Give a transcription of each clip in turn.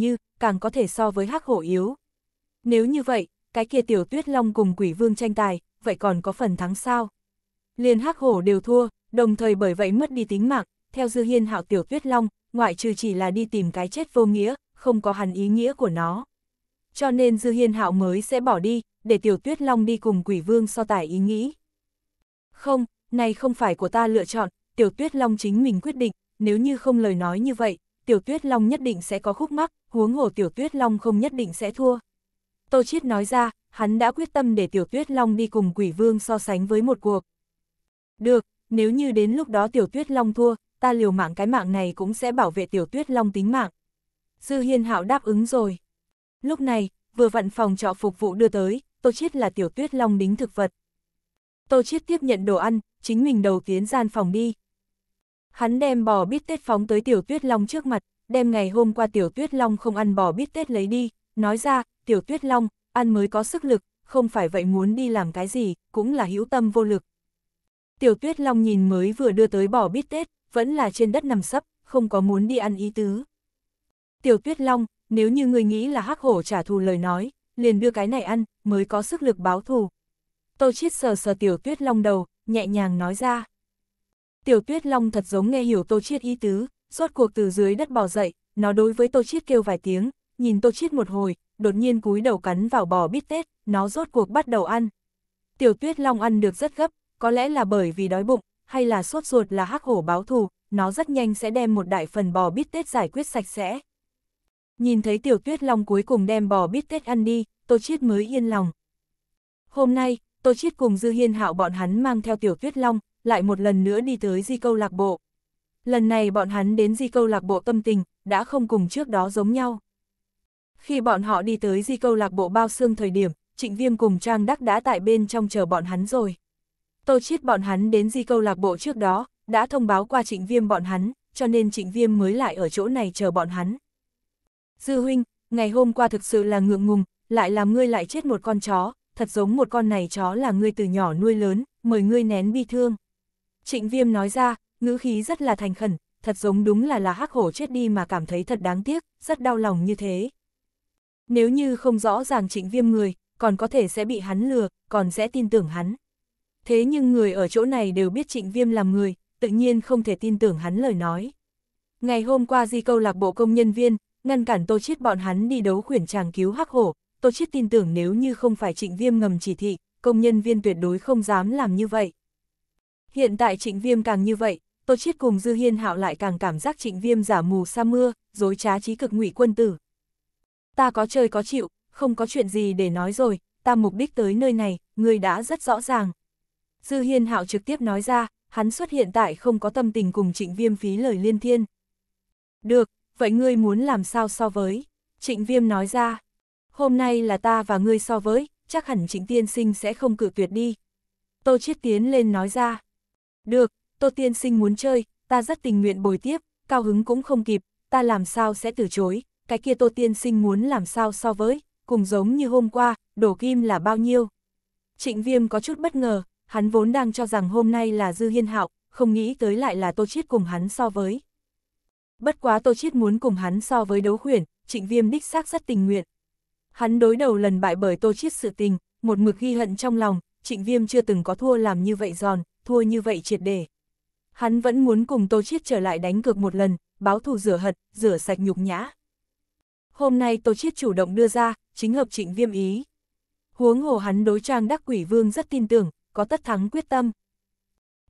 như, càng có thể so với hắc hổ yếu. Nếu như vậy, cái kia tiểu tuyết long cùng quỷ vương tranh tài, vậy còn có phần thắng sao? Liền hắc hổ đều thua, đồng thời bởi vậy mất đi tính mạng, theo dư hiên hạo tiểu tuyết long, ngoại trừ chỉ là đi tìm cái chết vô nghĩa, không có hẳn ý nghĩa của nó. Cho nên dư hiên hạo mới sẽ bỏ đi, để tiểu tuyết long đi cùng quỷ vương so tài ý nghĩ. Không, này không phải của ta lựa chọn, tiểu tuyết long chính mình quyết định, nếu như không lời nói như vậy, tiểu tuyết long nhất định sẽ có khúc mắc, huống hồ Tiểu Tuyết Long không nhất định sẽ thua. Tô Chiết nói ra, hắn đã quyết tâm để Tiểu Tuyết Long đi cùng Quỷ Vương so sánh với một cuộc. Được, nếu như đến lúc đó Tiểu Tuyết Long thua, ta liều mạng cái mạng này cũng sẽ bảo vệ Tiểu Tuyết Long tính mạng. Dư Hiên Hạo đáp ứng rồi. Lúc này, vừa vặn phòng trọ phục vụ đưa tới, Tô Chiết là Tiểu Tuyết Long đính thực vật. Tô Chiết tiếp nhận đồ ăn, chính mình đầu tiến gian phòng đi. Hắn đem bò bít tết phóng tới Tiểu Tuyết Long trước mặt, đem ngày hôm qua tiểu tuyết long không ăn bò biết tết lấy đi, nói ra, tiểu tuyết long, ăn mới có sức lực, không phải vậy muốn đi làm cái gì, cũng là hữu tâm vô lực. Tiểu tuyết long nhìn mới vừa đưa tới bò bít tết, vẫn là trên đất nằm sấp, không có muốn đi ăn ý tứ. Tiểu tuyết long, nếu như người nghĩ là hắc hổ trả thù lời nói, liền đưa cái này ăn, mới có sức lực báo thù. Tô chiết sờ sờ tiểu tuyết long đầu, nhẹ nhàng nói ra. Tiểu tuyết long thật giống nghe hiểu tô chiết ý tứ, Rốt cuộc từ dưới đất bò dậy, nó đối với Tô Chiết kêu vài tiếng, nhìn Tô Chiết một hồi, đột nhiên cúi đầu cắn vào bò bít tết, nó rốt cuộc bắt đầu ăn. Tiểu Tuyết Long ăn được rất gấp, có lẽ là bởi vì đói bụng, hay là sốt ruột là hắc hổ báo thù, nó rất nhanh sẽ đem một đại phần bò bít tết giải quyết sạch sẽ. Nhìn thấy Tiểu Tuyết Long cuối cùng đem bò bít tết ăn đi, Tô Chiết mới yên lòng. Hôm nay, Tô Chiết cùng Dư Hiên Hạo bọn hắn mang theo Tiểu Tuyết Long, lại một lần nữa đi tới Di Câu lạc bộ. Lần này bọn hắn đến di câu lạc bộ tâm tình, đã không cùng trước đó giống nhau. Khi bọn họ đi tới di câu lạc bộ bao xương thời điểm, Trịnh Viêm cùng Trang Đắc đã tại bên trong chờ bọn hắn rồi. Tô Chiết bọn hắn đến di câu lạc bộ trước đó, đã thông báo qua Trịnh Viêm bọn hắn, cho nên Trịnh Viêm mới lại ở chỗ này chờ bọn hắn. Dư huynh, ngày hôm qua thực sự là ngượng ngùng, lại làm ngươi lại chết một con chó, thật giống một con này chó là ngươi từ nhỏ nuôi lớn, mời ngươi nén bi thương. Trịnh Viêm nói ra, ngữ khí rất là thành khẩn, thật giống đúng là là hắc hổ chết đi mà cảm thấy thật đáng tiếc, rất đau lòng như thế. Nếu như không rõ ràng trịnh viêm người, còn có thể sẽ bị hắn lừa, còn sẽ tin tưởng hắn. Thế nhưng người ở chỗ này đều biết trịnh viêm làm người, tự nhiên không thể tin tưởng hắn lời nói. Ngày hôm qua di câu lạc bộ công nhân viên, ngăn cản Tô Chiết bọn hắn đi đấu khuyển tràng cứu hắc hổ, Tô Chiết tin tưởng nếu như không phải trịnh viêm ngầm chỉ thị, công nhân viên tuyệt đối không dám làm như vậy. Hiện tại trịnh viêm càng như vậy, Tô Chiết cùng Dư Hiên Hạo lại càng cảm giác trịnh viêm giả mù sa mưa, dối trá trí cực ngụy quân tử. Ta có chơi có chịu, không có chuyện gì để nói rồi, ta mục đích tới nơi này, người đã rất rõ ràng. Dư Hiên Hạo trực tiếp nói ra, hắn xuất hiện tại không có tâm tình cùng trịnh viêm phí lời liên thiên. Được, vậy ngươi muốn làm sao so với? Trịnh viêm nói ra, hôm nay là ta và ngươi so với, chắc hẳn trịnh tiên sinh sẽ không cử tuyệt đi. Tô Chiết tiến lên nói ra, được, Tô Tiên Sinh muốn chơi, ta rất tình nguyện bồi tiếp, cao hứng cũng không kịp, ta làm sao sẽ từ chối, cái kia Tô Tiên Sinh muốn làm sao so với, cùng giống như hôm qua, đổ kim là bao nhiêu. Trịnh Viêm có chút bất ngờ, hắn vốn đang cho rằng hôm nay là Dư Hiên Hạo, không nghĩ tới lại là Tô Chiết cùng hắn so với. Bất quá Tô Chiết muốn cùng hắn so với đấu khuyển, Trịnh Viêm đích xác rất tình nguyện. Hắn đối đầu lần bại bởi Tô Chiết sự tình, một mực ghi hận trong lòng, Trịnh Viêm chưa từng có thua làm như vậy giòn, thua như vậy triệt để. Hắn vẫn muốn cùng Tô Chiết trở lại đánh cược một lần, báo thù rửa hận, rửa sạch nhục nhã. Hôm nay Tô Chiết chủ động đưa ra, chính hợp trịnh viêm ý. Huống hồ hắn đối trang đắc quỷ vương rất tin tưởng, có tất thắng quyết tâm.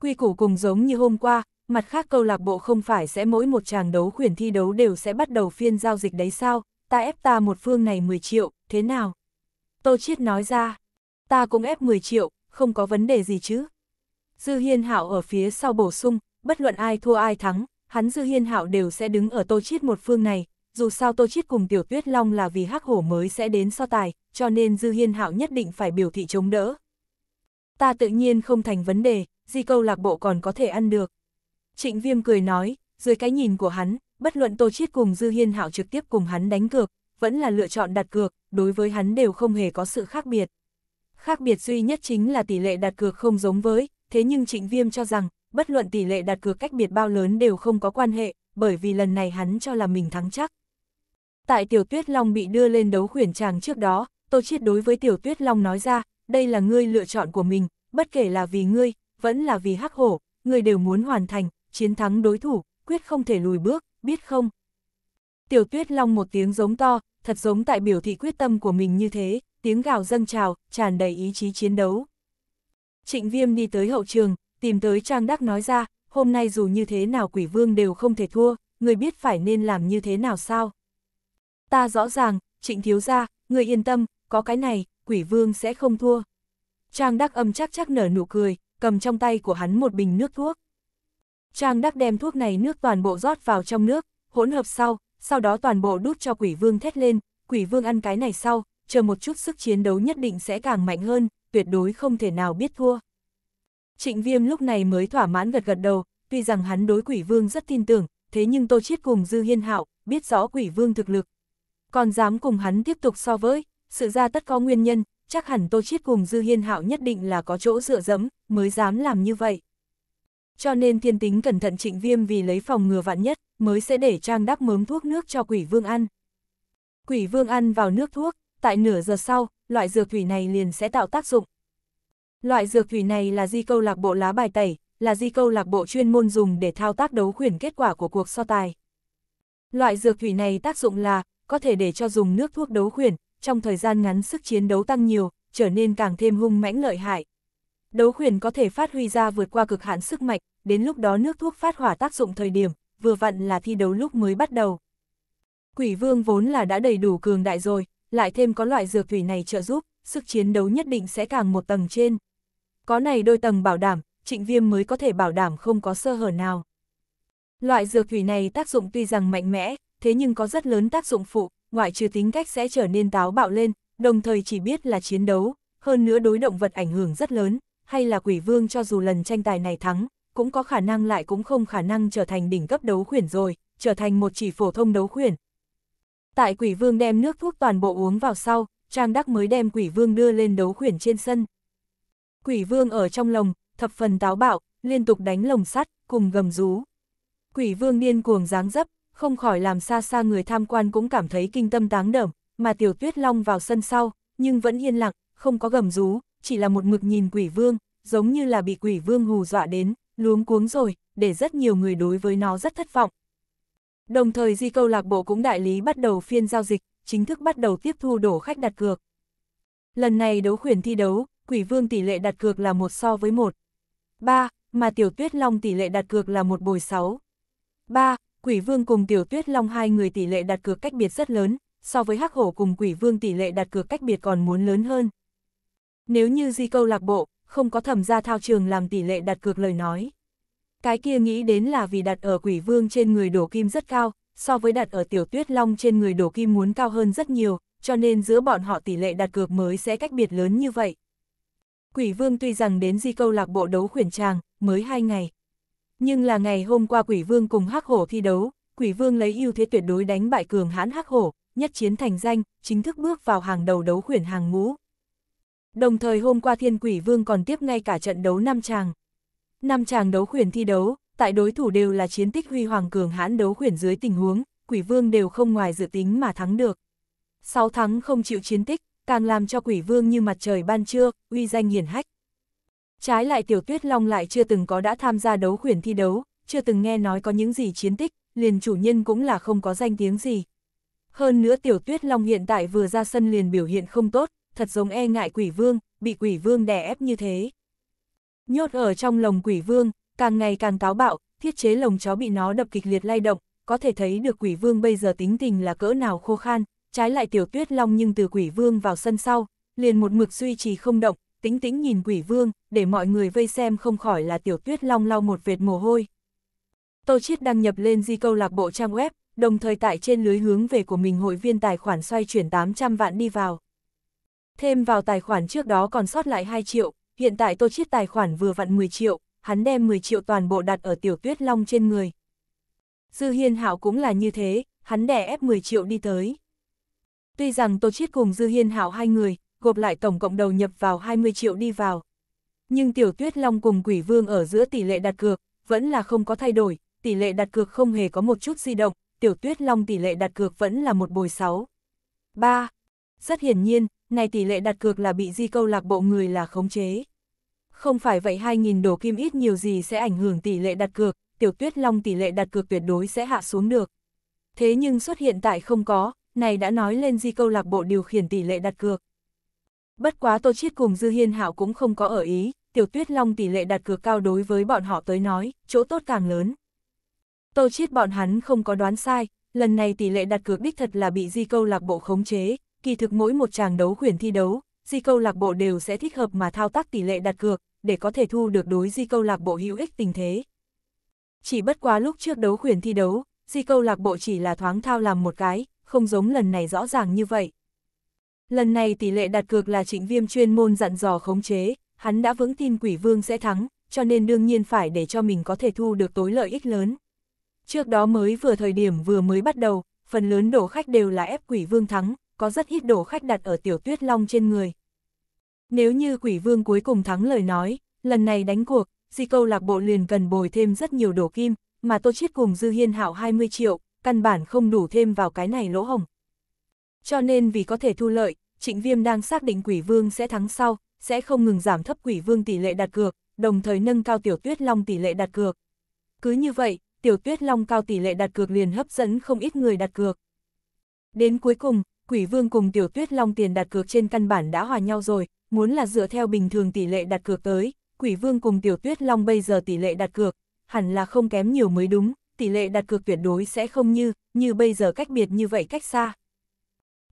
Quy củ cùng giống như hôm qua, mặt khác câu lạc bộ không phải sẽ mỗi một tràng đấu khuyển thi đấu đều sẽ bắt đầu phiên giao dịch đấy sao, ta ép ta một phương này 10 triệu, thế nào? Tô Chiết nói ra, ta cũng ép 10 triệu, không có vấn đề gì chứ. Dư Hiên Hạo ở phía sau bổ sung, bất luận ai thua ai thắng, hắn Dư Hiên Hạo đều sẽ đứng ở Tô Chiết một phương này, dù sao Tô Chiết cùng Tiểu Tuyết Long là vì hắc hổ mới sẽ đến so tài, cho nên Dư Hiên Hạo nhất định phải biểu thị chống đỡ. Ta tự nhiên không thành vấn đề, di câu lạc bộ còn có thể ăn được. Trịnh Viêm cười nói, dưới cái nhìn của hắn, bất luận Tô Chiết cùng Dư Hiên Hạo trực tiếp cùng hắn đánh cược, vẫn là lựa chọn đặt cược, đối với hắn đều không hề có sự khác biệt. Khác biệt duy nhất chính là tỷ lệ đặt cược không giống với, thế nhưng Trịnh Viêm cho rằng, bất luận tỷ lệ đặt cược cách biệt bao lớn đều không có quan hệ, bởi vì lần này hắn cho là mình thắng chắc. Tại Tiểu Tuyết Long bị đưa lên đấu khuyển tràng trước đó, Tô Chiết đối với Tiểu Tuyết Long nói ra, đây là ngươi lựa chọn của mình, bất kể là vì ngươi, vẫn là vì hắc hổ, ngươi đều muốn hoàn thành, chiến thắng đối thủ, quyết không thể lùi bước, biết không? Tiểu Tuyết Long một tiếng giống to, thật giống tại biểu thị quyết tâm của mình như thế, tiếng gào dâng trào, tràn đầy ý chí chiến đấu. Trịnh Viêm đi tới hậu trường, tìm tới Trang Đắc nói ra, hôm nay dù như thế nào quỷ vương đều không thể thua, người biết phải nên làm như thế nào sao? Ta rõ ràng, trịnh thiếu ra, người yên tâm, có cái này, quỷ vương sẽ không thua. Trang Đắc âm chắc chắc nở nụ cười, cầm trong tay của hắn một bình nước thuốc. Trang Đắc đem thuốc này nước toàn bộ rót vào trong nước, hỗn hợp sau, sau đó toàn bộ đút cho quỷ vương thét lên, quỷ vương ăn cái này sau, chờ một chút sức chiến đấu nhất định sẽ càng mạnh hơn, tuyệt đối không thể nào biết thua. Trịnh Viêm lúc này mới thỏa mãn gật gật đầu, tuy rằng hắn đối quỷ vương rất tin tưởng, thế nhưng Tô Chiết cùng Dư Hiên Hạo biết rõ quỷ vương thực lực. Còn dám cùng hắn tiếp tục so với, sự ra tất có nguyên nhân, chắc hẳn Tô Chiết cùng Dư Hiên Hạo nhất định là có chỗ dựa dẫm, mới dám làm như vậy. Cho nên thiên tính cẩn thận trịnh viêm vì lấy phòng ngừa vạn nhất, mới sẽ để trang đắp mớm thuốc nước cho quỷ vương ăn. Quỷ vương ăn vào nước thuốc, tại nửa giờ sau, loại dược thủy này liền sẽ tạo tác dụng. Loại dược thủy này là di câu lạc bộ lá bài tẩy, là di câu lạc bộ chuyên môn dùng để thao tác đấu khuyển kết quả của cuộc so tài. Loại dược thủy này tác dụng là có thể để cho dùng nước thuốc đấu khuyển, trong thời gian ngắn sức chiến đấu tăng nhiều, trở nên càng thêm hung mãnh lợi hại. Đấu khuyển có thể phát huy ra vượt qua cực hạn sức mạnh, đến lúc đó nước thuốc phát hỏa tác dụng thời điểm, vừa vặn là thi đấu lúc mới bắt đầu. Quỷ vương vốn là đã đầy đủ cường đại rồi, lại thêm có loại dược thủy này trợ giúp, sức chiến đấu nhất định sẽ càng một tầng trên. Có này đôi tầng bảo đảm, trịnh viêm mới có thể bảo đảm không có sơ hở nào. Loại dược thủy này tác dụng tuy rằng mạnh mẽ, thế nhưng có rất lớn tác dụng phụ, ngoại trừ tính cách sẽ trở nên táo bạo lên, đồng thời chỉ biết là chiến đấu, hơn nữa đối động vật ảnh hưởng rất lớn, hay là quỷ vương cho dù lần tranh tài này thắng, cũng có khả năng lại cũng không khả năng trở thành đỉnh cấp đấu khuyển rồi, trở thành một chỉ phổ thông đấu khuyển, Tại quỷ vương đem nước thuốc toàn bộ uống vào sau, Trang Đắc mới đem quỷ vương đưa lên đấu khuyển trên sân. Quỷ vương ở trong lồng, thập phần táo bạo, liên tục đánh lồng sắt, cùng gầm rú. Quỷ vương điên cuồng giáng dấp, không khỏi làm xa xa người tham quan cũng cảm thấy kinh tâm táng đởm, mà tiểu tuyết long vào sân sau, nhưng vẫn yên lặng, không có gầm rú, chỉ là một mực nhìn quỷ vương, giống như là bị quỷ vương hù dọa đến, luống cuống rồi, để rất nhiều người đối với nó rất thất vọng, Đồng thời Di câu lạc bộ cũng đại lý bắt đầu phiên giao dịch, chính thức bắt đầu tiếp thu đổ khách đặt cược. Lần này đấu khuyển thi đấu, Quỷ Vương tỷ lệ đặt cược là 1 so với 1. 3, mà Tiểu Tuyết Long tỷ lệ đặt cược là 1 bồi 6. 3, Quỷ Vương cùng Tiểu Tuyết Long hai người tỷ lệ đặt cược cách biệt rất lớn, so với Hắc Hổ cùng Quỷ Vương tỷ lệ đặt cược cách biệt còn muốn lớn hơn. Nếu như Di câu lạc bộ không có thẩm gia thao trường làm tỷ lệ đặt cược lời nói, cái kia nghĩ đến là vì đặt ở quỷ vương trên người đổ kim rất cao, so với đặt ở tiểu tuyết long trên người đổ kim muốn cao hơn rất nhiều, cho nên giữa bọn họ tỷ lệ đặt cược mới sẽ cách biệt lớn như vậy. Quỷ vương tuy rằng đến di câu lạc bộ đấu khuyển tràng, mới hai ngày. Nhưng là ngày hôm qua quỷ vương cùng hắc hổ thi đấu, quỷ vương lấy ưu thế tuyệt đối đánh bại cường hãn hắc hổ, nhất chiến thành danh, chính thức bước vào hàng đầu đấu khuyển hàng ngũ. Đồng thời hôm qua thiên quỷ vương còn tiếp ngay cả trận đấu năm tràng. Năm chàng đấu khuyển thi đấu, tại đối thủ đều là chiến tích huy hoàng cường hãn đấu khuyển dưới tình huống, quỷ vương đều không ngoài dự tính mà thắng được. Sáu thắng không chịu chiến tích, càng làm cho quỷ vương như mặt trời ban trưa, uy danh hiển hách. Trái lại tiểu tuyết long lại chưa từng có đã tham gia đấu khuyển thi đấu, chưa từng nghe nói có những gì chiến tích, liền chủ nhân cũng là không có danh tiếng gì. Hơn nữa tiểu tuyết long hiện tại vừa ra sân liền biểu hiện không tốt, thật giống e ngại quỷ vương, bị quỷ vương đè ép như thế. Nhốt ở trong lồng quỷ vương, càng ngày càng táo bạo, thiết chế lồng chó bị nó đập kịch liệt lay động, có thể thấy được quỷ vương bây giờ tính tình là cỡ nào khô khan, trái lại tiểu tuyết long nhưng từ quỷ vương vào sân sau, liền một mực duy trì không động, tính tĩnh nhìn quỷ vương, để mọi người vây xem không khỏi là tiểu tuyết long lau một vệt mồ hôi. Tô Chiết đăng nhập lên di câu lạc bộ trang web, đồng thời tại trên lưới hướng về của mình hội viên tài khoản xoay chuyển 800 vạn đi vào. Thêm vào tài khoản trước đó còn sót lại 2 triệu, Hiện tại Tô Chiết tài khoản vừa vặn 10 triệu, hắn đem 10 triệu toàn bộ đặt ở Tiểu Tuyết Long trên người. Dư Hiên Hạo cũng là như thế, hắn đè ép 10 triệu đi tới. Tuy rằng Tô Chiết cùng Dư Hiên Hạo hai người, gộp lại tổng cộng đầu nhập vào 20 triệu đi vào. Nhưng Tiểu Tuyết Long cùng Quỷ Vương ở giữa tỷ lệ đặt cược, vẫn là không có thay đổi, tỷ lệ đặt cược không hề có một chút di động, Tiểu Tuyết Long tỷ lệ đặt cược vẫn là một bồi 6. 3. Rất hiển nhiên, này tỷ lệ đặt cược là bị di câu lạc bộ người là khống chế không phải vậy 2.000 đồ kim ít nhiều gì sẽ ảnh hưởng tỷ lệ đặt cược, tiểu tuyết long tỷ lệ đặt cược tuyệt đối sẽ hạ xuống được. Thế nhưng xuất hiện tại không có, này đã nói lên di câu lạc bộ điều khiển tỷ lệ đặt cược. Bất quá Tô Chiết cùng Dư Hiên Hảo cũng không có ở ý, tiểu tuyết long tỷ lệ đặt cược cao đối với bọn họ tới nói, chỗ tốt càng lớn. Tô Chiết bọn hắn không có đoán sai, lần này tỷ lệ đặt cược đích thật là bị di câu lạc bộ khống chế, kỳ thực mỗi một tràng đấu khuyển thi đấu, di câu lạc bộ đều sẽ thích hợp mà thao tác tỷ lệ đặt cược, để có thể thu được đối di câu lạc bộ hữu ích tình thế. Chỉ bất quá lúc trước đấu khuyển thi đấu, di câu lạc bộ chỉ là thoáng thao làm một cái, không giống lần này rõ ràng như vậy. Lần này tỷ lệ đặt cược là trịnh viêm chuyên môn dặn dò khống chế, hắn đã vững tin quỷ vương sẽ thắng, cho nên đương nhiên phải để cho mình có thể thu được tối lợi ích lớn. Trước đó mới vừa thời điểm vừa mới bắt đầu, phần lớn đổ khách đều là ép quỷ vương thắng, có rất ít đổ khách đặt ở tiểu tuyết long trên người. Nếu như quỷ vương cuối cùng thắng lời nói, lần này đánh cuộc, di câu lạc bộ liền cần bồi thêm rất nhiều đổ kim, mà Tô Chiết cùng Dư Hiên Hạo 20 triệu, căn bản không đủ thêm vào cái này lỗ hồng. Cho nên vì có thể thu lợi, Trịnh Viêm đang xác định quỷ vương sẽ thắng sau, sẽ không ngừng giảm thấp quỷ vương tỷ lệ đặt cược, đồng thời nâng cao tiểu tuyết long tỷ lệ đặt cược. Cứ như vậy, tiểu tuyết long cao tỷ lệ đặt cược liền hấp dẫn không ít người đặt cược. Đến cuối cùng, quỷ vương cùng tiểu tuyết long tiền đặt cược trên căn bản đã hòa nhau rồi, muốn là dựa theo bình thường tỷ lệ đặt cược tới, quỷ vương cùng tiểu tuyết long bây giờ tỷ lệ đặt cược, hẳn là không kém nhiều mới đúng, tỷ lệ đặt cược tuyệt đối sẽ không như, như bây giờ cách biệt như vậy cách xa.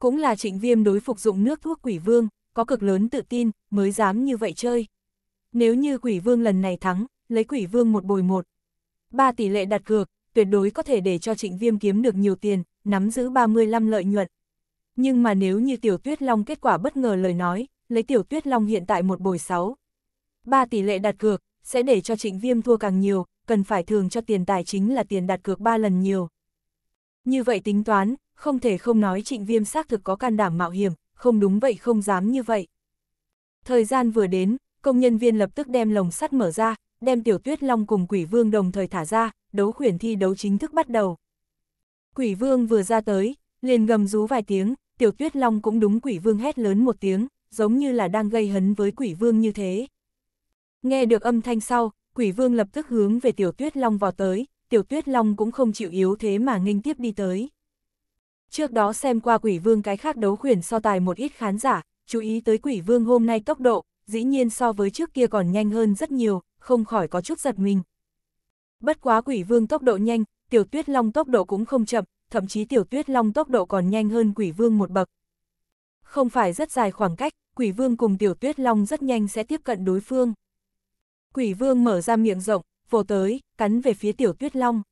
Cũng là trịnh viêm đối phục dụng nước thuốc quỷ vương, có cực lớn tự tin, mới dám như vậy chơi. Nếu như quỷ vương lần này thắng, lấy quỷ vương một bồi một. Ba tỷ lệ đặt cược, tuyệt đối có thể để cho trịnh viêm kiếm được nhiều tiền, nắm giữ 35 lợi nhuận. Nhưng mà nếu như tiểu tuyết long kết quả bất ngờ lời nói, lấy Tiểu Tuyết Long hiện tại một bồi sáu ba tỷ lệ đặt cược, sẽ để cho trịnh viêm thua càng nhiều, cần phải thường cho tiền tài chính là tiền đặt cược ba lần nhiều. Như vậy tính toán, không thể không nói trịnh viêm xác thực có can đảm mạo hiểm, không đúng vậy không dám như vậy. Thời gian vừa đến, công nhân viên lập tức đem lồng sắt mở ra, đem tiểu tuyết long cùng quỷ vương đồng thời thả ra, đấu khuyển thi đấu chính thức bắt đầu. Quỷ vương vừa ra tới, liền gầm rú vài tiếng, tiểu tuyết long cũng đúng quỷ vương hét lớn một tiếng giống như là đang gây hấn với quỷ vương như thế. Nghe được âm thanh sau, quỷ vương lập tức hướng về tiểu tuyết long vào tới, tiểu tuyết long cũng không chịu yếu thế mà nghênh tiếp đi tới. Trước đó xem qua quỷ vương cái khác đấu khuyển so tài một ít khán giả, chú ý tới quỷ vương hôm nay tốc độ, dĩ nhiên so với trước kia còn nhanh hơn rất nhiều, không khỏi có chút giật mình. Bất quá quỷ vương tốc độ nhanh, tiểu tuyết long tốc độ cũng không chậm, thậm chí tiểu tuyết long tốc độ còn nhanh hơn quỷ vương một bậc. Không phải rất dài khoảng cách, quỷ vương cùng tiểu tuyết long rất nhanh sẽ tiếp cận đối phương. Quỷ vương mở ra miệng rộng, vồ tới, cắn về phía tiểu tuyết long.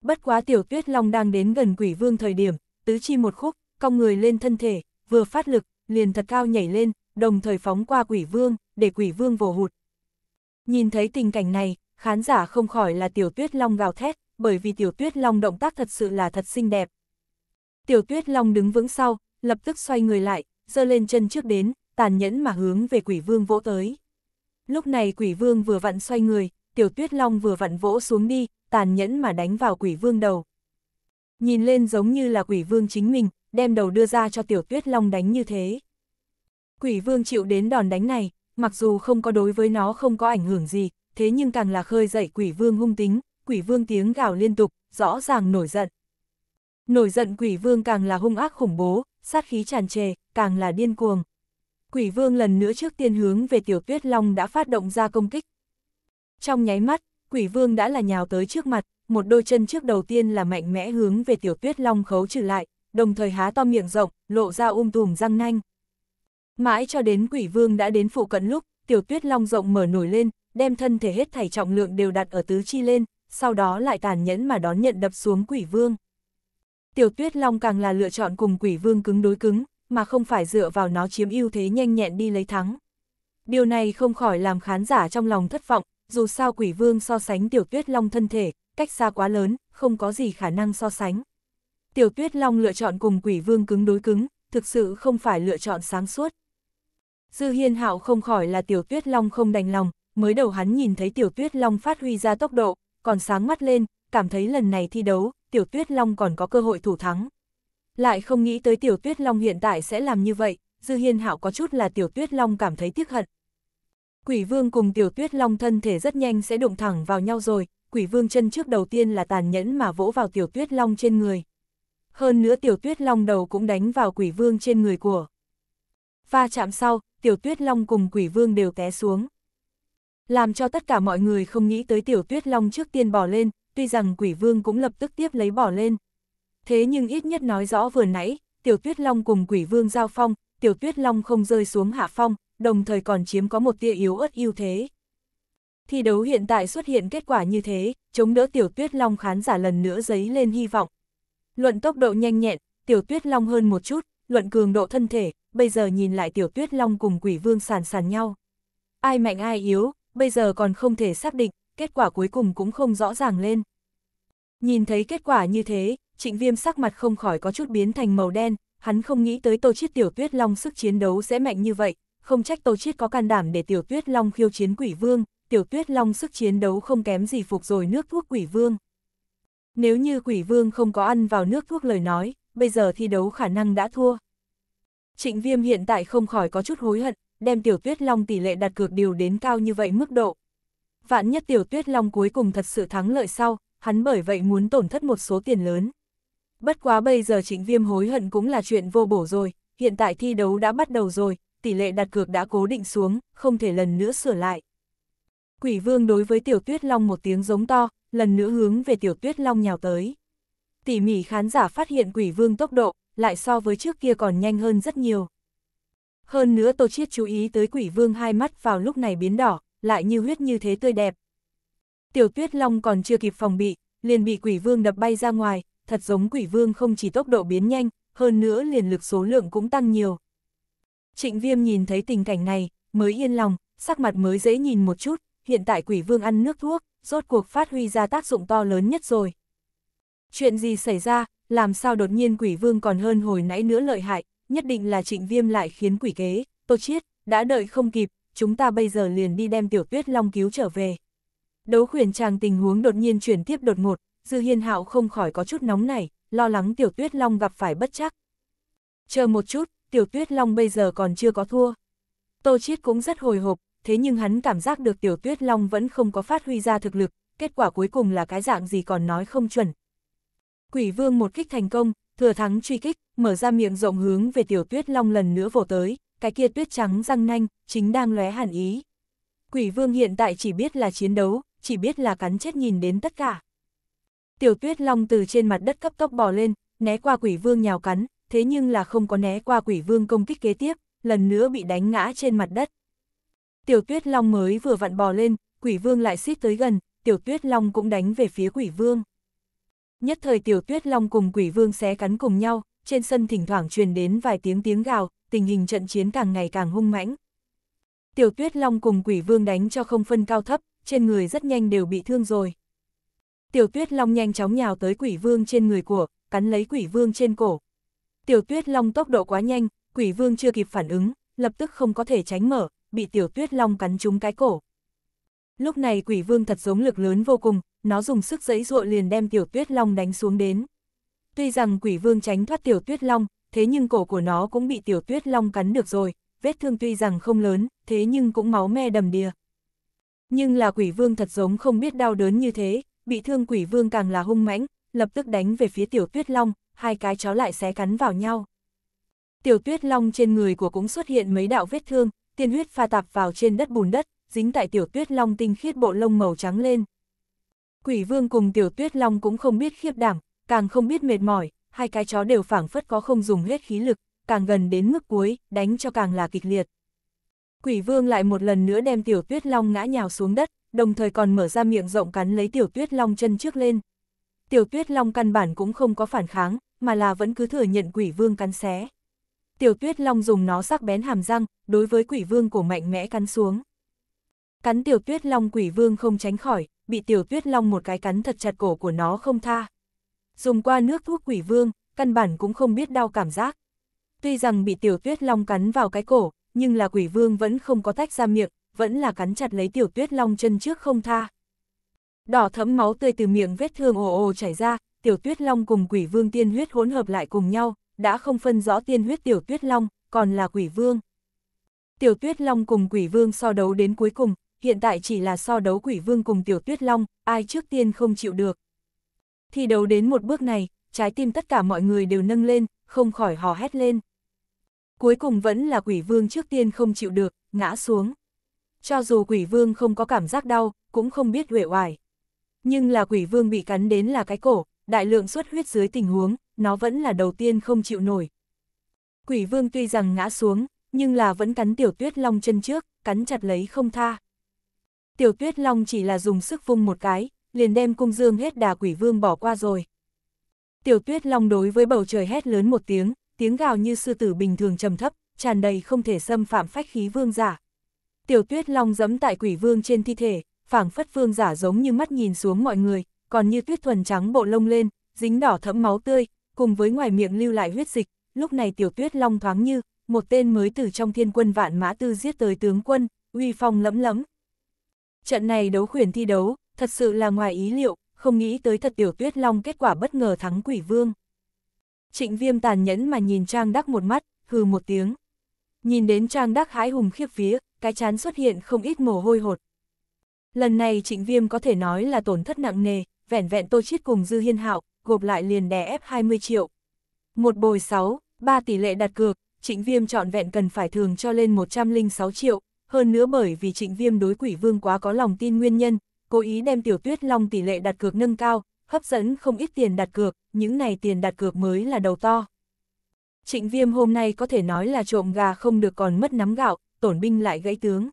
Bất quá tiểu tuyết long đang đến gần quỷ vương thời điểm, tứ chi một khúc, cong người lên thân thể, vừa phát lực, liền thật cao nhảy lên, đồng thời phóng qua quỷ vương, để quỷ vương vồ hụt. Nhìn thấy tình cảnh này, khán giả không khỏi là tiểu tuyết long gào thét, bởi vì tiểu tuyết long động tác thật sự là thật xinh đẹp. Tiểu tuyết long đứng vững sau, lập tức xoay người lại, giơ lên chân trước đến, tàn nhẫn mà hướng về quỷ vương vỗ tới. Lúc này quỷ vương vừa vặn xoay người, tiểu tuyết long vừa vặn vỗ xuống đi, tàn nhẫn mà đánh vào quỷ vương đầu. Nhìn lên giống như là quỷ vương chính mình, đem đầu đưa ra cho tiểu tuyết long đánh như thế. Quỷ vương chịu đến đòn đánh này, mặc dù không có đối với nó không có ảnh hưởng gì, thế nhưng càng là khơi dậy quỷ vương hung tính, quỷ vương tiếng gào liên tục, rõ ràng nổi giận. Nổi giận quỷ vương càng là hung ác khủng bố, sát khí tràn trề, càng là điên cuồng. Quỷ vương lần nữa trước tiên hướng về tiểu tuyết long đã phát động ra công kích. Trong nháy mắt, quỷ vương đã là nhào tới trước mặt, một đôi chân trước đầu tiên là mạnh mẽ hướng về tiểu tuyết long khấu trừ lại, đồng thời há to miệng rộng, lộ ra um tùm răng nanh. Mãi cho đến quỷ vương đã đến phụ cận lúc, tiểu tuyết long rộng mở nổi lên, đem thân thể hết thảy trọng lượng đều đặt ở tứ chi lên, sau đó lại tàn nhẫn mà đón nhận đập xuống quỷ vương. Tiểu tuyết long càng là lựa chọn cùng quỷ vương cứng đối cứng, mà không phải dựa vào nó chiếm ưu thế nhanh nhẹn đi lấy thắng. Điều này không khỏi làm khán giả trong lòng thất vọng, dù sao quỷ vương so sánh tiểu tuyết long thân thể, cách xa quá lớn, không có gì khả năng so sánh. Tiểu tuyết long lựa chọn cùng quỷ vương cứng đối cứng, thực sự không phải lựa chọn sáng suốt. Dư hiên hạo không khỏi là tiểu tuyết long không đành lòng, mới đầu hắn nhìn thấy tiểu tuyết long phát huy ra tốc độ, còn sáng mắt lên, cảm thấy lần này thi đấu, Tiểu Tuyết Long còn có cơ hội thủ thắng. Lại không nghĩ tới Tiểu Tuyết Long hiện tại sẽ làm như vậy, Dư Hiên Hạo có chút là Tiểu Tuyết Long cảm thấy tiếc hận. Quỷ Vương cùng Tiểu Tuyết Long thân thể rất nhanh sẽ đụng thẳng vào nhau rồi, Quỷ Vương chân trước đầu tiên là tàn nhẫn mà vỗ vào Tiểu Tuyết Long trên người. Hơn nữa Tiểu Tuyết Long đầu cũng đánh vào Quỷ Vương trên người của. Va chạm sau, Tiểu Tuyết Long cùng Quỷ Vương đều té xuống. Làm cho tất cả mọi người không nghĩ tới Tiểu Tuyết Long trước tiên bỏ lên, tuy rằng quỷ vương cũng lập tức tiếp lấy bỏ lên. Thế nhưng ít nhất nói rõ vừa nãy, tiểu tuyết long cùng quỷ vương giao phong, tiểu tuyết long không rơi xuống hạ phong, đồng thời còn chiếm có một tia yếu ớt ưu thế. Thi đấu hiện tại xuất hiện kết quả như thế, chống đỡ tiểu tuyết long khán giả lần nữa giấy lên hy vọng. Luận tốc độ nhanh nhẹn, tiểu tuyết long hơn một chút, luận cường độ thân thể, bây giờ nhìn lại tiểu tuyết long cùng quỷ vương sàn sàn nhau. Ai mạnh ai yếu, bây giờ còn không thể xác định, kết quả cuối cùng cũng không rõ ràng lên. Nhìn thấy kết quả như thế, trịnh viêm sắc mặt không khỏi có chút biến thành màu đen, hắn không nghĩ tới tô chiết tiểu tuyết long sức chiến đấu sẽ mạnh như vậy, không trách tô chiết có can đảm để tiểu tuyết long khiêu chiến quỷ vương, tiểu tuyết long sức chiến đấu không kém gì phục rồi nước thuốc quỷ vương. Nếu như quỷ vương không có ăn vào nước thuốc lời nói, bây giờ thi đấu khả năng đã thua. Trịnh viêm hiện tại không khỏi có chút hối hận, đem tiểu tuyết long tỷ lệ đặt cược điều đến cao như vậy mức độ, vạn nhất tiểu tuyết long cuối cùng thật sự thắng lợi sau, hắn bởi vậy muốn tổn thất một số tiền lớn. Bất quá bây giờ trịnh viêm hối hận cũng là chuyện vô bổ rồi, hiện tại thi đấu đã bắt đầu rồi, tỷ lệ đặt cược đã cố định xuống, không thể lần nữa sửa lại. Quỷ vương đối với tiểu tuyết long một tiếng giống to, lần nữa hướng về tiểu tuyết long nhào tới. Tỉ mỉ khán giả phát hiện quỷ vương tốc độ, lại so với trước kia còn nhanh hơn rất nhiều. Hơn nữa Tô Chiết chú ý tới quỷ vương hai mắt vào lúc này biến đỏ, lại như huyết như thế tươi đẹp. Tiểu tuyết long còn chưa kịp phòng bị, liền bị quỷ vương đập bay ra ngoài, thật giống quỷ vương không chỉ tốc độ biến nhanh, hơn nữa liền lực số lượng cũng tăng nhiều. Trịnh viêm nhìn thấy tình cảnh này, mới yên lòng, sắc mặt mới dễ nhìn một chút, hiện tại quỷ vương ăn nước thuốc, rốt cuộc phát huy ra tác dụng to lớn nhất rồi. Chuyện gì xảy ra, làm sao đột nhiên quỷ vương còn hơn hồi nãy nữa lợi hại, nhất định là trịnh viêm lại khiến quỷ kế, tô chiết, đã đợi không kịp, chúng ta bây giờ liền đi đem tiểu tuyết long cứu trở về. Đấu khuyển chàng tình huống đột nhiên chuyển tiếp đột ngột, Dư Hiên Hạo không khỏi có chút nóng nảy, lo lắng tiểu tuyết long gặp phải bất chắc. Chờ một chút, tiểu tuyết long bây giờ còn chưa có thua. Tô Chiết cũng rất hồi hộp, thế nhưng hắn cảm giác được tiểu tuyết long vẫn không có phát huy ra thực lực, kết quả cuối cùng là cái dạng gì còn nói không chuẩn. Quỷ vương một kích thành công, thừa thắng truy kích, mở ra miệng rộng hướng về tiểu tuyết long lần nữa vồ tới, cái kia tuyết trắng răng nanh, chính đang lóe hàn ý. Quỷ vương hiện tại chỉ biết là chiến đấu, chỉ biết là cắn chết nhìn đến tất cả. Tiểu tuyết long từ trên mặt đất cấp tốc bò lên, né qua quỷ vương nhào cắn, thế nhưng là không có né qua quỷ vương công kích kế tiếp, lần nữa bị đánh ngã trên mặt đất. Tiểu tuyết long mới vừa vặn bò lên, quỷ vương lại xít tới gần, tiểu tuyết long cũng đánh về phía quỷ vương. Nhất thời tiểu tuyết long cùng quỷ vương xé cắn cùng nhau, trên sân thỉnh thoảng truyền đến vài tiếng tiếng gào, tình hình trận chiến càng ngày càng hung mãnh. Tiểu Tuyết Long cùng Quỷ Vương đánh cho không phân cao thấp, trên người rất nhanh đều bị thương rồi. Tiểu Tuyết Long nhanh chóng nhào tới Quỷ Vương trên người của, cắn lấy Quỷ Vương trên cổ. Tiểu Tuyết Long tốc độ quá nhanh, Quỷ Vương chưa kịp phản ứng, lập tức không có thể tránh mở, bị Tiểu Tuyết Long cắn trúng cái cổ. Lúc này Quỷ Vương thật giống lực lớn vô cùng, nó dùng sức giãy dụa liền đem Tiểu Tuyết Long đánh xuống đến. Tuy rằng quỷ vương tránh thoát tiểu tuyết long, thế nhưng cổ của nó cũng bị tiểu tuyết long cắn được rồi, vết thương tuy rằng không lớn, thế nhưng cũng máu me đầm đìa. Nhưng là quỷ vương thật giống không biết đau đớn như thế, bị thương quỷ vương càng là hung mãnh, lập tức đánh về phía tiểu tuyết long, hai cái chó lại xé cắn vào nhau. Tiểu tuyết long trên người của cũng xuất hiện mấy đạo vết thương, tiên huyết pha tạp vào trên đất bùn đất, dính tại tiểu tuyết long tinh khiết bộ lông màu trắng lên. Quỷ vương cùng tiểu tuyết long cũng không biết khiếp đảm, càng không biết mệt mỏi, hai cái chó đều phảng phất có không dùng hết khí lực, càng gần đến mức cuối, đánh cho càng là kịch liệt. Quỷ vương lại một lần nữa đem tiểu tuyết long ngã nhào xuống đất, đồng thời còn mở ra miệng rộng cắn lấy tiểu tuyết long chân trước lên. Tiểu tuyết long căn bản cũng không có phản kháng, mà là vẫn cứ thừa nhận quỷ vương cắn xé. Tiểu tuyết long dùng nó sắc bén hàm răng, đối với quỷ vương cổ mạnh mẽ cắn xuống. Cắn tiểu tuyết long quỷ vương không tránh khỏi, bị tiểu tuyết long một cái cắn thật chặt cổ của nó không tha, dùng qua nước thuốc quỷ vương, căn bản cũng không biết đau cảm giác. Tuy rằng bị tiểu tuyết long cắn vào cái cổ, nhưng là quỷ vương vẫn không có tách ra miệng, vẫn là cắn chặt lấy tiểu tuyết long chân trước không tha. Đỏ thấm máu tươi từ miệng vết thương ồ ồ chảy ra, tiểu tuyết long cùng quỷ vương tiên huyết hỗn hợp lại cùng nhau, đã không phân rõ tiên huyết tiểu tuyết long, còn là quỷ vương. Tiểu tuyết long cùng quỷ vương so đấu đến cuối cùng, hiện tại chỉ là so đấu quỷ vương cùng tiểu tuyết long, ai trước tiên không chịu được, Thi đấu đến một bước này, trái tim tất cả mọi người đều nâng lên, không khỏi hò hét lên. Cuối cùng vẫn là quỷ vương trước tiên không chịu được, ngã xuống. Cho dù quỷ vương không có cảm giác đau, cũng không biết uể oải. Nhưng là quỷ vương bị cắn đến là cái cổ, đại lượng xuất huyết dưới tình huống, nó vẫn là đầu tiên không chịu nổi. Quỷ vương tuy rằng ngã xuống, nhưng là vẫn cắn tiểu tuyết long chân trước, cắn chặt lấy không tha. Tiểu tuyết long chỉ là dùng sức vung một cái, liền đem cung dương hết đà quỷ vương bỏ qua rồi. Tiểu tuyết long đối với bầu trời hét lớn một tiếng, tiếng gào như sư tử bình thường trầm thấp, tràn đầy không thể xâm phạm phách khí vương giả. Tiểu tuyết long dẫm tại quỷ vương trên thi thể, phảng phất vương giả giống như mắt nhìn xuống mọi người, còn như tuyết thuần trắng bộ lông lên, dính đỏ thẫm máu tươi, cùng với ngoài miệng lưu lại huyết dịch, lúc này tiểu tuyết long thoáng như, một tên mới từ trong thiên quân vạn mã tư giết tới tướng quân, uy phong lẫm lẫm. Trận này đấu khuyển thi đấu, thật sự là ngoài ý liệu, không nghĩ tới thật tiểu tuyết long kết quả bất ngờ thắng quỷ vương. Trịnh viêm tàn nhẫn mà nhìn Trang Đắc một mắt, hừ một tiếng. Nhìn đến Trang Đắc hái hùng khiếp phía cái chán xuất hiện không ít mồ hôi hột. Lần này trịnh viêm có thể nói là tổn thất nặng nề, vẻn vẹn tô chiết cùng Dư Hiên Hạo, gộp lại liền đè ép 20 triệu. Một bồi 6, 3 tỷ lệ đặt cược, trịnh viêm trọn vẹn cần phải thường cho lên 106 triệu, hơn nữa bởi vì trịnh viêm đối quỷ vương quá có lòng tin nguyên nhân, cố ý đem tiểu tuyết long tỷ lệ đặt cược nâng cao, hấp dẫn không ít tiền đặt cược, những này tiền đặt cược mới là đầu to. Trịnh Viêm hôm nay có thể nói là trộm gà không được còn mất nắm gạo, tổn binh lại gãy tướng.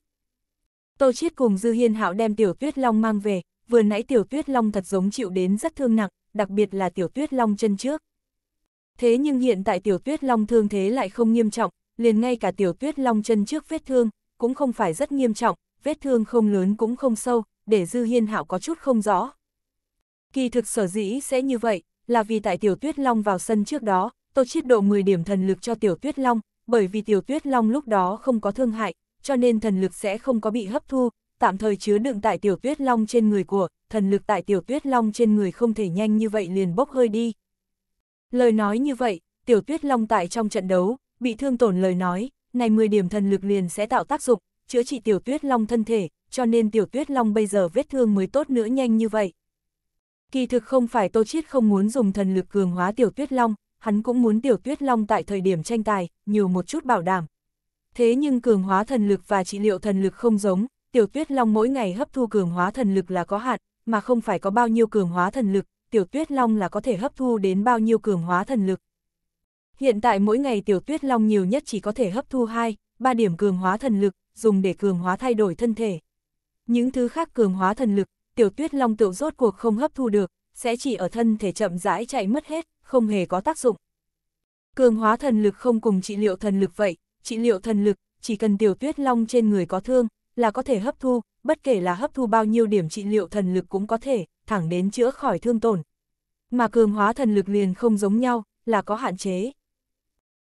Tô Chiết cùng Dư Hiên Hạo đem Tiểu Tuyết Long mang về, vừa nãy Tiểu Tuyết Long thật giống chịu đến rất thương nặng, đặc biệt là Tiểu Tuyết Long chân trước. Thế nhưng hiện tại Tiểu Tuyết Long thương thế lại không nghiêm trọng, liền ngay cả Tiểu Tuyết Long chân trước vết thương, cũng không phải rất nghiêm trọng, vết thương không lớn cũng không sâu, để Dư Hiên Hạo có chút không rõ. Kỳ thực sở dĩ sẽ như vậy, là vì tại Tiểu Tuyết Long vào sân trước đó, Tô Chiết độ 10 điểm thần lực cho Tiểu Tuyết Long, bởi vì Tiểu Tuyết Long lúc đó không có thương hại, cho nên thần lực sẽ không có bị hấp thu, tạm thời chứa đựng tại Tiểu Tuyết Long trên người của, thần lực tại Tiểu Tuyết Long trên người không thể nhanh như vậy liền bốc hơi đi. Lời nói như vậy, Tiểu Tuyết Long tại trong trận đấu, bị thương tổn lời nói, này 10 điểm thần lực liền sẽ tạo tác dụng, chữa trị tiểu tuyết long thân thể, cho nên tiểu tuyết long bây giờ vết thương mới tốt nữa nhanh như vậy. Kỳ thực không phải Tô Chiết không muốn dùng thần lực cường hóa tiểu tuyết long, hắn cũng muốn tiểu tuyết long tại thời điểm tranh tài, nhiều một chút bảo đảm. Thế nhưng cường hóa thần lực và trị liệu thần lực không giống, tiểu tuyết long mỗi ngày hấp thu cường hóa thần lực là có hạn, mà không phải có bao nhiêu cường hóa thần lực, tiểu tuyết long là có thể hấp thu đến bao nhiêu cường hóa thần lực. Hiện tại mỗi ngày tiểu tuyết long nhiều nhất chỉ có thể hấp thu 2, 3 điểm cường hóa thần lực, dùng để cường hóa thay đổi thân thể. Những thứ khác cường hóa thần lực, tiểu tuyết long tựu rốt cuộc không hấp thu được, sẽ chỉ ở thân thể chậm rãi chạy mất hết, không hề có tác dụng. Cường hóa thần lực không cùng trị liệu thần lực vậy, trị liệu thần lực, chỉ cần tiểu tuyết long trên người có thương, là có thể hấp thu, bất kể là hấp thu bao nhiêu điểm trị liệu thần lực cũng có thể, thẳng đến chữa khỏi thương tổn. Mà cường hóa thần lực liền không giống nhau, là có hạn chế.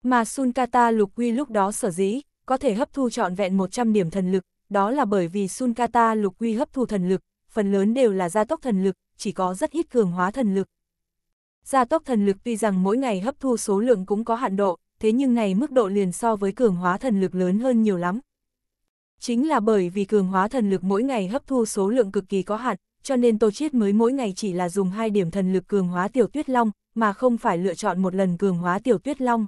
Mà Sunkata lục quy lúc đó sở dĩ, có thể hấp thu trọn vẹn 100 điểm thần lực, đó là bởi vì Sunkata lục quy hấp thu thần lực, phần lớn đều là gia tốc thần lực, chỉ có rất ít cường hóa thần lực. Gia tốc thần lực tuy rằng mỗi ngày hấp thu số lượng cũng có hạn độ, thế nhưng này mức độ liền so với cường hóa thần lực lớn hơn nhiều lắm. Chính là bởi vì cường hóa thần lực mỗi ngày hấp thu số lượng cực kỳ có hạn, cho nên Tô Chiết mới mỗi ngày chỉ là dùng hai điểm thần lực cường hóa tiểu tuyết long, mà không phải lựa chọn một lần cường hóa tiểu tuyết long.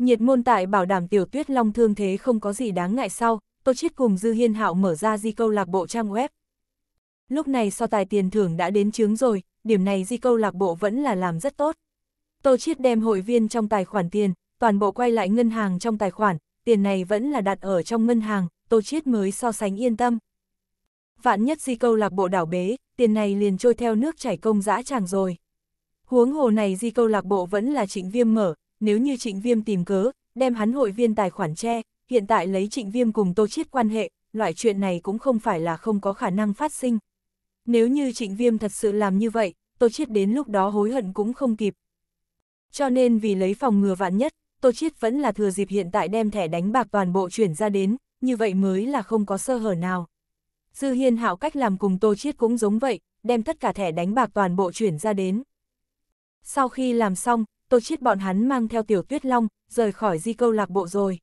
Nhiệt môn tại bảo đảm tiểu tuyết long thương thế không có gì đáng ngại sau, Tô Chiết cùng Dư Hiên Hạo mở ra di câu lạc bộ trang web. Lúc này so tài tiền thưởng đã đến chướng rồi, điểm này di câu lạc bộ vẫn là làm rất tốt. Tô Chiết đem hội viên trong tài khoản tiền, toàn bộ quay lại ngân hàng trong tài khoản, tiền này vẫn là đặt ở trong ngân hàng, Tô Chiết mới so sánh yên tâm. Vạn nhất di câu lạc bộ đảo bế, tiền này liền trôi theo nước chảy công dã tràng rồi. Huống hồ này di câu lạc bộ vẫn là trịnh viêm mở, nếu như trịnh viêm tìm cớ, đem hắn hội viên tài khoản che, hiện tại lấy trịnh viêm cùng tô chiết quan hệ, loại chuyện này cũng không phải là không có khả năng phát sinh. Nếu như trịnh viêm thật sự làm như vậy, tô chiết đến lúc đó hối hận cũng không kịp. Cho nên vì lấy phòng ngừa vạn nhất, tô chiết vẫn là thừa dịp hiện tại đem thẻ đánh bạc toàn bộ chuyển ra đến, như vậy mới là không có sơ hở nào. Dư hiên hạo cách làm cùng tô chiết cũng giống vậy, đem tất cả thẻ đánh bạc toàn bộ chuyển ra đến. Sau khi làm xong, Tô Chiết bọn hắn mang theo Tiểu Tuyết Long, rời khỏi di câu lạc bộ rồi.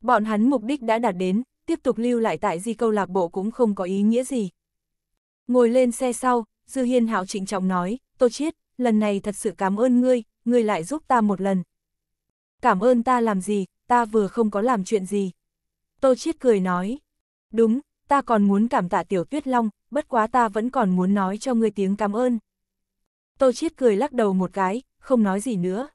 Bọn hắn mục đích đã đạt đến, tiếp tục lưu lại tại di câu lạc bộ cũng không có ý nghĩa gì. Ngồi lên xe sau, Dư Hiên Hạo trịnh trọng nói, Tô Chiết, lần này thật sự cảm ơn ngươi, ngươi lại giúp ta một lần. Cảm ơn ta làm gì, ta vừa không có làm chuyện gì. Tô Chiết cười nói, đúng, ta còn muốn cảm tạ Tiểu Tuyết Long, bất quá ta vẫn còn muốn nói cho ngươi tiếng cảm ơn. Tô Chiết cười lắc đầu một cái, không nói gì nữa.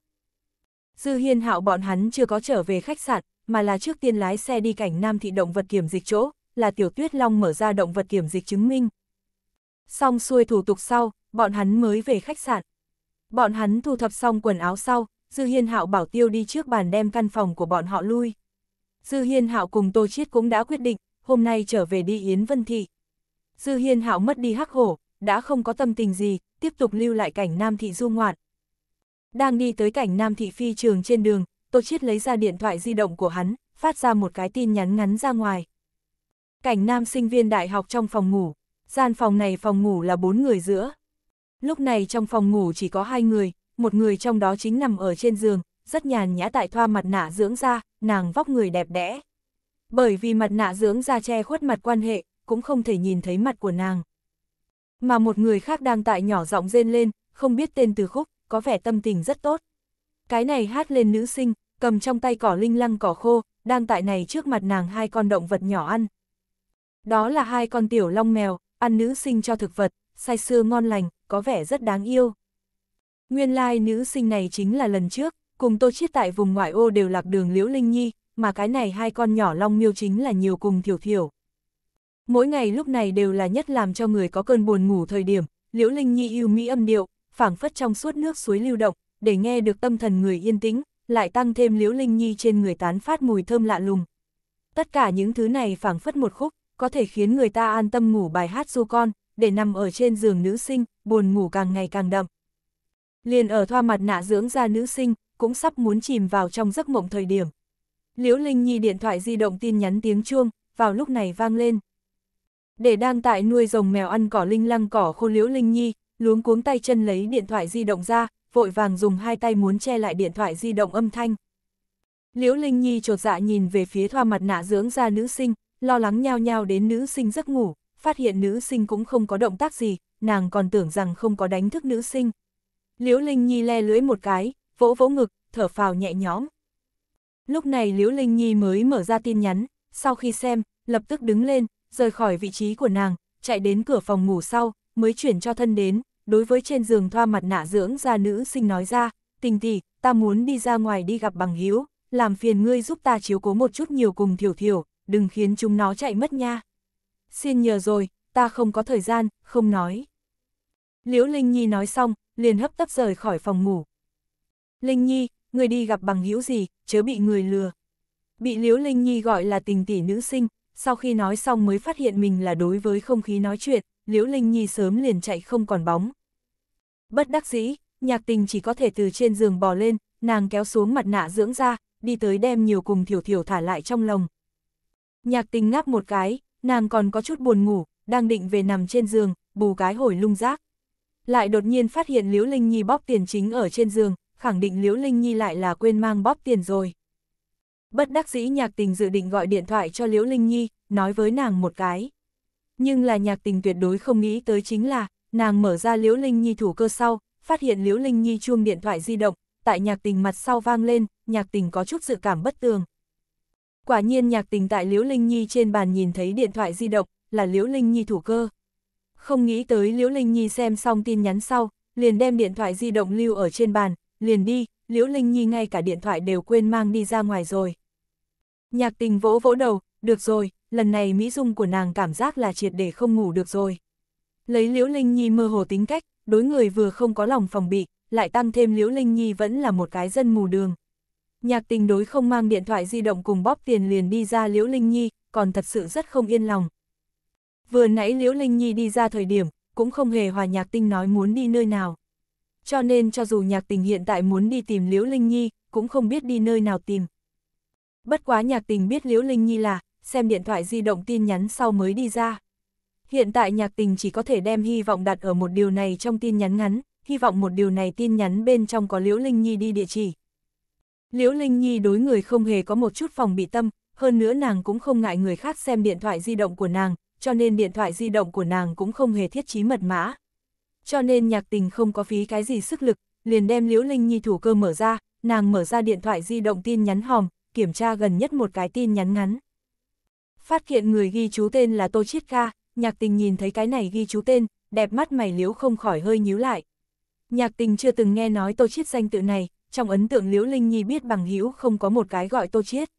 Dư hiên hạo bọn hắn chưa có trở về khách sạn, mà là trước tiên lái xe đi cảnh Nam thị động vật kiểm dịch chỗ, là tiểu tuyết long mở ra động vật kiểm dịch chứng minh. Xong xuôi thủ tục sau, bọn hắn mới về khách sạn. Bọn hắn thu thập xong quần áo sau, Dư Hiên Hạo bảo Tiêu đi trước bàn đem căn phòng của bọn họ lui. Dư Hiên Hạo cùng Tô Chiết cũng đã quyết định, hôm nay trở về đi Yến Vân Thị. Dư Hiên Hạo mất đi hắc hổ, đã không có tâm tình gì, tiếp tục lưu lại cảnh Nam Thị du ngoạn. Đang đi tới cảnh Nam Thị Phi trường trên đường, Tô Chiết lấy ra điện thoại di động của hắn, phát ra một cái tin nhắn ngắn ra ngoài. Cảnh Nam sinh viên đại học trong phòng ngủ, gian phòng này phòng ngủ là bốn người giữa. Lúc này trong phòng ngủ chỉ có hai người, một người trong đó chính nằm ở trên giường, rất nhàn nhã tại thoa mặt nạ dưỡng da, nàng vóc người đẹp đẽ. Bởi vì mặt nạ dưỡng da che khuất mặt quan hệ, cũng không thể nhìn thấy mặt của nàng. Mà một người khác đang tại nhỏ giọng rên lên, không biết tên từ khúc, có vẻ tâm tình rất tốt. Cái này hát lên nữ sinh, cầm trong tay cỏ linh lăng cỏ khô, đang tại này trước mặt nàng hai con động vật nhỏ ăn. Đó là hai con tiểu long mèo, ăn nữ sinh cho thực vật, say sưa ngon lành, có vẻ rất đáng yêu. Nguyên lai like, nữ sinh này chính là lần trước, cùng tô chiết tại vùng ngoại ô đều lạc đường Liễu Linh Nhi, mà cái này hai con nhỏ long miêu chính là nhiều cùng thiểu thiểu. Mỗi ngày lúc này đều là nhất làm cho người có cơn buồn ngủ thời điểm, Liễu Linh Nhi yêu mỹ âm điệu, phảng phất trong suốt nước suối lưu động, để nghe được tâm thần người yên tĩnh, lại tăng thêm liễu linh nhi trên người tán phát mùi thơm lạ lùng. Tất cả những thứ này phảng phất một khúc, có thể khiến người ta an tâm ngủ bài hát du con, để nằm ở trên giường nữ sinh, buồn ngủ càng ngày càng đậm. Liền ở thoa mặt nạ dưỡng ra nữ sinh, cũng sắp muốn chìm vào trong giấc mộng thời điểm. Liễu Linh Nhi điện thoại di động tin nhắn tiếng chuông, vào lúc này vang lên. Để đang tại nuôi rồng mèo ăn cỏ linh lăng cỏ khô Liễu Linh Nhi, luống cuống tay chân lấy điện thoại di động ra, vội vàng dùng hai tay muốn che lại điện thoại di động âm thanh. Liễu Linh Nhi trột dạ nhìn về phía thoa mặt nạ dưỡng da nữ sinh, lo lắng nhao nhao đến nữ sinh giấc ngủ, phát hiện nữ sinh cũng không có động tác gì, nàng còn tưởng rằng không có đánh thức nữ sinh. Liễu Linh Nhi le lưỡi một cái, vỗ vỗ ngực, thở phào nhẹ nhõm. Lúc này Liễu Linh Nhi mới mở ra tin nhắn, sau khi xem, lập tức đứng lên, rời khỏi vị trí của nàng, chạy đến cửa phòng ngủ sau, mới chuyển cho thân đến, đối với trên giường thoa mặt nạ dưỡng ra nữ sinh nói ra, tình tỷ, ta muốn đi ra ngoài đi gặp bằng hiếu, làm phiền ngươi giúp ta chiếu cố một chút nhiều cùng thiểu thiểu, đừng khiến chúng nó chạy mất nha. Xin nhờ rồi, ta không có thời gian, không nói. Liễu Linh Nhi nói xong, liền hấp tấp rời khỏi phòng ngủ. Linh Nhi, người đi gặp bằng hữu gì, chớ bị người lừa. Bị Liễu Linh Nhi gọi là tình tỷ nữ sinh, sau khi nói xong mới phát hiện mình là đối với không khí nói chuyện, Liễu Linh Nhi sớm liền chạy không còn bóng. Bất đắc dĩ, nhạc tình chỉ có thể từ trên giường bò lên, nàng kéo xuống mặt nạ dưỡng ra, đi tới đem nhiều cùng thiểu thiểu thả lại trong lòng. Nhạc tình ngáp một cái, nàng còn có chút buồn ngủ, đang định về nằm trên giường, bù cái hồi lung rác. Lại đột nhiên phát hiện Liễu Linh Nhi bóp tiền chính ở trên giường, khẳng định Liễu Linh Nhi lại là quên mang bóp tiền rồi. Bất đắc dĩ nhạc tình dự định gọi điện thoại cho Liễu Linh Nhi, nói với nàng một cái nhưng là nhạc tình tuyệt đối không nghĩ tới chính là, nàng mở ra Liễu Linh Nhi thủ cơ sau, phát hiện Liễu Linh Nhi chuông điện thoại di động, tại nhạc tình mặt sau vang lên, nhạc tình có chút dự cảm bất tường. Quả nhiên nhạc tình tại Liễu Linh Nhi trên bàn nhìn thấy điện thoại di động, là Liễu Linh Nhi thủ cơ. Không nghĩ tới Liễu Linh Nhi xem xong tin nhắn sau, liền đem điện thoại di động lưu ở trên bàn, liền đi, Liễu Linh Nhi ngay cả điện thoại đều quên mang đi ra ngoài rồi. Nhạc tình vỗ vỗ đầu, được rồi, lần này Mỹ Dung của nàng cảm giác là triệt để không ngủ được rồi. Lấy Liễu Linh Nhi mơ hồ tính cách, đối người vừa không có lòng phòng bị, lại tăng thêm Liễu Linh Nhi vẫn là một cái dân mù đường. Nhạc tình đối không mang điện thoại di động cùng bóp tiền liền đi ra Liễu Linh Nhi, còn thật sự rất không yên lòng. Vừa nãy Liễu Linh Nhi đi ra thời điểm, cũng không hề hòa nhạc tình nói muốn đi nơi nào. Cho nên cho dù nhạc tình hiện tại muốn đi tìm Liễu Linh Nhi, cũng không biết đi nơi nào tìm. Bất quá nhạc tình biết Liễu Linh Nhi là, xem điện thoại di động tin nhắn sau mới đi ra. Hiện tại nhạc tình chỉ có thể đem hy vọng đặt ở một điều này trong tin nhắn ngắn, hy vọng một điều này tin nhắn bên trong có Liễu Linh Nhi đi địa chỉ. Liễu Linh Nhi đối người không hề có một chút phòng bị tâm, hơn nữa nàng cũng không ngại người khác xem điện thoại di động của nàng, cho nên điện thoại di động của nàng cũng không hề thiết trí mật mã. Cho nên nhạc tình không có phí cái gì sức lực, liền đem Liễu Linh Nhi thủ cơ mở ra, nàng mở ra điện thoại di động tin nhắn hòm, kiểm tra gần nhất một cái tin nhắn ngắn. Phát hiện người ghi chú tên là Tô Chiết kha nhạc tình nhìn thấy cái này ghi chú tên, đẹp mắt mày liễu không khỏi hơi nhíu lại. Nhạc tình chưa từng nghe nói Tô Chiết danh tự này, trong ấn tượng Liễu Linh Nhi biết bằng hữu không có một cái gọi Tô Chiết.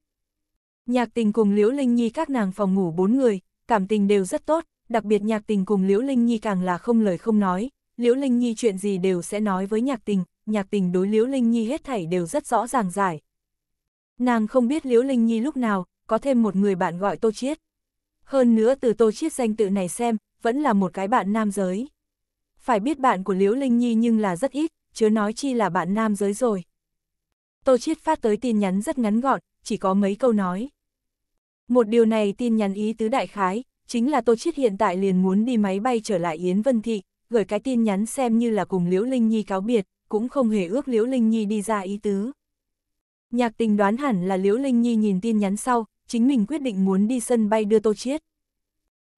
Nhạc tình cùng Liễu Linh Nhi các nàng phòng ngủ bốn người, cảm tình đều rất tốt, đặc biệt nhạc tình cùng Liễu Linh Nhi càng là không lời không nói, Liễu Linh Nhi chuyện gì đều sẽ nói với nhạc tình, nhạc tình đối Liễu Linh Nhi hết thảy đều rất rõ ràng giải. Nàng không biết Liễu Linh Nhi lúc nào, có thêm một người bạn gọi Tô Chiết. Hơn nữa từ Tô Chiết danh tự này xem, vẫn là một cái bạn nam giới. Phải biết bạn của Liễu Linh Nhi nhưng là rất ít, chứ nói chi là bạn nam giới rồi. Tô Chiết phát tới tin nhắn rất ngắn gọn, chỉ có mấy câu nói. Một điều này tin nhắn ý tứ đại khái, chính là Tô Chiết hiện tại liền muốn đi máy bay trở lại Yến Vân Thị, gửi cái tin nhắn xem như là cùng Liễu Linh Nhi cáo biệt, cũng không hề ước Liễu Linh Nhi đi ra ý tứ. Nhạc tình đoán hẳn là Liễu Linh Nhi nhìn tin nhắn sau, chính mình quyết định muốn đi sân bay đưa Tô Chiết.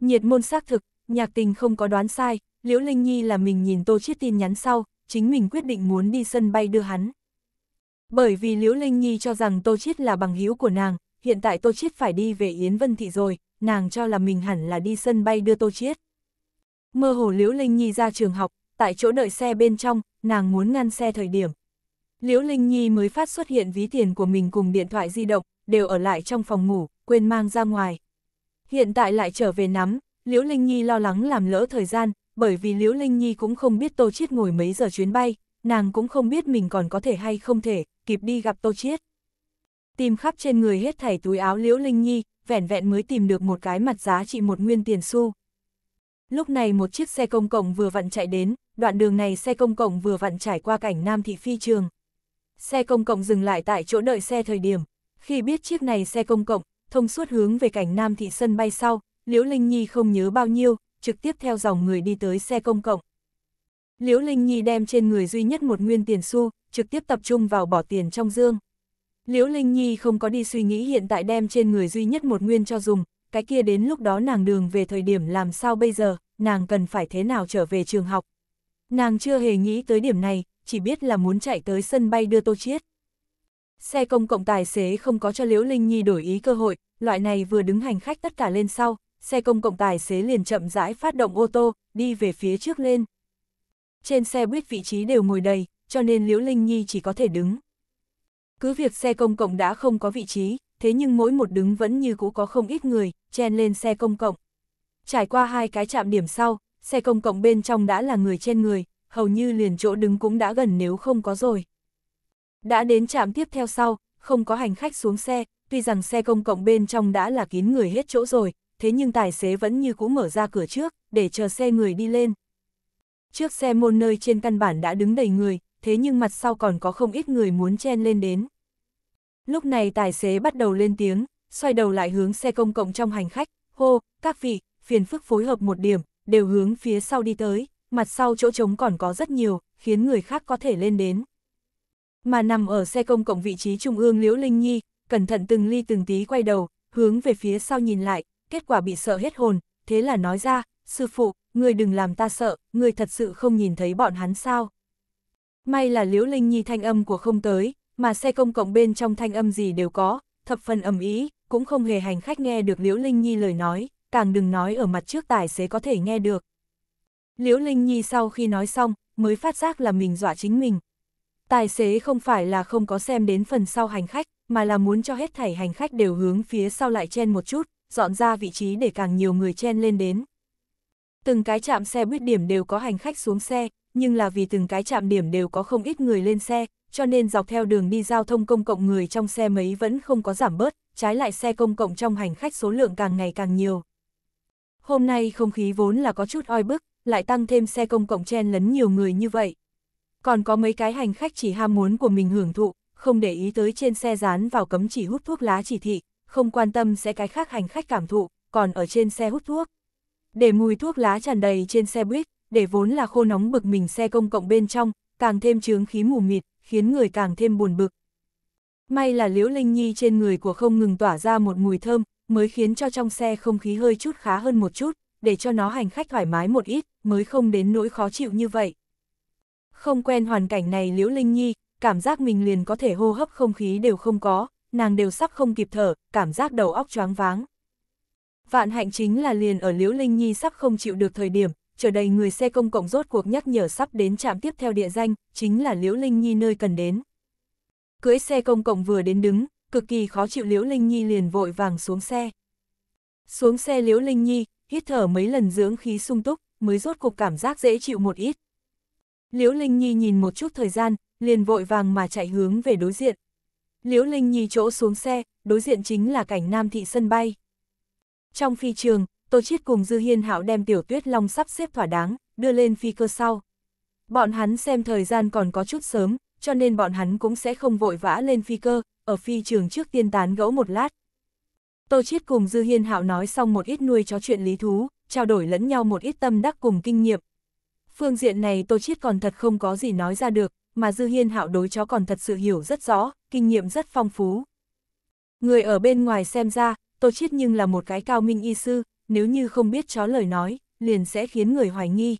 Nhiệt môn xác thực, nhạc tình không có đoán sai, Liễu Linh Nhi là mình nhìn Tô Chiết tin nhắn sau, chính mình quyết định muốn đi sân bay đưa hắn. Bởi vì Liễu Linh Nhi cho rằng Tô Chiết là bằng hữu của nàng, hiện tại Tô Chiết phải đi về Yến Vân Thị rồi, nàng cho là mình hẳn là đi sân bay đưa Tô Chiết. Mơ hồ Liễu Linh Nhi ra trường học, tại chỗ đợi xe bên trong, nàng muốn ngăn xe thời điểm. Liễu Linh Nhi mới phát xuất hiện ví tiền của mình cùng điện thoại di động, đều ở lại trong phòng ngủ, quên mang ra ngoài. Hiện tại lại trở về nắm, Liễu Linh Nhi lo lắng làm lỡ thời gian, bởi vì Liễu Linh Nhi cũng không biết Tô Chiết ngồi mấy giờ chuyến bay, nàng cũng không biết mình còn có thể hay không thể, kịp đi gặp Tô Chiết. Tìm khắp trên người hết thảy túi áo Liễu Linh Nhi, vẻn vẹn mới tìm được một cái mặt giá trị một nguyên tiền xu. Lúc này một chiếc xe công cộng vừa vặn chạy đến, đoạn đường này xe công cộng vừa vặn trải qua cảnh Nam Thị Phi Trường. Xe công cộng dừng lại tại chỗ đợi xe thời điểm, khi biết chiếc này xe công cộng, thông suốt hướng về cảnh Nam Thị sân bay sau, Liễu Linh Nhi không nhớ bao nhiêu, trực tiếp theo dòng người đi tới xe công cộng. Liễu Linh Nhi đem trên người duy nhất một nguyên tiền xu, trực tiếp tập trung vào bỏ tiền trong dương. Liễu Linh Nhi không có đi suy nghĩ hiện tại đem trên người duy nhất một nguyên cho dùng, cái kia đến lúc đó nàng đường về thời điểm làm sao bây giờ, nàng cần phải thế nào trở về trường học. Nàng chưa hề nghĩ tới điểm này, chỉ biết là muốn chạy tới sân bay đưa Tô Chiết. Xe công cộng tài xế không có cho Liễu Linh Nhi đổi ý cơ hội, loại này vừa đứng hành khách tất cả lên sau, xe công cộng tài xế liền chậm rãi phát động ô tô, đi về phía trước lên. Trên xe buýt vị trí đều ngồi đầy, cho nên Liễu Linh Nhi chỉ có thể đứng. Cứ việc xe công cộng đã không có vị trí, thế nhưng mỗi một đứng vẫn như cũ có không ít người, chen lên xe công cộng. Trải qua hai cái chạm điểm sau, xe công cộng bên trong đã là người trên người, hầu như liền chỗ đứng cũng đã gần nếu không có rồi. Đã đến trạm tiếp theo sau, không có hành khách xuống xe, tuy rằng xe công cộng bên trong đã là kín người hết chỗ rồi, thế nhưng tài xế vẫn như cũ mở ra cửa trước, để chờ xe người đi lên. Trước xe môn nơi trên căn bản đã đứng đầy người, thế nhưng mặt sau còn có không ít người muốn chen lên đến. Lúc này tài xế bắt đầu lên tiếng, xoay đầu lại hướng xe công cộng trong hành khách, hô, các vị, phiền phức phối hợp một điểm, đều hướng phía sau đi tới, mặt sau chỗ trống còn có rất nhiều, khiến người khác có thể lên đến mà nằm ở xe công cộng vị trí trung ương Liễu Linh Nhi, cẩn thận từng ly từng tí quay đầu, hướng về phía sau nhìn lại, kết quả bị sợ hết hồn, thế là nói ra, sư phụ, người đừng làm ta sợ, người thật sự không nhìn thấy bọn hắn sao. May là Liễu Linh Nhi thanh âm của không tới, mà xe công cộng bên trong thanh âm gì đều có, thập phần ầm ý, cũng không hề hành khách nghe được Liễu Linh Nhi lời nói, càng đừng nói ở mặt trước tài xế có thể nghe được. Liễu Linh Nhi sau khi nói xong, mới phát giác là mình dọa chính mình, Tài xế không phải là không có xem đến phần sau hành khách, mà là muốn cho hết thảy hành khách đều hướng phía sau lại chen một chút, dọn ra vị trí để càng nhiều người chen lên đến. Từng cái chạm xe buýt điểm đều có hành khách xuống xe, nhưng là vì từng cái chạm điểm đều có không ít người lên xe, cho nên dọc theo đường đi giao thông công cộng người trong xe mấy vẫn không có giảm bớt, trái lại xe công cộng trong hành khách số lượng càng ngày càng nhiều. Hôm nay không khí vốn là có chút oi bức, lại tăng thêm xe công cộng chen lấn nhiều người như vậy, còn có mấy cái hành khách chỉ ham muốn của mình hưởng thụ, không để ý tới trên xe dán vào cấm chỉ hút thuốc lá chỉ thị, không quan tâm sẽ cái khác hành khách cảm thụ, còn ở trên xe hút thuốc. Để mùi thuốc lá tràn đầy trên xe buýt, để vốn là khô nóng bực mình xe công cộng bên trong, càng thêm chướng khí mù mịt, khiến người càng thêm buồn bực. May là Liễu Linh Nhi trên người của không ngừng tỏa ra một mùi thơm, mới khiến cho trong xe không khí hơi chút khá hơn một chút, để cho nó hành khách thoải mái một ít, mới không đến nỗi khó chịu như vậy. Không quen hoàn cảnh này Liễu Linh Nhi, cảm giác mình liền có thể hô hấp không khí đều không có, nàng đều sắp không kịp thở, cảm giác đầu óc choáng váng. Vạn hạnh chính là liền ở Liễu Linh Nhi sắp không chịu được thời điểm, chờ đầy người xe công cộng rốt cuộc nhắc nhở sắp đến trạm tiếp theo địa danh, chính là Liễu Linh Nhi nơi cần đến. Cưỡi xe công cộng vừa đến đứng, cực kỳ khó chịu Liễu Linh Nhi liền vội vàng xuống xe. Xuống xe Liễu Linh Nhi, hít thở mấy lần dưỡng khí sung túc, mới rốt cuộc cảm giác dễ chịu một ít. Liễu Linh Nhi nhìn một chút thời gian, liền vội vàng mà chạy hướng về đối diện. Liễu Linh Nhi chỗ xuống xe, đối diện chính là cảnh Nam Thị sân bay. Trong phi trường, Tô Chiết cùng Dư Hiên Hạo đem Tiểu Tuyết Long sắp xếp thỏa đáng, đưa lên phi cơ sau. Bọn hắn xem thời gian còn có chút sớm, cho nên bọn hắn cũng sẽ không vội vã lên phi cơ, ở phi trường trước tiên tán gẫu một lát. Tô Chiết cùng Dư Hiên Hạo nói xong một ít nuôi chó chuyện lý thú, trao đổi lẫn nhau một ít tâm đắc cùng kinh nghiệm, Phương diện này Tô Chiết còn thật không có gì nói ra được, mà Dư Hiên hạo đối chó còn thật sự hiểu rất rõ, kinh nghiệm rất phong phú. Người ở bên ngoài xem ra, Tô Chiết nhưng là một cái cao minh y sư, nếu như không biết chó lời nói, liền sẽ khiến người hoài nghi.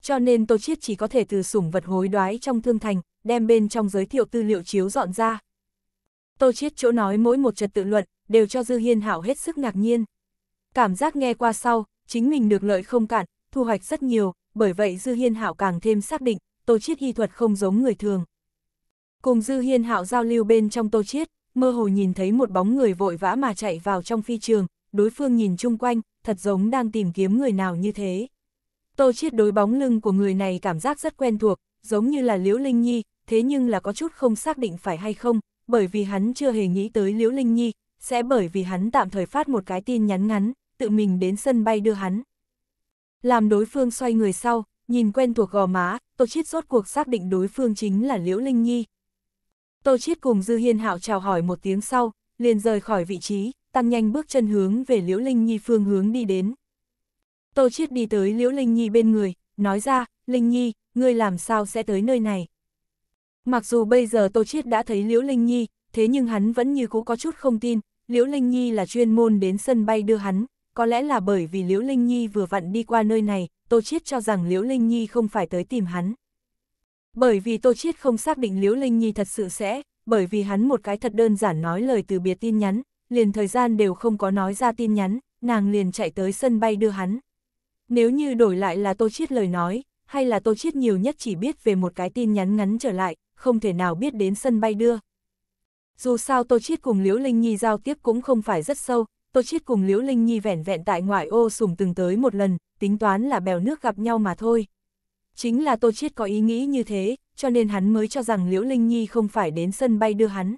Cho nên Tô Chiết chỉ có thể từ sủng vật hối đoái trong thương thành, đem bên trong giới thiệu tư liệu chiếu dọn ra. Tô Chiết chỗ nói mỗi một trật tự luận, đều cho Dư Hiên hảo hết sức ngạc nhiên. Cảm giác nghe qua sau, chính mình được lợi không cạn, thu hoạch rất nhiều, bởi vậy Dư Hiên Hạo càng thêm xác định, Tô Chiết y thuật không giống người thường. Cùng Dư Hiên Hạo giao lưu bên trong Tô Chiết, mơ hồ nhìn thấy một bóng người vội vã mà chạy vào trong phi trường, đối phương nhìn chung quanh, thật giống đang tìm kiếm người nào như thế. Tô Chiết đối bóng lưng của người này cảm giác rất quen thuộc, giống như là Liễu Linh Nhi, thế nhưng là có chút không xác định phải hay không, bởi vì hắn chưa hề nghĩ tới Liễu Linh Nhi, sẽ bởi vì hắn tạm thời phát một cái tin nhắn ngắn, tự mình đến sân bay đưa hắn. Làm đối phương xoay người sau, nhìn quen thuộc gò má, Tô Chiết rốt cuộc xác định đối phương chính là Liễu Linh Nhi. Tô Chiết cùng Dư Hiên Hạo chào hỏi một tiếng sau, liền rời khỏi vị trí, tăng nhanh bước chân hướng về Liễu Linh Nhi phương hướng đi đến. Tô Chiết đi tới Liễu Linh Nhi bên người, nói ra, Linh Nhi, ngươi làm sao sẽ tới nơi này? Mặc dù bây giờ Tô Chiết đã thấy Liễu Linh Nhi, thế nhưng hắn vẫn như cũ có chút không tin, Liễu Linh Nhi là chuyên môn đến sân bay đưa hắn, có lẽ là bởi vì Liễu Linh Nhi vừa vặn đi qua nơi này, Tô Chiết cho rằng Liễu Linh Nhi không phải tới tìm hắn. Bởi vì Tô Chiết không xác định Liễu Linh Nhi thật sự sẽ, bởi vì hắn một cái thật đơn giản nói lời từ biệt tin nhắn, liền thời gian đều không có nói ra tin nhắn, nàng liền chạy tới sân bay đưa hắn. Nếu như đổi lại là Tô Chiết lời nói, hay là Tô Chiết nhiều nhất chỉ biết về một cái tin nhắn ngắn trở lại, không thể nào biết đến sân bay đưa. Dù sao Tô Chiết cùng Liễu Linh Nhi giao tiếp cũng không phải rất sâu, Tô Chiết cùng Liễu Linh Nhi vẻn vẹn tại ngoại ô sùng từng tới một lần, tính toán là bèo nước gặp nhau mà thôi. Chính là Tô Chiết có ý nghĩ như thế, cho nên hắn mới cho rằng Liễu Linh Nhi không phải đến sân bay đưa hắn.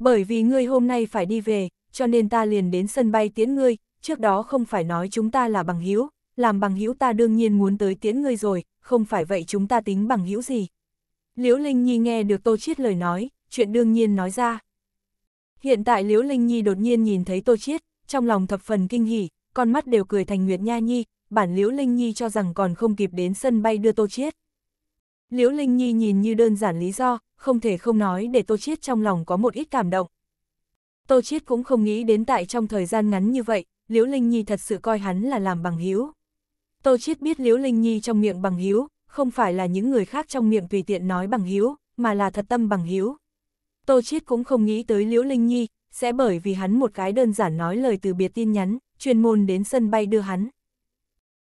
Bởi vì ngươi hôm nay phải đi về, cho nên ta liền đến sân bay tiễn ngươi, trước đó không phải nói chúng ta là bằng hữu, làm bằng hữu ta đương nhiên muốn tới tiễn ngươi rồi, không phải vậy chúng ta tính bằng hữu gì. Liễu Linh Nhi nghe được Tô Chiết lời nói, chuyện đương nhiên nói ra. Hiện tại Liễu Linh Nhi đột nhiên nhìn thấy Tô Chiết, trong lòng thập phần kinh hỉ, con mắt đều cười thành Nguyệt Nha Nhi, bản Liễu Linh Nhi cho rằng còn không kịp đến sân bay đưa Tô Chiết. Liễu Linh Nhi nhìn như đơn giản lý do, không thể không nói để Tô Chiết trong lòng có một ít cảm động. Tô Chiết cũng không nghĩ đến tại trong thời gian ngắn như vậy, Liễu Linh Nhi thật sự coi hắn là làm bằng hữu. Tô Chiết biết Liễu Linh Nhi trong miệng bằng hữu, không phải là những người khác trong miệng tùy tiện nói bằng hữu, mà là thật tâm bằng hữu. Tô Chiết cũng không nghĩ tới Liễu Linh Nhi, sẽ bởi vì hắn một cái đơn giản nói lời từ biệt tin nhắn, chuyên môn đến sân bay đưa hắn.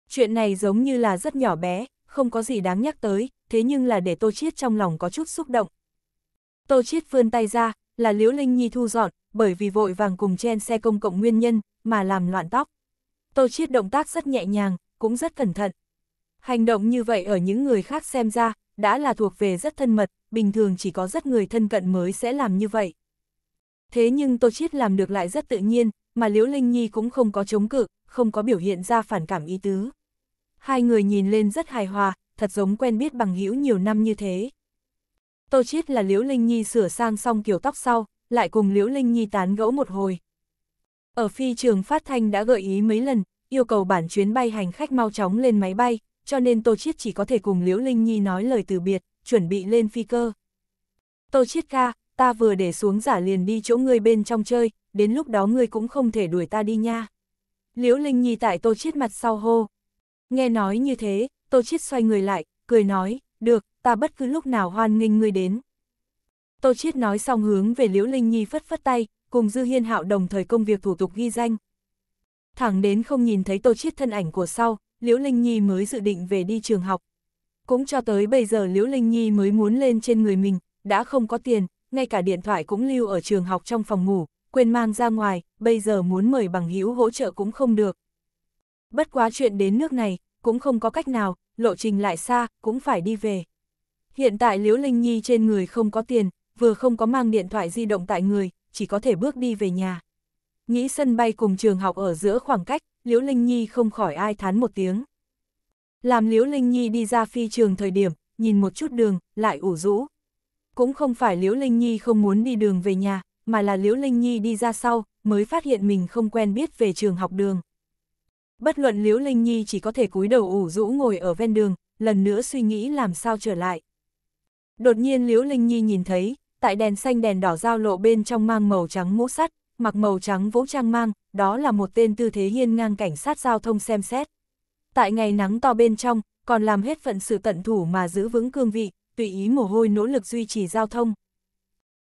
Chuyện này giống như là rất nhỏ bé, không có gì đáng nhắc tới, thế nhưng là để Tô Chiết trong lòng có chút xúc động. Tô Chiết vươn tay ra, là Liễu Linh Nhi thu dọn, bởi vì vội vàng cùng chen xe công cộng nguyên nhân, mà làm loạn tóc. Tô Chiết động tác rất nhẹ nhàng, cũng rất cẩn thận. Hành động như vậy ở những người khác xem ra, đã là thuộc về rất thân mật, bình thường chỉ có rất người thân cận mới sẽ làm như vậy. Thế nhưng Tô Chiết làm được lại rất tự nhiên, mà Liễu Linh Nhi cũng không có chống cự, không có biểu hiện ra phản cảm ý tứ. Hai người nhìn lên rất hài hòa, thật giống quen biết bằng hữu nhiều năm như thế. Tô Chiết là Liễu Linh Nhi sửa sang xong kiểu tóc sau, lại cùng Liễu Linh Nhi tán gẫu một hồi. Ở phi trường phát thanh đã gợi ý mấy lần, yêu cầu bản chuyến bay hành khách mau chóng lên máy bay, cho nên Tô Chiết chỉ có thể cùng Liễu Linh Nhi nói lời từ biệt, chuẩn bị lên phi cơ. Tô Chiết ca, ta vừa để xuống giả liền đi chỗ ngươi bên trong chơi, đến lúc đó ngươi cũng không thể đuổi ta đi nha. Liễu Linh Nhi tại Tô Chiết mặt sau hô. Nghe nói như thế, Tô Chiết xoay người lại, cười nói, được, ta bất cứ lúc nào hoan nghênh ngươi đến. Tô Chiết nói xong hướng về Liễu Linh Nhi phất phất tay, cùng Dư Hiên Hạo đồng thời công việc thủ tục ghi danh. Thẳng đến không nhìn thấy Tô Chiết thân ảnh của sau, Liễu Linh Nhi mới dự định về đi trường học. Cũng cho tới bây giờ Liễu Linh Nhi mới muốn lên trên người mình, đã không có tiền, ngay cả điện thoại cũng lưu ở trường học trong phòng ngủ, quên mang ra ngoài, bây giờ muốn mời bằng hữu hỗ trợ cũng không được. Bất quá chuyện đến nước này, cũng không có cách nào, lộ trình lại xa, cũng phải đi về. Hiện tại Liễu Linh Nhi trên người không có tiền, vừa không có mang điện thoại di động tại người, chỉ có thể bước đi về nhà. Nghĩ sân bay cùng trường học ở giữa khoảng cách, Liễu Linh Nhi không khỏi ai thán một tiếng. Làm Liễu Linh Nhi đi ra phi trường thời điểm, nhìn một chút đường, lại ủ rũ. Cũng không phải Liễu Linh Nhi không muốn đi đường về nhà, mà là Liễu Linh Nhi đi ra sau, mới phát hiện mình không quen biết về trường học đường. Bất luận Liễu Linh Nhi chỉ có thể cúi đầu ủ rũ ngồi ở ven đường, lần nữa suy nghĩ làm sao trở lại. Đột nhiên Liễu Linh Nhi nhìn thấy, tại đèn xanh đèn đỏ giao lộ bên trong mang màu trắng mũ sắt, mặc màu trắng vũ trang mang, đó là một tên tư thế hiên ngang cảnh sát giao thông xem xét. Tại ngày nắng to bên trong, còn làm hết phận sự tận thủ mà giữ vững cương vị, tùy ý mồ hôi nỗ lực duy trì giao thông.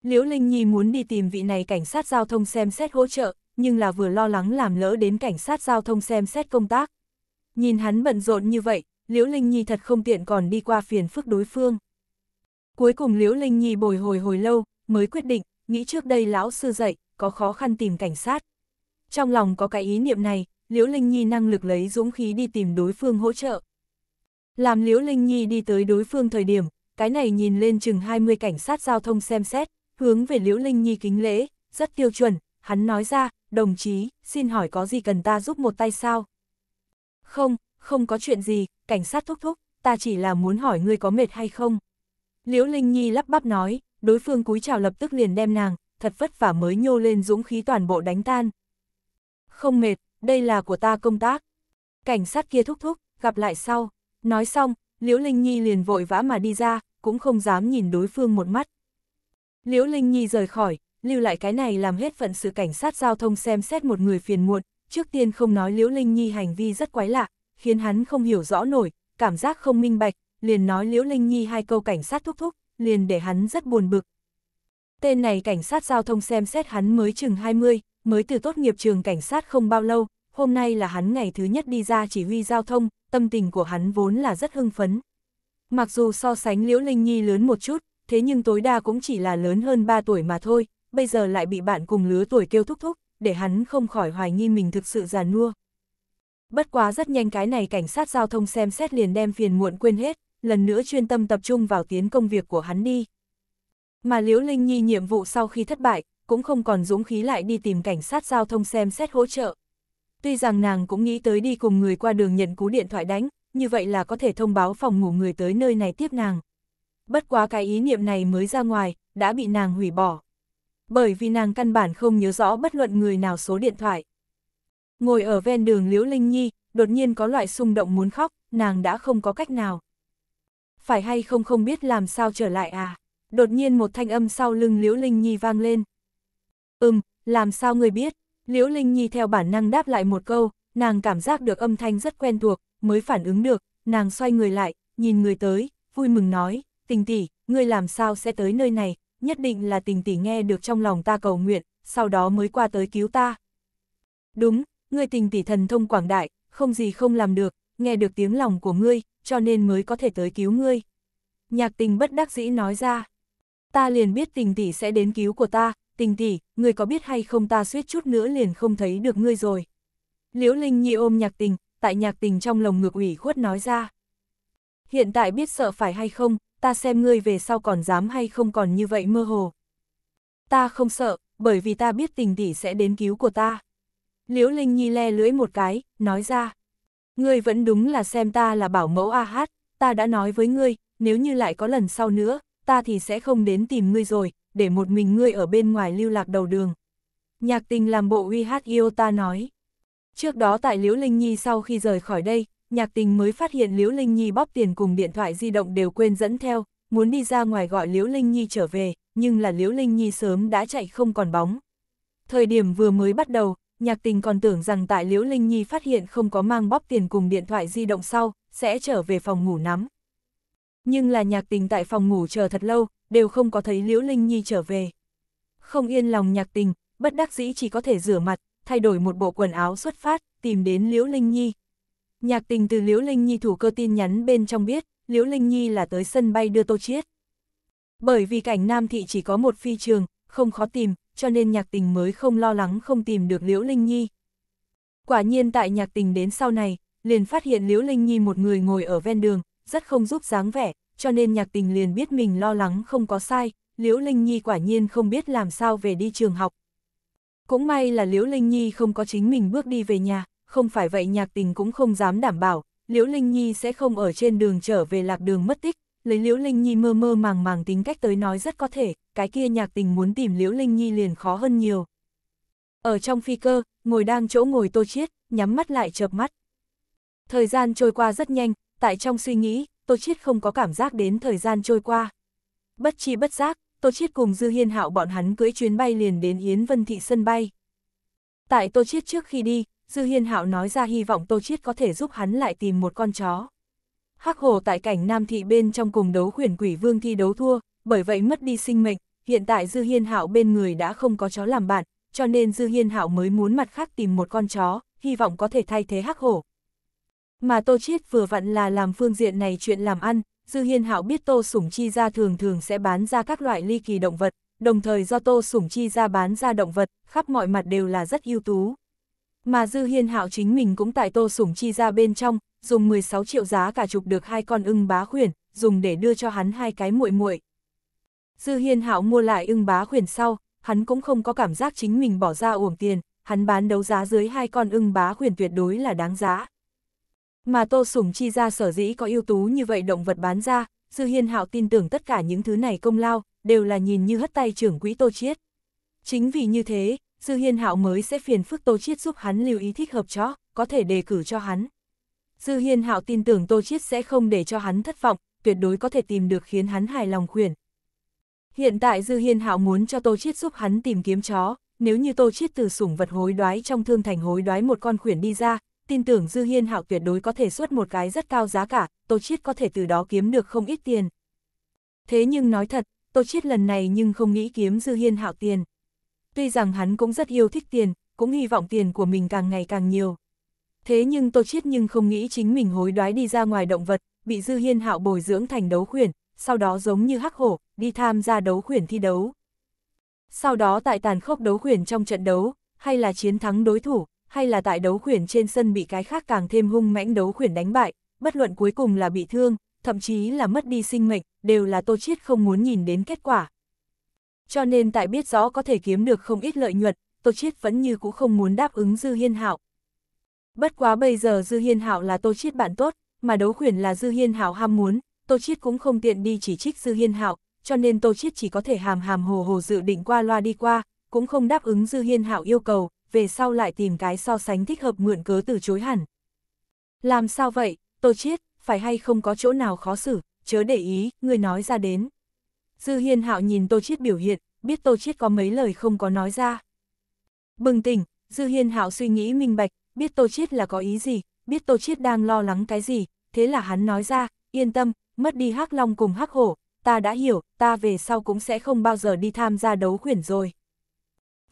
Liễu Linh Nhi muốn đi tìm vị này cảnh sát giao thông xem xét hỗ trợ, nhưng là vừa lo lắng làm lỡ đến cảnh sát giao thông xem xét công tác. Nhìn hắn bận rộn như vậy, Liễu Linh Nhi thật không tiện còn đi qua phiền phức đối phương. Cuối cùng Liễu Linh Nhi bồi hồi hồi lâu, mới quyết định, nghĩ trước đây lão sư dạy, có khó khăn tìm cảnh sát, trong lòng có cái ý niệm này, Liễu Linh Nhi năng lực lấy dũng khí đi tìm đối phương hỗ trợ. Làm Liễu Linh Nhi đi tới đối phương thời điểm, cái này nhìn lên chừng 20 cảnh sát giao thông xem xét, hướng về Liễu Linh Nhi kính lễ, rất tiêu chuẩn, hắn nói ra, đồng chí, xin hỏi có gì cần ta giúp một tay sao? Không, không có chuyện gì, cảnh sát thúc thúc, ta chỉ là muốn hỏi ngươi có mệt hay không. Liễu Linh Nhi lắp bắp nói, đối phương cúi chào lập tức liền đem nàng, thật vất vả mới nhô lên dũng khí toàn bộ đánh tan, không mệt, đây là của ta công tác. Cảnh sát kia thúc thúc, gặp lại sau. Nói xong, Liễu Linh Nhi liền vội vã mà đi ra, cũng không dám nhìn đối phương một mắt. Liễu Linh Nhi rời khỏi, lưu lại cái này làm hết phận sự cảnh sát giao thông xem xét một người phiền muộn, trước tiên không nói Liễu Linh Nhi hành vi rất quái lạ, khiến hắn không hiểu rõ nổi, cảm giác không minh bạch, liền nói Liễu Linh Nhi hai câu cảnh sát thúc thúc, liền để hắn rất buồn bực, Tên này cảnh sát giao thông xem xét hắn mới chừng 20, mới từ tốt nghiệp trường cảnh sát không bao lâu, hôm nay là hắn ngày thứ nhất đi ra chỉ huy giao thông, tâm tình của hắn vốn là rất hưng phấn. Mặc dù so sánh Liễu Linh Nhi lớn một chút, thế nhưng tối đa cũng chỉ là lớn hơn 3 tuổi mà thôi, bây giờ lại bị bạn cùng lứa tuổi kêu thúc thúc, để hắn không khỏi hoài nghi mình thực sự già nua. Bất quá rất nhanh cái này cảnh sát giao thông xem xét liền đem phiền muộn quên hết, lần nữa chuyên tâm tập trung vào tiến công việc của hắn đi, mà Liễu Linh Nhi nhiệm vụ sau khi thất bại, cũng không còn dũng khí lại đi tìm cảnh sát giao thông xem xét hỗ trợ. Tuy rằng nàng cũng nghĩ tới đi cùng người qua đường nhận cú điện thoại đánh, như vậy là có thể thông báo phòng ngủ người tới nơi này tiếp nàng. Bất quá cái ý niệm này mới ra ngoài, đã bị nàng hủy bỏ. Bởi vì nàng căn bản không nhớ rõ bất luận người nào số điện thoại. Ngồi ở ven đường Liễu Linh Nhi, đột nhiên có loại xung động muốn khóc, nàng đã không có cách nào. Phải hay không không biết làm sao trở lại à? đột nhiên một thanh âm sau lưng Liễu Linh Nhi vang lên. Ừm, làm sao người biết? Liễu Linh Nhi theo bản năng đáp lại một câu, nàng cảm giác được âm thanh rất quen thuộc, mới phản ứng được, nàng xoay người lại, nhìn người tới, vui mừng nói, tình tỷ, ngươi làm sao sẽ tới nơi này, nhất định là tình tỷ nghe được trong lòng ta cầu nguyện, sau đó mới qua tới cứu ta. Đúng, ngươi tình tỷ thần thông quảng đại, không gì không làm được, nghe được tiếng lòng của ngươi, cho nên mới có thể tới cứu ngươi. Nhạc tình bất đắc dĩ nói ra ta liền biết tình tỷ sẽ đến cứu của ta, tình tỷ, người có biết hay không ta suýt chút nữa liền không thấy được ngươi rồi. Liễu Linh Nhi ôm nhạc tình, tại nhạc tình trong lồng ngược ủy khuất nói ra. Hiện tại biết sợ phải hay không, ta xem ngươi về sau còn dám hay không còn như vậy mơ hồ. Ta không sợ, bởi vì ta biết tình tỷ sẽ đến cứu của ta. Liễu Linh Nhi le lưỡi một cái, nói ra. Ngươi vẫn đúng là xem ta là bảo mẫu A hát, ta đã nói với ngươi, nếu như lại có lần sau nữa, ta thì sẽ không đến tìm ngươi rồi, để một mình ngươi ở bên ngoài lưu lạc đầu đường. Nhạc tình làm bộ uy hát yêu ta nói. Trước đó tại Liễu Linh Nhi sau khi rời khỏi đây, nhạc tình mới phát hiện Liễu Linh Nhi bóp tiền cùng điện thoại di động đều quên dẫn theo, muốn đi ra ngoài gọi Liễu Linh Nhi trở về, nhưng là Liễu Linh Nhi sớm đã chạy không còn bóng. Thời điểm vừa mới bắt đầu, nhạc tình còn tưởng rằng tại Liễu Linh Nhi phát hiện không có mang bóp tiền cùng điện thoại di động sau, sẽ trở về phòng ngủ nắm nhưng là nhạc tình tại phòng ngủ chờ thật lâu, đều không có thấy Liễu Linh Nhi trở về. Không yên lòng nhạc tình, bất đắc dĩ chỉ có thể rửa mặt, thay đổi một bộ quần áo xuất phát, tìm đến Liễu Linh Nhi. Nhạc tình từ Liễu Linh Nhi thủ cơ tin nhắn bên trong biết, Liễu Linh Nhi là tới sân bay đưa Tô Chiết. Bởi vì cảnh Nam Thị chỉ có một phi trường, không khó tìm, cho nên nhạc tình mới không lo lắng không tìm được Liễu Linh Nhi. Quả nhiên tại nhạc tình đến sau này, liền phát hiện Liễu Linh Nhi một người ngồi ở ven đường, rất không giúp dáng vẻ, cho nên nhạc tình liền biết mình lo lắng không có sai, Liễu Linh Nhi quả nhiên không biết làm sao về đi trường học. Cũng may là Liễu Linh Nhi không có chính mình bước đi về nhà, không phải vậy nhạc tình cũng không dám đảm bảo, Liễu Linh Nhi sẽ không ở trên đường trở về lạc đường mất tích, lấy Liễu Linh Nhi mơ mơ màng màng tính cách tới nói rất có thể, cái kia nhạc tình muốn tìm Liễu Linh Nhi liền khó hơn nhiều. Ở trong phi cơ, ngồi đang chỗ ngồi tô chiết, nhắm mắt lại chợp mắt. Thời gian trôi qua rất nhanh, tại trong suy nghĩ, Tô Chiết không có cảm giác đến thời gian trôi qua. Bất chi bất giác, Tô Chiết cùng Dư Hiên Hạo bọn hắn cưỡi chuyến bay liền đến Yến Vân Thị sân bay. Tại Tô Chiết trước khi đi, Dư Hiên Hạo nói ra hy vọng Tô Chiết có thể giúp hắn lại tìm một con chó. Hắc Hồ tại cảnh Nam Thị bên trong cùng đấu khuyển quỷ vương thi đấu thua, bởi vậy mất đi sinh mệnh, hiện tại Dư Hiên Hạo bên người đã không có chó làm bạn, cho nên Dư Hiên Hạo mới muốn mặt khác tìm một con chó, hy vọng có thể thay thế Hắc Hổ, mà Tô Chiết vừa vặn là làm phương diện này chuyện làm ăn, Dư Hiên Hạo biết Tô Sủng Chi ra thường thường sẽ bán ra các loại ly kỳ động vật, đồng thời do Tô Sủng Chi ra bán ra động vật, khắp mọi mặt đều là rất ưu tú. Mà Dư Hiên Hạo chính mình cũng tại Tô Sủng Chi ra bên trong, dùng 16 triệu giá cả chụp được hai con ưng bá khuyển, dùng để đưa cho hắn hai cái muội muội. Dư Hiên Hạo mua lại ưng bá khuyển sau, hắn cũng không có cảm giác chính mình bỏ ra uổng tiền, hắn bán đấu giá dưới hai con ưng bá khuyển tuyệt đối là đáng giá. Mà Tô Sủng Chi ra sở dĩ có ưu tú như vậy động vật bán ra, Dư Hiên Hạo tin tưởng tất cả những thứ này công lao, đều là nhìn như hất tay trưởng quỹ Tô Chiết. Chính vì như thế, Dư Hiên Hạo mới sẽ phiền phức Tô Chiết giúp hắn lưu ý thích hợp chó có thể đề cử cho hắn. Dư Hiên Hạo tin tưởng Tô Chiết sẽ không để cho hắn thất vọng, tuyệt đối có thể tìm được khiến hắn hài lòng khuyển. Hiện tại Dư Hiên Hạo muốn cho Tô Chiết giúp hắn tìm kiếm chó, nếu như Tô Chiết từ sủng vật hối đoái trong thương thành hối đoái một con khuyển đi ra, tin tưởng Dư Hiên Hạo tuyệt đối có thể xuất một cái rất cao giá cả, Tô Chiết có thể từ đó kiếm được không ít tiền. Thế nhưng nói thật, Tô Chiết lần này nhưng không nghĩ kiếm Dư Hiên Hạo tiền. Tuy rằng hắn cũng rất yêu thích tiền, cũng hy vọng tiền của mình càng ngày càng nhiều. Thế nhưng Tô Chiết nhưng không nghĩ chính mình hối đoái đi ra ngoài động vật, bị Dư Hiên Hạo bồi dưỡng thành đấu khuyển, sau đó giống như hắc hổ, đi tham gia đấu khuyển thi đấu. Sau đó tại tàn khốc đấu khuyển trong trận đấu, hay là chiến thắng đối thủ, hay là tại đấu khuyển trên sân bị cái khác càng thêm hung mãnh đấu khuyển đánh bại, bất luận cuối cùng là bị thương, thậm chí là mất đi sinh mệnh, đều là Tô Chiết không muốn nhìn đến kết quả. Cho nên tại biết rõ có thể kiếm được không ít lợi nhuận, Tô Chiết vẫn như cũng không muốn đáp ứng Dư Hiên Hạo. Bất quá bây giờ Dư Hiên Hạo là Tô Chiết bạn tốt, mà đấu khuyển là Dư Hiên Hạo ham muốn, Tô Chiết cũng không tiện đi chỉ trích Dư Hiên Hạo, cho nên Tô Chiết chỉ có thể hàm hàm hồ hồ dự định qua loa đi qua, cũng không đáp ứng Dư Hiên Hạo yêu cầu, về sau lại tìm cái so sánh thích hợp mượn cớ từ chối hẳn. Làm sao vậy, Tô Chiết, phải hay không có chỗ nào khó xử, chớ để ý, người nói ra đến. Dư Hiên Hạo nhìn Tô Chiết biểu hiện, biết Tô Chiết có mấy lời không có nói ra. Bừng tỉnh, Dư Hiên Hạo suy nghĩ minh bạch, biết Tô Chiết là có ý gì, biết Tô Chiết đang lo lắng cái gì, thế là hắn nói ra, yên tâm, mất đi Hắc Long cùng Hắc Hổ, ta đã hiểu, ta về sau cũng sẽ không bao giờ đi tham gia đấu khuyển rồi.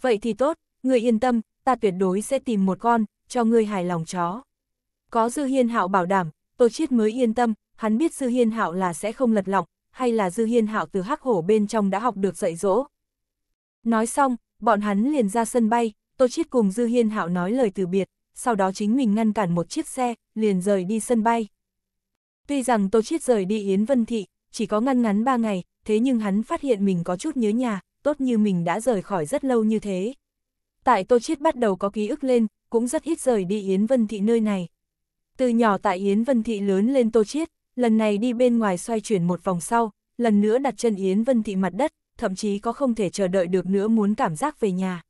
Vậy thì tốt, người yên tâm, ta tuyệt đối sẽ tìm một con, cho ngươi hài lòng chó. Có Dư Hiên Hạo bảo đảm, Tô Chiết mới yên tâm, hắn biết Dư Hiên Hạo là sẽ không lật lọng, hay là Dư Hiên Hạo từ hắc hổ bên trong đã học được dạy dỗ. Nói xong, bọn hắn liền ra sân bay, Tô Chiết cùng Dư Hiên Hạo nói lời từ biệt, sau đó chính mình ngăn cản một chiếc xe, liền rời đi sân bay. Tuy rằng Tô Chiết rời đi Yến Vân Thị, chỉ có ngăn ngắn ba ngày, thế nhưng hắn phát hiện mình có chút nhớ nhà, tốt như mình đã rời khỏi rất lâu như thế tại Tô Chiết bắt đầu có ký ức lên, cũng rất ít rời đi Yến Vân Thị nơi này. Từ nhỏ tại Yến Vân Thị lớn lên Tô Chiết, lần này đi bên ngoài xoay chuyển một vòng sau, lần nữa đặt chân Yến Vân Thị mặt đất, thậm chí có không thể chờ đợi được nữa muốn cảm giác về nhà.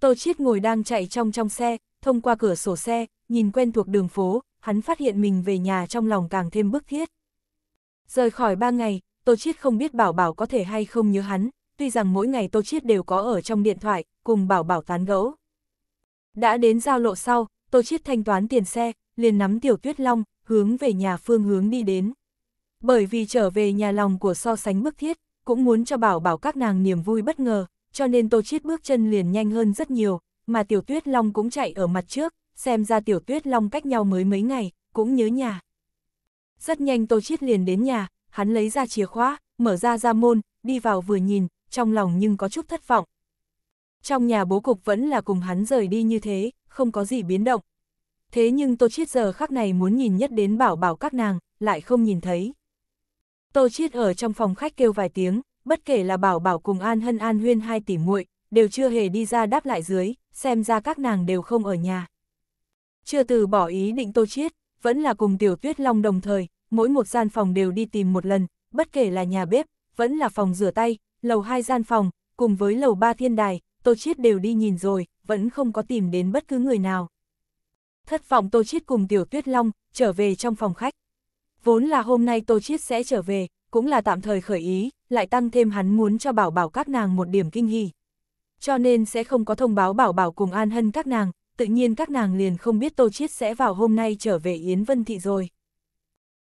Tô Chiết ngồi đang chạy trong trong xe, thông qua cửa sổ xe, nhìn quen thuộc đường phố, hắn phát hiện mình về nhà trong lòng càng thêm bức thiết. Rời khỏi ba ngày, Tô Chiết không biết Bảo Bảo có thể hay không nhớ hắn, tuy rằng mỗi ngày Tô Chiết đều có ở trong điện thoại, cùng bảo bảo tán gẫu. Đã đến giao lộ sau, Tô Chiết thanh toán tiền xe, liền nắm Tiểu Tuyết Long, hướng về nhà phương hướng đi đến. Bởi vì trở về nhà lòng của so sánh bức thiết, cũng muốn cho bảo bảo các nàng niềm vui bất ngờ, cho nên Tô Chiết bước chân liền nhanh hơn rất nhiều, mà Tiểu Tuyết Long cũng chạy ở mặt trước, xem ra Tiểu Tuyết Long cách nhau mới mấy ngày, cũng nhớ nhà. Rất nhanh Tô Chiết liền đến nhà, hắn lấy ra chìa khóa, mở ra ra môn, đi vào vừa nhìn, trong lòng nhưng có chút thất vọng. Trong nhà bố cục vẫn là cùng hắn rời đi như thế, không có gì biến động. Thế nhưng Tô Chiết giờ khắc này muốn nhìn nhất đến bảo bảo các nàng, lại không nhìn thấy. Tô Chiết ở trong phòng khách kêu vài tiếng, bất kể là bảo bảo cùng An Hân An Huyên hai tỷ muội đều chưa hề đi ra đáp lại dưới, xem ra các nàng đều không ở nhà. Chưa từ bỏ ý định Tô Chiết, vẫn là cùng Tiểu Tuyết Long đồng thời, mỗi một gian phòng đều đi tìm một lần, bất kể là nhà bếp, vẫn là phòng rửa tay, Lầu 2 gian phòng, cùng với lầu 3 thiên đài, Tô Chiết đều đi nhìn rồi, vẫn không có tìm đến bất cứ người nào. Thất vọng Tô Chiết cùng Tiểu Tuyết Long, trở về trong phòng khách. Vốn là hôm nay Tô Chiết sẽ trở về, cũng là tạm thời khởi ý, lại tăng thêm hắn muốn cho bảo bảo các nàng một điểm kinh hỉ. Cho nên sẽ không có thông báo bảo bảo cùng An Hân các nàng, tự nhiên các nàng liền không biết Tô Chiết sẽ vào hôm nay trở về Yến Vân Thị rồi.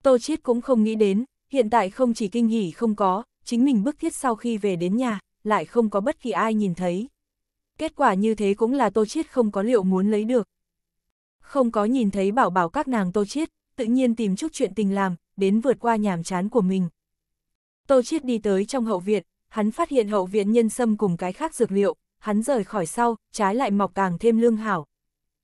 Tô Chiết cũng không nghĩ đến, hiện tại không chỉ kinh hỉ không có, chính mình bức thiết sau khi về đến nhà, lại không có bất kỳ ai nhìn thấy. Kết quả như thế cũng là Tô Chiết không có liệu muốn lấy được. Không có nhìn thấy bảo bảo các nàng Tô Chiết, tự nhiên tìm chút chuyện tình làm, đến vượt qua nhàm chán của mình. Tô Chiết đi tới trong hậu viện, hắn phát hiện hậu viện nhân sâm cùng cái khác dược liệu, hắn rời khỏi sau, trái lại mọc càng thêm lương hảo.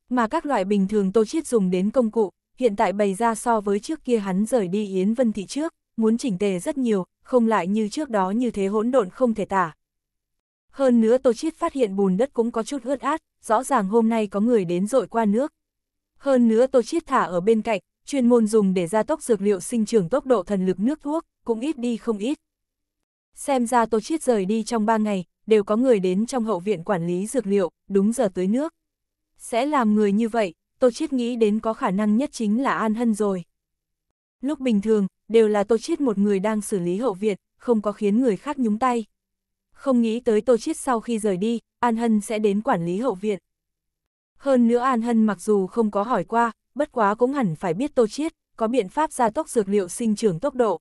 Mà các loại bình thường Tô Chiết dùng đến công cụ, hiện tại bày ra so với trước kia hắn rời đi Yến Vân Thị trước muốn chỉnh tề rất nhiều, không lại như trước đó như thế hỗn độn không thể tả. Hơn nữa Tô Chiết phát hiện bùn đất cũng có chút ướt át, rõ ràng hôm nay có người đến dội qua nước. Hơn nữa Tô Chiết thả ở bên cạnh, chuyên môn dùng để gia tốc dược liệu sinh trưởng tốc độ thần lực nước thuốc, cũng ít đi không ít. Xem ra Tô Chiết rời đi trong 3 ngày, đều có người đến trong hậu viện quản lý dược liệu, đúng giờ tưới nước. Sẽ làm người như vậy, Tô Chiết nghĩ đến có khả năng nhất chính là An Hân rồi. Lúc bình thường, đều là Tô Chiết một người đang xử lý hậu viện, không có khiến người khác nhúng tay. Không nghĩ tới Tô Chiết sau khi rời đi, An Hân sẽ đến quản lý hậu viện. Hơn nữa An Hân mặc dù không có hỏi qua, bất quá cũng hẳn phải biết Tô Chiết, có biện pháp gia tốc dược liệu sinh trưởng tốc độ.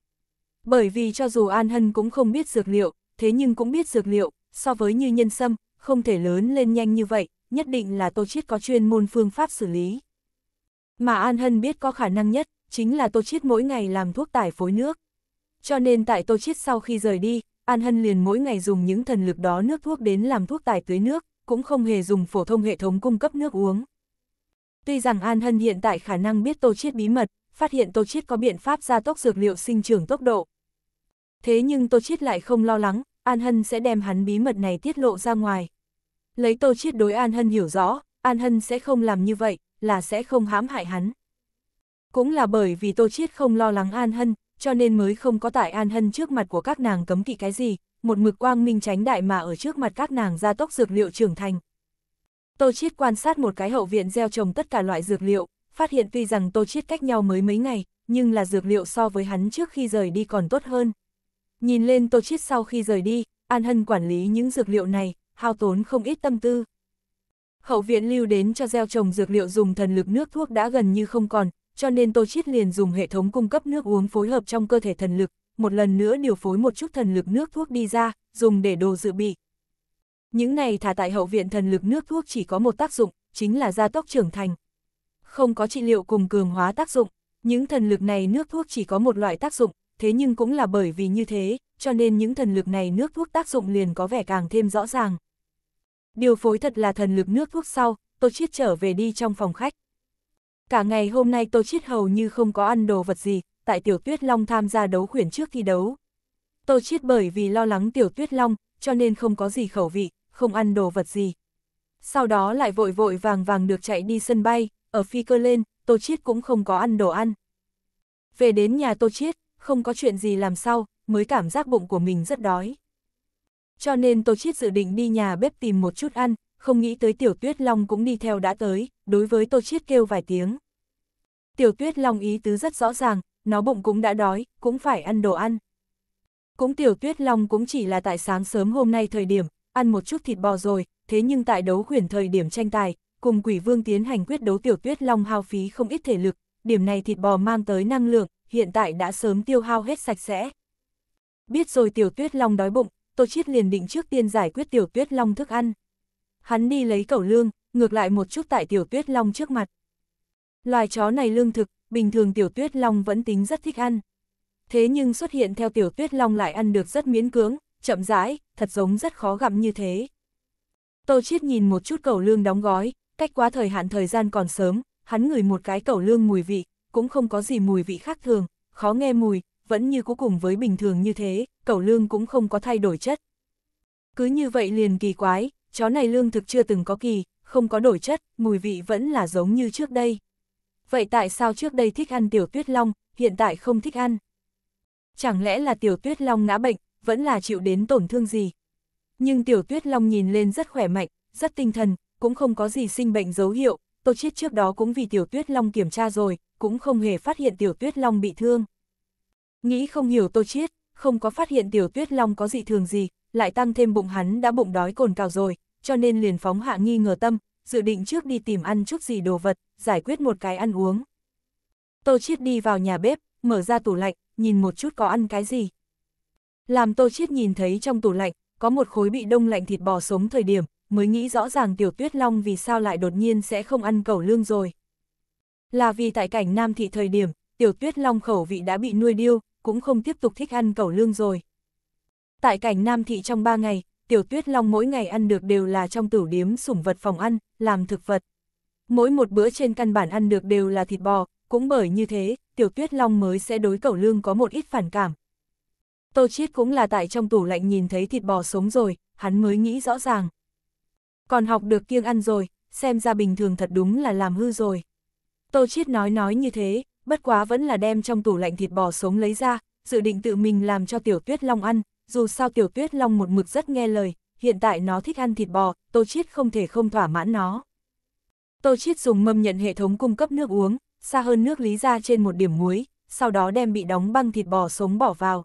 Bởi vì cho dù An Hân cũng không biết dược liệu, thế nhưng cũng biết dược liệu, so với như nhân sâm, không thể lớn lên nhanh như vậy, nhất định là Tô Chiết có chuyên môn phương pháp xử lý. Mà An Hân biết có khả năng nhất, chính là Tô Chiết mỗi ngày làm thuốc tải phối nước. Cho nên tại Tô Chiết sau khi rời đi, An Hân liền mỗi ngày dùng những thần lực đó nước thuốc đến làm thuốc tải tưới nước, cũng không hề dùng phổ thông hệ thống cung cấp nước uống. Tuy rằng An Hân hiện tại khả năng biết Tô Chiết bí mật, phát hiện Tô Chiết có biện pháp gia tốc dược liệu sinh trưởng tốc độ. Thế nhưng Tô Chiết lại không lo lắng, An Hân sẽ đem hắn bí mật này tiết lộ ra ngoài. Lấy Tô Chiết đối An Hân hiểu rõ, An Hân sẽ không làm như vậy, là sẽ không hãm hại hắn. Cũng là bởi vì Tô Chiết không lo lắng An Hân, cho nên mới không có tại An Hân trước mặt của các nàng cấm kỵ cái gì, một mực quang minh tránh đại mà ở trước mặt các nàng gia tốc dược liệu trưởng thành. Tô Chiết quan sát một cái hậu viện gieo trồng tất cả loại dược liệu, phát hiện tuy rằng Tô Chiết cách nhau mới mấy ngày, nhưng là dược liệu so với hắn trước khi rời đi còn tốt hơn. Nhìn lên Tô Chiết sau khi rời đi, An Hân quản lý những dược liệu này, hao tốn không ít tâm tư. Hậu viện lưu đến cho gieo trồng dược liệu dùng thần lực nước thuốc đã gần như không còn, cho nên Tô Chiết liền dùng hệ thống cung cấp nước uống phối hợp trong cơ thể thần lực, một lần nữa điều phối một chút thần lực nước thuốc đi ra, dùng để đồ dự bị. Những này thả tại hậu viện thần lực nước thuốc chỉ có một tác dụng, chính là gia tốc trưởng thành. Không có trị liệu cùng cường hóa tác dụng, những thần lực này nước thuốc chỉ có một loại tác dụng, thế nhưng cũng là bởi vì như thế, cho nên những thần lực này nước thuốc tác dụng liền có vẻ càng thêm rõ ràng. Điều phối thật là thần lực nước thuốc sau, tôi Chiết trở về đi trong phòng khách. Cả ngày hôm nay Tô Chiết hầu như không có ăn đồ vật gì, tại Tiểu Tuyết Long tham gia đấu khuyển trước thi đấu. Tô Chiết bởi vì lo lắng Tiểu Tuyết Long, cho nên không có gì khẩu vị, không ăn đồ vật gì. Sau đó lại vội vội vàng vàng được chạy đi sân bay, ở phi cơ lên, Tô Chiết cũng không có ăn đồ ăn. Về đến nhà Tô Chiết, không có chuyện gì làm sau, mới cảm giác bụng của mình rất đói. Cho nên Tô Chiết dự định đi nhà bếp tìm một chút ăn, không nghĩ tới Tiểu Tuyết Long cũng đi theo đã tới, đối với Tô Chiết kêu vài tiếng. Tiểu Tuyết Long ý tứ rất rõ ràng, nó bụng cũng đã đói, cũng phải ăn đồ ăn. Cũng Tiểu Tuyết Long cũng chỉ là tại sáng sớm hôm nay thời điểm, ăn một chút thịt bò rồi, thế nhưng tại đấu khuyển thời điểm tranh tài, cùng Quỷ Vương tiến hành quyết đấu Tiểu Tuyết Long hao phí không ít thể lực, điểm này thịt bò mang tới năng lượng, hiện tại đã sớm tiêu hao hết sạch sẽ. Biết rồi Tiểu Tuyết Long đói bụng, Tô Chiết liền định trước tiên giải quyết Tiểu Tuyết Long thức ăn hắn đi lấy cẩu lương, ngược lại một chút tại tiểu tuyết long trước mặt. Loài chó này lương thực, bình thường tiểu tuyết long vẫn tính rất thích ăn. Thế nhưng xuất hiện theo tiểu tuyết long lại ăn được rất miễn cưỡng, chậm rãi, thật giống rất khó gặm như thế. Tô Chiết nhìn một chút cẩu lương đóng gói, cách quá thời hạn thời gian còn sớm, hắn ngửi một cái cẩu lương mùi vị, cũng không có gì mùi vị khác thường, khó nghe mùi, vẫn như cuối cùng với bình thường như thế, cẩu lương cũng không có thay đổi chất. Cứ như vậy liền kỳ quái, chó này lương thực chưa từng có kỳ, không có đổi chất, mùi vị vẫn là giống như trước đây. Vậy tại sao trước đây thích ăn tiểu tuyết long, hiện tại không thích ăn? Chẳng lẽ là tiểu tuyết long ngã bệnh, vẫn là chịu đến tổn thương gì? Nhưng tiểu tuyết long nhìn lên rất khỏe mạnh, rất tinh thần, cũng không có gì sinh bệnh dấu hiệu, Tô chết trước đó cũng vì tiểu tuyết long kiểm tra rồi, cũng không hề phát hiện tiểu tuyết long bị thương. Nghĩ không hiểu Tô chết, không có phát hiện tiểu tuyết long có dị thường gì, lại tăng thêm bụng hắn đã bụng đói cồn cào rồi, cho nên liền phóng hạ nghi ngờ tâm, dự định trước đi tìm ăn chút gì đồ vật, giải quyết một cái ăn uống. Tô Chiết đi vào nhà bếp, mở ra tủ lạnh, nhìn một chút có ăn cái gì. Làm Tô Chiết nhìn thấy trong tủ lạnh, có một khối bị đông lạnh thịt bò sống thời điểm, mới nghĩ rõ ràng Tiểu Tuyết Long vì sao lại đột nhiên sẽ không ăn cẩu lương rồi. Là vì tại cảnh Nam Thị thời điểm, Tiểu Tuyết Long khẩu vị đã bị nuôi điêu, cũng không tiếp tục thích ăn cẩu lương rồi. Tại cảnh Nam Thị trong 3 ngày, Tiểu Tuyết Long mỗi ngày ăn được đều là trong tửu điếm sủng vật phòng ăn, làm thực vật. Mỗi một bữa trên căn bản ăn được đều là thịt bò, cũng bởi như thế, Tiểu Tuyết Long mới sẽ đối Cẩu Lương có một ít phản cảm. Tô Chiết cũng là tại trong tủ lạnh nhìn thấy thịt bò sống rồi, hắn mới nghĩ rõ ràng. Còn học được kiêng ăn rồi, xem ra bình thường thật đúng là làm hư rồi. Tô Chiết nói nói như thế, bất quá vẫn là đem trong tủ lạnh thịt bò sống lấy ra, dự định tự mình làm cho Tiểu Tuyết Long ăn, dù sao tiểu tuyết long một mực rất nghe lời, hiện tại nó thích ăn thịt bò, Tô Chiết không thể không thỏa mãn nó. Tô Chiết dùng mâm nhận hệ thống cung cấp nước uống, xa hơn nước lý ra trên một điểm muối, sau đó đem bị đóng băng thịt bò sống bỏ vào.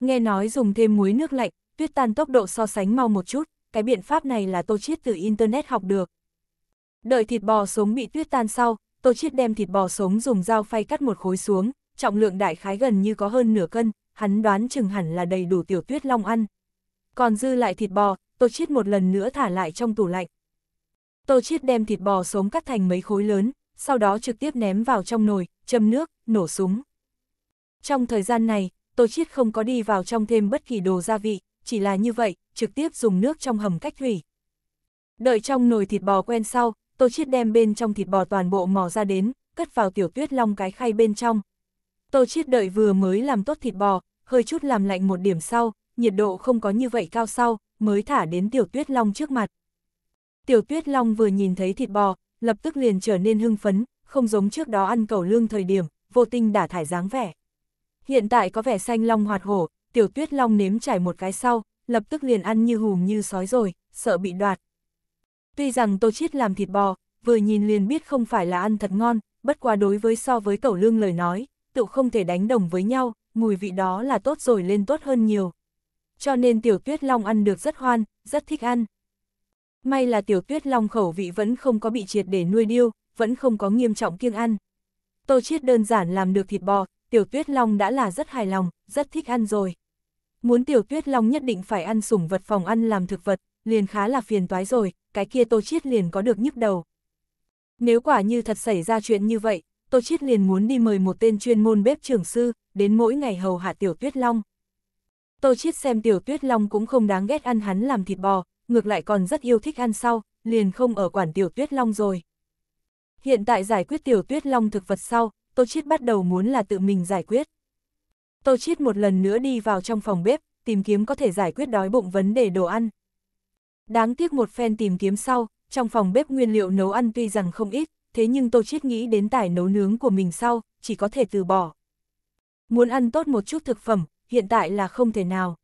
Nghe nói dùng thêm muối nước lạnh, tuyết tan tốc độ so sánh mau một chút, cái biện pháp này là Tô Chiết từ Internet học được. Đợi thịt bò sống bị tuyết tan sau, Tô Chiết đem thịt bò sống dùng dao phay cắt một khối xuống, trọng lượng đại khái gần như có hơn nửa cân, hắn đoán chừng hẳn là đầy đủ tiểu tuyết long ăn. Còn dư lại thịt bò, tôi Chiết một lần nữa thả lại trong tủ lạnh. Tô Chiết đem thịt bò sống cắt thành mấy khối lớn, sau đó trực tiếp ném vào trong nồi, châm nước, nổ súng. Trong thời gian này, Tô Chiết không có đi vào trong thêm bất kỳ đồ gia vị, chỉ là như vậy, trực tiếp dùng nước trong hầm cách thủy. Đợi trong nồi thịt bò quen sau, Tô Chiết đem bên trong thịt bò toàn bộ mò ra đến, cất vào tiểu tuyết long cái khay bên trong, Tô Chiết đợi vừa mới làm tốt thịt bò, hơi chút làm lạnh một điểm sau, nhiệt độ không có như vậy cao sau, mới thả đến Tiểu Tuyết Long trước mặt. Tiểu Tuyết Long vừa nhìn thấy thịt bò, lập tức liền trở nên hưng phấn, không giống trước đó ăn cẩu lương thời điểm, vô tình đã thải dáng vẻ. Hiện tại có vẻ xanh long hoạt hổ, Tiểu Tuyết Long nếm trải một cái sau, lập tức liền ăn như hùm như sói rồi, sợ bị đoạt. Tuy rằng Tô Chiết làm thịt bò, vừa nhìn liền biết không phải là ăn thật ngon, bất quá đối với so với cẩu lương lời nói, tựu không thể đánh đồng với nhau, mùi vị đó là tốt rồi lên tốt hơn nhiều. Cho nên tiểu tuyết long ăn được rất hoan, rất thích ăn. May là tiểu tuyết long khẩu vị vẫn không có bị triệt để nuôi điêu, vẫn không có nghiêm trọng kiêng ăn. Tô chiết đơn giản làm được thịt bò, tiểu tuyết long đã là rất hài lòng, rất thích ăn rồi. Muốn tiểu tuyết long nhất định phải ăn sủng vật phòng ăn làm thực vật, liền khá là phiền toái rồi, cái kia tô chiết liền có được nhức đầu. Nếu quả như thật xảy ra chuyện như vậy, Tô Chiết liền muốn đi mời một tên chuyên môn bếp trưởng sư, đến mỗi ngày hầu hạ Tiểu Tuyết Long. Tô Chiết xem Tiểu Tuyết Long cũng không đáng ghét ăn hắn làm thịt bò, ngược lại còn rất yêu thích ăn sau, liền không ở quản Tiểu Tuyết Long rồi. Hiện tại giải quyết Tiểu Tuyết Long thực vật sau, Tô Chiết bắt đầu muốn là tự mình giải quyết. Tô Chiết một lần nữa đi vào trong phòng bếp, tìm kiếm có thể giải quyết đói bụng vấn đề đồ ăn. Đáng tiếc một phen tìm kiếm sau, trong phòng bếp nguyên liệu nấu ăn tuy rằng không ít, thế nhưng Tô Chiết nghĩ đến tải nấu nướng của mình sau, chỉ có thể từ bỏ. Muốn ăn tốt một chút thực phẩm, hiện tại là không thể nào.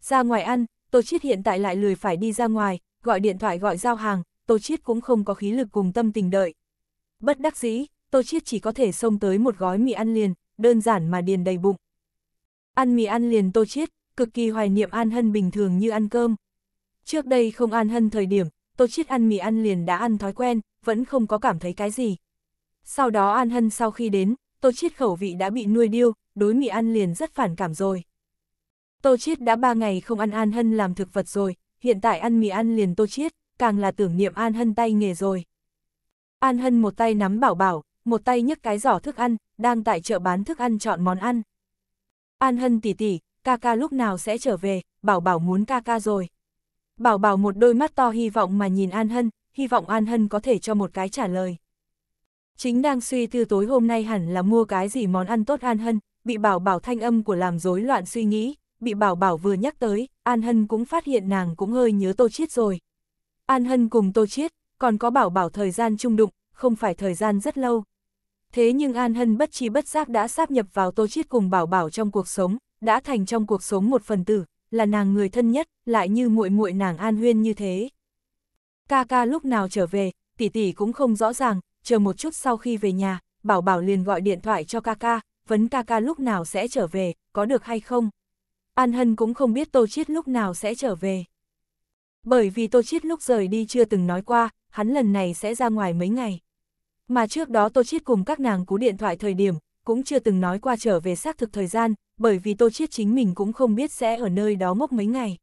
Ra ngoài ăn, Tô Chiết hiện tại lại lười phải đi ra ngoài, gọi điện thoại gọi giao hàng, Tô Chiết cũng không có khí lực cùng tâm tình đợi. Bất đắc dĩ, Tô Chiết chỉ có thể xông tới một gói mì ăn liền, đơn giản mà điền đầy bụng. Ăn mì ăn liền Tô Chiết, cực kỳ hoài niệm An Hân bình thường như ăn cơm. Trước đây không An Hân thời điểm, Tô Chiết ăn mì ăn liền đã ăn thói quen, vẫn không có cảm thấy cái gì. Sau đó An Hân sau khi đến, Tô Chiết khẩu vị đã bị nuôi điêu, đối mì ăn liền rất phản cảm rồi. Tô Chiết đã ba ngày không ăn An Hân làm thực vật rồi, hiện tại ăn mì ăn liền Tô Chiết, càng là tưởng niệm An Hân tay nghề rồi. An Hân một tay nắm bảo bảo, một tay nhấc cái giỏ thức ăn, đang tại chợ bán thức ăn chọn món ăn. An Hân tỉ tỉ, ca ca lúc nào sẽ trở về, bảo bảo muốn ca ca rồi. Bảo bảo một đôi mắt to hy vọng mà nhìn An Hân, hy vọng An Hân có thể cho một cái trả lời. Chính đang suy tư tối hôm nay hẳn là mua cái gì món ăn tốt An Hân, bị bảo bảo thanh âm của làm rối loạn suy nghĩ, bị bảo bảo vừa nhắc tới, An Hân cũng phát hiện nàng cũng hơi nhớ Tô Chiết rồi. An Hân cùng Tô Chiết, còn có bảo bảo thời gian chung đụng, không phải thời gian rất lâu. Thế nhưng An Hân bất chi bất giác đã sáp nhập vào Tô Chiết cùng bảo bảo trong cuộc sống, đã thành trong cuộc sống một phần tử, là nàng người thân nhất, lại như muội muội nàng An Huyên như thế. Ca ca lúc nào trở về, tỷ tỷ cũng không rõ ràng, chờ một chút sau khi về nhà, Bảo Bảo liền gọi điện thoại cho ca ca, vấn ca ca lúc nào sẽ trở về, có được hay không. An Hân cũng không biết Tô Chiết lúc nào sẽ trở về. Bởi vì Tô Chiết lúc rời đi chưa từng nói qua, hắn lần này sẽ ra ngoài mấy ngày. Mà trước đó Tô Chiết cùng các nàng cú điện thoại thời điểm, cũng chưa từng nói qua trở về xác thực thời gian, bởi vì Tô Chiết chính mình cũng không biết sẽ ở nơi đó ngốc mấy ngày.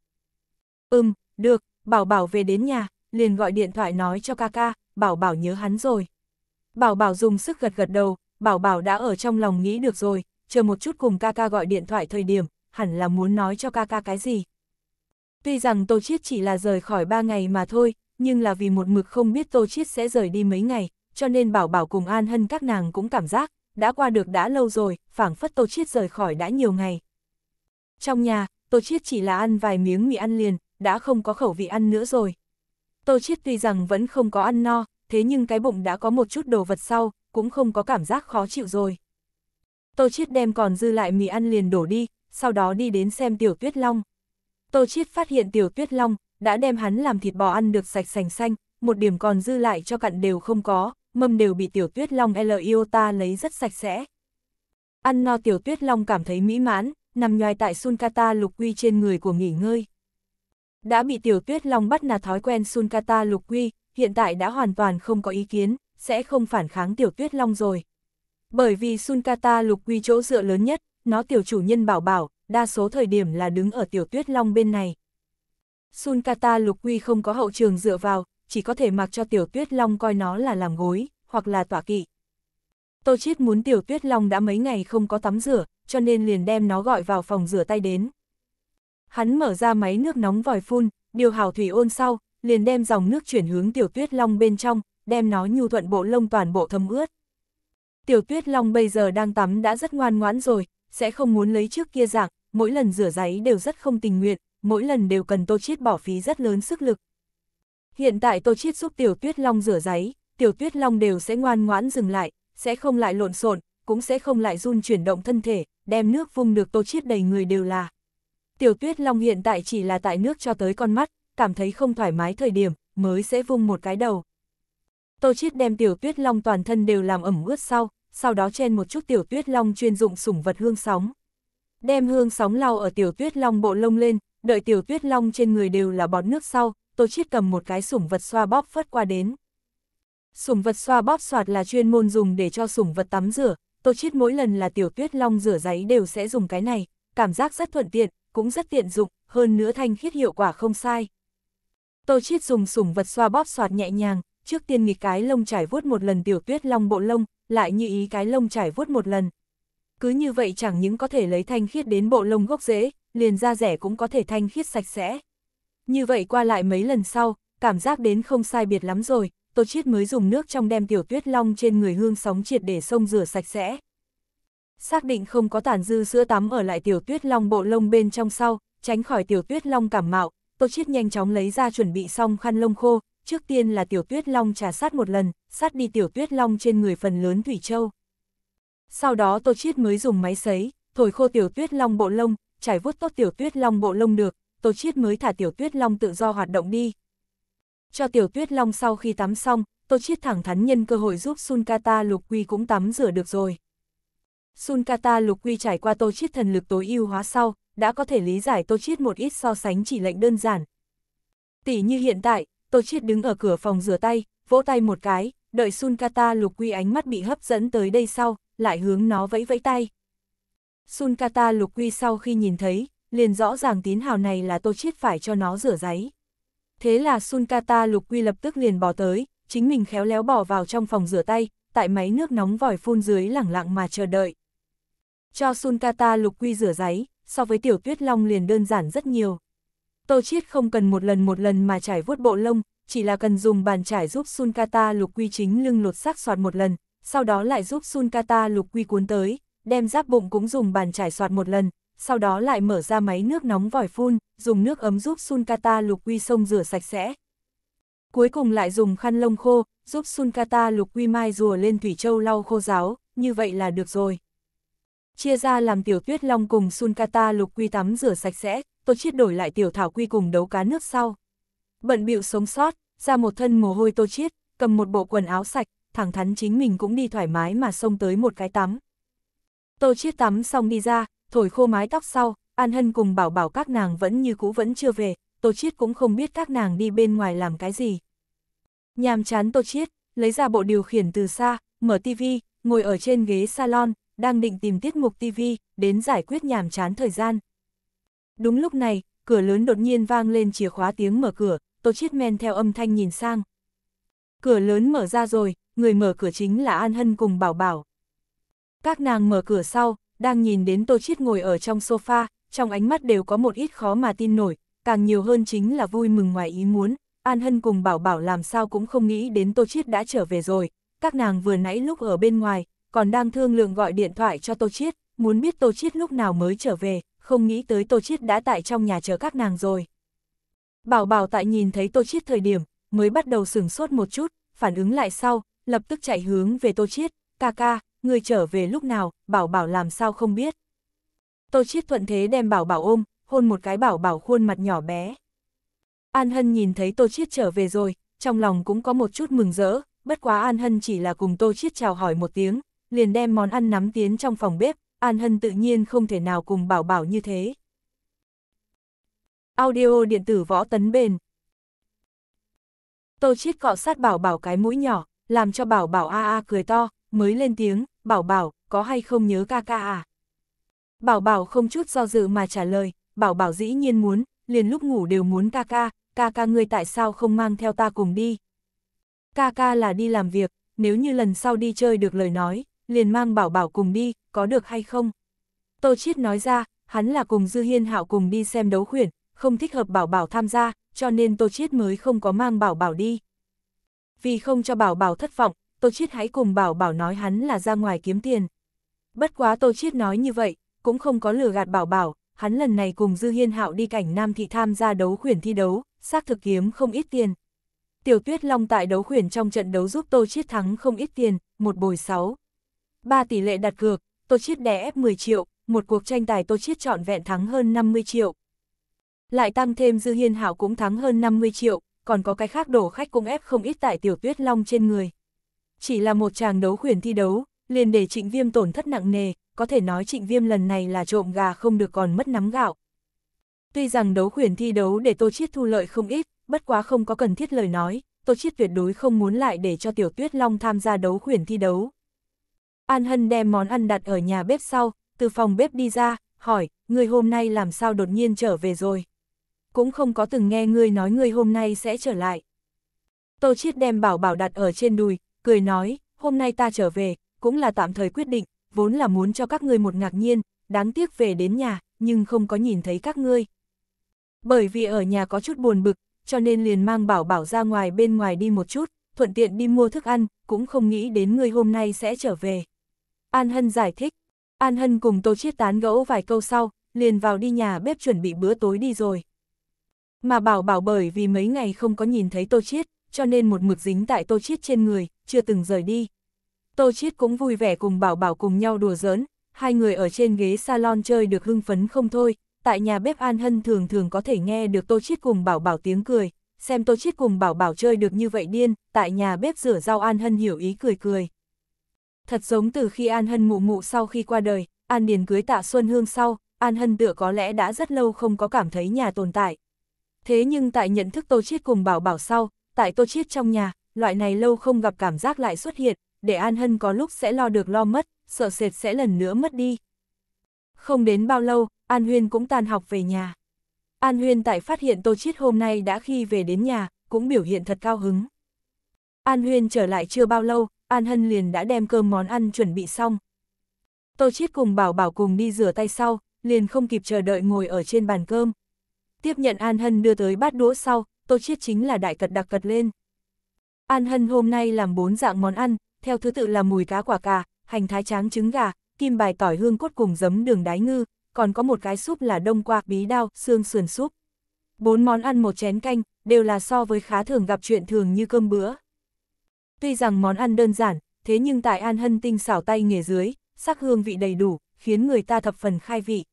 Ừm, được, Bảo Bảo về đến nhà, liền gọi điện thoại nói cho ca ca, Bảo Bảo nhớ hắn rồi. Bảo Bảo dùng sức gật gật đầu, Bảo Bảo đã ở trong lòng nghĩ được rồi, chờ một chút cùng ca ca gọi điện thoại thời điểm, hẳn là muốn nói cho ca ca cái gì. Tuy rằng Tô Chiết chỉ là rời khỏi ba ngày mà thôi, nhưng là vì một mực không biết Tô Chiết sẽ rời đi mấy ngày, cho nên Bảo Bảo cùng An Hân các nàng cũng cảm giác đã qua được đã lâu rồi, phảng phất Tô Chiết rời khỏi đã nhiều ngày. Trong nhà, Tô Chiết chỉ là ăn vài miếng mì ăn liền, đã không có khẩu vị ăn nữa rồi. Tô Chiết tuy rằng vẫn không có ăn no, thế nhưng cái bụng đã có một chút đồ vật sau, cũng không có cảm giác khó chịu rồi. Tô Chiết đem còn dư lại mì ăn liền đổ đi, sau đó đi đến xem Tiểu Tuyết Long. Tô Chiết phát hiện Tiểu Tuyết Long đã đem hắn làm thịt bò ăn được sạch sành xanh, một điểm còn dư lại cho cặn đều không có, mâm đều bị tiểu tuyết long L Iota lấy rất sạch sẽ. Ăn no tiểu tuyết long cảm thấy mỹ mãn, nằm nhoài tại Sunkata lục quy trên người của nghỉ ngơi. Đã bị tiểu tuyết long bắt nạt thói quen Sunkata lục quy, hiện tại đã hoàn toàn không có ý kiến, sẽ không phản kháng tiểu tuyết long rồi. Bởi vì Sunkata lục quy chỗ dựa lớn nhất, nó tiểu chủ nhân bảo bảo, đa số thời điểm là đứng ở tiểu tuyết long bên này. Sunkata lục quy không có hậu trường dựa vào, chỉ có thể mặc cho Tiểu Tuyết Long coi nó là làm gối, hoặc là tỏa kỵ. Tô Chiết muốn Tiểu Tuyết Long đã mấy ngày không có tắm rửa, cho nên liền đem nó gọi vào phòng rửa tay đến. Hắn mở ra máy nước nóng vòi phun, điều hào thủy ôn sau, liền đem dòng nước chuyển hướng Tiểu Tuyết Long bên trong, đem nó nhu thuận bộ lông toàn bộ thấm ướt. Tiểu Tuyết Long bây giờ đang tắm đã rất ngoan ngoãn rồi, sẽ không muốn lấy trước kia dạng, mỗi lần rửa giấy đều rất không tình nguyện, mỗi lần đều cần Tô Chiết bỏ phí rất lớn sức lực, Hiện tại Tô Chiết giúp Tiểu Tuyết Long rửa giấy, Tiểu Tuyết Long đều sẽ ngoan ngoãn dừng lại, sẽ không lại lộn xộn, cũng sẽ không lại run chuyển động thân thể, đem nước vung được Tô Chiết đầy người đều là. Tiểu Tuyết Long hiện tại chỉ là tại nước cho tới con mắt, cảm thấy không thoải mái thời điểm, mới sẽ vung một cái đầu. Tô Chiết đem Tiểu Tuyết Long toàn thân đều làm ẩm ướt sau, sau đó chen một chút Tiểu Tuyết Long chuyên dụng sủng vật hương sóng. Đem hương sóng lau ở Tiểu Tuyết Long bộ lông lên, đợi Tiểu Tuyết Long trên người đều là bọt nước sau, Tô Chiết cầm một cái sủng vật xoa bóp phất qua đến. Sủng vật xoa bóp soạt là chuyên môn dùng để cho sủng vật tắm rửa, Tô Chiết mỗi lần là tiểu tuyết long rửa giấy đều sẽ dùng cái này, cảm giác rất thuận tiện, cũng rất tiện dụng, hơn nữa thanh khiết hiệu quả không sai. Tô Chiết dùng sủng vật xoa bóp soạt nhẹ nhàng, trước tiên nghịch cái lông trải vuốt một lần tiểu tuyết long bộ lông, lại như ý cái lông trải vuốt một lần. Cứ như vậy chẳng những có thể lấy thanh khiết đến bộ lông gốc rễ, liền da rẻ cũng có thể thanh khiết sạch sẽ. Như vậy qua lại mấy lần sau, cảm giác đến không sai biệt lắm rồi, Tô Chiết mới dùng nước trong đem tiểu tuyết long trên người hương sóng triệt để sông rửa sạch sẽ. Xác định không có tàn dư sữa tắm ở lại tiểu tuyết long bộ lông bên trong sau, tránh khỏi tiểu tuyết long cảm mạo, Tô Chiết nhanh chóng lấy ra chuẩn bị xong khăn lông khô, trước tiên là tiểu tuyết long trà sát một lần, sát đi tiểu tuyết long trên người phần lớn thủy châu. Sau đó Tô Chiết mới dùng máy sấy, thổi khô tiểu tuyết long bộ lông, trải vuốt tốt tiểu tuyết long bộ lông được, Tô Chiết mới thả Tiểu Tuyết Long tự do hoạt động đi. Cho Tiểu Tuyết Long sau khi tắm xong, Tô Chiết thẳng thắn nhân cơ hội giúp Sun Kata Lục Quy cũng tắm rửa được rồi. Sun Kata Lục Quy trải qua Tô Chiết thần lực tối ưu hóa sau, đã có thể lý giải Tô Chiết một ít so sánh chỉ lệnh đơn giản. Tỷ như hiện tại, Tô Chiết đứng ở cửa phòng rửa tay, vỗ tay một cái, đợi Sun Kata Lục Quy ánh mắt bị hấp dẫn tới đây sau, lại hướng nó vẫy vẫy tay. Sun Kata Lục Quy sau khi nhìn thấy, liền rõ ràng tín hào này là Tô Chiết phải cho nó rửa giấy. Thế là Sunkata Lục Quy lập tức liền bỏ tới, chính mình khéo léo bỏ vào trong phòng rửa tay, tại máy nước nóng vòi phun dưới lẳng lặng mà chờ đợi. Cho Sunkata Lục Quy rửa giấy, so với Tiểu Tuyết Long liền đơn giản rất nhiều. Tô Chiết không cần một lần một lần mà trải vuốt bộ lông, chỉ là cần dùng bàn trải giúp Sunkata Lục Quy chính lưng lột xác soạt một lần, sau đó lại giúp Sunkata Lục Quy cuốn tới, đem giáp bụng cũng dùng bàn trải soạt một lần, sau đó lại mở ra máy nước nóng vòi phun, dùng nước ấm giúp Sunkata Lục Quy sông rửa sạch sẽ. Cuối cùng lại dùng khăn lông khô, giúp Sunkata Lục Quy mai rùa lên thủy châu lau khô ráo, như vậy là được rồi. Chia ra làm tiểu tuyết long cùng Sunkata Lục Quy tắm rửa sạch sẽ, tôi chiết đổi lại tiểu thảo quy cùng đấu cá nước sau. Bận bịu sống sót, ra một thân mồ hôi tô chiết, cầm một bộ quần áo sạch, thẳng thắn chính mình cũng đi thoải mái mà xông tới một cái tắm. Tô chiết tắm xong đi ra, Thổi khô mái tóc sau, An Hân cùng bảo bảo các nàng vẫn như cũ vẫn chưa về, Tô Chiết cũng không biết các nàng đi bên ngoài làm cái gì. Nhàm chán Tô Chiết, lấy ra bộ điều khiển từ xa, mở tivi, ngồi ở trên ghế salon, đang định tìm tiết mục tivi, đến giải quyết nhàm chán thời gian. Đúng lúc này, cửa lớn đột nhiên vang lên chìa khóa tiếng mở cửa, Tô Chiết men theo âm thanh nhìn sang. Cửa lớn mở ra rồi, người mở cửa chính là An Hân cùng Bảo Bảo. Các nàng mở cửa sau, đang nhìn đến Tô Chiết ngồi ở trong sofa, trong ánh mắt đều có một ít khó mà tin nổi, càng nhiều hơn chính là vui mừng ngoài ý muốn, An Hân cùng Bảo Bảo làm sao cũng không nghĩ đến Tô Chiết đã trở về rồi, các nàng vừa nãy lúc ở bên ngoài, còn đang thương lượng gọi điện thoại cho Tô Chiết, muốn biết Tô Chiết lúc nào mới trở về, không nghĩ tới Tô Chiết đã tại trong nhà chờ các nàng rồi. Bảo Bảo tại nhìn thấy Tô Chiết thời điểm, mới bắt đầu sửng sốt một chút, phản ứng lại sau, lập tức chạy hướng về Tô Chiết, ca ca, người trở về lúc nào, bảo bảo làm sao không biết. Tô Chiết thuận thế đem bảo bảo ôm, hôn một cái bảo bảo khuôn mặt nhỏ bé. An Hân nhìn thấy Tô Chiết trở về rồi, trong lòng cũng có một chút mừng rỡ, bất quá An Hân chỉ là cùng Tô Chiết chào hỏi một tiếng, liền đem món ăn nắm tiến trong phòng bếp, An Hân tự nhiên không thể nào cùng bảo bảo như thế. Audio điện tử võ tấn bền Tô Chiết cọ sát bảo bảo cái mũi nhỏ, làm cho bảo bảo a a cười to, mới lên tiếng, bảo bảo, có hay không nhớ ca ca à? Bảo bảo không chút do dự mà trả lời, bảo bảo dĩ nhiên muốn, liền lúc ngủ đều muốn ca ca, ca ca ngươi tại sao không mang theo ta cùng đi? Ca ca là đi làm việc, nếu như lần sau đi chơi được lời nói, liền mang bảo bảo cùng đi, có được hay không? Tô Chiết nói ra, hắn là cùng Dư Hiên Hạo cùng đi xem đấu khuyển, không thích hợp bảo bảo tham gia, cho nên Tô Chiết mới không có mang bảo bảo đi. Vì không cho bảo bảo thất vọng, Tô Chiết hãy cùng Bảo Bảo nói hắn là ra ngoài kiếm tiền. Bất quá Tô Chiết nói như vậy, cũng không có lừa gạt Bảo Bảo, hắn lần này cùng Dư Hiên Hạo đi cảnh Nam Thị tham gia đấu khuyển thi đấu, xác thực kiếm không ít tiền. Tiểu Tuyết Long tại đấu khuyển trong trận đấu giúp Tô Chiết thắng không ít tiền, một bồi 6. 3 tỷ lệ đặt cược, Tô Chiết đè ép 10 triệu, một cuộc tranh tài Tô Chiết chọn vẹn thắng hơn 50 triệu. Lại tăng thêm Dư Hiên Hảo cũng thắng hơn 50 triệu, còn có cái khác đổ khách cũng ép không ít tại Tiểu Tuyết Long trên người. Chỉ là một chàng đấu khuyển thi đấu, liền để trịnh viêm tổn thất nặng nề, có thể nói trịnh viêm lần này là trộm gà không được còn mất nắm gạo. Tuy rằng đấu khuyển thi đấu để Tô Chiết thu lợi không ít, bất quá không có cần thiết lời nói, Tô Chiết tuyệt đối không muốn lại để cho Tiểu Tuyết Long tham gia đấu khuyển thi đấu. An Hân đem món ăn đặt ở nhà bếp sau, từ phòng bếp đi ra, hỏi, người hôm nay làm sao đột nhiên trở về rồi? Cũng không có từng nghe ngươi nói ngươi hôm nay sẽ trở lại. Tô Chiết đem bảo bảo đặt ở trên đùi, cười nói, hôm nay ta trở về, cũng là tạm thời quyết định, vốn là muốn cho các ngươi một ngạc nhiên, đáng tiếc về đến nhà, nhưng không có nhìn thấy các ngươi. Bởi vì ở nhà có chút buồn bực, cho nên liền mang bảo bảo ra ngoài bên ngoài đi một chút, thuận tiện đi mua thức ăn, cũng không nghĩ đến ngươi hôm nay sẽ trở về. An Hân giải thích, An Hân cùng Tô Chiết tán gẫu vài câu sau, liền vào đi nhà bếp chuẩn bị bữa tối đi rồi. Mà bảo bảo bởi vì mấy ngày không có nhìn thấy Tô Chiết, cho nên một mực dính tại Tô Chiết trên người, chưa từng rời đi. Tô Chiết cũng vui vẻ cùng Bảo Bảo cùng nhau đùa giỡn, hai người ở trên ghế salon chơi được hưng phấn không thôi, tại nhà bếp An Hân thường thường có thể nghe được Tô Chiết cùng Bảo Bảo tiếng cười, xem Tô Chiết cùng Bảo Bảo chơi được như vậy điên, tại nhà bếp rửa rau An Hân hiểu ý cười cười. Thật giống từ khi An Hân mụ mụ sau khi qua đời, An Điền cưới tạ Xuân Hương sau, An Hân tựa có lẽ đã rất lâu không có cảm thấy nhà tồn tại. Thế nhưng tại nhận thức Tô Chiết cùng Bảo Bảo sau, tại Tô Chiết trong nhà, loại này lâu không gặp cảm giác lại xuất hiện, để An Hân có lúc sẽ lo được lo mất, sợ sệt sẽ lần nữa mất đi. Không đến bao lâu, An Huyên cũng tan học về nhà. An Huyên tại phát hiện Tô Chiết hôm nay đã khi về đến nhà, cũng biểu hiện thật cao hứng. An Huyên trở lại chưa bao lâu, An Hân liền đã đem cơm món ăn chuẩn bị xong. Tô Chiết cùng Bảo Bảo cùng đi rửa tay sau, liền không kịp chờ đợi ngồi ở trên bàn cơm. Tiếp nhận An Hân đưa tới bát đũa sau, Tô Chiết chính là đại cật đặc cật lên. An Hân hôm nay làm bốn dạng món ăn, theo thứ tự là mùi cá quả cà, hành thái tráng trứng gà, kim bài tỏi hương cốt cùng giấm đường đái ngư, còn có một cái súp là đông qua, bí đao, xương sườn súp. Bốn món ăn một chén canh, đều là so với khá thường gặp chuyện thường như cơm bữa. Tuy rằng món ăn đơn giản, thế nhưng tại An Hân tinh xảo tay nghề dưới, sắc hương vị đầy đủ, khiến người ta thập phần khai vị.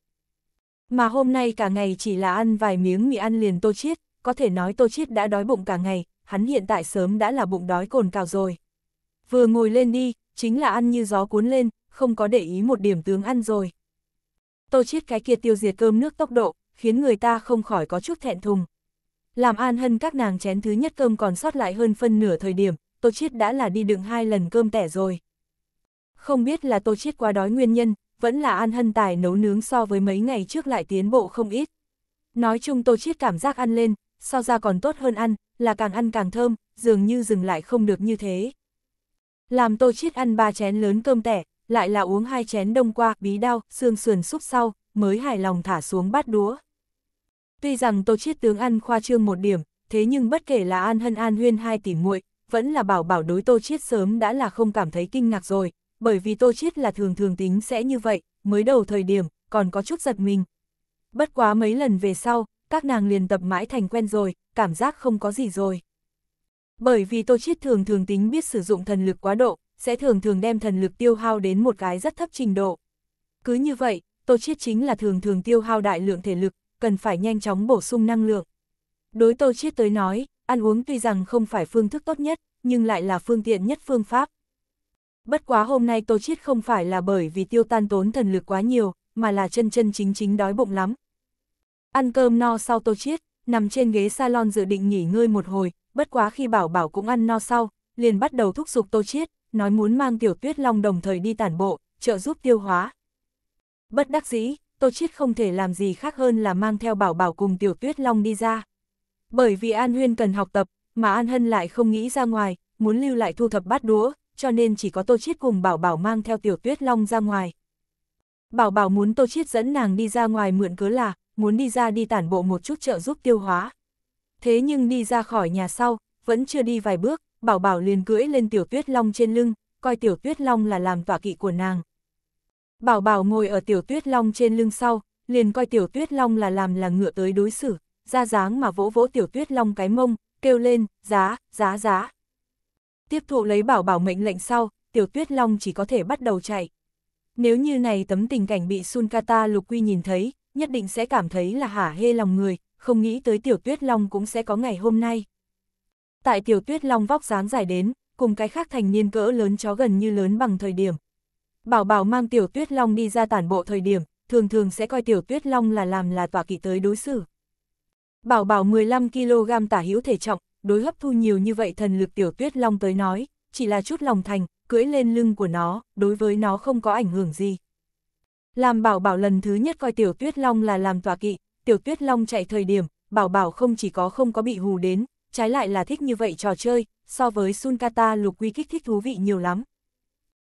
Mà hôm nay cả ngày chỉ là ăn vài miếng mì ăn liền tô chiết, có thể nói tô chiết đã đói bụng cả ngày, hắn hiện tại sớm đã là bụng đói cồn cào rồi. Vừa ngồi lên đi, chính là ăn như gió cuốn lên, không có để ý một điểm tướng ăn rồi. Tô chiết cái kia tiêu diệt cơm nước tốc độ, khiến người ta không khỏi có chút thẹn thùng. Làm an hân các nàng chén thứ nhất cơm còn sót lại hơn phân nửa thời điểm, Tô Chiết đã là đi đựng hai lần cơm tẻ rồi. Không biết là Tô Chiết quá đói nguyên nhân, vẫn là An Hân Tài nấu nướng so với mấy ngày trước lại tiến bộ không ít. Nói chung Tô Chiết cảm giác ăn lên, so ra còn tốt hơn ăn, là càng ăn càng thơm, dường như dừng lại không được như thế. Làm tô chiết ăn ba chén lớn cơm tẻ, lại là uống hai chén đông qua, bí đao, xương sườn xúc sau, mới hài lòng thả xuống bát đũa. Tuy rằng tô chiết tướng ăn khoa trương một điểm, thế nhưng bất kể là An Hân An Huyên hai tỷ muội vẫn là bảo bảo đối tô chiết sớm đã là không cảm thấy kinh ngạc rồi, bởi vì tô chiết là thường thường tính sẽ như vậy, mới đầu thời điểm, còn có chút giật mình. Bất quá mấy lần về sau, các nàng liền tập mãi thành quen rồi, cảm giác không có gì rồi. Bởi vì Tô Chiết thường thường tính biết sử dụng thần lực quá độ, sẽ thường thường đem thần lực tiêu hao đến một cái rất thấp trình độ. Cứ như vậy, Tô Chiết chính là thường thường tiêu hao đại lượng thể lực, cần phải nhanh chóng bổ sung năng lượng. Đối Tô Chiết tới nói, ăn uống tuy rằng không phải phương thức tốt nhất, nhưng lại là phương tiện nhất phương pháp. Bất quá hôm nay Tô Chiết không phải là bởi vì tiêu tan tốn thần lực quá nhiều, mà là chân chân chính chính đói bụng lắm, Ăn cơm no sau tô chiết, nằm trên ghế salon dự định nghỉ ngơi một hồi, bất quá khi bảo bảo cũng ăn no sau, liền bắt đầu thúc giục tô chiết, nói muốn mang tiểu tuyết long đồng thời đi tản bộ, trợ giúp tiêu hóa. Bất đắc dĩ, tô chiết không thể làm gì khác hơn là mang theo bảo bảo cùng tiểu tuyết long đi ra. Bởi vì An Huyên cần học tập, mà An Hân lại không nghĩ ra ngoài, muốn lưu lại thu thập bát đũa, cho nên chỉ có Tô Chiết cùng Bảo Bảo mang theo Tiểu Tuyết Long ra ngoài. Bảo Bảo muốn Tô Chiết dẫn nàng đi ra ngoài mượn cớ là, muốn đi ra đi tản bộ một chút trợ giúp tiêu hóa. Thế nhưng đi ra khỏi nhà sau, vẫn chưa đi vài bước, Bảo Bảo liền cưỡi lên tiểu tuyết long trên lưng, coi tiểu tuyết long là làm tọa kỵ của nàng. Bảo Bảo ngồi ở tiểu tuyết long trên lưng sau, liền coi tiểu tuyết long là làm là ngựa tới đối xử, ra dáng mà vỗ vỗ tiểu tuyết long cái mông, kêu lên, giá, giá, giá. Tiếp thụ lấy Bảo Bảo mệnh lệnh sau, tiểu tuyết long chỉ có thể bắt đầu chạy. Nếu như này tấm tình cảnh bị Sunkata Lục Quy nhìn thấy, nhất định sẽ cảm thấy là hả hê lòng người, không nghĩ tới tiểu tuyết long cũng sẽ có ngày hôm nay. Tại tiểu tuyết long vóc dáng dài đến, cùng cái khác thành niên cỡ lớn chó gần như lớn bằng thời điểm. Bảo bảo mang tiểu tuyết long đi ra tản bộ thời điểm, thường thường sẽ coi tiểu tuyết long là làm là tỏa kỵ tới đối xử. Bảo bảo 15kg tả hữu thể trọng, đối hấp thu nhiều như vậy thần lực tiểu tuyết long tới nói, chỉ là chút lòng thành, cưỡi lên lưng của nó, đối với nó không có ảnh hưởng gì. Làm bảo bảo lần thứ nhất coi tiểu tuyết long là làm tòa kỵ, tiểu tuyết long chạy thời điểm, bảo bảo không chỉ có không có bị hù đến, trái lại là thích như vậy trò chơi, so với Sunkata lục quy kích thích thú vị nhiều lắm.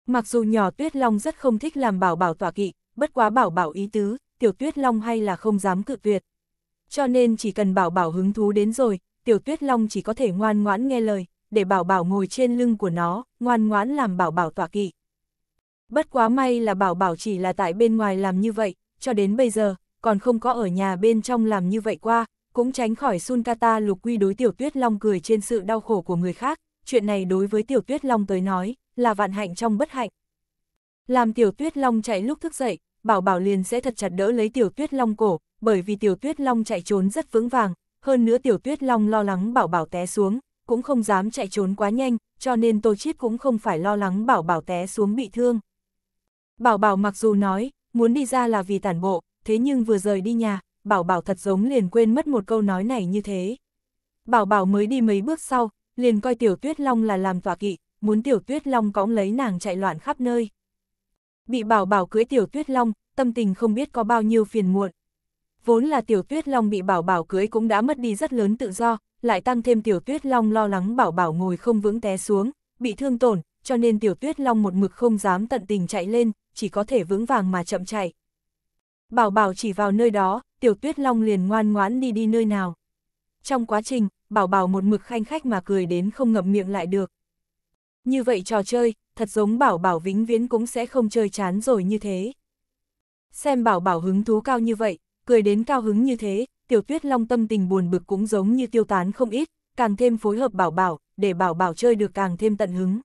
Mặc dù nhỏ tuyết long rất không thích làm bảo bảo tòa kỵ, bất quá bảo bảo ý tứ, tiểu tuyết long hay là không dám cự tuyệt. Cho nên chỉ cần bảo bảo hứng thú đến rồi, tiểu tuyết long chỉ có thể ngoan ngoãn nghe lời, để bảo bảo ngồi trên lưng của nó, ngoan ngoãn làm bảo bảo tòa kỵ. Bất quá may là bảo bảo chỉ là tại bên ngoài làm như vậy, cho đến bây giờ, còn không có ở nhà bên trong làm như vậy qua, cũng tránh khỏi Sunkata lục quy đối tiểu tuyết long cười trên sự đau khổ của người khác, chuyện này đối với tiểu tuyết long tới nói, là vạn hạnh trong bất hạnh. Làm tiểu tuyết long chạy lúc thức dậy, bảo bảo liền sẽ thật chặt đỡ lấy tiểu tuyết long cổ, bởi vì tiểu tuyết long chạy trốn rất vững vàng, hơn nữa tiểu tuyết long lo lắng bảo bảo té xuống, cũng không dám chạy trốn quá nhanh, cho nên tô chiết cũng không phải lo lắng bảo bảo té xuống bị thương. Bảo bảo mặc dù nói, muốn đi ra là vì tản bộ, thế nhưng vừa rời đi nhà, bảo bảo thật giống liền quên mất một câu nói này như thế. Bảo bảo mới đi mấy bước sau, liền coi tiểu tuyết long là làm tọa kỵ, muốn tiểu tuyết long cõng lấy nàng chạy loạn khắp nơi. Bị bảo bảo cưới tiểu tuyết long, tâm tình không biết có bao nhiêu phiền muộn. Vốn là tiểu tuyết long bị bảo bảo cưới cũng đã mất đi rất lớn tự do, lại tăng thêm tiểu tuyết long lo lắng bảo bảo ngồi không vững té xuống, bị thương tổn, cho nên tiểu tuyết long một mực không dám tận tình chạy lên, chỉ có thể vững vàng mà chậm chạy. Bảo bảo chỉ vào nơi đó, tiểu tuyết long liền ngoan ngoãn đi đi nơi nào. Trong quá trình, bảo bảo một mực khanh khách mà cười đến không ngậm miệng lại được. Như vậy trò chơi, thật giống bảo bảo vĩnh viễn cũng sẽ không chơi chán rồi như thế. Xem bảo bảo hứng thú cao như vậy, cười đến cao hứng như thế, tiểu tuyết long tâm tình buồn bực cũng giống như tiêu tán không ít, càng thêm phối hợp bảo bảo, để bảo bảo chơi được càng thêm tận hứng.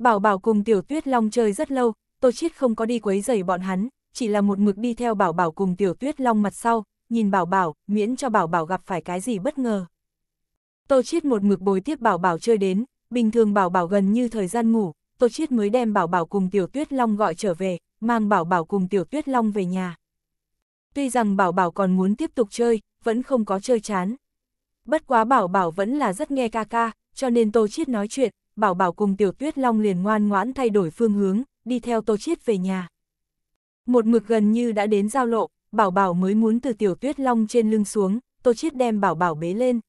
Bảo Bảo cùng Tiểu Tuyết Long chơi rất lâu, Tô Chiết không có đi quấy rầy bọn hắn, chỉ là một mực đi theo Bảo Bảo cùng Tiểu Tuyết Long mặt sau, nhìn Bảo Bảo, miễn cho Bảo Bảo gặp phải cái gì bất ngờ. Tô Chiết một mực bồi tiếp Bảo Bảo chơi đến, bình thường Bảo Bảo gần như thời gian ngủ, Tô Chiết mới đem Bảo Bảo cùng Tiểu Tuyết Long gọi trở về, mang Bảo Bảo cùng Tiểu Tuyết Long về nhà. Tuy rằng Bảo Bảo còn muốn tiếp tục chơi, vẫn không có chơi chán. Bất quá Bảo Bảo vẫn là rất nghe ca ca, cho nên Tô Chiết nói chuyện, Bảo Bảo cùng Tiểu Tuyết Long liền ngoan ngoãn thay đổi phương hướng, đi theo Tô Chiết về nhà. Một mực gần như đã đến giao lộ, Bảo Bảo mới muốn từ Tiểu Tuyết Long trên lưng xuống, Tô Chiết đem Bảo Bảo bế lên.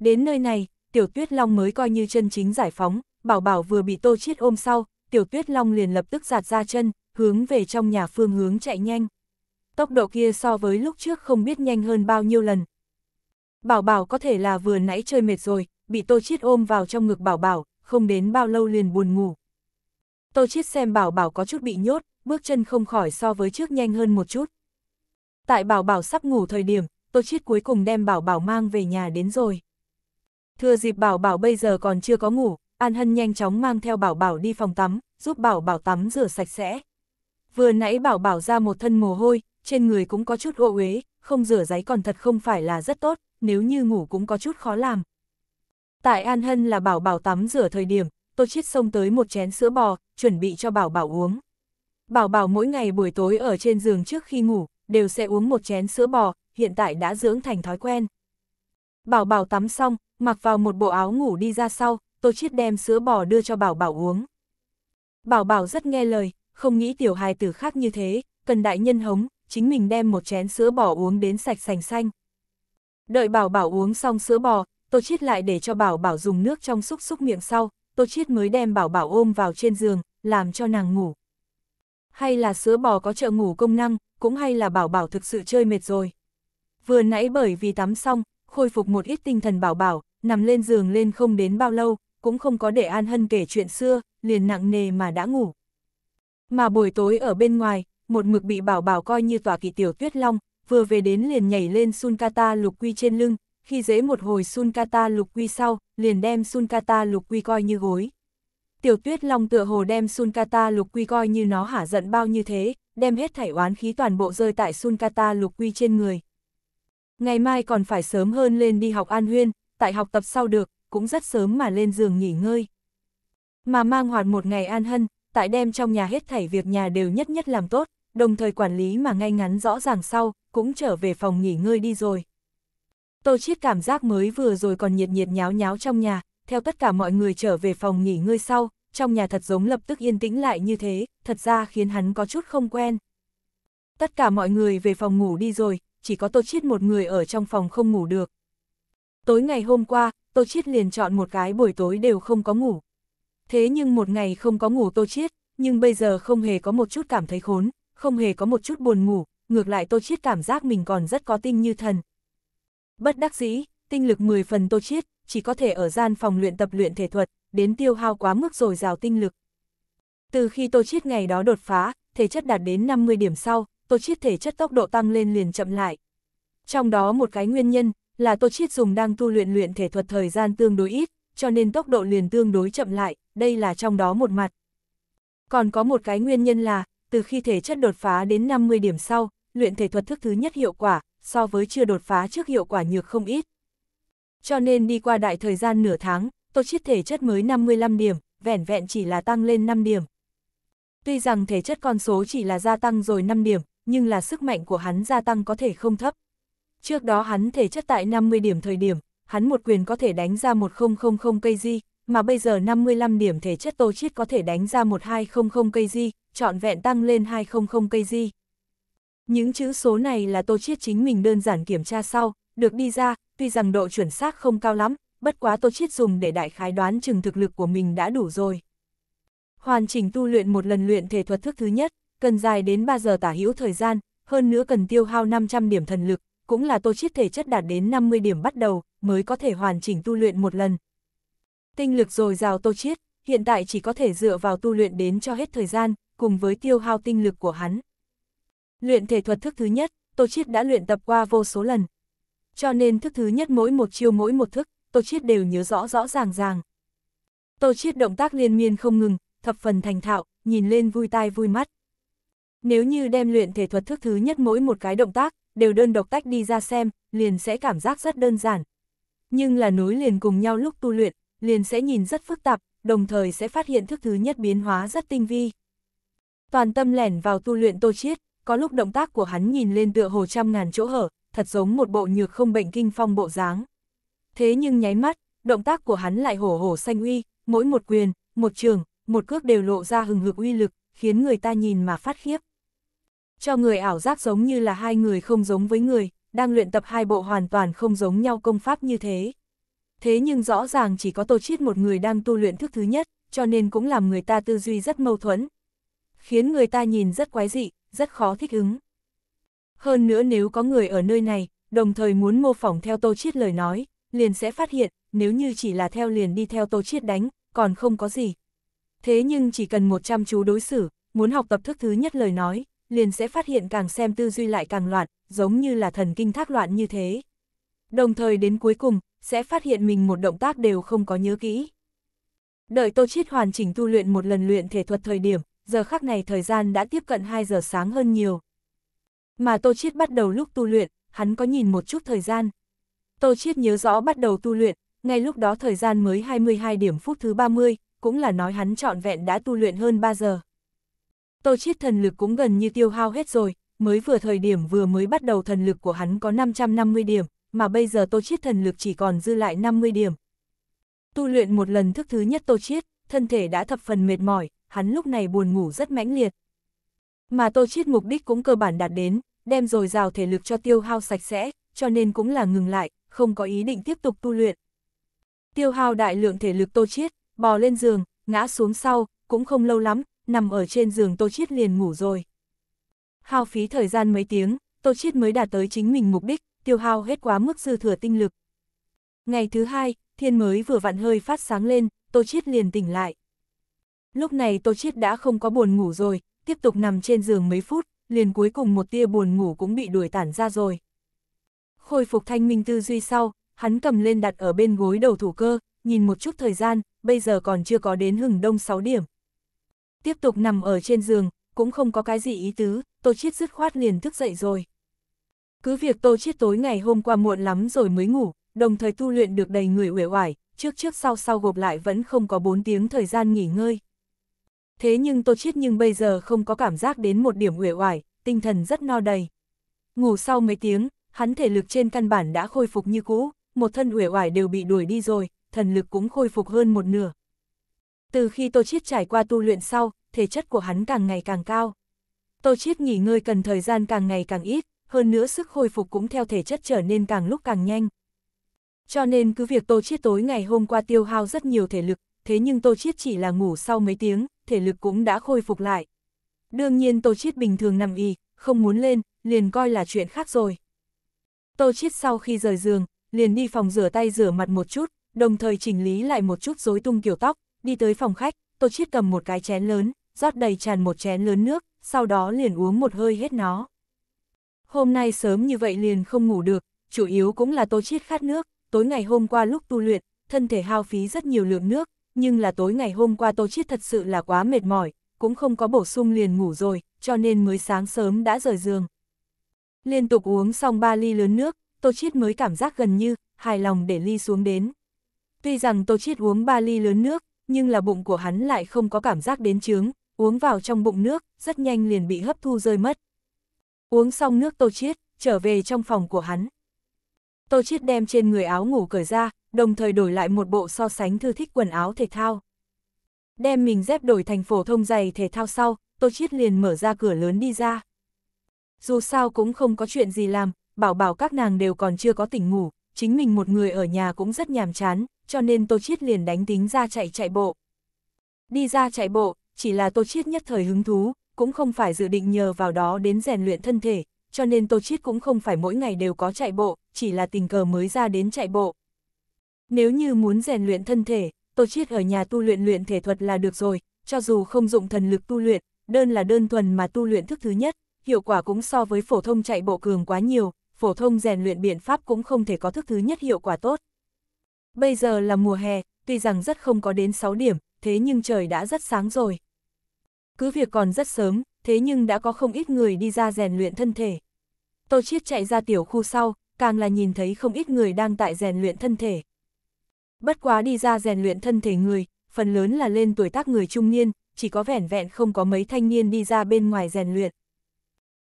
Đến nơi này, Tiểu Tuyết Long mới coi như chân chính giải phóng, Bảo Bảo vừa bị Tô Chiết ôm sau, Tiểu Tuyết Long liền lập tức giạt ra chân, hướng về trong nhà phương hướng chạy nhanh. Tốc độ kia so với lúc trước không biết nhanh hơn bao nhiêu lần. Bảo Bảo có thể là vừa nãy chơi mệt rồi, bị Tô Chiết ôm vào trong ngực Bảo Bảo, không đến bao lâu liền buồn ngủ. Tô Chiết xem Bảo Bảo có chút bị nhốt, bước chân không khỏi so với trước nhanh hơn một chút. Tại Bảo Bảo sắp ngủ thời điểm, Tô Chiết cuối cùng đem Bảo Bảo mang về nhà đến rồi. Thừa dịp Bảo Bảo bây giờ còn chưa có ngủ, An Hân nhanh chóng mang theo Bảo Bảo đi phòng tắm, giúp Bảo Bảo tắm rửa sạch sẽ. Vừa nãy Bảo Bảo ra một thân mồ hôi, trên người cũng có chút ô uế, không rửa giấy còn thật không phải là rất tốt, nếu như ngủ cũng có chút khó làm. Tại An Hân là bảo bảo tắm rửa thời điểm, Tô Chiết xông tới một chén sữa bò, chuẩn bị cho bảo bảo uống. Bảo bảo mỗi ngày buổi tối ở trên giường trước khi ngủ, đều sẽ uống một chén sữa bò, hiện tại đã dưỡng thành thói quen. Bảo bảo tắm xong, mặc vào một bộ áo ngủ đi ra sau, Tô Chiết đem sữa bò đưa cho bảo bảo uống. Bảo bảo rất nghe lời, không nghĩ tiểu hài tử khác như thế, cần đại nhân hống, chính mình đem một chén sữa bò uống đến sạch sành xanh. Đợi bảo bảo uống xong sữa bò, Tô Chiết lại để cho Bảo Bảo dùng nước trong xúc xúc miệng sau, Tô Chiết mới đem Bảo Bảo ôm vào trên giường, làm cho nàng ngủ. Hay là sữa bò có trợ ngủ công năng, cũng hay là Bảo Bảo thực sự chơi mệt rồi. Vừa nãy bởi vì tắm xong, khôi phục một ít tinh thần Bảo Bảo, nằm lên giường lên không đến bao lâu, cũng không có để An Hân kể chuyện xưa, liền nặng nề mà đã ngủ. Mà buổi tối ở bên ngoài, một mực bị Bảo Bảo coi như tòa kỳ tiểu tuyết long, vừa về đến liền nhảy lên Sunkata lục quy trên lưng, khi dễ một hồi Sunkata lục quy sau, liền đem Sunkata lục quy coi như gối. Tiểu tuyết long tựa hồ đem Sunkata lục quy coi như nó hả giận bao như thế, đem hết thảy oán khí toàn bộ rơi tại Sunkata lục quy trên người. Ngày mai còn phải sớm hơn lên đi học An Huyên, tại học tập sau được, cũng rất sớm mà lên giường nghỉ ngơi. Mà mang hoạt một ngày an hân, tại đem trong nhà hết thảy việc nhà đều nhất nhất làm tốt, đồng thời quản lý mà ngay ngắn rõ ràng sau, cũng trở về phòng nghỉ ngơi đi rồi. Tô Chiết cảm giác mới vừa rồi còn nhiệt nhiệt nháo nháo trong nhà, theo tất cả mọi người trở về phòng nghỉ ngơi sau, trong nhà thật giống lập tức yên tĩnh lại như thế, thật ra khiến hắn có chút không quen. Tất cả mọi người về phòng ngủ đi rồi, chỉ có Tô Chiết một người ở trong phòng không ngủ được. Tối ngày hôm qua, Tô Chiết liền chọn một cái buổi tối đều không có ngủ. Thế nhưng một ngày không có ngủ Tô Chiết, nhưng bây giờ không hề có một chút cảm thấy khốn, không hề có một chút buồn ngủ, ngược lại Tô Chiết cảm giác mình còn rất có tinh như thần, Bất đắc dĩ, tinh lực 10 phần tô chiết, chỉ có thể ở gian phòng luyện tập luyện thể thuật, đến tiêu hao quá mức rồi rào tinh lực. Từ khi tô chiết ngày đó đột phá, thể chất đạt đến 50 điểm sau, tô chiết thể chất tốc độ tăng lên liền chậm lại. Trong đó một cái nguyên nhân là tô chiết dùng đang tu luyện luyện thể thuật thời gian tương đối ít, cho nên tốc độ liền tương đối chậm lại, đây là trong đó một mặt. Còn có một cái nguyên nhân là, từ khi thể chất đột phá đến 50 điểm sau, luyện thể thuật thức thứ nhất hiệu quả, so với chưa đột phá trước hiệu quả nhược không ít. Cho nên đi qua đại thời gian nửa tháng, tô chiết thể chất mới 55 điểm, vẻn vẹn chỉ là tăng lên 5 điểm. Tuy rằng thể chất con số chỉ là gia tăng rồi 5 điểm, nhưng là sức mạnh của hắn gia tăng có thể không thấp. Trước đó hắn thể chất tại 50 điểm thời điểm, hắn một quyền có thể đánh ra 1000 cây di, mà bây giờ 55 điểm thể chất tô chiết có thể đánh ra 1200 cây di, trọn vẹn tăng lên 200 cây di. Những chữ số này là Tô Chiết chính mình đơn giản kiểm tra sau, được đi ra, tuy rằng độ chuẩn xác không cao lắm, bất quá Tô Chiết dùng để đại khái đoán chừng thực lực của mình đã đủ rồi. Hoàn chỉnh tu luyện một lần luyện thể thuật thức thứ nhất, cần dài đến 3 giờ tả hữu thời gian, hơn nữa cần tiêu hao 500 điểm thần lực, cũng là Tô Chiết thể chất đạt đến 50 điểm bắt đầu, mới có thể hoàn chỉnh tu luyện một lần. Tinh lực dồi dào Tô Chiết, hiện tại chỉ có thể dựa vào tu luyện đến cho hết thời gian, cùng với tiêu hao tinh lực của hắn, Luyện thể thuật thức thứ nhất, Tô Chiết đã luyện tập qua vô số lần. Cho nên thức thứ nhất mỗi một chiêu mỗi một thức, Tô Chiết đều nhớ rõ rõ ràng ràng. Tô Chiết động tác liên miên không ngừng, thập phần thành thạo, nhìn lên vui tai vui mắt. Nếu như đem luyện thể thuật thức thứ nhất mỗi một cái động tác, đều đơn độc tách đi ra xem, liền sẽ cảm giác rất đơn giản. Nhưng là nối liền cùng nhau lúc tu luyện, liền sẽ nhìn rất phức tạp, đồng thời sẽ phát hiện thức thứ nhất biến hóa rất tinh vi. Toàn tâm lẻn vào tu luyện Tô Chiết, có lúc động tác của hắn nhìn lên tựa hồ trăm ngàn chỗ hở, thật giống một bộ nhược không bệnh kinh phong bộ dáng. Thế nhưng nháy mắt, động tác của hắn lại hổ hổ xanh uy, mỗi một quyền, một trường, một cước đều lộ ra hừng hực uy lực, khiến người ta nhìn mà phát khiếp. Cho người ảo giác giống như là hai người không giống với người, đang luyện tập hai bộ hoàn toàn không giống nhau công pháp như thế. Thế nhưng rõ ràng chỉ có Tô Chiết một người đang tu luyện thức thứ nhất, cho nên cũng làm người ta tư duy rất mâu thuẫn. Khiến người ta nhìn rất quái dị, rất khó thích ứng. Hơn nữa nếu có người ở nơi này, đồng thời muốn mô phỏng theo Tô Chiết lời nói, liền sẽ phát hiện, nếu như chỉ là theo liền đi theo Tô Chiết đánh, còn không có gì. Thế nhưng chỉ cần một trăm chú đối xử, muốn học tập thức thứ nhất lời nói, liền sẽ phát hiện càng xem tư duy lại càng loạn, giống như là thần kinh thác loạn như thế. Đồng thời đến cuối cùng, sẽ phát hiện mình một động tác đều không có nhớ kỹ. Đợi Tô Chiết hoàn chỉnh tu luyện một lần luyện thể thuật thời điểm, giờ khắc này thời gian đã tiếp cận 2 giờ sáng hơn nhiều. Mà Tô Chiết bắt đầu lúc tu luyện, hắn có nhìn một chút thời gian. Tô Chiết nhớ rõ bắt đầu tu luyện, ngay lúc đó thời gian mới 22 điểm phút thứ 30, cũng là nói hắn trọn vẹn đã tu luyện hơn 3 giờ. Tô Chiết thần lực cũng gần như tiêu hao hết rồi, mới vừa thời điểm vừa mới bắt đầu thần lực của hắn có 550 điểm, mà bây giờ Tô Chiết thần lực chỉ còn dư lại 50 điểm. Tu luyện một lần thức thứ nhất Tô Chiết, thân thể đã thập phần mệt mỏi, hắn lúc này buồn ngủ rất mãnh liệt. Mà Tô Chiết mục đích cũng cơ bản đạt đến, đem rồi rào thể lực cho tiêu hao sạch sẽ, cho nên cũng là ngừng lại, không có ý định tiếp tục tu luyện. Tiêu hao đại lượng thể lực Tô Chiết, bò lên giường, ngã xuống sau, cũng không lâu lắm, nằm ở trên giường Tô Chiết liền ngủ rồi. Hao phí thời gian mấy tiếng, Tô Chiết mới đạt tới chính mình mục đích, tiêu hao hết quá mức dư thừa tinh lực. Ngày thứ hai, thiên mới vừa vặn hơi phát sáng lên, Tô Chiết liền tỉnh lại. Lúc này Tô Chiết đã không có buồn ngủ rồi, tiếp tục nằm trên giường mấy phút, liền cuối cùng một tia buồn ngủ cũng bị đuổi tản ra rồi. Khôi phục thanh minh tư duy sau, hắn cầm lên đặt ở bên gối đầu thủ cơ, nhìn một chút thời gian, bây giờ còn chưa có đến hừng đông 6 điểm. Tiếp tục nằm ở trên giường, cũng không có cái gì ý tứ, Tô Chiết dứt khoát liền thức dậy rồi. Cứ việc Tô Chiết tối ngày hôm qua muộn lắm rồi mới ngủ, đồng thời tu luyện được đầy người uể oải, trước trước sau sau gộp lại vẫn không có 4 tiếng thời gian nghỉ ngơi. Thế nhưng Tô Chiết nhưng bây giờ không có cảm giác đến một điểm uể oải, tinh thần rất no đầy. Ngủ sau mấy tiếng, hắn thể lực trên căn bản đã khôi phục như cũ, một thân uể oải đều bị đuổi đi rồi, thần lực cũng khôi phục hơn một nửa. Từ khi Tô Chiết trải qua tu luyện sau, thể chất của hắn càng ngày càng cao. Tô Chiết nghỉ ngơi cần thời gian càng ngày càng ít, hơn nữa sức khôi phục cũng theo thể chất trở nên càng lúc càng nhanh. Cho nên cứ việc Tô Chiết tối ngày hôm qua tiêu hao rất nhiều thể lực, thế nhưng Tô Chiết chỉ là ngủ sau mấy tiếng, thể lực cũng đã khôi phục lại. Đương nhiên Tô Chiết bình thường nằm y, không muốn lên, liền coi là chuyện khác rồi. Tô Chiết sau khi rời giường, liền đi phòng rửa tay rửa mặt một chút, đồng thời chỉnh lý lại một chút rối tung kiểu tóc, đi tới phòng khách, Tô Chiết cầm một cái chén lớn, rót đầy tràn một chén lớn nước, sau đó liền uống một hơi hết nó. Hôm nay sớm như vậy liền không ngủ được, chủ yếu cũng là Tô Chiết khát nước, tối ngày hôm qua lúc tu luyện, thân thể hao phí rất nhiều lượng nước, nhưng là tối ngày hôm qua Tô Chiết thật sự là quá mệt mỏi, cũng không có bổ sung liền ngủ rồi, cho nên mới sáng sớm đã rời giường. Liên tục uống xong ba ly lớn nước, Tô Chiết mới cảm giác gần như, hài lòng để ly xuống đến. Tuy rằng Tô Chiết uống ba ly lớn nước, nhưng là bụng của hắn lại không có cảm giác đến chướng uống vào trong bụng nước, rất nhanh liền bị hấp thu rơi mất. Uống xong nước Tô Chiết, trở về trong phòng của hắn. Tô Chiết đem trên người áo ngủ cởi ra, đồng thời đổi lại một bộ so sánh thư thích quần áo thể thao. Đem mình dép đổi thành phổ thông giày thể thao sau, Tô Chiết liền mở ra cửa lớn đi ra. Dù sao cũng không có chuyện gì làm, bảo bảo các nàng đều còn chưa có tỉnh ngủ, chính mình một người ở nhà cũng rất nhàm chán, cho nên Tô Chiết liền đánh tính ra chạy chạy bộ. Đi ra chạy bộ, chỉ là Tô Chiết nhất thời hứng thú, cũng không phải dự định nhờ vào đó đến rèn luyện thân thể, cho nên Tô Chiết cũng không phải mỗi ngày đều có chạy bộ, chỉ là tình cờ mới ra đến chạy bộ. Nếu như muốn rèn luyện thân thể, Tô Chiết ở nhà tu luyện luyện thể thuật là được rồi, cho dù không dụng thần lực tu luyện, đơn là đơn thuần mà tu luyện thức thứ nhất, hiệu quả cũng so với phổ thông chạy bộ cường quá nhiều, phổ thông rèn luyện biện pháp cũng không thể có thức thứ nhất hiệu quả tốt. Bây giờ là mùa hè, tuy rằng rất không có đến 6 điểm, thế nhưng trời đã rất sáng rồi. Cứ việc còn rất sớm, thế nhưng đã có không ít người đi ra rèn luyện thân thể. Tô Chiết chạy ra tiểu khu sau, càng là nhìn thấy không ít người đang tại rèn luyện thân thể bất quá đi ra rèn luyện thân thể người, phần lớn là lên tuổi tác người trung niên, chỉ có vẻn vẹn không có mấy thanh niên đi ra bên ngoài rèn luyện.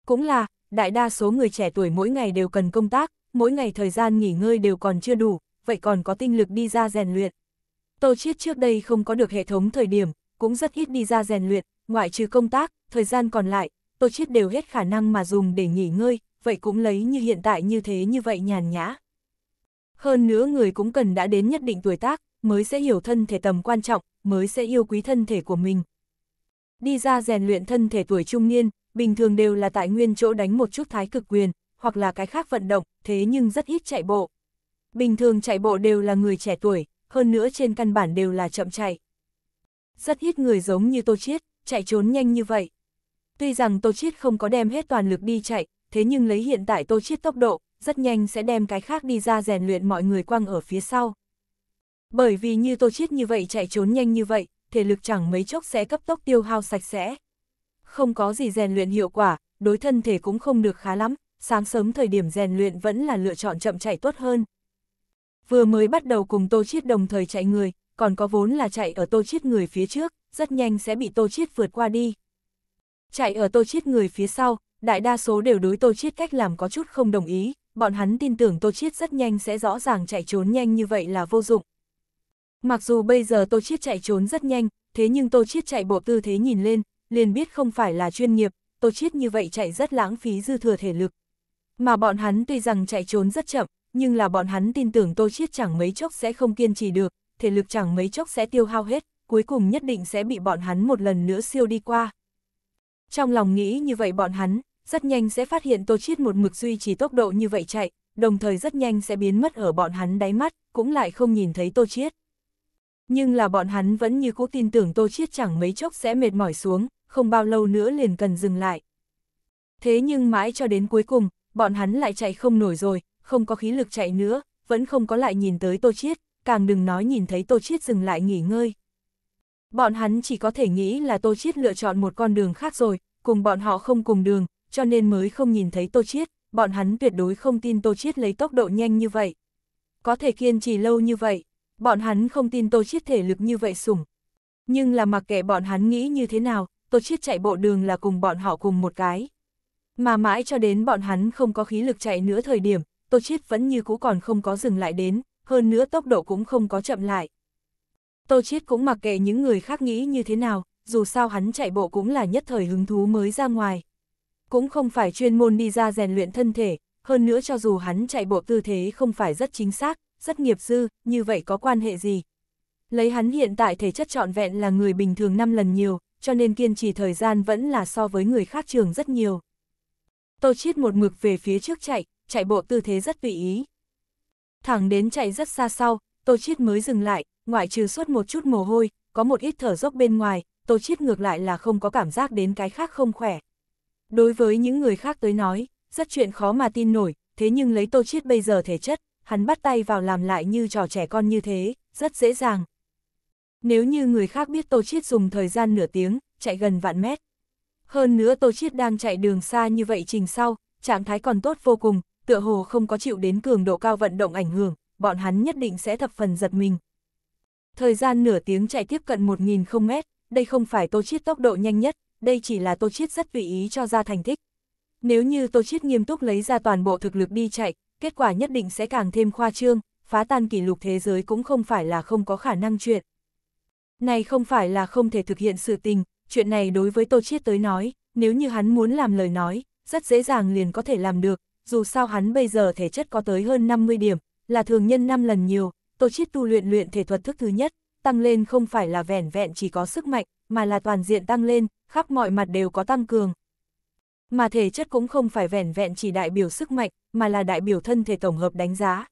Cũng là, đại đa số người trẻ tuổi mỗi ngày đều cần công tác, mỗi ngày thời gian nghỉ ngơi đều còn chưa đủ, vậy còn có tinh lực đi ra rèn luyện. Tô Chiết trước đây không có được hệ thống thời điểm, cũng rất ít đi ra rèn luyện, ngoại trừ công tác, thời gian còn lại, Tô Chiết đều hết khả năng mà dùng để nghỉ ngơi, vậy cũng lấy như hiện tại như thế như vậy nhàn nhã. Hơn nữa người cũng cần đã đến nhất định tuổi tác, mới sẽ hiểu thân thể tầm quan trọng, mới sẽ yêu quý thân thể của mình. Đi ra rèn luyện thân thể tuổi trung niên, bình thường đều là tại nguyên chỗ đánh một chút thái cực quyền, hoặc là cái khác vận động, thế nhưng rất ít chạy bộ. Bình thường chạy bộ đều là người trẻ tuổi, hơn nữa trên căn bản đều là chậm chạy. Rất ít người giống như Tô Chiết, chạy trốn nhanh như vậy. Tuy rằng Tô Chiết không có đem hết toàn lực đi chạy, thế nhưng lấy hiện tại Tô Chiết tốc độ, rất nhanh sẽ đem cái khác đi ra rèn luyện mọi người quăng ở phía sau. Bởi vì như Tô Chiết như vậy chạy trốn nhanh như vậy, thể lực chẳng mấy chốc sẽ cấp tốc tiêu hao sạch sẽ. Không có gì rèn luyện hiệu quả, đối thân thể cũng không được khá lắm, sáng sớm thời điểm rèn luyện vẫn là lựa chọn chậm chạy tốt hơn. Vừa mới bắt đầu cùng Tô Chiết đồng thời chạy người, còn có vốn là chạy ở Tô Chiết người phía trước, rất nhanh sẽ bị Tô Chiết vượt qua đi. Chạy ở Tô Chiết người phía sau, đại đa số đều đối Tô Chiết cách làm có chút không đồng ý, bọn hắn tin tưởng Tô Chiết rất nhanh sẽ rõ ràng chạy trốn nhanh như vậy là vô dụng. Mặc dù bây giờ Tô Chiết chạy trốn rất nhanh, thế nhưng Tô Chiết chạy bộ tư thế nhìn lên, liền biết không phải là chuyên nghiệp, Tô Chiết như vậy chạy rất lãng phí dư thừa thể lực. Mà bọn hắn tuy rằng chạy trốn rất chậm, nhưng là bọn hắn tin tưởng Tô Chiết chẳng mấy chốc sẽ không kiên trì được, thể lực chẳng mấy chốc sẽ tiêu hao hết, cuối cùng nhất định sẽ bị bọn hắn một lần nữa siêu đi qua. Trong lòng nghĩ như vậy bọn hắn, rất nhanh sẽ phát hiện Tô Chiết một mực duy trì tốc độ như vậy chạy, đồng thời rất nhanh sẽ biến mất ở bọn hắn đáy mắt, cũng lại không nhìn thấy Tô Chiết. Nhưng là bọn hắn vẫn như cũ tin tưởng Tô Chiết chẳng mấy chốc sẽ mệt mỏi xuống, không bao lâu nữa liền cần dừng lại. Thế nhưng mãi cho đến cuối cùng, bọn hắn lại chạy không nổi rồi, không có khí lực chạy nữa, vẫn không có lại nhìn tới Tô Chiết, càng đừng nói nhìn thấy Tô Chiết dừng lại nghỉ ngơi. Bọn hắn chỉ có thể nghĩ là Tô Chiết lựa chọn một con đường khác rồi, cùng bọn họ không cùng đường, cho nên mới không nhìn thấy Tô Chiết, bọn hắn tuyệt đối không tin Tô Chiết lấy tốc độ nhanh như vậy. Có thể kiên trì lâu như vậy, bọn hắn không tin Tô Chiết thể lực như vậy sủng. Nhưng là mặc kệ bọn hắn nghĩ như thế nào, Tô Chiết chạy bộ đường là cùng bọn họ cùng một cái. Mà mãi cho đến bọn hắn không có khí lực chạy nữa thời điểm, Tô Chiết vẫn như cũ còn không có dừng lại đến, hơn nữa tốc độ cũng không có chậm lại. Tô Chiết cũng mặc kệ những người khác nghĩ như thế nào, dù sao hắn chạy bộ cũng là nhất thời hứng thú mới ra ngoài cũng không phải chuyên môn đi ra rèn luyện thân thể, hơn nữa cho dù hắn chạy bộ tư thế không phải rất chính xác, rất nghiệp dư, như vậy có quan hệ gì. Lấy hắn hiện tại thể chất trọn vẹn là người bình thường 5 lần nhiều, cho nên kiên trì thời gian vẫn là so với người khác trường rất nhiều. Tô Chiết một mực về phía trước chạy, chạy bộ tư thế rất tùy ý. Thẳng đến chạy rất xa sau, Tô Chiết mới dừng lại, ngoại trừ suốt một chút mồ hôi, có một ít thở dốc bên ngoài, Tô Chiết ngược lại là không có cảm giác đến cái khác không khỏe, Đối với những người khác tới nói, rất chuyện khó mà tin nổi, thế nhưng lấy Tô Chiết bây giờ thể chất, hắn bắt tay vào làm lại như trò trẻ con như thế, rất dễ dàng. Nếu như người khác biết Tô Chiết dùng thời gian nửa tiếng, chạy gần vạn mét. Hơn nữa Tô Chiết đang chạy đường xa như vậy trình sau, trạng thái còn tốt vô cùng, tựa hồ không có chịu đến cường độ cao vận động ảnh hưởng, bọn hắn nhất định sẽ thập phần giật mình. Thời gian nửa tiếng chạy tiếp cận 1.000 mét, đây không phải Tô Chiết tốc độ nhanh nhất, đây chỉ là Tô Chiết rất vị ý cho ra thành tích. Nếu như Tô Chiết nghiêm túc lấy ra toàn bộ thực lực đi chạy, kết quả nhất định sẽ càng thêm khoa trương, phá tan kỷ lục thế giới cũng không phải là không có khả năng chuyện. Này không phải là không thể thực hiện sự tình, chuyện này đối với Tô Chiết tới nói, nếu như hắn muốn làm lời nói, rất dễ dàng liền có thể làm được, dù sao hắn bây giờ thể chất có tới hơn 50 điểm, là thường nhân 5 lần nhiều, Tô Chiết tu luyện luyện thể thuật thức thứ nhất, tăng lên không phải là vẻn vẹn chỉ có sức mạnh, mà là toàn diện tăng lên, khắp mọi mặt đều có tăng cường. Mà thể chất cũng không phải vẻn vẹn chỉ đại biểu sức mạnh, mà là đại biểu thân thể tổng hợp đánh giá.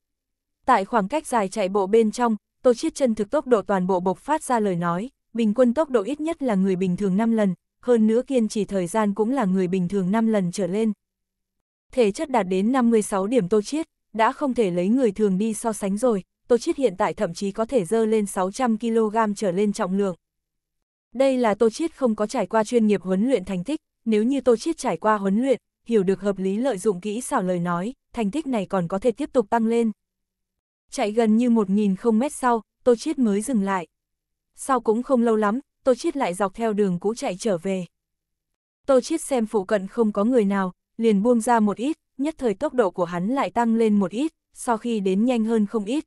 Tại khoảng cách dài chạy bộ bên trong, tôi Chiết chân thực tốc độ toàn bộ bộc phát ra lời nói, bình quân tốc độ ít nhất là người bình thường 5 lần, hơn nữa kiên trì thời gian cũng là người bình thường 5 lần trở lên. Thể chất đạt đến 56 điểm tôi Chiết, đã không thể lấy người thường đi so sánh rồi, tôi Chiết hiện tại thậm chí có thể dơ lên 600 kg trở lên trọng lượng. Đây là Tô Chiết không có trải qua chuyên nghiệp huấn luyện thành tích, nếu như Tô Chiết trải qua huấn luyện, hiểu được hợp lý lợi dụng kỹ xảo lời nói, thành tích này còn có thể tiếp tục tăng lên. Chạy gần như 1.000 không mét sau, Tô Chiết mới dừng lại. Sau cũng không lâu lắm, Tô Chiết lại dọc theo đường cũ chạy trở về. Tô Chiết xem phụ cận không có người nào, liền buông ra một ít, nhất thời tốc độ của hắn lại tăng lên một ít, sau khi đến nhanh hơn không ít.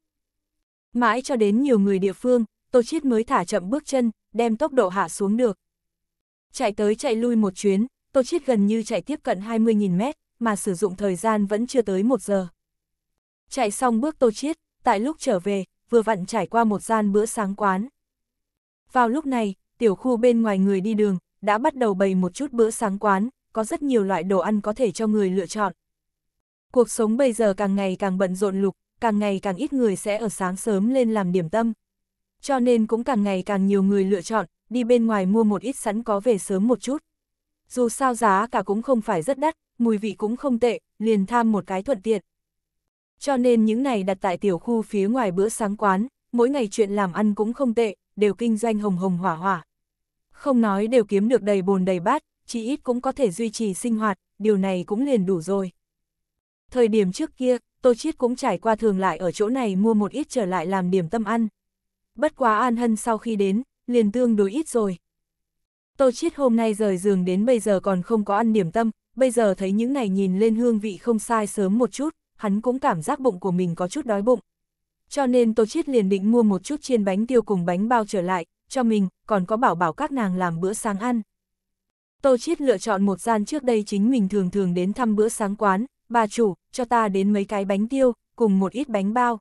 Mãi cho đến nhiều người địa phương, Tô Chiết mới thả chậm bước chân, đem tốc độ hạ xuống được. Chạy tới chạy lui một chuyến, Tô Chiết gần như chạy tiếp cận 20.000 mét, mà sử dụng thời gian vẫn chưa tới một giờ. Chạy xong bước Tô Chiết, tại lúc trở về, vừa vặn trải qua một gian bữa sáng quán. Vào lúc này, tiểu khu bên ngoài người đi đường, đã bắt đầu bày một chút bữa sáng quán, có rất nhiều loại đồ ăn có thể cho người lựa chọn. Cuộc sống bây giờ càng ngày càng bận rộn lục, càng ngày càng ít người sẽ ở sáng sớm lên làm điểm tâm cho nên cũng càng ngày càng nhiều người lựa chọn, đi bên ngoài mua một ít sẵn có về sớm một chút. Dù sao giá cả cũng không phải rất đắt, mùi vị cũng không tệ, liền tham một cái thuận tiện. Cho nên những này đặt tại tiểu khu phía ngoài bữa sáng quán, mỗi ngày chuyện làm ăn cũng không tệ, đều kinh doanh hồng hồng hỏa hỏa. Không nói đều kiếm được đầy bồn đầy bát, chỉ ít cũng có thể duy trì sinh hoạt, điều này cũng liền đủ rồi. Thời điểm trước kia, Tô Chiết cũng trải qua thường lại ở chỗ này mua một ít trở lại làm điểm tâm ăn bất quá An Hân sau khi đến, liền tương đối ít rồi. Tô Chiết hôm nay rời giường đến bây giờ còn không có ăn điểm tâm, bây giờ thấy những này nhìn lên hương vị không sai sớm một chút, hắn cũng cảm giác bụng của mình có chút đói bụng. Cho nên Tô Chiết liền định mua một chút chiên bánh tiêu cùng bánh bao trở lại, cho mình, còn có bảo bảo các nàng làm bữa sáng ăn. Tô Chiết lựa chọn một gian trước đây chính mình thường thường đến thăm bữa sáng quán, bà chủ, cho ta đến mấy cái bánh tiêu, cùng một ít bánh bao.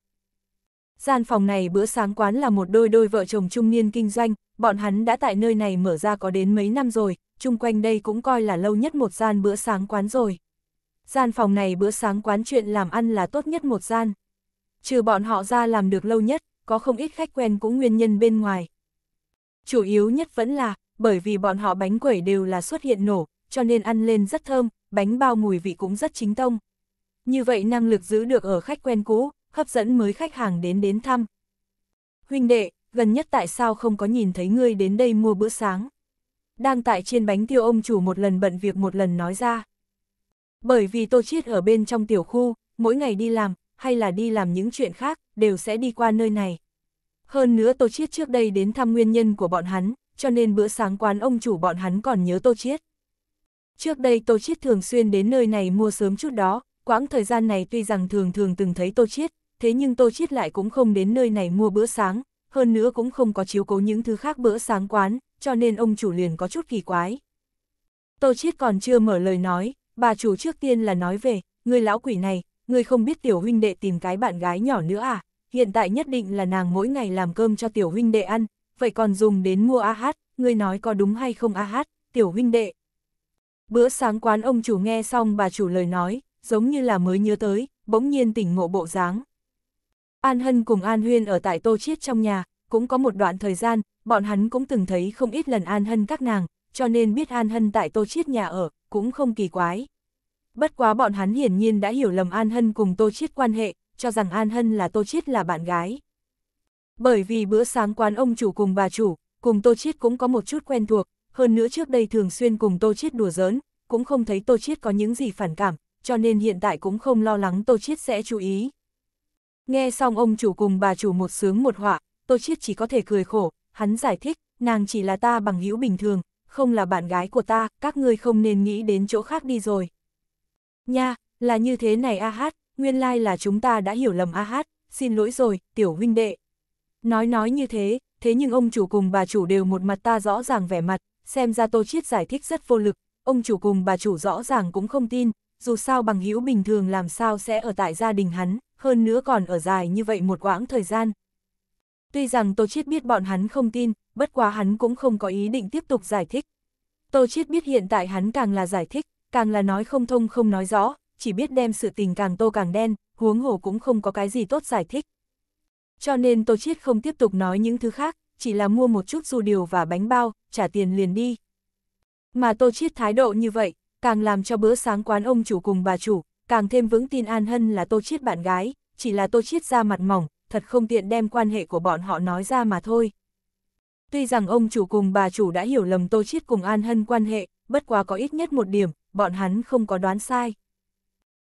Gian phòng này bữa sáng quán là một đôi đôi vợ chồng trung niên kinh doanh, bọn hắn đã tại nơi này mở ra có đến mấy năm rồi, chung quanh đây cũng coi là lâu nhất một gian bữa sáng quán rồi. Gian phòng này bữa sáng quán chuyện làm ăn là tốt nhất một gian. Trừ bọn họ ra làm được lâu nhất, có không ít khách quen cũng nguyên nhân bên ngoài. Chủ yếu nhất vẫn là, bởi vì bọn họ bánh quẩy đều là xuất hiện nổ, cho nên ăn lên rất thơm, bánh bao mùi vị cũng rất chính tông. Như vậy năng lực giữ được ở khách quen cũ, hấp dẫn mới khách hàng đến đến thăm. Huynh đệ, gần nhất tại sao không có nhìn thấy ngươi đến đây mua bữa sáng? Đang tại trên bánh tiêu ông chủ một lần bận việc một lần nói ra. Bởi vì Tô Chiết ở bên trong tiểu khu, mỗi ngày đi làm, hay là đi làm những chuyện khác, đều sẽ đi qua nơi này. Hơn nữa Tô Chiết trước đây đến thăm nguyên nhân của bọn hắn, cho nên bữa sáng quán ông chủ bọn hắn còn nhớ Tô Chiết. Trước đây Tô Chiết thường xuyên đến nơi này mua sớm chút đó, quãng thời gian này tuy rằng thường thường từng thấy Tô Chiết, thế nhưng Tô Chiết lại cũng không đến nơi này mua bữa sáng, hơn nữa cũng không có chiếu cố những thứ khác bữa sáng quán, cho nên ông chủ liền có chút kỳ quái. Tô Chiết còn chưa mở lời nói, bà chủ trước tiên là nói về, người lão quỷ này, người không biết tiểu huynh đệ tìm cái bạn gái nhỏ nữa à, hiện tại nhất định là nàng mỗi ngày làm cơm cho tiểu huynh đệ ăn, vậy còn dùng đến mua AH, người nói có đúng hay không AH, tiểu huynh đệ. Bữa sáng quán ông chủ nghe xong bà chủ lời nói, giống như là mới nhớ tới, bỗng nhiên tỉnh ngộ bộ dáng. An Hân cùng An Huyên ở tại Tô Chiết trong nhà, cũng có một đoạn thời gian, bọn hắn cũng từng thấy không ít lần An Hân các nàng, cho nên biết An Hân tại Tô Chiết nhà ở, cũng không kỳ quái. Bất quá bọn hắn hiển nhiên đã hiểu lầm An Hân cùng Tô Chiết quan hệ, cho rằng An Hân là Tô Chiết là bạn gái. Bởi vì bữa sáng quán ông chủ cùng bà chủ, cùng Tô Chiết cũng có một chút quen thuộc, hơn nữa trước đây thường xuyên cùng Tô Chiết đùa giỡn, cũng không thấy Tô Chiết có những gì phản cảm, cho nên hiện tại cũng không lo lắng Tô Chiết sẽ chú ý. Nghe xong ông chủ cùng bà chủ một sướng một họa, Tô Chiết chỉ có thể cười khổ, hắn giải thích, nàng chỉ là ta bằng hữu bình thường, không là bạn gái của ta, các ngươi không nên nghĩ đến chỗ khác đi rồi. Nha, là như thế này A Hát, nguyên lai là chúng ta đã hiểu lầm A Hát, xin lỗi rồi, tiểu huynh đệ. Nói nói như thế, thế nhưng ông chủ cùng bà chủ đều một mặt ta rõ ràng vẻ mặt, xem ra Tô Chiết giải thích rất vô lực, ông chủ cùng bà chủ rõ ràng cũng không tin, dù sao bằng hữu bình thường làm sao sẽ ở tại gia đình hắn, hơn nữa còn ở dài như vậy một quãng thời gian. Tuy rằng Tô Chiết biết bọn hắn không tin, bất quá hắn cũng không có ý định tiếp tục giải thích. Tô Chiết biết hiện tại hắn càng là giải thích, càng là nói không thông không nói rõ, chỉ biết đem sự tình càng tô càng đen, huống hồ cũng không có cái gì tốt giải thích. Cho nên Tô Chiết không tiếp tục nói những thứ khác, chỉ là mua một chút du điều và bánh bao, trả tiền liền đi. Mà Tô Chiết thái độ như vậy, càng làm cho bữa sáng quán ông chủ cùng bà chủ, càng thêm vững tin An Hân là Tô Chiết bạn gái, chỉ là Tô Chiết ra mặt mỏng, thật không tiện đem quan hệ của bọn họ nói ra mà thôi. Tuy rằng ông chủ cùng bà chủ đã hiểu lầm Tô Chiết cùng An Hân quan hệ, bất quá có ít nhất một điểm, bọn hắn không có đoán sai.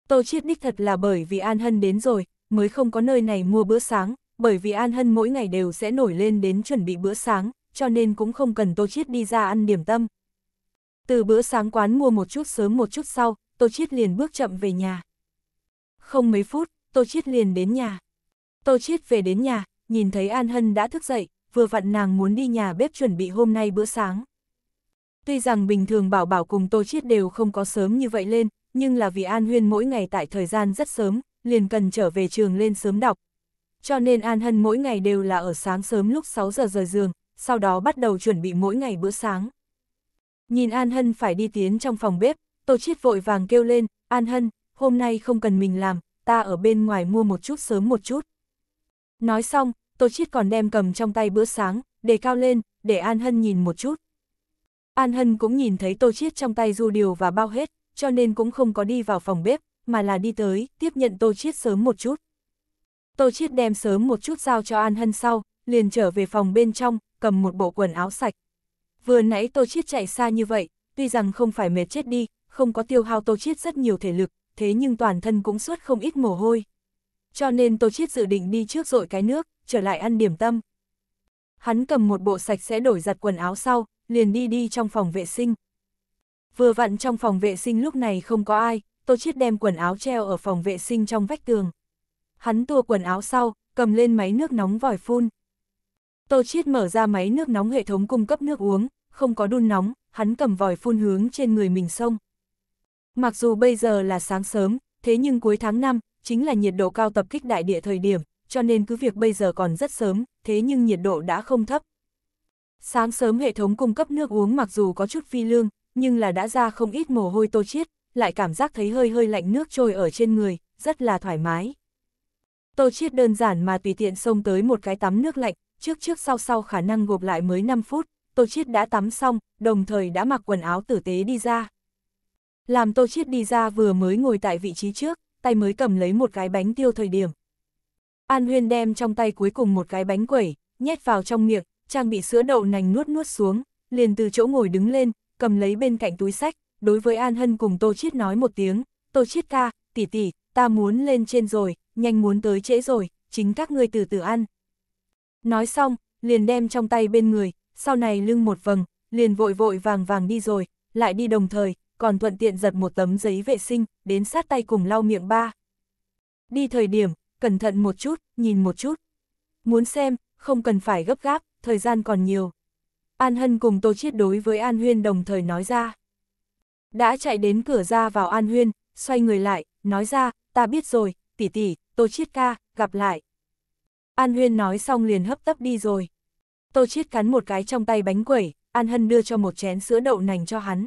Tô Chiết đích thật là bởi vì An Hân đến rồi, mới không có nơi này mua bữa sáng, bởi vì An Hân mỗi ngày đều sẽ nổi lên đến chuẩn bị bữa sáng, cho nên cũng không cần Tô Chiết đi ra ăn điểm tâm. Từ bữa sáng quán mua một chút sớm một chút sau, Tô Chiết liền bước chậm về nhà. Không mấy phút, Tô Chiết liền đến nhà. Tô Chiết về đến nhà, nhìn thấy An Hân đã thức dậy, vừa vặn nàng muốn đi nhà bếp chuẩn bị hôm nay bữa sáng. Tuy rằng bình thường Bảo Bảo cùng Tô Chiết đều không có sớm như vậy lên, nhưng là vì An Huyên mỗi ngày tại thời gian rất sớm, liền cần trở về trường lên sớm đọc. Cho nên An Hân mỗi ngày đều là ở sáng sớm lúc 6 giờ rời giường, sau đó bắt đầu chuẩn bị mỗi ngày bữa sáng. Nhìn An Hân phải đi tiến trong phòng bếp, Tô Chiết vội vàng kêu lên, An Hân, hôm nay không cần mình làm, ta ở bên ngoài mua một chút sớm một chút. Nói xong, Tô Chiết còn đem cầm trong tay bữa sáng, để cao lên, để An Hân nhìn một chút. An Hân cũng nhìn thấy Tô Chiết trong tay du điều và bao hết, cho nên cũng không có đi vào phòng bếp, mà là đi tới, tiếp nhận Tô Chiết sớm một chút. Tô Chiết đem sớm một chút giao cho An Hân sau, liền trở về phòng bên trong, cầm một bộ quần áo sạch. Vừa nãy Tô Chiết chạy xa như vậy, tuy rằng không phải mệt chết đi, không có tiêu hao Tô Chiết rất nhiều thể lực, thế nhưng toàn thân cũng suốt không ít mồ hôi. Cho nên Tô Chiết dự định đi trước dội cái nước, trở lại ăn điểm tâm. Hắn cầm một bộ sạch sẽ đổi giặt quần áo sau, liền đi đi trong phòng vệ sinh. Vừa vặn trong phòng vệ sinh lúc này không có ai, Tô Chiết đem quần áo treo ở phòng vệ sinh trong vách tường. Hắn tua quần áo sau, cầm lên máy nước nóng vòi phun. Tô Chiết mở ra máy nước nóng hệ thống cung cấp nước uống, không có đun nóng, hắn cầm vòi phun hướng trên người mình sông. Mặc dù bây giờ là sáng sớm, thế nhưng cuối tháng 5, chính là nhiệt độ cao tập kích đại địa thời điểm, cho nên cứ việc bây giờ còn rất sớm, thế nhưng nhiệt độ đã không thấp. Sáng sớm hệ thống cung cấp nước uống mặc dù có chút phi lương, nhưng là đã ra không ít mồ hôi tô chiết, lại cảm giác thấy hơi hơi lạnh nước trôi ở trên người, rất là thoải mái. Tô chiết đơn giản mà tùy tiện xông tới một cái tắm nước lạnh, trước trước sau sau khả năng gộp lại mới 5 phút, Tô Chiết đã tắm xong, đồng thời đã mặc quần áo tử tế đi ra. Làm Tô Chiết đi ra vừa mới ngồi tại vị trí trước, tay mới cầm lấy một cái bánh tiêu thời điểm. An Huyên đem trong tay cuối cùng một cái bánh quẩy, nhét vào trong miệng, trang bị sữa đậu nành nuốt nuốt xuống, liền từ chỗ ngồi đứng lên, cầm lấy bên cạnh túi sách, đối với An Hân cùng Tô Chiết nói một tiếng, Tô Chiết ca, tỷ tỷ, ta muốn lên trên rồi, nhanh muốn tới trễ rồi, chính các ngươi từ từ ăn. Nói xong, liền đem trong tay bên người, sau này lưng một vầng, liền vội vội vàng vàng đi rồi, lại đi đồng thời, còn thuận tiện giật một tấm giấy vệ sinh, đến sát tay cùng lau miệng ba. Đi thời điểm, cẩn thận một chút, nhìn một chút. Muốn xem, không cần phải gấp gáp, thời gian còn nhiều. An Hân cùng Tô Chiết đối với An Huyên đồng thời nói ra. Đã chạy đến cửa ra vào An Huyên, xoay người lại, nói ra, ta biết rồi, tỷ tỷ, Tô Chiết ca, gặp lại. An Huyên nói xong liền hấp tấp đi rồi. Tô Chiết cắn một cái trong tay bánh quẩy, An Hân đưa cho một chén sữa đậu nành cho hắn.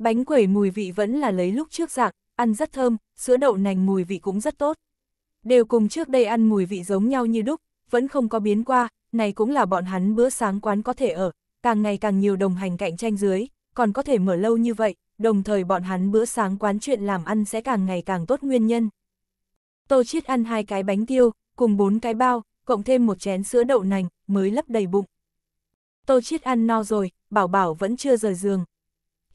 Bánh quẩy mùi vị vẫn là lấy lúc trước dạng, ăn rất thơm, sữa đậu nành mùi vị cũng rất tốt. Đều cùng trước đây ăn mùi vị giống nhau như đúc, vẫn không có biến qua, này cũng là bọn hắn bữa sáng quán có thể ở, càng ngày càng nhiều đồng hành cạnh tranh dưới, còn có thể mở lâu như vậy, đồng thời bọn hắn bữa sáng quán chuyện làm ăn sẽ càng ngày càng tốt nguyên nhân. Tô Chiết ăn hai cái bánh tiêu, cùng bốn cái bao, cộng thêm một chén sữa đậu nành, mới lấp đầy bụng. Tô Chiết ăn no rồi, Bảo Bảo vẫn chưa rời giường,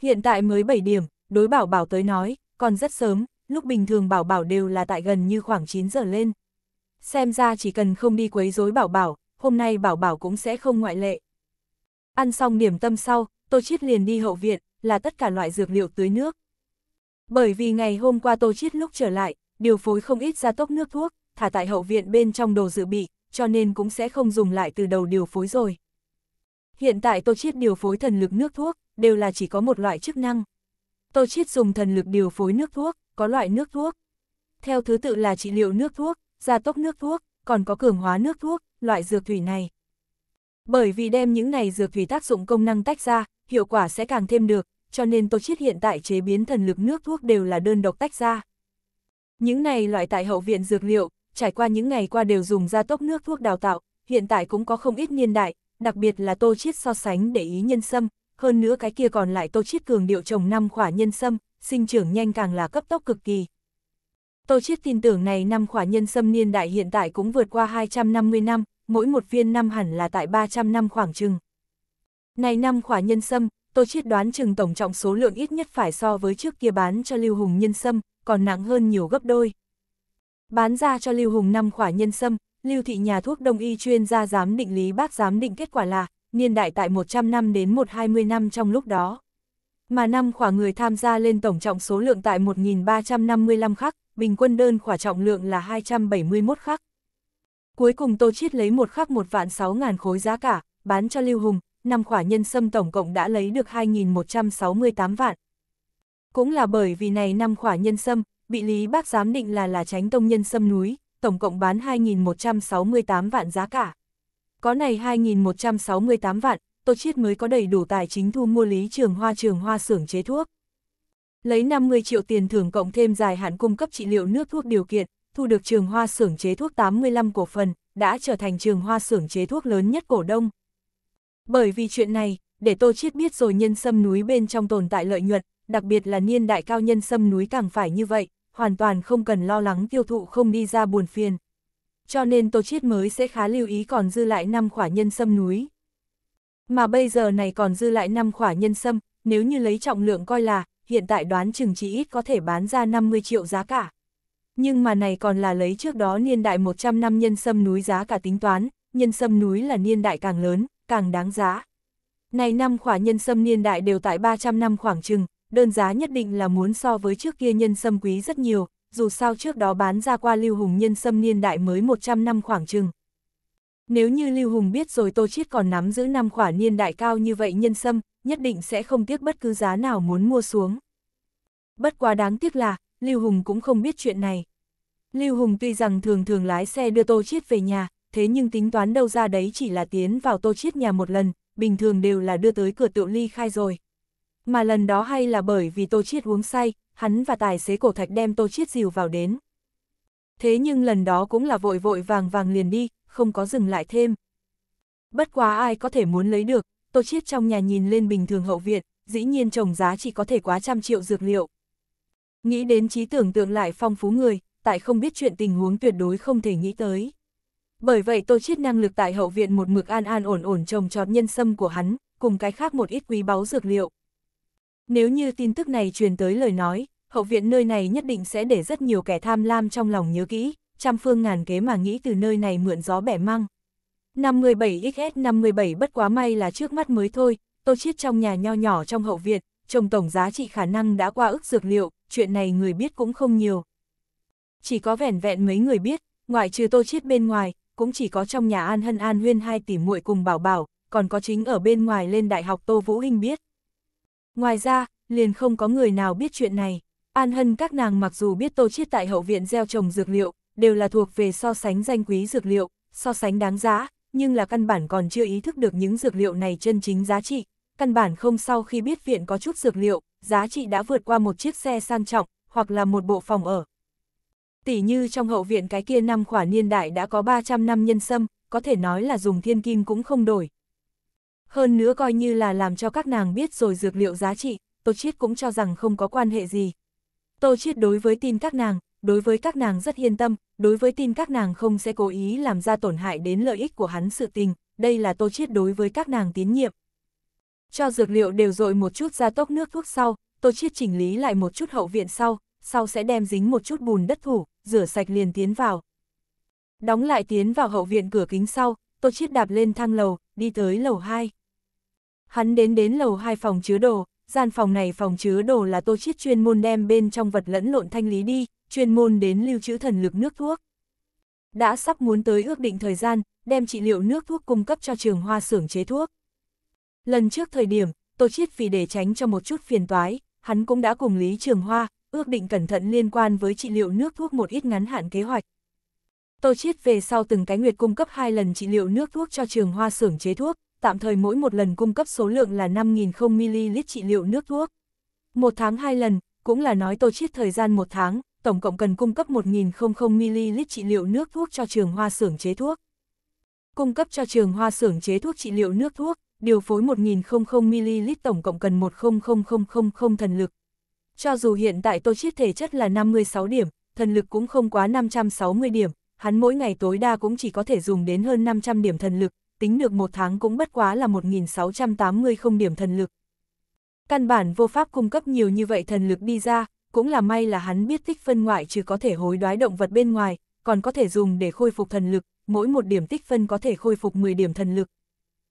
Hiện tại mới 7 điểm, đối bảo bảo tới nói, còn rất sớm, lúc bình thường bảo bảo đều là tại gần như khoảng 9 giờ lên. Xem ra chỉ cần không đi quấy rối bảo bảo, hôm nay bảo bảo cũng sẽ không ngoại lệ. Ăn xong điểm tâm sau, Tô Chiết liền đi hậu viện, là tất cả loại dược liệu tưới nước. Bởi vì ngày hôm qua Tô Chiết lúc trở lại, điều phối không ít gia tốc nước thuốc, thả tại hậu viện bên trong đồ dự bị, cho nên cũng sẽ không dùng lại từ đầu điều phối rồi. Hiện tại Tô Chiết điều phối thần lực nước thuốc, đều là chỉ có một loại chức năng. Tô Chiết dùng thần lực điều phối nước thuốc, có loại nước thuốc. Theo thứ tự là trị liệu nước thuốc, gia tốc nước thuốc, còn có cường hóa nước thuốc, loại dược thủy này. Bởi vì đem những này dược thủy tác dụng công năng tách ra, hiệu quả sẽ càng thêm được, cho nên Tô Chiết hiện tại chế biến thần lực nước thuốc đều là đơn độc tách ra. Những này loại tại hậu viện dược liệu, trải qua những ngày qua đều dùng gia tốc nước thuốc đào tạo, hiện tại cũng có không ít niên đại, đặc biệt là Tô Chiết so sánh để ý nhân sâm, hơn nữa cái kia còn lại Tô Chiết cường điệu trồng năm khỏa nhân sâm, sinh trưởng nhanh càng là cấp tốc cực kỳ. Tô Chiết tin tưởng này năm khỏa nhân sâm niên đại hiện tại cũng vượt qua 250 năm, mỗi một viên năm hẳn là tại 300 năm khoảng chừng. Này năm khỏa nhân sâm, Tô Chiết đoán chừng tổng trọng số lượng ít nhất phải so với trước kia bán cho Lưu Hùng nhân sâm, còn nặng hơn nhiều gấp đôi. Bán ra cho Lưu Hùng năm khỏa nhân sâm, Lưu thị nhà thuốc đông y chuyên gia giám định lý bác giám định kết quả là niên đại tại 100 năm đến 120 năm trong lúc đó. Mà năm khỏa người tham gia lên tổng trọng số lượng tại 1.355 khắc, bình quân đơn khỏa trọng lượng là 271 khắc. Cuối cùng Tô Chiết lấy một khắc một vạn 6 ngàn khối giá cả, bán cho Lưu Hùng, năm khỏa nhân sâm tổng cộng đã lấy được 2.168 vạn. Cũng là bởi vì này năm khỏa nhân sâm, bị Lý Bác giám định là là tránh tông nhân sâm núi, tổng cộng bán 2.168 vạn giá cả. Có này 2.168 vạn, Tô Chiết mới có đầy đủ tài chính thu mua lý trường hoa trường hoa xưởng chế thuốc. Lấy 50 triệu tiền thưởng cộng thêm dài hạn cung cấp trị liệu nước thuốc điều kiện, thu được trường hoa xưởng chế thuốc 85 cổ phần, đã trở thành trường hoa xưởng chế thuốc lớn nhất cổ đông. Bởi vì chuyện này, để Tô Chiết biết rồi nhân sâm núi bên trong tồn tại lợi nhuận, đặc biệt là niên đại cao nhân sâm núi càng phải như vậy, hoàn toàn không cần lo lắng tiêu thụ không đi ra buồn phiền cho nên Tô Chiết mới sẽ khá lưu ý còn dư lại 5 khỏa nhân sâm núi. Mà bây giờ này còn dư lại 5 khỏa nhân sâm, nếu như lấy trọng lượng coi là, hiện tại đoán chừng chỉ ít có thể bán ra 50 triệu giá cả. Nhưng mà này còn là lấy trước đó niên đại 100 năm nhân sâm núi giá cả tính toán, nhân sâm núi là niên đại càng lớn, càng đáng giá. Này năm khỏa nhân sâm niên đại đều tại 300 năm khoảng chừng, đơn giá nhất định là muốn so với trước kia nhân sâm quý rất nhiều, dù sao trước đó bán ra qua Lưu Hùng nhân xâm niên đại mới 100 năm khoảng chừng. Nếu như Lưu Hùng biết rồi Tô Chiết còn nắm giữ năm khỏa niên đại cao như vậy nhân sâm, nhất định sẽ không tiếc bất cứ giá nào muốn mua xuống. Bất quá đáng tiếc là, Lưu Hùng cũng không biết chuyện này. Lưu Hùng tuy rằng thường thường lái xe đưa Tô Chiết về nhà, thế nhưng tính toán đâu ra đấy chỉ là tiến vào Tô Chiết nhà một lần, bình thường đều là đưa tới cửa tự ly khai rồi. Mà lần đó hay là bởi vì Tô Chiết uống say, hắn và tài xế cổ thạch đem Tô Chiết dìu vào đến. Thế nhưng lần đó cũng là vội vội vàng vàng liền đi, không có dừng lại thêm. Bất quá ai có thể muốn lấy được, Tô Chiết trong nhà nhìn lên bình thường hậu viện, dĩ nhiên trồng giá chỉ có thể quá trăm triệu dược liệu. Nghĩ đến trí tưởng tượng lại phong phú người, tại không biết chuyện tình huống tuyệt đối không thể nghĩ tới. Bởi vậy Tô Chiết năng lực tại hậu viện một mực an an ổn ổn trồng trọt nhân sâm của hắn, cùng cái khác một ít quý báu dược liệu. Nếu như tin tức này truyền tới lời nói, hậu viện nơi này nhất định sẽ để rất nhiều kẻ tham lam trong lòng nhớ kỹ, trăm phương ngàn kế mà nghĩ từ nơi này mượn gió bẻ măng. 57XS57 bất quá may là trước mắt mới thôi, tô chiết trong nhà nho nhỏ trong hậu viện, trồng tổng giá trị khả năng đã qua ức dược liệu, chuyện này người biết cũng không nhiều. Chỉ có vẻn vẹn mấy người biết, ngoại trừ tô chiết bên ngoài, cũng chỉ có trong nhà An Hân An Huyên hai tỷ muội cùng bảo bảo, còn có chính ở bên ngoài lên đại học Tô Vũ Hinh biết. Ngoài ra, liền không có người nào biết chuyện này. An hân các nàng mặc dù biết tô chiết tại hậu viện gieo trồng dược liệu, đều là thuộc về so sánh danh quý dược liệu, so sánh đáng giá, nhưng là căn bản còn chưa ý thức được những dược liệu này chân chính giá trị. Căn bản không sau khi biết viện có chút dược liệu, giá trị đã vượt qua một chiếc xe sang trọng, hoặc là một bộ phòng ở. Tỷ như trong hậu viện cái kia năm khỏa niên đại đã có 300 năm nhân sâm, có thể nói là dùng thiên kim cũng không đổi, hơn nữa coi như là làm cho các nàng biết rồi dược liệu giá trị, Tô Chiết cũng cho rằng không có quan hệ gì. Tô Chiết đối với tin các nàng, đối với các nàng rất yên tâm, đối với tin các nàng không sẽ cố ý làm ra tổn hại đến lợi ích của hắn sự tình, đây là Tô Chiết đối với các nàng tín nhiệm. Cho dược liệu đều dội một chút ra tốc nước thuốc sau, Tô Chiết chỉnh lý lại một chút hậu viện sau, sau sẽ đem dính một chút bùn đất thủ, rửa sạch liền tiến vào. Đóng lại tiến vào hậu viện cửa kính sau, Tô Chiết đạp lên thang lầu, đi tới lầu 2 hắn đến đến lầu hai phòng chứa đồ, gian phòng này phòng chứa đồ là tô chiết chuyên môn đem bên trong vật lẫn lộn thanh lý đi, chuyên môn đến lưu trữ thần lực nước thuốc. Đã sắp muốn tới ước định thời gian, đem trị liệu nước thuốc cung cấp cho trường hoa xưởng chế thuốc. Lần trước thời điểm, Tô Chiết vì để tránh cho một chút phiền toái, hắn cũng đã cùng Lý Trường Hoa, ước định cẩn thận liên quan với trị liệu nước thuốc một ít ngắn hạn kế hoạch. Tô Chiết về sau từng cái nguyệt cung cấp hai lần trị liệu nước thuốc cho trường hoa xưởng chế thuốc, tạm thời mỗi một lần cung cấp số lượng là 5.000ml trị liệu nước thuốc. Một tháng hai lần, cũng là nói tô chiết thời gian một tháng, tổng cộng cần cung cấp 1.000ml trị liệu nước thuốc cho trường hoa xưởng chế thuốc. Cung cấp cho trường hoa xưởng chế thuốc trị liệu nước thuốc, điều phối 1.000ml tổng cộng cần 10000 thần lực. Cho dù hiện tại tô chiết thể chất là 56 điểm, thần lực cũng không quá 560 điểm, hắn mỗi ngày tối đa cũng chỉ có thể dùng đến hơn 500 điểm thần lực, tính được một tháng cũng bất quá là 1.680 không điểm thần lực. Căn bản vô pháp cung cấp nhiều như vậy thần lực đi ra, cũng là may là hắn biết tích phân ngoại trừ có thể hối đoái động vật bên ngoài, còn có thể dùng để khôi phục thần lực, mỗi một điểm tích phân có thể khôi phục 10 điểm thần lực.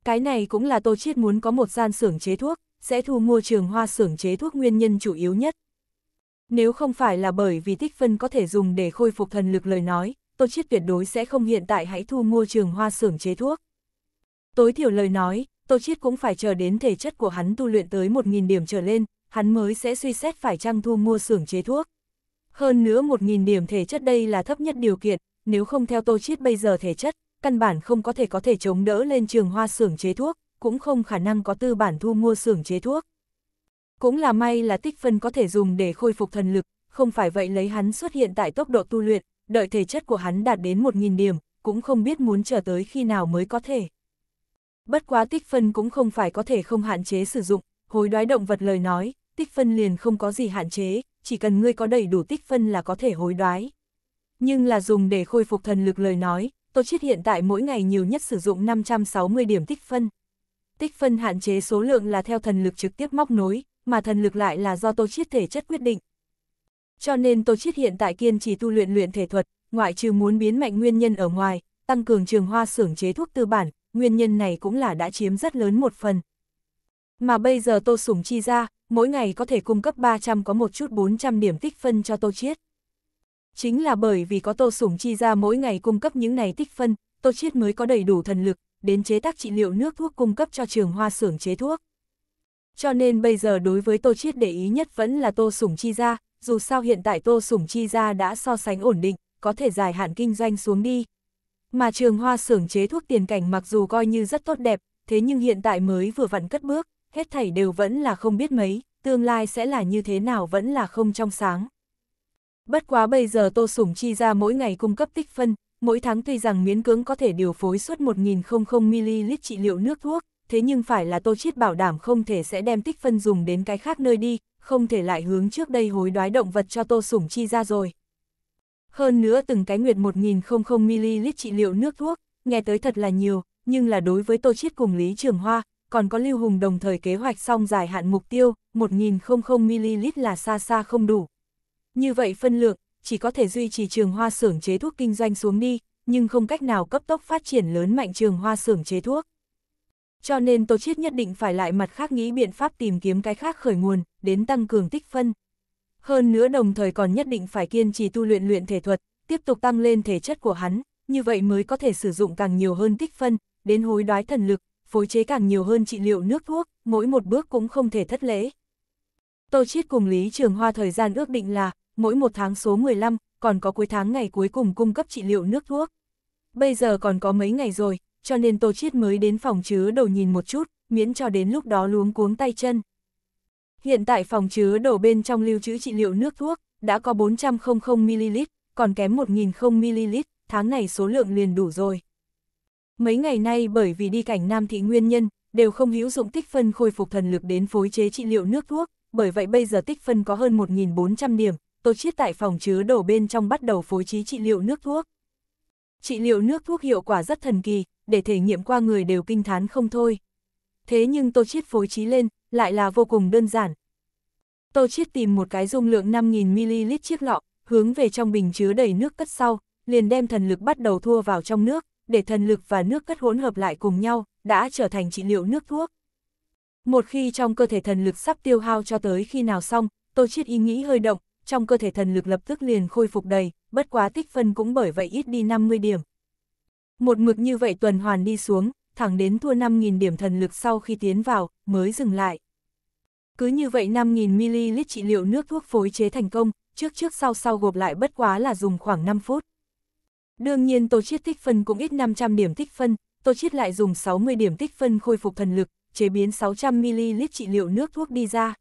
Cái này cũng là Tô Chiết muốn có một gian xưởng chế thuốc, sẽ thu mua trường hoa xưởng chế thuốc nguyên nhân chủ yếu nhất. Nếu không phải là bởi vì tích phân có thể dùng để khôi phục thần lực lời nói, Tô Chiết tuyệt đối sẽ không hiện tại hãy thu mua trường hoa xưởng chế thuốc. Tối thiểu lời nói, Tô Chiết cũng phải chờ đến thể chất của hắn tu luyện tới 1.000 điểm trở lên, hắn mới sẽ suy xét phải trăng thu mua xưởng chế thuốc. Hơn nữa 1.000 điểm thể chất đây là thấp nhất điều kiện, nếu không theo Tô Chiết bây giờ thể chất, căn bản không có thể có thể chống đỡ lên trường hoa xưởng chế thuốc, cũng không khả năng có tư bản thu mua xưởng chế thuốc. Cũng là may là tích phân có thể dùng để khôi phục thần lực, không phải vậy lấy hắn xuất hiện tại tốc độ tu luyện, đợi thể chất của hắn đạt đến 1.000 điểm, cũng không biết muốn chờ tới khi nào mới có thể bất quá tích phân cũng không phải có thể không hạn chế sử dụng, hối đoái động vật lời nói, tích phân liền không có gì hạn chế, chỉ cần ngươi có đầy đủ tích phân là có thể hối đoái. Nhưng là dùng để khôi phục thần lực lời nói, tôi Chiết hiện tại mỗi ngày nhiều nhất sử dụng 560 điểm tích phân. Tích phân hạn chế số lượng là theo thần lực trực tiếp móc nối, mà thần lực lại là do tôi Chiết thể chất quyết định. Cho nên tôi Chiết hiện tại kiên trì tu luyện luyện thể thuật, ngoại trừ muốn biến mạnh nguyên nhân ở ngoài, tăng cường trường hoa xưởng chế thuốc tư bản, nguyên nhân này cũng là đã chiếm rất lớn một phần. Mà bây giờ Tô Sủng chi ra, mỗi ngày có thể cung cấp 300 có một chút 400 điểm tích phân cho Tô Chiết. Chính là bởi vì có Tô Sủng chi ra mỗi ngày cung cấp những này tích phân, Tô Chiết mới có đầy đủ thần lực, đến chế tác trị liệu nước thuốc cung cấp cho trường hoa xưởng chế thuốc. Cho nên bây giờ đối với Tô Chiết để ý nhất vẫn là Tô Sủng Chi ra, dù sao hiện tại Tô Sủng Chi ra đã so sánh ổn định, có thể dài hạn kinh doanh xuống đi, mà trường hoa xưởng chế thuốc tiền cảnh mặc dù coi như rất tốt đẹp, thế nhưng hiện tại mới vừa vặn cất bước, hết thảy đều vẫn là không biết mấy, tương lai sẽ là như thế nào vẫn là không trong sáng. Bất quá bây giờ Tô Sủng chi ra mỗi ngày cung cấp tích phân, mỗi tháng tuy rằng miễn cưỡng có thể điều phối suốt 1.000ml trị liệu nước thuốc, thế nhưng phải là Tô Chiết bảo đảm không thể sẽ đem tích phân dùng đến cái khác nơi đi, không thể lại hướng trước đây hối đoái động vật cho Tô Sủng chi ra rồi. Hơn nữa từng cái nguyệt 1000ml trị liệu nước thuốc, nghe tới thật là nhiều, nhưng là đối với Tô Chiết cùng Lý Trường Hoa, còn có Lưu Hùng đồng thời kế hoạch xong dài hạn mục tiêu, 1000ml là xa xa không đủ. Như vậy phân lượng, chỉ có thể duy trì trường hoa xưởng chế thuốc kinh doanh xuống đi, nhưng không cách nào cấp tốc phát triển lớn mạnh trường hoa xưởng chế thuốc. Cho nên Tô Chiết nhất định phải lại mặt khác nghĩ biện pháp tìm kiếm cái khác khởi nguồn, đến tăng cường tích phân hơn nữa đồng thời còn nhất định phải kiên trì tu luyện luyện thể thuật, tiếp tục tăng lên thể chất của hắn, như vậy mới có thể sử dụng càng nhiều hơn tích phân, đến hối đoái thần lực, phối chế càng nhiều hơn trị liệu nước thuốc, mỗi một bước cũng không thể thất lễ. Tô Chiết cùng Lý Trường Hoa thời gian ước định là, mỗi một tháng số 15, còn có cuối tháng ngày cuối cùng cung cấp trị liệu nước thuốc. Bây giờ còn có mấy ngày rồi, cho nên Tô Chiết mới đến phòng chứa đầu nhìn một chút, miễn cho đến lúc đó luống cuống tay chân. Hiện tại phòng chứa đổ bên trong lưu trữ trị liệu nước thuốc, đã có 400ml, còn kém 1000ml, tháng này số lượng liền đủ rồi. Mấy ngày nay bởi vì đi cảnh Nam Thị nguyên nhân, đều không hữu dụng tích phân khôi phục thần lực đến phối chế trị liệu nước thuốc, bởi vậy bây giờ tích phân có hơn 1.400 điểm, Tôi Chiết tại phòng chứa đổ bên trong bắt đầu phối trí trị liệu nước thuốc. Trị liệu nước thuốc hiệu quả rất thần kỳ, để thể nghiệm qua người đều kinh thán không thôi. Thế nhưng tôi Chiết phối trí lên, lại là vô cùng đơn giản. Tô Chiết tìm một cái dung lượng 5.000ml chiếc lọ, hướng về trong bình chứa đầy nước cất sau, liền đem thần lực bắt đầu thua vào trong nước, để thần lực và nước cất hỗn hợp lại cùng nhau, đã trở thành trị liệu nước thuốc. Một khi trong cơ thể thần lực sắp tiêu hao cho tới khi nào xong, Tô Chiết ý nghĩ hơi động, trong cơ thể thần lực lập tức liền khôi phục đầy, bất quá tích phân cũng bởi vậy ít đi 50 điểm. Một mực như vậy tuần hoàn đi xuống, thẳng đến thua 5.000 điểm thần lực sau khi tiến vào, mới dừng lại. Cứ như vậy 5.000ml trị liệu nước thuốc phối chế thành công, trước trước sau sau gộp lại bất quá là dùng khoảng 5 phút. Đương nhiên Tô Chiết tích phân cũng ít 500 điểm tích phân, Tô Chiết lại dùng 60 điểm tích phân khôi phục thần lực, chế biến 600ml trị liệu nước thuốc đi ra.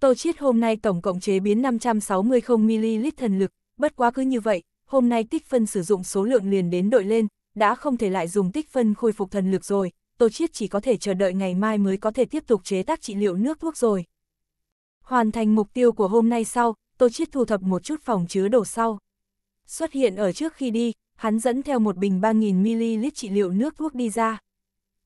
Tô Chiết hôm nay tổng cộng chế biến 560 ml thần lực, bất quá cứ như vậy, hôm nay tích phân sử dụng số lượng liền đến đội lên, đã không thể lại dùng tích phân khôi phục thần lực rồi, Tô Chiết chỉ có thể chờ đợi ngày mai mới có thể tiếp tục chế tác trị liệu nước thuốc rồi. Hoàn thành mục tiêu của hôm nay sau, Tô Chiết thu thập một chút phòng chứa đồ sau. Xuất hiện ở trước khi đi, hắn dẫn theo một bình 3.000ml trị liệu nước thuốc đi ra.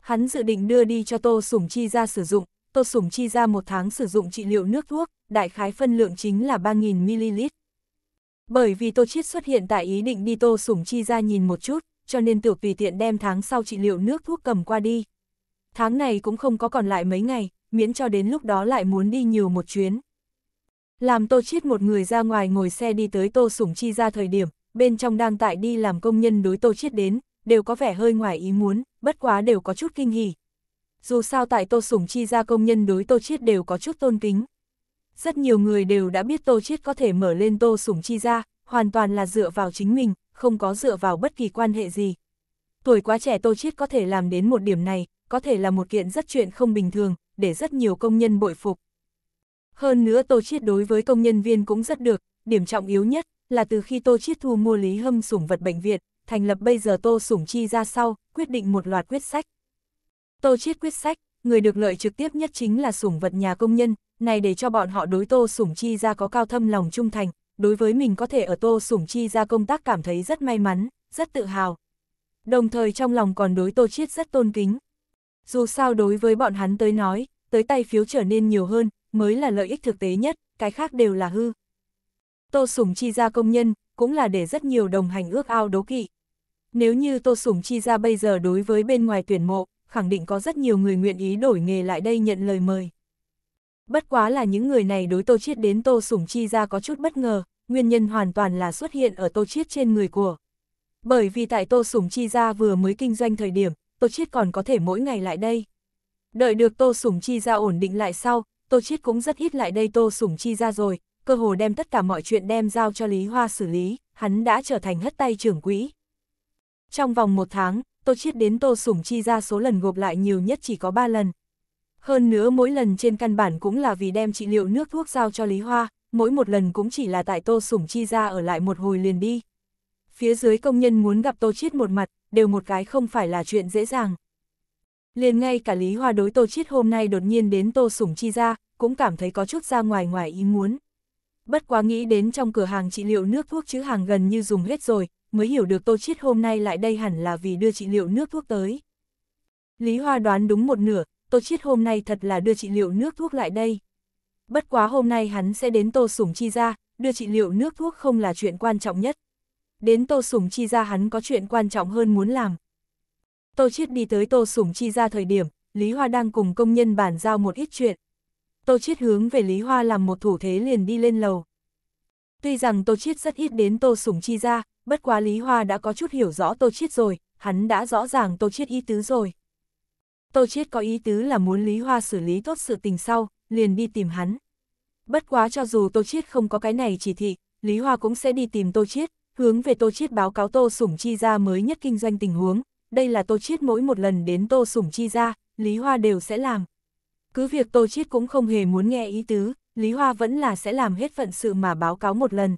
Hắn dự định đưa đi cho Tô Sủng Chi ra sử dụng, Tô Sủng Chi ra một tháng sử dụng trị liệu nước thuốc, đại khái phân lượng chính là 3.000ml. Bởi vì Tô Chiết xuất hiện tại ý định đi Tô Sủng Chi ra nhìn một chút, cho nên tược vì tiện đem tháng sau trị liệu nước thuốc cầm qua đi. Tháng này cũng không có còn lại mấy ngày, miễn cho đến lúc đó lại muốn đi nhiều một chuyến. Làm tô chiết một người ra ngoài ngồi xe đi tới tô sủng chi ra thời điểm, bên trong đang tại đi làm công nhân đối tô chiết đến, đều có vẻ hơi ngoài ý muốn, bất quá đều có chút kinh hỉ. Dù sao tại tô sủng chi ra công nhân đối tô chiết đều có chút tôn kính. Rất nhiều người đều đã biết tô chiết có thể mở lên tô sủng chi ra, hoàn toàn là dựa vào chính mình, không có dựa vào bất kỳ quan hệ gì. Tuổi quá trẻ Tô Chiết có thể làm đến một điểm này, có thể là một kiện rất chuyện không bình thường, để rất nhiều công nhân bội phục. Hơn nữa Tô Chiết đối với công nhân viên cũng rất được, điểm trọng yếu nhất là từ khi Tô Chiết thu mua Lý Hâm sủng vật bệnh viện, thành lập bây giờ Tô sủng chi ra sau, quyết định một loạt quyết sách. Tô Chiết quyết sách, người được lợi trực tiếp nhất chính là sủng vật nhà công nhân, này để cho bọn họ đối Tô sủng chi ra có cao thâm lòng trung thành, đối với mình có thể ở Tô Sủng Chi ra công tác cảm thấy rất may mắn, rất tự hào. Đồng thời trong lòng còn đối Tô Chiết rất tôn kính. Dù sao đối với bọn hắn tới nói, tới tay phiếu trở nên nhiều hơn, mới là lợi ích thực tế nhất, cái khác đều là hư. Tô Sủng Chi ra công nhân, cũng là để rất nhiều đồng hành ước ao đố kỵ. Nếu như Tô Sủng Chi ra bây giờ đối với bên ngoài tuyển mộ, khẳng định có rất nhiều người nguyện ý đổi nghề lại đây nhận lời mời. Bất quá là những người này đối Tô Chiết đến Tô Sủng Chi ra có chút bất ngờ, nguyên nhân hoàn toàn là xuất hiện ở Tô Chiết trên người của. Bởi vì tại Tô Sủng Chi ra vừa mới kinh doanh thời điểm, Tô Chiết còn có thể mỗi ngày lại đây. Đợi được Tô Sủng Chi ra ổn định lại sau, Tô Chiết cũng rất ít lại đây Tô Sủng Chi ra rồi, cơ hồ đem tất cả mọi chuyện đem giao cho Lý Hoa xử lý, hắn đã trở thành hất tay trưởng quỹ. Trong vòng một tháng, Tô Chiết đến Tô Sủng Chi ra số lần gộp lại nhiều nhất chỉ có 3 lần, hơn nữa mỗi lần trên căn bản cũng là vì đem trị liệu nước thuốc giao cho Lý Hoa, mỗi một lần cũng chỉ là tại Tô Sủng Chi ra ở lại một hồi liền đi. Phía dưới công nhân muốn gặp Tô Chiết một mặt, đều một cái không phải là chuyện dễ dàng. Liền ngay cả Lý Hoa đối Tô Chiết hôm nay đột nhiên đến Tô Sủng Chi ra, cũng cảm thấy có chút ra ngoài ngoài ý muốn. Bất quá nghĩ đến trong cửa hàng trị liệu nước thuốc chứ hàng gần như dùng hết rồi, mới hiểu được Tô Chiết hôm nay lại đây hẳn là vì đưa trị liệu nước thuốc tới. Lý Hoa đoán đúng một nửa, Tô Chiết hôm nay thật là đưa trị liệu nước thuốc lại đây. Bất quá hôm nay hắn sẽ đến Tô Sủng Chi ra, đưa trị liệu nước thuốc không là chuyện quan trọng nhất. Đến Tô Sủng Chi ra hắn có chuyện quan trọng hơn muốn làm. Tô Chiết đi tới Tô Sủng Chi ra thời điểm, Lý Hoa đang cùng công nhân bàn giao một ít chuyện. Tô Chiết hướng về Lý Hoa làm một thủ thế liền đi lên lầu. Tuy rằng Tô Chiết rất ít đến Tô Sủng Chi ra, bất quá Lý Hoa đã có chút hiểu rõ Tô Chiết rồi, hắn đã rõ ràng Tô Chiết ý tứ rồi. Tô Chiết có ý tứ là muốn Lý Hoa xử lý tốt sự tình sau, liền đi tìm hắn. Bất quá cho dù Tô Chiết không có cái này chỉ thị, Lý Hoa cũng sẽ đi tìm Tô Chiết, hướng về Tô Chiết báo cáo Tô Sủng Chi gia mới nhất kinh doanh tình huống. Đây là Tô Chiết mỗi một lần đến Tô Sủng Chi gia, Lý Hoa đều sẽ làm. Cứ việc Tô Chiết cũng không hề muốn nghe ý tứ, Lý Hoa vẫn là sẽ làm hết phận sự mà báo cáo một lần.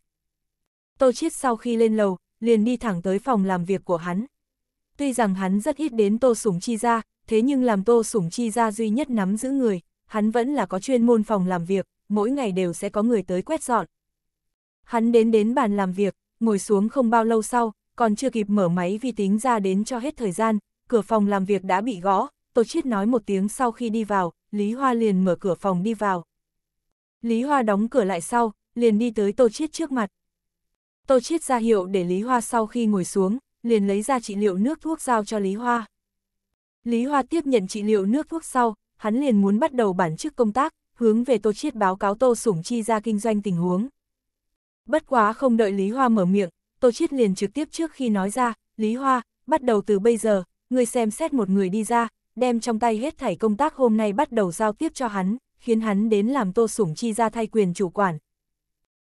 Tô Chiết sau khi lên lầu, liền đi thẳng tới phòng làm việc của hắn, Tuy rằng hắn rất ít đến Tô Sủng Chi ra, thế nhưng làm Tô Sủng Chi ra duy nhất nắm giữ người, hắn vẫn là có chuyên môn phòng làm việc, mỗi ngày đều sẽ có người tới quét dọn. Hắn đến đến bàn làm việc, ngồi xuống không bao lâu sau, còn chưa kịp mở máy vi tính ra đến cho hết thời gian, cửa phòng làm việc đã bị gõ, Tô Chiết nói một tiếng sau khi đi vào, Lý Hoa liền mở cửa phòng đi vào. Lý Hoa đóng cửa lại sau, liền đi tới Tô Chiết trước mặt. Tô Chiết ra hiệu để Lý Hoa sau khi ngồi xuống, liền lấy ra trị liệu nước thuốc giao cho Lý Hoa. Lý Hoa tiếp nhận trị liệu nước thuốc sau, hắn liền muốn bắt đầu bản chức công tác, hướng về Tô Chiết báo cáo Tô Sủng Chi ra kinh doanh tình huống. Bất quá không đợi Lý Hoa mở miệng, Tô Chiết liền trực tiếp trước khi nói ra, Lý Hoa, bắt đầu từ bây giờ, người xem xét một người đi ra, đem trong tay hết thảy công tác hôm nay bắt đầu giao tiếp cho hắn, khiến hắn đến làm Tô Sủng Chi ra thay quyền chủ quản.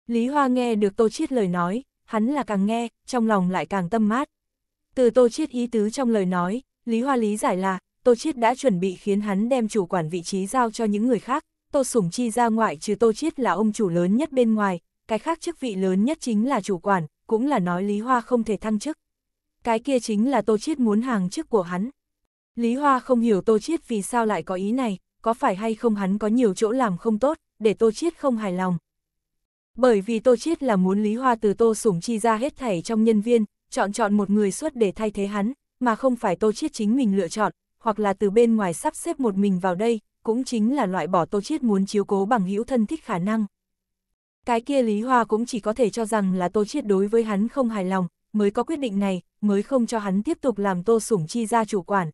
Lý Hoa nghe được Tô Chiết lời nói, hắn là càng nghe, trong lòng lại càng tâm mát. Từ Tô Chiết ý tứ trong lời nói, Lý Hoa lý giải là, Tô Chiết đã chuẩn bị khiến hắn đem chủ quản vị trí giao cho những người khác, Tô Sủng Chi ra ngoại trừ Tô Chiết là ông chủ lớn nhất bên ngoài, cái khác chức vị lớn nhất chính là chủ quản, cũng là nói Lý Hoa không thể thăng chức. Cái kia chính là Tô Chiết muốn hàng chức của hắn. Lý Hoa không hiểu Tô Chiết vì sao lại có ý này, có phải hay không hắn có nhiều chỗ làm không tốt, để Tô Chiết không hài lòng. Bởi vì Tô Chiết là muốn Lý Hoa từ Tô Sủng Chi ra hết thảy trong nhân viên, chọn chọn một người suốt để thay thế hắn, mà không phải Tô Chiết chính mình lựa chọn, hoặc là từ bên ngoài sắp xếp một mình vào đây, cũng chính là loại bỏ Tô Chiết muốn chiếu cố bằng hữu thân thích khả năng. Cái kia Lý Hoa cũng chỉ có thể cho rằng là Tô Chiết đối với hắn không hài lòng, mới có quyết định này, mới không cho hắn tiếp tục làm Tô Sủng Chi ra chủ quản.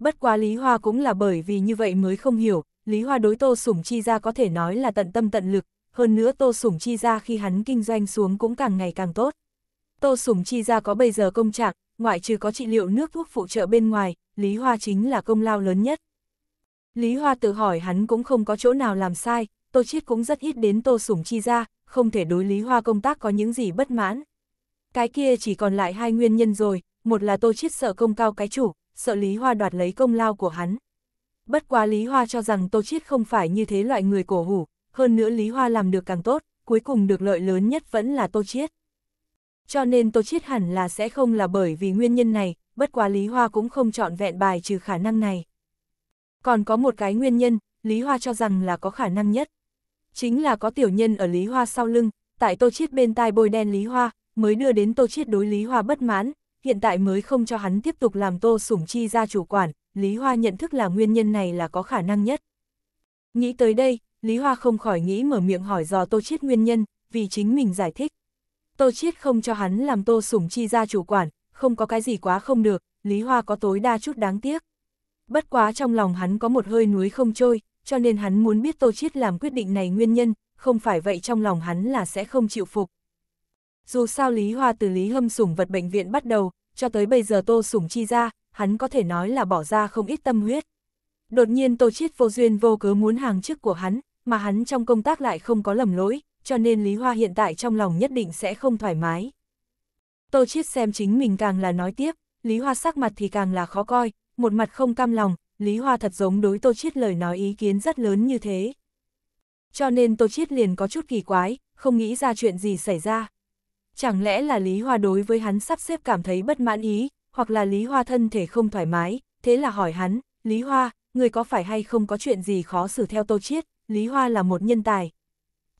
Bất quá Lý Hoa cũng là bởi vì như vậy mới không hiểu, Lý Hoa đối Tô Sủng Chi ra có thể nói là tận tâm tận lực, hơn nữa Tô Sủng Chi ra khi hắn kinh doanh xuống cũng càng ngày càng tốt. Tô Sủng Chi ra có bây giờ công trạng, ngoại trừ có trị liệu nước thuốc phụ trợ bên ngoài, Lý Hoa chính là công lao lớn nhất. Lý Hoa tự hỏi hắn cũng không có chỗ nào làm sai, Tô Chiết cũng rất ít đến Tô Sủng Chi ra, không thể đối Lý Hoa công tác có những gì bất mãn. Cái kia chỉ còn lại hai nguyên nhân rồi, một là Tô Chiết sợ công cao cái chủ, sợ Lý Hoa đoạt lấy công lao của hắn. Bất quá Lý Hoa cho rằng Tô Chiết không phải như thế loại người cổ hủ, hơn nữa Lý Hoa làm được càng tốt, cuối cùng được lợi lớn nhất vẫn là Tô Chiết. Cho nên Tô Chiết hẳn là sẽ không là bởi vì nguyên nhân này, bất quá Lý Hoa cũng không chọn vẹn bài trừ khả năng này. Còn có một cái nguyên nhân, Lý Hoa cho rằng là có khả năng nhất. Chính là có tiểu nhân ở Lý Hoa sau lưng, tại Tô Chiết bên tai bôi đen Lý Hoa, mới đưa đến Tô Chiết đối Lý Hoa bất mãn, hiện tại mới không cho hắn tiếp tục làm Tô Sủng Chi ra chủ quản, Lý Hoa nhận thức là nguyên nhân này là có khả năng nhất. Nghĩ tới đây, Lý Hoa không khỏi nghĩ mở miệng hỏi dò Tô Chiết nguyên nhân, vì chính mình giải thích. Tô Chiết không cho hắn làm Tô Sủng Chi gia chủ quản, không có cái gì quá không được, Lý Hoa có tối đa chút đáng tiếc. Bất quá trong lòng hắn có một hơi núi không trôi, cho nên hắn muốn biết Tô Chiết làm quyết định này nguyên nhân, không phải vậy trong lòng hắn là sẽ không chịu phục. Dù sao Lý Hoa từ Lý Hâm Sủng vật bệnh viện bắt đầu, cho tới bây giờ Tô Sủng Chi gia, hắn có thể nói là bỏ ra không ít tâm huyết. Đột nhiên Tô Chiết vô duyên vô cớ muốn hàng chức của hắn, mà hắn trong công tác lại không có lầm lỗi, cho nên Lý Hoa hiện tại trong lòng nhất định sẽ không thoải mái. Tô Chiết xem chính mình càng là nói tiếp, Lý Hoa sắc mặt thì càng là khó coi, một mặt không cam lòng, Lý Hoa thật giống đối Tô Chiết lời nói ý kiến rất lớn như thế. Cho nên Tô Chiết liền có chút kỳ quái, không nghĩ ra chuyện gì xảy ra. Chẳng lẽ là Lý Hoa đối với hắn sắp xếp cảm thấy bất mãn ý, hoặc là Lý Hoa thân thể không thoải mái, thế là hỏi hắn, Lý Hoa, người có phải hay không có chuyện gì khó xử theo Tô Chiết, Lý Hoa là một nhân tài,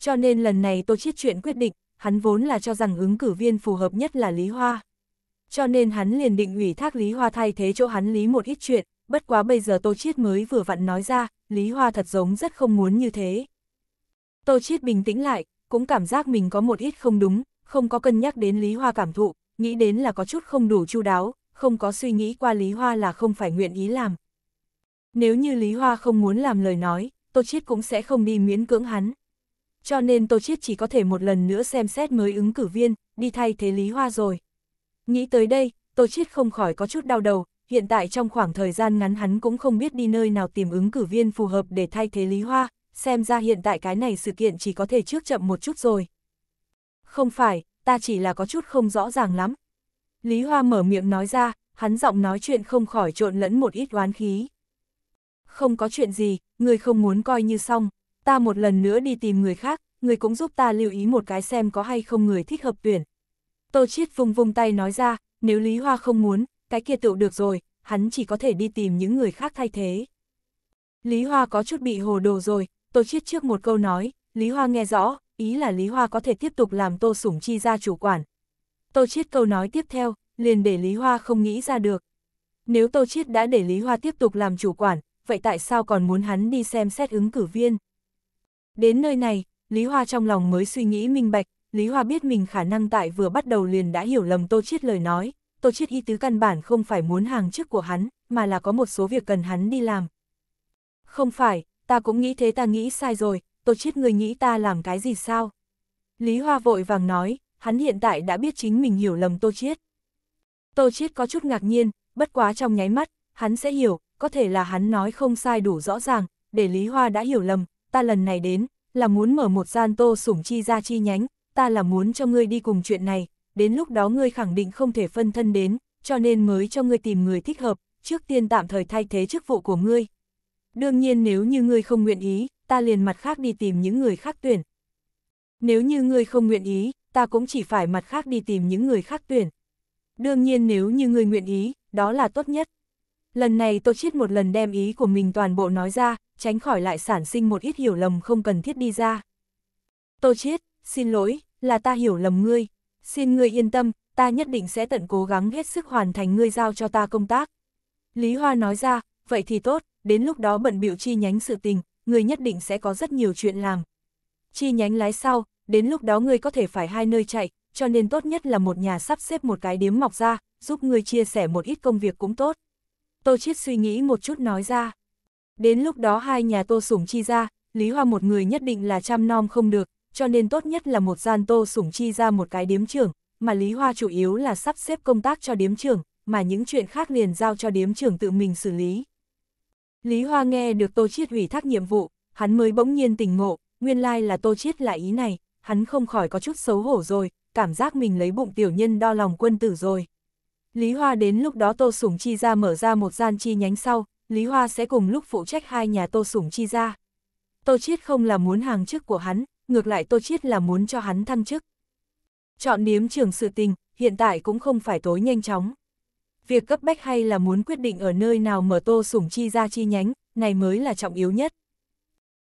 cho nên lần này tôi Chiết chuyện quyết định, hắn vốn là cho rằng ứng cử viên phù hợp nhất là Lý Hoa. Cho nên hắn liền định ủy thác Lý Hoa thay thế chỗ hắn Lý một ít chuyện, bất quá bây giờ Tô Chiết mới vừa vặn nói ra, Lý Hoa thật giống rất không muốn như thế. Tô Chiết bình tĩnh lại, cũng cảm giác mình có một ít không đúng, không có cân nhắc đến Lý Hoa cảm thụ, nghĩ đến là có chút không đủ chu đáo, không có suy nghĩ qua Lý Hoa là không phải nguyện ý làm. Nếu như Lý Hoa không muốn làm lời nói, Tô Chiết cũng sẽ không đi miễn cưỡng hắn cho nên Tô Chiết chỉ có thể một lần nữa xem xét mới ứng cử viên, đi thay thế Lý Hoa rồi. Nghĩ tới đây, Tô Chiết không khỏi có chút đau đầu, hiện tại trong khoảng thời gian ngắn hắn cũng không biết đi nơi nào tìm ứng cử viên phù hợp để thay thế Lý Hoa, xem ra hiện tại cái này sự kiện chỉ có thể trước chậm một chút rồi. Không phải, ta chỉ là có chút không rõ ràng lắm. Lý Hoa mở miệng nói ra, hắn giọng nói chuyện không khỏi trộn lẫn một ít oán khí. Không có chuyện gì, người không muốn coi như xong, ta một lần nữa đi tìm người khác, người cũng giúp ta lưu ý một cái xem có hay không người thích hợp tuyển. Tô Chiết vung vung tay nói ra, nếu Lý Hoa không muốn, cái kia tựu được rồi, hắn chỉ có thể đi tìm những người khác thay thế. Lý Hoa có chút bị hồ đồ rồi, Tô Chiết trước một câu nói, Lý Hoa nghe rõ, ý là Lý Hoa có thể tiếp tục làm Tô Sủng Chi ra chủ quản. Tô Chiết câu nói tiếp theo, liền để Lý Hoa không nghĩ ra được. Nếu Tô Chiết đã để Lý Hoa tiếp tục làm chủ quản, vậy tại sao còn muốn hắn đi xem xét ứng cử viên? Đến nơi này, Lý Hoa trong lòng mới suy nghĩ minh bạch, Lý Hoa biết mình khả năng tại vừa bắt đầu liền đã hiểu lầm Tô Chiết lời nói, Tô Chiết y tứ căn bản không phải muốn hàng chức của hắn, mà là có một số việc cần hắn đi làm. Không phải, ta cũng nghĩ thế ta nghĩ sai rồi, Tô Chiết người nghĩ ta làm cái gì sao? Lý Hoa vội vàng nói, hắn hiện tại đã biết chính mình hiểu lầm Tô Chiết. Tô Chiết có chút ngạc nhiên, bất quá trong nháy mắt, hắn sẽ hiểu, có thể là hắn nói không sai đủ rõ ràng, để Lý Hoa đã hiểu lầm, ta lần này đến, là muốn mở một gian tô sủng chi ra chi nhánh, ta là muốn cho ngươi đi cùng chuyện này, đến lúc đó ngươi khẳng định không thể phân thân đến, cho nên mới cho ngươi tìm người thích hợp, trước tiên tạm thời thay thế chức vụ của ngươi. Đương nhiên nếu như ngươi không nguyện ý, ta liền mặt khác đi tìm những người khác tuyển. Nếu như ngươi không nguyện ý, ta cũng chỉ phải mặt khác đi tìm những người khác tuyển. Đương nhiên nếu như ngươi nguyện ý, đó là tốt nhất. Lần này tôi Chiết một lần đem ý của mình toàn bộ nói ra, tránh khỏi lại sản sinh một ít hiểu lầm không cần thiết đi ra. Tô Chiết, xin lỗi, là ta hiểu lầm ngươi, xin ngươi yên tâm, ta nhất định sẽ tận cố gắng hết sức hoàn thành ngươi giao cho ta công tác. Lý Hoa nói ra, vậy thì tốt, đến lúc đó bận biểu chi nhánh sự tình, ngươi nhất định sẽ có rất nhiều chuyện làm. Chi nhánh lái sau, đến lúc đó ngươi có thể phải hai nơi chạy, cho nên tốt nhất là một nhà sắp xếp một cái điếm mọc ra, giúp ngươi chia sẻ một ít công việc cũng tốt. Tô Chiết suy nghĩ một chút nói ra. Đến lúc đó hai nhà tô sủng chi ra, Lý Hoa một người nhất định là chăm nom không được, cho nên tốt nhất là một gian tô sủng chi ra một cái điếm trưởng, mà Lý Hoa chủ yếu là sắp xếp công tác cho điếm trưởng, mà những chuyện khác liền giao cho điếm trưởng tự mình xử lý. Lý Hoa nghe được Tô Chiết hủy thác nhiệm vụ, hắn mới bỗng nhiên tỉnh ngộ, nguyên lai là Tô Chiết là ý này, hắn không khỏi có chút xấu hổ rồi, cảm giác mình lấy bụng tiểu nhân đo lòng quân tử rồi. Lý Hoa đến lúc đó Tô Sủng Chi ra mở ra một gian chi nhánh sau, Lý Hoa sẽ cùng lúc phụ trách hai nhà Tô Sủng Chi ra. Tô Chiết không là muốn hàng chức của hắn, ngược lại Tô Chiết là muốn cho hắn thăng chức. Chọn điếm trưởng sự tình, hiện tại cũng không phải tối nhanh chóng. Việc cấp bách hay là muốn quyết định ở nơi nào mở Tô Sủng Chi ra chi nhánh, này mới là trọng yếu nhất.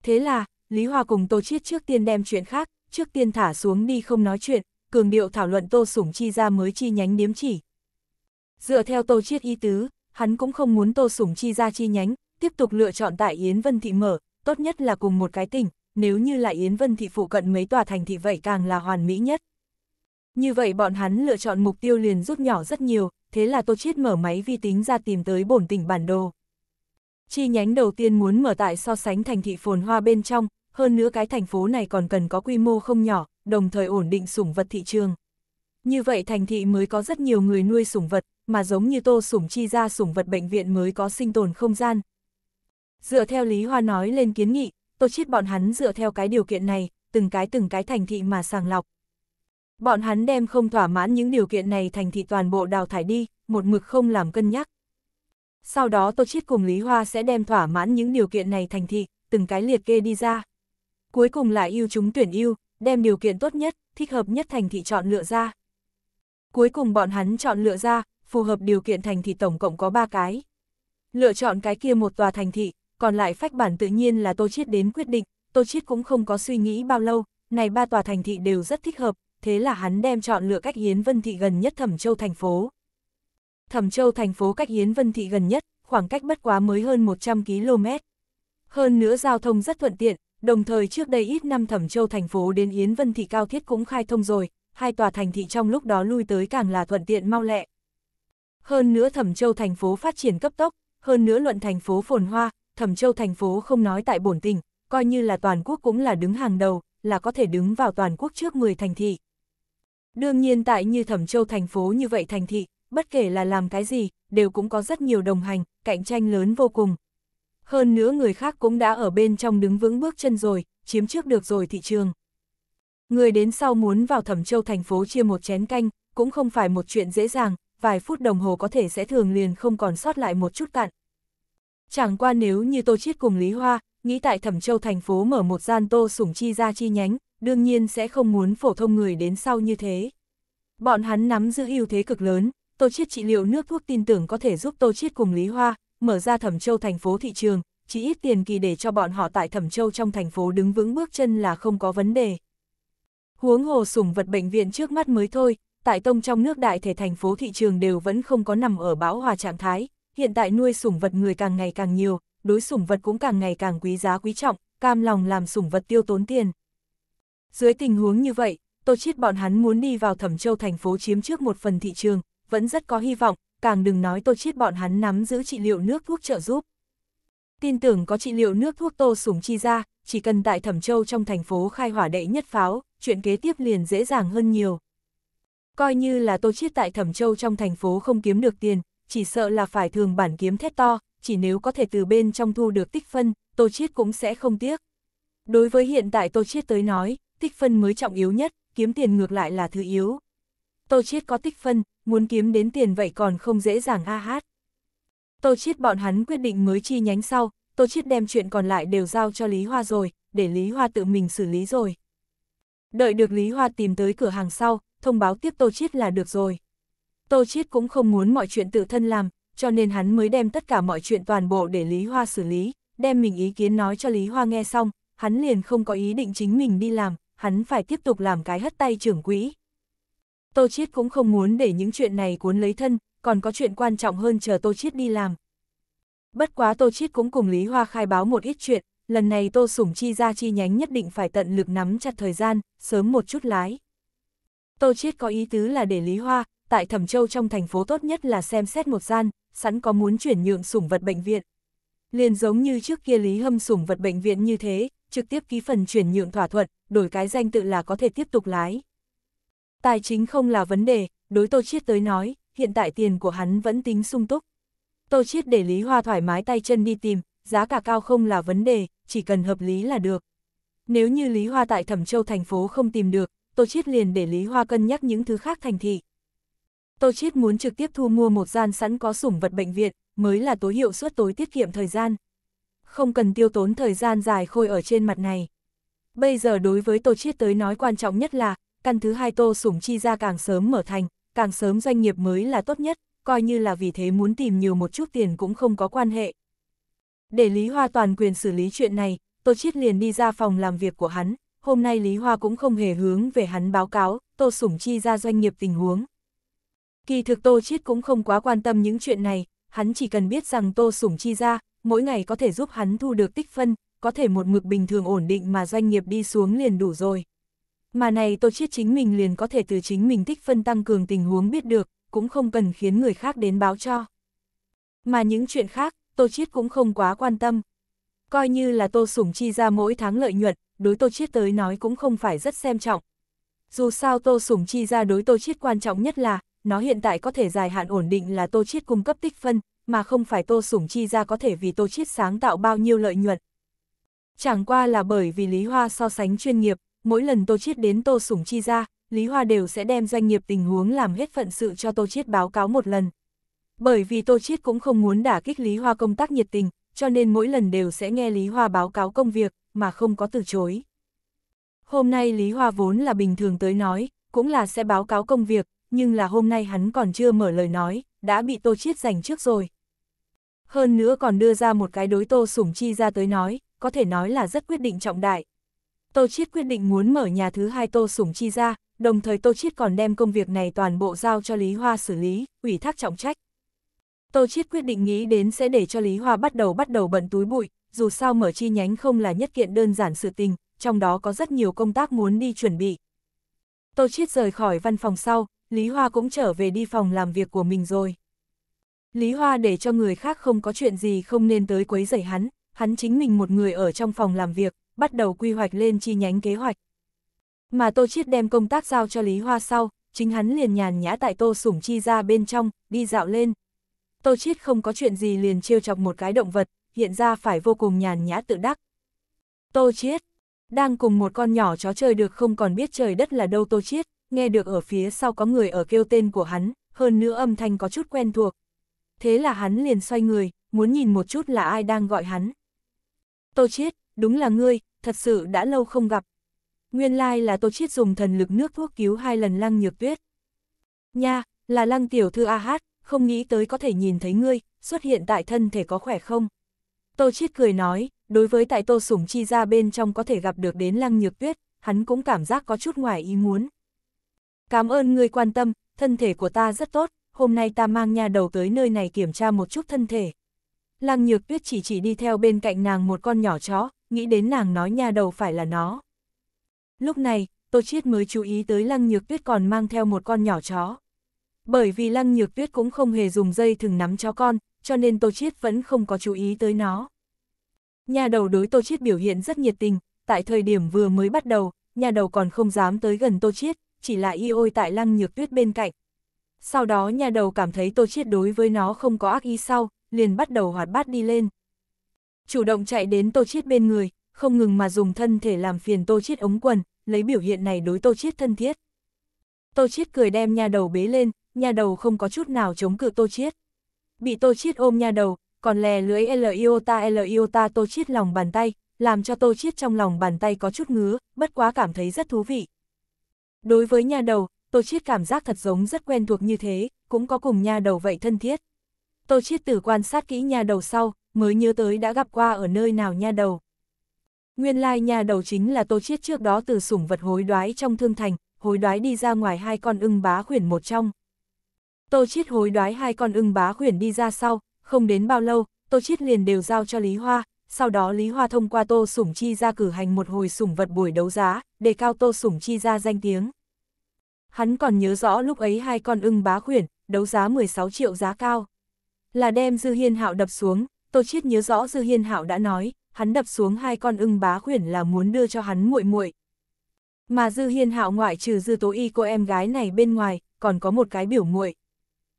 Thế là, Lý Hoa cùng Tô Chiết trước tiên đem chuyện khác, trước tiên thả xuống đi không nói chuyện, cường điệu thảo luận Tô Sủng Chi ra mới chi nhánh điếm chỉ. Dựa theo Tô Chiết ý tứ, hắn cũng không muốn Tô Sủng Chi ra chi nhánh, tiếp tục lựa chọn tại Yến Vân Thị mở, tốt nhất là cùng một cái tỉnh, nếu như là Yến Vân Thị phụ cận mấy tòa thành thị vậy càng là hoàn mỹ nhất. Như vậy bọn hắn lựa chọn mục tiêu liền rút nhỏ rất nhiều, thế là Tô Chiết mở máy vi tính ra tìm tới bổn tỉnh bản đồ. Chi nhánh đầu tiên muốn mở tại so sánh thành thị phồn hoa bên trong, hơn nữa cái thành phố này còn cần có quy mô không nhỏ, đồng thời ổn định sủng vật thị trường. Như vậy thành thị mới có rất nhiều người nuôi sủng vật, mà giống như tô sủng chi ra sủng vật bệnh viện mới có sinh tồn không gian. Dựa theo Lý Hoa nói lên kiến nghị, tô chết bọn hắn dựa theo cái điều kiện này, từng cái từng cái thành thị mà sàng lọc. Bọn hắn đem không thỏa mãn những điều kiện này thành thị toàn bộ đào thải đi, một mực không làm cân nhắc. Sau đó Tô Chiết cùng Lý Hoa sẽ đem thỏa mãn những điều kiện này thành thị, từng cái liệt kê đi ra. Cuối cùng là yêu chúng tuyển yêu, đem điều kiện tốt nhất, thích hợp nhất thành thị chọn lựa ra. Cuối cùng bọn hắn chọn lựa ra, phù hợp điều kiện thành thị tổng cộng có 3 cái. Lựa chọn cái kia một tòa thành thị, còn lại phách bản tự nhiên là Tô Chiết đến quyết định, Tô Chiết cũng không có suy nghĩ bao lâu, này ba tòa thành thị đều rất thích hợp, thế là hắn đem chọn lựa cách yến Vân Thị gần nhất Thẩm Châu thành phố. Thẩm Châu thành phố cách yến Vân Thị gần nhất, khoảng cách bất quá mới hơn 100 km. Hơn nữa giao thông rất thuận tiện, đồng thời trước đây ít năm Thẩm Châu thành phố đến Yến Vân Thị Cao Thiết cũng khai thông rồi, hai tòa thành thị trong lúc đó lui tới càng là thuận tiện mau lẹ, hơn nữa Thẩm Châu thành phố phát triển cấp tốc, hơn nữa luận thành phố phồn hoa, Thẩm Châu thành phố không nói tại bổn tỉnh, coi như là toàn quốc cũng là đứng hàng đầu, là có thể đứng vào toàn quốc trước 10 thành thị. Đương nhiên tại như Thẩm Châu thành phố như vậy thành thị, bất kể là làm cái gì, đều cũng có rất nhiều đồng hành, cạnh tranh lớn vô cùng. Hơn nữa người khác cũng đã ở bên trong đứng vững bước chân rồi, chiếm trước được rồi thị trường. Người đến sau muốn vào Thẩm Châu thành phố chia một chén canh, cũng không phải một chuyện dễ dàng, vài phút đồng hồ có thể sẽ thường liền không còn sót lại một chút cạn. Chẳng qua nếu như Tô Chiết cùng Lý Hoa, nghĩ tại Thẩm Châu thành phố mở một gian Tô Sủng Chi ra chi nhánh, đương nhiên sẽ không muốn phổ thông người đến sau như thế. Bọn hắn nắm giữ ưu thế cực lớn, Tô Chiết trị liệu nước thuốc tin tưởng có thể giúp Tô Chiết cùng Lý Hoa mở ra Thẩm Châu thành phố thị trường, chỉ ít tiền kỳ để cho bọn họ tại Thẩm Châu trong thành phố đứng vững bước chân là không có vấn đề. Huống hồ sủng vật bệnh viện trước mắt mới thôi, tại tông trong nước đại thể thành phố thị trường đều vẫn không có nằm ở bão hòa trạng thái, hiện tại nuôi sủng vật người càng ngày càng nhiều, đối sủng vật cũng càng ngày càng quý giá quý trọng, cam lòng làm sủng vật tiêu tốn tiền. Dưới tình huống như vậy, Tô Chiết bọn hắn muốn đi vào Thẩm Châu thành phố chiếm trước một phần thị trường, vẫn rất có hy vọng, càng đừng nói Tô Chiết bọn hắn nắm giữ trị liệu nước thuốc trợ giúp. Tin tưởng có trị liệu nước thuốc Tô Sủng chi ra, chỉ cần tại Thẩm Châu trong thành phố khai hỏa đệ nhất pháo, chuyện kế tiếp liền dễ dàng hơn nhiều. Coi như là tô chiết tại Thẩm Châu trong thành phố không kiếm được tiền, chỉ sợ là phải thường bản kiếm thét to, chỉ nếu có thể từ bên trong thu được tích phân, tô chiết cũng sẽ không tiếc. Đối với hiện tại tô chiết tới nói, tích phân mới trọng yếu nhất, kiếm tiền ngược lại là thứ yếu. Tô chiết có tích phân, muốn kiếm đến tiền vậy còn không dễ dàng a hát. Tô chiết bọn hắn quyết định mới chi nhánh sau, tô chiết đem chuyện còn lại đều giao cho Lý Hoa rồi, để Lý Hoa tự mình xử lý rồi. Đợi được Lý Hoa tìm tới cửa hàng sau, thông báo tiếp Tô Chiết là được rồi. Tô Chiết cũng không muốn mọi chuyện tự thân làm, cho nên hắn mới đem tất cả mọi chuyện toàn bộ để Lý Hoa xử lý, đem mình ý kiến nói cho Lý Hoa nghe xong, hắn liền không có ý định chính mình đi làm, hắn phải tiếp tục làm cái hất tay trưởng quỹ. Tô Chiết cũng không muốn để những chuyện này cuốn lấy thân, còn có chuyện quan trọng hơn chờ Tô Chiết đi làm. Bất quá Tô Chiết cũng cùng Lý Hoa khai báo một ít chuyện, lần này Tô Sủng Chi ra chi nhánh nhất định phải tận lực nắm chặt thời gian, sớm một chút lái. Tô Chiết có ý tứ là để Lý Hoa, tại Thẩm Châu trong thành phố tốt nhất là xem xét một gian, sẵn có muốn chuyển nhượng sủng vật bệnh viện. Liền giống như trước kia Lý Hâm sủng vật bệnh viện như thế, trực tiếp ký phần chuyển nhượng thỏa thuận, đổi cái danh tự là có thể tiếp tục lái. Tài chính không là vấn đề, đối Tô Chiết tới nói, hiện tại tiền của hắn vẫn tính sung túc. Tô Chiết để Lý Hoa thoải mái tay chân đi tìm, giá cả cao không là vấn đề, chỉ cần hợp lý là được. Nếu như Lý Hoa tại Thẩm Châu thành phố không tìm được, Tô Chiết liền để Lý Hoa cân nhắc những thứ khác thành thị. Tô Chiết muốn trực tiếp thu mua một gian sẵn có sủng vật bệnh viện, mới là tối hiệu suất tối tiết kiệm thời gian. Không cần tiêu tốn thời gian dài khôi ở trên mặt này. Bây giờ đối với Tô Chiết tới nói quan trọng nhất là, căn thứ hai Tô sủng chi ra càng sớm mở thành, càng sớm doanh nghiệp mới là tốt nhất, coi như là vì thế muốn tìm nhiều một chút tiền cũng không có quan hệ. Để Lý Hoa toàn quyền xử lý chuyện này, Tô Chiết liền đi ra phòng làm việc của hắn, hôm nay Lý Hoa cũng không hề hướng về hắn báo cáo, Tô Sủng Chi ra doanh nghiệp tình huống. Kỳ thực Tô Chiết cũng không quá quan tâm những chuyện này, hắn chỉ cần biết rằng Tô Sủng Chi ra, mỗi ngày có thể giúp hắn thu được tích phân, có thể một mực bình thường ổn định mà doanh nghiệp đi xuống liền đủ rồi. Mà này Tô Chiết chính mình liền có thể từ chính mình tích phân tăng cường tình huống biết được, cũng không cần khiến người khác đến báo cho. Mà những chuyện khác, Tô Chiết cũng không quá quan tâm. Coi như là Tô Sủng chi ra mỗi tháng lợi nhuận, đối Tô Chiết tới nói cũng không phải rất xem trọng. Dù sao Tô Sủng chi ra đối Tô Chiết quan trọng nhất là, nó hiện tại có thể dài hạn ổn định là Tô Chiết cung cấp tích phân, mà không phải Tô Sủng chi ra có thể vì Tô Chiết sáng tạo bao nhiêu lợi nhuận. Chẳng qua là bởi vì Lý Hoa so sánh chuyên nghiệp, mỗi lần Tô Chiết đến Tô Sủng chi ra, Lý Hoa đều sẽ đem doanh nghiệp tình huống làm hết phận sự cho Tô Chiết báo cáo một lần. Bởi vì Tô Chiết cũng không muốn đả kích Lý Hoa công tác nhiệt tình, cho nên mỗi lần đều sẽ nghe Lý Hoa báo cáo công việc, mà không có từ chối. Hôm nay Lý Hoa vốn là bình thường tới nói, cũng là sẽ báo cáo công việc, nhưng là hôm nay hắn còn chưa mở lời nói, đã bị Tô Chiết giành trước rồi. Hơn nữa còn đưa ra một cái đối Tô Sủng Chi ra tới nói, có thể nói là rất quyết định trọng đại. Tô Chiết quyết định muốn mở nhà thứ hai Tô Sủng Chi ra, đồng thời Tô Chiết còn đem công việc này toàn bộ giao cho Lý Hoa xử lý, ủy thác trọng trách. Tô Chiết quyết định nghĩ đến sẽ để cho Lý Hoa bắt đầu bắt đầu bận túi bụi, dù sao mở chi nhánh không là nhất kiện đơn giản sự tình, trong đó có rất nhiều công tác muốn đi chuẩn bị. Tô Chiết rời khỏi văn phòng sau, Lý Hoa cũng trở về đi phòng làm việc của mình rồi. Lý Hoa để cho người khác không có chuyện gì không nên tới quấy rầy hắn, hắn chính mình một người ở trong phòng làm việc, bắt đầu quy hoạch lên chi nhánh kế hoạch. Mà Tô Chiết đem công tác giao cho Lý Hoa sau, chính hắn liền nhàn nhã tại Tô Sủng Chi ra bên trong, đi dạo lên, Tô Chiết không có chuyện gì liền trêu chọc một cái động vật, hiện ra phải vô cùng nhàn nhã tự đắc. Tô Chiết, đang cùng một con nhỏ chó chơi được không còn biết trời đất là đâu Tô Chiết, nghe được ở phía sau có người ở kêu tên của hắn, hơn nữa âm thanh có chút quen thuộc. Thế là hắn liền xoay người, muốn nhìn một chút là ai đang gọi hắn. Tô Chiết, đúng là ngươi, thật sự đã lâu không gặp. Nguyên lai là Tô Chiết dùng thần lực nước thuốc cứu hai lần Lăng Nhược Tuyết. Nha, là Lăng Tiểu Thư A Hát, không nghĩ tới có thể nhìn thấy ngươi, xuất hiện tại thân thể có khỏe không? Tô Chiết cười nói, đối với tại Tô Sủng Chi ra bên trong có thể gặp được đến Lăng Nhược Tuyết, hắn cũng cảm giác có chút ngoài ý muốn. Cảm ơn ngươi quan tâm, thân thể của ta rất tốt, hôm nay ta mang nha đầu tới nơi này kiểm tra một chút thân thể. Lăng Nhược Tuyết chỉ chỉ đi theo bên cạnh nàng một con nhỏ chó, nghĩ đến nàng nói nha đầu phải là nó. Lúc này, Tô Chiết mới chú ý tới Lăng Nhược Tuyết còn mang theo một con nhỏ chó. Bởi vì Lăng Nhược Tuyết cũng không hề dùng dây thừng nắm cho con, cho nên Tô Chiết vẫn không có chú ý tới nó. Nhà đầu đối Tô Chiết biểu hiện rất nhiệt tình, tại thời điểm vừa mới bắt đầu, nhà đầu còn không dám tới gần Tô Chiết, chỉ là y ôi tại Lăng Nhược Tuyết bên cạnh. Sau đó nhà đầu cảm thấy Tô Chiết đối với nó không có ác ý sau, liền bắt đầu hoạt bát đi lên. Chủ động chạy đến Tô Chiết bên người, không ngừng mà dùng thân thể làm phiền Tô Chiết ống quần, lấy biểu hiện này đối Tô Chiết thân thiết. Tô Chiết cười đem nha đầu bế lên, nha đầu không có chút nào chống cự Tô Chiết. Bị Tô Chiết ôm nha đầu, còn lè lưới L iota L iota Tô Chiết lòng bàn tay, làm cho Tô Chiết trong lòng bàn tay có chút ngứa, bất quá cảm thấy rất thú vị. Đối với nha đầu, Tô Chiết cảm giác thật giống rất quen thuộc như thế, cũng có cùng nha đầu vậy thân thiết. Tô Chiết tử quan sát kỹ nha đầu sau, mới nhớ tới đã gặp qua ở nơi nào nha đầu. Nguyên lai like nha đầu chính là Tô Chiết trước đó từ sủng vật hối đoái trong thương thành, hối đoái đi ra ngoài hai con ưng bá khuyển một trong. Tô Chiết hối đoái hai con ưng bá khuyển đi ra sau, không đến bao lâu, Tô Chiết liền đều giao cho Lý Hoa, sau đó Lý Hoa thông qua Tô Sủng Chi ra cử hành một hồi sủng vật buổi đấu giá, để cao Tô Sủng Chi ra danh tiếng. Hắn còn nhớ rõ lúc ấy hai con ưng bá khuyển, đấu giá 16 triệu giá cao. Là đem Dư Hiên Hạo đập xuống, Tô Chiết nhớ rõ Dư Hiên Hạo đã nói, hắn đập xuống hai con ưng bá khuyển là muốn đưa cho hắn muội muội, mà Dư Hiên Hạo ngoại trừ Dư Tố Y cô em gái này bên ngoài, còn có một cái biểu muội.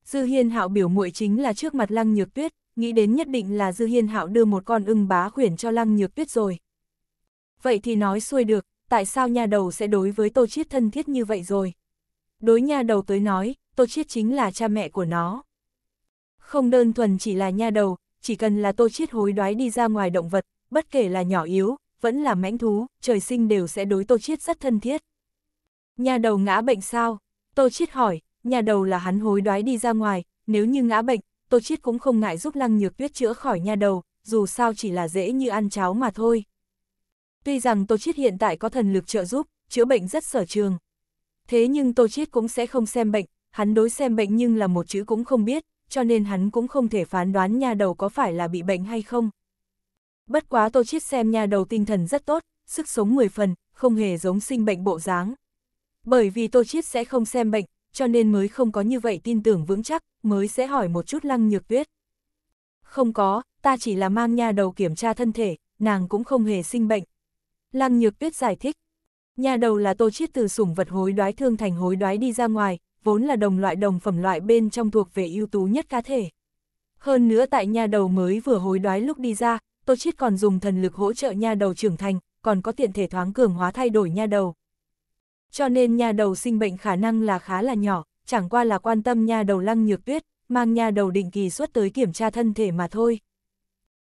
Dư Hiên Hạo biểu muội chính là trước mặt Lăng Nhược Tuyết, nghĩ đến nhất định là Dư Hiên Hạo đưa một con ưng bá khuyển cho Lăng Nhược Tuyết rồi. Vậy thì nói xuôi được, tại sao nhà đầu sẽ đối với Tô Chiết thân thiết như vậy rồi? Đối nhà đầu tới nói, Tô Chiết chính là cha mẹ của nó. Không đơn thuần chỉ là nha đầu, chỉ cần là Tô Chiết hối đoái đi ra ngoài động vật, bất kể là nhỏ yếu, vẫn là mãnh thú, trời sinh đều sẽ đối Tô Chiết rất thân thiết. Nhà đầu ngã bệnh sao? Tô Chiết hỏi, nhà đầu là hắn hối đoái đi ra ngoài, nếu như ngã bệnh, Tô Chiết cũng không ngại giúp Lăng Nhược Tuyết chữa khỏi nhà đầu, dù sao chỉ là dễ như ăn cháo mà thôi. Tuy rằng Tô Chiết hiện tại có thần lực trợ giúp, chữa bệnh rất sở trường. Thế nhưng Tô Chiết cũng sẽ không xem bệnh, hắn đối xem bệnh nhưng là một chữ cũng không biết, cho nên hắn cũng không thể phán đoán nhà đầu có phải là bị bệnh hay không. Bất quá Tô Chiết xem nha đầu tinh thần rất tốt, sức sống 10 phần, không hề giống sinh bệnh bộ dáng. Bởi vì Tô Chiết sẽ không xem bệnh, cho nên mới không có như vậy tin tưởng vững chắc, mới sẽ hỏi một chút lăng nhược tuyết. Không có, ta chỉ là mang nha đầu kiểm tra thân thể, nàng cũng không hề sinh bệnh. Lăng nhược tuyết giải thích, nhà đầu là tô chiết từ sủng vật hối đoái thương thành hối đoái đi ra ngoài, vốn là đồng loại đồng phẩm loại bên trong thuộc về ưu tú nhất cá thể. Hơn nữa tại nhà đầu mới vừa hối đoái lúc đi ra, Tô Chiết còn dùng thần lực hỗ trợ nha đầu trưởng thành, còn có tiện thể thoáng cường hóa thay đổi nha đầu. Cho nên nha đầu sinh bệnh khả năng là khá là nhỏ, chẳng qua là quan tâm nha đầu lăng nhược tuyết, mang nha đầu định kỳ suốt tới kiểm tra thân thể mà thôi.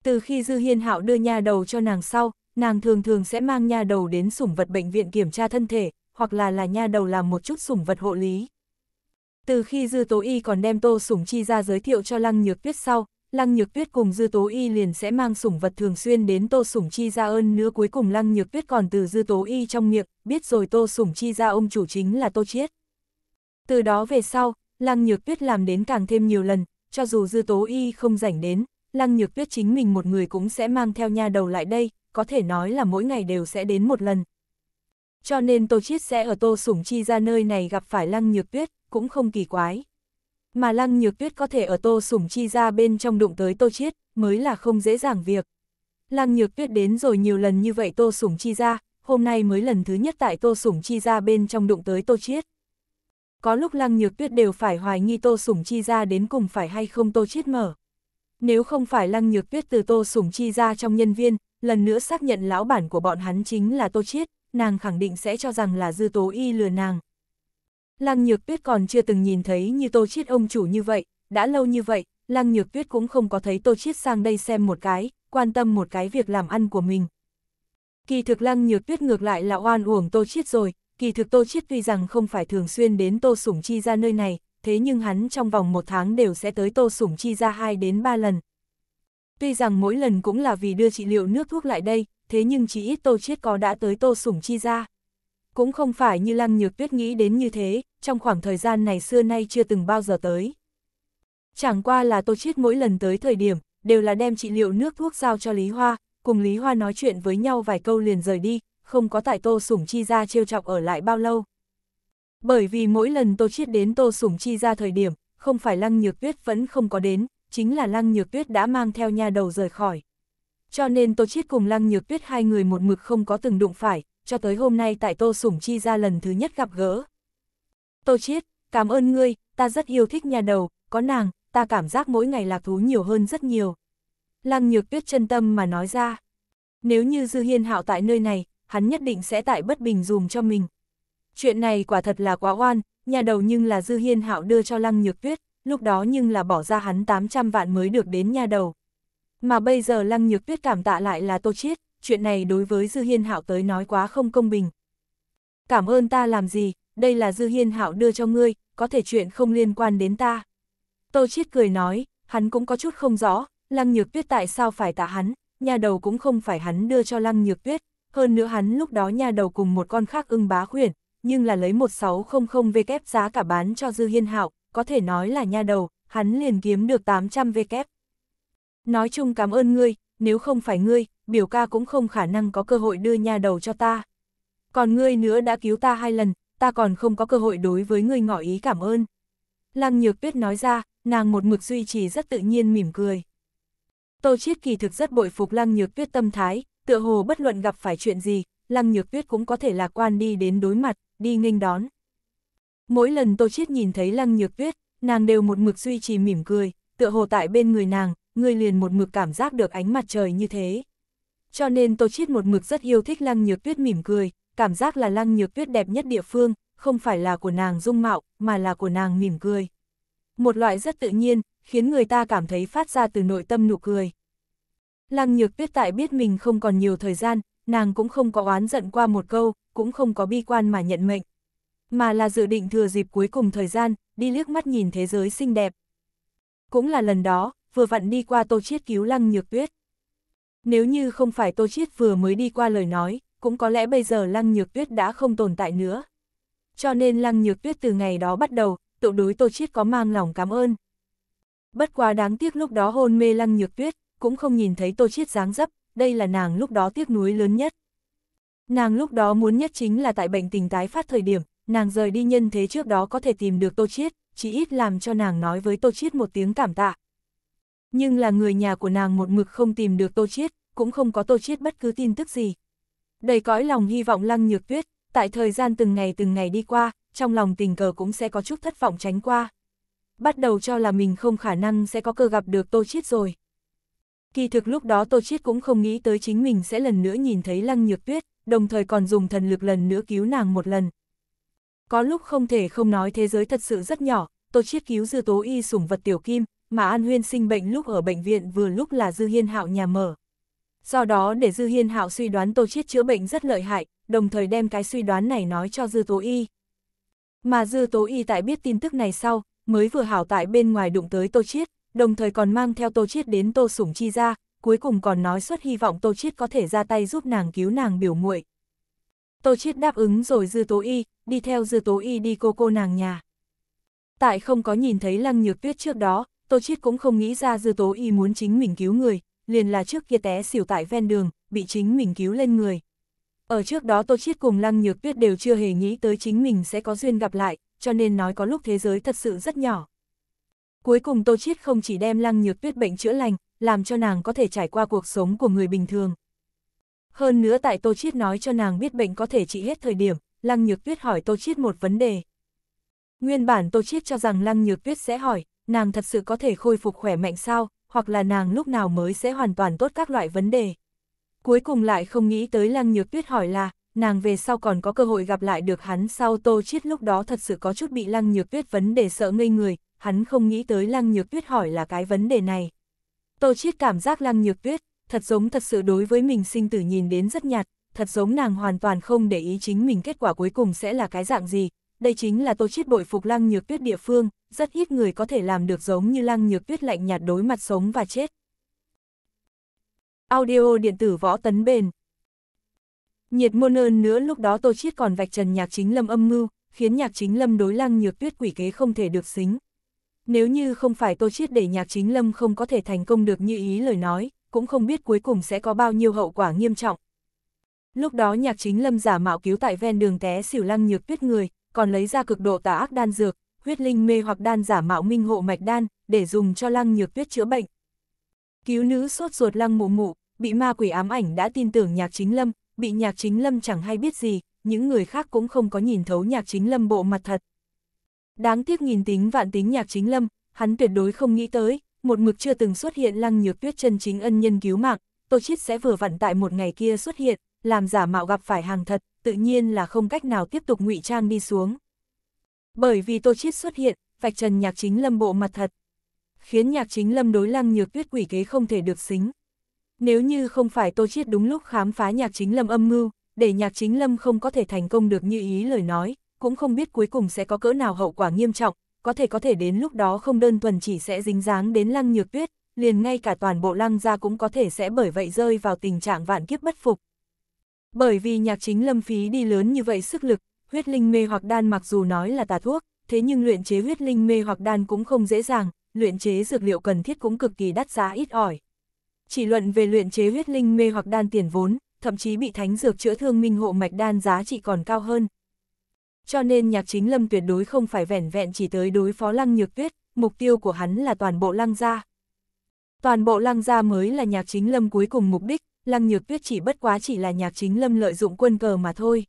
Từ khi Dư Hiên Hạo đưa nha đầu cho nàng sau, nàng thường thường sẽ mang nha đầu đến sủng vật bệnh viện kiểm tra thân thể, hoặc là là nha đầu làm một chút sủng vật hộ lý. Từ khi Dư Tố Y còn đem Tô Sủng Chi ra giới thiệu cho Lăng Nhược Tuyết sau, Lăng Nhược Tuyết cùng Dư Tố Y liền sẽ mang sủng vật thường xuyên đến Tô Sủng Chi ra ơn nữa cuối cùng Lăng Nhược Tuyết còn từ Dư Tố Y trong miệng, biết rồi Tô Sủng Chi ra ông chủ chính là Tô Chiết. Từ đó về sau, Lăng Nhược Tuyết làm đến càng thêm nhiều lần, cho dù Dư Tố Y không rảnh đến, Lăng Nhược Tuyết chính mình một người cũng sẽ mang theo nha đầu lại đây, có thể nói là mỗi ngày đều sẽ đến một lần. Cho nên Tô Chiết sẽ ở Tô Sủng Chi ra nơi này gặp phải Lăng Nhược Tuyết, cũng không kỳ quái mà lăng nhược tuyết có thể ở tô sủng chi ra bên trong đụng tới tô chiết, mới là không dễ dàng việc. Lăng nhược tuyết đến rồi nhiều lần như vậy tô sủng chi ra, hôm nay mới lần thứ nhất tại tô sủng chi ra bên trong đụng tới tô chiết. Có lúc lăng nhược tuyết đều phải hoài nghi tô sủng chi ra đến cùng phải hay không tô chiết mở. Nếu không phải lăng nhược tuyết từ tô sủng chi ra trong nhân viên, lần nữa xác nhận lão bản của bọn hắn chính là tô chiết, nàng khẳng định sẽ cho rằng là dư tố y lừa nàng, Lăng Nhược Tuyết còn chưa từng nhìn thấy như Tô Chiết ông chủ như vậy, đã lâu như vậy, Lăng Nhược Tuyết cũng không có thấy Tô Chiết sang đây xem một cái, quan tâm một cái việc làm ăn của mình. Kỳ thực Lăng Nhược Tuyết ngược lại là oan uổng Tô Chiết rồi, kỳ thực Tô Chiết tuy rằng không phải thường xuyên đến Tô Sủng Chi ra nơi này, thế nhưng hắn trong vòng một tháng đều sẽ tới Tô Sủng Chi ra hai đến ba lần. Tuy rằng mỗi lần cũng là vì đưa trị liệu nước thuốc lại đây, thế nhưng chỉ ít Tô Chiết có đã tới Tô Sủng Chi ra cũng không phải như Lăng Nhược Tuyết nghĩ đến như thế, trong khoảng thời gian này xưa nay chưa từng bao giờ tới. Chẳng qua là Tô Chiết mỗi lần tới thời điểm, đều là đem trị liệu nước thuốc giao cho Lý Hoa, cùng Lý Hoa nói chuyện với nhau vài câu liền rời đi, không có tại Tô Sủng Chi ra trêu chọc ở lại bao lâu. Bởi vì mỗi lần Tô Chiết đến Tô Sủng Chi ra thời điểm, không phải Lăng Nhược Tuyết vẫn không có đến, chính là Lăng Nhược Tuyết đã mang theo nha đầu rời khỏi. Cho nên Tô Chiết cùng Lăng Nhược Tuyết hai người một mực không có từng đụng phải, cho tới hôm nay tại Tô Sủng Chi ra lần thứ nhất gặp gỡ. Tô Chiết, cảm ơn ngươi, ta rất yêu thích nhà đầu, có nàng, ta cảm giác mỗi ngày lạc thú nhiều hơn rất nhiều. Lăng nhược tuyết chân tâm mà nói ra. Nếu như Dư Hiên Hạo tại nơi này, hắn nhất định sẽ tại bất bình dùm cho mình. Chuyện này quả thật là quá oan, nhà đầu nhưng là Dư Hiên Hạo đưa cho Lăng Nhược Tuyết, lúc đó nhưng là bỏ ra hắn 800 vạn mới được đến nhà đầu. Mà bây giờ Lăng Nhược Tuyết cảm tạ lại là Tô Chiết, chuyện này đối với Dư Hiên Hạo tới nói quá không công bình. Cảm ơn ta làm gì, đây là Dư Hiên Hạo đưa cho ngươi, có thể chuyện không liên quan đến ta. Tô Chiết cười nói, hắn cũng có chút không rõ, Lăng Nhược Tuyết tại sao phải tạ hắn, nhà đầu cũng không phải hắn đưa cho Lăng Nhược Tuyết, hơn nữa hắn lúc đó nhà đầu cùng một con khác ưng bá khuyển, nhưng là lấy 1600 V kép giá cả bán cho Dư Hiên Hạo, có thể nói là nhà đầu, hắn liền kiếm được 800 V kép. Nói chung cảm ơn ngươi, nếu không phải ngươi, biểu ca cũng không khả năng có cơ hội đưa nha đầu cho ta. Còn ngươi nữa đã cứu ta hai lần, ta còn không có cơ hội đối với ngươi ngỏ ý cảm ơn. Lăng nhược tuyết nói ra, nàng một mực duy trì rất tự nhiên mỉm cười. Tô Chiết kỳ thực rất bội phục Lăng Nhược Tuyết tâm thái, tựa hồ bất luận gặp phải chuyện gì, Lăng Nhược Tuyết cũng có thể lạc quan đi đến đối mặt, đi nghênh đón. Mỗi lần Tô Chiết nhìn thấy Lăng Nhược Tuyết, nàng đều một mực duy trì mỉm cười, tựa hồ tại bên người nàng, người liền một mực cảm giác được ánh mặt trời như thế cho nên Tô Chiết một mực rất yêu thích Lăng Nhược Tuyết mỉm cười, cảm giác là Lăng Nhược Tuyết đẹp nhất địa phương, không phải là của nàng dung mạo, mà là của nàng mỉm cười. Một loại rất tự nhiên, khiến người ta cảm thấy phát ra từ nội tâm nụ cười. Lăng Nhược Tuyết tại biết mình không còn nhiều thời gian, nàng cũng không có oán giận qua một câu, cũng không có bi quan mà nhận mệnh. Mà là dự định thừa dịp cuối cùng thời gian, đi liếc mắt nhìn thế giới xinh đẹp. Cũng là lần đó, vừa vặn đi qua Tô Chiết cứu Lăng Nhược Tuyết. Nếu như không phải Tô Chiết vừa mới đi qua lời nói, cũng có lẽ bây giờ Lăng Nhược Tuyết đã không tồn tại nữa. Cho nên Lăng Nhược Tuyết từ ngày đó bắt đầu, tự đối Tô Chiết có mang lòng cảm ơn. Bất quá đáng tiếc lúc đó hôn mê Lăng Nhược Tuyết, cũng không nhìn thấy Tô Chiết dáng dấp, đây là nàng lúc đó tiếc nuối lớn nhất. Nàng lúc đó muốn nhất chính là tại bệnh tình tái phát thời điểm, nàng rời đi nhân thế trước đó có thể tìm được Tô Chiết, chỉ ít làm cho nàng nói với Tô Chiết một tiếng cảm tạ, nhưng là người nhà của nàng một mực không tìm được Tô Chiết, cũng không có Tô Chiết bất cứ tin tức gì. Đầy cõi lòng hy vọng Lăng Nhược Tuyết, tại thời gian từng ngày từng ngày đi qua, trong lòng tình cờ cũng sẽ có chút thất vọng tránh qua. Bắt đầu cho là mình không khả năng sẽ có cơ gặp được Tô Chiết rồi. Kỳ thực lúc đó Tô Chiết cũng không nghĩ tới chính mình sẽ lần nữa nhìn thấy Lăng Nhược Tuyết, đồng thời còn dùng thần lực lần nữa cứu nàng một lần. Có lúc không thể không nói thế giới thật sự rất nhỏ, Tô Chiết cứu dư tố y sủng vật tiểu kim, mà An Huyên sinh bệnh lúc ở bệnh viện vừa lúc là Dư Hiên Hạo nhà mở. Do đó để Dư Hiên Hạo suy đoán Tô Chiết chữa bệnh rất lợi hại, đồng thời đem cái suy đoán này nói cho Dư Tố Y. Mà Dư Tố Y tại biết tin tức này sau, mới vừa hảo tại bên ngoài đụng tới Tô Chiết, đồng thời còn mang theo Tô Chiết đến Tô Sủng Chi ra, cuối cùng còn nói suất hy vọng Tô Chiết có thể ra tay giúp nàng cứu nàng biểu muội. Tô Chiết đáp ứng rồi Dư Tố Y, đi theo Dư Tố Y đi cô cô nàng nhà. Tại không có nhìn thấy Lăng Nhược Tuyết trước đó, Tô Chiết cũng không nghĩ ra Dư Tố Y muốn chính mình cứu người, liền là trước kia té xỉu tại ven đường, bị chính mình cứu lên người. Ở trước đó Tô Chiết cùng Lăng Nhược Tuyết đều chưa hề nghĩ tới chính mình sẽ có duyên gặp lại, cho nên nói có lúc thế giới thật sự rất nhỏ. Cuối cùng Tô Chiết không chỉ đem Lăng Nhược Tuyết bệnh chữa lành, làm cho nàng có thể trải qua cuộc sống của người bình thường. Hơn nữa tại Tô Chiết nói cho nàng biết bệnh có thể trị hết thời điểm, Lăng Nhược Tuyết hỏi Tô Chiết một vấn đề. Nguyên bản Tô Chiết cho rằng Lăng Nhược Tuyết sẽ hỏi, nàng thật sự có thể khôi phục khỏe mạnh sao, hoặc là nàng lúc nào mới sẽ hoàn toàn tốt các loại vấn đề. Cuối cùng lại không nghĩ tới Lăng Nhược Tuyết hỏi là, nàng về sau còn có cơ hội gặp lại được hắn sau Tô Chiết lúc đó thật sự có chút bị Lăng Nhược Tuyết vấn đề sợ ngây người, hắn không nghĩ tới Lăng Nhược Tuyết hỏi là cái vấn đề này. Tô Chiết cảm giác Lăng Nhược Tuyết, thật giống thật sự đối với mình sinh tử nhìn đến rất nhạt, thật giống nàng hoàn toàn không để ý chính mình kết quả cuối cùng sẽ là cái dạng gì, đây chính là tôi chết bội phục lăng nhược tuyết địa phương, rất ít người có thể làm được giống như lăng nhược tuyết lạnh nhạt đối mặt sống và chết. Audio điện tử võ tấn bền Nhiệt môn ơn nữa lúc đó tôi chết còn vạch trần nhạc chính lâm âm mưu, khiến nhạc chính lâm đối lăng nhược tuyết quỷ kế không thể được xính. Nếu như không phải tôi chết để nhạc chính lâm không có thể thành công được như ý lời nói, cũng không biết cuối cùng sẽ có bao nhiêu hậu quả nghiêm trọng. Lúc đó nhạc chính lâm giả mạo cứu tại ven đường té xỉu lăng nhược tuyết người, còn lấy ra cực độ tà ác đan dược, huyết linh mê hoặc đan giả mạo minh hộ mạch đan, để dùng cho lăng nhược tuyết chữa bệnh. Cứu nữ sốt ruột lăng mụ mụ, bị ma quỷ ám ảnh đã tin tưởng nhạc chính lâm, bị nhạc chính lâm chẳng hay biết gì, những người khác cũng không có nhìn thấu nhạc chính lâm bộ mặt thật. Đáng tiếc nghìn tính vạn tính nhạc chính lâm, hắn tuyệt đối không nghĩ tới, một mực chưa từng xuất hiện lăng nhược tuyết chân chính ân nhân cứu mạng, tổ chiết sẽ vừa vặn tại một ngày kia xuất hiện, làm giả mạo gặp phải hàng thật, tự nhiên là không cách nào tiếp tục ngụy trang đi xuống. Bởi vì Tô Chiết xuất hiện, vạch trần nhạc chính lâm bộ mặt thật, khiến nhạc chính lâm đối lăng nhược tuyết quỷ kế không thể được xính. Nếu như không phải Tô Chiết đúng lúc khám phá nhạc chính lâm âm mưu, để nhạc chính lâm không có thể thành công được như ý lời nói, cũng không biết cuối cùng sẽ có cỡ nào hậu quả nghiêm trọng, có thể có thể đến lúc đó không đơn thuần chỉ sẽ dính dáng đến lăng nhược tuyết, liền ngay cả toàn bộ lăng gia cũng có thể sẽ bởi vậy rơi vào tình trạng vạn kiếp bất phục, bởi vì nhạc chính lâm phí đi lớn như vậy sức lực, huyết linh mê hoặc đan mặc dù nói là tà thuốc, thế nhưng luyện chế huyết linh mê hoặc đan cũng không dễ dàng, luyện chế dược liệu cần thiết cũng cực kỳ đắt giá ít ỏi. Chỉ luận về luyện chế huyết linh mê hoặc đan tiền vốn, thậm chí bị thánh dược chữa thương minh hộ mạch đan giá trị còn cao hơn. Cho nên nhạc chính lâm tuyệt đối không phải vẻn vẹn chỉ tới đối phó lăng nhược tuyết, mục tiêu của hắn là toàn bộ lăng gia. Toàn bộ lăng gia mới là nhạc chính lâm cuối cùng mục đích, Lăng Nhược Tuyết chỉ bất quá chỉ là nhạc chính lâm lợi dụng quân cờ mà thôi.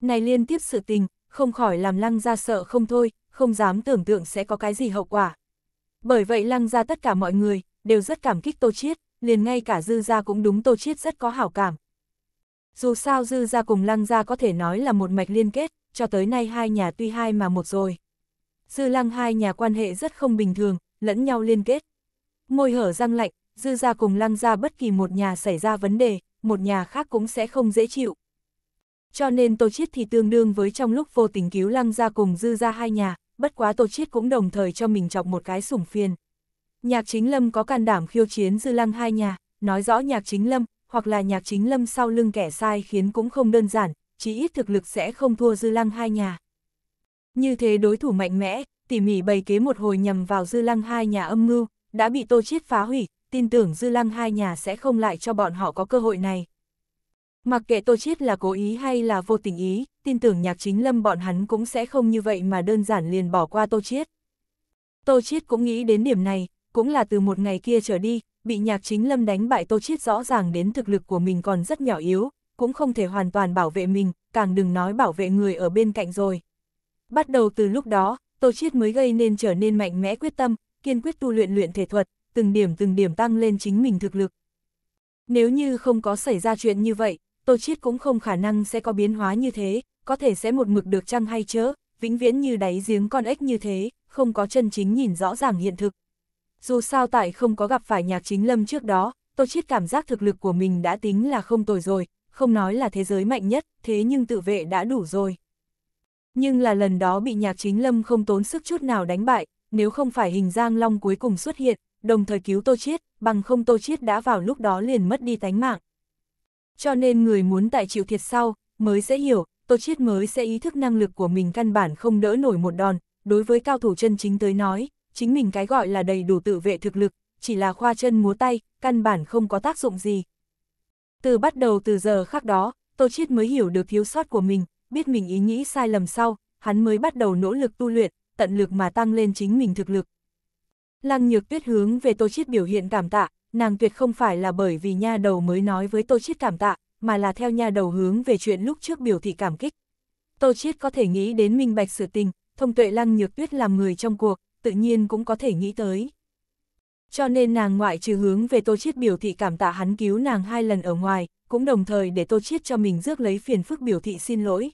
Này liên tiếp sự tình, không khỏi làm lăng ra sợ không thôi, không dám tưởng tượng sẽ có cái gì hậu quả. Bởi vậy lăng ra tất cả mọi người, đều rất cảm kích Tô Chiết, liền ngay cả Dư gia cũng đúng Tô Chiết rất có hảo cảm. Dù sao Dư gia cùng lăng gia có thể nói là một mạch liên kết, cho tới nay hai nhà tuy hai mà một rồi. Dư lăng hai nhà quan hệ rất không bình thường, lẫn nhau liên kết. Môi hở răng lạnh, dư ra cùng lăng ra bất kỳ một nhà xảy ra vấn đề, một nhà khác cũng sẽ không dễ chịu. Cho nên Tô Chiết thì tương đương với trong lúc vô tình cứu lăng ra cùng dư ra hai nhà, bất quá Tô Chiết cũng đồng thời cho mình chọc một cái sủng phiền. Nhạc chính lâm có can đảm khiêu chiến dư lăng hai nhà, nói rõ nhạc chính lâm, hoặc là nhạc chính lâm sau lưng kẻ sai khiến cũng không đơn giản, chỉ ít thực lực sẽ không thua dư lăng hai nhà. Như thế đối thủ mạnh mẽ, tỉ mỉ bày kế một hồi nhằm vào dư lăng hai nhà âm mưu, đã bị Tô Chiết phá hủy, tin tưởng Dư Lăng hai nhà sẽ không lại cho bọn họ có cơ hội này. Mặc kệ Tô Chiết là cố ý hay là vô tình ý, tin tưởng nhạc chính lâm bọn hắn cũng sẽ không như vậy mà đơn giản liền bỏ qua Tô Chiết. Tô Chiết cũng nghĩ đến điểm này, cũng là từ một ngày kia trở đi, bị nhạc chính lâm đánh bại Tô Chiết rõ ràng đến thực lực của mình còn rất nhỏ yếu, cũng không thể hoàn toàn bảo vệ mình, càng đừng nói bảo vệ người ở bên cạnh rồi. Bắt đầu từ lúc đó, Tô Chiết mới gây nên trở nên mạnh mẽ quyết tâm, kiên quyết tu luyện luyện thể thuật, từng điểm từng điểm tăng lên chính mình thực lực. Nếu như không có xảy ra chuyện như vậy, Tô Chiết cũng không khả năng sẽ có biến hóa như thế, có thể sẽ một mực được trăng hay chớ, vĩnh viễn như đáy giếng con ếch như thế, không có chân chính nhìn rõ ràng hiện thực. Dù sao tại không có gặp phải nhạc chính lâm trước đó, Tô Chiết cảm giác thực lực của mình đã tính là không tồi rồi, không nói là thế giới mạnh nhất, thế nhưng tự vệ đã đủ rồi. Nhưng là lần đó bị nhạc chính lâm không tốn sức chút nào đánh bại, nếu không phải hình giang long cuối cùng xuất hiện, đồng thời cứu Tô Chiết, bằng không Tô Chiết đã vào lúc đó liền mất đi tánh mạng. Cho nên người muốn tại chịu thiệt sau, mới sẽ hiểu, Tô Chiết mới sẽ ý thức năng lực của mình căn bản không đỡ nổi một đòn, đối với cao thủ chân chính tới nói, chính mình cái gọi là đầy đủ tự vệ thực lực, chỉ là khoa chân múa tay, căn bản không có tác dụng gì. Từ bắt đầu từ giờ khác đó, Tô Chiết mới hiểu được thiếu sót của mình, biết mình ý nghĩ sai lầm sau, hắn mới bắt đầu nỗ lực tu luyện, tận lực mà tăng lên chính mình thực lực, Lăng nhược tuyết hướng về Tô Chiết biểu hiện cảm tạ, nàng tuyệt không phải là bởi vì nha đầu mới nói với Tô Chiết cảm tạ, mà là theo nha đầu hướng về chuyện lúc trước biểu thị cảm kích. Tô Chiết có thể nghĩ đến minh bạch sự tình, thông tuệ lăng nhược tuyết làm người trong cuộc, tự nhiên cũng có thể nghĩ tới. Cho nên nàng ngoại trừ hướng về Tô Chiết biểu thị cảm tạ hắn cứu nàng hai lần ở ngoài, cũng đồng thời để Tô Chiết cho mình rước lấy phiền phức biểu thị xin lỗi.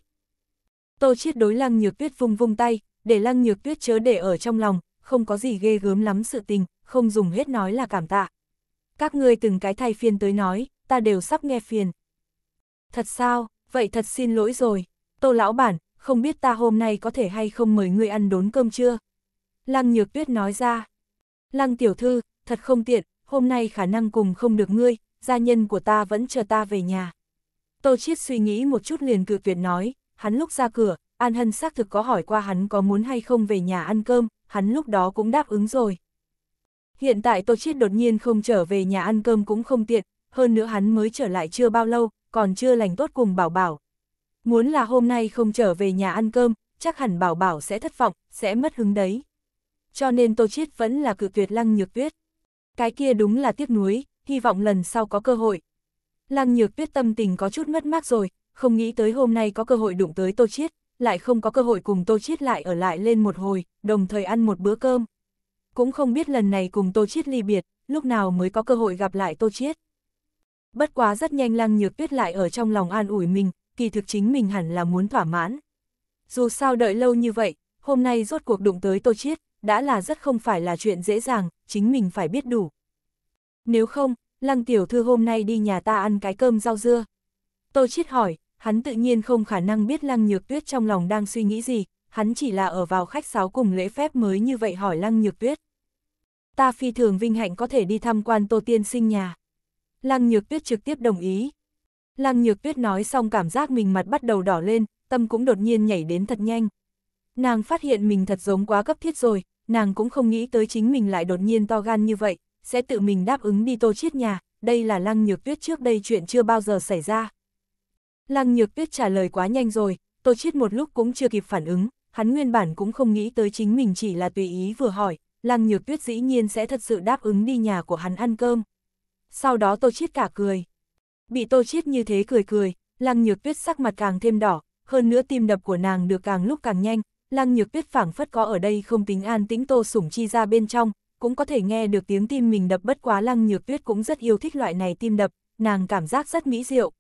Tô Chiết đối lăng nhược tuyết vung vung tay, để lăng nhược tuyết chớ để ở trong lòng, không có gì ghê gớm lắm sự tình, không dùng hết nói là cảm tạ. Các ngươi từng cái thay phiên tới nói, ta đều sắp nghe phiền. Thật sao, vậy thật xin lỗi rồi, tô lão bản, không biết ta hôm nay có thể hay không mời ngươi ăn đốn cơm chưa? Lăng nhược tuyết nói ra. Lăng tiểu thư, thật không tiện, hôm nay khả năng cùng không được ngươi, gia nhân của ta vẫn chờ ta về nhà. Tô Chiết suy nghĩ một chút liền cự tuyệt nói, hắn lúc ra cửa, An Hân xác thực có hỏi qua hắn có muốn hay không về nhà ăn cơm, hắn lúc đó cũng đáp ứng rồi. Hiện tại Tô Chiết đột nhiên không trở về nhà ăn cơm cũng không tiện, hơn nữa hắn mới trở lại chưa bao lâu, còn chưa lành tốt cùng Bảo Bảo. Muốn là hôm nay không trở về nhà ăn cơm, chắc hẳn Bảo Bảo sẽ thất vọng, sẽ mất hứng đấy. Cho nên Tô Chiết vẫn là cự tuyệt Lăng Nhược Tuyết. Cái kia đúng là tiếc nuối, hy vọng lần sau có cơ hội. Lăng Nhược Tuyết tâm tình có chút mất mát rồi, không nghĩ tới hôm nay có cơ hội đụng tới Tô Chiết, lại không có cơ hội cùng Tô Chiết lại ở lại lên một hồi, đồng thời ăn một bữa cơm. Cũng không biết lần này cùng Tô Chiết ly biệt, lúc nào mới có cơ hội gặp lại Tô Chiết. Bất quá rất nhanh Lăng Nhược Tuyết lại ở trong lòng an ủi mình, kỳ thực chính mình hẳn là muốn thỏa mãn. Dù sao đợi lâu như vậy, hôm nay rốt cuộc đụng tới Tô Chiết, đã là rất không phải là chuyện dễ dàng, chính mình phải biết đủ. Nếu không, Lăng Tiểu Thư hôm nay đi nhà ta ăn cái cơm rau dưa. Tô Chiết hỏi, hắn tự nhiên không khả năng biết Lăng Nhược Tuyết trong lòng đang suy nghĩ gì, hắn chỉ là ở vào khách sáo cùng lễ phép mới như vậy hỏi Lăng Nhược Tuyết. Ta phi thường vinh hạnh có thể đi tham quan Tô Tiên sinh nhà. Lăng Nhược Tuyết trực tiếp đồng ý. Lăng Nhược Tuyết nói xong cảm giác mình mặt bắt đầu đỏ lên, tâm cũng đột nhiên nhảy đến thật nhanh. Nàng phát hiện mình thật giống quá cấp thiết rồi, nàng cũng không nghĩ tới chính mình lại đột nhiên to gan như vậy, sẽ tự mình đáp ứng đi tô chiết nhà, đây là Lăng Nhược Tuyết trước đây chuyện chưa bao giờ xảy ra. Lăng nhược tuyết trả lời quá nhanh rồi, tô chiết một lúc cũng chưa kịp phản ứng, hắn nguyên bản cũng không nghĩ tới chính mình chỉ là tùy ý vừa hỏi, lăng nhược tuyết dĩ nhiên sẽ thật sự đáp ứng đi nhà của hắn ăn cơm. Sau đó tô chiết cả cười. Bị tô chiết như thế cười cười, lăng nhược tuyết sắc mặt càng thêm đỏ, hơn nữa tim đập của nàng được càng lúc càng nhanh, lăng nhược tuyết phảng phất có ở đây không tính an tĩnh tô sủng chi ra bên trong, cũng có thể nghe được tiếng tim mình đập bất quá lăng nhược tuyết cũng rất yêu thích loại này tim đập, nàng cảm giác rất mỹ diệu.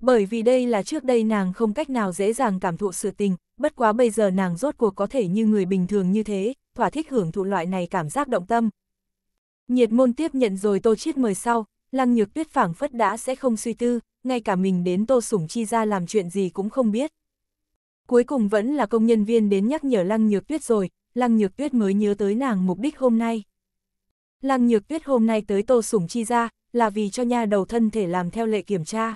Bởi vì đây là trước đây nàng không cách nào dễ dàng cảm thụ sự tình, bất quá bây giờ nàng rốt cuộc có thể như người bình thường như thế, thỏa thích hưởng thụ loại này cảm giác động tâm. Nhiệt môn tiếp nhận rồi tô chiết mời sau, lăng nhược tuyết phảng phất đã sẽ không suy tư, ngay cả mình đến tô sủng chi ra làm chuyện gì cũng không biết. Cuối cùng vẫn là công nhân viên đến nhắc nhở lăng nhược tuyết rồi, lăng nhược tuyết mới nhớ tới nàng mục đích hôm nay. Lăng nhược tuyết hôm nay tới tô sủng chi ra, là vì cho nha đầu thân thể làm theo lệ kiểm tra.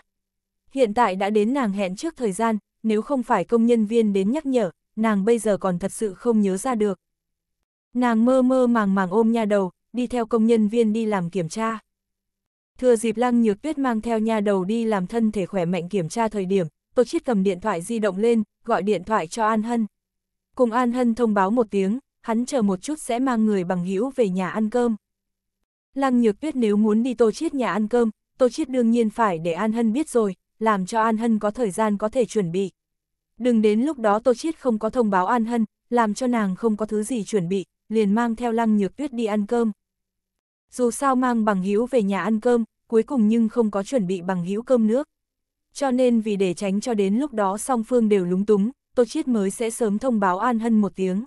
Hiện tại đã đến nàng hẹn trước thời gian, nếu không phải công nhân viên đến nhắc nhở, nàng bây giờ còn thật sự không nhớ ra được. Nàng mơ mơ màng màng ôm nha đầu, đi theo công nhân viên đi làm kiểm tra. Thừa dịp lăng nhược tuyết mang theo nha đầu đi làm thân thể khỏe mạnh kiểm tra thời điểm, Tô Chiết cầm điện thoại di động lên, gọi điện thoại cho An Hân. Cùng An Hân thông báo một tiếng, hắn chờ một chút sẽ mang người bằng hữu về nhà ăn cơm. Lăng nhược tuyết nếu muốn đi Tô Chiết nhà ăn cơm, Tô Chiết đương nhiên phải để An Hân biết rồi, làm cho An Hân có thời gian có thể chuẩn bị. Đừng đến lúc đó Tô Chiết không có thông báo An Hân, làm cho nàng không có thứ gì chuẩn bị, liền mang theo Lăng Nhược Tuyết đi ăn cơm. Dù sao mang bằng hữu về nhà ăn cơm, cuối cùng nhưng không có chuẩn bị bằng hữu cơm nước. Cho nên vì để tránh cho đến lúc đó song phương đều lúng túng, Tô Chiết mới sẽ sớm thông báo An Hân một tiếng.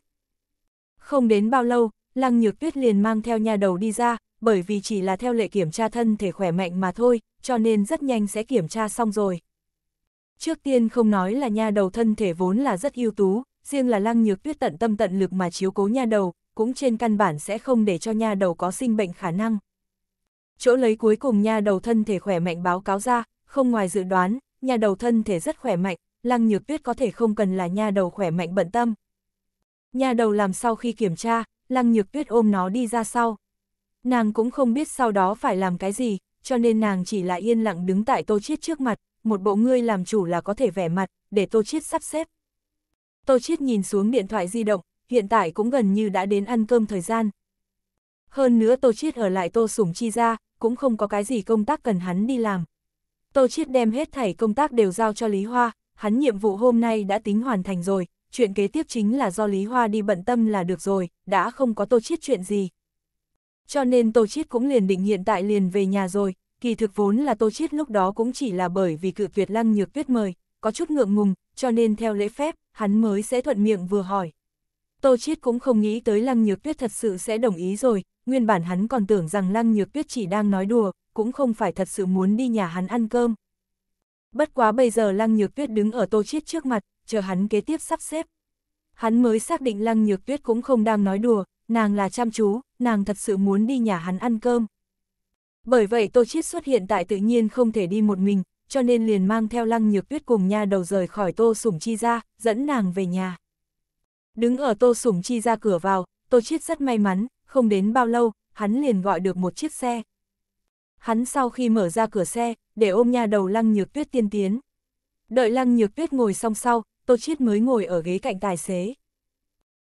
Không đến bao lâu, Lăng Nhược Tuyết liền mang theo nhà đầu đi ra, bởi vì chỉ là theo lệ kiểm tra thân thể khỏe mạnh mà thôi, cho nên rất nhanh sẽ kiểm tra xong rồi. Trước tiên không nói là nha đầu thân thể vốn là rất ưu tú, riêng là lăng nhược tuyết tận tâm tận lực mà chiếu cố nha đầu, cũng trên căn bản sẽ không để cho nha đầu có sinh bệnh khả năng. Chỗ lấy cuối cùng nha đầu thân thể khỏe mạnh báo cáo ra, không ngoài dự đoán, nha đầu thân thể rất khỏe mạnh, lăng nhược tuyết có thể không cần là nha đầu khỏe mạnh bận tâm. Nha đầu làm sau khi kiểm tra, lăng nhược tuyết ôm nó đi ra sau. Nàng cũng không biết sau đó phải làm cái gì, cho nên nàng chỉ là yên lặng đứng tại Tô Chiết trước mặt, một bộ ngươi làm chủ là có thể vẻ mặt, để Tô Chiết sắp xếp. Tô Chiết nhìn xuống điện thoại di động, hiện tại cũng gần như đã đến ăn cơm thời gian. Hơn nữa Tô Chiết ở lại Tô Sủng Chi ra, cũng không có cái gì công tác cần hắn đi làm. Tô Chiết đem hết thảy công tác đều giao cho Lý Hoa, hắn nhiệm vụ hôm nay đã tính hoàn thành rồi, chuyện kế tiếp chính là do Lý Hoa đi bận tâm là được rồi, đã không có Tô Chiết chuyện gì cho nên Tô Chiết cũng liền định hiện tại liền về nhà rồi, kỳ thực vốn là Tô Chiết lúc đó cũng chỉ là bởi vì cự tuyệt lăng nhược tuyết mời, có chút ngượng ngùng, cho nên theo lễ phép, hắn mới sẽ thuận miệng vừa hỏi. Tô Chiết cũng không nghĩ tới lăng nhược tuyết thật sự sẽ đồng ý rồi, nguyên bản hắn còn tưởng rằng lăng nhược tuyết chỉ đang nói đùa, cũng không phải thật sự muốn đi nhà hắn ăn cơm. Bất quá bây giờ lăng nhược tuyết đứng ở Tô Chiết trước mặt, chờ hắn kế tiếp sắp xếp. Hắn mới xác định lăng nhược tuyết cũng không đang nói đùa, nàng là chăm chú, nàng thật sự muốn đi nhà hắn ăn cơm. Bởi vậy Tô Chiết xuất hiện tại tự nhiên không thể đi một mình, cho nên liền mang theo lăng nhược tuyết cùng nha đầu rời khỏi Tô Sủng Chi ra, dẫn nàng về nhà. Đứng ở Tô Sủng Chi ra cửa vào, Tô Chiết rất may mắn, không đến bao lâu, hắn liền gọi được một chiếc xe. Hắn sau khi mở ra cửa xe, để ôm nha đầu lăng nhược tuyết tiên tiến. Đợi lăng nhược tuyết ngồi xong sau, Tô Chiết mới ngồi ở ghế cạnh tài xế.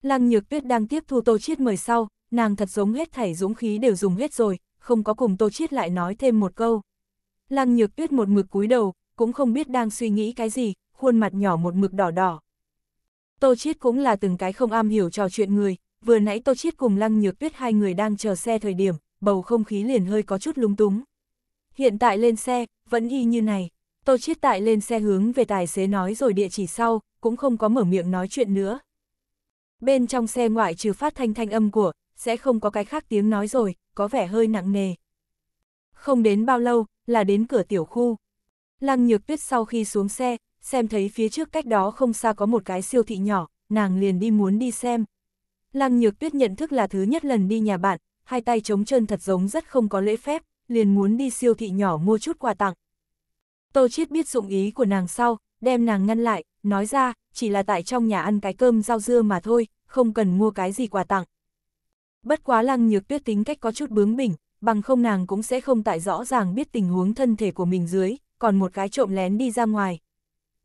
Lăng nhược tuyết đang tiếp thu Tô Chiết mời sau, nàng thật giống hết thảy dũng khí đều dùng hết rồi, không có cùng Tô Chiết lại nói thêm một câu. Lăng nhược tuyết một mực cúi đầu, cũng không biết đang suy nghĩ cái gì, khuôn mặt nhỏ một mực đỏ đỏ. Tô Chiết cũng là từng cái không am hiểu trò chuyện người, vừa nãy Tô Chiết cùng Lăng Nhược Tuyết hai người đang chờ xe thời điểm, bầu không khí liền hơi có chút lung túng. Hiện tại lên xe, vẫn y như này, Tô Chiết tại lên xe hướng về tài xế nói rồi địa chỉ sau, cũng không có mở miệng nói chuyện nữa. Bên trong xe ngoại trừ phát thanh thanh âm của sẽ không có cái khác tiếng nói rồi, có vẻ hơi nặng nề. Không đến bao lâu, là đến cửa tiểu khu. Lăng nhược tuyết sau khi xuống xe, xem thấy phía trước cách đó không xa có một cái siêu thị nhỏ, nàng liền đi muốn đi xem. Lăng nhược tuyết nhận thức là thứ nhất lần đi nhà bạn, hai tay trống chân thật giống rất không có lễ phép, liền muốn đi siêu thị nhỏ mua chút quà tặng. Tô Chiết biết dụng ý của nàng sau, đem nàng ngăn lại, nói ra, chỉ là tại trong nhà ăn cái cơm rau dưa mà thôi, không cần mua cái gì quà tặng bất quá lăng nhược tuyết tính cách có chút bướng bỉnh, bằng không nàng cũng sẽ không tại rõ ràng biết tình huống thân thể của mình dưới, còn một cái trộm lén đi ra ngoài.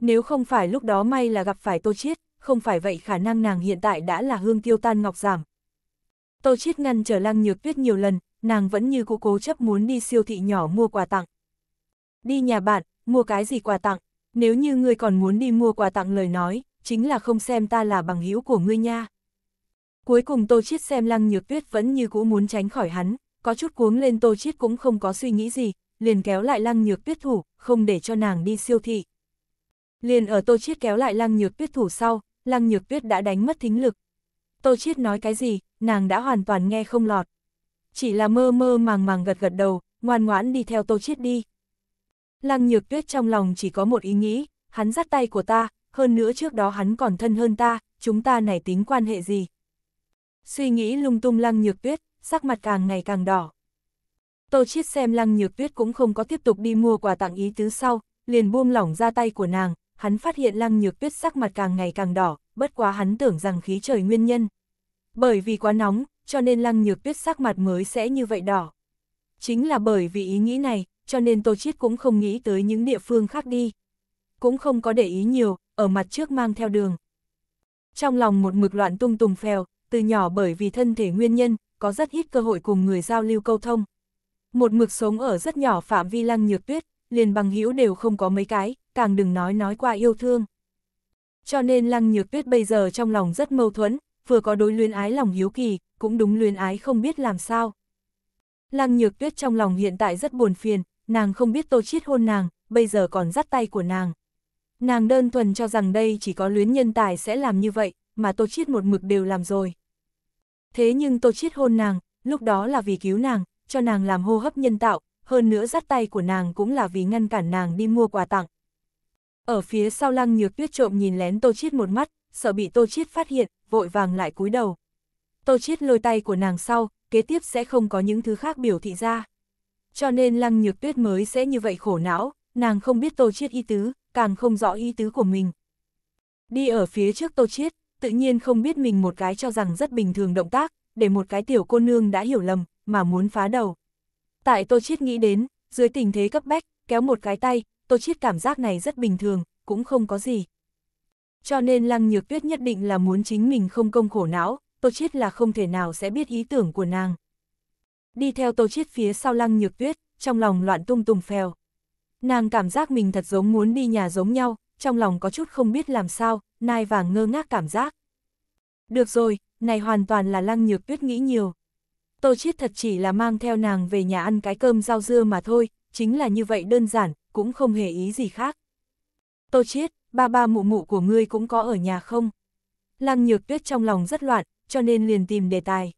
Nếu không phải lúc đó may là gặp phải Tô Chiết, không phải vậy khả năng nàng hiện tại đã là hương tiêu tan ngọc giảm. Tô Chiết ngăn trở lăng nhược tuyết nhiều lần, nàng vẫn như cố cố chấp muốn đi siêu thị nhỏ mua quà tặng. Đi nhà bạn, mua cái gì quà tặng, nếu như ngươi còn muốn đi mua quà tặng lời nói, chính là không xem ta là bằng hữu của ngươi nha. Cuối cùng Tô Chiết xem Lăng Nhược Tuyết vẫn như cũ muốn tránh khỏi hắn, có chút cuống lên Tô Chiết cũng không có suy nghĩ gì, liền kéo lại Lăng Nhược Tuyết thủ, không để cho nàng đi siêu thị. Liền ở Tô Chiết kéo lại Lăng Nhược Tuyết thủ sau, Lăng Nhược Tuyết đã đánh mất thính lực. Tô Chiết nói cái gì, nàng đã hoàn toàn nghe không lọt. Chỉ là mơ mơ màng màng gật gật đầu, ngoan ngoãn đi theo Tô Chiết đi. Lăng Nhược Tuyết trong lòng chỉ có một ý nghĩ, hắn dắt tay của ta, hơn nữa trước đó hắn còn thân hơn ta, chúng ta này tính quan hệ gì, Suy nghĩ lung tung lăng nhược tuyết, sắc mặt càng ngày càng đỏ. Tô Chiết xem lăng nhược tuyết cũng không có tiếp tục đi mua quà tặng ý tứ sau, liền buông lỏng ra tay của nàng, hắn phát hiện lăng nhược tuyết sắc mặt càng ngày càng đỏ, bất quá hắn tưởng rằng khí trời nguyên nhân. Bởi vì quá nóng, cho nên lăng nhược tuyết sắc mặt mới sẽ như vậy đỏ. Chính là bởi vì ý nghĩ này, cho nên Tô Chiết cũng không nghĩ tới những địa phương khác đi. Cũng không có để ý nhiều, ở mặt trước mang theo đường. Trong lòng một mực loạn tung tùng phèo, từ nhỏ bởi vì thân thể nguyên nhân, có rất ít cơ hội cùng người giao lưu câu thông. Một mực sống ở rất nhỏ phạm vi lăng nhược tuyết, liền bằng hữu đều không có mấy cái, càng đừng nói nói qua yêu thương. Cho nên lăng nhược tuyết bây giờ trong lòng rất mâu thuẫn, vừa có đối luyến ái lòng hiếu kỳ, cũng đúng luyến ái không biết làm sao. Lăng nhược tuyết trong lòng hiện tại rất buồn phiền, nàng không biết tô chiết hôn nàng, bây giờ còn dắt tay của nàng. Nàng đơn thuần cho rằng đây chỉ có luyến nhân tài sẽ làm như vậy, mà tô chiết một mực đều làm rồi. Thế nhưng Tô Chiết hôn nàng, lúc đó là vì cứu nàng, cho nàng làm hô hấp nhân tạo, hơn nữa dắt tay của nàng cũng là vì ngăn cản nàng đi mua quà tặng. Ở phía sau lăng nhược tuyết trộm nhìn lén Tô Chiết một mắt, sợ bị Tô Chiết phát hiện, vội vàng lại cúi đầu. Tô Chiết lôi tay của nàng sau, kế tiếp sẽ không có những thứ khác biểu thị ra. Cho nên lăng nhược tuyết mới sẽ như vậy khổ não, nàng không biết Tô Chiết ý tứ, càng không rõ ý tứ của mình. Đi ở phía trước Tô Chiết, tự nhiên không biết mình một cái cho rằng rất bình thường động tác, để một cái tiểu cô nương đã hiểu lầm, mà muốn phá đầu. Tại Tô Chiết nghĩ đến, dưới tình thế cấp bách, kéo một cái tay, Tô Chiết cảm giác này rất bình thường, cũng không có gì. Cho nên Lăng Nhược Tuyết nhất định là muốn chính mình không công khổ não, Tô Chiết là không thể nào sẽ biết ý tưởng của nàng. Đi theo Tô Chiết phía sau Lăng Nhược Tuyết, trong lòng loạn tung tung phèo. Nàng cảm giác mình thật giống muốn đi nhà giống nhau, trong lòng có chút không biết làm sao, nai vàng ngơ ngác cảm giác. Được rồi, này hoàn toàn là lăng nhược tuyết nghĩ nhiều. Tô Chiết thật chỉ là mang theo nàng về nhà ăn cái cơm rau dưa mà thôi, chính là như vậy đơn giản, cũng không hề ý gì khác. Tô Chiết, ba ba mụ mụ của ngươi cũng có ở nhà không? Lăng nhược tuyết trong lòng rất loạn, cho nên liền tìm đề tài.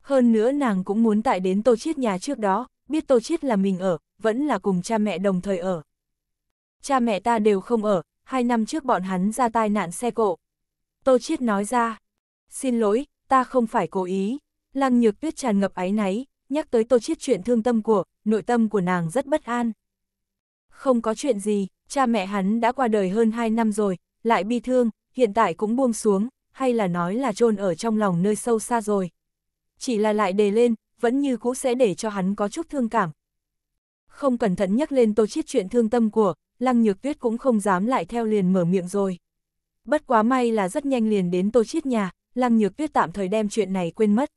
Hơn nữa nàng cũng muốn tại đến Tô Chiết nhà trước đó, biết Tô Chiết là mình ở, vẫn là cùng cha mẹ đồng thời ở. Cha mẹ ta đều không ở, hai năm trước bọn hắn ra tai nạn xe cộ. Tô Chiết nói ra, xin lỗi, ta không phải cố ý. Lăng nhược tuyết tràn ngập áy náy, nhắc tới Tô Chiết chuyện thương tâm của, nội tâm của nàng rất bất an. Không có chuyện gì, cha mẹ hắn đã qua đời hơn hai năm rồi, lại bi thương, hiện tại cũng buông xuống, hay là nói là chôn ở trong lòng nơi sâu xa rồi. Chỉ là lại đề lên, vẫn như cũ sẽ để cho hắn có chút thương cảm. Không cẩn thận nhắc lên Tô Chiết chuyện thương tâm của, Lăng Nhược Tuyết cũng không dám lại theo liền mở miệng rồi. Bất quá may là rất nhanh liền đến Tô Chiết nhà, Lăng Nhược Tuyết tạm thời đem chuyện này quên mất.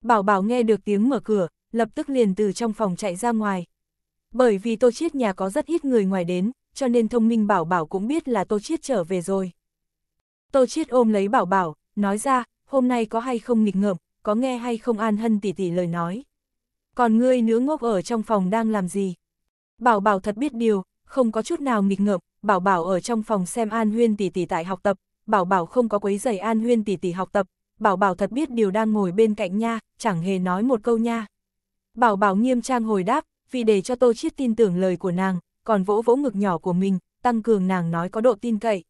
Bảo Bảo nghe được tiếng mở cửa, lập tức liền từ trong phòng chạy ra ngoài. Bởi vì Tô Chiết nhà có rất ít người ngoài đến, cho nên thông minh Bảo Bảo cũng biết là Tô Chiết trở về rồi. Tô Chiết ôm lấy Bảo Bảo, nói ra, hôm nay có hay không nghịch ngợm, có nghe hay không an hân tỉ tỉ lời nói. Còn ngươi nữ ngốc ở trong phòng đang làm gì? Bảo Bảo thật biết điều, không có chút nào nghịch ngợm, Bảo Bảo ở trong phòng xem An Huyên tỷ tỷ tại học tập, Bảo Bảo không có quấy giày An Huyên tỷ tỷ học tập, Bảo Bảo thật biết điều đang ngồi bên cạnh nha, chẳng hề nói một câu nha. Bảo Bảo nghiêm trang hồi đáp, vì để cho Tô Chiết tin tưởng lời của nàng, còn vỗ vỗ ngực nhỏ của mình, tăng cường nàng nói có độ tin cậy.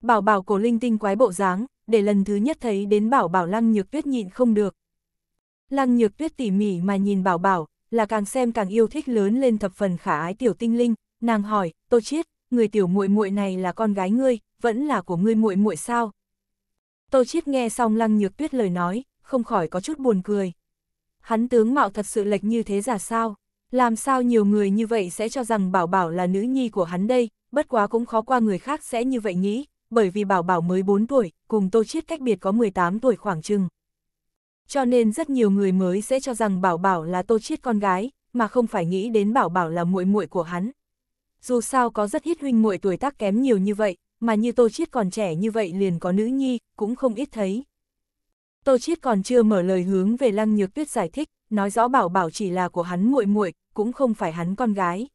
Bảo Bảo cổ linh tinh quái bộ dáng, để lần thứ nhất thấy đến Bảo Bảo Lăng Nhược Tuyết nhịn không được. Lăng Nhược Tuyết tỉ mỉ mà nhìn Bảo Bảo, là càng xem càng yêu thích lớn lên thập phần khả ái tiểu tinh linh, nàng hỏi, Tô Chiết, người tiểu muội muội này là con gái ngươi, vẫn là của ngươi muội muội sao? Tô Chiết nghe xong Lăng Nhược Tuyết lời nói, không khỏi có chút buồn cười. Hắn tướng mạo thật sự lệch như thế giả sao? Làm sao nhiều người như vậy sẽ cho rằng Bảo Bảo là nữ nhi của hắn đây, bất quá cũng khó qua người khác sẽ như vậy nghĩ, bởi vì Bảo Bảo mới 4 tuổi, cùng Tô Chiết cách biệt có 18 tuổi khoảng chừng. Cho nên rất nhiều người mới sẽ cho rằng Bảo Bảo là Tô Chiết con gái, mà không phải nghĩ đến Bảo Bảo là muội muội của hắn dù sao có rất ít huynh muội tuổi tác kém nhiều như vậy, mà như Tô Chiết còn trẻ như vậy liền có nữ nhi, cũng không ít thấy. Tô Chiết còn chưa mở lời hướng về Lăng Nhược Tuyết giải thích, nói rõ Bảo Bảo chỉ là của hắn muội muội, cũng không phải hắn con gái.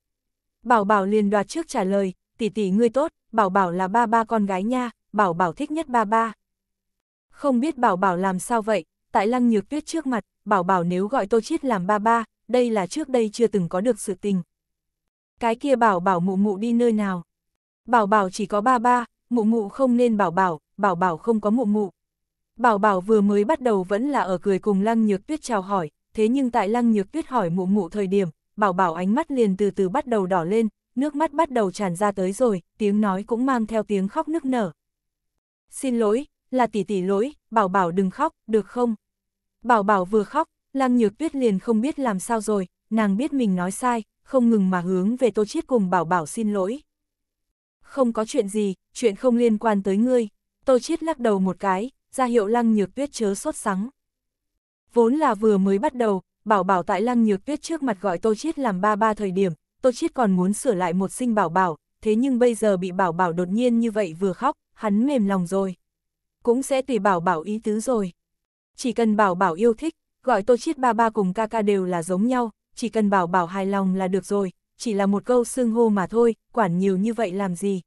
Bảo Bảo liền đoạt trước trả lời, tỷ tỷ ngươi tốt, Bảo Bảo là ba ba con gái nha, Bảo Bảo thích nhất ba ba. Không biết Bảo Bảo làm sao vậy, tại Lăng Nhược Tuyết trước mặt, Bảo Bảo nếu gọi Tô Chiết làm ba ba, đây là trước đây chưa từng có được sự tình, cái kia bảo bảo mụ mụ đi nơi nào. Bảo bảo chỉ có ba ba, mụ mụ không nên bảo bảo, bảo bảo không có mụ mụ. Bảo bảo vừa mới bắt đầu vẫn là ở cười cùng lăng nhược tuyết chào hỏi, thế nhưng tại lăng nhược tuyết hỏi mụ mụ thời điểm, bảo bảo ánh mắt liền từ từ bắt đầu đỏ lên, nước mắt bắt đầu tràn ra tới rồi, tiếng nói cũng mang theo tiếng khóc nức nở. Xin lỗi, là tỷ tỷ lỗi, bảo bảo đừng khóc, được không? Bảo bảo vừa khóc, lăng nhược tuyết liền không biết làm sao rồi, nàng biết mình nói sai, không ngừng mà hướng về Tô Chiết cùng Bảo Bảo xin lỗi. Không có chuyện gì, chuyện không liên quan tới ngươi. Tô Chiết lắc đầu một cái, ra hiệu Lăng Nhược Tuyết chớ sốt sắng. Vốn là vừa mới bắt đầu, Bảo Bảo tại Lăng Nhược Tuyết trước mặt gọi Tô Chiết làm ba ba thời điểm, Tô Chiết còn muốn sửa lại một sinh Bảo Bảo, thế nhưng bây giờ bị Bảo Bảo đột nhiên như vậy vừa khóc, hắn mềm lòng rồi. Cũng sẽ tùy Bảo Bảo ý tứ rồi. Chỉ cần Bảo Bảo yêu thích, gọi Tô Chiết ba ba cùng ca ca đều là giống nhau, chỉ cần bảo bảo hài lòng là được rồi, chỉ là một câu xưng hô mà thôi, quản nhiều như vậy làm gì.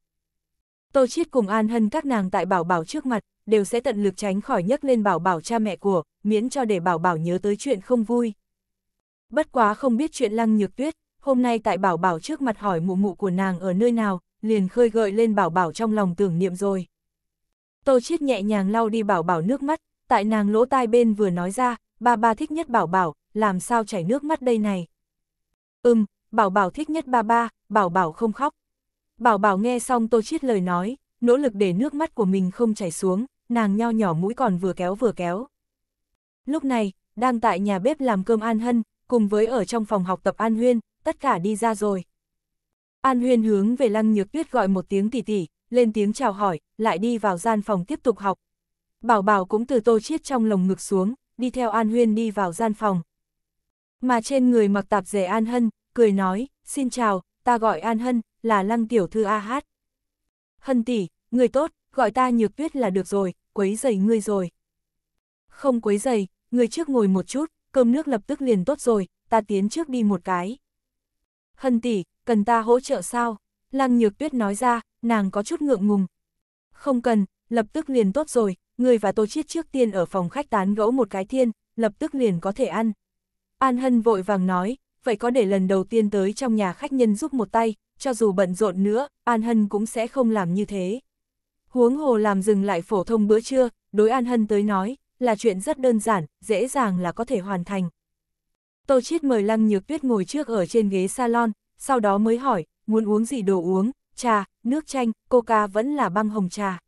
Tô Chiết cùng An Hân các nàng tại bảo bảo trước mặt, đều sẽ tận lực tránh khỏi nhắc lên bảo bảo cha mẹ của, miễn cho để bảo bảo nhớ tới chuyện không vui. Bất quá không biết chuyện lăng nhược tuyết, hôm nay tại bảo bảo trước mặt hỏi mụ mụ của nàng ở nơi nào, liền khơi gợi lên bảo bảo trong lòng tưởng niệm rồi. Tô Chiết nhẹ nhàng lau đi bảo bảo nước mắt, tại nàng lỗ tai bên vừa nói ra, ba ba thích nhất bảo bảo, làm sao chảy nước mắt đây này. Ừm, bảo bảo thích nhất ba ba, bảo bảo không khóc. Bảo bảo nghe xong tô chiết lời nói, nỗ lực để nước mắt của mình không chảy xuống, nàng nho nhỏ mũi còn vừa kéo vừa kéo. Lúc này, đang tại nhà bếp làm cơm An Hân, cùng với ở trong phòng học tập An Huyên, tất cả đi ra rồi. An Huyên hướng về Lăng Nhược Tuyết gọi một tiếng tỉ tỉ, lên tiếng chào hỏi, lại đi vào gian phòng tiếp tục học. Bảo Bảo cũng từ tô chiết trong lồng ngực xuống, đi theo An Huyên đi vào gian phòng. Mà trên người mặc tạp dề An Hân, cười nói, xin chào, ta gọi An Hân, là lăng tiểu thư A Hát. Hân tỷ, người tốt, gọi ta nhược tuyết là được rồi, quấy giày ngươi rồi. Không quấy giày, người trước ngồi một chút, cơm nước lập tức liền tốt rồi, ta tiến trước đi một cái. Hân tỷ, cần ta hỗ trợ sao? Lăng nhược tuyết nói ra, nàng có chút ngượng ngùng. Không cần, lập tức liền tốt rồi, người và tô chiết trước tiên ở phòng khách tán gẫu một cái thiên, lập tức liền có thể ăn. An Hân vội vàng nói, vậy có để lần đầu tiên tới trong nhà khách nhân giúp một tay, cho dù bận rộn nữa, An Hân cũng sẽ không làm như thế. Huống hồ làm dừng lại phổ thông bữa trưa, đối An Hân tới nói, là chuyện rất đơn giản, dễ dàng là có thể hoàn thành. Tô Chiết mời Lăng Nhược Tuyết ngồi trước ở trên ghế salon, sau đó mới hỏi, muốn uống gì đồ uống, trà, nước chanh, coca vẫn là băng hồng trà.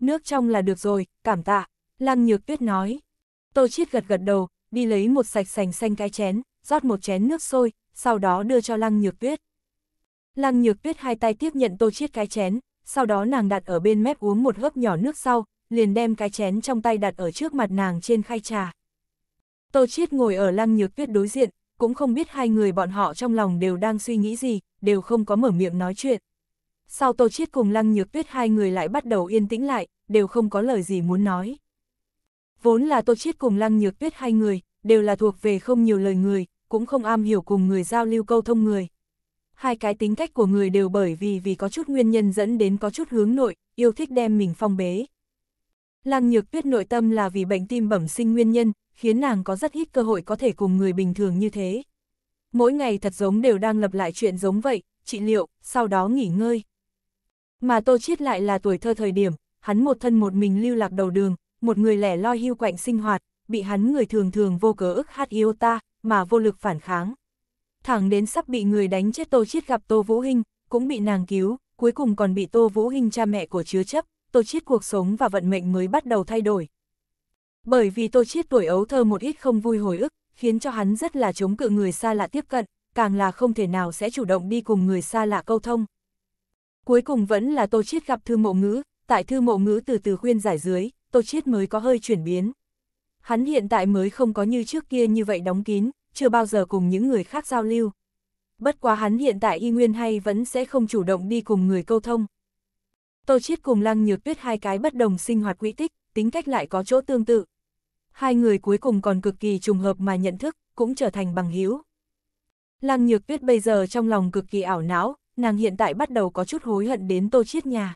Nước trong là được rồi, cảm tạ, Lăng Nhược Tuyết nói. Tô Chiết gật gật đầu, đi lấy một sạch sành xanh cái chén, rót một chén nước sôi, sau đó đưa cho Lăng Nhược Tuyết. Lăng Nhược Tuyết hai tay tiếp nhận Tô Chiết cái chén, sau đó nàng đặt ở bên mép uống một hớp nhỏ nước sau, liền đem cái chén trong tay đặt ở trước mặt nàng trên khay trà. Tô Chiết ngồi ở Lăng Nhược Tuyết đối diện, cũng không biết hai người bọn họ trong lòng đều đang suy nghĩ gì, đều không có mở miệng nói chuyện. Sau Tô Chiết cùng Lăng Nhược Tuyết hai người lại bắt đầu yên tĩnh lại, đều không có lời gì muốn nói. Vốn là Tô Chiết cùng Lăng Nhược Tuyết hai người, đều là thuộc về không nhiều lời người, cũng không am hiểu cùng người giao lưu câu thông người. Hai cái tính cách của người đều bởi vì vì có chút nguyên nhân dẫn đến có chút hướng nội, yêu thích đem mình phong bế. Lăng Nhược Tuyết nội tâm là vì bệnh tim bẩm sinh nguyên nhân, khiến nàng có rất ít cơ hội có thể cùng người bình thường như thế. Mỗi ngày thật giống đều đang lập lại chuyện giống vậy, trị liệu, sau đó nghỉ ngơi. Mà Tô Chiết lại là tuổi thơ thời điểm, hắn một thân một mình lưu lạc đầu đường, một người lẻ loi hưu quạnh sinh hoạt, bị hắn người thường thường vô cớ ức hát yêu ta, mà vô lực phản kháng. Thẳng đến sắp bị người đánh chết Tô Chiết gặp Tô Vũ Hinh, cũng bị nàng cứu, cuối cùng còn bị Tô Vũ Hinh cha mẹ của chứa chấp, Tô Chiết cuộc sống và vận mệnh mới bắt đầu thay đổi. Bởi vì Tô Chiết tuổi ấu thơ một ít không vui hồi ức, khiến cho hắn rất là chống cự người xa lạ tiếp cận, càng là không thể nào sẽ chủ động đi cùng người xa lạ câu thông. Cuối cùng vẫn là Tô Chiết gặp Thư Mộ Ngữ, tại Thư Mộ Ngữ từ từ khuyên giải dưới, Tô Chiết mới có hơi chuyển biến. Hắn hiện tại mới không có như trước kia như vậy đóng kín, chưa bao giờ cùng những người khác giao lưu. Bất quá hắn hiện tại y nguyên hay vẫn sẽ không chủ động đi cùng người câu thông. Tô Chiết cùng Lăng Nhược Tuyết hai cái bất đồng sinh hoạt quỹ tích, tính cách lại có chỗ tương tự. Hai người cuối cùng còn cực kỳ trùng hợp mà nhận thức, cũng trở thành bằng hữu. Lăng Nhược Tuyết bây giờ trong lòng cực kỳ ảo não, nàng hiện tại bắt đầu có chút hối hận đến Tô Chiết nhà.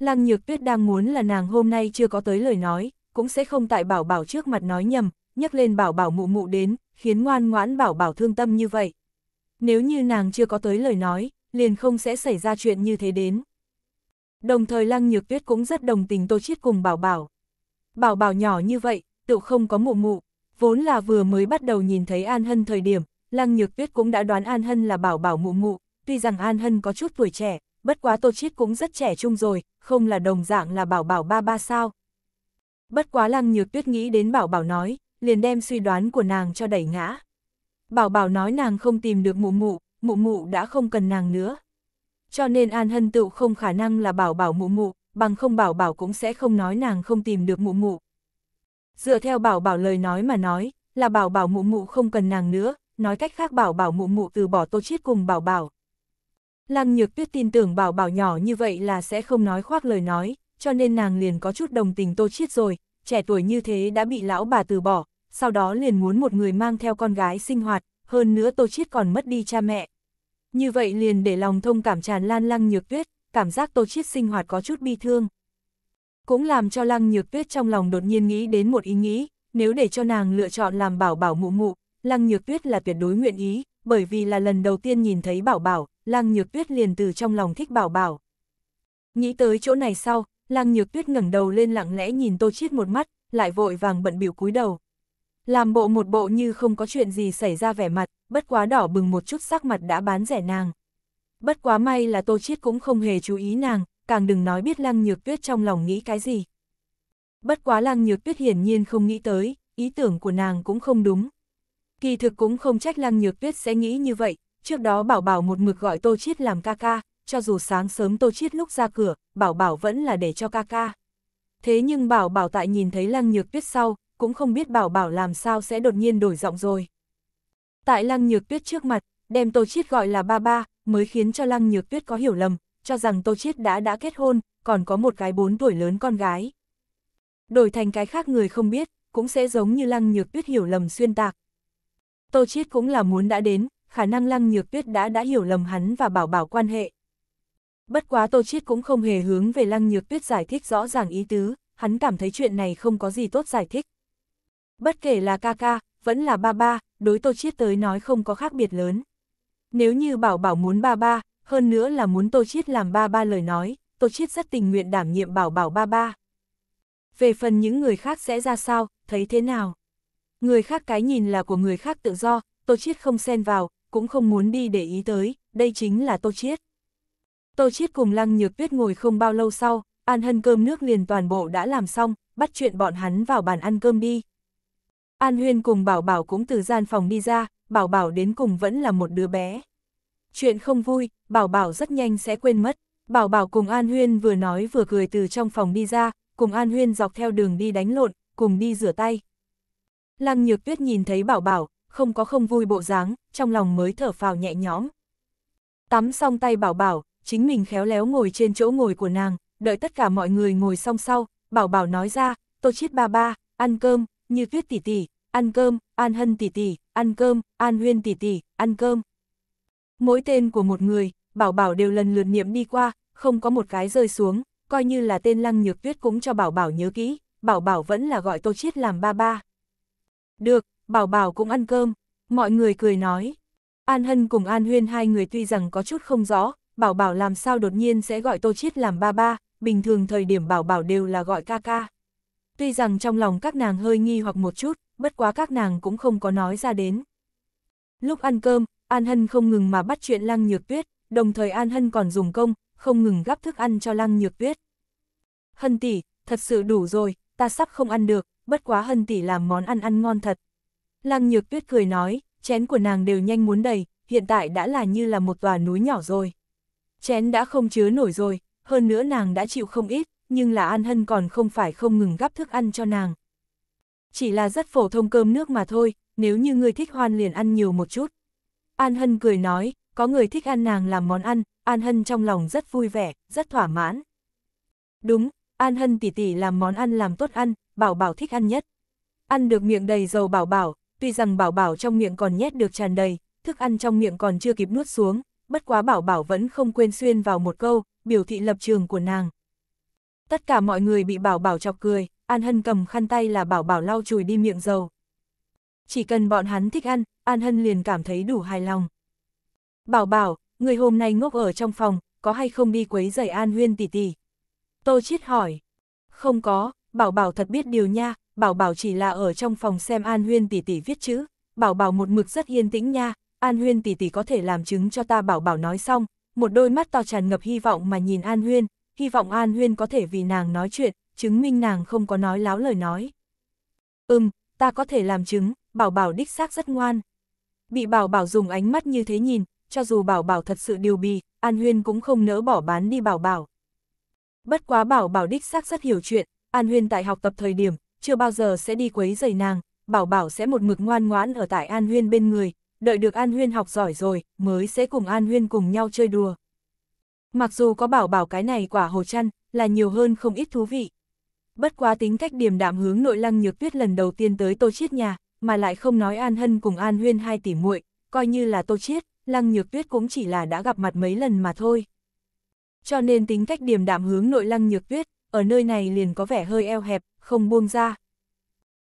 Lăng nhược tuyết đang muốn là nàng hôm nay chưa có tới lời nói, cũng sẽ không tại bảo bảo trước mặt nói nhầm, nhắc lên bảo bảo mụ mụ đến, khiến ngoan ngoãn bảo bảo thương tâm như vậy. Nếu như nàng chưa có tới lời nói, liền không sẽ xảy ra chuyện như thế đến. Đồng thời lăng nhược tuyết cũng rất đồng tình tô chiết cùng bảo bảo. Bảo bảo nhỏ như vậy, tự không có mụ mụ, vốn là vừa mới bắt đầu nhìn thấy An Hân thời điểm, lăng nhược tuyết cũng đã đoán An Hân là bảo bảo mụ mụ, tuy rằng An Hân có chút tuổi trẻ, bất quá Tô Chiết cũng rất trẻ trung rồi, không là đồng dạng là bảo bảo ba ba sao. Bất quá lăng nhược tuyết nghĩ đến bảo bảo nói, liền đem suy đoán của nàng cho đẩy ngã. Bảo bảo nói nàng không tìm được mụ mụ, mụ mụ đã không cần nàng nữa. Cho nên An Hân Tựu không khả năng là bảo bảo mụ mụ, bằng không bảo bảo cũng sẽ không nói nàng không tìm được mụ mụ. Dựa theo bảo bảo lời nói mà nói, là bảo bảo mụ mụ không cần nàng nữa, nói cách khác bảo bảo mụ mụ từ bỏ tô chiết cùng bảo bảo. Lăng nhược tuyết tin tưởng bảo bảo nhỏ như vậy là sẽ không nói khoác lời nói, cho nên nàng liền có chút đồng tình tô chiết rồi, trẻ tuổi như thế đã bị lão bà từ bỏ, sau đó liền muốn một người mang theo con gái sinh hoạt, hơn nữa tô chiết còn mất đi cha mẹ. Như vậy liền để lòng thông cảm tràn lan lăng nhược tuyết, cảm giác tô chiết sinh hoạt có chút bi thương. Cũng làm cho lăng nhược tuyết trong lòng đột nhiên nghĩ đến một ý nghĩ, nếu để cho nàng lựa chọn làm bảo bảo mụ mụ, lăng nhược tuyết là tuyệt đối nguyện ý, bởi vì là lần đầu tiên nhìn thấy bảo bảo, lang nhược tuyết liền từ trong lòng thích bảo bảo. Nghĩ tới chỗ này sau, lang nhược tuyết ngẩng đầu lên lặng lẽ nhìn tô chiết một mắt, lại vội vàng bận biểu cúi đầu. Làm bộ một bộ như không có chuyện gì xảy ra vẻ mặt, bất quá đỏ bừng một chút sắc mặt đã bán rẻ nàng. Bất quá may là tô chiết cũng không hề chú ý nàng, càng đừng nói biết lang nhược tuyết trong lòng nghĩ cái gì. Bất quá lang nhược tuyết hiển nhiên không nghĩ tới, ý tưởng của nàng cũng không đúng. Kỳ thực cũng không trách Lăng Nhược Tuyết sẽ nghĩ như vậy, trước đó Bảo Bảo một mực gọi Tô Chiết làm ca ca, cho dù sáng sớm Tô Chiết lúc ra cửa, Bảo Bảo vẫn là để cho ca ca. Thế nhưng Bảo Bảo tại nhìn thấy Lăng Nhược Tuyết sau, cũng không biết Bảo Bảo làm sao sẽ đột nhiên đổi giọng rồi. Tại Lăng Nhược Tuyết trước mặt, đem Tô Chiết gọi là ba ba, mới khiến cho Lăng Nhược Tuyết có hiểu lầm, cho rằng Tô Chiết đã đã kết hôn, còn có một cái 4 tuổi lớn con gái. Đổi thành cái khác người không biết, cũng sẽ giống như Lăng Nhược Tuyết hiểu lầm xuyên tạc, Tô Chiết cũng là muốn đã đến, khả năng Lăng Nhược Tuyết đã đã hiểu lầm hắn và bảo bảo quan hệ. Bất quá Tô Chiết cũng không hề hướng về Lăng Nhược Tuyết giải thích rõ ràng ý tứ, hắn cảm thấy chuyện này không có gì tốt giải thích. Bất kể là ca ca, vẫn là ba ba, đối Tô Chiết tới nói không có khác biệt lớn. Nếu như bảo bảo muốn ba ba, hơn nữa là muốn Tô Chiết làm ba ba lời nói, Tô Chiết rất tình nguyện đảm nhiệm bảo bảo ba ba. Về phần những người khác sẽ ra sao, thấy thế nào? Người khác cái nhìn là của người khác tự do, Tô Chiết không xen vào, cũng không muốn đi để ý tới, đây chính là Tô Chiết. Tô Chiết cùng Lăng Nhược Tuyết ngồi không bao lâu sau, An Hân cơm nước liền toàn bộ đã làm xong, bắt chuyện bọn hắn vào bàn ăn cơm đi. An Huyên cùng Bảo Bảo cũng từ gian phòng đi ra, Bảo Bảo đến cùng vẫn là một đứa bé. Chuyện không vui, Bảo Bảo rất nhanh sẽ quên mất. Bảo Bảo cùng An Huyên vừa nói vừa cười từ trong phòng đi ra, cùng An Huyên dọc theo đường đi đánh lộn, cùng đi rửa tay. Lăng nhược tuyết nhìn thấy bảo bảo, không có không vui bộ dáng, trong lòng mới thở phào nhẹ nhõm. Tắm xong tay bảo bảo, chính mình khéo léo ngồi trên chỗ ngồi của nàng, đợi tất cả mọi người ngồi xong sau, bảo bảo nói ra, tô chiết ba ba, ăn cơm, như tuyết tỷ tỷ, ăn cơm, an hân tỷ tỷ, ăn cơm, an huyên tỷ tỷ, ăn cơm. Mỗi tên của một người, bảo bảo đều lần lượt niệm đi qua, không có một cái rơi xuống, coi như là tên lăng nhược tuyết cũng cho bảo bảo nhớ kỹ, bảo bảo vẫn là gọi tô chiết làm ba ba. Được, bảo bảo cũng ăn cơm, mọi người cười nói. An Hân cùng An Huyên hai người tuy rằng có chút không rõ, bảo bảo làm sao đột nhiên sẽ gọi Tô Chiết làm ba ba, bình thường thời điểm bảo bảo đều là gọi ca ca. Tuy rằng trong lòng các nàng hơi nghi hoặc một chút, bất quá các nàng cũng không có nói ra đến. Lúc ăn cơm, An Hân không ngừng mà bắt chuyện Lăng Nhược Tuyết, đồng thời An Hân còn dùng công, không ngừng gắp thức ăn cho Lăng Nhược Tuyết. Hân tỷ, thật sự đủ rồi, ta sắp không ăn được, bất quá hân tỷ làm món ăn ăn ngon thật. Lăng nhược tuyết cười nói, chén của nàng đều nhanh muốn đầy, hiện tại đã là như là một tòa núi nhỏ rồi. Chén đã không chứa nổi rồi, hơn nữa nàng đã chịu không ít, nhưng là An Hân còn không phải không ngừng gắp thức ăn cho nàng. Chỉ là rất phổ thông cơm nước mà thôi, nếu như người thích hoan liền ăn nhiều một chút. An Hân cười nói, có người thích ăn nàng làm món ăn, An Hân trong lòng rất vui vẻ, rất thỏa mãn. Đúng, An Hân tỉ tỉ làm món ăn làm tốt ăn, bảo bảo thích ăn nhất. Ăn được miệng đầy dầu bảo bảo, tuy rằng bảo bảo trong miệng còn nhét được tràn đầy, thức ăn trong miệng còn chưa kịp nuốt xuống, bất quá bảo bảo vẫn không quên xuyên vào một câu, biểu thị lập trường của nàng. Tất cả mọi người bị bảo bảo chọc cười, An Hân cầm khăn tay là bảo bảo lau chùi đi miệng dầu. Chỉ cần bọn hắn thích ăn, An Hân liền cảm thấy đủ hài lòng. Bảo bảo, người hôm nay ngốc ở trong phòng, có hay không đi quấy giày An Huyên tỷ tỷ? Tô Chiết hỏi. Không có, bảo bảo thật biết điều nha, bảo bảo chỉ là ở trong phòng xem An Huyên tỷ tỷ viết chữ, bảo bảo một mực rất yên tĩnh nha, An Huyên tỷ tỷ có thể làm chứng cho ta bảo bảo nói xong, một đôi mắt to tràn ngập hy vọng mà nhìn An Huyên, hy vọng An Huyên có thể vì nàng nói chuyện, chứng minh nàng không có nói láo lời nói. Ừm, ta có thể làm chứng, bảo bảo đích xác rất ngoan. Bị bảo bảo dùng ánh mắt như thế nhìn, cho dù bảo bảo thật sự điều bì, An Huyên cũng không nỡ bỏ bán đi bảo bảo. Bất quá bảo bảo đích xác rất hiểu chuyện, An Huyên tại học tập thời điểm, chưa bao giờ sẽ đi quấy giày nàng, Bảo Bảo sẽ một mực ngoan ngoãn ở tại An Huyên bên người, đợi được An Huyên học giỏi rồi, mới sẽ cùng An Huyên cùng nhau chơi đùa. Mặc dù có Bảo Bảo cái này quả hồ chăn, là nhiều hơn không ít thú vị. Bất quá tính cách điềm đạm hướng nội lăng nhược tuyết lần đầu tiên tới tô chiết nhà, mà lại không nói An Hân cùng An Huyên hai tỷ muội, coi như là tô chiết, lăng nhược tuyết cũng chỉ là đã gặp mặt mấy lần mà thôi. Cho nên tính cách điềm đạm hướng nội lăng nhược tuyết, ở nơi này liền có vẻ hơi eo hẹp, không buông ra.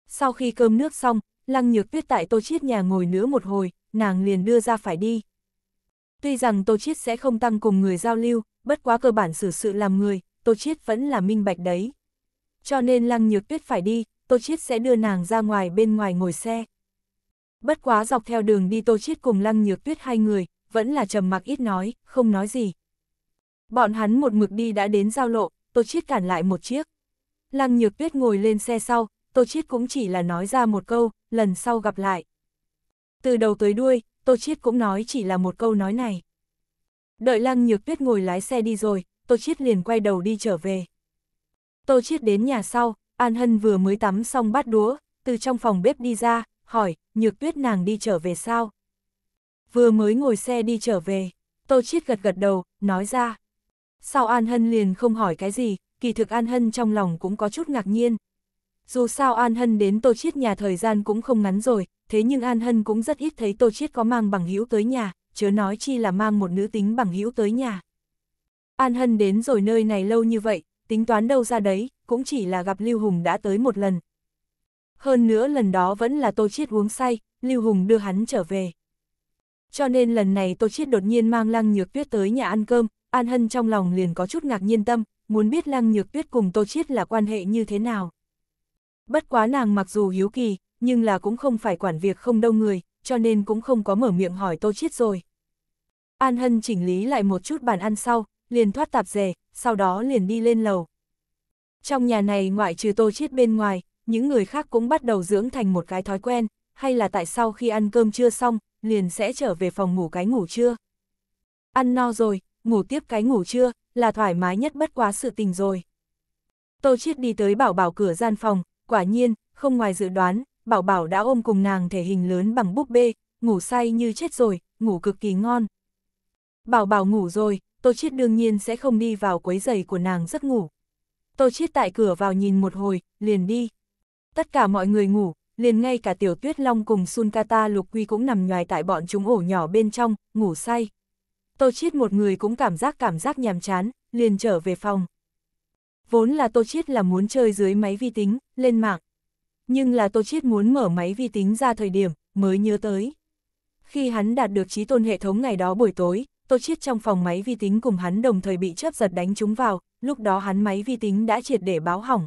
Sau khi cơm nước xong, Lăng Nhược Tuyết tại Tô Chiết nhà ngồi nữa một hồi, nàng liền đưa ra phải đi. Tuy rằng Tô Chiết sẽ không tăng cùng người giao lưu, bất quá cơ bản xử sự làm người, Tô Chiết vẫn là minh bạch đấy. Cho nên Lăng Nhược Tuyết phải đi, Tô Chiết sẽ đưa nàng ra ngoài bên ngoài ngồi xe. Bất quá dọc theo đường đi Tô Chiết cùng Lăng Nhược Tuyết hai người, vẫn là trầm mặc ít nói, không nói gì. Bọn hắn một mực đi đã đến giao lộ, Tôi Chiết cản lại một chiếc. Lăng Nhược Tuyết ngồi lên xe sau, tôi Chiết cũng chỉ là nói ra một câu, lần sau gặp lại. Từ đầu tới đuôi, tôi Chiết cũng nói chỉ là một câu nói này. Đợi Lăng Nhược Tuyết ngồi lái xe đi rồi, tôi Chiết liền quay đầu đi trở về. Tôi Chiết đến nhà sau, An Hân vừa mới tắm xong bát đũa, từ trong phòng bếp đi ra, hỏi, Nhược Tuyết nàng đi trở về sao? Vừa mới ngồi xe đi trở về, tôi Chiết gật gật đầu, nói ra. Sau An Hân liền không hỏi cái gì, kỳ thực An Hân trong lòng cũng có chút ngạc nhiên. Dù sao An Hân đến Tô Chiết nhà thời gian cũng không ngắn rồi, thế nhưng An Hân cũng rất ít thấy Tô Chiết có mang bằng hữu tới nhà, chớ nói chi là mang một nữ tính bằng hữu tới nhà. An Hân đến rồi nơi này lâu như vậy, tính toán đâu ra đấy, cũng chỉ là gặp Lưu Hùng đã tới một lần. Hơn nữa lần đó vẫn là Tô Chiết uống say, Lưu Hùng đưa hắn trở về. Cho nên lần này Tô Chiết đột nhiên mang Lăng Nhược Tuyết tới nhà ăn cơm, An Hân trong lòng liền có chút ngạc nhiên tâm, muốn biết Lăng Nhược Tuyết cùng Tô Chiết là quan hệ như thế nào. Bất quá nàng mặc dù hiếu kỳ, nhưng là cũng không phải quản việc không đông người, cho nên cũng không có mở miệng hỏi Tô Chiết rồi. An Hân chỉnh lý lại một chút bàn ăn sau, liền thoát tạp dề, sau đó liền đi lên lầu. Trong nhà này ngoại trừ Tô Chiết bên ngoài, những người khác cũng bắt đầu dưỡng thành một cái thói quen, hay là tại sau khi ăn cơm trưa xong, liền sẽ trở về phòng ngủ cái ngủ trưa. Ăn no rồi, ngủ tiếp cái ngủ trưa, là thoải mái nhất bất quá sự tình rồi. Tô Chiết đi tới bảo bảo cửa gian phòng, quả nhiên, không ngoài dự đoán, bảo bảo đã ôm cùng nàng thể hình lớn bằng búp bê, ngủ say như chết rồi, ngủ cực kỳ ngon. Bảo bảo ngủ rồi, Tô Chiết đương nhiên sẽ không đi vào quấy giày của nàng giấc ngủ. Tô Chiết tại cửa vào nhìn một hồi, liền đi. Tất cả mọi người ngủ, liền ngay cả Tiểu Tuyết Long cùng Sunkata Lục Quy cũng nằm nhoài tại bọn chúng ổ nhỏ bên trong, ngủ say. Tô Chiết một người cũng cảm giác cảm giác nhàm chán, liền trở về phòng. Vốn là Tô Chiết là muốn chơi dưới máy vi tính, lên mạng. Nhưng là Tô Chiết muốn mở máy vi tính ra thời điểm, mới nhớ tới. Khi hắn đạt được trí tôn hệ thống ngày đó buổi tối, Tô Chiết trong phòng máy vi tính cùng hắn đồng thời bị chớp giật đánh trúng vào, lúc đó hắn máy vi tính đã triệt để báo hỏng.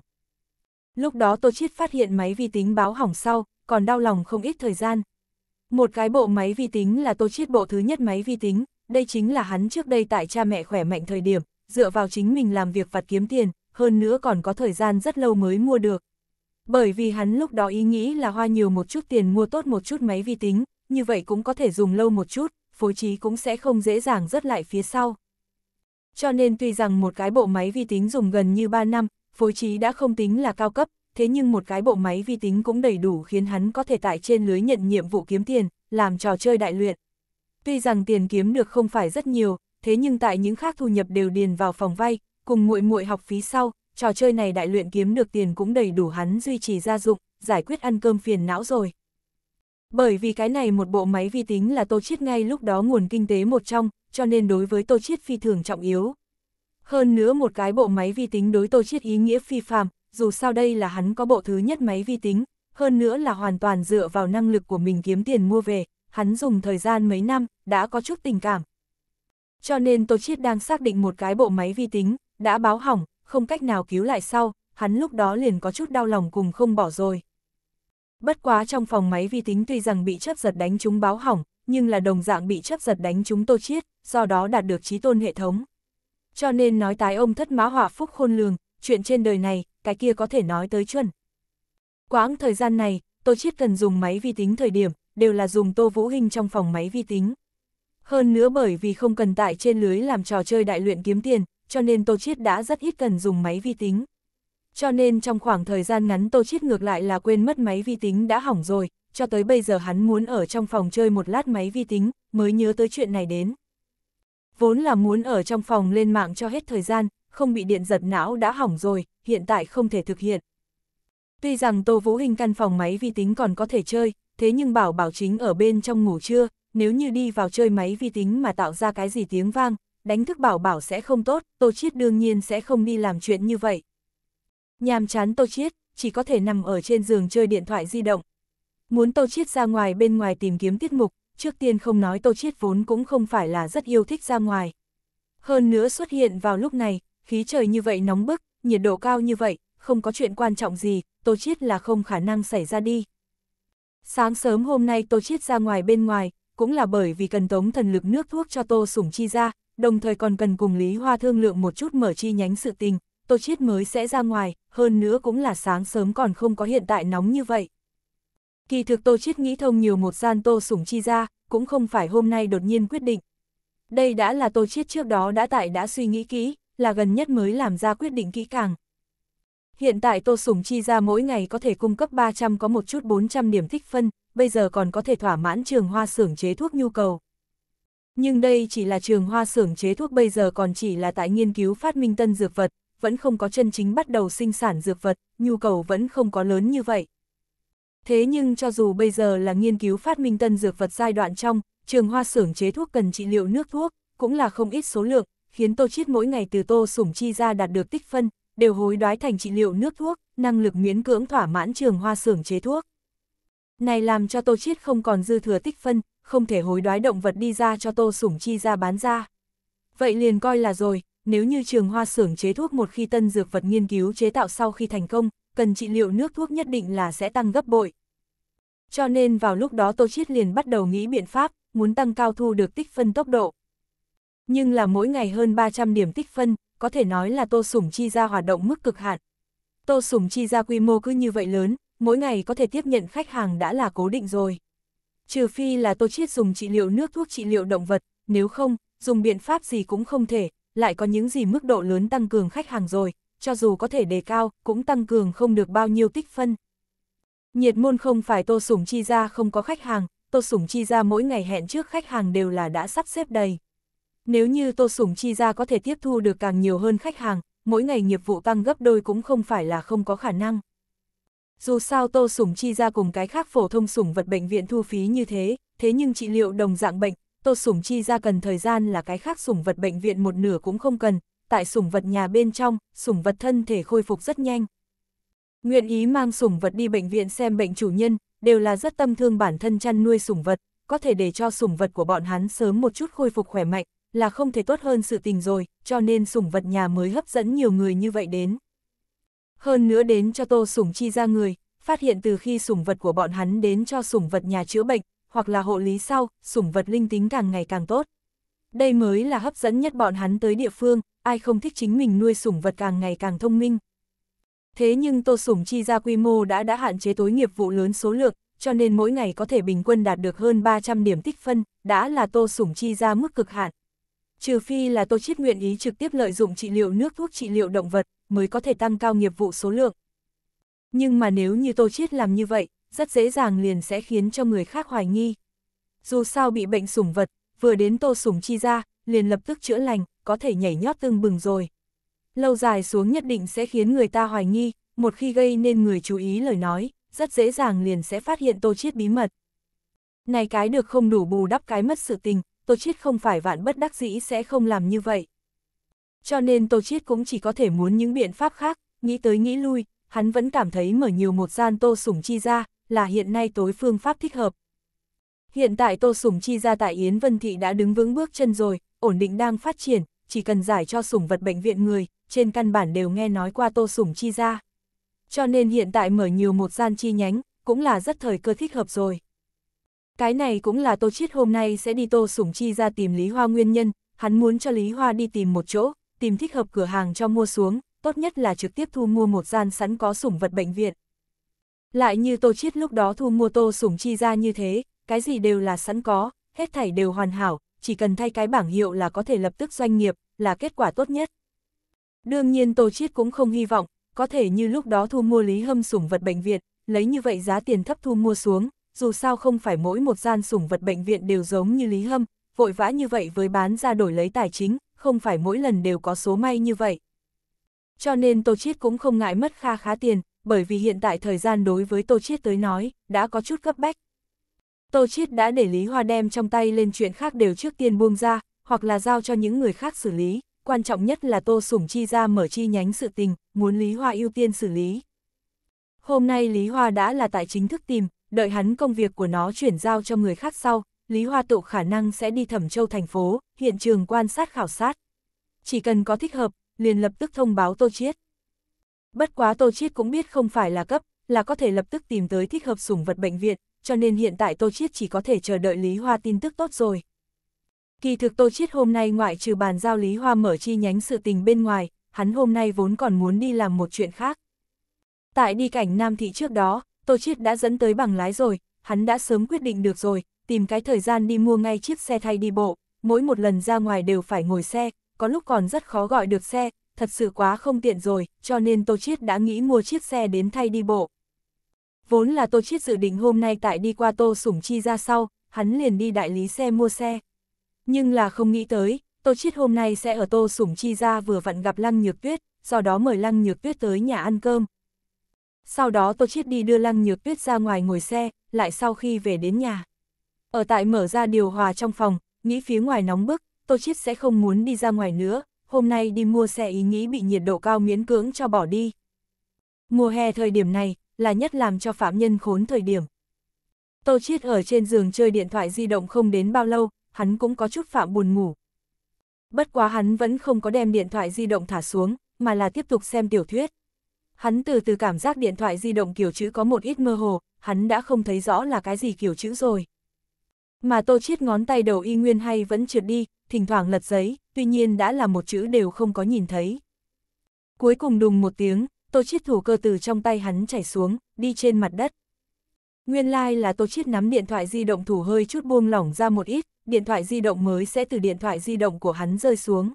Lúc đó Tô Chiết phát hiện máy vi tính báo hỏng sau, còn đau lòng không ít thời gian. Một cái bộ máy vi tính là Tô Chiết bộ thứ nhất máy vi tính, đây chính là hắn trước đây tại cha mẹ khỏe mạnh thời điểm, dựa vào chính mình làm việc vặt kiếm tiền, hơn nữa còn có thời gian rất lâu mới mua được. Bởi vì hắn lúc đó ý nghĩ là hoa nhiều một chút tiền mua tốt một chút máy vi tính, như vậy cũng có thể dùng lâu một chút, phối trí cũng sẽ không dễ dàng rớt lại phía sau. Cho nên tuy rằng một cái bộ máy vi tính dùng gần như 3 năm, phối trí đã không tính là cao cấp, thế nhưng một cái bộ máy vi tính cũng đầy đủ khiến hắn có thể tại trên lưới nhận nhiệm vụ kiếm tiền, làm trò chơi đại luyện, Tuy rằng tiền kiếm được không phải rất nhiều, thế nhưng tại những khác thu nhập đều điền vào phòng vay, cùng muội muội học phí sau, trò chơi này đại luyện kiếm được tiền cũng đầy đủ hắn duy trì gia dụng, giải quyết ăn cơm phiền não rồi. Bởi vì cái này một bộ máy vi tính là Tô Chiết ngay lúc đó nguồn kinh tế một trong, cho nên đối với Tô Chiết phi thường trọng yếu. Hơn nữa một cái bộ máy vi tính đối Tô Chiết ý nghĩa phi phàm, dù sao đây là hắn có bộ thứ nhất máy vi tính, hơn nữa là hoàn toàn dựa vào năng lực của mình kiếm tiền mua về, hắn dùng thời gian mấy năm, đã có chút tình cảm. Cho nên Tô Chiết đang xác định một cái bộ máy vi tính, đã báo hỏng, không cách nào cứu lại sau, hắn lúc đó liền có chút đau lòng cùng không bỏ rồi. Bất quá trong phòng máy vi tính tuy rằng bị chấp giật đánh chúng báo hỏng, nhưng là đồng dạng bị chấp giật đánh chúng Tô Chiết, do đó đạt được trí tôn hệ thống. Cho nên nói tái ông thất mã hỏa phúc khôn lường, chuyện trên đời này, cái kia có thể nói tới chuẩn. Quãng thời gian này, Tô Chiết cần dùng máy vi tính thời điểm, đều là dùng Tô Vũ Hình trong phòng máy vi tính. Hơn nữa bởi vì không cần tại trên lưới làm trò chơi đại luyện kiếm tiền, cho nên Tô Chiết đã rất ít cần dùng máy vi tính. Cho nên trong khoảng thời gian ngắn Tô Chiết ngược lại là quên mất máy vi tính đã hỏng rồi, cho tới bây giờ hắn muốn ở trong phòng chơi một lát máy vi tính, mới nhớ tới chuyện này đến. Vốn là muốn ở trong phòng lên mạng cho hết thời gian, không bị điện giật não đã hỏng rồi, hiện tại không thể thực hiện. Tuy rằng Tô Vũ Hình căn phòng máy vi tính còn có thể chơi, thế nhưng bảo bảo chính ở bên trong ngủ trưa, nếu như đi vào chơi máy vi tính mà tạo ra cái gì tiếng vang, đánh thức bảo bảo sẽ không tốt, Tô Chiết đương nhiên sẽ không đi làm chuyện như vậy. Nhàm chán Tô Chiết, chỉ có thể nằm ở trên giường chơi điện thoại di động. Muốn Tô Chiết ra ngoài bên ngoài tìm kiếm tiết mục, trước tiên không nói Tô Chiết vốn cũng không phải là rất yêu thích ra ngoài. Hơn nữa xuất hiện vào lúc này, khí trời như vậy nóng bức, nhiệt độ cao như vậy, không có chuyện quan trọng gì, Tô Chiết là không khả năng xảy ra đi. Sáng sớm hôm nay Tô Chiết ra ngoài bên ngoài, cũng là bởi vì cần tống thần lực nước thuốc cho Tô Sủng Chi ra, đồng thời còn cần cùng Lý Hoa thương lượng một chút mở chi nhánh sự tình, Tô Chiết mới sẽ ra ngoài, hơn nữa cũng là sáng sớm còn không có hiện tại nóng như vậy. Kỳ thực Tô Chiết nghĩ thông nhiều một gian Tô Sủng Chi ra, cũng không phải hôm nay đột nhiên quyết định. Đây đã là Tô Chiết trước đó đã tại đã suy nghĩ kỹ, là gần nhất mới làm ra quyết định kỹ càng. Hiện tại Tô Sùng chi ra mỗi ngày có thể cung cấp 300 có một chút 400 điểm tích phân, bây giờ còn có thể thỏa mãn trường hoa xưởng chế thuốc nhu cầu. Nhưng đây chỉ là trường hoa xưởng chế thuốc bây giờ còn chỉ là tại nghiên cứu phát minh tân dược vật, vẫn không có chân chính bắt đầu sinh sản dược vật, nhu cầu vẫn không có lớn như vậy. Thế nhưng cho dù bây giờ là nghiên cứu phát minh tân dược vật giai đoạn trong, trường hoa xưởng chế thuốc cần trị liệu nước thuốc, cũng là không ít số lượng, khiến Tô Chiết mỗi ngày từ Tô Sủng Chi ra đạt được tích phân, đều hối đoái thành trị liệu nước thuốc, năng lực miễn cưỡng thỏa mãn trường hoa xưởng chế thuốc. Này làm cho Tô Chiết không còn dư thừa tích phân, không thể hối đoái động vật đi ra cho Tô Sủng Chi ra bán ra. Vậy liền coi là rồi, nếu như trường hoa xưởng chế thuốc một khi tân dược vật nghiên cứu chế tạo sau khi thành công, cần trị liệu nước thuốc nhất định là sẽ tăng gấp bội. Cho nên vào lúc đó Tô Chiết liền bắt đầu nghĩ biện pháp, muốn tăng cao thu được tích phân tốc độ. Nhưng là mỗi ngày hơn 300 điểm tích phân, có thể nói là Tô Sủng Chi gia hoạt động mức cực hạn. Tô Sủng Chi gia quy mô cứ như vậy lớn, mỗi ngày có thể tiếp nhận khách hàng đã là cố định rồi. Trừ phi là Tô Chiết dùng trị liệu nước thuốc trị liệu động vật, nếu không, dùng biện pháp gì cũng không thể, lại có những gì mức độ lớn tăng cường khách hàng rồi, cho dù có thể đề cao, cũng tăng cường không được bao nhiêu tích phân. Nhiệt môn không phải Tô Sủng Chi gia không có khách hàng, Tô Sủng Chi gia mỗi ngày hẹn trước khách hàng đều là đã sắp xếp đầy. Nếu như Tô Sủng Chi ra có thể tiếp thu được càng nhiều hơn khách hàng, mỗi ngày nghiệp vụ tăng gấp đôi cũng không phải là không có khả năng. Dù sao Tô Sủng Chi ra cùng cái khác phổ thông sủng vật bệnh viện thu phí như thế, thế nhưng trị liệu đồng dạng bệnh, Tô Sủng Chi ra cần thời gian là cái khác sủng vật bệnh viện một nửa cũng không cần, tại sủng vật nhà bên trong, sủng vật thân thể khôi phục rất nhanh. Nguyện ý mang sủng vật đi bệnh viện xem bệnh chủ nhân, đều là rất tâm thương bản thân chăn nuôi sủng vật, có thể để cho sủng vật của bọn hắn sớm một chút khôi phục khỏe mạnh, là không thể tốt hơn sự tình rồi, cho nên sủng vật nhà mới hấp dẫn nhiều người như vậy đến. Hơn nữa đến cho tô sủng chi ra người, phát hiện từ khi sủng vật của bọn hắn đến cho sủng vật nhà chữa bệnh, hoặc là hộ lý sau, sủng vật linh tính càng ngày càng tốt. Đây mới là hấp dẫn nhất bọn hắn tới địa phương, ai không thích chính mình nuôi sủng vật càng ngày càng thông minh. Thế nhưng tô sủng chi ra quy mô đã đã hạn chế tối nghiệp vụ lớn số lượng, cho nên mỗi ngày có thể bình quân đạt được hơn 300 điểm tích phân, đã là tô sủng chi ra mức cực hạn. Trừ phi là Tô Chiết nguyện ý trực tiếp lợi dụng trị liệu nước thuốc trị liệu động vật, mới có thể tăng cao nghiệp vụ số lượng. Nhưng mà nếu như Tô Chiết làm như vậy, rất dễ dàng liền sẽ khiến cho người khác hoài nghi. Dù sao bị bệnh sủng vật, vừa đến Tô Sủng Chi ra, liền lập tức chữa lành, có thể nhảy nhót tương bừng rồi. Lâu dài xuống nhất định sẽ khiến người ta hoài nghi, một khi gây nên người chú ý lời nói, rất dễ dàng liền sẽ phát hiện Tô Chiết bí mật. Này cái được không đủ bù đắp cái mất sự tình, Tô Chiết không phải vạn bất đắc dĩ sẽ không làm như vậy. Cho nên Tô Chiết cũng chỉ có thể muốn những biện pháp khác, nghĩ tới nghĩ lui, hắn vẫn cảm thấy mở nhiều một gian Tô Sủng Chi ra, là hiện nay tối phương pháp thích hợp. Hiện tại Tô Sủng Chi ra tại Yến Vân Thị đã đứng vững bước chân rồi, ổn định đang phát triển, chỉ cần giải cho sủng vật bệnh viện người, trên căn bản đều nghe nói qua Tô Sủng Chi ra. Cho nên hiện tại mở nhiều một gian chi nhánh, cũng là rất thời cơ thích hợp rồi. Cái này cũng là Tô Chiết hôm nay sẽ đi Tô Sủng Chi ra tìm Lý Hoa nguyên nhân, hắn muốn cho Lý Hoa đi tìm một chỗ, tìm thích hợp cửa hàng cho mua xuống, tốt nhất là trực tiếp thu mua một gian sẵn có sủng vật bệnh viện. Lại như Tô Chiết lúc đó thu mua Tô Sủng Chi ra như thế, cái gì đều là sẵn có, hết thảy đều hoàn hảo, chỉ cần thay cái bảng hiệu là có thể lập tức doanh nghiệp, là kết quả tốt nhất. Đương nhiên Tô Chiết cũng không hy vọng, có thể như lúc đó thu mua Lý Hâm sủng vật bệnh viện, lấy như vậy giá tiền thấp thu mua xuống, dù sao không phải mỗi một gian sủng vật bệnh viện đều giống như Lý Hâm, vội vã như vậy với bán ra đổi lấy tài chính, không phải mỗi lần đều có số may như vậy. Cho nên Tô Chiết cũng không ngại mất kha khá tiền, bởi vì hiện tại thời gian đối với Tô Chiết tới nói, đã có chút gấp bách. Tô Chiết đã để Lý Hoa đem trong tay lên chuyện khác đều trước tiên buông ra, hoặc là giao cho những người khác xử lý, quan trọng nhất là Tô Sủng Chi ra mở chi nhánh sự tình, muốn Lý Hoa ưu tiên xử lý. Hôm nay Lý Hoa đã là tại chính thức tìm, đợi hắn công việc của nó chuyển giao cho người khác sau, Lý Hoa Tụ khả năng sẽ đi thẩm châu thành phố, hiện trường quan sát khảo sát. Chỉ cần có thích hợp, liền lập tức thông báo Tô Chiết. Bất quá Tô Chiết cũng biết không phải là cấp, là có thể lập tức tìm tới thích hợp sủng vật bệnh viện, cho nên hiện tại Tô Chiết chỉ có thể chờ đợi Lý Hoa tin tức tốt rồi. Kỳ thực Tô Chiết hôm nay ngoại trừ bàn giao Lý Hoa mở chi nhánh sự tình bên ngoài, hắn hôm nay vốn còn muốn đi làm một chuyện khác. Tại đi cảnh Nam Thị trước đó, Tô Chiết đã dẫn tới bằng lái rồi, hắn đã sớm quyết định được rồi, tìm cái thời gian đi mua ngay chiếc xe thay đi bộ, mỗi một lần ra ngoài đều phải ngồi xe, có lúc còn rất khó gọi được xe, thật sự quá không tiện rồi, cho nên Tô Chiết đã nghĩ mua chiếc xe đến thay đi bộ. Vốn là Tô Chiết dự định hôm nay tại đi qua Tô Sủng Chi ra sau, hắn liền đi đại lý xe mua xe. Nhưng là không nghĩ tới, Tô Chiết hôm nay sẽ ở Tô Sủng Chi ra vừa vặn gặp Lăng Nhược Tuyết, do đó mời Lăng Nhược Tuyết tới nhà ăn cơm. Sau đó tôi Chiết đi đưa Lăng Nhược Tuyết ra ngoài ngồi xe, lại sau khi về đến nhà. Ở tại mở ra điều hòa trong phòng, nghĩ phía ngoài nóng bức, tôi Chiết sẽ không muốn đi ra ngoài nữa, hôm nay đi mua xe ý nghĩ bị nhiệt độ cao miễn cưỡng cho bỏ đi. Mùa hè thời điểm này, là nhất làm cho phạm nhân khốn thời điểm. Tô Chiết ở trên giường chơi điện thoại di động không đến bao lâu, hắn cũng có chút phạm buồn ngủ. Bất quá hắn vẫn không có đem điện thoại di động thả xuống, mà là tiếp tục xem tiểu thuyết. Hắn từ từ cảm giác điện thoại di động kiểu chữ có một ít mơ hồ, hắn đã không thấy rõ là cái gì kiểu chữ rồi. Mà tô chiết ngón tay đầu y nguyên hay vẫn trượt đi, thỉnh thoảng lật giấy, tuy nhiên đã là một chữ đều không có nhìn thấy. Cuối cùng đùng một tiếng, tô chiết thủ cơ từ trong tay hắn chảy xuống, đi trên mặt đất. Nguyên lai like là tô chiết nắm điện thoại di động thủ hơi chút buông lỏng ra một ít, điện thoại di động mới sẽ từ điện thoại di động của hắn rơi xuống.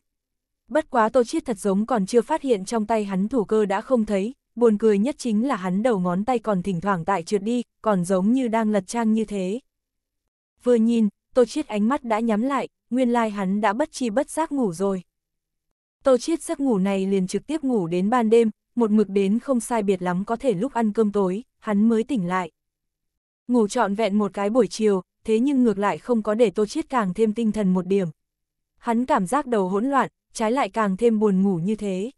Bất quá tô chiết thật giống còn chưa phát hiện trong tay hắn thủ cơ đã không thấy, buồn cười nhất chính là hắn đầu ngón tay còn thỉnh thoảng tại trượt đi, còn giống như đang lật trang như thế. Vừa nhìn, Tô Chiết ánh mắt đã nhắm lại, nguyên lai hắn đã bất chi bất giác ngủ rồi. Tô Chiết giấc ngủ này liền trực tiếp ngủ đến ban đêm, một mực đến không sai biệt lắm có thể lúc ăn cơm tối, hắn mới tỉnh lại. Ngủ trọn vẹn một cái buổi chiều, thế nhưng ngược lại không có để Tô Chiết càng thêm tinh thần một điểm. Hắn cảm giác đầu hỗn loạn, trái lại càng thêm buồn ngủ như thế.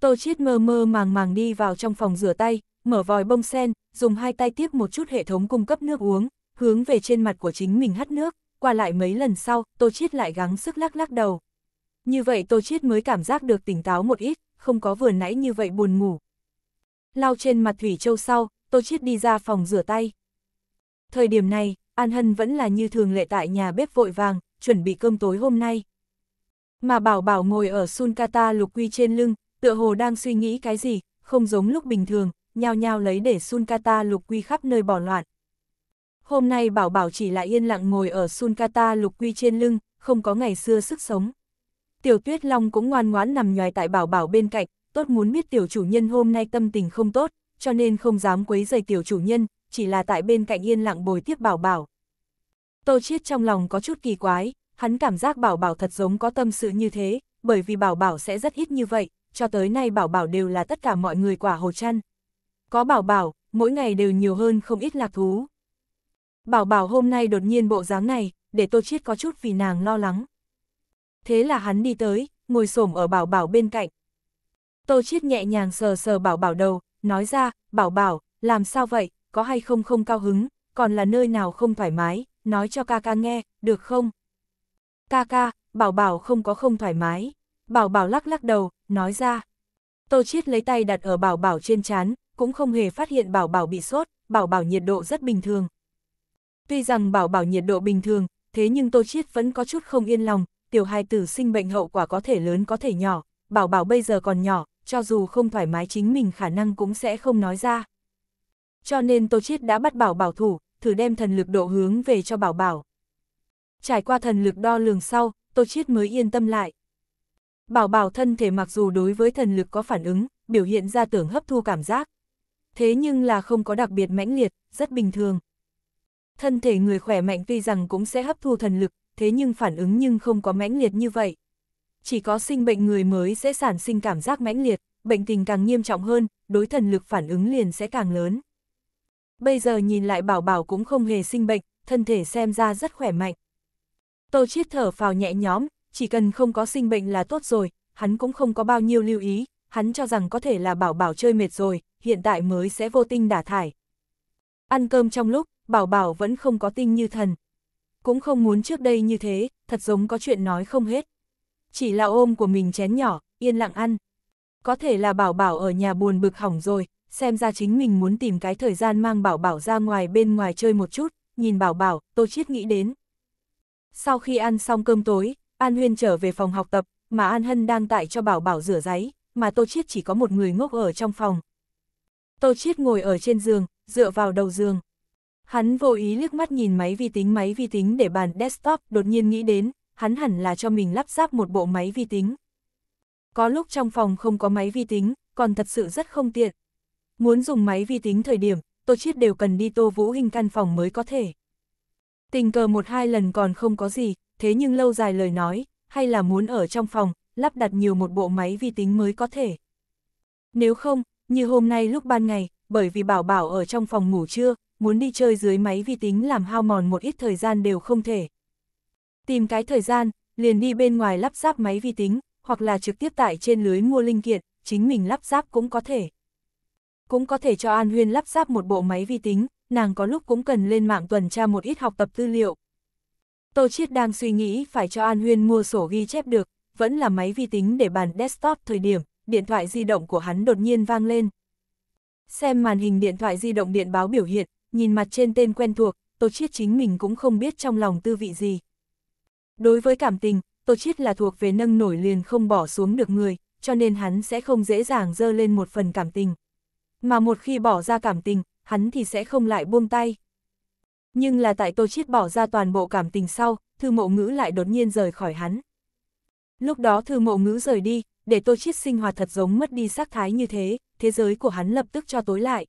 Tô Chiết mơ mơ màng màng đi vào trong phòng rửa tay, mở vòi bông sen, dùng hai tay tiếp một chút hệ thống cung cấp nước uống, hướng về trên mặt của chính mình hắt nước, qua lại mấy lần sau, Tô Chiết lại gắng sức lắc lắc đầu. Như vậy Tô Chiết mới cảm giác được tỉnh táo một ít, không có vừa nãy như vậy buồn ngủ. Lau trên mặt Thủy Châu sau, Tô Chiết đi ra phòng rửa tay. Thời điểm này, An Hân vẫn là như thường lệ tại nhà bếp vội vàng, chuẩn bị cơm tối hôm nay. Mà Bảo Bảo ngồi ở Sunkata lục quy trên lưng, tựa hồ đang suy nghĩ cái gì, không giống lúc bình thường, nhao nhao lấy để Sunkata lục quy khắp nơi bỏ loạn. Hôm nay Bảo Bảo chỉ lại yên lặng ngồi ở Sunkata lục quy trên lưng, không có ngày xưa sức sống. Tiểu Tuyết Long cũng ngoan ngoãn nằm nhòi tại Bảo Bảo bên cạnh, tốt muốn biết tiểu chủ nhân hôm nay tâm tình không tốt, cho nên không dám quấy rầy tiểu chủ nhân, chỉ là tại bên cạnh yên lặng bồi tiếp Bảo Bảo. Tô Chiết trong lòng có chút kỳ quái, hắn cảm giác Bảo Bảo thật giống có tâm sự như thế, bởi vì Bảo Bảo sẽ rất ít như vậy, cho tới nay bảo bảo đều là tất cả mọi người quả hồ chăn. Có bảo bảo, mỗi ngày đều nhiều hơn không ít lạc thú. Bảo bảo hôm nay đột nhiên bộ dáng này, để Tô Chiết có chút vì nàng lo lắng. Thế là hắn đi tới, ngồi xổm ở bảo bảo bên cạnh. Tô Chiết nhẹ nhàng sờ sờ bảo bảo đầu, nói ra, bảo bảo, làm sao vậy, có hay không không cao hứng, còn là nơi nào không thoải mái, nói cho ca ca nghe, được không? Ca ca, bảo bảo không có không thoải mái. Bảo bảo lắc lắc đầu, nói ra. Tô Chiết lấy tay đặt ở bảo bảo trên chán, cũng không hề phát hiện bảo bảo bị sốt, bảo bảo nhiệt độ rất bình thường. Tuy rằng bảo bảo nhiệt độ bình thường, thế nhưng Tô Chiết vẫn có chút không yên lòng, tiểu hài tử sinh bệnh hậu quả có thể lớn có thể nhỏ, bảo bảo bây giờ còn nhỏ, cho dù không thoải mái chính mình khả năng cũng sẽ không nói ra. Cho nên Tô Chiết đã bắt bảo bảo thủ, thử đem thần lực độ hướng về cho bảo bảo. Trải qua thần lực đo lường sau, Tô Chiết mới yên tâm lại. Bảo bảo thân thể mặc dù đối với thần lực có phản ứng, biểu hiện ra tưởng hấp thu cảm giác. Thế nhưng là không có đặc biệt mãnh liệt, rất bình thường. Thân thể người khỏe mạnh tuy rằng cũng sẽ hấp thu thần lực, thế nhưng phản ứng nhưng không có mãnh liệt như vậy. Chỉ có sinh bệnh người mới sẽ sản sinh cảm giác mãnh liệt, bệnh tình càng nghiêm trọng hơn, đối thần lực phản ứng liền sẽ càng lớn. Bây giờ nhìn lại bảo bảo cũng không hề sinh bệnh, thân thể xem ra rất khỏe mạnh. Tô Chiết thở phào nhẹ nhõm, chỉ cần không có sinh bệnh là tốt rồi, hắn cũng không có bao nhiêu lưu ý, hắn cho rằng có thể là bảo bảo chơi mệt rồi, hiện tại mới sẽ vô tinh đả thải. Ăn cơm trong lúc, bảo bảo vẫn không có tinh như thần. Cũng không muốn trước đây như thế, thật giống có chuyện nói không hết. Chỉ là ôm của mình chén nhỏ, yên lặng ăn. Có thể là bảo bảo ở nhà buồn bực hỏng rồi, xem ra chính mình muốn tìm cái thời gian mang bảo bảo ra ngoài bên ngoài chơi một chút, nhìn bảo bảo, tô chiết nghĩ đến. Sau khi ăn xong cơm tối, An Huyên trở về phòng học tập, mà An Hân đang tại cho Bảo Bảo rửa giấy, mà Tô Chiết chỉ có một người ngốc ở trong phòng. Tô Chiết ngồi ở trên giường, dựa vào đầu giường. Hắn vô ý liếc mắt nhìn máy vi tính máy vi tính để bàn desktop đột nhiên nghĩ đến, hắn hẳn là cho mình lắp ráp một bộ máy vi tính. Có lúc trong phòng không có máy vi tính, còn thật sự rất không tiện. Muốn dùng máy vi tính thời điểm, Tô Chiết đều cần đi Tô Vũ Hình căn phòng mới có thể. Tình cờ một hai lần còn không có gì, thế nhưng lâu dài lời nói, hay là muốn ở trong phòng, lắp đặt nhiều một bộ máy vi tính mới có thể. Nếu không, như hôm nay lúc ban ngày, bởi vì bảo bảo ở trong phòng ngủ trưa, muốn đi chơi dưới máy vi tính làm hao mòn một ít thời gian đều không thể. Tìm cái thời gian, liền đi bên ngoài lắp ráp máy vi tính, hoặc là trực tiếp tại trên lưới mua linh kiện, chính mình lắp ráp cũng có thể. Cũng có thể cho An Huyên lắp ráp một bộ máy vi tính, nàng có lúc cũng cần lên mạng tuần tra một ít học tập tư liệu, Tô Chiết đang suy nghĩ phải cho An Huyên mua sổ ghi chép được, vẫn là máy vi tính để bàn desktop thời điểm, điện thoại di động của hắn đột nhiên vang lên. Xem màn hình điện thoại di động điện báo biểu hiện, nhìn mặt trên tên quen thuộc, Tô Chiết chính mình cũng không biết trong lòng tư vị gì. Đối với cảm tình, Tô Chiết là thuộc về nâng nổi liền không bỏ xuống được người, cho nên hắn sẽ không dễ dàng dơ lên một phần cảm tình. Mà một khi bỏ ra cảm tình, hắn thì sẽ không lại buông tay. Nhưng là tại Tô Chiết bỏ ra toàn bộ cảm tình sau, thư mộ ngữ lại đột nhiên rời khỏi hắn. Lúc đó thư mộ ngữ rời đi, để Tô Chiết sinh hoạt thật giống mất đi sắc thái như thế, thế giới của hắn lập tức cho tối lại.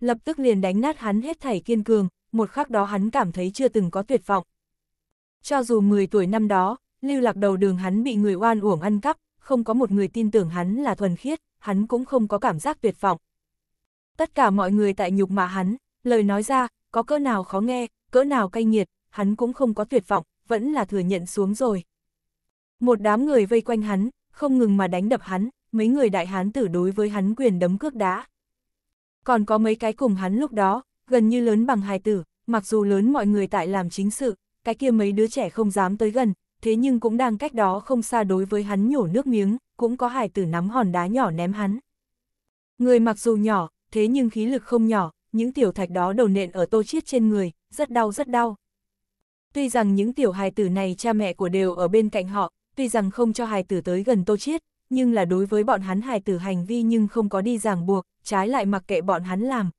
Lập tức liền đánh nát hắn hết thảy kiên cường, một khắc đó hắn cảm thấy chưa từng có tuyệt vọng. Cho dù 10 tuổi năm đó, lưu lạc đầu đường hắn bị người oan uổng ăn cắp, không có một người tin tưởng hắn là thuần khiết, hắn cũng không có cảm giác tuyệt vọng. Tất cả mọi người tại nhục mạ hắn, lời nói ra, có cỡ nào khó nghe, cỡ nào cay nghiệt, hắn cũng không có tuyệt vọng, vẫn là thừa nhận xuống rồi. Một đám người vây quanh hắn, không ngừng mà đánh đập hắn, mấy người đại hán tử đối với hắn quyền đấm cước đá. Còn có mấy cái cùng hắn lúc đó, gần như lớn bằng hài tử, mặc dù lớn mọi người tại làm chính sự, cái kia mấy đứa trẻ không dám tới gần, thế nhưng cũng đang cách đó không xa đối với hắn nhổ nước miếng, cũng có hài tử nắm hòn đá nhỏ ném hắn. Người mặc dù nhỏ, thế nhưng khí lực không nhỏ, những tiểu thạch đó đầu nện ở tô chiết trên người, rất đau rất đau. Tuy rằng những tiểu hài tử này cha mẹ của đều ở bên cạnh họ, tuy rằng không cho hài tử tới gần tô chiết, nhưng là đối với bọn hắn hài tử hành vi nhưng không có đi ràng buộc, trái lại mặc kệ bọn hắn làm.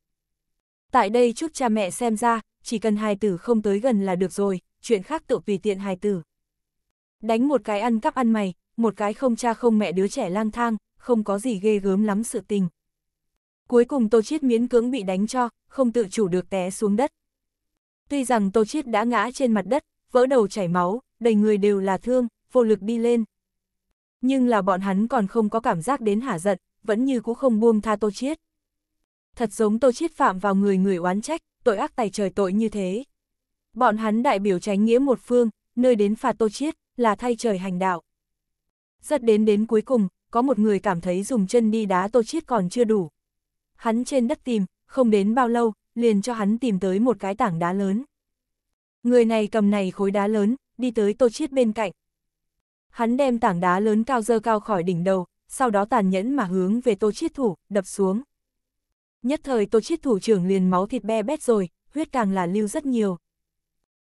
Tại đây chút cha mẹ xem ra, chỉ cần hài tử không tới gần là được rồi, chuyện khác tự vì tiện hài tử. Đánh một cái ăn cắp ăn mày, một cái không cha không mẹ đứa trẻ lang thang, không có gì ghê gớm lắm sự tình, Cuối cùng Tô Chiết miễn cưỡng bị đánh cho, không tự chủ được té xuống đất. Tuy rằng Tô Chiết đã ngã trên mặt đất, vỡ đầu chảy máu, đầy người đều là thương, vô lực đi lên. Nhưng là bọn hắn còn không có cảm giác đến hả giận, vẫn như cũ không buông tha Tô Chiết. Thật giống Tô Chiết phạm vào người người oán trách, tội ác tài trời tội như thế. Bọn hắn đại biểu tránh nghĩa một phương, nơi đến phạt Tô Chiết là thay trời hành đạo. Rất đến đến cuối cùng, có một người cảm thấy dùng chân đi đá Tô Chiết còn chưa đủ, hắn trên đất tìm, không đến bao lâu, liền cho hắn tìm tới một cái tảng đá lớn. Người này cầm này khối đá lớn, đi tới Tô Chiết bên cạnh. Hắn đem tảng đá lớn cao dơ cao khỏi đỉnh đầu, sau đó tàn nhẫn mà hướng về Tô Chiết thủ, đập xuống. Nhất thời Tô Chiết thủ trưởng liền máu thịt be bét rồi, huyết càng là lưu rất nhiều.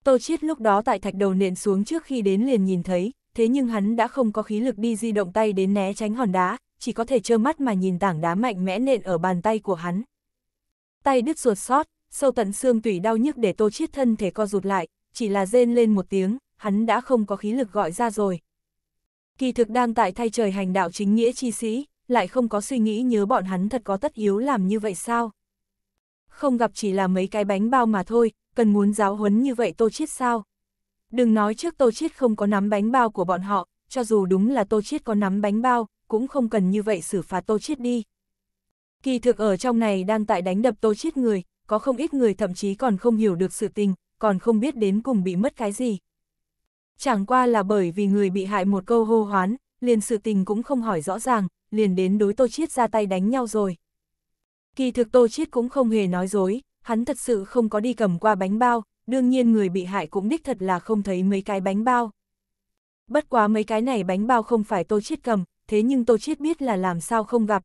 Tô Chiết lúc đó tại thạch đầu nện xuống trước khi đến liền nhìn thấy, thế nhưng hắn đã không có khí lực đi di động tay đến né tránh hòn đá, chỉ có thể trơ mắt mà nhìn tảng đá mạnh mẽ nện ở bàn tay của hắn. Tay đứt ruột sót, sâu tận xương tủy đau nhức để tô chiết thân thể co rụt lại, chỉ là rên lên một tiếng, hắn đã không có khí lực gọi ra rồi. Kỳ thực đang tại thay trời hành đạo chính nghĩa chi sĩ, lại không có suy nghĩ nhớ bọn hắn thật có tất yếu làm như vậy sao. Không gặp chỉ là mấy cái bánh bao mà thôi, cần muốn giáo huấn như vậy tô chiết sao. Đừng nói trước tô chiết không có nắm bánh bao của bọn họ, cho dù đúng là tô chiết có nắm bánh bao, cũng không cần như vậy xử phạt tô chiết đi. Kỳ thực ở trong này đang tại đánh đập tô chiết người, có không ít người thậm chí còn không hiểu được sự tình, còn không biết đến cùng bị mất cái gì. Chẳng qua là bởi vì người bị hại một câu hô hoán, liền sự tình cũng không hỏi rõ ràng, liền đến đối Tô Chiết ra tay đánh nhau rồi. Kỳ thực Tô Chiết cũng không hề nói dối, hắn thật sự không có đi cầm qua bánh bao, đương nhiên người bị hại cũng đích thật là không thấy mấy cái bánh bao. Bất quá mấy cái này bánh bao không phải Tô Chiết cầm, thế nhưng Tô Chiết biết là làm sao không gặp.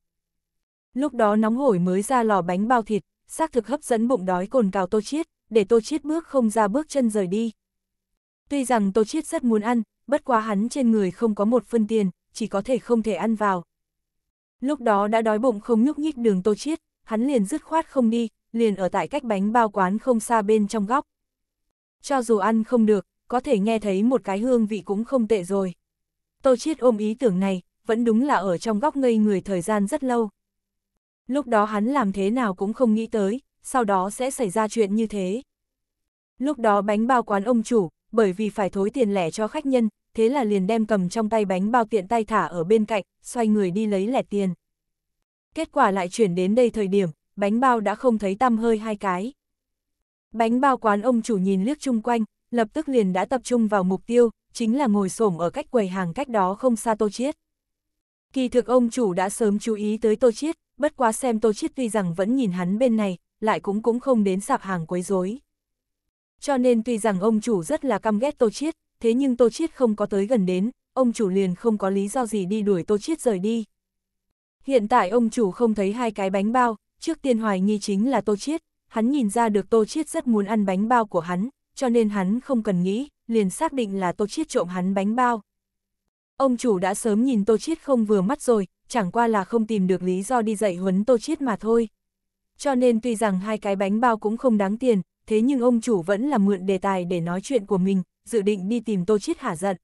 Lúc đó nóng hổi mới ra lò bánh bao thịt, xác thực hấp dẫn bụng đói cồn cào Tô Chiết, để Tô Chiết bước không ra bước chân rời đi. Tuy rằng Tô Chiết rất muốn ăn, bất quá hắn trên người không có một phân tiền, chỉ có thể không thể ăn vào. Lúc đó đã đói bụng không nhúc nhích đường Tô Chiết, hắn liền dứt khoát không đi, liền ở tại cách bánh bao quán không xa bên trong góc. Cho dù ăn không được, có thể nghe thấy một cái hương vị cũng không tệ rồi. Tô Chiết ôm ý tưởng này, vẫn đúng là ở trong góc ngây người thời gian rất lâu. Lúc đó hắn làm thế nào cũng không nghĩ tới, sau đó sẽ xảy ra chuyện như thế. Lúc đó bánh bao quán ông chủ, bởi vì phải thối tiền lẻ cho khách nhân, thế là liền đem cầm trong tay bánh bao tiện tay thả ở bên cạnh, xoay người đi lấy lẻ tiền. Kết quả lại chuyển đến đây thời điểm, bánh bao đã không thấy tăm hơi hai cái. Bánh bao quán ông chủ nhìn liếc chung quanh, lập tức liền đã tập trung vào mục tiêu, chính là ngồi xổm ở cách quầy hàng cách đó không xa tô chiết. Kỳ thực ông chủ đã sớm chú ý tới Tô Chiết, bất quá xem Tô Chiết tuy rằng vẫn nhìn hắn bên này, lại cũng cũng không đến sạp hàng quấy rối. Cho nên tuy rằng ông chủ rất là căm ghét Tô Chiết, thế nhưng Tô Chiết không có tới gần đến, ông chủ liền không có lý do gì đi đuổi Tô Chiết rời đi. Hiện tại ông chủ không thấy hai cái bánh bao, trước tiên hoài nghi chính là Tô Chiết, hắn nhìn ra được Tô Chiết rất muốn ăn bánh bao của hắn, cho nên hắn không cần nghĩ, liền xác định là Tô Chiết trộm hắn bánh bao. Ông chủ đã sớm nhìn Tô Chiết không vừa mắt rồi, chẳng qua là không tìm được lý do đi dạy huấn Tô Chiết mà thôi. Cho nên tuy rằng hai cái bánh bao cũng không đáng tiền, thế nhưng ông chủ vẫn là mượn đề tài để nói chuyện của mình, dự định đi tìm Tô Chiết hả giận.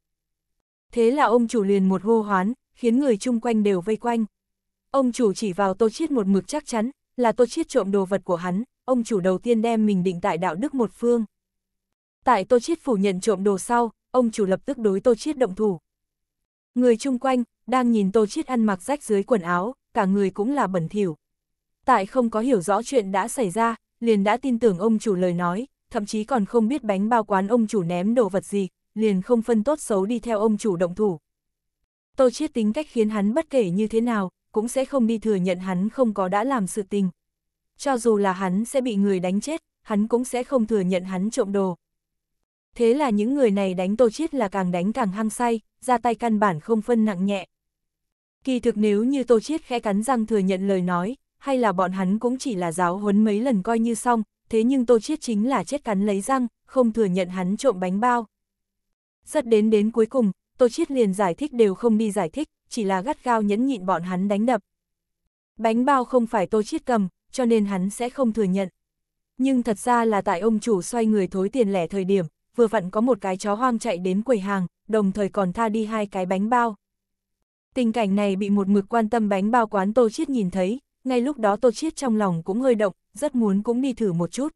Thế là ông chủ liền một hô hoán, khiến người chung quanh đều vây quanh. Ông chủ chỉ vào Tô Chiết một mực chắc chắn, là Tô Chiết trộm đồ vật của hắn, ông chủ đầu tiên đem mình định tại đạo đức một phương. Tại Tô Chiết phủ nhận trộm đồ sau, ông chủ lập tức đối Tô Chiết động thủ. Người chung quanh, đang nhìn Tô Chiết ăn mặc rách dưới quần áo, cả người cũng là bẩn thỉu. Tại không có hiểu rõ chuyện đã xảy ra, liền đã tin tưởng ông chủ lời nói, thậm chí còn không biết bánh bao quán ông chủ ném đồ vật gì, liền không phân tốt xấu đi theo ông chủ động thủ. Tô Chiết tính cách khiến hắn bất kể như thế nào, cũng sẽ không đi thừa nhận hắn không có đã làm sự tình. Cho dù là hắn sẽ bị người đánh chết, hắn cũng sẽ không thừa nhận hắn trộm đồ thế là những người này đánh Tô Chiết là càng đánh càng hăng say, ra tay căn bản không phân nặng nhẹ. Kỳ thực nếu như Tô Chiết khẽ cắn răng thừa nhận lời nói, hay là bọn hắn cũng chỉ là giáo huấn mấy lần coi như xong, thế nhưng Tô Chiết chính là chết cắn lấy răng, không thừa nhận hắn trộm bánh bao. Rất đến đến cuối cùng, Tô Chiết liền giải thích đều không đi giải thích, chỉ là gắt gao nhẫn nhịn bọn hắn đánh đập. Bánh bao không phải Tô Chiết cầm, cho nên hắn sẽ không thừa nhận. Nhưng thật ra là tại ông chủ xoay người thối tiền lẻ thời điểm, vừa vặn có một cái chó hoang chạy đến quầy hàng, đồng thời còn tha đi hai cái bánh bao. Tình cảnh này bị một mực quan tâm bánh bao quán Tô Chiết nhìn thấy, ngay lúc đó Tô Chiết trong lòng cũng hơi động, rất muốn cũng đi thử một chút.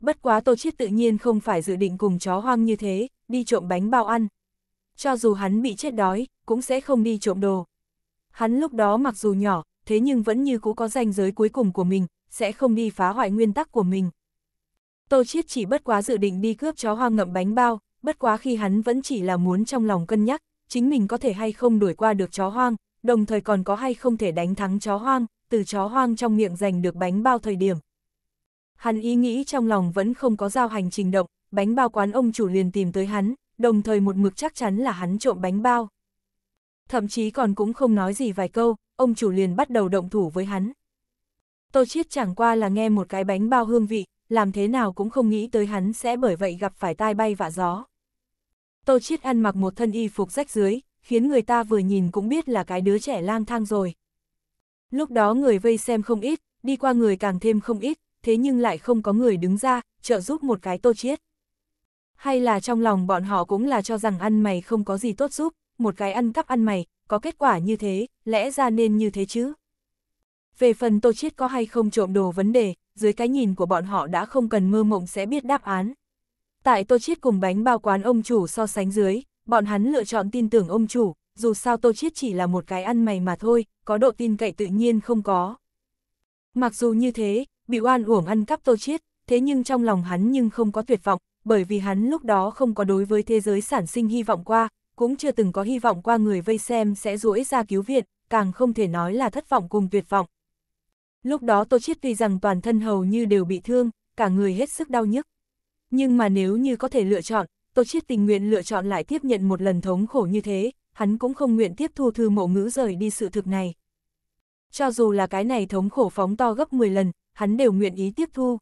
Bất quá Tô Chiết tự nhiên không phải dự định cùng chó hoang như thế, đi trộm bánh bao ăn. Cho dù hắn bị chết đói, cũng sẽ không đi trộm đồ. Hắn lúc đó mặc dù nhỏ, thế nhưng vẫn như cũ có ranh giới cuối cùng của mình, sẽ không đi phá hoại nguyên tắc của mình. Tô Chiết chỉ bất quá dự định đi cướp chó hoang ngậm bánh bao, bất quá khi hắn vẫn chỉ là muốn trong lòng cân nhắc, chính mình có thể hay không đuổi qua được chó hoang, đồng thời còn có hay không thể đánh thắng chó hoang, từ chó hoang trong miệng giành được bánh bao thời điểm. Hắn ý nghĩ trong lòng vẫn không có giao hành trình động, bánh bao quán ông chủ liền tìm tới hắn, đồng thời một mực chắc chắn là hắn trộm bánh bao. Thậm chí còn cũng không nói gì vài câu, ông chủ liền bắt đầu động thủ với hắn. Tô Chiết chẳng qua là nghe một cái bánh bao hương vị, làm thế nào cũng không nghĩ tới hắn sẽ bởi vậy gặp phải tai bay vạ gió. Tô Chiết ăn mặc một thân y phục rách dưới, khiến người ta vừa nhìn cũng biết là cái đứa trẻ lang thang rồi. Lúc đó người vây xem không ít, đi qua người càng thêm không ít, thế nhưng lại không có người đứng ra, trợ giúp một cái Tô Chiết. Hay là trong lòng bọn họ cũng là cho rằng ăn mày không có gì tốt giúp, một cái ăn cắp ăn mày, có kết quả như thế, lẽ ra nên như thế chứ. Về phần Tô Chiết có hay không trộm đồ vấn đề, dưới cái nhìn của bọn họ đã không cần mơ mộng sẽ biết đáp án. Tại Tô Chiết cùng bánh bao quán ông chủ so sánh dưới, bọn hắn lựa chọn tin tưởng ông chủ, dù sao Tô Chiết chỉ là một cái ăn mày mà thôi, có độ tin cậy tự nhiên không có. Mặc dù như thế, bị oan uổng ăn cắp Tô Chiết, thế nhưng trong lòng hắn nhưng không có tuyệt vọng, bởi vì hắn lúc đó không có đối với thế giới sản sinh hy vọng qua, cũng chưa từng có hy vọng qua người vây xem sẽ rũi ra cứu viện, càng không thể nói là thất vọng cùng tuyệt vọng. Lúc đó Tô Chiết tuy rằng toàn thân hầu như đều bị thương, cả người hết sức đau nhức. Nhưng mà nếu như có thể lựa chọn, Tô Chiết tình nguyện lựa chọn lại tiếp nhận một lần thống khổ như thế, hắn cũng không nguyện tiếp thu thư mộ ngữ rời đi sự thực này. Cho dù là cái này thống khổ phóng to gấp 10 lần, hắn đều nguyện ý tiếp thu.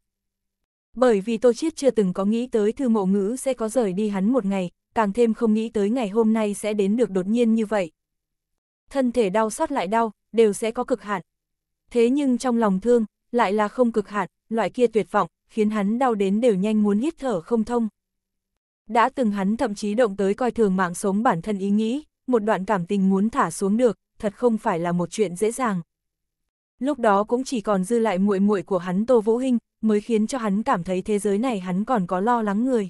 Bởi vì Tô Chiết chưa từng có nghĩ tới thư mộ ngữ sẽ có rời đi hắn một ngày, càng thêm không nghĩ tới ngày hôm nay sẽ đến được đột nhiên như vậy. Thân thể đau xót lại đau, đều sẽ có cực hạn, thế nhưng trong lòng thương, lại là không cực hạn, loại kia tuyệt vọng, khiến hắn đau đến đều nhanh muốn hít thở không thông. Đã từng hắn thậm chí động tới coi thường mạng sống bản thân ý nghĩ, một đoạn cảm tình muốn thả xuống được, thật không phải là một chuyện dễ dàng. Lúc đó cũng chỉ còn dư lại muội muội của hắn Tô Vũ Hinh, mới khiến cho hắn cảm thấy thế giới này hắn còn có lo lắng người.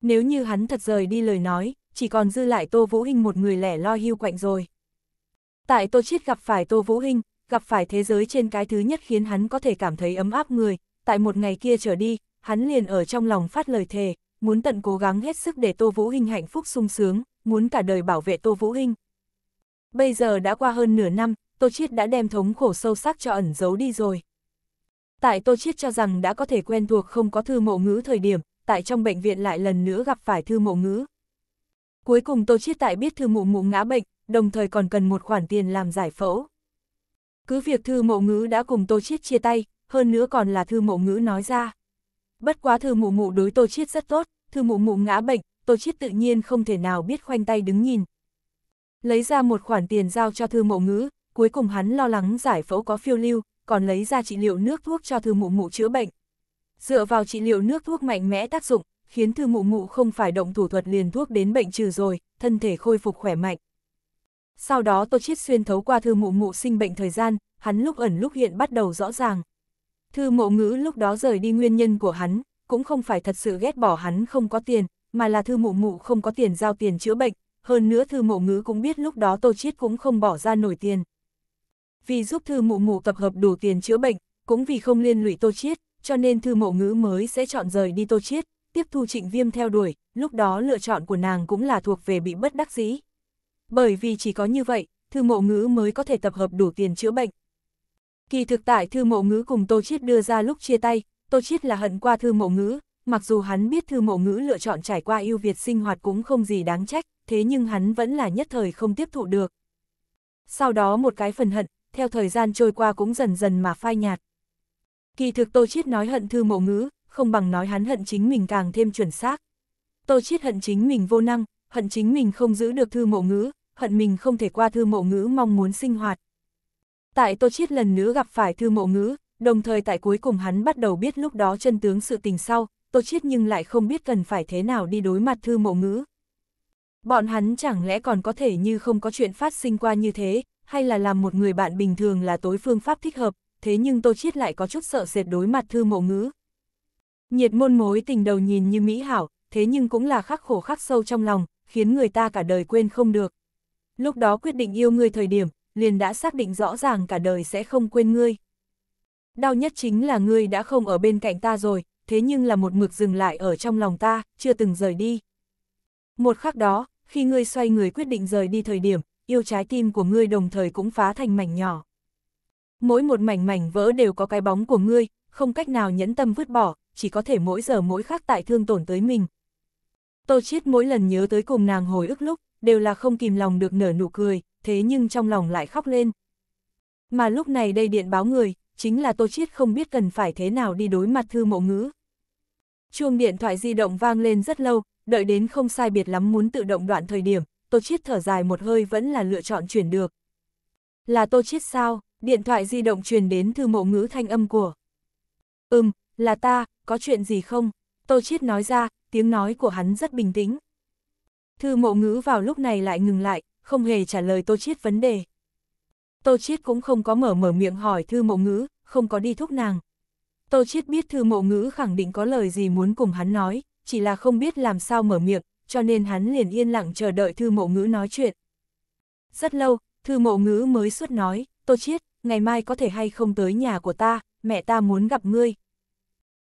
Nếu như hắn thật rời đi lời nói, chỉ còn dư lại Tô Vũ Hinh một người lẻ lo hưu quạnh rồi. Tại Tô Chiết gặp phải Tô Vũ Hinh, gặp phải thế giới trên cái thứ nhất khiến hắn có thể cảm thấy ấm áp người, tại một ngày kia trở đi, hắn liền ở trong lòng phát lời thề, muốn tận cố gắng hết sức để Tô Vũ Hinh hạnh phúc sung sướng, muốn cả đời bảo vệ Tô Vũ Hinh. Bây giờ đã qua hơn nửa năm, Tô Chiết đã đem thống khổ sâu sắc cho ẩn giấu đi rồi. Tại Tô Chiết cho rằng đã có thể quen thuộc không có thư mộ ngữ thời điểm, tại trong bệnh viện lại lần nữa gặp phải thư mộ ngữ. Cuối cùng Tô Chiết tại biết thư mụ mụ ngã bệnh, đồng thời còn cần một khoản tiền làm giải phẫu. Cứ việc thư mộ ngữ đã cùng Tô Chiết chia tay, hơn nữa còn là thư mộ ngữ nói ra. Bất quá thư mụ mụ đối Tô Chiết rất tốt, thư mụ mụ ngã bệnh, Tô Chiết tự nhiên không thể nào biết khoanh tay đứng nhìn. Lấy ra một khoản tiền giao cho thư mộ ngữ, cuối cùng hắn lo lắng giải phẫu có phiêu lưu, còn lấy ra trị liệu nước thuốc cho thư mụ mụ chữa bệnh. Dựa vào trị liệu nước thuốc mạnh mẽ tác dụng, khiến thư mụ mụ không phải động thủ thuật liền thuốc đến bệnh trừ rồi, thân thể khôi phục khỏe mạnh. Sau đó Tô Chiết xuyên thấu qua thư mụ mụ sinh bệnh thời gian, hắn lúc ẩn lúc hiện bắt đầu rõ ràng. Thư mộ ngữ lúc đó rời đi nguyên nhân của hắn, cũng không phải thật sự ghét bỏ hắn không có tiền, mà là thư mụ mụ không có tiền giao tiền chữa bệnh, hơn nữa thư mộ ngữ cũng biết lúc đó Tô Chiết cũng không bỏ ra nổi tiền. Vì giúp thư mụ mụ tập hợp đủ tiền chữa bệnh, cũng vì không liên lụy Tô Chiết, cho nên thư mộ ngữ mới sẽ chọn rời đi Tô Chiết, tiếp thu trịnh viêm theo đuổi, lúc đó lựa chọn của nàng cũng là thuộc về bị bất đắc dĩ. Bởi vì chỉ có như vậy, thư mộ ngữ mới có thể tập hợp đủ tiền chữa bệnh. Kỳ thực tại thư mộ ngữ cùng Tô Chiết đưa ra lúc chia tay, Tô Chiết là hận qua thư mộ ngữ, mặc dù hắn biết thư mộ ngữ lựa chọn trải qua yêu Việt sinh hoạt cũng không gì đáng trách, thế nhưng hắn vẫn là nhất thời không tiếp thụ được. Sau đó một cái phần hận, theo thời gian trôi qua cũng dần dần mà phai nhạt. Kỳ thực Tô Chiết nói hận thư mộ ngữ, không bằng nói hắn hận chính mình càng thêm chuẩn xác. Tô Chiết hận chính mình vô năng, hận chính mình không giữ được thư mộ ngữ, hận mình không thể qua thư mộ ngữ mong muốn sinh hoạt. Tại Tô Chiết lần nữa gặp phải thư mộ ngữ, đồng thời tại cuối cùng hắn bắt đầu biết lúc đó chân tướng sự tình sau, Tô Chiết nhưng lại không biết cần phải thế nào đi đối mặt thư mộ ngữ. Bọn hắn chẳng lẽ còn có thể như không có chuyện phát sinh qua như thế, hay là làm một người bạn bình thường là tối phương pháp thích hợp, thế nhưng Tô Chiết lại có chút sợ sệt đối mặt thư mộ ngữ. Nhiệt môn mối tình đầu nhìn như mỹ hảo, thế nhưng cũng là khắc khổ khắc sâu trong lòng, khiến người ta cả đời quên không được lúc đó quyết định yêu ngươi thời điểm, liền đã xác định rõ ràng cả đời sẽ không quên ngươi. Đau nhất chính là ngươi đã không ở bên cạnh ta rồi, thế nhưng là một mực dừng lại ở trong lòng ta, chưa từng rời đi. Một khắc đó, khi ngươi xoay người quyết định rời đi thời điểm, yêu trái tim của ngươi đồng thời cũng phá thành mảnh nhỏ. Mỗi một mảnh mảnh vỡ đều có cái bóng của ngươi, không cách nào nhẫn tâm vứt bỏ, chỉ có thể mỗi giờ mỗi khắc tại thương tổn tới mình. Tô Chiết mỗi lần nhớ tới cùng nàng hồi ức lúc, đều là không kìm lòng được nở nụ cười, thế nhưng trong lòng lại khóc lên. Mà lúc này đây điện báo người, chính là Tô Chiết không biết cần phải thế nào đi đối mặt thư mộ ngữ. Chuông điện thoại di động vang lên rất lâu, đợi đến không sai biệt lắm muốn tự động đoạn thời điểm, Tô Chiết thở dài một hơi vẫn là lựa chọn chuyển được. Là Tô Chiết sao? Điện thoại di động truyền đến thư mộ ngữ thanh âm của. Ừm, là ta, có chuyện gì không? Tô Chiết nói ra, tiếng nói của hắn rất bình tĩnh. Thư mộ ngữ vào lúc này lại ngừng lại, không hề trả lời Tô Chiết vấn đề. Tô Chiết cũng không có mở mở miệng hỏi thư mộ ngữ, không có đi thúc nàng. Tô Chiết biết thư mộ ngữ khẳng định có lời gì muốn cùng hắn nói, chỉ là không biết làm sao mở miệng, cho nên hắn liền yên lặng chờ đợi thư mộ ngữ nói chuyện. Rất lâu, thư mộ ngữ mới suốt nói, Tô Chiết, ngày mai có thể hay không tới nhà của ta, mẹ ta muốn gặp ngươi.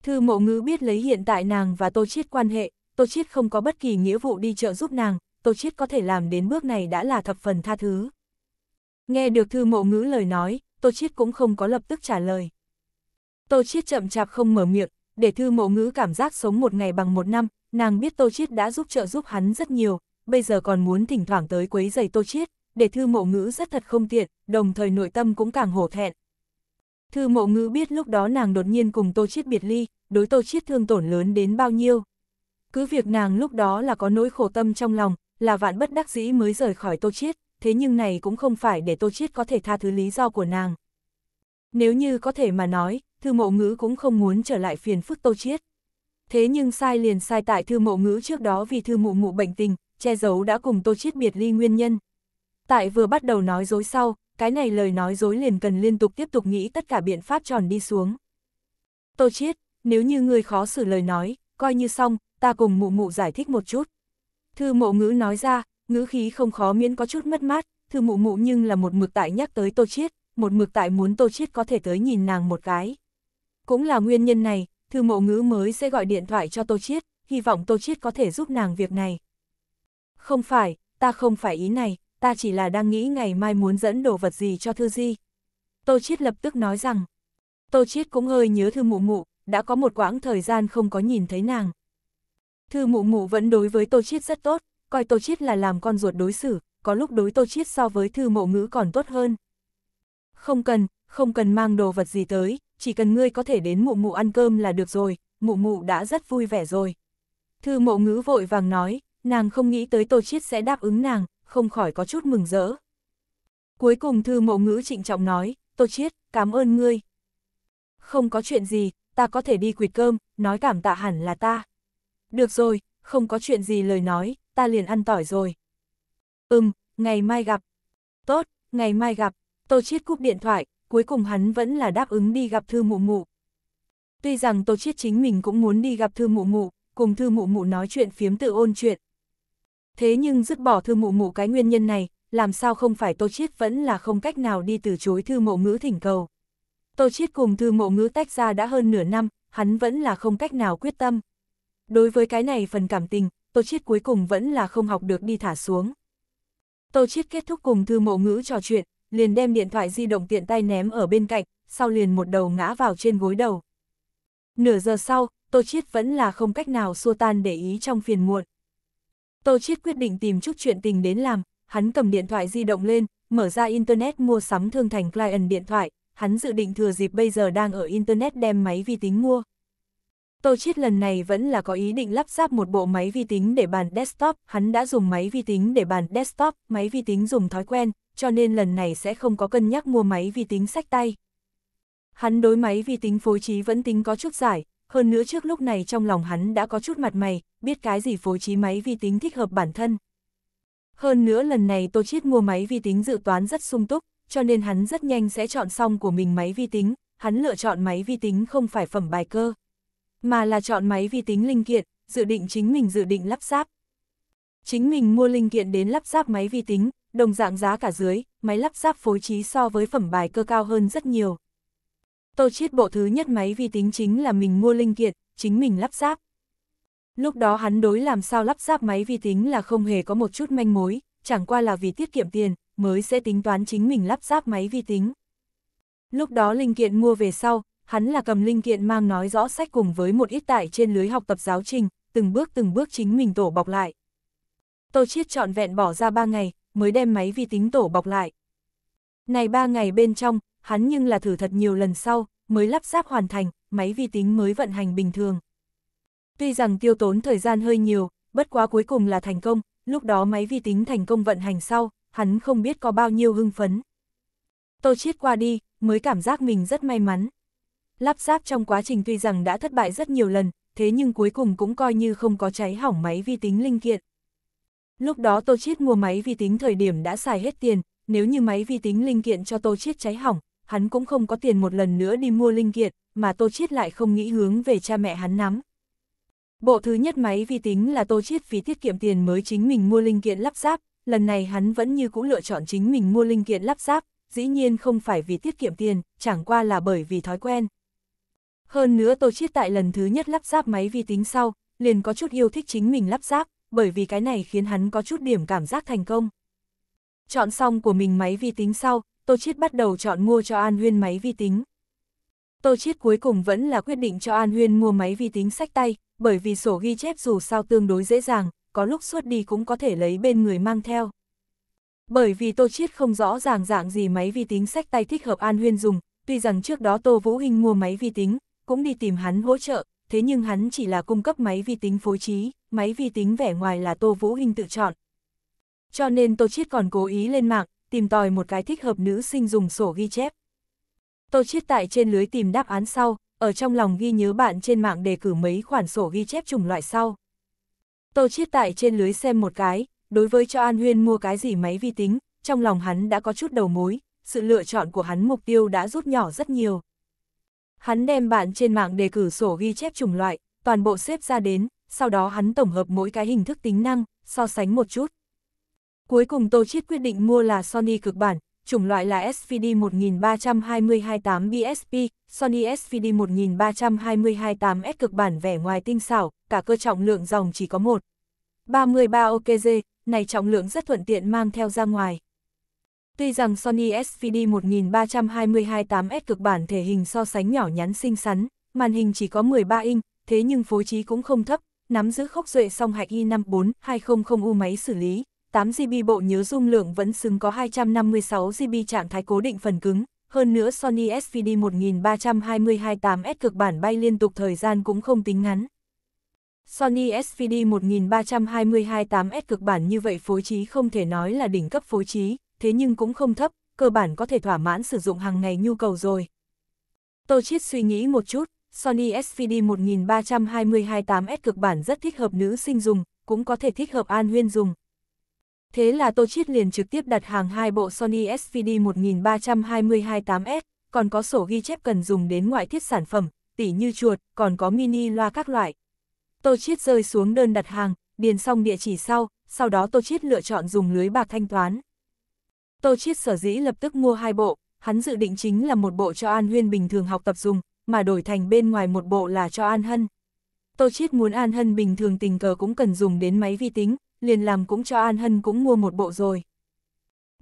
Thư mộ ngữ biết lấy hiện tại nàng và Tô Chiết quan hệ, Tô Chiết không có bất kỳ nghĩa vụ đi trợ giúp nàng, Tô Chiết có thể làm đến bước này đã là thập phần tha thứ. Nghe được thư mộ ngữ lời nói, Tô Chiết cũng không có lập tức trả lời. Tô Chiết chậm chạp không mở miệng, để thư mộ ngữ cảm giác sống một ngày bằng một năm, nàng biết Tô Chiết đã giúp trợ giúp hắn rất nhiều, bây giờ còn muốn thỉnh thoảng tới quấy giày Tô Chiết, để thư mộ ngữ rất thật không tiện, đồng thời nội tâm cũng càng hổ thẹn. Thư mộ ngữ biết lúc đó nàng đột nhiên cùng Tô Chiết biệt ly, đối Tô Chiết thương tổn lớn đến bao nhiêu. Cứ việc nàng lúc đó là có nỗi khổ tâm trong lòng, là vạn bất đắc dĩ mới rời khỏi Tô Chiết, thế nhưng này cũng không phải để Tô Chiết có thể tha thứ lý do của nàng. Nếu như có thể mà nói, thư mộ ngữ cũng không muốn trở lại phiền phức Tô Chiết. Thế nhưng sai liền sai tại thư mộ ngữ trước đó vì thư mụ mụ bệnh tình, che giấu đã cùng Tô Chiết biệt ly nguyên nhân. Tại vừa bắt đầu nói dối sau, cái này lời nói dối liền cần liên tục tiếp tục nghĩ tất cả biện pháp tròn đi xuống. Tô Chiết, nếu như người khó xử lời nói, coi như xong, ta cùng mụ mụ giải thích một chút. Thư mộ ngữ nói ra, ngữ khí không khó miễn có chút mất mát, thư mụ mụ nhưng là một mực tại nhắc tới tô chiết, một mực tại muốn tô chiết có thể tới nhìn nàng một cái. Cũng là nguyên nhân này, thư mộ ngữ mới sẽ gọi điện thoại cho tô chiết, hy vọng tô chiết có thể giúp nàng việc này. Không phải, ta không phải ý này, ta chỉ là đang nghĩ ngày mai muốn dẫn đồ vật gì cho thư di. Tô chiết lập tức nói rằng, tô chiết cũng hơi nhớ thư mụ mụ, đã có một quãng thời gian không có nhìn thấy nàng. Thư mụ mụ vẫn đối với Tô Chiết rất tốt, coi Tô Chiết là làm con ruột đối xử, có lúc đối Tô Chiết so với thư mộ ngữ còn tốt hơn. Không cần, không cần mang đồ vật gì tới, chỉ cần ngươi có thể đến mụ mụ ăn cơm là được rồi, mụ mụ đã rất vui vẻ rồi. Thư mộ ngữ vội vàng nói, nàng không nghĩ tới Tô Chiết sẽ đáp ứng nàng, không khỏi có chút mừng rỡ. Cuối cùng thư mộ ngữ trịnh trọng nói, Tô Chiết, cảm ơn ngươi. Không có chuyện gì, ta có thể đi quỵt cơm, nói cảm tạ hẳn là ta được rồi, không có chuyện gì lời nói, ta liền ăn tỏi rồi. Ừm, ngày mai gặp. Tốt, ngày mai gặp, Tô Chiết cúp điện thoại, cuối cùng hắn vẫn là đáp ứng đi gặp Thư Mụ Mụ. Tuy rằng Tô Chiết chính mình cũng muốn đi gặp Thư Mụ Mụ, cùng Thư Mụ Mụ nói chuyện phiếm tự ôn chuyện. Thế nhưng dứt bỏ Thư Mụ Mụ cái nguyên nhân này, làm sao không phải Tô Chiết vẫn là không cách nào đi từ chối Thư Mộ Ngữ thỉnh cầu. Tô Chiết cùng Thư Mộ Ngữ tách ra đã hơn nửa năm, hắn vẫn là không cách nào quyết tâm. Đối với cái này phần cảm tình, Tô Chiết cuối cùng vẫn là không học được đi thả xuống. Tô Chiết kết thúc cùng thư mộ ngữ trò chuyện, liền đem điện thoại di động tiện tay ném ở bên cạnh, sau liền một đầu ngã vào trên gối đầu. Nửa giờ sau, Tô Chiết vẫn là không cách nào xua tan để ý trong phiền muộn. Tô Chiết quyết định tìm chút chuyện tình đến làm, hắn cầm điện thoại di động lên, mở ra Internet mua sắm thương thành client điện thoại, hắn dự định thừa dịp bây giờ đang ở Internet đem máy vi tính mua, Tô Chiết lần này vẫn là có ý định lắp ráp một bộ máy vi tính để bàn desktop, hắn đã dùng máy vi tính để bàn desktop, máy vi tính dùng thói quen, cho nên lần này sẽ không có cân nhắc mua máy vi tính sách tay. Hắn đối máy vi tính phối trí vẫn tính có chút giải, hơn nữa trước lúc này trong lòng hắn đã có chút mặt mày, biết cái gì phối trí máy vi tính thích hợp bản thân. Hơn nữa lần này Tô Chiết mua máy vi tính dự toán rất sung túc, cho nên hắn rất nhanh sẽ chọn xong của mình máy vi tính, hắn lựa chọn máy vi tính không phải phẩm bài cơ mà là chọn máy vi tính linh kiện, dự định chính mình dự định lắp ráp. Chính mình mua linh kiện đến lắp ráp máy vi tính, đồng dạng giá cả dưới, máy lắp ráp phối trí so với phẩm bài cơ cao hơn rất nhiều. Tô chiết bộ thứ nhất máy vi tính chính là mình mua linh kiện, chính mình lắp ráp. Lúc đó hắn đối làm sao lắp ráp máy vi tính là không hề có một chút manh mối, chẳng qua là vì tiết kiệm tiền, mới sẽ tính toán chính mình lắp ráp máy vi tính. Lúc đó linh kiện mua về sau, hắn là cầm linh kiện mang nói rõ sách cùng với một ít tải trên lưới học tập giáo trình, từng bước từng bước chính mình tổ bọc lại. Tô Chiết trọn vẹn bỏ ra ba ngày, mới đem máy vi tính tổ bọc lại. Này ba ngày bên trong, hắn nhưng là thử thật nhiều lần sau, mới lắp ráp hoàn thành, máy vi tính mới vận hành bình thường. Tuy rằng tiêu tốn thời gian hơi nhiều, bất quá cuối cùng là thành công, lúc đó máy vi tính thành công vận hành sau, hắn không biết có bao nhiêu hưng phấn. Tô Chiết qua đi, mới cảm giác mình rất may mắn lắp ráp trong quá trình tuy rằng đã thất bại rất nhiều lần, thế nhưng cuối cùng cũng coi như không có cháy hỏng máy vi tính linh kiện. Lúc đó Tô Chiết mua máy vi tính thời điểm đã xài hết tiền, nếu như máy vi tính linh kiện cho Tô Chiết cháy hỏng, hắn cũng không có tiền một lần nữa đi mua linh kiện, mà Tô Chiết lại không nghĩ hướng về cha mẹ hắn nắm. Bộ thứ nhất máy vi tính là Tô Chiết vì tiết kiệm tiền mới chính mình mua linh kiện lắp ráp, lần này hắn vẫn như cũ lựa chọn chính mình mua linh kiện lắp ráp, dĩ nhiên không phải vì tiết kiệm tiền, chẳng qua là bởi vì thói quen. Hơn nữa tôi chiết tại lần thứ nhất lắp ráp máy vi tính sau, liền có chút yêu thích chính mình lắp ráp, bởi vì cái này khiến hắn có chút điểm cảm giác thành công. Chọn xong của mình máy vi tính sau, tôi Chiết bắt đầu chọn mua cho An Huyên máy vi tính. tôi Chiết cuối cùng vẫn là quyết định cho An Huyên mua máy vi tính sách tay, bởi vì sổ ghi chép dù sao tương đối dễ dàng, có lúc suốt đi cũng có thể lấy bên người mang theo. Bởi vì tôi Chiết không rõ ràng dạng gì máy vi tính sách tay thích hợp An Huyên dùng, tuy rằng trước đó Tô Vũ Hinh mua máy vi tính, cũng đi tìm hắn hỗ trợ, thế nhưng hắn chỉ là cung cấp máy vi tính phối trí, máy vi tính vẻ ngoài là Tô Vũ Hinh tự chọn. Cho nên Tô Chiết còn cố ý lên mạng, tìm tòi một cái thích hợp nữ sinh dùng sổ ghi chép. Tô Chiết tại trên lưới tìm đáp án sau, ở trong lòng ghi nhớ bạn trên mạng đề cử mấy khoản sổ ghi chép chủng loại sau. Tô Chiết tại trên lưới xem một cái, đối với cho An Huyên mua cái gì máy vi tính, trong lòng hắn đã có chút đầu mối, sự lựa chọn của hắn mục tiêu đã rút nhỏ rất nhiều. Hắn đem bạn trên mạng đề cử sổ ghi chép chủng loại, toàn bộ xếp ra đến, sau đó hắn tổng hợp mỗi cái hình thức tính năng, so sánh một chút. Cuối cùng Tô Chiết quyết định mua là Sony cực bản, chủng loại là SVD 13228 BSP, Sony SVD 13228 s cực bản vẻ ngoài tinh xảo, cả cơ trọng lượng dòng chỉ có 1. 33 OKG, này trọng lượng rất thuận tiện mang theo ra ngoài. Tuy rằng Sony SVD 1322-8S cực bản thể hình so sánh nhỏ nhắn xinh xắn, màn hình chỉ có 13 inch, thế nhưng phối trí cũng không thấp, nắm giữ khốc duệ song hạch i54200U máy xử lý, 8GB bộ nhớ dung lượng vẫn xứng có 256GB trạng thái cố định phần cứng, hơn nữa Sony SVD 1322-8S cực bản bay liên tục thời gian cũng không tính ngắn. Sony SVD 1322-8S cực bản như vậy phối trí không thể nói là đỉnh cấp phối trí, thế nhưng cũng không thấp, cơ bản có thể thỏa mãn sử dụng hàng ngày nhu cầu rồi. Tô Chiết suy nghĩ một chút, Sony SVD 13228S cực bản rất thích hợp nữ sinh dùng, cũng có thể thích hợp An Huyên dùng. Thế là Tô Chiết liền trực tiếp đặt hàng hai bộ Sony SVD 13228S, còn có sổ ghi chép cần dùng đến ngoại thiết sản phẩm, tỉ như chuột, còn có mini loa các loại. Tô Chiết rơi xuống đơn đặt hàng, điền xong địa chỉ sau, sau đó Tô Chiết lựa chọn dùng lưới bạc thanh toán. Tô Chiết sở dĩ lập tức mua hai bộ, hắn dự định chính là một bộ cho An Huyên bình thường học tập dùng, mà đổi thành bên ngoài một bộ là cho An Hân. Tô Chiết muốn An Hân bình thường tình cờ cũng cần dùng đến máy vi tính, liền làm cũng cho An Hân cũng mua một bộ rồi.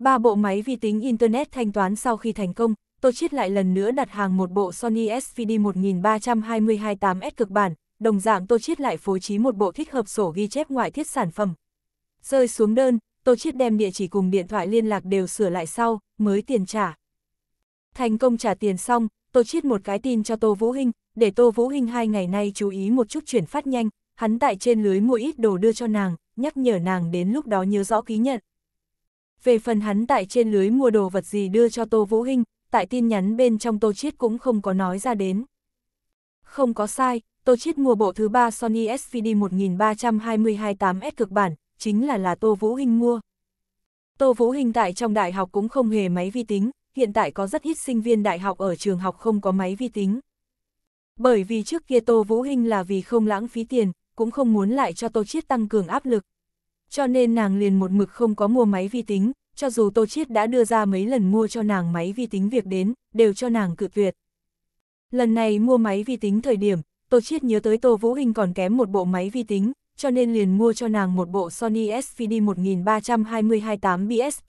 Ba bộ máy vi tính Internet thanh toán sau khi thành công, Tô Chiết lại lần nữa đặt hàng một bộ Sony SVD 13228S cực bản, đồng dạng Tô Chiết lại phối trí một bộ thích hợp sổ ghi chép ngoại thiết sản phẩm. Rơi xuống đơn, Tô Chiết đem địa chỉ cùng điện thoại liên lạc đều sửa lại sau, mới tiền trả. Thành công trả tiền xong, Tô Chiết một cái tin cho Tô Vũ Hinh, để Tô Vũ Hinh hai ngày nay chú ý một chút chuyển phát nhanh, hắn tại trên lưới mua ít đồ đưa cho nàng, nhắc nhở nàng đến lúc đó nhớ rõ ký nhận. Về phần hắn tại trên lưới mua đồ vật gì đưa cho Tô Vũ Hinh, tại tin nhắn bên trong Tô Chiết cũng không có nói ra đến. Không có sai, Tô Chiết mua bộ thứ 3 Sony SVD 13228S cực bản, chính là là Tô Vũ Hinh mua. Tô Vũ Hinh tại trong đại học cũng không hề máy vi tính, hiện tại có rất ít sinh viên đại học ở trường học không có máy vi tính. Bởi vì trước kia Tô Vũ Hinh là vì không lãng phí tiền, cũng không muốn lại cho Tô Chiết tăng cường áp lực. Cho nên nàng liền một mực không có mua máy vi tính, cho dù Tô Chiết đã đưa ra mấy lần mua cho nàng máy vi tính việc đến, đều cho nàng cự tuyệt. Lần này mua máy vi tính thời điểm, Tô Chiết nhớ tới Tô Vũ Hinh còn kém một bộ máy vi tính, cho nên liền mua cho nàng một bộ Sony SVD 13228 BSP.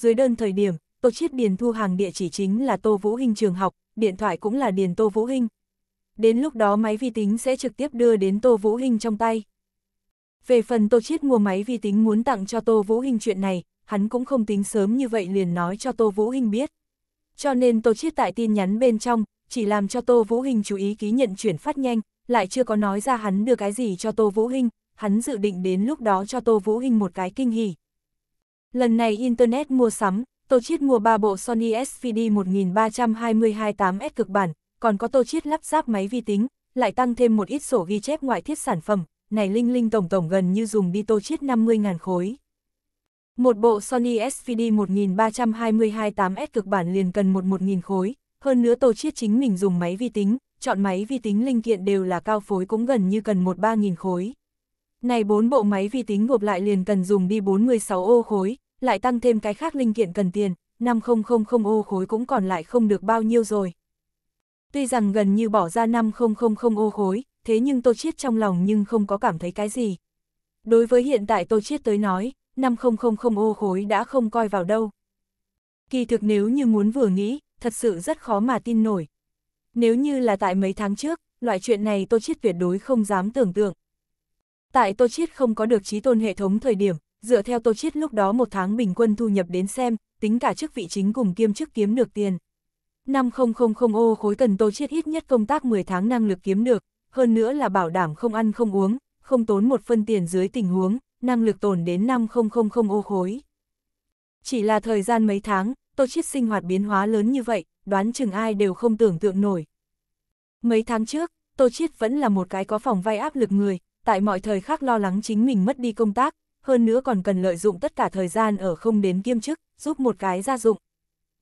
Dưới đơn thời điểm, Tô Chiết Điền thu hàng địa chỉ chính là Tô Vũ Hinh trường học, điện thoại cũng là Điền Tô Vũ Hinh. Đến lúc đó máy vi tính sẽ trực tiếp đưa đến Tô Vũ Hinh trong tay. Về phần Tô Chiết mua máy vi tính muốn tặng cho Tô Vũ Hinh chuyện này, hắn cũng không tính sớm như vậy liền nói cho Tô Vũ Hinh biết. Cho nên Tô Chiết tại tin nhắn bên trong, chỉ làm cho Tô Vũ Hinh chú ý ký nhận chuyển phát nhanh, lại chưa có nói ra hắn đưa cái gì cho Tô Vũ Hinh, hắn dự định đến lúc đó cho Tô Vũ Hinh một cái kinh hỉ. Lần này Internet mua sắm, Tô Chiết mua 3 bộ Sony SVD 13228S cực bản, còn có Tô Chiết lắp ráp máy vi tính, lại tăng thêm một ít sổ ghi chép ngoại thiết sản phẩm, này linh linh tổng tổng gần như dùng đi Tô Chiết 50.000 khối. Một bộ Sony SVD 13228S cực bản liền cần một 1.000 khối, hơn nữa Tô Chiết chính mình dùng máy vi tính, chọn máy vi tính linh kiện đều là cao phối cũng gần như cần một 3.000 khối. Này bốn bộ máy vi tính gộp lại liền cần dùng đi 416 ô khối, lại tăng thêm cái khác linh kiện cần tiền, 5000 ô khối cũng còn lại không được bao nhiêu rồi. Tuy rằng gần như bỏ ra 5000 ô khối, thế nhưng Tô Chiết trong lòng nhưng không có cảm thấy cái gì. Đối với hiện tại Tô Chiết tới nói, 5000 ô khối đã không coi vào đâu. Kỳ thực nếu như muốn vừa nghĩ, thật sự rất khó mà tin nổi. Nếu như là tại mấy tháng trước, loại chuyện này Tô Chiết tuyệt đối không dám tưởng tượng. Tại Tô Chiết không có được trí tôn hệ thống thời điểm, dựa theo Tô Chiết lúc đó một tháng bình quân thu nhập đến xem, tính cả chức vị chính cùng kiêm chức kiếm được tiền. Năm 5000 ô khối cần Tô Chiết ít nhất công tác 10 tháng năng lực kiếm được, hơn nữa là bảo đảm không ăn không uống, không tốn một phân tiền dưới tình huống, năng lực tồn đến năm 5000 ô khối. Chỉ là thời gian mấy tháng, Tô Chiết sinh hoạt biến hóa lớn như vậy, đoán chừng ai đều không tưởng tượng nổi. Mấy tháng trước, Tô Chiết vẫn là một cái có phòng vay áp lực người, tại mọi thời khắc lo lắng chính mình mất đi công tác, hơn nữa còn cần lợi dụng tất cả thời gian ở không đến kiêm chức, giúp một cái gia dụng.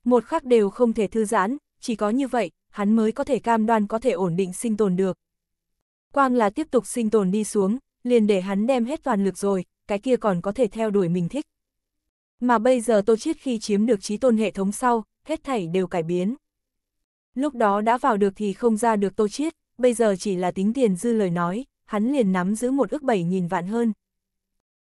Một khắc đều không thể thư giãn, chỉ có như vậy, hắn mới có thể cam đoan có thể ổn định sinh tồn được. Quang là tiếp tục sinh tồn đi xuống, liền để hắn đem hết toàn lực rồi, cái kia còn có thể theo đuổi mình thích. Mà bây giờ Tô Chiết khi chiếm được trí tôn hệ thống sau, hết thảy đều cải biến. Lúc đó đã vào được thì không ra được Tô Chiết, bây giờ chỉ là tính tiền dư lời nói, hắn liền nắm giữ một ước bảy nghìn vạn hơn.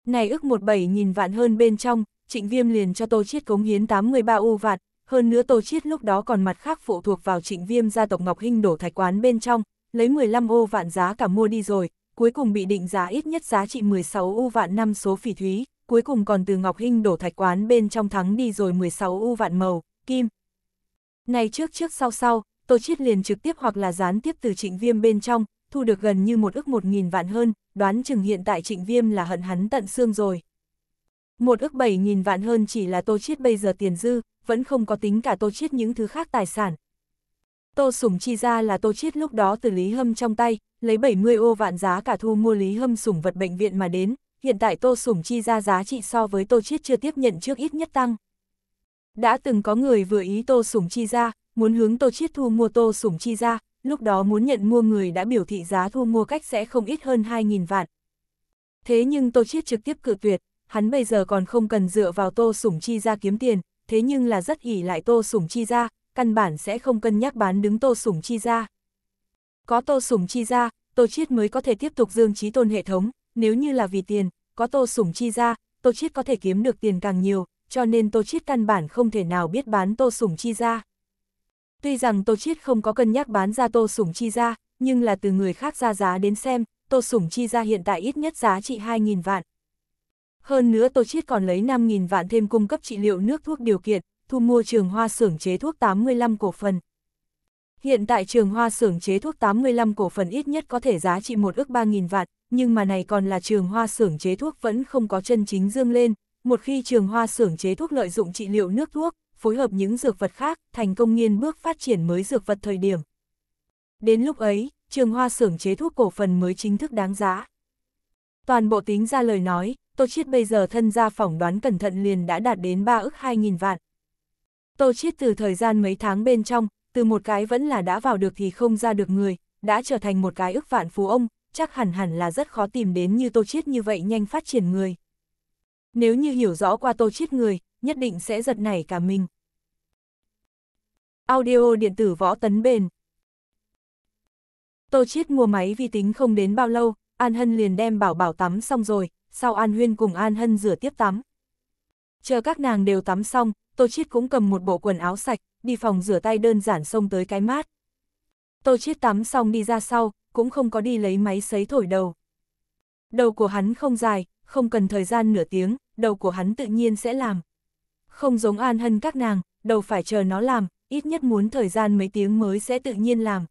Này ước một bảy nghìn vạn hơn bên trong, trịnh viêm liền cho Tô Chiết cống hiến 83 u vạn, hơn nữa Tô Chiết lúc đó còn mặt khác phụ thuộc vào trịnh viêm gia tộc Ngọc Hinh đổ thạch quán bên trong, lấy 15 ô vạn giá cả mua đi rồi, cuối cùng bị định giá ít nhất giá trị 16 u vạn năm số phỉ thúy, cuối cùng còn từ Ngọc Hinh đổ thạch quán bên trong thắng đi rồi 16 u vạn màu, kim. Này trước trước sau sau, Tô Chiết liền trực tiếp hoặc là gián tiếp từ trịnh viêm bên trong, thu được gần như một ức một nghìn vạn hơn, đoán chừng hiện tại trịnh viêm là hận hắn tận xương rồi. Một ức bảy nghìn vạn hơn chỉ là tô chiết bây giờ tiền dư, vẫn không có tính cả tô chiết những thứ khác tài sản. Tô sủng chi ra là tô chiết lúc đó từ Lý Hâm trong tay, lấy 70 ô vạn giá cả thu mua Lý Hâm sủng vật bệnh viện mà đến, hiện tại tô sủng chi ra giá trị so với tô chiết chưa tiếp nhận trước ít nhất tăng. Đã từng có người vừa ý tô sủng chi ra, muốn hướng tô chiết thu mua tô sủng chi ra, lúc đó muốn nhận mua người đã biểu thị giá thu mua cách sẽ không ít hơn 2.000 vạn. Thế nhưng Tô Chiết trực tiếp cự tuyệt, hắn bây giờ còn không cần dựa vào Tô Sủng Chi ra kiếm tiền, thế nhưng là rất ỉ lại Tô Sủng Chi ra, căn bản sẽ không cân nhắc bán đứng Tô Sủng Chi ra. Có Tô Sủng Chi ra, Tô Chiết mới có thể tiếp tục dương trí tôn hệ thống, nếu như là vì tiền, có Tô Sủng Chi ra, Tô Chiết có thể kiếm được tiền càng nhiều, cho nên Tô Chiết căn bản không thể nào biết bán Tô Sủng Chi ra. Tuy rằng Tô Chiết không có cân nhắc bán ra Tô Sủng Chi ra, nhưng là từ người khác ra giá đến xem, Tô Sủng Chi ra hiện tại ít nhất giá trị 2.000 vạn. Hơn nữa Tô Chiết còn lấy 5.000 vạn thêm cung cấp trị liệu nước thuốc điều kiện, thu mua trường hoa xưởng chế thuốc 85 cổ phần. Hiện tại trường hoa xưởng chế thuốc 85 cổ phần ít nhất có thể giá trị một ước 3.000 vạn, nhưng mà này còn là trường hoa xưởng chế thuốc vẫn không có chân chính dương lên. Một khi trường hoa xưởng chế thuốc lợi dụng trị liệu nước thuốc, phối hợp những dược vật khác, thành công nghiên bước phát triển mới dược vật thời điểm. Đến lúc ấy, trường hoa xưởng chế thuốc cổ phần mới chính thức đáng giá. Toàn bộ tính ra lời nói, Tô Chiết bây giờ thân gia phỏng đoán cẩn thận liền đã đạt đến 3 ức 2.000 vạn. Tô Chiết từ thời gian mấy tháng bên trong, từ một cái vẫn là đã vào được thì không ra được người, đã trở thành một cái ức vạn phú ông, chắc hẳn hẳn là rất khó tìm đến như Tô Chiết như vậy nhanh phát triển người. Nếu như hiểu rõ qua Tô Chiết người, nhất định sẽ giật nảy cả mình. Audio điện tử võ tấn bền. Tô Chiết mua máy vi tính không đến bao lâu, An Hân liền đem bảo bảo tắm xong rồi, sau An Huyên cùng An Hân rửa tiếp tắm. Chờ các nàng đều tắm xong, Tô Chiết cũng cầm một bộ quần áo sạch, đi phòng rửa tay đơn giản xông tới cái mát. Tô Chiết tắm xong đi ra sau, cũng không có đi lấy máy sấy thổi đầu. Đầu của hắn không dài, không cần thời gian nửa tiếng, đầu của hắn tự nhiên sẽ làm. Không giống An Hân các nàng, đầu phải chờ nó làm, ít nhất muốn thời gian mấy tiếng mới sẽ tự nhiên làm.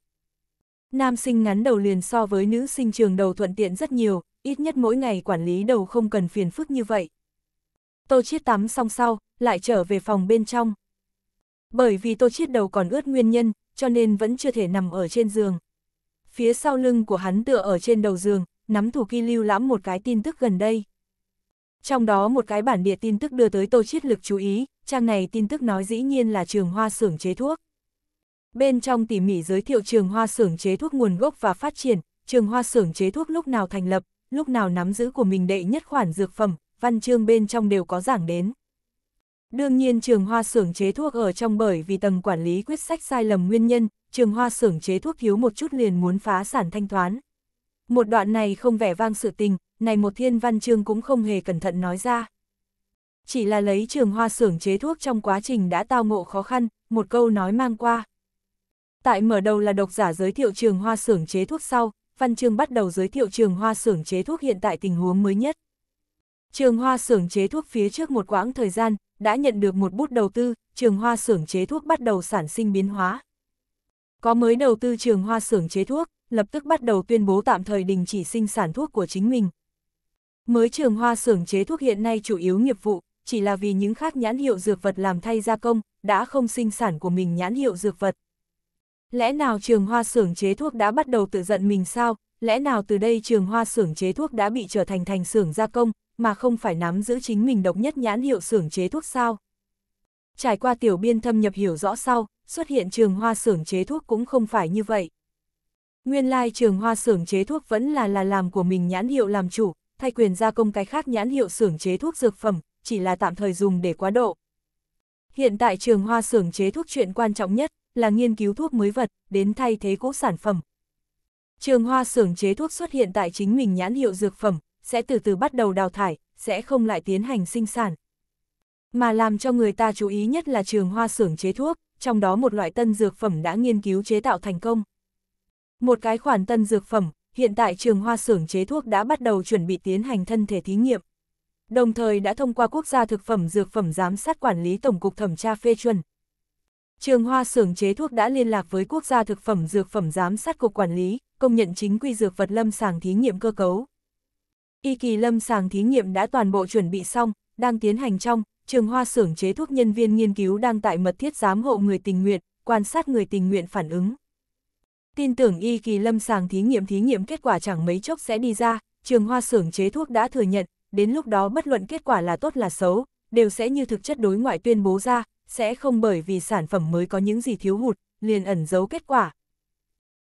Nam sinh ngắn đầu liền so với nữ sinh trường đầu thuận tiện rất nhiều, ít nhất mỗi ngày quản lý đầu không cần phiền phức như vậy. Tô Chiết tắm xong sau, lại trở về phòng bên trong. Bởi vì Tô Chiết đầu còn ướt nguyên nhân, cho nên vẫn chưa thể nằm ở trên giường. Phía sau lưng của hắn tựa ở trên đầu giường, nắm thủ kỳ lưu lãm một cái tin tức gần đây. Trong đó một cái bản địa tin tức đưa tới Tô Chiết lực chú ý, trang này tin tức nói dĩ nhiên là trường hoa xưởng chế thuốc. Bên trong tỉ mỉ giới thiệu trường hoa xưởng chế thuốc nguồn gốc và phát triển, trường hoa xưởng chế thuốc lúc nào thành lập, lúc nào nắm giữ của mình đệ nhất khoản dược phẩm, văn chương bên trong đều có giảng đến. Đương nhiên trường hoa xưởng chế thuốc ở trong bởi vì tầng quản lý quyết sách sai lầm nguyên nhân, trường hoa xưởng chế thuốc thiếu một chút liền muốn phá sản thanh toán. Một đoạn này không vẻ vang sự tình, này một thiên văn chương cũng không hề cẩn thận nói ra. Chỉ là lấy trường hoa xưởng chế thuốc trong quá trình đã tao ngộ khó khăn, một câu nói mang qua. Tại mở đầu là độc giả giới thiệu trường hoa xưởng chế thuốc sau, văn chương bắt đầu giới thiệu trường hoa xưởng chế thuốc hiện tại tình huống mới nhất. Trường hoa xưởng chế thuốc phía trước một quãng thời gian, đã nhận được một bút đầu tư, trường hoa xưởng chế thuốc bắt đầu sản sinh biến hóa. Có mới đầu tư trường hoa xưởng chế thuốc, lập tức bắt đầu tuyên bố tạm thời đình chỉ sinh sản thuốc của chính mình. Mới trường hoa xưởng chế thuốc hiện nay chủ yếu nghiệp vụ chỉ là vì những khác nhãn hiệu dược vật làm thay gia công, đã không sinh sản của mình nhãn hiệu dược vật. Lẽ nào trường hoa xưởng chế thuốc đã bắt đầu tự giận mình sao, lẽ nào từ đây trường hoa xưởng chế thuốc đã bị trở thành thành xưởng gia công, mà không phải nắm giữ chính mình độc nhất nhãn hiệu xưởng chế thuốc sao? Trải qua tiểu biên thâm nhập hiểu rõ sau, xuất hiện trường hoa xưởng chế thuốc cũng không phải như vậy. Nguyên lai like, trường hoa xưởng chế thuốc vẫn là là làm của mình nhãn hiệu làm chủ, thay quyền gia công cái khác nhãn hiệu xưởng chế thuốc dược phẩm, chỉ là tạm thời dùng để quá độ. Hiện tại trường hoa xưởng chế thuốc chuyện quan trọng nhất là nghiên cứu thuốc mới vật, đến thay thế cũ sản phẩm. Trường hoa xưởng chế thuốc xuất hiện tại chính mình nhãn hiệu dược phẩm, sẽ từ từ bắt đầu đào thải, sẽ không lại tiến hành sinh sản. Mà làm cho người ta chú ý nhất là trường hoa xưởng chế thuốc, trong đó một loại tân dược phẩm đã nghiên cứu chế tạo thành công. Một cái khoản tân dược phẩm, hiện tại trường hoa xưởng chế thuốc đã bắt đầu chuẩn bị tiến hành thân thể thí nghiệm đồng thời đã thông qua Quốc gia Thực phẩm Dược phẩm Giám sát Quản lý Tổng cục Thẩm tra phê chuẩn. Trường Hoa xưởng chế thuốc đã liên lạc với Quốc gia Thực phẩm Dược phẩm Giám sát Cục Quản lý, công nhận chính quy dược vật lâm sàng thí nghiệm cơ cấu. Y kỳ lâm sàng thí nghiệm đã toàn bộ chuẩn bị xong, đang tiến hành trong, trường hoa xưởng chế thuốc nhân viên nghiên cứu đang tại mật thiết giám hộ người tình nguyện, quan sát người tình nguyện phản ứng. Tin tưởng y kỳ lâm sàng thí nghiệm thí nghiệm kết quả chẳng mấy chốc sẽ đi ra, trường hoa xưởng chế thuốc đã thừa nhận, đến lúc đó bất luận kết quả là tốt là xấu, đều sẽ như thực chất đối ngoại tuyên bố ra, sẽ không bởi vì sản phẩm mới có những gì thiếu hụt, liền ẩn giấu kết quả.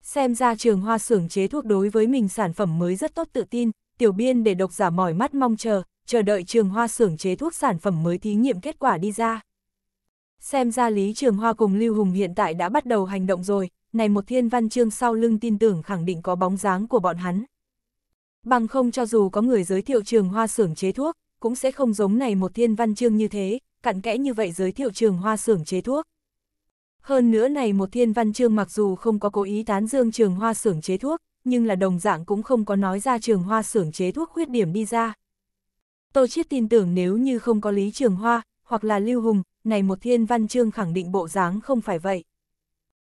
Xem ra trường hoa xưởng chế thuốc đối với mình sản phẩm mới rất tốt tự tin, tiểu biên để độc giả mỏi mắt mong chờ, chờ đợi trường hoa xưởng chế thuốc sản phẩm mới thí nghiệm kết quả đi ra. Xem ra Lý Trường Hoa cùng Lưu Hùng hiện tại đã bắt đầu hành động rồi, này một thiên văn chương sau lưng tin tưởng khẳng định có bóng dáng của bọn hắn bằng không cho dù có người giới thiệu trường hoa xưởng chế thuốc, cũng sẽ không giống này một thiên văn chương như thế, cặn kẽ như vậy giới thiệu trường hoa xưởng chế thuốc. Hơn nữa này một thiên văn chương mặc dù không có cố ý tán dương trường hoa xưởng chế thuốc, nhưng là đồng dạng cũng không có nói ra trường hoa xưởng chế thuốc khuyết điểm đi ra. Tô Chiết tin tưởng nếu như không có Lý Trường Hoa, hoặc là Lưu Hùng, này một thiên văn chương khẳng định bộ dáng không phải vậy.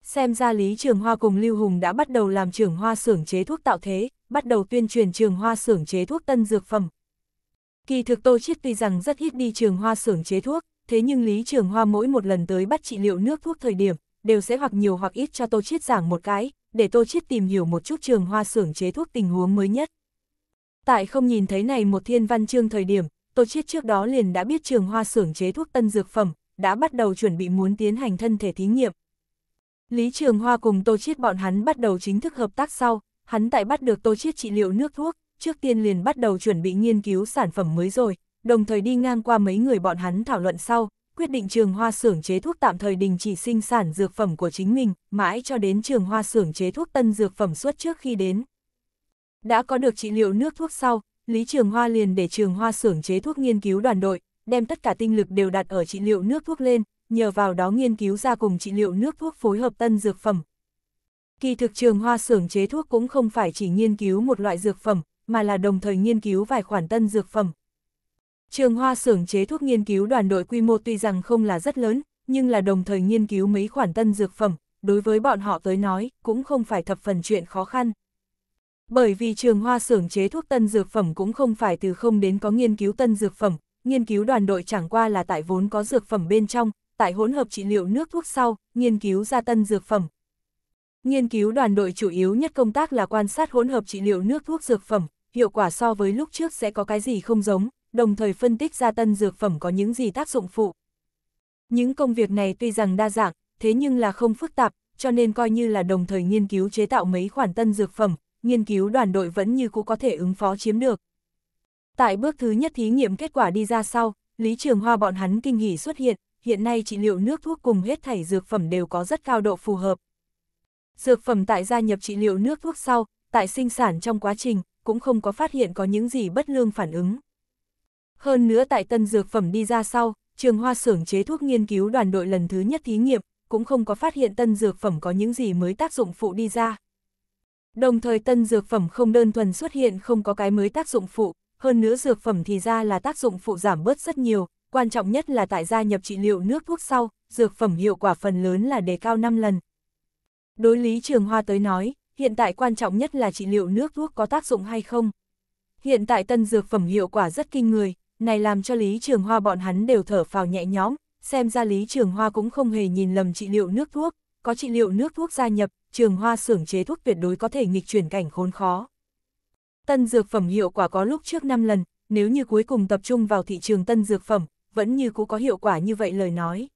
Xem ra Lý Trường Hoa cùng Lưu Hùng đã bắt đầu làm trường hoa xưởng chế thuốc tạo thế, bắt đầu tuyên truyền trường hoa xưởng chế thuốc tân dược phẩm. Kỳ thực Tô Chiết tuy rằng rất ít đi trường hoa xưởng chế thuốc, thế nhưng Lý Trường Hoa mỗi một lần tới bắt trị liệu nước thuốc thời điểm, đều sẽ hoặc nhiều hoặc ít cho Tô Chiết giảng một cái, để Tô Chiết tìm hiểu một chút trường hoa xưởng chế thuốc tình huống mới nhất. Tại không nhìn thấy này một thiên văn chương thời điểm, Tô Chiết trước đó liền đã biết trường hoa xưởng chế thuốc tân dược phẩm, đã bắt đầu chuẩn bị muốn tiến hành thân thể thí nghiệm, Lý Trường Hoa cùng Tô Chiết bọn hắn bắt đầu chính thức hợp tác sau, hắn tại bắt được Tô Chiết trị liệu nước thuốc, trước tiên liền bắt đầu chuẩn bị nghiên cứu sản phẩm mới rồi, đồng thời đi ngang qua mấy người bọn hắn thảo luận sau, quyết định Trường Hoa xưởng chế thuốc tạm thời đình chỉ sinh sản dược phẩm của chính mình, mãi cho đến Trường Hoa xưởng chế thuốc tân dược phẩm xuất trước khi đến. Đã có được trị liệu nước thuốc sau, Lý Trường Hoa liền để Trường Hoa xưởng chế thuốc nghiên cứu đoàn đội, đem tất cả tinh lực đều đặt ở trị liệu nước thuốc lên, nhờ vào đó nghiên cứu ra cùng trị liệu nước thuốc phối hợp tân dược phẩm. Kỳ thực trường hoa xưởng chế thuốc cũng không phải chỉ nghiên cứu một loại dược phẩm, mà là đồng thời nghiên cứu vài khoản tân dược phẩm. Trường hoa xưởng chế thuốc nghiên cứu đoàn đội quy mô tuy rằng không là rất lớn, nhưng là đồng thời nghiên cứu mấy khoản tân dược phẩm, đối với bọn họ tới nói, cũng không phải thập phần chuyện khó khăn. Bởi vì trường hoa xưởng chế thuốc tân dược phẩm cũng không phải từ không đến có nghiên cứu tân dược phẩm, nghiên cứu đoàn đội chẳng qua là tại vốn có dược phẩm bên trong, tại hỗn hợp trị liệu nước thuốc sau, nghiên cứu ra tân dược phẩm. Nghiên cứu đoàn đội chủ yếu nhất công tác là quan sát hỗn hợp trị liệu nước thuốc dược phẩm, hiệu quả so với lúc trước sẽ có cái gì không giống, đồng thời phân tích ra tân dược phẩm có những gì tác dụng phụ. Những công việc này tuy rằng đa dạng, thế nhưng là không phức tạp, cho nên coi như là đồng thời nghiên cứu chế tạo mấy khoản tân dược phẩm, nghiên cứu đoàn đội vẫn như cũ có thể ứng phó chiếm được. Tại bước thứ nhất thí nghiệm kết quả đi ra sau, Lý Trường Hoa bọn hắn kinh hỉ xuất hiện, hiện nay trị liệu nước thuốc cùng hết thảy dược phẩm đều có rất cao độ phù hợp. Dược phẩm tại gia nhập trị liệu nước thuốc sau, tại sinh sản trong quá trình, cũng không có phát hiện có những gì bất lương phản ứng. Hơn nữa tại tân dược phẩm đi ra sau, trường hoa xưởng chế thuốc nghiên cứu đoàn đội lần thứ nhất thí nghiệm, cũng không có phát hiện tân dược phẩm có những gì mới tác dụng phụ đi ra. Đồng thời tân dược phẩm không đơn thuần xuất hiện không có cái mới tác dụng phụ, hơn nữa dược phẩm thì ra là tác dụng phụ giảm bớt rất nhiều, quan trọng nhất là tại gia nhập trị liệu nước thuốc sau, dược phẩm hiệu quả phần lớn là đề cao 5 lần. Đối lý Trường Hoa tới nói, hiện tại quan trọng nhất là trị liệu nước thuốc có tác dụng hay không. Hiện tại tân dược phẩm hiệu quả rất kinh người, này làm cho Lý Trường Hoa bọn hắn đều thở phào nhẹ nhõm, xem ra Lý Trường Hoa cũng không hề nhìn lầm trị liệu nước thuốc, có trị liệu nước thuốc gia nhập, Trường Hoa xưởng chế thuốc tuyệt đối có thể nghịch chuyển cảnh khốn khó. Tân dược phẩm hiệu quả có lúc trước 5 lần, nếu như cuối cùng tập trung vào thị trường tân dược phẩm, vẫn như cũ có hiệu quả như vậy lời nói.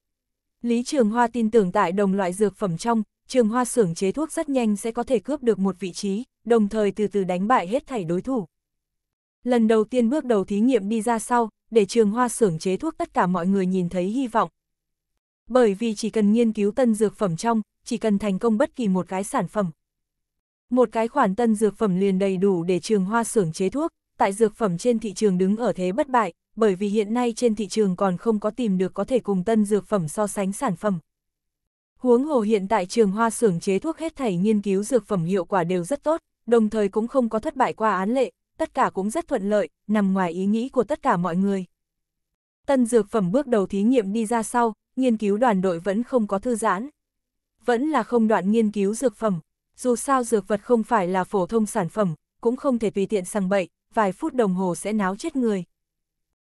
Lý Trường Hoa tin tưởng tại đồng loại dược phẩm trong, Trường Hoa xưởng chế thuốc rất nhanh sẽ có thể cướp được một vị trí, đồng thời từ từ đánh bại hết thảy đối thủ. Lần đầu tiên bước đầu thí nghiệm đi ra sau, để Trường Hoa xưởng chế thuốc tất cả mọi người nhìn thấy hy vọng. Bởi vì chỉ cần nghiên cứu tân dược phẩm trong, chỉ cần thành công bất kỳ một cái sản phẩm. Một cái khoản tân dược phẩm liền đầy đủ để Trường Hoa xưởng chế thuốc, tại dược phẩm trên thị trường đứng ở thế bất bại, bởi vì hiện nay trên thị trường còn không có tìm được có thể cùng tân dược phẩm so sánh sản phẩm. Huống hồ hiện tại trường hoa xưởng chế thuốc hết thảy nghiên cứu dược phẩm hiệu quả đều rất tốt, đồng thời cũng không có thất bại qua án lệ, tất cả cũng rất thuận lợi, nằm ngoài ý nghĩ của tất cả mọi người. Tân dược phẩm bước đầu thí nghiệm đi ra sau, nghiên cứu đoàn đội vẫn không có thư giãn. Vẫn là không đoạn nghiên cứu dược phẩm, dù sao dược vật không phải là phổ thông sản phẩm, cũng không thể tùy tiện sằng bậy, vài phút đồng hồ sẽ náo chết người.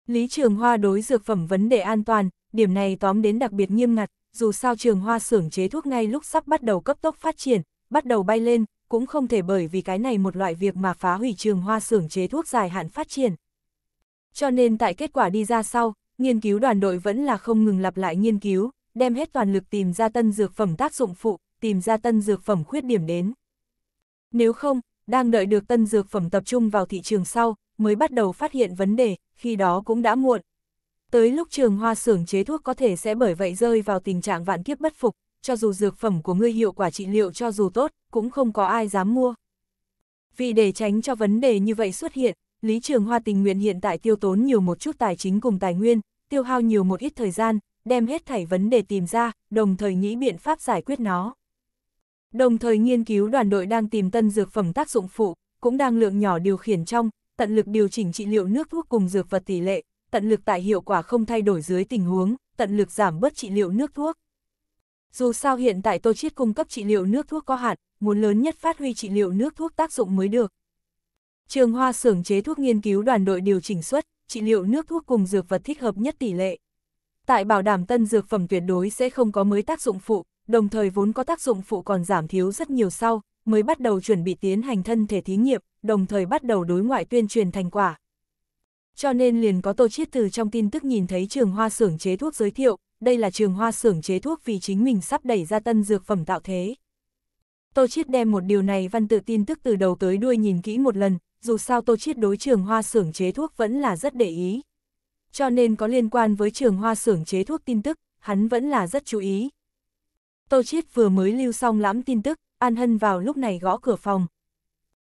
Lý Trường Hoa đối dược phẩm vấn đề an toàn, điểm này tóm đến đặc biệt nghiêm ngặt, dù sao Trường Hoa xưởng chế thuốc ngay lúc sắp bắt đầu cấp tốc phát triển, bắt đầu bay lên, cũng không thể bởi vì cái này một loại việc mà phá hủy Trường Hoa xưởng chế thuốc dài hạn phát triển. Cho nên tại kết quả đi ra sau, nghiên cứu đoàn đội vẫn là không ngừng lặp lại nghiên cứu, đem hết toàn lực tìm ra tân dược phẩm tác dụng phụ, tìm ra tân dược phẩm khuyết điểm đến. Nếu không, đang đợi được tân dược phẩm tập trung vào thị trường sau, mới bắt đầu phát hiện vấn đề, khi đó cũng đã muộn. Tới lúc trường hoa xưởng chế thuốc có thể sẽ bởi vậy rơi vào tình trạng vạn kiếp bất phục, cho dù dược phẩm của ngươi hiệu quả trị liệu cho dù tốt, cũng không có ai dám mua. Vì để tránh cho vấn đề như vậy xuất hiện, Lý Trường Hoa tình nguyện hiện tại tiêu tốn nhiều một chút tài chính cùng tài nguyên, tiêu hao nhiều một ít thời gian, đem hết thảy vấn đề tìm ra, đồng thời nghĩ biện pháp giải quyết nó. Đồng thời nghiên cứu đoàn đội đang tìm tân dược phẩm tác dụng phụ, cũng đang lượng nhỏ điều khiển trong, tận lực điều chỉnh trị liệu nước thuốc cùng dược vật tỷ lệ, tận lực tại hiệu quả không thay đổi dưới tình huống, tận lực giảm bớt trị liệu nước thuốc. Dù sao hiện tại Tô Chiết cung cấp trị liệu nước thuốc có hạn, muốn lớn nhất phát huy trị liệu nước thuốc tác dụng mới được. Trường Hoa xưởng chế thuốc nghiên cứu đoàn đội điều chỉnh suất, trị liệu nước thuốc cùng dược vật thích hợp nhất tỷ lệ. Tại bảo đảm tân dược phẩm tuyệt đối sẽ không có mới tác dụng phụ, đồng thời vốn có tác dụng phụ còn giảm thiếu rất nhiều sau, mới bắt đầu chuẩn bị tiến hành thân thể thí nghiệm, đồng thời bắt đầu đối ngoại tuyên truyền thành quả. Cho nên liền có Tô Chiết từ trong tin tức nhìn thấy trường hoa xưởng chế thuốc giới thiệu, đây là trường hoa xưởng chế thuốc vì chính mình sắp đẩy ra tân dược phẩm tạo thế. Tô Chiết đem một điều này văn tự tin tức từ đầu tới đuôi nhìn kỹ một lần, dù sao Tô Chiết đối trường hoa xưởng chế thuốc vẫn là rất để ý. Cho nên có liên quan với trường hoa xưởng chế thuốc tin tức, hắn vẫn là rất chú ý, Tô Chiết vừa mới lưu xong lãm tin tức, An Hân vào lúc này gõ cửa phòng.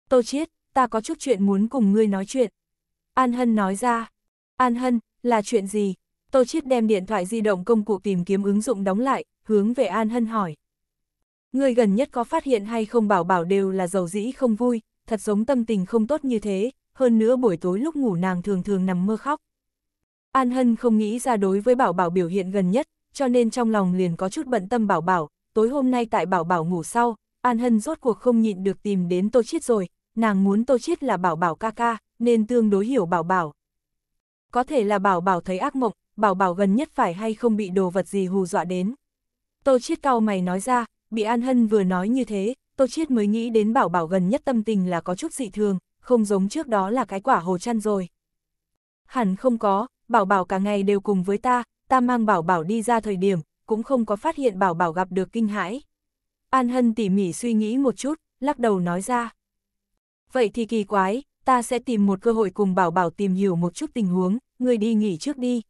Tô Chiết, ta có chút chuyện muốn cùng ngươi nói chuyện. An Hân nói ra. An Hân, là chuyện gì? Tô Chiết đem điện thoại di động công cụ tìm kiếm ứng dụng đóng lại, hướng về An Hân hỏi. Ngươi gần nhất có phát hiện hay không bảo bảo đều là giàu dĩ không vui, thật giống tâm tình không tốt như thế, hơn nữa buổi tối lúc ngủ nàng thường thường nằm mơ khóc. An Hân không nghĩ ra đối với bảo bảo biểu hiện gần nhất, cho nên trong lòng liền có chút bận tâm bảo bảo, tối hôm nay tại bảo bảo ngủ sau, An Hân rốt cuộc không nhịn được tìm đến Tô Chiết rồi, nàng muốn Tô Chiết là bảo bảo ca ca, nên tương đối hiểu bảo bảo. Có thể là bảo bảo thấy ác mộng, bảo bảo gần nhất phải hay không bị đồ vật gì hù dọa đến. Tô Chiết cao mày nói ra, bị An Hân vừa nói như thế, Tô Chiết mới nghĩ đến bảo bảo gần nhất tâm tình là có chút dị thường, không giống trước đó là cái quả hồ chăn rồi. Hẳn không có, bảo bảo cả ngày đều cùng với ta, ta mang bảo bảo đi ra thời điểm, cũng không có phát hiện bảo bảo gặp được kinh hãi. An Hân tỉ mỉ suy nghĩ một chút, lắc đầu nói ra. Vậy thì kỳ quái, ta sẽ tìm một cơ hội cùng bảo bảo tìm hiểu một chút tình huống, người đi nghỉ trước đi.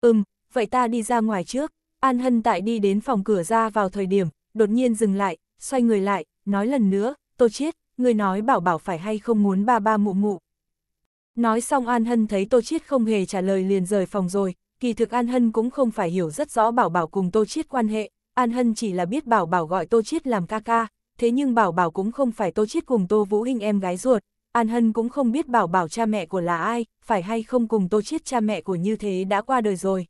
Ừm, vậy ta đi ra ngoài trước, An Hân tại đi đến phòng cửa ra vào thời điểm, đột nhiên dừng lại, xoay người lại, nói lần nữa, tô chiết, người nói bảo bảo phải hay không muốn ba ba mụ mụ. Nói xong An Hân thấy tô chiết không hề trả lời liền rời phòng rồi, kỳ thực An Hân cũng không phải hiểu rất rõ Bảo Bảo cùng Tô Chiết quan hệ, An Hân chỉ là biết Bảo Bảo gọi Tô Chiết làm ca ca, thế nhưng Bảo Bảo cũng không phải Tô Chiết cùng Tô Vũ Hinh em gái ruột, An Hân cũng không biết Bảo Bảo cha mẹ của là ai, phải hay không cùng Tô Chiết cha mẹ của như thế đã qua đời rồi.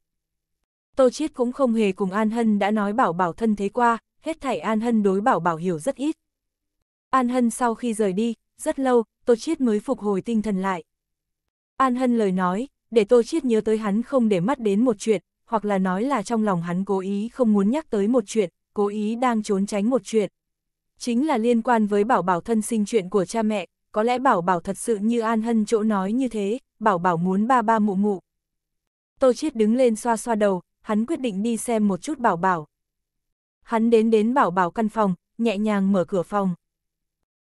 Tô Chiết cũng không hề cùng An Hân đã nói Bảo Bảo thân thế qua, hết thảy An Hân đối Bảo Bảo hiểu rất ít. An Hân sau khi rời đi, rất lâu, Tô Chiết mới phục hồi tinh thần lại. An Hân lời nói, để tôi Chiết nhớ tới hắn không để mắt đến một chuyện, hoặc là nói là trong lòng hắn cố ý không muốn nhắc tới một chuyện, cố ý đang trốn tránh một chuyện. Chính là liên quan với bảo bảo thân sinh chuyện của cha mẹ, có lẽ bảo bảo thật sự như An Hân chỗ nói như thế, bảo bảo muốn ba ba mụ mụ. Tô Chiết đứng lên xoa xoa đầu, hắn quyết định đi xem một chút bảo bảo. Hắn đến đến bảo bảo căn phòng, nhẹ nhàng mở cửa phòng.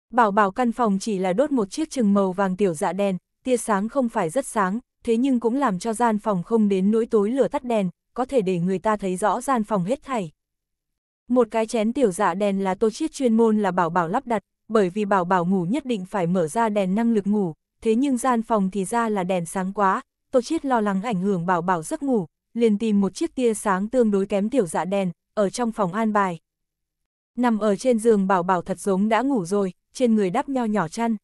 Bảo bảo căn phòng chỉ là đốt một chiếc chừng màu vàng tiểu dạ đèn, tia sáng không phải rất sáng, thế nhưng cũng làm cho gian phòng không đến nỗi tối lửa tắt đèn, có thể để người ta thấy rõ gian phòng hết thảy. Một cái chén tiểu dạ đèn là tô chiết chuyên môn là bảo bảo lắp đặt, bởi vì bảo bảo ngủ nhất định phải mở ra đèn năng lực ngủ, thế nhưng gian phòng thì ra là đèn sáng quá, tô chiết lo lắng ảnh hưởng bảo bảo giấc ngủ, liền tìm một chiếc tia sáng tương đối kém tiểu dạ đèn, ở trong phòng an bài. Nằm ở trên giường bảo bảo thật giống đã ngủ rồi, trên người đắp nho nhỏ chăn.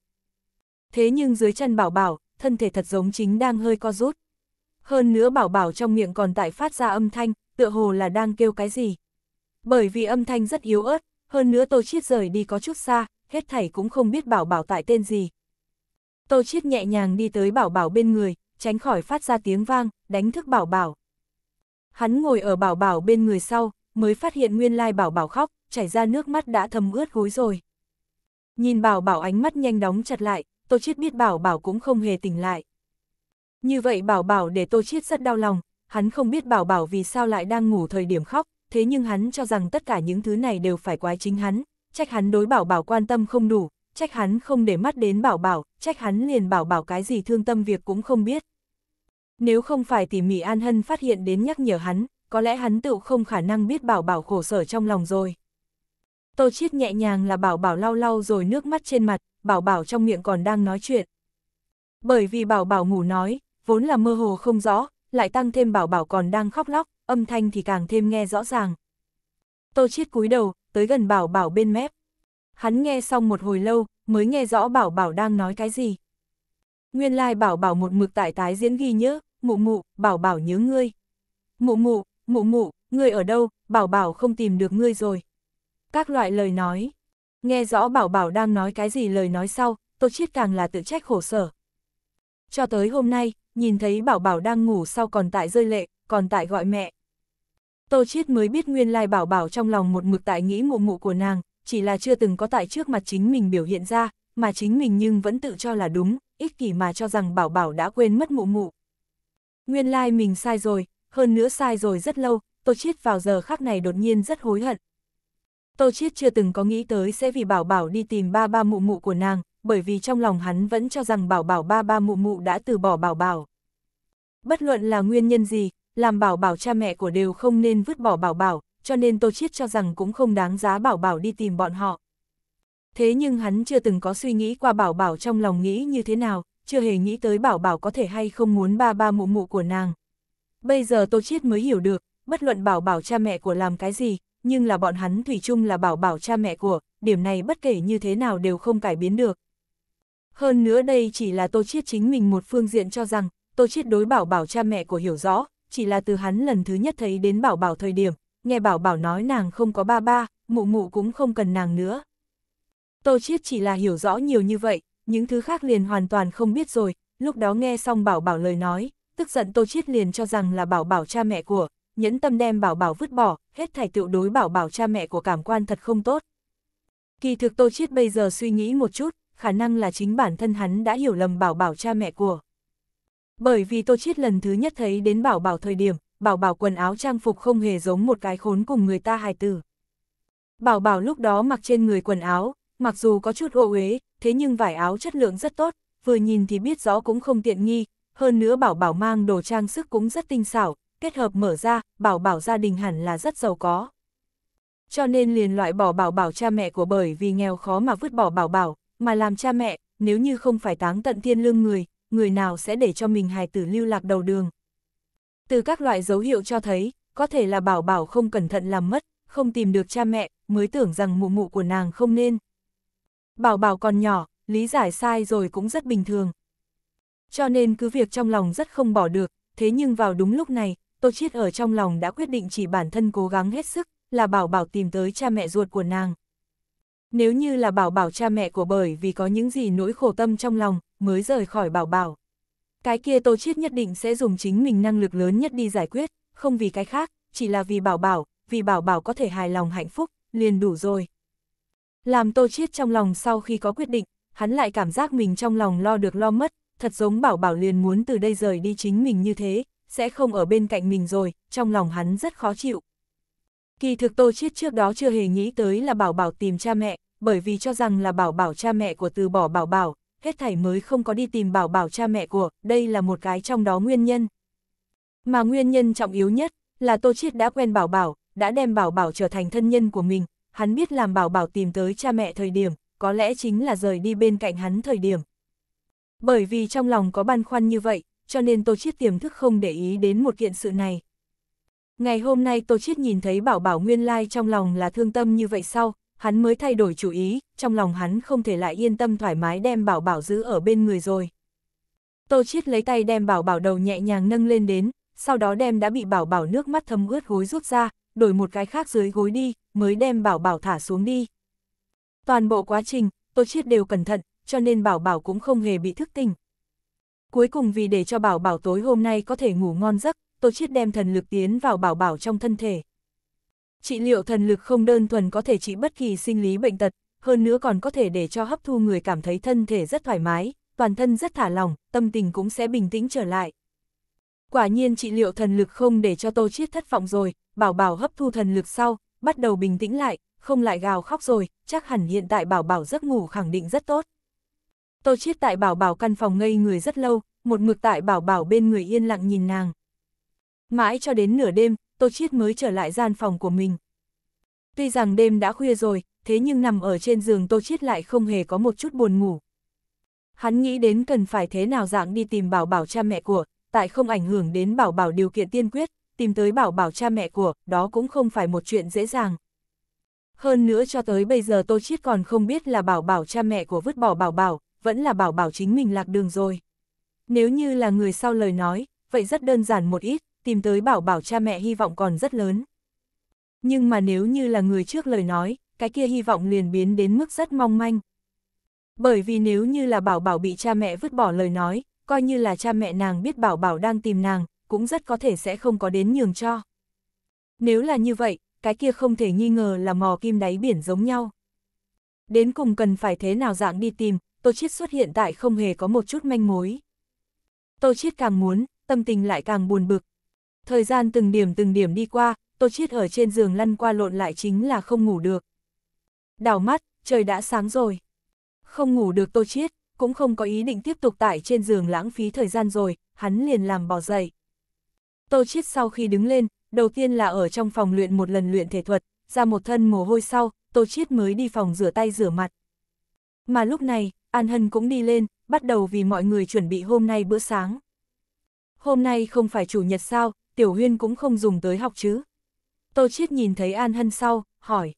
Thế nhưng dưới chân bảo bảo, thân thể thật giống chính đang hơi co rút. Hơn nữa bảo bảo trong miệng còn tại phát ra âm thanh, tựa hồ là đang kêu cái gì. Bởi vì âm thanh rất yếu ớt, hơn nữa Tô Chiết rời đi có chút xa, hết thảy cũng không biết bảo bảo tại tên gì. Tô Chiết nhẹ nhàng đi tới bảo bảo bên người, tránh khỏi phát ra tiếng vang, đánh thức bảo bảo. Hắn ngồi ở bảo bảo bên người sau, mới phát hiện nguyên lai bảo bảo khóc, chảy ra nước mắt đã thấm ướt gối rồi. Nhìn bảo bảo ánh mắt nhanh đóng chặt lại, Tô Chiết biết Bảo Bảo cũng không hề tỉnh lại. Như vậy Bảo Bảo để Tô Chiết rất đau lòng, hắn không biết Bảo Bảo vì sao lại đang ngủ thời điểm khóc, thế nhưng hắn cho rằng tất cả những thứ này đều phải quái chính hắn, trách hắn đối Bảo Bảo quan tâm không đủ, trách hắn không để mắt đến Bảo Bảo, trách hắn liền Bảo Bảo cái gì thương tâm việc cũng không biết. Nếu không phải tỉ mỉ An Hân phát hiện đến nhắc nhở hắn, có lẽ hắn tự không khả năng biết Bảo Bảo khổ sở trong lòng rồi. Tô Chiết nhẹ nhàng là Bảo Bảo lau lau rồi nước mắt trên mặt, bảo bảo trong miệng còn đang nói chuyện. Bởi vì bảo bảo ngủ nói, vốn là mơ hồ không rõ, lại tăng thêm bảo bảo còn đang khóc lóc, âm thanh thì càng thêm nghe rõ ràng. Tô Chiết cúi đầu, tới gần bảo bảo bên mép. Hắn nghe xong một hồi lâu, mới nghe rõ bảo bảo đang nói cái gì. Nguyên lai like bảo bảo một mực tại tái diễn ghi nhớ, mụ mụ, bảo bảo nhớ ngươi. Mụ mụ, mụ mụ, ngươi ở đâu, bảo bảo không tìm được ngươi rồi. Các loại lời nói. Nghe rõ bảo bảo đang nói cái gì lời nói sau, tôi Chiết càng là tự trách khổ sở. Cho tới hôm nay, nhìn thấy bảo bảo đang ngủ sau còn tại rơi lệ, còn tại gọi mẹ. tôi Chiết mới biết nguyên lai bảo bảo trong lòng một mực tại nghĩ mụ mụ của nàng, chỉ là chưa từng có tại trước mặt chính mình biểu hiện ra, mà chính mình nhưng vẫn tự cho là đúng, ích kỷ mà cho rằng bảo bảo đã quên mất mụ mụ. Nguyên lai mình sai rồi, hơn nữa sai rồi rất lâu, tôi Chiết vào giờ khắc này đột nhiên rất hối hận, Tô Chiết chưa từng có nghĩ tới sẽ vì Bảo Bảo đi tìm ba ba mụ mụ của nàng, bởi vì trong lòng hắn vẫn cho rằng Bảo Bảo ba ba mụ mụ đã từ bỏ Bảo Bảo. Bất luận là nguyên nhân gì, làm Bảo Bảo cha mẹ của đều không nên vứt bỏ Bảo Bảo, cho nên Tô Chiết cho rằng cũng không đáng giá Bảo Bảo đi tìm bọn họ. Thế nhưng hắn chưa từng có suy nghĩ qua Bảo Bảo trong lòng nghĩ như thế nào, chưa hề nghĩ tới Bảo Bảo có thể hay không muốn ba ba mụ mụ của nàng. Bây giờ Tô Chiết mới hiểu được, bất luận Bảo Bảo cha mẹ của làm cái gì, nhưng là bọn hắn Thủy chung là bảo bảo cha mẹ của, điểm này bất kể như thế nào đều không cải biến được. Hơn nữa đây chỉ là Tô Chiết chính mình một phương diện cho rằng, Tô Chiết đối bảo bảo cha mẹ của hiểu rõ, chỉ là từ hắn lần thứ nhất thấy đến bảo bảo thời điểm, nghe bảo bảo nói nàng không có ba ba, mụ mụ cũng không cần nàng nữa. Tô Chiết chỉ là hiểu rõ nhiều như vậy, những thứ khác liền hoàn toàn không biết rồi, lúc đó nghe xong bảo bảo lời nói, tức giận Tô Chiết liền cho rằng là bảo bảo cha mẹ của, nhẫn tâm đem bảo bảo vứt bỏ, hết thảy tựu đối bảo bảo cha mẹ của cảm quan thật không tốt. Kỳ thực Tô Chiết bây giờ suy nghĩ một chút, khả năng là chính bản thân hắn đã hiểu lầm bảo bảo cha mẹ của. Bởi vì Tô Chiết lần thứ nhất thấy đến bảo bảo thời điểm, bảo bảo quần áo trang phục không hề giống một cái khốn cùng người ta hài tử. Bảo bảo lúc đó mặc trên người quần áo, mặc dù có chút ô uế, thế nhưng vải áo chất lượng rất tốt, vừa nhìn thì biết rõ cũng không tiện nghi, hơn nữa bảo bảo mang đồ trang sức cũng rất tinh xảo, kết hợp mở ra, bảo bảo gia đình hẳn là rất giàu có. Cho nên liền loại bỏ bảo bảo cha mẹ của bởi vì nghèo khó mà vứt bỏ bảo bảo, mà làm cha mẹ, nếu như không phải táng tận thiên lương người, người nào sẽ để cho mình hài tử lưu lạc đầu đường. Từ các loại dấu hiệu cho thấy, có thể là bảo bảo không cẩn thận làm mất, không tìm được cha mẹ, mới tưởng rằng mụ mụ của nàng không nên. Bảo bảo còn nhỏ, lý giải sai rồi cũng rất bình thường. Cho nên cứ việc trong lòng rất không bỏ được, thế nhưng vào đúng lúc này, Tô Chiết ở trong lòng đã quyết định chỉ bản thân cố gắng hết sức, là bảo bảo tìm tới cha mẹ ruột của nàng. Nếu như là bảo bảo cha mẹ của bởi vì có những gì nỗi khổ tâm trong lòng, mới rời khỏi bảo bảo. Cái kia Tô Chiết nhất định sẽ dùng chính mình năng lực lớn nhất đi giải quyết, không vì cái khác, chỉ là vì bảo bảo, vì bảo bảo có thể hài lòng hạnh phúc, liền đủ rồi. Làm Tô Chiết trong lòng sau khi có quyết định, hắn lại cảm giác mình trong lòng lo được lo mất, thật giống bảo bảo liền muốn từ đây rời đi chính mình như thế, sẽ không ở bên cạnh mình rồi, trong lòng hắn rất khó chịu. Kỳ thực Tô Chiết trước đó chưa hề nghĩ tới là Bảo Bảo tìm cha mẹ, bởi vì cho rằng là Bảo Bảo cha mẹ của từ bỏ Bảo Bảo, hết thảy mới không có đi tìm Bảo Bảo cha mẹ của, đây là một cái trong đó nguyên nhân. Mà nguyên nhân trọng yếu nhất là Tô Chiết đã quen Bảo Bảo, đã đem Bảo Bảo trở thành thân nhân của mình, hắn biết làm Bảo Bảo tìm tới cha mẹ thời điểm, có lẽ chính là rời đi bên cạnh hắn thời điểm. Bởi vì trong lòng có băn khoăn như vậy, cho nên Tô Chiết tiềm thức không để ý đến một kiện sự này. Ngày hôm nay Tô Chiết nhìn thấy Bảo Bảo nguyên lai trong lòng là thương tâm như vậy sau, hắn mới thay đổi chủ ý, trong lòng hắn không thể lại yên tâm thoải mái đem Bảo Bảo giữ ở bên người rồi. Tô Chiết lấy tay đem Bảo Bảo đầu nhẹ nhàng nâng lên đến, sau đó đem đã bị Bảo Bảo nước mắt thấm ướt gối rút ra, đổi một cái khác dưới gối đi, mới đem Bảo Bảo thả xuống đi. Toàn bộ quá trình, Tô Chiết đều cẩn thận, cho nên Bảo Bảo cũng không hề bị thức tỉnh, Cuối cùng vì để cho bảo bảo tối hôm nay có thể ngủ ngon giấc, Tô Chiết đem thần lực tiến vào bảo bảo trong thân thể. Trị liệu thần lực không đơn thuần có thể trị bất kỳ sinh lý bệnh tật, hơn nữa còn có thể để cho hấp thu người cảm thấy thân thể rất thoải mái, toàn thân rất thả lỏng, tâm tình cũng sẽ bình tĩnh trở lại. Quả nhiên trị liệu thần lực không để cho Tô Chiết thất vọng rồi, bảo bảo hấp thu thần lực sau, bắt đầu bình tĩnh lại, không lại gào khóc rồi, chắc hẳn hiện tại bảo bảo giấc ngủ khẳng định rất tốt. Tô Chiết tại bảo bảo căn phòng ngây người rất lâu, một mực tại bảo bảo bên người yên lặng nhìn nàng. Mãi cho đến nửa đêm, Tô Chiết mới trở lại gian phòng của mình. Tuy rằng đêm đã khuya rồi, thế nhưng nằm ở trên giường Tô Chiết lại không hề có một chút buồn ngủ. Hắn nghĩ đến cần phải thế nào dạng đi tìm bảo bảo cha mẹ của, tại không ảnh hưởng đến bảo bảo điều kiện tiên quyết, tìm tới bảo bảo cha mẹ của, đó cũng không phải một chuyện dễ dàng. Hơn nữa cho tới bây giờ Tô Chiết còn không biết là bảo bảo cha mẹ của vứt bỏ bảo bảo, vẫn là bảo bảo chính mình lạc đường rồi. Nếu như là người sau lời nói, vậy rất đơn giản một ít, tìm tới bảo bảo cha mẹ hy vọng còn rất lớn. Nhưng mà nếu như là người trước lời nói, cái kia hy vọng liền biến đến mức rất mong manh. Bởi vì nếu như là bảo bảo bị cha mẹ vứt bỏ lời nói, coi như là cha mẹ nàng biết bảo bảo đang tìm nàng, cũng rất có thể sẽ không có đến nhường cho. Nếu là như vậy, cái kia không thể nghi ngờ là mò kim đáy biển giống nhau. Đến cùng cần phải thế nào dạng đi tìm, Tô Chiết xuất hiện tại không hề có một chút manh mối. Tô Chiết càng muốn, tâm tình lại càng buồn bực. Thời gian từng điểm từng điểm đi qua, Tô Chiết ở trên giường lăn qua lộn lại chính là không ngủ được. Đào mắt, trời đã sáng rồi. Không ngủ được Tô Chiết, cũng không có ý định tiếp tục tại trên giường lãng phí thời gian rồi, hắn liền làm bỏ dậy. Tô Chiết sau khi đứng lên, đầu tiên là ở trong phòng luyện một lần luyện thể thuật, ra một thân mồ hôi sau, Tô Chiết mới đi phòng rửa tay rửa mặt. Mà lúc này, An Hân cũng đi lên, bắt đầu vì mọi người chuẩn bị hôm nay bữa sáng. Hôm nay không phải chủ nhật sao, Tiểu Huyên cũng không dùng tới học chứ. Tô Chiết nhìn thấy An Hân sau, hỏi.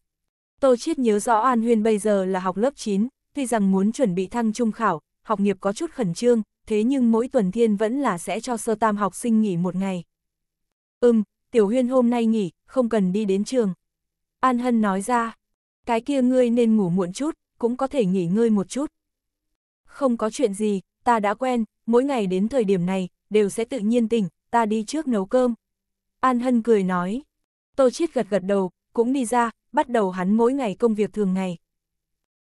Tô Chiết nhớ rõ An Huyên bây giờ là học lớp 9, tuy rằng muốn chuẩn bị thăng trung khảo, học nghiệp có chút khẩn trương, thế nhưng mỗi tuần thiên vẫn là sẽ cho sơ tam học sinh nghỉ một ngày. Ừm, Tiểu Huyên hôm nay nghỉ, không cần đi đến trường. An Hân nói ra, cái kia ngươi nên ngủ muộn chút, cũng có thể nghỉ ngơi một chút. Không có chuyện gì, ta đã quen, mỗi ngày đến thời điểm này, đều sẽ tự nhiên tỉnh, ta đi trước nấu cơm. An Hân cười nói. Tô Chiết gật gật đầu, cũng đi ra, bắt đầu hắn mỗi ngày công việc thường ngày.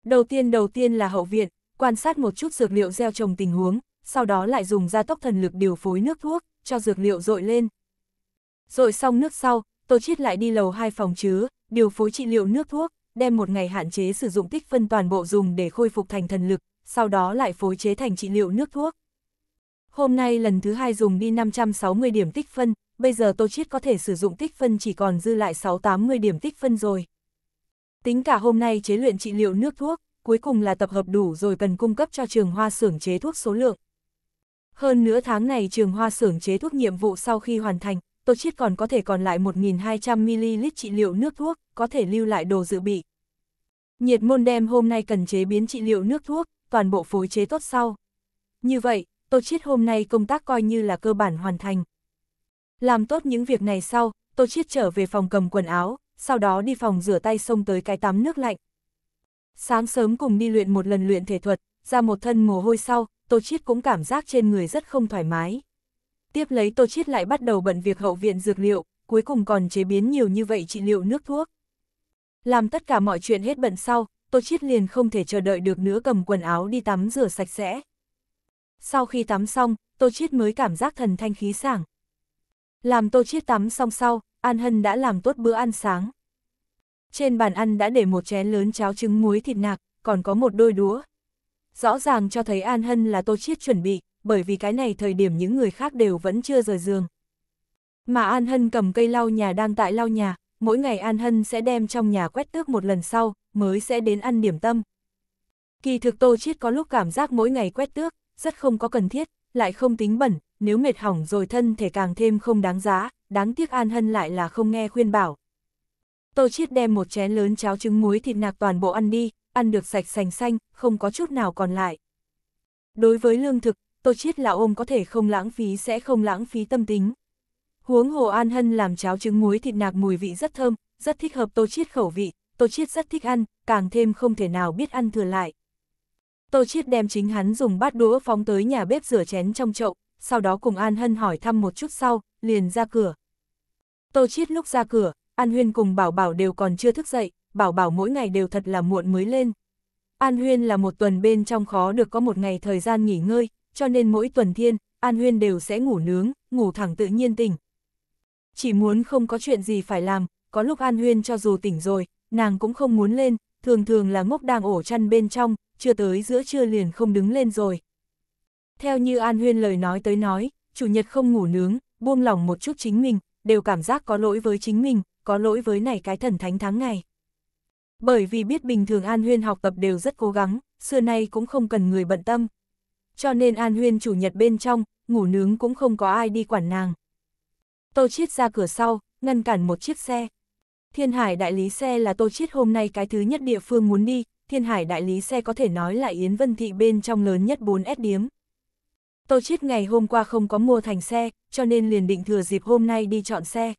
Đầu tiên đầu tiên là hậu viện, quan sát một chút dược liệu gieo trồng tình huống, sau đó lại dùng gia tốc thần lực điều phối nước thuốc, cho dược liệu rội lên. rội xong nước sau, Tô Chiết lại đi lầu hai phòng chứa, điều phối trị liệu nước thuốc, đem một ngày hạn chế sử dụng tích phân toàn bộ dùng để khôi phục thành thần lực, sau đó lại phối chế thành trị liệu nước thuốc. Hôm nay lần thứ hai dùng đi 560 điểm tích phân, bây giờ Tô Chiết có thể sử dụng tích phân chỉ còn dư lại 680 điểm tích phân rồi. Tính cả hôm nay chế luyện trị liệu nước thuốc, cuối cùng là tập hợp đủ rồi cần cung cấp cho trường hoa xưởng chế thuốc số lượng. Hơn nửa tháng này trường hoa xưởng chế thuốc nhiệm vụ sau khi hoàn thành, Tô Chiết còn có thể còn lại 1.200ml trị liệu nước thuốc, có thể lưu lại đồ dự bị. Nhiệt môn đem hôm nay cần chế biến trị liệu nước thuốc, toàn bộ phối chế tốt sau. Như vậy, Tô Chiết hôm nay công tác coi như là cơ bản hoàn thành. Làm tốt những việc này sau, Tô Chiết trở về phòng cầm quần áo, sau đó đi phòng rửa tay xông tới cái tắm nước lạnh. Sáng sớm cùng đi luyện một lần luyện thể thuật, ra một thân mồ hôi sau, Tô Chiết cũng cảm giác trên người rất không thoải mái. Tiếp lấy Tô Chiết lại bắt đầu bận việc hậu viện dược liệu, cuối cùng còn chế biến nhiều như vậy trị liệu nước thuốc. Làm tất cả mọi chuyện hết bận sau, Tô Chiết liền không thể chờ đợi được nữa cầm quần áo đi tắm rửa sạch sẽ. Sau khi tắm xong, Tô Chiết mới cảm giác thần thanh khí sảng. Làm Tô Chiết tắm xong sau, An Hân đã làm tốt bữa ăn sáng. Trên bàn ăn đã để một chén lớn cháo trứng muối thịt nạc, còn có một đôi đũa. Rõ ràng cho thấy An Hân là Tô Chiết chuẩn bị, bởi vì cái này thời điểm những người khác đều vẫn chưa rời giường. Mà An Hân cầm cây lau nhà đang tại lau nhà, mỗi ngày An Hân sẽ đem trong nhà quét tước một lần sau, mới sẽ đến ăn điểm tâm. Kỳ thực Tô Chiết có lúc cảm giác mỗi ngày quét tước, rất không có cần thiết, lại không tính bẩn, nếu mệt hỏng rồi thân thể càng thêm không đáng giá, đáng tiếc An Hân lại là không nghe khuyên bảo. Tô Chiết đem một chén lớn cháo trứng muối thịt nạc toàn bộ ăn đi, ăn được sạch sành xanh, không có chút nào còn lại. Đối với lương thực, Tô Chiết là ôm có thể không lãng phí sẽ không lãng phí tâm tính. Huống hồ An Hân làm cháo trứng muối thịt nạc mùi vị rất thơm, rất thích hợp Tô Chiết khẩu vị, Tô Chiết rất thích ăn, càng thêm không thể nào biết ăn thừa lại. Tô Chiết đem chính hắn dùng bát đũa phóng tới nhà bếp rửa chén trong chậu, sau đó cùng An Hân hỏi thăm một chút sau, liền ra cửa. Tô Chiết lúc ra cửa, An Huyên cùng Bảo Bảo đều còn chưa thức dậy, Bảo Bảo mỗi ngày đều thật là muộn mới lên. An Huyên là một tuần bên trong khó được có một ngày thời gian nghỉ ngơi, cho nên mỗi tuần thiên, An Huyên đều sẽ ngủ nướng, ngủ thẳng tự nhiên tỉnh. Chỉ muốn không có chuyện gì phải làm, có lúc An Huyên cho dù tỉnh rồi, nàng cũng không muốn lên, thường thường là ngốc đang ổ chăn bên trong, chưa tới giữa trưa liền không đứng lên rồi. Theo như An Huyên lời nói tới nói, chủ nhật không ngủ nướng, buông lòng một chút chính mình, đều cảm giác có lỗi với chính mình, có lỗi với này cái thần thánh tháng ngày. Bởi vì biết bình thường An Huyên học tập đều rất cố gắng, xưa nay cũng không cần người bận tâm, cho nên An Huyên chủ nhật bên trong, ngủ nướng cũng không có ai đi quản nàng. Tô Chiết ra cửa sau, ngăn cản một chiếc xe. Thiên Hải đại lý xe là Tô Chiết hôm nay cái thứ nhất địa phương muốn đi, Thiên Hải đại lý xe có thể nói là Yến Vân Thị bên trong lớn nhất 4S điếm. Tô Chiết ngày hôm qua không có mua thành xe, cho nên liền định thừa dịp hôm nay đi chọn xe.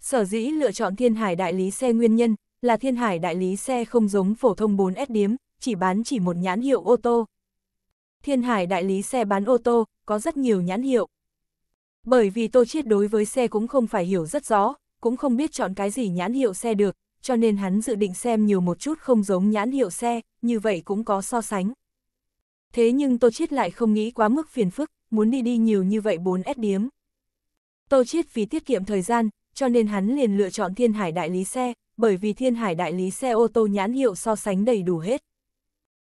Sở dĩ lựa chọn Thiên Hải đại lý xe nguyên nhân là Thiên Hải đại lý xe không giống phổ thông 4S điếm, chỉ bán chỉ một nhãn hiệu ô tô. Thiên Hải đại lý xe bán ô tô, có rất nhiều nhãn hiệu. Bởi vì Tô Chiết đối với xe cũng không phải hiểu rất rõ, cũng không biết chọn cái gì nhãn hiệu xe được, cho nên hắn dự định xem nhiều một chút không giống nhãn hiệu xe, như vậy cũng có so sánh. Thế nhưng Tô Chiết lại không nghĩ quá mức phiền phức, muốn đi đi nhiều như vậy 4S điếm. Tô Chiết vì tiết kiệm thời gian, cho nên hắn liền lựa chọn Thiên Hải đại lý xe, bởi vì Thiên Hải đại lý xe ô tô nhãn hiệu so sánh đầy đủ hết.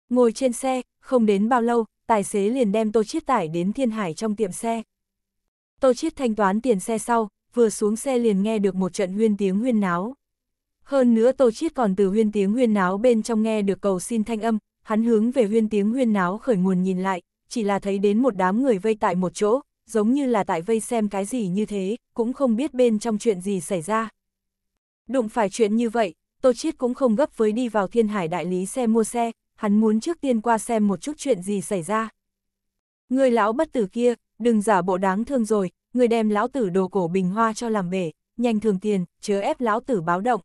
Ngồi trên xe, không đến bao lâu, tài xế liền đem Tô Chiết tải đến Thiên Hải trong tiệm xe. Tô Chiết thanh toán tiền xe sau, vừa xuống xe liền nghe được một trận huyên tiếng huyên náo. Hơn nữa Tô Chiết còn từ huyên tiếng huyên náo bên trong nghe được cầu xin thanh âm, hắn hướng về huyên tiếng huyên náo khởi nguồn nhìn lại, chỉ là thấy đến một đám người vây tại một chỗ, giống như là tại vây xem cái gì như thế, cũng không biết bên trong chuyện gì xảy ra. Đụng phải chuyện như vậy, Tô Chiết cũng không gấp với đi vào thiên hải đại lý xe mua xe, hắn muốn trước tiên qua xem một chút chuyện gì xảy ra. Người lão bất tử kia, đừng giả bộ đáng thương rồi, người đem lão tử đồ cổ bình hoa cho làm bể, nhanh thường tiền, chớ ép lão tử báo động.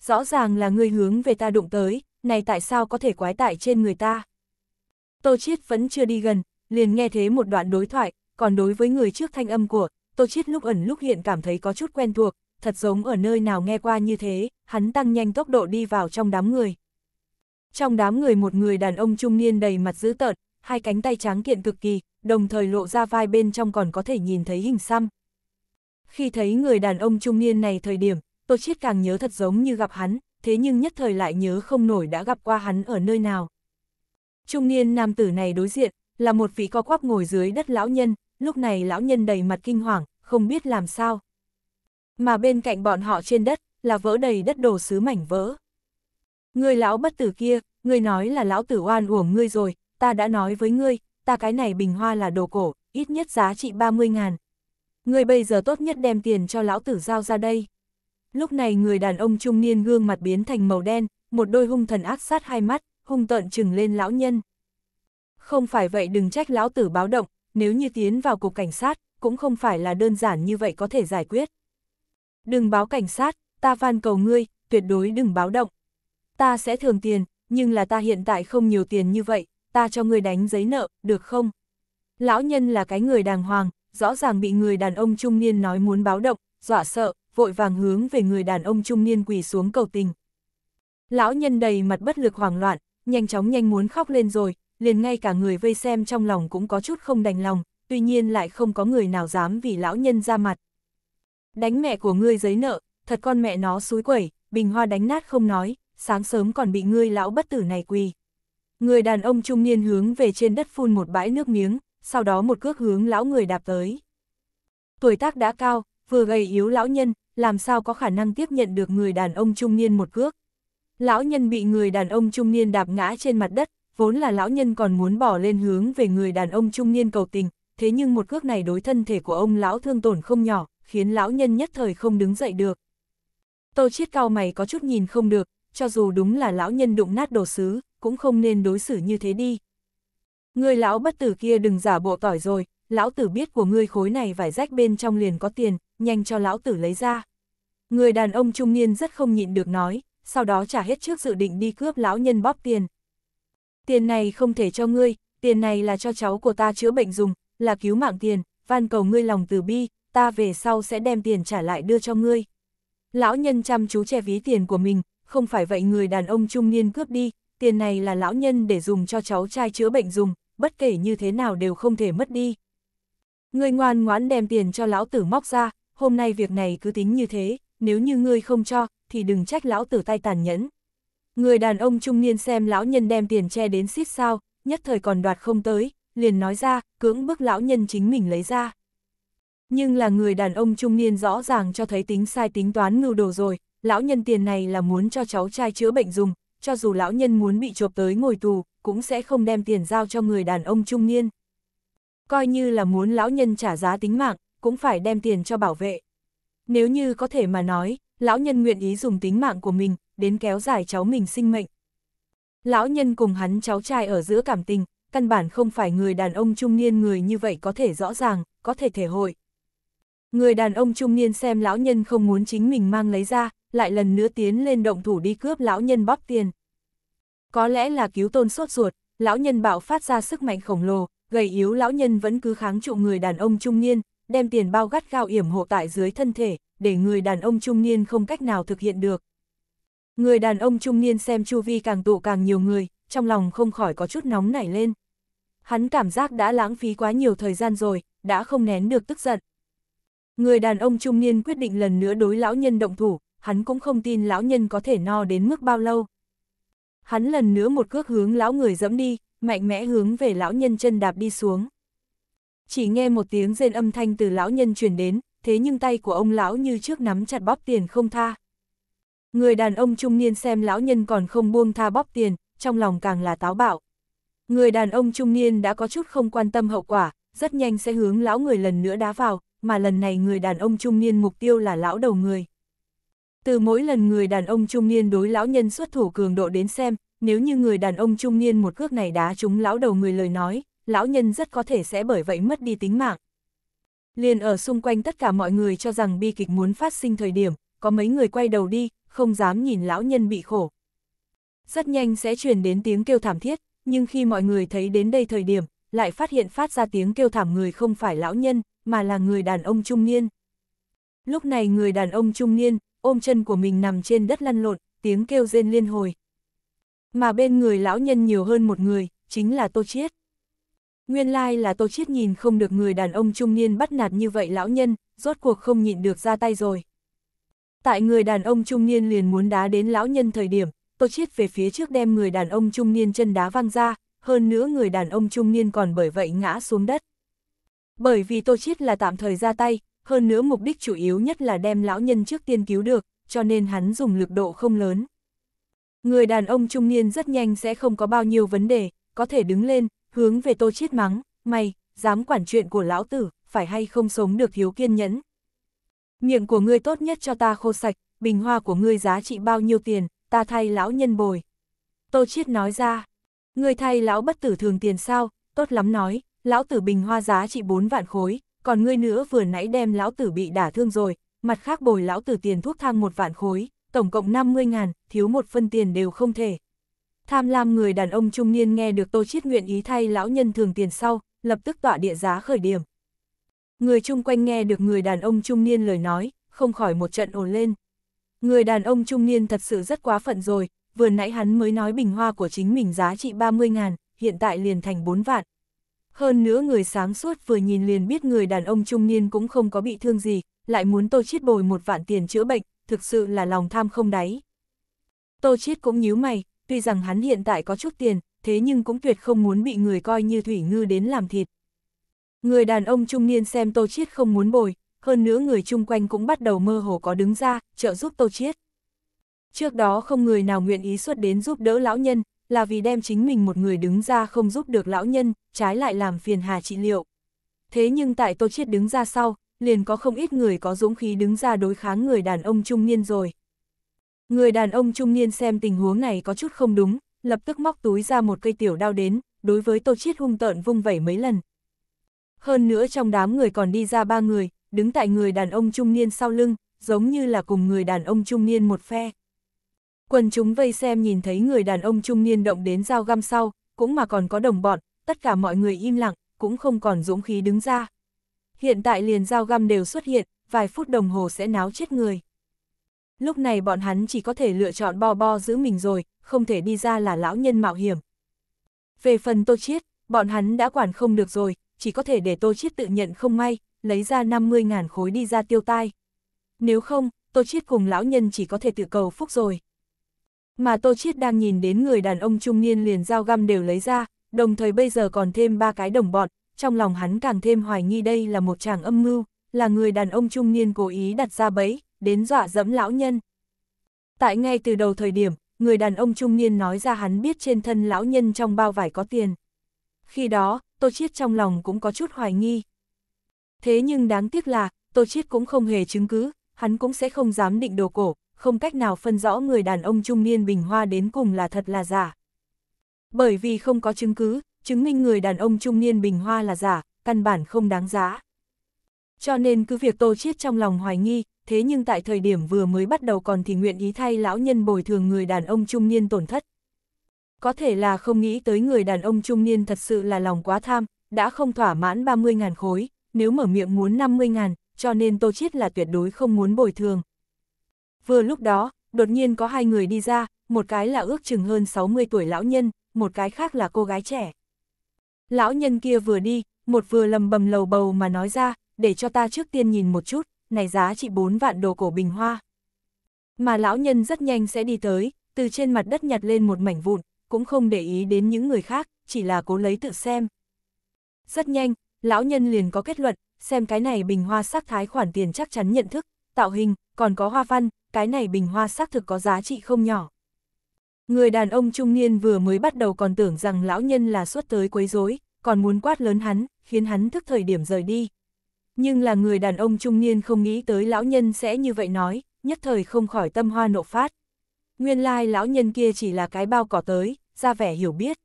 Rõ ràng là người hướng về ta đụng tới, này tại sao có thể quái tại trên người ta. Tô Chiết vẫn chưa đi gần, liền nghe thế một đoạn đối thoại, còn đối với người trước thanh âm của, Tô Chiết lúc ẩn lúc hiện cảm thấy có chút quen thuộc, thật giống ở nơi nào nghe qua như thế, hắn tăng nhanh tốc độ đi vào trong đám người. Trong đám người một người đàn ông trung niên đầy mặt dữ tợn, hai cánh tay tráng kiện cực kỳ, đồng thời lộ ra vai bên trong còn có thể nhìn thấy hình xăm. Khi thấy người đàn ông trung niên này thời điểm, tôi chết càng nhớ thật giống như gặp hắn, thế nhưng nhất thời lại nhớ không nổi đã gặp qua hắn ở nơi nào. Trung niên nam tử này đối diện, là một vị co quắp ngồi dưới đất lão nhân, lúc này lão nhân đầy mặt kinh hoàng, không biết làm sao. Mà bên cạnh bọn họ trên đất, là vỡ đầy đất đồ sứ mảnh vỡ người lão bất tử kia, người nói là lão tử oan uổng ngươi rồi, ta đã nói với ngươi, ta cái này bình hoa là đồ cổ, ít nhất giá trị 30 ngàn. người bây giờ tốt nhất đem tiền cho lão tử giao ra đây. Lúc này người đàn ông trung niên gương mặt biến thành màu đen, một đôi hung thần ác sát hai mắt, hung tợn trừng lên lão nhân. Không phải vậy đừng trách lão tử báo động, nếu như tiến vào cục cảnh sát, cũng không phải là đơn giản như vậy có thể giải quyết. Đừng báo cảnh sát, ta van cầu ngươi, tuyệt đối đừng báo động ta sẽ thường tiền, nhưng là ta hiện tại không nhiều tiền như vậy, ta cho người đánh giấy nợ, được không? Lão nhân là cái người đàng hoàng, rõ ràng bị người đàn ông trung niên nói muốn báo động, dọa sợ, vội vàng hướng về người đàn ông trung niên quỳ xuống cầu tình. Lão nhân đầy mặt bất lực hoảng loạn, nhanh chóng nhanh muốn khóc lên rồi, liền ngay cả người vây xem trong lòng cũng có chút không đành lòng, tuy nhiên lại không có người nào dám vì lão nhân ra mặt. Đánh mẹ của ngươi giấy nợ, thật con mẹ nó suối quẩy, bình hoa đánh nát không nói, sáng sớm còn bị ngươi lão bất tử này quỳ. Người đàn ông trung niên hướng về trên đất phun một bãi nước miếng, sau đó một cước hướng lão người đạp tới. Tuổi tác đã cao, vừa gầy yếu lão nhân, làm sao có khả năng tiếp nhận được người đàn ông trung niên một cước. Lão nhân bị người đàn ông trung niên đạp ngã trên mặt đất, vốn là lão nhân còn muốn bỏ lên hướng về người đàn ông trung niên cầu tình, thế nhưng một cước này đối thân thể của ông lão thương tổn không nhỏ, khiến lão nhân nhất thời không đứng dậy được. Tô chiết cao mày có chút nhìn không được, cho dù đúng là lão nhân đụng nát đồ sứ, cũng không nên đối xử như thế đi. Người lão bất tử kia đừng giả bộ tỏi rồi, lão tử biết của ngươi khối này vải rách bên trong liền có tiền, nhanh cho lão tử lấy ra. Người đàn ông trung niên rất không nhịn được nói, sau đó trả hết trước dự định đi cướp lão nhân bóp tiền. Tiền này không thể cho ngươi, tiền này là cho cháu của ta chữa bệnh dùng, là cứu mạng tiền, van cầu ngươi lòng từ bi, ta về sau sẽ đem tiền trả lại đưa cho ngươi. Lão nhân chăm chú che ví tiền của mình, không phải vậy người đàn ông trung niên cướp đi, tiền này là lão nhân để dùng cho cháu trai chữa bệnh dùng, bất kể như thế nào đều không thể mất đi. Người ngoan ngoãn đem tiền cho lão tử móc ra, hôm nay việc này cứ tính như thế, nếu như ngươi không cho, thì đừng trách lão tử tay tàn nhẫn. Người đàn ông trung niên xem lão nhân đem tiền che đến xít sao, nhất thời còn đoạt không tới, liền nói ra, cưỡng bức lão nhân chính mình lấy ra. Nhưng là người đàn ông trung niên rõ ràng cho thấy tính sai tính toán ngưu đồ rồi, lão nhân tiền này là muốn cho cháu trai chữa bệnh dùng, cho dù lão nhân muốn bị chộp tới ngồi tù, cũng sẽ không đem tiền giao cho người đàn ông trung niên. Coi như là muốn lão nhân trả giá tính mạng, cũng phải đem tiền cho bảo vệ. Nếu như có thể mà nói, lão nhân nguyện ý dùng tính mạng của mình, đến kéo dài cháu mình sinh mệnh. Lão nhân cùng hắn cháu trai ở giữa cảm tình, căn bản không phải người đàn ông trung niên người như vậy có thể rõ ràng, có thể thể hội. Người đàn ông trung niên xem lão nhân không muốn chính mình mang lấy ra, lại lần nữa tiến lên động thủ đi cướp lão nhân bóp tiền. Có lẽ là cứu tôn sốt ruột, lão nhân bạo phát ra sức mạnh khổng lồ, gầy yếu lão nhân vẫn cứ kháng trụ người đàn ông trung niên, đem tiền bao gắt gao yểm hộ tại dưới thân thể, để người đàn ông trung niên không cách nào thực hiện được. Người đàn ông trung niên xem chu vi càng tụ càng nhiều người, trong lòng không khỏi có chút nóng nảy lên. Hắn cảm giác đã lãng phí quá nhiều thời gian rồi, đã không nén được tức giận, Người đàn ông trung niên quyết định lần nữa đối lão nhân động thủ, hắn cũng không tin lão nhân có thể no đến mức bao lâu. Hắn lần nữa một cước hướng lão người dẫm đi, mạnh mẽ hướng về lão nhân chân đạp đi xuống. Chỉ nghe một tiếng rên âm thanh từ lão nhân truyền đến, thế nhưng tay của ông lão như trước nắm chặt bóp tiền không tha. Người đàn ông trung niên xem lão nhân còn không buông tha bóp tiền, trong lòng càng là táo bạo. Người đàn ông trung niên đã có chút không quan tâm hậu quả, rất nhanh sẽ hướng lão người lần nữa đá vào, mà lần này người đàn ông trung niên mục tiêu là lão đầu người. Từ mỗi lần người đàn ông trung niên đối lão nhân xuất thủ cường độ đến xem, nếu như người đàn ông trung niên một cước này đá trúng lão đầu người lời nói, lão nhân rất có thể sẽ bởi vậy mất đi tính mạng. Liền ở xung quanh tất cả mọi người cho rằng bi kịch muốn phát sinh thời điểm, có mấy người quay đầu đi, không dám nhìn lão nhân bị khổ. Rất nhanh sẽ truyền đến tiếng kêu thảm thiết, nhưng khi mọi người thấy đến đây thời điểm, lại phát hiện phát ra tiếng kêu thảm người không phải lão nhân, mà là người đàn ông trung niên. Lúc này người đàn ông trung niên, ôm chân của mình nằm trên đất lăn lộn, tiếng kêu rên liên hồi. Mà bên người lão nhân nhiều hơn một người, chính là Tô Chiết. Nguyên lai là Tô Chiết nhìn không được người đàn ông trung niên bắt nạt như vậy lão nhân, rốt cuộc không nhịn được ra tay rồi. Tại người đàn ông trung niên liền muốn đá đến lão nhân thời điểm, Tô Chiết về phía trước đem người đàn ông trung niên chân đá văng ra, hơn nữa người đàn ông trung niên còn bởi vậy ngã xuống đất. Bởi vì Tô Chiết là tạm thời ra tay, hơn nữa mục đích chủ yếu nhất là đem lão nhân trước tiên cứu được, cho nên hắn dùng lực độ không lớn. Người đàn ông trung niên rất nhanh sẽ không có bao nhiêu vấn đề, có thể đứng lên, hướng về Tô Chiết mắng, mày, dám quản chuyện của lão tử, phải hay không sống được thiếu kiên nhẫn. Miệng của ngươi tốt nhất cho ta khô sạch, bình hoa của ngươi giá trị bao nhiêu tiền, ta thay lão nhân bồi. Tô Chiết nói ra, Người thay lão bất tử thường tiền sao, tốt lắm nói, lão tử bình hoa giá trị 4 vạn khối, còn ngươi nữa vừa nãy đem lão tử bị đả thương rồi, mặt khác bồi lão tử tiền thuốc thang một vạn khối, tổng cộng 50 ngàn, thiếu một phân tiền đều không thể. Tham lam người đàn ông trung niên nghe được tô chiết nguyện ý thay lão nhân thường tiền sau, lập tức tọa địa giá khởi điểm. Người chung quanh nghe được người đàn ông trung niên lời nói, không khỏi một trận ồn lên. Người đàn ông trung niên thật sự rất quá phận rồi, vừa nãy hắn mới nói bình hoa của chính mình giá trị 30 ngàn, hiện tại liền thành 4 vạn. Hơn nữa người sáng suốt vừa nhìn liền biết người đàn ông trung niên cũng không có bị thương gì, lại muốn tô chiết bồi một vạn tiền chữa bệnh, thực sự là lòng tham không đáy. Tô chiết cũng nhíu mày, tuy rằng hắn hiện tại có chút tiền, thế nhưng cũng tuyệt không muốn bị người coi như thủy ngư đến làm thịt. Người đàn ông trung niên xem Tô Chiết không muốn bồi, hơn nữa người chung quanh cũng bắt đầu mơ hồ có đứng ra, trợ giúp Tô Chiết. Trước đó không người nào nguyện ý xuất đến giúp đỡ lão nhân, là vì đem chính mình một người đứng ra không giúp được lão nhân, trái lại làm phiền hà trị liệu. Thế nhưng tại Tô Chiết đứng ra sau, liền có không ít người có dũng khí đứng ra đối kháng người đàn ông trung niên rồi. Người đàn ông trung niên xem tình huống này có chút không đúng, lập tức móc túi ra một cây tiểu đao đến, đối với Tô Chiết hung tợn vung vẩy mấy lần. Hơn nữa trong đám người còn đi ra ba người, đứng tại người đàn ông trung niên sau lưng, giống như là cùng người đàn ông trung niên một phe. Quần chúng vây xem nhìn thấy người đàn ông trung niên động đến dao găm sau, cũng mà còn có đồng bọn, tất cả mọi người im lặng, cũng không còn dũng khí đứng ra. Hiện tại liền dao găm đều xuất hiện, vài phút đồng hồ sẽ náo chết người. Lúc này bọn hắn chỉ có thể lựa chọn bo bo giữ mình rồi, không thể đi ra là lão nhân mạo hiểm. Về phần Tô Chiết, bọn hắn đã quản không được rồi, chỉ có thể để Tô Chiết tự nhận không may, lấy ra 50.000 khối đi ra tiêu tai. Nếu không, Tô Chiết cùng lão nhân chỉ có thể tự cầu phúc rồi. Mà Tô Chiết đang nhìn đến người đàn ông trung niên liền dao găm đều lấy ra, đồng thời bây giờ còn thêm ba cái đồng bọn, trong lòng hắn càng thêm hoài nghi đây là một chàng âm mưu, là người đàn ông trung niên cố ý đặt ra bẫy, đến dọa dẫm lão nhân. Tại ngay từ đầu thời điểm, người đàn ông trung niên nói ra hắn biết trên thân lão nhân trong bao vải có tiền. Khi đó, Tô Chiết trong lòng cũng có chút hoài nghi. Thế nhưng đáng tiếc là, Tô Chiết cũng không hề chứng cứ, hắn cũng sẽ không dám định đồ cổ, không cách nào phân rõ người đàn ông trung niên bình hoa đến cùng là thật là giả. Bởi vì không có chứng cứ, chứng minh người đàn ông trung niên bình hoa là giả, căn bản không đáng giá. Cho nên cứ việc Tô Chiết trong lòng hoài nghi, thế nhưng tại thời điểm vừa mới bắt đầu còn thì nguyện ý thay lão nhân bồi thường người đàn ông trung niên tổn thất. Có thể là không nghĩ tới người đàn ông trung niên thật sự là lòng quá tham, đã không thỏa mãn 30.000 khối, nếu mở miệng muốn 50.000, cho nên Tô Chiết là tuyệt đối không muốn bồi thường. Vừa lúc đó, đột nhiên có hai người đi ra, một cái là ước chừng hơn 60 tuổi lão nhân, một cái khác là cô gái trẻ. Lão nhân kia vừa đi, một vừa lầm bầm lầu bầu mà nói ra, để cho ta trước tiên nhìn một chút, này giá trị 4 vạn đồ cổ bình hoa. Mà lão nhân rất nhanh sẽ đi tới, từ trên mặt đất nhặt lên một mảnh vụn, cũng không để ý đến những người khác, chỉ là cố lấy tự xem. Rất nhanh, lão nhân liền có kết luận, xem cái này bình hoa sắc thái khoản tiền chắc chắn nhận thức, tạo hình, còn có hoa văn, cái này bình hoa xác thực có giá trị không nhỏ. Người đàn ông trung niên vừa mới bắt đầu còn tưởng rằng lão nhân là suốt tới quấy rối, còn muốn quát lớn hắn, khiến hắn thức thời điểm rời đi. Nhưng là người đàn ông trung niên không nghĩ tới lão nhân sẽ như vậy nói, nhất thời không khỏi tâm hoa nộ phát. Nguyên lai lão nhân kia chỉ là cái bao cỏ tới, ra vẻ hiểu biết.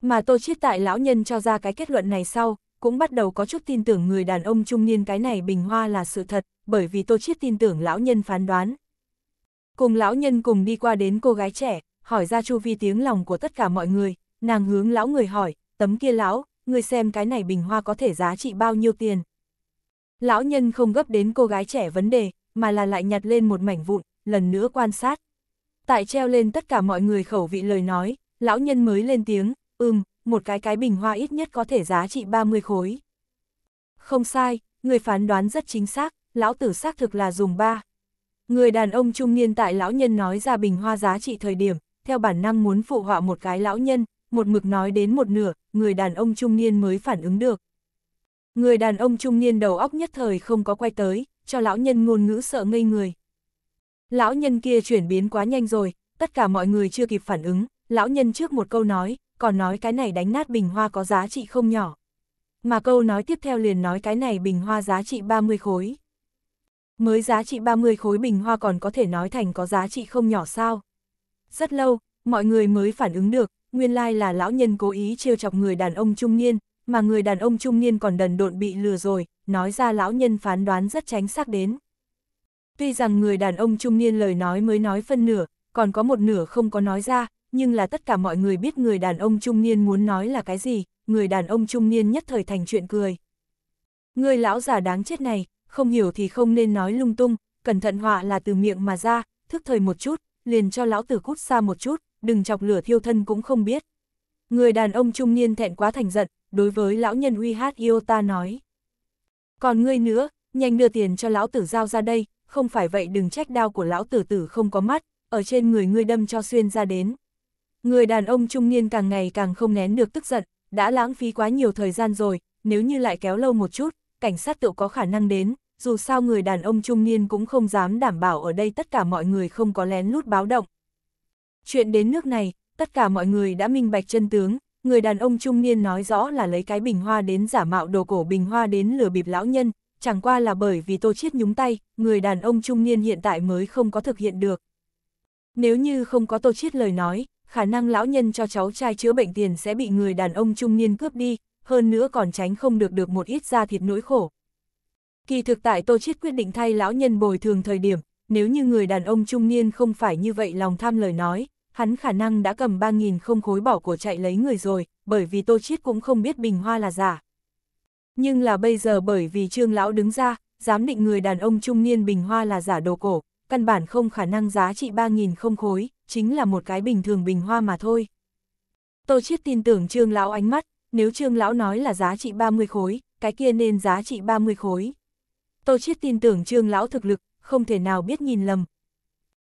Mà tô chiết tại lão nhân cho ra cái kết luận này sau, cũng bắt đầu có chút tin tưởng người đàn ông trung niên cái này bình hoa là sự thật, bởi vì Tô Chiết tin tưởng lão nhân phán đoán. Cùng lão nhân cùng đi qua đến cô gái trẻ, hỏi ra chu vi tiếng lòng của tất cả mọi người, nàng hướng lão người hỏi, tấm kia lão, người xem cái này bình hoa có thể giá trị bao nhiêu tiền. Lão nhân không gấp đến cô gái trẻ vấn đề, mà là lại nhặt lên một mảnh vụn, lần nữa quan sát. Tại treo lên tất cả mọi người khẩu vị lời nói, lão nhân mới lên tiếng, ưm, một cái cái bình hoa ít nhất có thể giá trị 30 khối. Không sai, người phán đoán rất chính xác, lão tử xác thực là dùng ba. Người đàn ông trung niên tại lão nhân nói ra bình hoa giá trị thời điểm, theo bản năng muốn phụ họa một cái lão nhân, một mực nói đến một nửa, người đàn ông trung niên mới phản ứng được. Người đàn ông trung niên đầu óc nhất thời không có quay tới, cho lão nhân ngôn ngữ sợ ngây người. Lão nhân kia chuyển biến quá nhanh rồi, tất cả mọi người chưa kịp phản ứng, lão nhân trước một câu nói, còn nói cái này đánh nát bình hoa có giá trị không nhỏ. Mà câu nói tiếp theo liền nói cái này bình hoa giá trị 30 khối. Mới giá trị 30 khối bình hoa còn có thể nói thành có giá trị không nhỏ sao. Rất lâu, mọi người mới phản ứng được, nguyên lai là lão nhân cố ý trêu chọc người đàn ông trung niên, mà người đàn ông trung niên còn đần độn bị lừa rồi, nói ra lão nhân phán đoán rất tránh xác đến. Tuy rằng người đàn ông trung niên lời nói mới nói phân nửa, còn có một nửa không có nói ra, nhưng là tất cả mọi người biết người đàn ông trung niên muốn nói là cái gì, người đàn ông trung niên nhất thời thành chuyện cười. Người lão già đáng chết này, không hiểu thì không nên nói lung tung, cẩn thận họa là từ miệng mà ra, thức thời một chút, liền cho lão tử cút xa một chút, đừng chọc lửa thiêu thân cũng không biết. Người đàn ông trung niên thẹn quá thành giận, đối với lão nhân uy hát ta nói. Còn ngươi nữa, nhanh đưa tiền cho lão tử giao ra đây, không phải vậy đừng trách đau của lão tử tử không có mắt, ở trên người ngươi đâm cho xuyên ra đến. Người đàn ông trung niên càng ngày càng không nén được tức giận, đã lãng phí quá nhiều thời gian rồi, nếu như lại kéo lâu một chút, cảnh sát tự có khả năng đến, dù sao người đàn ông trung niên cũng không dám đảm bảo ở đây tất cả mọi người không có lén lút báo động. Chuyện đến nước này, tất cả mọi người đã minh bạch chân tướng, người đàn ông trung niên nói rõ là lấy cái bình hoa đến giả mạo đồ cổ bình hoa đến lừa bịp lão nhân, chẳng qua là bởi vì tô chiết nhúng tay, người đàn ông trung niên hiện tại mới không có thực hiện được. Nếu như không có tô chiết lời nói, khả năng lão nhân cho cháu trai chữa bệnh tiền sẽ bị người đàn ông trung niên cướp đi, hơn nữa còn tránh không được được một ít da thịt nỗi khổ. Kỳ thực tại Tô Chiết quyết định thay lão nhân bồi thường thời điểm, nếu như người đàn ông trung niên không phải như vậy lòng tham lời nói, hắn khả năng đã cầm 3.000 không khối bỏ của chạy lấy người rồi, bởi vì Tô Chiết cũng không biết bình hoa là giả. Nhưng là bây giờ bởi vì trương lão đứng ra, dám định người đàn ông trung niên bình hoa là giả đồ cổ, căn bản không khả năng giá trị 3.000 không khối, chính là một cái bình thường bình hoa mà thôi. Tô Chiết tin tưởng Trương Lão ánh mắt, nếu Trương Lão nói là giá trị 30 khối, cái kia nên giá trị 30 khối. Tô Chiết tin tưởng Trương Lão thực lực, không thể nào biết nhìn lầm.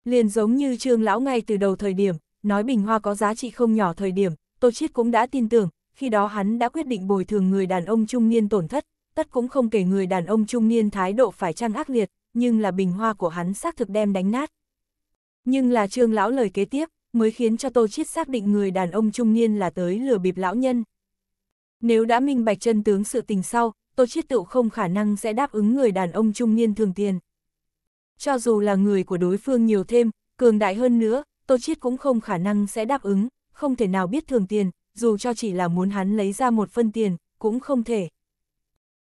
Liền giống như Trương Lão ngay từ đầu thời điểm, nói bình hoa có giá trị không nhỏ thời điểm, Tô Chiết cũng đã tin tưởng, khi đó hắn đã quyết định bồi thường người đàn ông trung niên tổn thất, tất cũng không kể người đàn ông trung niên thái độ phải chăng ác liệt, nhưng là bình hoa của hắn xác thực đem đánh nát. Nhưng là trương lão lời kế tiếp, mới khiến cho Tô Chiết xác định người đàn ông trung niên là tới lừa bịp lão nhân. Nếu đã minh bạch chân tướng sự tình sau, Tô Chiết tự không khả năng sẽ đáp ứng người đàn ông trung niên thường tiền. Cho dù là người của đối phương nhiều thêm, cường đại hơn nữa, Tô Chiết cũng không khả năng sẽ đáp ứng, không thể nào biết thường tiền, dù cho chỉ là muốn hắn lấy ra một phân tiền, cũng không thể.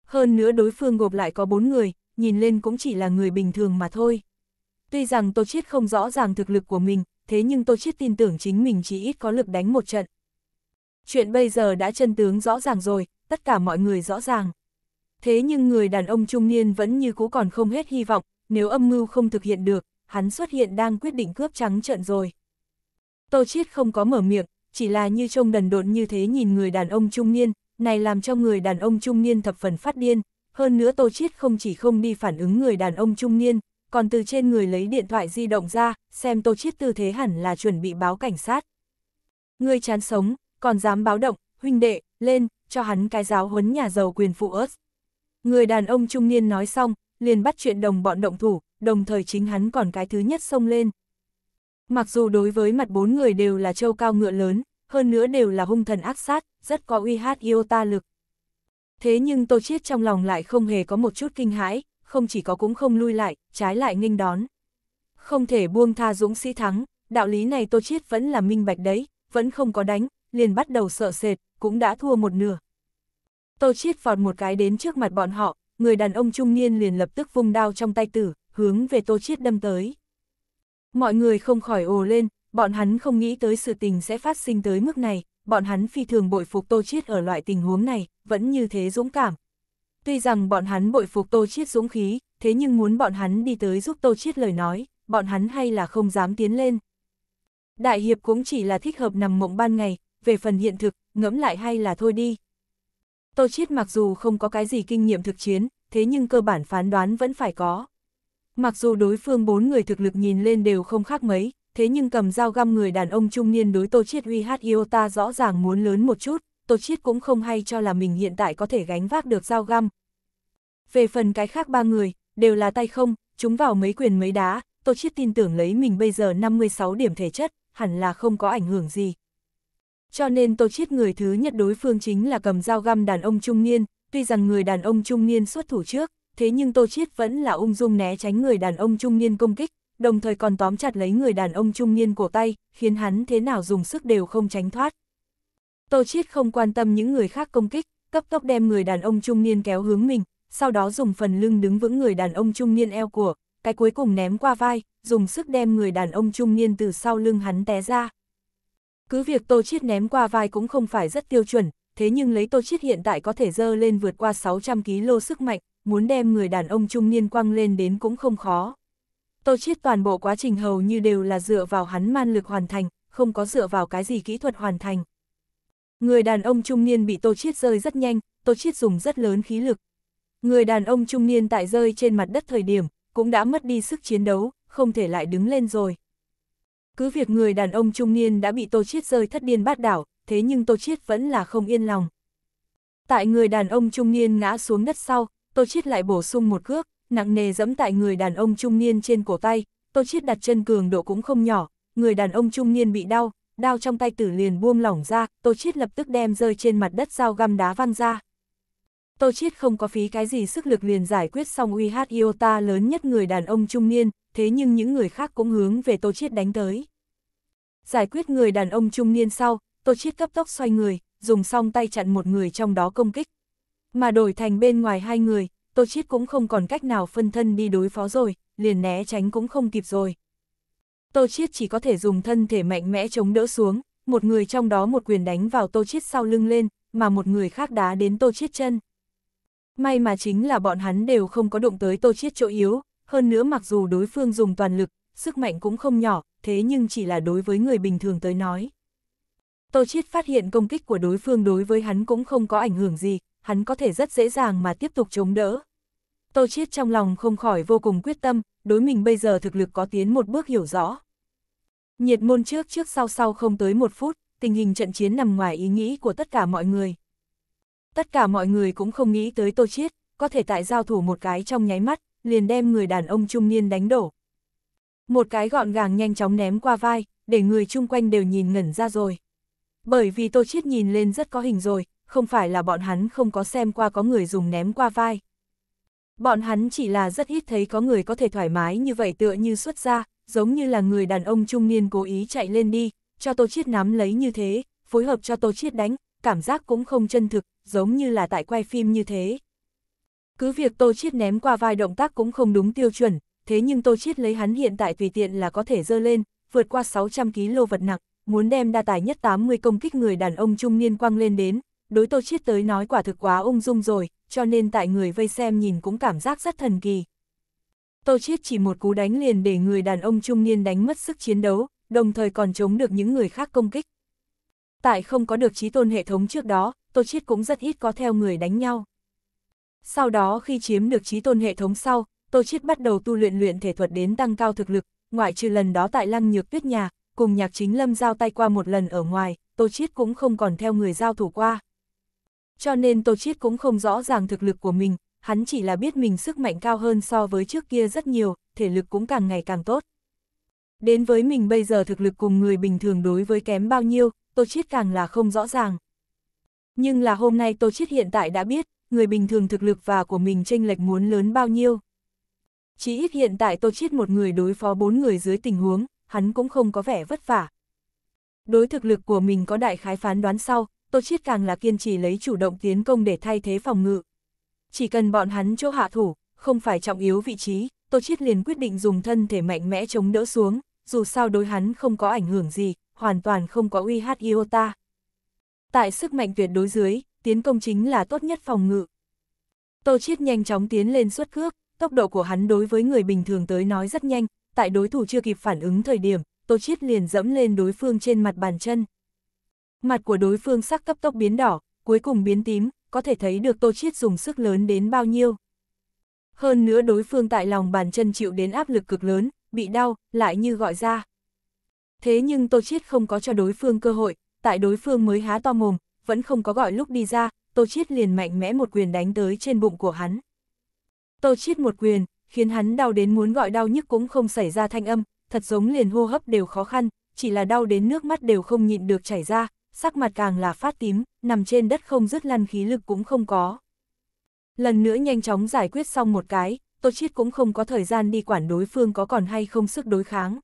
Hơn nữa đối phương gộp lại có bốn người, nhìn lên cũng chỉ là người bình thường mà thôi. Tuy rằng Tô Chiết không rõ ràng thực lực của mình, thế nhưng Tô Chiết tin tưởng chính mình chỉ ít có lực đánh một trận. Chuyện bây giờ đã chân tướng rõ ràng rồi, tất cả mọi người rõ ràng. Thế nhưng người đàn ông trung niên vẫn như cũ còn không hết hy vọng, nếu âm mưu không thực hiện được, hắn xuất hiện đang quyết định cướp trắng trận rồi. Tô Chiết không có mở miệng, chỉ là như trông đần độn như thế nhìn người đàn ông trung niên, này làm cho người đàn ông trung niên thập phần phát điên, hơn nữa Tô Chiết không chỉ không đi phản ứng người đàn ông trung niên, còn từ trên người lấy điện thoại di động ra, xem Tô Chiết tư thế hẳn là chuẩn bị báo cảnh sát. người chán sống, còn dám báo động, huynh đệ, lên, cho hắn cái giáo huấn nhà giàu quyền phụ ớt. Người đàn ông trung niên nói xong, liền bắt chuyện đồng bọn động thủ, đồng thời chính hắn còn cái thứ nhất xông lên. Mặc dù đối với mặt bốn người đều là châu cao ngựa lớn, hơn nữa đều là hung thần ác sát, rất có uy hát yêu ta lực. Thế nhưng Tô Chiết trong lòng lại không hề có một chút kinh hãi, không chỉ có cũng không lui lại, trái lại nghênh đón. Không thể buông tha dũng sĩ thắng, đạo lý này Tô Chiết vẫn là minh bạch đấy, vẫn không có đánh, liền bắt đầu sợ sệt, cũng đã thua một nửa. Tô Chiết vọt một cái đến trước mặt bọn họ, người đàn ông trung niên liền lập tức vung đao trong tay tử, hướng về Tô Chiết đâm tới. Mọi người không khỏi ồ lên, bọn hắn không nghĩ tới sự tình sẽ phát sinh tới mức này, bọn hắn phi thường bội phục Tô Chiết ở loại tình huống này, vẫn như thế dũng cảm. Tuy rằng bọn hắn bội phục Tô Chiết dũng khí, thế nhưng muốn bọn hắn đi tới giúp Tô Chiết lời nói, bọn hắn hay là không dám tiến lên. Đại hiệp cũng chỉ là thích hợp nằm mộng ban ngày, về phần hiện thực, ngẫm lại hay là thôi đi. Tô Chiết mặc dù không có cái gì kinh nghiệm thực chiến, thế nhưng cơ bản phán đoán vẫn phải có. Mặc dù đối phương bốn người thực lực nhìn lên đều không khác mấy, thế nhưng cầm dao găm người đàn ông trung niên đối Tô Chiết uy hát yêu ta rõ ràng muốn lớn một chút. Tô Chiết cũng không hay cho là mình hiện tại có thể gánh vác được dao găm. Về phần cái khác ba người, đều là tay không, chúng vào mấy quyền mấy đá, Tô Chiết tin tưởng lấy mình bây giờ 56 điểm thể chất, hẳn là không có ảnh hưởng gì. Cho nên Tô Chiết người thứ nhất đối phương chính là cầm dao găm đàn ông trung niên, tuy rằng người đàn ông trung niên xuất thủ trước, thế nhưng Tô Chiết vẫn là ung dung né tránh người đàn ông trung niên công kích, đồng thời còn tóm chặt lấy người đàn ông trung niên cổ tay, khiến hắn thế nào dùng sức đều không tránh thoát. Tô Chiết không quan tâm những người khác công kích, cấp tốc đem người đàn ông trung niên kéo hướng mình, sau đó dùng phần lưng đứng vững người đàn ông trung niên eo của, cái cuối cùng ném qua vai, dùng sức đem người đàn ông trung niên từ sau lưng hắn té ra. Cứ việc Tô Chiết ném qua vai cũng không phải rất tiêu chuẩn, thế nhưng lấy Tô Chiết hiện tại có thể dơ lên vượt qua 600 kg sức mạnh, muốn đem người đàn ông trung niên quăng lên đến cũng không khó. Tô Chiết toàn bộ quá trình hầu như đều là dựa vào hắn man lực hoàn thành, không có dựa vào cái gì kỹ thuật hoàn thành. Người đàn ông trung niên bị Tô Chiết rơi rất nhanh, Tô Chiết dùng rất lớn khí lực. Người đàn ông trung niên tại rơi trên mặt đất thời điểm, cũng đã mất đi sức chiến đấu, không thể lại đứng lên rồi. Cứ việc người đàn ông trung niên đã bị Tô Chiết rơi thất điên bát đảo, thế nhưng Tô Chiết vẫn là không yên lòng. Tại người đàn ông trung niên ngã xuống đất sau, Tô Chiết lại bổ sung một cước, nặng nề giẫm tại người đàn ông trung niên trên cổ tay, Tô Chiết đặt chân cường độ cũng không nhỏ, người đàn ông trung niên bị đau, đao trong tay tử liền buông lỏng ra, Tô Chiết lập tức đem rơi trên mặt đất dao găm đá văng ra. Tô Chiết không có phí cái gì sức lực liền giải quyết xong uy hát Iota lớn nhất người đàn ông trung niên, thế nhưng những người khác cũng hướng về Tô Chiết đánh tới. Giải quyết người đàn ông trung niên sau, Tô Chiết cấp tốc xoay người, dùng song tay chặn một người trong đó công kích. Mà đổi thành bên ngoài hai người, Tô Chiết cũng không còn cách nào phân thân đi đối phó rồi, liền né tránh cũng không kịp rồi. Tô Chiết chỉ có thể dùng thân thể mạnh mẽ chống đỡ xuống, một người trong đó một quyền đánh vào Tô Chiết sau lưng lên, mà một người khác đá đến Tô Chiết chân. May mà chính là bọn hắn đều không có động tới Tô Chiết chỗ yếu, hơn nữa mặc dù đối phương dùng toàn lực, sức mạnh cũng không nhỏ, thế nhưng chỉ là đối với người bình thường tới nói. Tô Chiết phát hiện công kích của đối phương đối với hắn cũng không có ảnh hưởng gì, hắn có thể rất dễ dàng mà tiếp tục chống đỡ. Tô Chiết trong lòng không khỏi vô cùng quyết tâm, đối mình bây giờ thực lực có tiến một bước hiểu rõ. Nhiệt môn trước trước sau sau không tới một phút, tình hình trận chiến nằm ngoài ý nghĩ của tất cả mọi người. Tất cả mọi người cũng không nghĩ tới Tô Chiết, có thể tại giao thủ một cái trong nháy mắt, liền đem người đàn ông trung niên đánh đổ. Một cái gọn gàng nhanh chóng ném qua vai, để người chung quanh đều nhìn ngẩn ra rồi. Bởi vì Tô Chiết nhìn lên rất có hình rồi, không phải là bọn hắn không có xem qua có người dùng ném qua vai, Bọn hắn chỉ là rất ít thấy có người có thể thoải mái như vậy tựa như xuất ra, giống như là người đàn ông trung niên cố ý chạy lên đi, cho Tô Chiết nắm lấy như thế, phối hợp cho Tô Chiết đánh, cảm giác cũng không chân thực, giống như là tại quay phim như thế. Cứ việc Tô Chiết ném qua vai động tác cũng không đúng tiêu chuẩn, thế nhưng Tô Chiết lấy hắn hiện tại tùy tiện là có thể dơ lên, vượt qua 600kg vật nặng, muốn đem đa tài nhất 80 công kích người đàn ông trung niên quăng lên đến, đối Tô Chiết tới nói quả thực quá ung dung rồi, cho nên tại người vây xem nhìn cũng cảm giác rất thần kỳ. Tô Chiết chỉ một cú đánh liền để người đàn ông trung niên đánh mất sức chiến đấu, đồng thời còn chống được những người khác công kích. Tại không có được trí tôn hệ thống trước đó, Tô Chiết cũng rất ít có theo người đánh nhau. Sau đó khi chiếm được trí tôn hệ thống sau, Tô Chiết bắt đầu tu luyện luyện thể thuật đến tăng cao thực lực, ngoại trừ lần đó tại Lăng Nhược Tuyết nhà, cùng Nhạc Chính Lâm giao tay qua một lần ở ngoài, Tô Chiết cũng không còn theo người giao thủ qua cho nên Tô Chiết cũng không rõ ràng thực lực của mình, hắn chỉ là biết mình sức mạnh cao hơn so với trước kia rất nhiều, thể lực cũng càng ngày càng tốt. Đến với mình bây giờ thực lực cùng người bình thường đối với kém bao nhiêu, Tô Chiết càng là không rõ ràng. Nhưng là hôm nay Tô Chiết hiện tại đã biết, người bình thường thực lực và của mình tranh lệch muốn lớn bao nhiêu. Chỉ ít hiện tại Tô Chiết một người đối phó bốn người dưới tình huống, hắn cũng không có vẻ vất vả. Đối thực lực của mình có đại khái phán đoán sau, Tô Chiết càng là kiên trì lấy chủ động tiến công để thay thế phòng ngự. Chỉ cần bọn hắn chỗ hạ thủ, không phải trọng yếu vị trí, Tô Chiết liền quyết định dùng thân thể mạnh mẽ chống đỡ xuống, dù sao đối hắn không có ảnh hưởng gì, hoàn toàn không có uy hát ta. Tại sức mạnh tuyệt đối dưới, tiến công chính là tốt nhất phòng ngự. Tô Chiết nhanh chóng tiến lên xuất cước, tốc độ của hắn đối với người bình thường tới nói rất nhanh, tại đối thủ chưa kịp phản ứng thời điểm, Tô Chiết liền dẫm lên đối phương trên mặt bàn chân. Mặt của đối phương sắc cấp tốc biến đỏ, cuối cùng biến tím, có thể thấy được Tô Chiết dùng sức lớn đến bao nhiêu. Hơn nữa đối phương tại lòng bàn chân chịu đến áp lực cực lớn, bị đau, lại như gọi ra. Thế nhưng Tô Chiết không có cho đối phương cơ hội, tại đối phương mới há to mồm, vẫn không có gọi lúc đi ra, Tô Chiết liền mạnh mẽ một quyền đánh tới trên bụng của hắn. Tô Chiết một quyền, khiến hắn đau đến muốn gọi đau nhức cũng không xảy ra thanh âm, thật giống liền hô hấp đều khó khăn, chỉ là đau đến nước mắt đều không nhịn được chảy ra, sắc mặt càng là phát tím, nằm trên đất không dứt lăn khí lực cũng không có. Lần nữa nhanh chóng giải quyết xong một cái, Tô Chiết cũng không có thời gian đi quản đối phương có còn hay không sức đối kháng.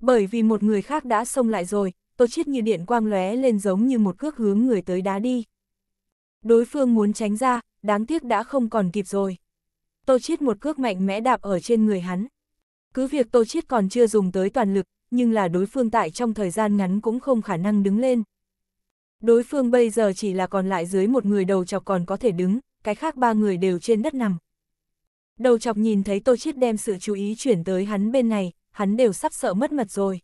Bởi vì một người khác đã xông lại rồi, Tô Chiết như điện quang lóe lên giống như một cước hướng người tới đá đi. Đối phương muốn tránh ra, đáng tiếc đã không còn kịp rồi. Tô Chiết một cước mạnh mẽ đạp ở trên người hắn. Cứ việc Tô Chiết còn chưa dùng tới toàn lực, nhưng là đối phương tại trong thời gian ngắn cũng không khả năng đứng lên. Đối phương bây giờ chỉ là còn lại dưới một người đầu chọc còn có thể đứng, cái khác ba người đều trên đất nằm. Đầu chọc nhìn thấy Tô Chiết đem sự chú ý chuyển tới hắn bên này, hắn đều sắp sợ mất mật rồi.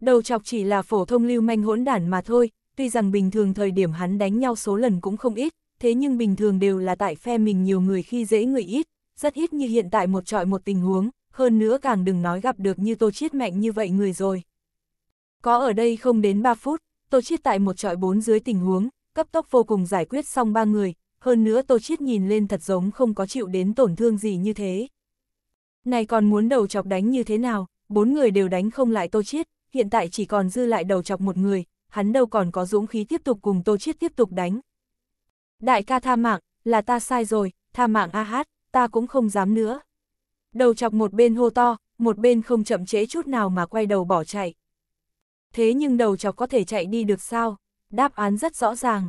Đầu chọc chỉ là phổ thông lưu manh hỗn đản mà thôi, tuy rằng bình thường thời điểm hắn đánh nhau số lần cũng không ít, thế nhưng bình thường đều là tại phe mình nhiều người khi dễ người ít, rất ít như hiện tại một trọi một tình huống, hơn nữa càng đừng nói gặp được như Tô Chiết mạnh như vậy người rồi. Có ở đây không đến 3 phút, Tô Chiết tại một trọi bốn dưới tình huống, cấp tốc vô cùng giải quyết xong ba người, hơn nữa Tô Chiết nhìn lên thật giống không có chịu đến tổn thương gì như thế. Này còn muốn đầu chọc đánh như thế nào, bốn người đều đánh không lại Tô Chiết, hiện tại chỉ còn dư lại đầu chọc một người, hắn đâu còn có dũng khí tiếp tục cùng Tô Chiết tiếp tục đánh. Đại ca tha mạng, là ta sai rồi, tha mạng a hát, ta cũng không dám nữa đầu chọc một bên hô to, một bên không chậm chế chút nào mà quay đầu bỏ chạy. Thế nhưng đầu chọc có thể chạy đi được sao? Đáp án rất rõ ràng.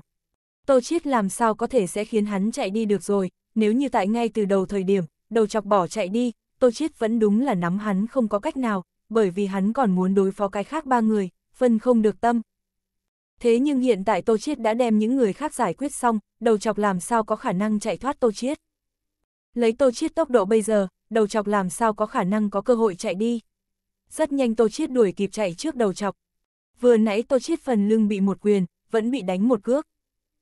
Tô Chiết làm sao có thể sẽ khiến hắn chạy đi được rồi, nếu như tại ngay từ đầu thời điểm, đầu chọc bỏ chạy đi, Tô Chiết vẫn đúng là nắm hắn không có cách nào, bởi vì hắn còn muốn đối phó cái khác ba người, phân không được tâm. Thế nhưng hiện tại Tô Chiết đã đem những người khác giải quyết xong, đầu chọc làm sao có khả năng chạy thoát Tô Chiết. Lấy Tô Chiết tốc độ bây giờ, đầu chọc làm sao có khả năng có cơ hội chạy đi. Rất nhanh Tô Chiết đuổi kịp chạy trước đầu chọc. Vừa nãy Tô Chiết phần lưng bị một quyền, vẫn bị đánh một cước.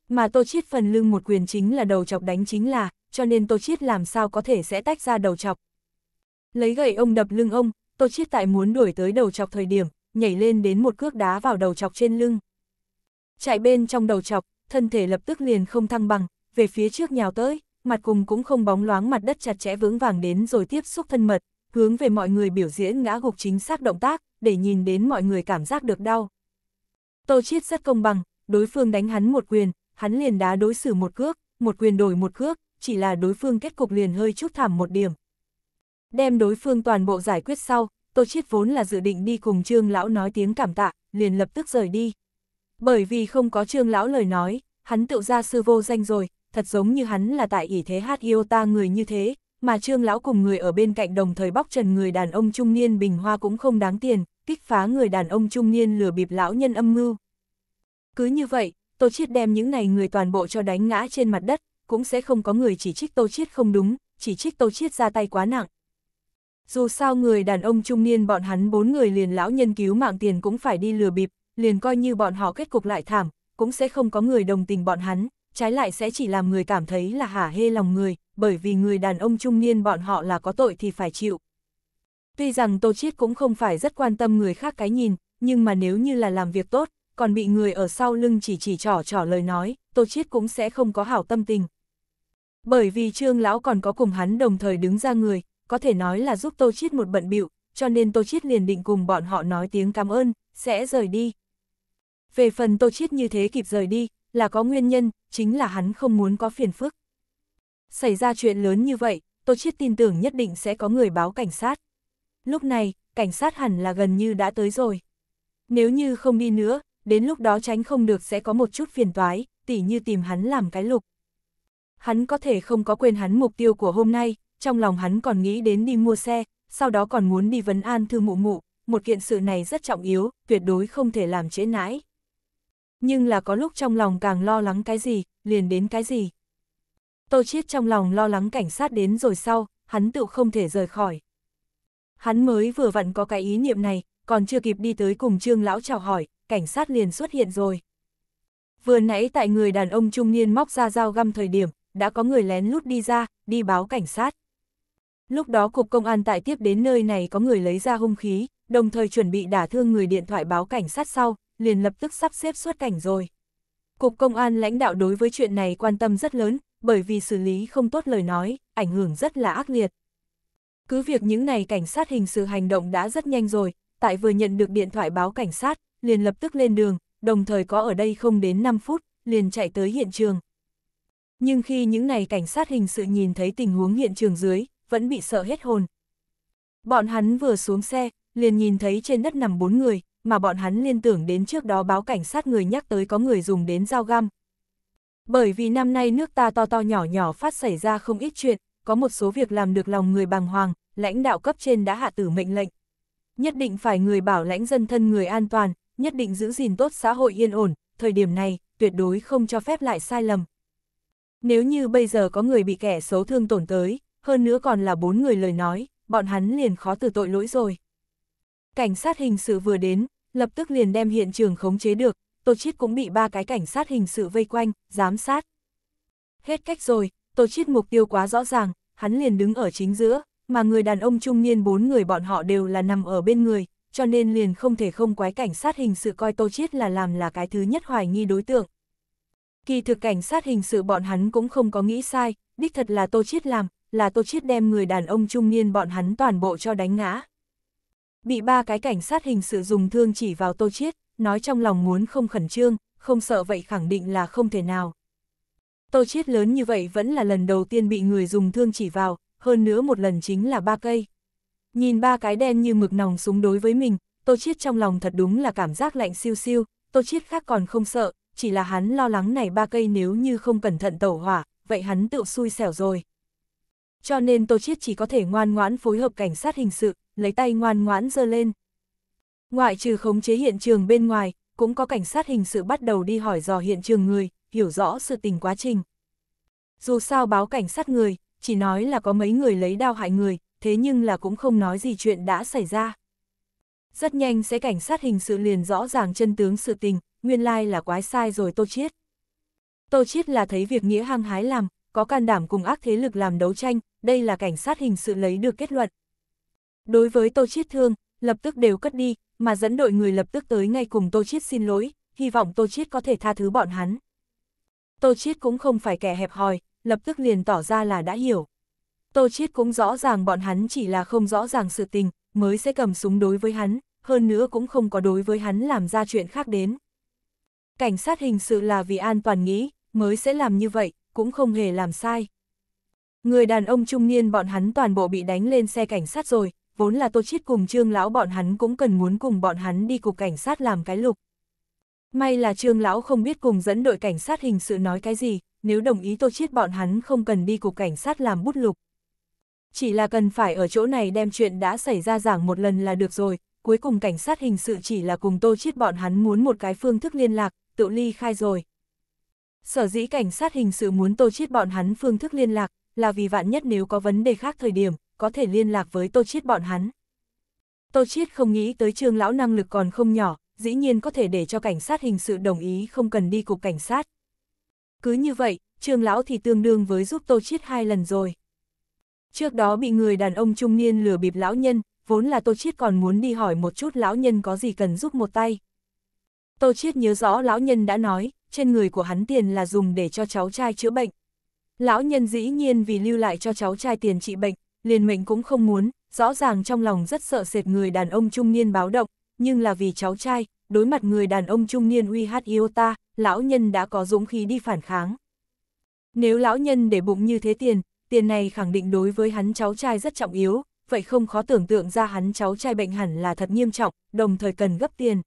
Mà Tô Chiết phần lưng một quyền chính là đầu chọc đánh chính là, cho nên Tô Chiết làm sao có thể sẽ tách ra đầu chọc. Lấy gậy ông đập lưng ông, Tô Chiết tại muốn đuổi tới đầu chọc thời điểm, nhảy lên đến một cước đá vào đầu chọc trên lưng. Chạy bên trong đầu chọc, thân thể lập tức liền không thăng bằng, về phía trước nhào tới mặt cùng cũng không bóng loáng mặt đất chặt chẽ vững vàng đến rồi tiếp xúc thân mật, hướng về mọi người biểu diễn ngã gục chính xác động tác, để nhìn đến mọi người cảm giác được đau. Tô Chiết rất công bằng, đối phương đánh hắn một quyền, hắn liền đá đối xử một cước, một quyền đổi một cước, chỉ là đối phương kết cục liền hơi chút thảm một điểm. Đem đối phương toàn bộ giải quyết sau, Tô Chiết vốn là dự định đi cùng Trương Lão nói tiếng cảm tạ, liền lập tức rời đi. Bởi vì không có Trương Lão lời nói, hắn tự ra sư vô danh rồi, thật giống như hắn là tại ỷ thế hát yêu ta người như thế, mà trương lão cùng người ở bên cạnh đồng thời bóc trần người đàn ông trung niên bình hoa cũng không đáng tiền, kích phá người đàn ông trung niên lừa bịp lão nhân âm mưu. Cứ như vậy, Tô Chiết đem những này người toàn bộ cho đánh ngã trên mặt đất, cũng sẽ không có người chỉ trích Tô Chiết không đúng, chỉ trích Tô Chiết ra tay quá nặng. Dù sao người đàn ông trung niên bọn hắn bốn người liền lão nhân cứu mạng tiền cũng phải đi lừa bịp, liền coi như bọn họ kết cục lại thảm, cũng sẽ không có người đồng tình bọn hắn, trái lại sẽ chỉ làm người cảm thấy là hả hê lòng người, bởi vì người đàn ông trung niên bọn họ là có tội thì phải chịu. Tuy rằng Tô Chiết cũng không phải rất quan tâm người khác cái nhìn, nhưng mà nếu như là làm việc tốt, còn bị người ở sau lưng chỉ chỉ trỏ trỏ lời nói, Tô Chiết cũng sẽ không có hảo tâm tình. Bởi vì Trương Lão còn có cùng hắn đồng thời đứng ra người, có thể nói là giúp Tô Chiết một bận bịu, cho nên Tô Chiết liền định cùng bọn họ nói tiếng cảm ơn, sẽ rời đi. Về phần Tô Chiết như thế kịp rời đi, là có nguyên nhân, chính là hắn không muốn có phiền phức. Xảy ra chuyện lớn như vậy, Tô Chiết tin tưởng nhất định sẽ có người báo cảnh sát. Lúc này, cảnh sát hẳn là gần như đã tới rồi. Nếu như không đi nữa, đến lúc đó tránh không được sẽ có một chút phiền toái, tỉ như tìm hắn làm cái lục. Hắn có thể không có quên hắn mục tiêu của hôm nay, trong lòng hắn còn nghĩ đến đi mua xe, sau đó còn muốn đi vấn an thư mụ mụ, một kiện sự này rất trọng yếu, tuyệt đối không thể làm trễ nãi nhưng là có lúc trong lòng càng lo lắng cái gì, liền đến cái gì. Tô Chiết trong lòng lo lắng cảnh sát đến rồi sau, hắn tự không thể rời khỏi. Hắn mới vừa vặn có cái ý niệm này, còn chưa kịp đi tới cùng trương lão chào hỏi, cảnh sát liền xuất hiện rồi. Vừa nãy tại người đàn ông trung niên móc ra dao găm thời điểm, đã có người lén lút đi ra, đi báo cảnh sát. Lúc đó cục công an tại tiếp đến nơi này có người lấy ra hung khí, đồng thời chuẩn bị đả thương người điện thoại báo cảnh sát sau, liền lập tức sắp xếp xuất cảnh rồi. Cục công an lãnh đạo đối với chuyện này quan tâm rất lớn, bởi vì xử lý không tốt lời nói, ảnh hưởng rất là ác liệt. Cứ việc những này cảnh sát hình sự hành động đã rất nhanh rồi, tại vừa nhận được điện thoại báo cảnh sát, liền lập tức lên đường, đồng thời có ở đây không đến 5 phút, liền chạy tới hiện trường. Nhưng khi những này cảnh sát hình sự nhìn thấy tình huống hiện trường dưới, vẫn bị sợ hết hồn. Bọn hắn vừa xuống xe, liền nhìn thấy trên đất nằm bốn người, mà bọn hắn liên tưởng đến trước đó báo cảnh sát người nhắc tới có người dùng đến dao găm. Bởi vì năm nay nước ta to to nhỏ nhỏ phát xảy ra không ít chuyện, có một số việc làm được lòng người bàng hoàng, lãnh đạo cấp trên đã hạ tử mệnh lệnh. Nhất định phải người bảo lãnh dân thân người an toàn, nhất định giữ gìn tốt xã hội yên ổn, thời điểm này, tuyệt đối không cho phép lại sai lầm. Nếu như bây giờ có người bị kẻ xấu thương tổn tới, hơn nữa còn là bốn người lời nói, bọn hắn liền khó từ tội lỗi rồi. Cảnh sát hình sự vừa đến, lập tức liền đem hiện trường khống chế được, Tô Chiết cũng bị ba cái cảnh sát hình sự vây quanh, giám sát. Hết cách rồi, Tô Chiết mục tiêu quá rõ ràng, hắn liền đứng ở chính giữa, mà người đàn ông trung niên bốn người bọn họ đều là nằm ở bên người, cho nên liền không thể không quái cảnh sát hình sự coi Tô Chiết là làm là cái thứ nhất hoài nghi đối tượng. Kỳ thực cảnh sát hình sự bọn hắn cũng không có nghĩ sai, đích thật là Tô Chiết làm, là Tô Chiết đem người đàn ông trung niên bọn hắn toàn bộ cho đánh ngã. Bị ba cái cảnh sát hình sự dùng thương chỉ vào Tô Chiết, nói trong lòng muốn không khẩn trương, không sợ vậy khẳng định là không thể nào. Tô Chiết lớn như vậy vẫn là lần đầu tiên bị người dùng thương chỉ vào, hơn nữa một lần chính là ba cây. Nhìn ba cái đen như mực nòng súng đối với mình, Tô Chiết trong lòng thật đúng là cảm giác lạnh siêu siêu, Tô Chiết khác còn không sợ, chỉ là hắn lo lắng này ba cây nếu như không cẩn thận tẩu hỏa, vậy hắn tự xui xẻo rồi. Cho nên Tô Chiết chỉ có thể ngoan ngoãn phối hợp cảnh sát hình sự, lấy tay ngoan ngoãn giơ lên. Ngoại trừ khống chế hiện trường bên ngoài, cũng có cảnh sát hình sự bắt đầu đi hỏi dò hiện trường người, hiểu rõ sự tình quá trình. Dù sao báo cảnh sát người, chỉ nói là có mấy người lấy đao hại người, thế nhưng là cũng không nói gì chuyện đã xảy ra. Rất nhanh sẽ cảnh sát hình sự liền rõ ràng chân tướng sự tình, nguyên lai là quái sai rồi Tô Chiết. Tô Chiết là thấy việc nghĩa hăng hái làm, có can đảm cùng ác thế lực làm đấu tranh, đây là cảnh sát hình sự lấy được kết luận. Đối với Tô Chiết thương, lập tức đều cất đi, mà dẫn đội người lập tức tới ngay cùng Tô Chiết xin lỗi, hy vọng Tô Chiết có thể tha thứ bọn hắn. Tô Chiết cũng không phải kẻ hẹp hòi, lập tức liền tỏ ra là đã hiểu. Tô Chiết cũng rõ ràng bọn hắn chỉ là không rõ ràng sự tình, mới sẽ cầm súng đối với hắn, hơn nữa cũng không có đối với hắn làm ra chuyện khác đến. Cảnh sát hình sự là vì an toàn nghĩ, mới sẽ làm như vậy, cũng không hề làm sai. Người đàn ông trung niên bọn hắn toàn bộ bị đánh lên xe cảnh sát rồi, vốn là Tô Chiết cùng Trương Lão bọn hắn cũng cần muốn cùng bọn hắn đi cục cảnh sát làm cái lục. May là Trương Lão không biết cùng dẫn đội cảnh sát hình sự nói cái gì, nếu đồng ý Tô Chiết bọn hắn không cần đi cục cảnh sát làm bút lục. Chỉ là cần phải ở chỗ này đem chuyện đã xảy ra giảng một lần là được rồi, cuối cùng cảnh sát hình sự chỉ là cùng Tô Chiết bọn hắn muốn một cái phương thức liên lạc, tự ly khai rồi. Sở dĩ cảnh sát hình sự muốn Tô Chiết bọn hắn phương thức liên lạc, là vì vạn nhất nếu có vấn đề khác thời điểm, có thể liên lạc với Tô Chiết bọn hắn. Tô Chiết không nghĩ tới trương lão năng lực còn không nhỏ, dĩ nhiên có thể để cho cảnh sát hình sự đồng ý không cần đi cục cảnh sát. Cứ như vậy, trương lão thì tương đương với giúp Tô Chiết hai lần rồi. Trước đó bị người đàn ông trung niên lừa bịp lão nhân, vốn là Tô Chiết còn muốn đi hỏi một chút lão nhân có gì cần giúp một tay. Tô Chiết nhớ rõ lão nhân đã nói, trên người của hắn tiền là dùng để cho cháu trai chữa bệnh. Lão nhân dĩ nhiên vì lưu lại cho cháu trai tiền trị bệnh, liền mệnh cũng không muốn, rõ ràng trong lòng rất sợ sệt người đàn ông trung niên báo động, nhưng là vì cháu trai, đối mặt người đàn ông trung niên uy hát yêu ta, lão nhân đã có dũng khí đi phản kháng. Nếu lão nhân để bụng như thế tiền, tiền này khẳng định đối với hắn cháu trai rất trọng yếu, vậy không khó tưởng tượng ra hắn cháu trai bệnh hẳn là thật nghiêm trọng, đồng thời cần gấp tiền.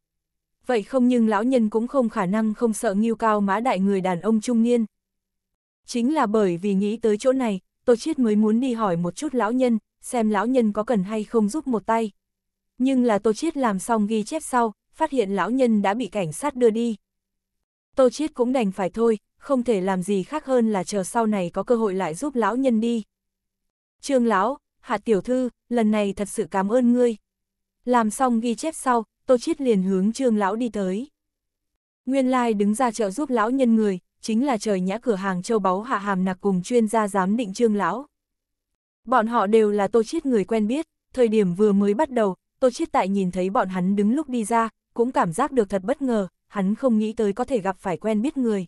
Vậy không nhưng lão nhân cũng không khả năng không sợ nghiêu cao mã đại người đàn ông trung niên. Chính là bởi vì nghĩ tới chỗ này, Tô Chiết mới muốn đi hỏi một chút lão nhân, xem lão nhân có cần hay không giúp một tay. Nhưng là Tô Chiết làm xong ghi chép sau, phát hiện lão nhân đã bị cảnh sát đưa đi. Tô Chiết cũng đành phải thôi, không thể làm gì khác hơn là chờ sau này có cơ hội lại giúp lão nhân đi. Trương lão, hạ tiểu thư, lần này thật sự cảm ơn ngươi. Làm xong ghi chép sau, Tô Chiết liền hướng trương lão đi tới. Nguyên lai đứng ra trợ giúp lão nhân người, chính là trời nhã cửa hàng châu báu hạ hàm nạc cùng chuyên gia giám định trương lão. Bọn họ đều là tô chiết người quen biết, thời điểm vừa mới bắt đầu, tô chiết tại nhìn thấy bọn hắn đứng lúc đi ra, cũng cảm giác được thật bất ngờ, hắn không nghĩ tới có thể gặp phải quen biết người.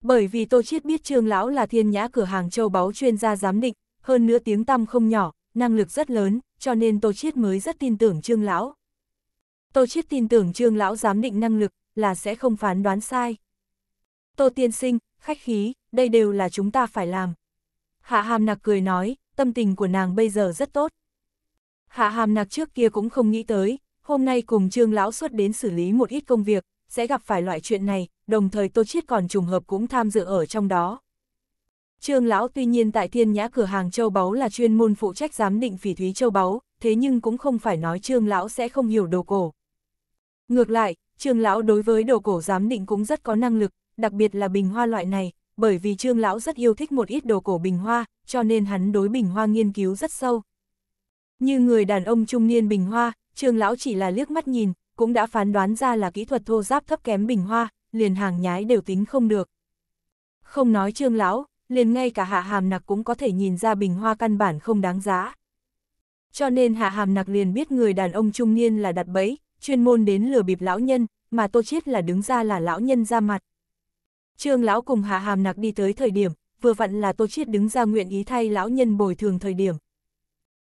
Bởi vì Tô Chiết biết Trương Lão là thiên nhã cửa hàng châu báu chuyên gia giám định, hơn nữa tiếng tăm không nhỏ, năng lực rất lớn, cho nên Tô Chiết mới rất tin tưởng Trương Lão. Tô Chiết tin tưởng Trương Lão giám định năng lực là sẽ không phán đoán sai. Tô Tiên Sinh, khách khí, đây đều là chúng ta phải làm. Hạ Hàm Nặc cười nói, tâm tình của nàng bây giờ rất tốt. Hạ Hàm Nặc trước kia cũng không nghĩ tới, hôm nay cùng Trương Lão xuất đến xử lý một ít công việc, sẽ gặp phải loại chuyện này, đồng thời Tô Chiết còn trùng hợp cũng tham dự ở trong đó. Trương Lão tuy nhiên tại thiên nhã cửa hàng châu báu là chuyên môn phụ trách giám định phỉ thúy châu báu, thế nhưng cũng không phải nói Trương Lão sẽ không hiểu đồ cổ. Ngược lại, Trương Lão đối với đồ cổ giám định cũng rất có năng lực, đặc biệt là bình hoa loại này, bởi vì Trương Lão rất yêu thích một ít đồ cổ bình hoa, cho nên hắn đối bình hoa nghiên cứu rất sâu. Như người đàn ông trung niên bình hoa, Trương Lão chỉ là liếc mắt nhìn, cũng đã phán đoán ra là kỹ thuật thô giáp thấp kém bình hoa, liền hàng nhái đều tính không được. Không nói Trương Lão, liền ngay cả hạ hàm nặc cũng có thể nhìn ra bình hoa căn bản không đáng giá. Cho nên hạ hàm nặc liền biết người đàn ông trung niên là đặt bẫy, chuyên môn đến lừa bịp lão nhân, mà tô chết là đứng ra là lão nhân ra mặt. Trương lão cùng Hạ Hàm Nặc đi tới thời điểm, vừa vặn là Tô Chiết đứng ra nguyện ý thay lão nhân bồi thường thời điểm.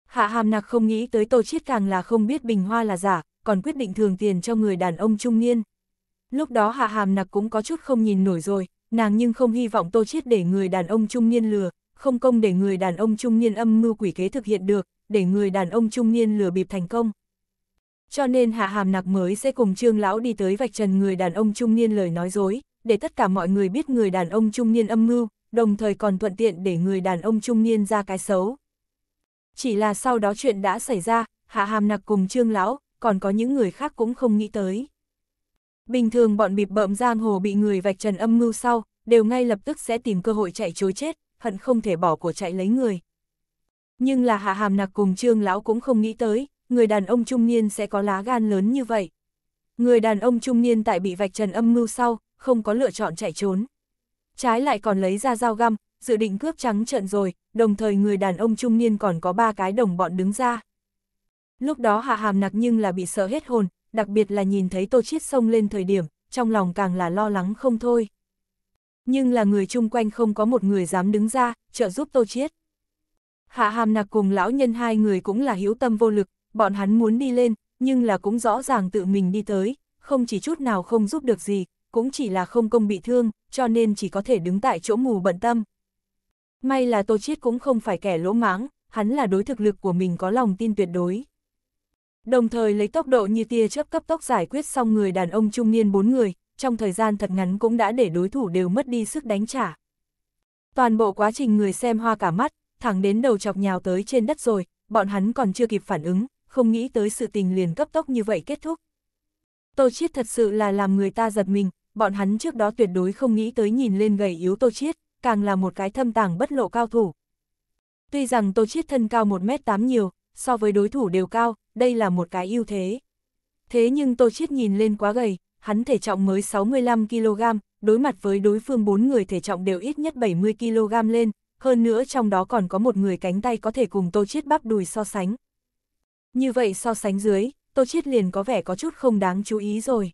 Hạ Hàm Nặc không nghĩ tới Tô Chiết càng là không biết bình hoa là giả, còn quyết định thường tiền cho người đàn ông trung niên. Lúc đó Hạ Hàm Nặc cũng có chút không nhìn nổi rồi, nàng nhưng không hy vọng Tô Chiết để người đàn ông trung niên lừa, không công để người đàn ông trung niên âm mưu quỷ kế thực hiện được, để người đàn ông trung niên lừa bịp thành công. Cho nên Hạ Hàm Nặc mới sẽ cùng Trương Lão đi tới vạch trần người đàn ông trung niên lời nói dối, để tất cả mọi người biết người đàn ông trung niên âm mưu, đồng thời còn thuận tiện để người đàn ông trung niên ra cái xấu. Chỉ là sau đó chuyện đã xảy ra, Hạ Hàm Nặc cùng Trương Lão, còn có những người khác cũng không nghĩ tới. Bình thường bọn bịp bợm giang hồ bị người vạch trần âm mưu sau, đều ngay lập tức sẽ tìm cơ hội chạy chối chết, hận không thể bỏ của chạy lấy người. Nhưng là Hạ Hàm Nặc cùng Trương Lão cũng không nghĩ tới, người đàn ông trung niên sẽ có lá gan lớn như vậy. Người đàn ông trung niên tại bị vạch trần âm mưu sau, không có lựa chọn chạy trốn. Trái lại còn lấy ra dao găm, dự định cướp trắng trợn rồi, đồng thời người đàn ông trung niên còn có ba cái đồng bọn đứng ra. Lúc đó hạ hàm nặc nhưng là bị sợ hết hồn, đặc biệt là nhìn thấy tô chiết sông lên thời điểm, trong lòng càng là lo lắng không thôi. Nhưng là người chung quanh không có một người dám đứng ra, trợ giúp tô chiết. Hạ hàm nặc cùng lão nhân hai người cũng là hữu tâm vô lực, bọn hắn muốn đi lên, nhưng là cũng rõ ràng tự mình đi tới, không chỉ chút nào không giúp được gì, cũng chỉ là không công bị thương, cho nên chỉ có thể đứng tại chỗ mù bận tâm. May là Tô Chiết cũng không phải kẻ lỗ mãng, hắn là đối thực lực của mình có lòng tin tuyệt đối. Đồng thời lấy tốc độ như tia chớp cấp tốc giải quyết xong người đàn ông trung niên bốn người, trong thời gian thật ngắn cũng đã để đối thủ đều mất đi sức đánh trả. Toàn bộ quá trình người xem hoa cả mắt, thẳng đến đầu chọc nhào tới trên đất rồi, bọn hắn còn chưa kịp phản ứng, không nghĩ tới sự tình liền cấp tốc như vậy kết thúc. Tô Chiết thật sự là làm người ta giật mình, bọn hắn trước đó tuyệt đối không nghĩ tới nhìn lên gầy yếu Tô Chiết, càng là một cái thâm tàng bất lộ cao thủ. Tuy rằng Tô Chiết thân cao 1m8 nhiều, so với đối thủ đều cao, đây là một cái ưu thế. Thế nhưng Tô Chiết nhìn lên quá gầy, hắn thể trọng mới 65kg, đối mặt với đối phương 4 người thể trọng đều ít nhất 70kg lên, hơn nữa trong đó còn có một người cánh tay có thể cùng Tô Chiết bắp đùi so sánh. Như vậy so sánh dưới, Tô Chiết liền có vẻ có chút không đáng chú ý rồi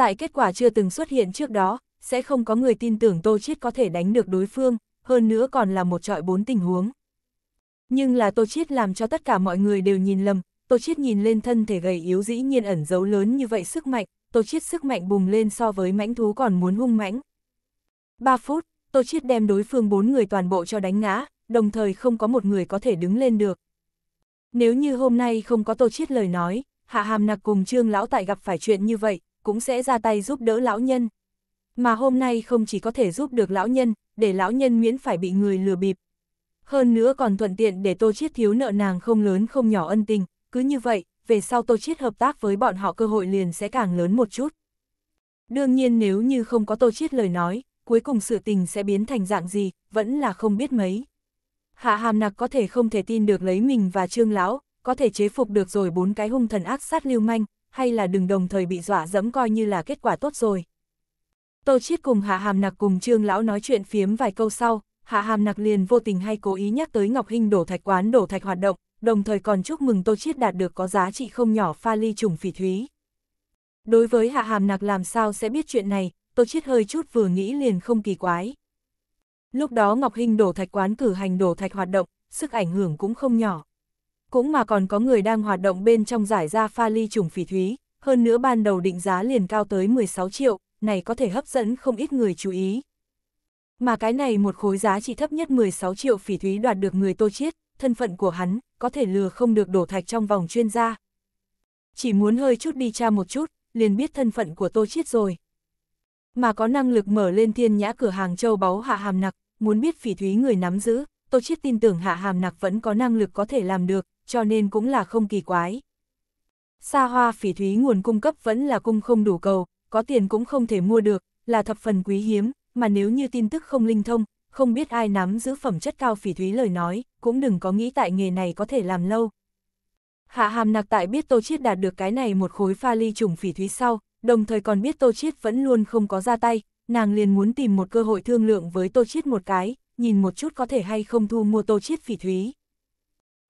tại kết quả chưa từng xuất hiện trước đó, sẽ không có người tin tưởng Tô Chiết có thể đánh được đối phương, hơn nữa còn là một trọi bốn tình huống. Nhưng là Tô Chiết làm cho tất cả mọi người đều nhìn lầm, Tô Chiết nhìn lên thân thể gầy yếu dĩ nhiên ẩn giấu lớn như vậy sức mạnh, Tô Chiết sức mạnh bùng lên so với mãnh thú còn muốn hung mãnh. 3 phút, Tô Chiết đem đối phương bốn người toàn bộ cho đánh ngã, đồng thời không có một người có thể đứng lên được. Nếu như hôm nay không có Tô Chiết lời nói, Hạ Hàm nặc cùng Trương Lão Tại gặp phải chuyện như vậy, cũng sẽ ra tay giúp đỡ lão nhân. Mà hôm nay không chỉ có thể giúp được lão nhân, để lão nhân miễn phải bị người lừa bịp. Hơn nữa còn thuận tiện để Tô Chiết thiếu nợ nàng không lớn không nhỏ ân tình, cứ như vậy, về sau Tô Chiết hợp tác với bọn họ cơ hội liền sẽ càng lớn một chút. Đương nhiên nếu như không có Tô Chiết lời nói, cuối cùng sự tình sẽ biến thành dạng gì, vẫn là không biết mấy. Hạ Hàm Nặc có thể không thể tin được lấy mình và Trương Lão, có thể chế phục được rồi bốn cái hung thần ác sát lưu manh, hay là đừng đồng thời bị dọa dẫm coi như là kết quả tốt rồi. Tô Chiết cùng Hạ Hàm Nặc cùng Trương Lão nói chuyện phiếm vài câu sau, Hạ Hàm Nặc liền vô tình hay cố ý nhắc tới Ngọc Hinh đổ thạch quán đổ thạch hoạt động, đồng thời còn chúc mừng Tô Chiết đạt được có giá trị không nhỏ pha ly trùng phỉ thúy. Đối với Hạ Hàm Nặc làm sao sẽ biết chuyện này, Tô Chiết hơi chút vừa nghĩ liền không kỳ quái. Lúc đó Ngọc Hinh đổ thạch quán cử hành đổ thạch hoạt động, sức ảnh hưởng cũng không nhỏ cũng mà còn có người đang hoạt động bên trong giải ra pha ly trùng phỉ thúy, hơn nữa ban đầu định giá liền cao tới 16 triệu, này có thể hấp dẫn không ít người chú ý. Mà cái này một khối giá trị thấp nhất 16 triệu phỉ thúy đoạt được người tô chiết, thân phận của hắn, có thể lừa không được đổ thạch trong vòng chuyên gia. Chỉ muốn hơi chút đi tra một chút, liền biết thân phận của tô chiết rồi. Mà có năng lực mở lên thiên nhã cửa hàng châu báu hạ hàm nặc, muốn biết phỉ thúy người nắm giữ, tô chiết tin tưởng hạ hàm nặc vẫn có năng lực có thể làm được, cho nên cũng là không kỳ quái. sa hoa phỉ thúy nguồn cung cấp vẫn là cung không đủ cầu, có tiền cũng không thể mua được, là thập phần quý hiếm, mà nếu như tin tức không linh thông, không biết ai nắm giữ phẩm chất cao phỉ thúy lời nói, cũng đừng có nghĩ tại nghề này có thể làm lâu. Hạ hàm nặc tại biết Tô Chiết đạt được cái này một khối pha ly trùng phỉ thúy sau, đồng thời còn biết Tô Chiết vẫn luôn không có ra tay, nàng liền muốn tìm một cơ hội thương lượng với Tô Chiết một cái, nhìn một chút có thể hay không thu mua Tô Chiết phỉ thúy.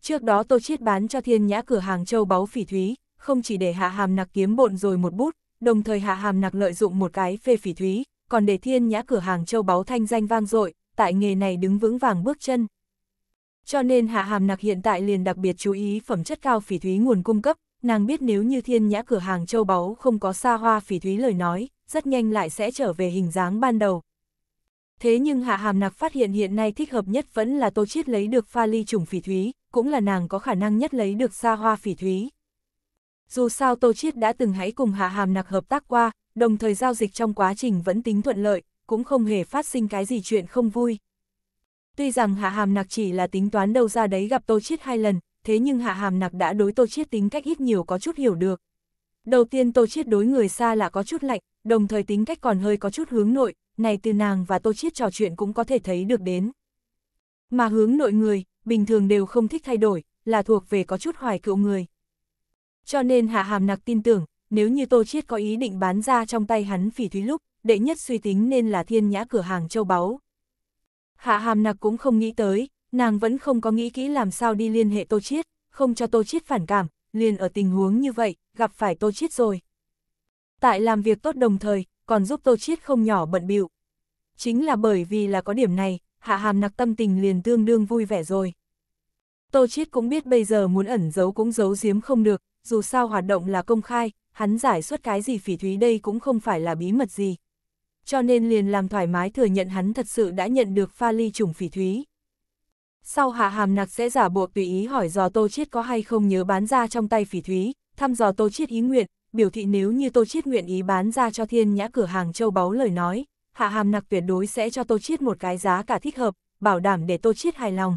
Trước đó Tô Chiết bán cho thiên nhã cửa hàng châu báu phỉ thúy, không chỉ để hạ hàm nặc kiếm bộn rồi một bút, đồng thời hạ hàm nặc lợi dụng một cái phê phỉ thúy, còn để thiên nhã cửa hàng châu báu thanh danh vang dội, tại nghề này đứng vững vàng bước chân. Cho nên hạ hàm nặc hiện tại liền đặc biệt chú ý phẩm chất cao phỉ thúy nguồn cung cấp, nàng biết nếu như thiên nhã cửa hàng châu báu không có xa hoa phỉ thúy lời nói, rất nhanh lại sẽ trở về hình dáng ban đầu, Thế nhưng Hạ Hàm Nặc phát hiện hiện nay thích hợp nhất vẫn là Tô Chiết lấy được pha ly trùng phỉ thúy, cũng là nàng có khả năng nhất lấy được xa hoa phỉ thúy. Dù sao Tô Chiết đã từng hãy cùng Hạ Hàm Nặc hợp tác qua, đồng thời giao dịch trong quá trình vẫn tính thuận lợi, cũng không hề phát sinh cái gì chuyện không vui. Tuy rằng Hạ Hàm Nặc chỉ là tính toán đâu ra đấy gặp Tô Chiết hai lần, thế nhưng Hạ Hàm Nặc đã đối Tô Chiết tính cách ít nhiều có chút hiểu được. Đầu tiên Tô Chiết đối người xa là có chút lạnh, đồng thời tính cách còn hơi có chút hướng nội, này từ nàng và Tô Chiết trò chuyện cũng có thể thấy được đến. Mà hướng nội người, bình thường đều không thích thay đổi, là thuộc về có chút hoài cựu người. Cho nên Hạ Hàm Nặc tin tưởng, nếu như Tô Chiết có ý định bán ra trong tay hắn phỉ thúy lúc, đệ nhất suy tính nên là thiên nhã cửa hàng châu báu. Hạ Hàm Nặc cũng không nghĩ tới, nàng vẫn không có nghĩ kỹ làm sao đi liên hệ Tô Chiết, không cho Tô Chiết phản cảm, liền ở tình huống như vậy, gặp phải Tô Chiết rồi. Tại làm việc tốt đồng thời, còn giúp Tô Chiết không nhỏ bận bịu. Chính là bởi vì là có điểm này, Hạ Hàm Nặc tâm tình liền tương đương vui vẻ rồi. Tô Chiết cũng biết bây giờ muốn ẩn giấu cũng giấu giếm không được, dù sao hoạt động là công khai, hắn giải xuất cái gì phỉ thúy đây cũng không phải là bí mật gì. Cho nên liền làm thoải mái thừa nhận hắn thật sự đã nhận được pha ly trùng phỉ thúy. Sau hạ hàm nặc sẽ giả bộ tùy ý hỏi dò Tô Chiết có hay không nhớ bán ra trong tay phỉ thúy, thăm dò Tô Chiết ý nguyện, biểu thị nếu như Tô Chiết nguyện ý bán ra cho thiên nhã cửa hàng châu báu lời nói, hạ hàm nặc tuyệt đối sẽ cho Tô Chiết một cái giá cả thích hợp, bảo đảm để Tô Chiết hài lòng.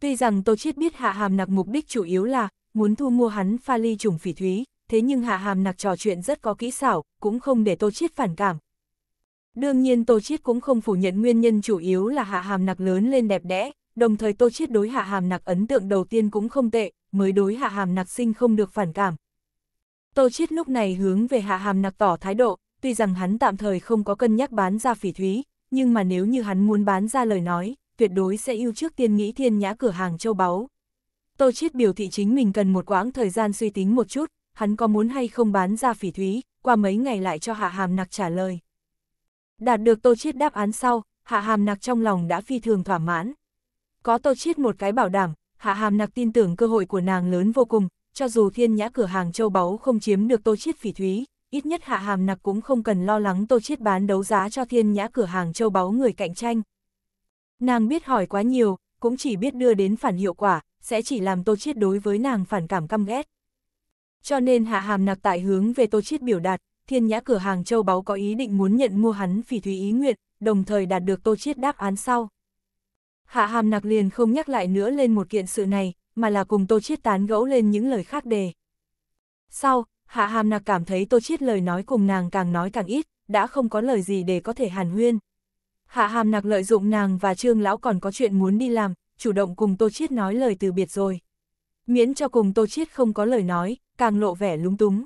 Tuy rằng Tô Chiết biết hạ hàm nặc mục đích chủ yếu là muốn thu mua hắn pha ly trùng phỉ thúy, thế nhưng hạ hàm nặc trò chuyện rất có kỹ xảo, cũng không để Tô Chiết phản cảm. Đương nhiên Tô Chiết cũng không phủ nhận nguyên nhân chủ yếu là hạ hàm nặc lớn lên đẹp đẽ, đồng thời Tô Chiết đối hạ hàm nặc ấn tượng đầu tiên cũng không tệ, mới đối hạ hàm nặc sinh không được phản cảm. Tô Chiết lúc này hướng về Hạ Hàm Nặc tỏ thái độ, tuy rằng hắn tạm thời không có cân nhắc bán ra phỉ thúy, nhưng mà nếu như hắn muốn bán ra lời nói, tuyệt đối sẽ ưu trước tiên nghĩ thiên nhã cửa hàng châu báu. Tô Chiết biểu thị chính mình cần một quãng thời gian suy tính một chút, hắn có muốn hay không bán ra phỉ thúy, qua mấy ngày lại cho Hạ Hàm Nặc trả lời. Đạt được Tô Chiết đáp án sau, Hạ Hàm Nặc trong lòng đã phi thường thỏa mãn. Có Tô Chiết một cái bảo đảm, Hạ Hàm Nặc tin tưởng cơ hội của nàng lớn vô cùng, cho dù thiên nhã cửa hàng châu báu không chiếm được tô chiết phỉ thúy, ít nhất hạ hàm nặc cũng không cần lo lắng tô chiết bán đấu giá cho thiên nhã cửa hàng châu báu người cạnh tranh. Nàng biết hỏi quá nhiều, cũng chỉ biết đưa đến phản hiệu quả, sẽ chỉ làm tô chiết đối với nàng phản cảm căm ghét. Cho nên hạ hàm nặc tại hướng về tô chiết biểu đạt, thiên nhã cửa hàng châu báu có ý định muốn nhận mua hắn phỉ thúy ý nguyện, đồng thời đạt được tô chiết đáp án sau. Hạ hàm nặc liền không nhắc lại nữa lên một kiện sự này, mà là cùng Tô Chiết tán gẫu lên những lời khác đề. Sau, Hạ Hàm Nạc cảm thấy Tô Chiết lời nói cùng nàng càng nói càng ít, đã không có lời gì để có thể hàn huyên. Hạ Hàm Nạc lợi dụng nàng và Trương Lão còn có chuyện muốn đi làm, chủ động cùng Tô Chiết nói lời từ biệt rồi. Miễn cho cùng Tô Chiết không có lời nói, càng lộ vẻ lúng túng.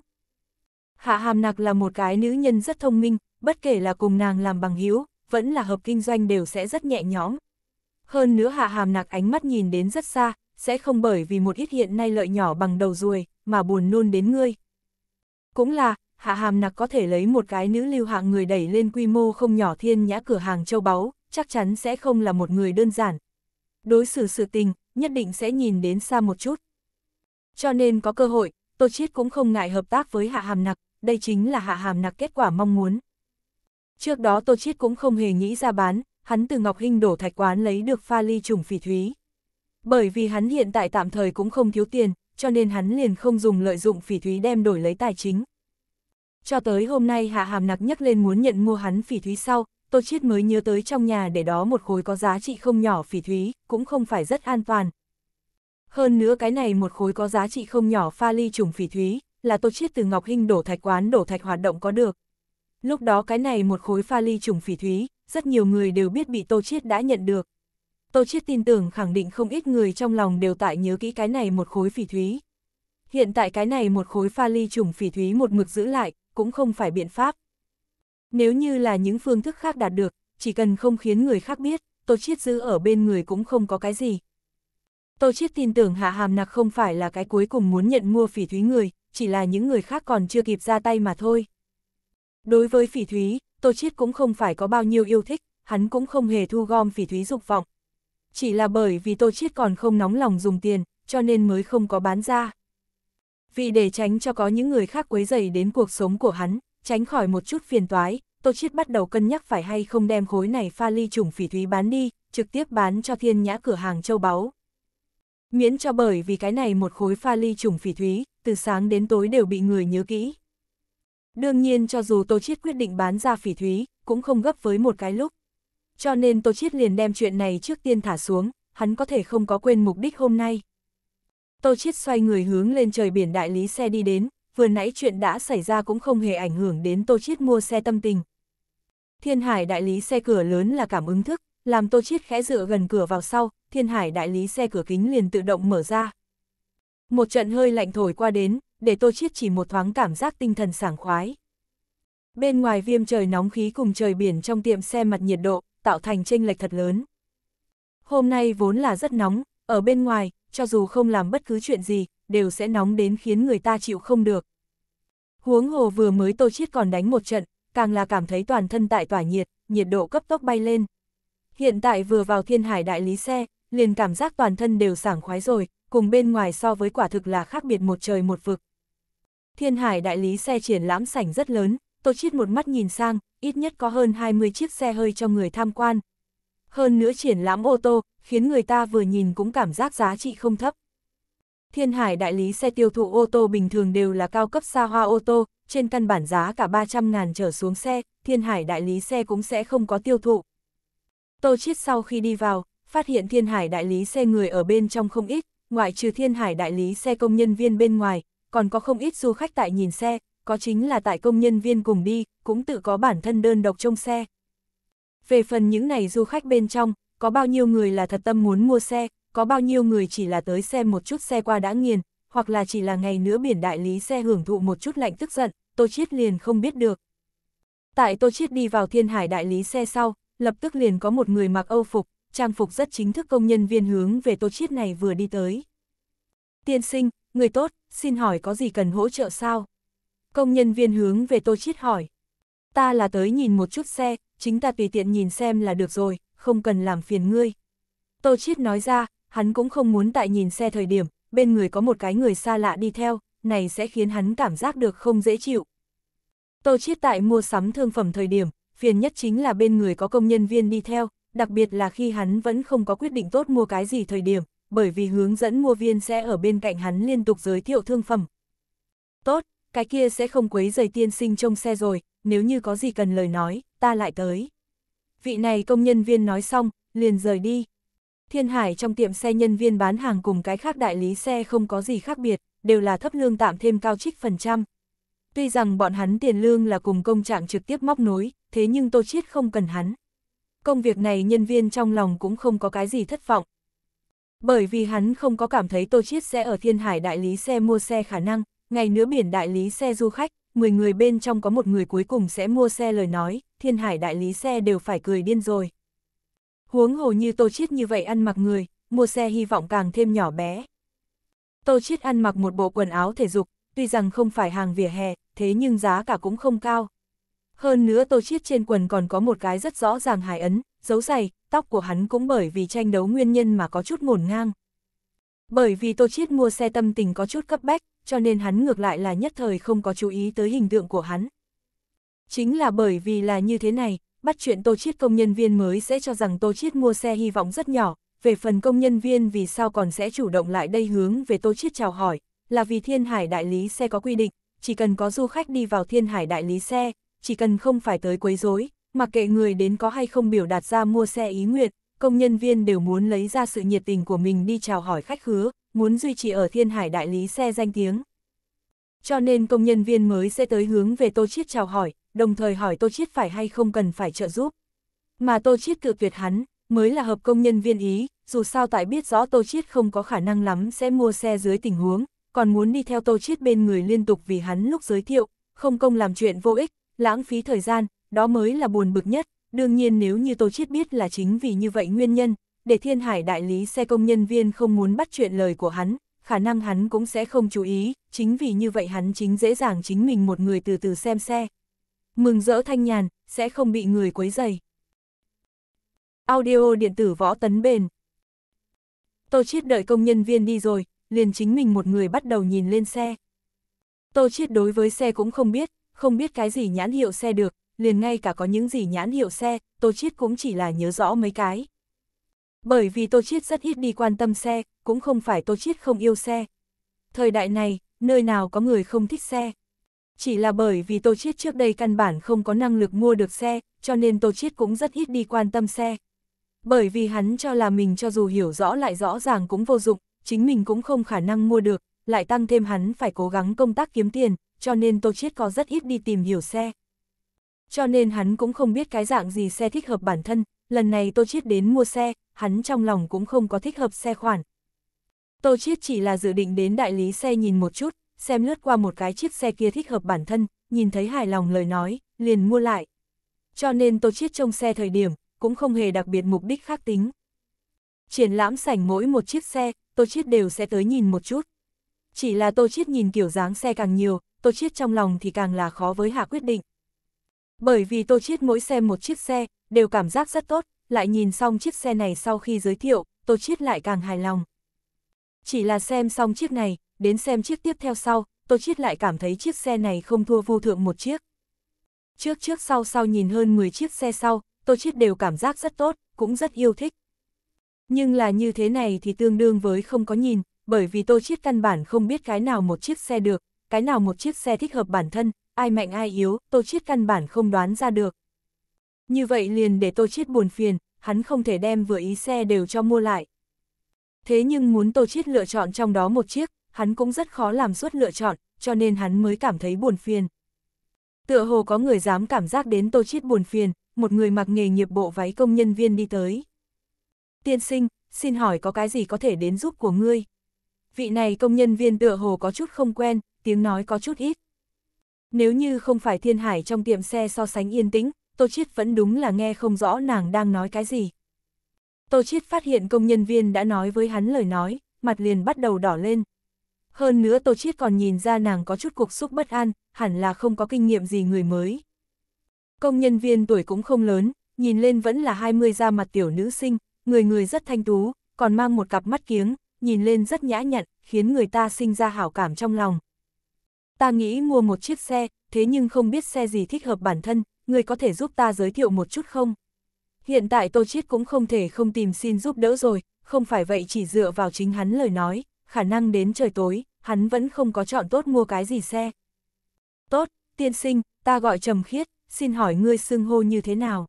Hạ Hàm Nạc là một cái nữ nhân rất thông minh, bất kể là cùng nàng làm bằng hữu, vẫn là hợp kinh doanh đều sẽ rất nhẹ nhõm. Hơn nữa Hạ Hàm Nạc ánh mắt nhìn đến rất xa, sẽ không bởi vì một ít hiện nay lợi nhỏ bằng đầu ruồi, mà buồn nôn đến ngươi. Cũng là, hạ hàm nặc có thể lấy một cái nữ lưu hạng người đẩy lên quy mô không nhỏ thiên nhã cửa hàng châu báu, chắc chắn sẽ không là một người đơn giản. Đối xử sự tình, nhất định sẽ nhìn đến xa một chút. Cho nên có cơ hội, Tô Chiết cũng không ngại hợp tác với hạ hàm nặc, đây chính là hạ hàm nặc kết quả mong muốn. Trước đó Tô Chiết cũng không hề nghĩ ra bán, hắn từ Ngọc Hinh đổ thạch quán lấy được pha ly trùng phỉ thúy, bởi vì hắn hiện tại tạm thời cũng không thiếu tiền, cho nên hắn liền không dùng lợi dụng phỉ thúy đem đổi lấy tài chính. Cho tới hôm nay Hạ Hàm Nặc nhắc lên muốn nhận mua hắn phỉ thúy sau, Tô Chiết mới nhớ tới trong nhà để đó một khối có giá trị không nhỏ phỉ thúy, cũng không phải rất an toàn. Hơn nữa cái này một khối có giá trị không nhỏ pha ly trùng phỉ thúy, là Tô Chiết từ Ngọc Hinh đổ thạch quán đổ thạch hoạt động có được. Lúc đó cái này một khối pha ly trùng phỉ thúy, rất nhiều người đều biết bị Tô Chiết đã nhận được. Tô Chiết tin tưởng khẳng định không ít người trong lòng đều tại nhớ kỹ cái này một khối phỉ thúy. Hiện tại cái này một khối pha ly trùng phỉ thúy một mực giữ lại, cũng không phải biện pháp. Nếu như là những phương thức khác đạt được, chỉ cần không khiến người khác biết, Tô Chiết giữ ở bên người cũng không có cái gì. Tô Chiết tin tưởng Hạ Hàm Nặc không phải là cái cuối cùng muốn nhận mua phỉ thúy người, chỉ là những người khác còn chưa kịp ra tay mà thôi. Đối với phỉ thúy, Tô Chiết cũng không phải có bao nhiêu yêu thích, hắn cũng không hề thu gom phỉ thúy dục vọng, chỉ là bởi vì Tô Chiết còn không nóng lòng dùng tiền, cho nên mới không có bán ra. Vì để tránh cho có những người khác quấy rầy đến cuộc sống của hắn, tránh khỏi một chút phiền toái, Tô Chiết bắt đầu cân nhắc phải hay không đem khối này pha ly trùng phỉ thúy bán đi, trực tiếp bán cho thiên nhã cửa hàng châu báu. Miễn cho bởi vì cái này một khối pha ly trùng phỉ thúy, từ sáng đến tối đều bị người nhớ kỹ. Đương nhiên cho dù Tô Chiết quyết định bán ra phỉ thúy, cũng không gấp với một cái lúc cho nên Tô Chiết liền đem chuyện này trước tiên thả xuống, hắn có thể không có quên mục đích hôm nay. Tô Chiết xoay người hướng lên trời biển đại lý xe đi đến, vừa nãy chuyện đã xảy ra cũng không hề ảnh hưởng đến Tô Chiết mua xe tâm tình. Thiên Hải đại lý xe cửa lớn là cảm ứng thức, làm Tô Chiết khẽ dựa gần cửa vào sau, Thiên Hải đại lý xe cửa kính liền tự động mở ra. Một trận hơi lạnh thổi qua đến, để Tô Chiết chỉ một thoáng cảm giác tinh thần sảng khoái. Bên ngoài viêm trời nóng khí cùng trời biển trong tiệm xe mặt nhiệt độ, tạo thành chênh lệch thật lớn. Hôm nay vốn là rất nóng, ở bên ngoài, cho dù không làm bất cứ chuyện gì, đều sẽ nóng đến khiến người ta chịu không được. Huống hồ vừa mới Tô Chiết còn đánh một trận, càng là cảm thấy toàn thân tại tỏa nhiệt, nhiệt độ cấp tốc bay lên. Hiện tại vừa vào thiên hải đại lý xe, liền cảm giác toàn thân đều sảng khoái rồi, cùng bên ngoài so với quả thực là khác biệt một trời một vực. Thiên hải đại lý xe triển lãm sảnh rất lớn, Tô Chiết một mắt nhìn sang, ít nhất có hơn 20 chiếc xe hơi cho người tham quan. Hơn nữa triển lãm ô tô, khiến người ta vừa nhìn cũng cảm giác giá trị không thấp. Thiên Hải đại lý xe tiêu thụ ô tô bình thường đều là cao cấp xa hoa ô tô, trên căn bản giá cả 300 ngàn trở xuống xe, Thiên Hải đại lý xe cũng sẽ không có tiêu thụ. Tô Chiết sau khi đi vào, phát hiện Thiên Hải đại lý xe người ở bên trong không ít, ngoại trừ Thiên Hải đại lý xe công nhân viên bên ngoài, còn có không ít du khách tại nhìn xe, có chính là tại công nhân viên cùng đi, cũng tự có bản thân đơn độc trong xe. Về phần những này du khách bên trong, có bao nhiêu người là thật tâm muốn mua xe, có bao nhiêu người chỉ là tới xem một chút xe qua đã nghiền, hoặc là chỉ là ngày nữa biển đại lý xe hưởng thụ một chút lạnh tức giận, Tô Chiết liền không biết được. Tại Tô Chiết đi vào thiên hải đại lý xe sau, lập tức liền có một người mặc Âu phục, trang phục rất chính thức công nhân viên hướng về Tô Chiết này vừa đi tới. Tiên sinh, người tốt, xin hỏi có gì cần hỗ trợ sao? Công nhân viên hướng về Tô Chiết hỏi. Ta là tới nhìn một chút xe, chính ta tùy tiện nhìn xem là được rồi, không cần làm phiền ngươi. Tô Chiết nói ra, hắn cũng không muốn tại nhìn xe thời điểm, bên người có một cái người xa lạ đi theo, này sẽ khiến hắn cảm giác được không dễ chịu. Tô Chiết tại mua sắm thương phẩm thời điểm, phiền nhất chính là bên người có công nhân viên đi theo, đặc biệt là khi hắn vẫn không có quyết định tốt mua cái gì thời điểm, bởi vì hướng dẫn mua viên sẽ ở bên cạnh hắn liên tục giới thiệu thương phẩm. Tốt, cái kia sẽ không quấy giày tiên sinh trong xe rồi, nếu như có gì cần lời nói, ta lại tới. Vị này công nhân viên nói xong, liền rời đi. Thiên Hải trong tiệm xe nhân viên bán hàng cùng cái khác đại lý xe không có gì khác biệt, đều là thấp lương tạm thêm cao trích phần trăm. Tuy rằng bọn hắn tiền lương là cùng công trạng trực tiếp móc nối, thế nhưng Tô Chiết không cần hắn. Công việc này nhân viên trong lòng cũng không có cái gì thất vọng. Bởi vì hắn không có cảm thấy Tô Chiết sẽ ở Thiên Hải đại lý xe mua xe khả năng, ngày nữa biển đại lý xe du khách, 10 người bên trong có một người cuối cùng sẽ mua xe lời nói, thiên hải đại lý xe đều phải cười điên rồi. Huống hồ như tô chiết như vậy ăn mặc người, mua xe hy vọng càng thêm nhỏ bé. Tô chiết ăn mặc một bộ quần áo thể dục, tuy rằng không phải hàng vỉa hè, thế nhưng giá cả cũng không cao. Hơn nữa tô chiết trên quần còn có một cái rất rõ ràng hài ấn, dấu dày, tóc của hắn cũng bởi vì tranh đấu nguyên nhân mà có chút ngổn ngang. Bởi vì Tô Chiết mua xe tâm tình có chút cấp bách, cho nên hắn ngược lại là nhất thời không có chú ý tới hình tượng của hắn. Chính là bởi vì là như thế này, bắt chuyện Tô Chiết công nhân viên mới sẽ cho rằng Tô Chiết mua xe hy vọng rất nhỏ, về phần công nhân viên vì sao còn sẽ chủ động lại đây hướng về Tô Chiết chào hỏi, là vì Thiên Hải đại lý xe có quy định, chỉ cần có du khách đi vào Thiên Hải đại lý xe, chỉ cần không phải tới quấy rối, mặc kệ người đến có hay không biểu đạt ra mua xe ý nguyện, công nhân viên đều muốn lấy ra sự nhiệt tình của mình đi chào hỏi khách khứa, muốn duy trì ở thiên hải đại lý xe danh tiếng. Cho nên công nhân viên mới sẽ tới hướng về Tô Chiết chào hỏi, đồng thời hỏi Tô Chiết phải hay không cần phải trợ giúp. Mà Tô Chiết cự tuyệt hắn, mới là hợp công nhân viên ý, dù sao tại biết rõ Tô Chiết không có khả năng lắm sẽ mua xe dưới tình huống, còn muốn đi theo Tô Chiết bên người liên tục vì hắn lúc giới thiệu, không công làm chuyện vô ích, lãng phí thời gian, đó mới là buồn bực nhất. Đương nhiên nếu như Tô Chiết biết là chính vì như vậy nguyên nhân, để thiên hải đại lý xe công nhân viên không muốn bắt chuyện lời của hắn, khả năng hắn cũng sẽ không chú ý, chính vì như vậy hắn chính dễ dàng chính mình một người từ từ xem xe. Mừng rỡ thanh nhàn, sẽ không bị người quấy dày. Audio điện tử võ tấn bền. Tô Chiết đợi công nhân viên đi rồi, liền chính mình một người bắt đầu nhìn lên xe. Tô Chiết đối với xe cũng không biết, không biết cái gì nhãn hiệu xe được, liền ngay cả có những gì nhãn hiệu xe, Tô Chiết cũng chỉ là nhớ rõ mấy cái. Bởi vì Tô Chiết rất ít đi quan tâm xe, cũng không phải Tô Chiết không yêu xe. Thời đại này, nơi nào có người không thích xe. Chỉ là bởi vì Tô Chiết trước đây căn bản không có năng lực mua được xe, cho nên Tô Chiết cũng rất ít đi quan tâm xe. Bởi vì hắn cho là mình cho dù hiểu rõ lại rõ ràng cũng vô dụng, chính mình cũng không khả năng mua được, lại tăng thêm hắn phải cố gắng công tác kiếm tiền, cho nên Tô Chiết có rất ít đi tìm hiểu xe. Cho nên hắn cũng không biết cái dạng gì xe thích hợp bản thân, lần này Tô Chiết đến mua xe, hắn trong lòng cũng không có thích hợp xe khoản. Tô Chiết chỉ là dự định đến đại lý xe nhìn một chút, xem lướt qua một cái chiếc xe kia thích hợp bản thân, nhìn thấy hài lòng lời nói, liền mua lại. Cho nên Tô Chiết trông xe thời điểm, cũng không hề đặc biệt mục đích khác tính. Triển lãm sảnh mỗi một chiếc xe, Tô Chiết đều sẽ tới nhìn một chút. Chỉ là Tô Chiết nhìn kiểu dáng xe càng nhiều, Tô Chiết trong lòng thì càng là khó với hạ quyết định. Bởi vì Tô Chiết mỗi xem một chiếc xe, đều cảm giác rất tốt, lại nhìn xong chiếc xe này sau khi giới thiệu, Tô Chiết lại càng hài lòng. Chỉ là xem xong chiếc này, đến xem chiếc tiếp theo sau, Tô Chiết lại cảm thấy chiếc xe này không thua vô thượng một chiếc. Trước trước sau sau nhìn hơn 10 chiếc xe sau, Tô Chiết đều cảm giác rất tốt, cũng rất yêu thích. Nhưng là như thế này thì tương đương với không có nhìn, bởi vì Tô Chiết căn bản không biết cái nào một chiếc xe được, cái nào một chiếc xe thích hợp bản thân, ai mạnh ai yếu, Tô Chiết căn bản không đoán ra được. Như vậy liền để Tô Chiết buồn phiền, hắn không thể đem vừa ý xe đều cho mua lại. Thế nhưng muốn Tô Chiết lựa chọn trong đó một chiếc, hắn cũng rất khó làm suốt lựa chọn, cho nên hắn mới cảm thấy buồn phiền. Tựa hồ có người dám cảm giác đến Tô Chiết buồn phiền, một người mặc nghề nghiệp bộ váy công nhân viên đi tới. Tiên sinh, xin hỏi có cái gì có thể đến giúp của ngươi? Vị này công nhân viên tựa hồ có chút không quen, tiếng nói có chút ít. Nếu như không phải thiên hải trong tiệm xe so sánh yên tĩnh, Tô Chiết vẫn đúng là nghe không rõ nàng đang nói cái gì. Tô Chiết phát hiện công nhân viên đã nói với hắn lời nói, mặt liền bắt đầu đỏ lên. Hơn nữa Tô Chiết còn nhìn ra nàng có chút cuộc xúc bất an, hẳn là không có kinh nghiệm gì người mới. Công nhân viên tuổi cũng không lớn, nhìn lên vẫn là 20 da mặt tiểu nữ sinh, người người rất thanh tú, còn mang một cặp mắt kiếng, nhìn lên rất nhã nhặn, khiến người ta sinh ra hảo cảm trong lòng. Ta nghĩ mua một chiếc xe, thế nhưng không biết xe gì thích hợp bản thân, ngươi có thể giúp ta giới thiệu một chút không? Hiện tại Tô Chiết cũng không thể không tìm xin giúp đỡ rồi, không phải vậy chỉ dựa vào chính hắn lời nói, khả năng đến trời tối, hắn vẫn không có chọn tốt mua cái gì xe. Tốt, tiên sinh, ta gọi Trầm Khiết, xin hỏi ngươi xưng hô như thế nào?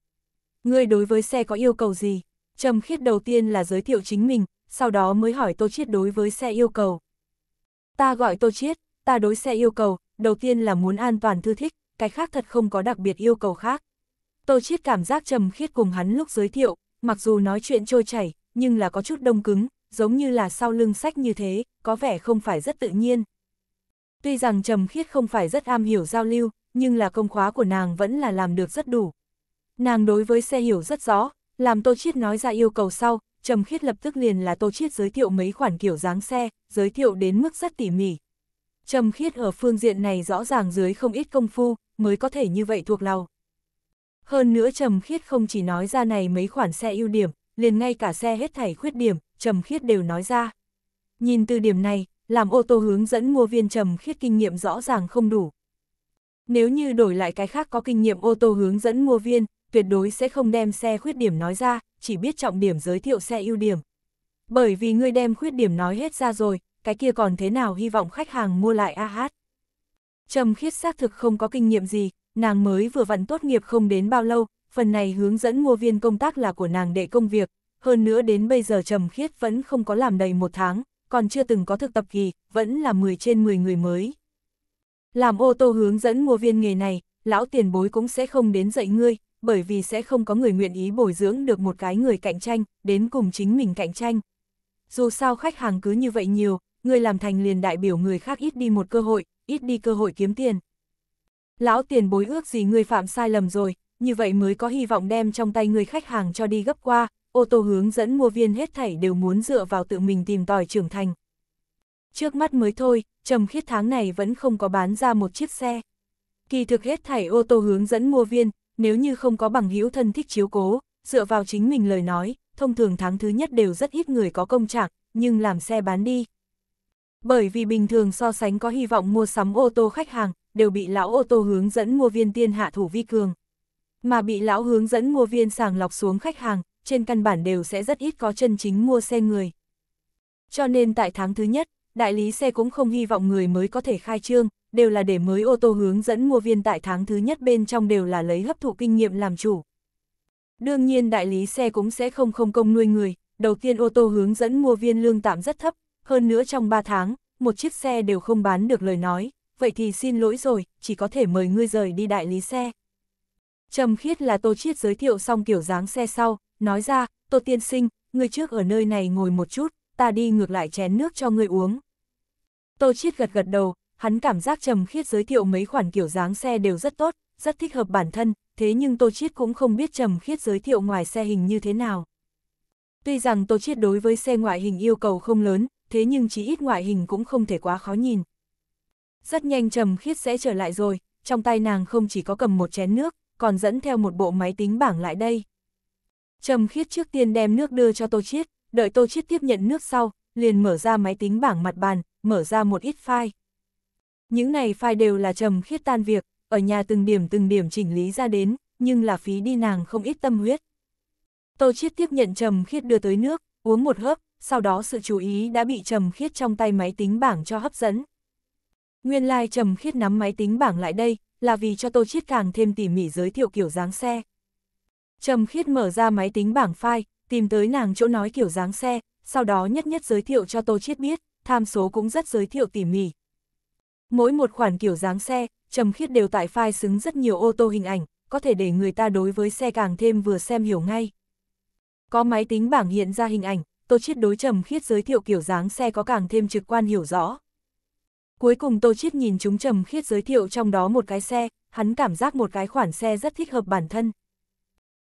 Ngươi đối với xe có yêu cầu gì? Trầm Khiết đầu tiên là giới thiệu chính mình, sau đó mới hỏi Tô Chiết đối với xe yêu cầu. Ta gọi Tô Chiết, ta đối xe yêu cầu, đầu tiên là muốn an toàn thư thích, cái khác thật không có đặc biệt yêu cầu khác. Tô Chiết cảm giác trầm khiết cùng hắn lúc giới thiệu, mặc dù nói chuyện trôi chảy, nhưng là có chút đông cứng, giống như là sau lưng sách như thế, có vẻ không phải rất tự nhiên. Tuy rằng trầm khiết không phải rất am hiểu giao lưu, nhưng là công khóa của nàng vẫn là làm được rất đủ. Nàng đối với xe hiểu rất rõ, làm Tô Chiết nói ra yêu cầu sau, Trầm Khiết lập tức liền là Tô Chiết giới thiệu mấy khoản kiểu dáng xe, giới thiệu đến mức rất tỉ mỉ. Trầm Khiết ở phương diện này rõ ràng dưới không ít công phu, mới có thể như vậy thuộc lòng. Hơn nữa Trầm Khiết không chỉ nói ra này mấy khoản xe ưu điểm, liền ngay cả xe hết thảy khuyết điểm, Trầm Khiết đều nói ra. Nhìn từ điểm này, làm ô tô hướng dẫn mua viên Trầm Khiết kinh nghiệm rõ ràng không đủ. Nếu như đổi lại cái khác có kinh nghiệm ô tô hướng dẫn mua viên, tuyệt đối sẽ không đem xe khuyết điểm nói ra, chỉ biết trọng điểm giới thiệu xe ưu điểm. Bởi vì người đem khuyết điểm nói hết ra rồi, cái kia còn thế nào hy vọng khách hàng mua lại AH. Trầm khiết xác thực không có kinh nghiệm gì, nàng mới vừa vặn tốt nghiệp không đến bao lâu, phần này hướng dẫn mua viên công tác là của nàng để công việc, hơn nữa đến bây giờ Trầm khiết vẫn không có làm đầy một tháng, còn chưa từng có thực tập kỳ, vẫn là 10 trên 10 người mới. Làm ô tô hướng dẫn mua viên nghề này, lão tiền bối cũng sẽ không đến dạy ngươi, bởi vì sẽ không có người nguyện ý bồi dưỡng được một cái người cạnh tranh, đến cùng chính mình cạnh tranh. Dù sao khách hàng cứ như vậy nhiều, người làm thành liền đại biểu người khác ít đi một cơ hội, ít đi cơ hội kiếm tiền. Lão tiền bối ước gì người phạm sai lầm rồi, như vậy mới có hy vọng đem trong tay người khách hàng cho đi gấp qua, ô tô hướng dẫn mua viên hết thảy đều muốn dựa vào tự mình tìm tòi trưởng thành. Trước mắt mới thôi, trầm khiết tháng này vẫn không có bán ra một chiếc xe. Kỳ thực hết thảy ô tô hướng dẫn mua viên, nếu như không có bằng hữu thân thích chiếu cố, dựa vào chính mình lời nói, thông thường tháng thứ nhất đều rất ít người có công trạng, nhưng làm xe bán đi, bởi vì bình thường so sánh có hy vọng mua sắm ô tô khách hàng, đều bị lão ô tô hướng dẫn mua viên tiên hạ thủ vi cường. Mà bị lão hướng dẫn mua viên sàng lọc xuống khách hàng, trên căn bản đều sẽ rất ít có chân chính mua xe người. Cho nên tại tháng thứ nhất, đại lý xe cũng không hy vọng người mới có thể khai trương, đều là để mới ô tô hướng dẫn mua viên tại tháng thứ nhất bên trong đều là lấy hấp thụ kinh nghiệm làm chủ. Đương nhiên đại lý xe cũng sẽ không không công nuôi người, đầu tiên ô tô hướng dẫn mua viên lương tạm rất thấp, hơn nữa trong 3 tháng, một chiếc xe đều không bán được lời nói, vậy thì xin lỗi rồi, chỉ có thể mời ngươi rời đi đại lý xe. Trầm khiết là Tô Chiết giới thiệu xong kiểu dáng xe sau, nói ra, Tô Tiên Sinh, ngươi trước ở nơi này ngồi một chút, ta đi ngược lại chén nước cho ngươi uống. Tô Chiết gật gật đầu, hắn cảm giác Trầm khiết giới thiệu mấy khoản kiểu dáng xe đều rất tốt, rất thích hợp bản thân, thế nhưng Tô Chiết cũng không biết Trầm khiết giới thiệu ngoài xe hình như thế nào. Tuy rằng Tô Chiết đối với xe ngoại hình yêu cầu không lớn, thế nhưng chí ít ngoại hình cũng không thể quá khó nhìn. Rất nhanh Trầm Khiết sẽ trở lại rồi, trong tay nàng không chỉ có cầm một chén nước, còn dẫn theo một bộ máy tính bảng lại đây. Trầm Khiết trước tiên đem nước đưa cho Tô Chiết, đợi Tô Chiết tiếp nhận nước sau, liền mở ra máy tính bảng mặt bàn, mở ra một ít file. Những này file đều là Trầm Khiết tan việc, ở nhà từng điểm từng điểm chỉnh lý ra đến, nhưng là phí đi nàng không ít tâm huyết. Tô Chiết tiếp nhận Trầm Khiết đưa tới nước, uống một hớp, sau đó sự chú ý đã bị Trầm Khiết trong tay máy tính bảng cho hấp dẫn. Nguyên lai like Trầm Khiết nắm máy tính bảng lại đây, là vì cho Tô Chiết càng thêm tỉ mỉ giới thiệu kiểu dáng xe. Trầm Khiết mở ra máy tính bảng file, tìm tới nàng chỗ nói kiểu dáng xe, sau đó nhất nhất giới thiệu cho Tô Chiết biết, tham số cũng rất giới thiệu tỉ mỉ. Mỗi một khoản kiểu dáng xe, Trầm Khiết đều tại file xứng rất nhiều ô tô hình ảnh, có thể để người ta đối với xe càng thêm vừa xem hiểu ngay. Có máy tính bảng hiện ra hình ảnh, Tô Chiết đối trầm khiết giới thiệu kiểu dáng xe có càng thêm trực quan hiểu rõ. Cuối cùng Tô Chiết nhìn chúng trầm khiết giới thiệu trong đó một cái xe, hắn cảm giác một cái khoản xe rất thích hợp bản thân.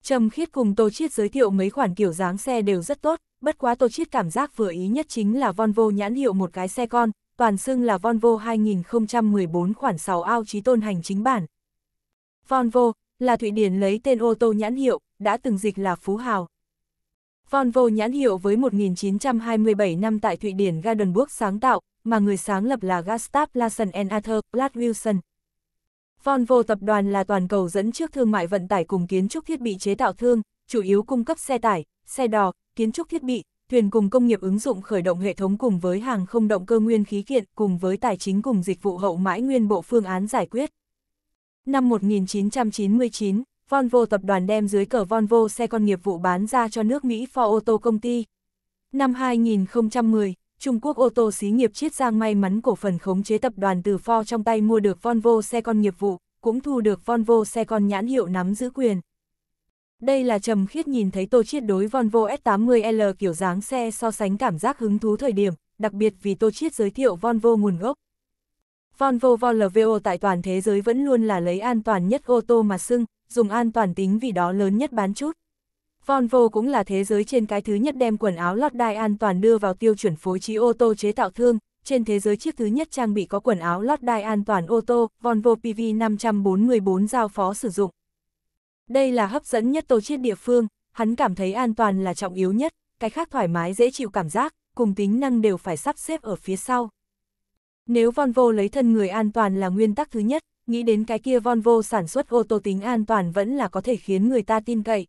Trầm khiết cùng Tô Chiết giới thiệu mấy khoản kiểu dáng xe đều rất tốt, bất quá Tô Chiết cảm giác vừa ý nhất chính là Volvo nhãn hiệu một cái xe con, toàn xưng là Volvo 2014 khoản 6 ao trí tôn hành chính bản. Volvo là Thụy Điển lấy tên ô tô nhãn hiệu, đã từng dịch là Phú Hào, Volvo nhãn hiệu với 1927 năm tại Thụy Điển Gardenburg sáng tạo, mà người sáng lập là Gustav Larsen and Arthur Platt Wilson. Volvo tập đoàn là toàn cầu dẫn trước thương mại vận tải cùng kiến trúc thiết bị chế tạo thương, chủ yếu cung cấp xe tải, xe đò, kiến trúc thiết bị, thuyền cùng công nghiệp ứng dụng khởi động hệ thống cùng với hàng không động cơ nguyên khí kiện cùng với tài chính cùng dịch vụ hậu mãi nguyên bộ phương án giải quyết. Năm 1999, Volvo tập đoàn đem dưới cờ Volvo xe con nghiệp vụ bán ra cho nước Mỹ Ford ô tô công ty. Năm 2010, Trung Quốc ô tô xí nghiệp Chiết Giang may mắn cổ phần khống chế tập đoàn từ Ford trong tay mua được Volvo xe con nghiệp vụ, cũng thu được Volvo xe con nhãn hiệu nắm giữ quyền. Đây là Trầm Khiết nhìn thấy Tô Chiết đối Volvo S80L kiểu dáng xe so sánh cảm giác hứng thú thời điểm, đặc biệt vì Tô Chiết giới thiệu Volvo nguồn gốc, Volvo VLVO tại toàn thế giới vẫn luôn là lấy an toàn nhất ô tô mà xưng, dùng an toàn tính vì đó lớn nhất bán chút. Volvo cũng là thế giới trên cái thứ nhất đem quần áo lót đai an toàn đưa vào tiêu chuẩn phối trí ô tô chế tạo thương, trên thế giới chiếc thứ nhất trang bị có quần áo lót đai an toàn ô tô, Volvo PV544 giao phó sử dụng. Đây là hấp dẫn nhất tổ chiết địa phương, hắn cảm thấy an toàn là trọng yếu nhất, cái khác thoải mái dễ chịu cảm giác, cùng tính năng đều phải sắp xếp ở phía sau. Nếu Volvo lấy thân người an toàn là nguyên tắc thứ nhất, nghĩ đến cái kia Volvo sản xuất ô tô tính an toàn vẫn là có thể khiến người ta tin cậy.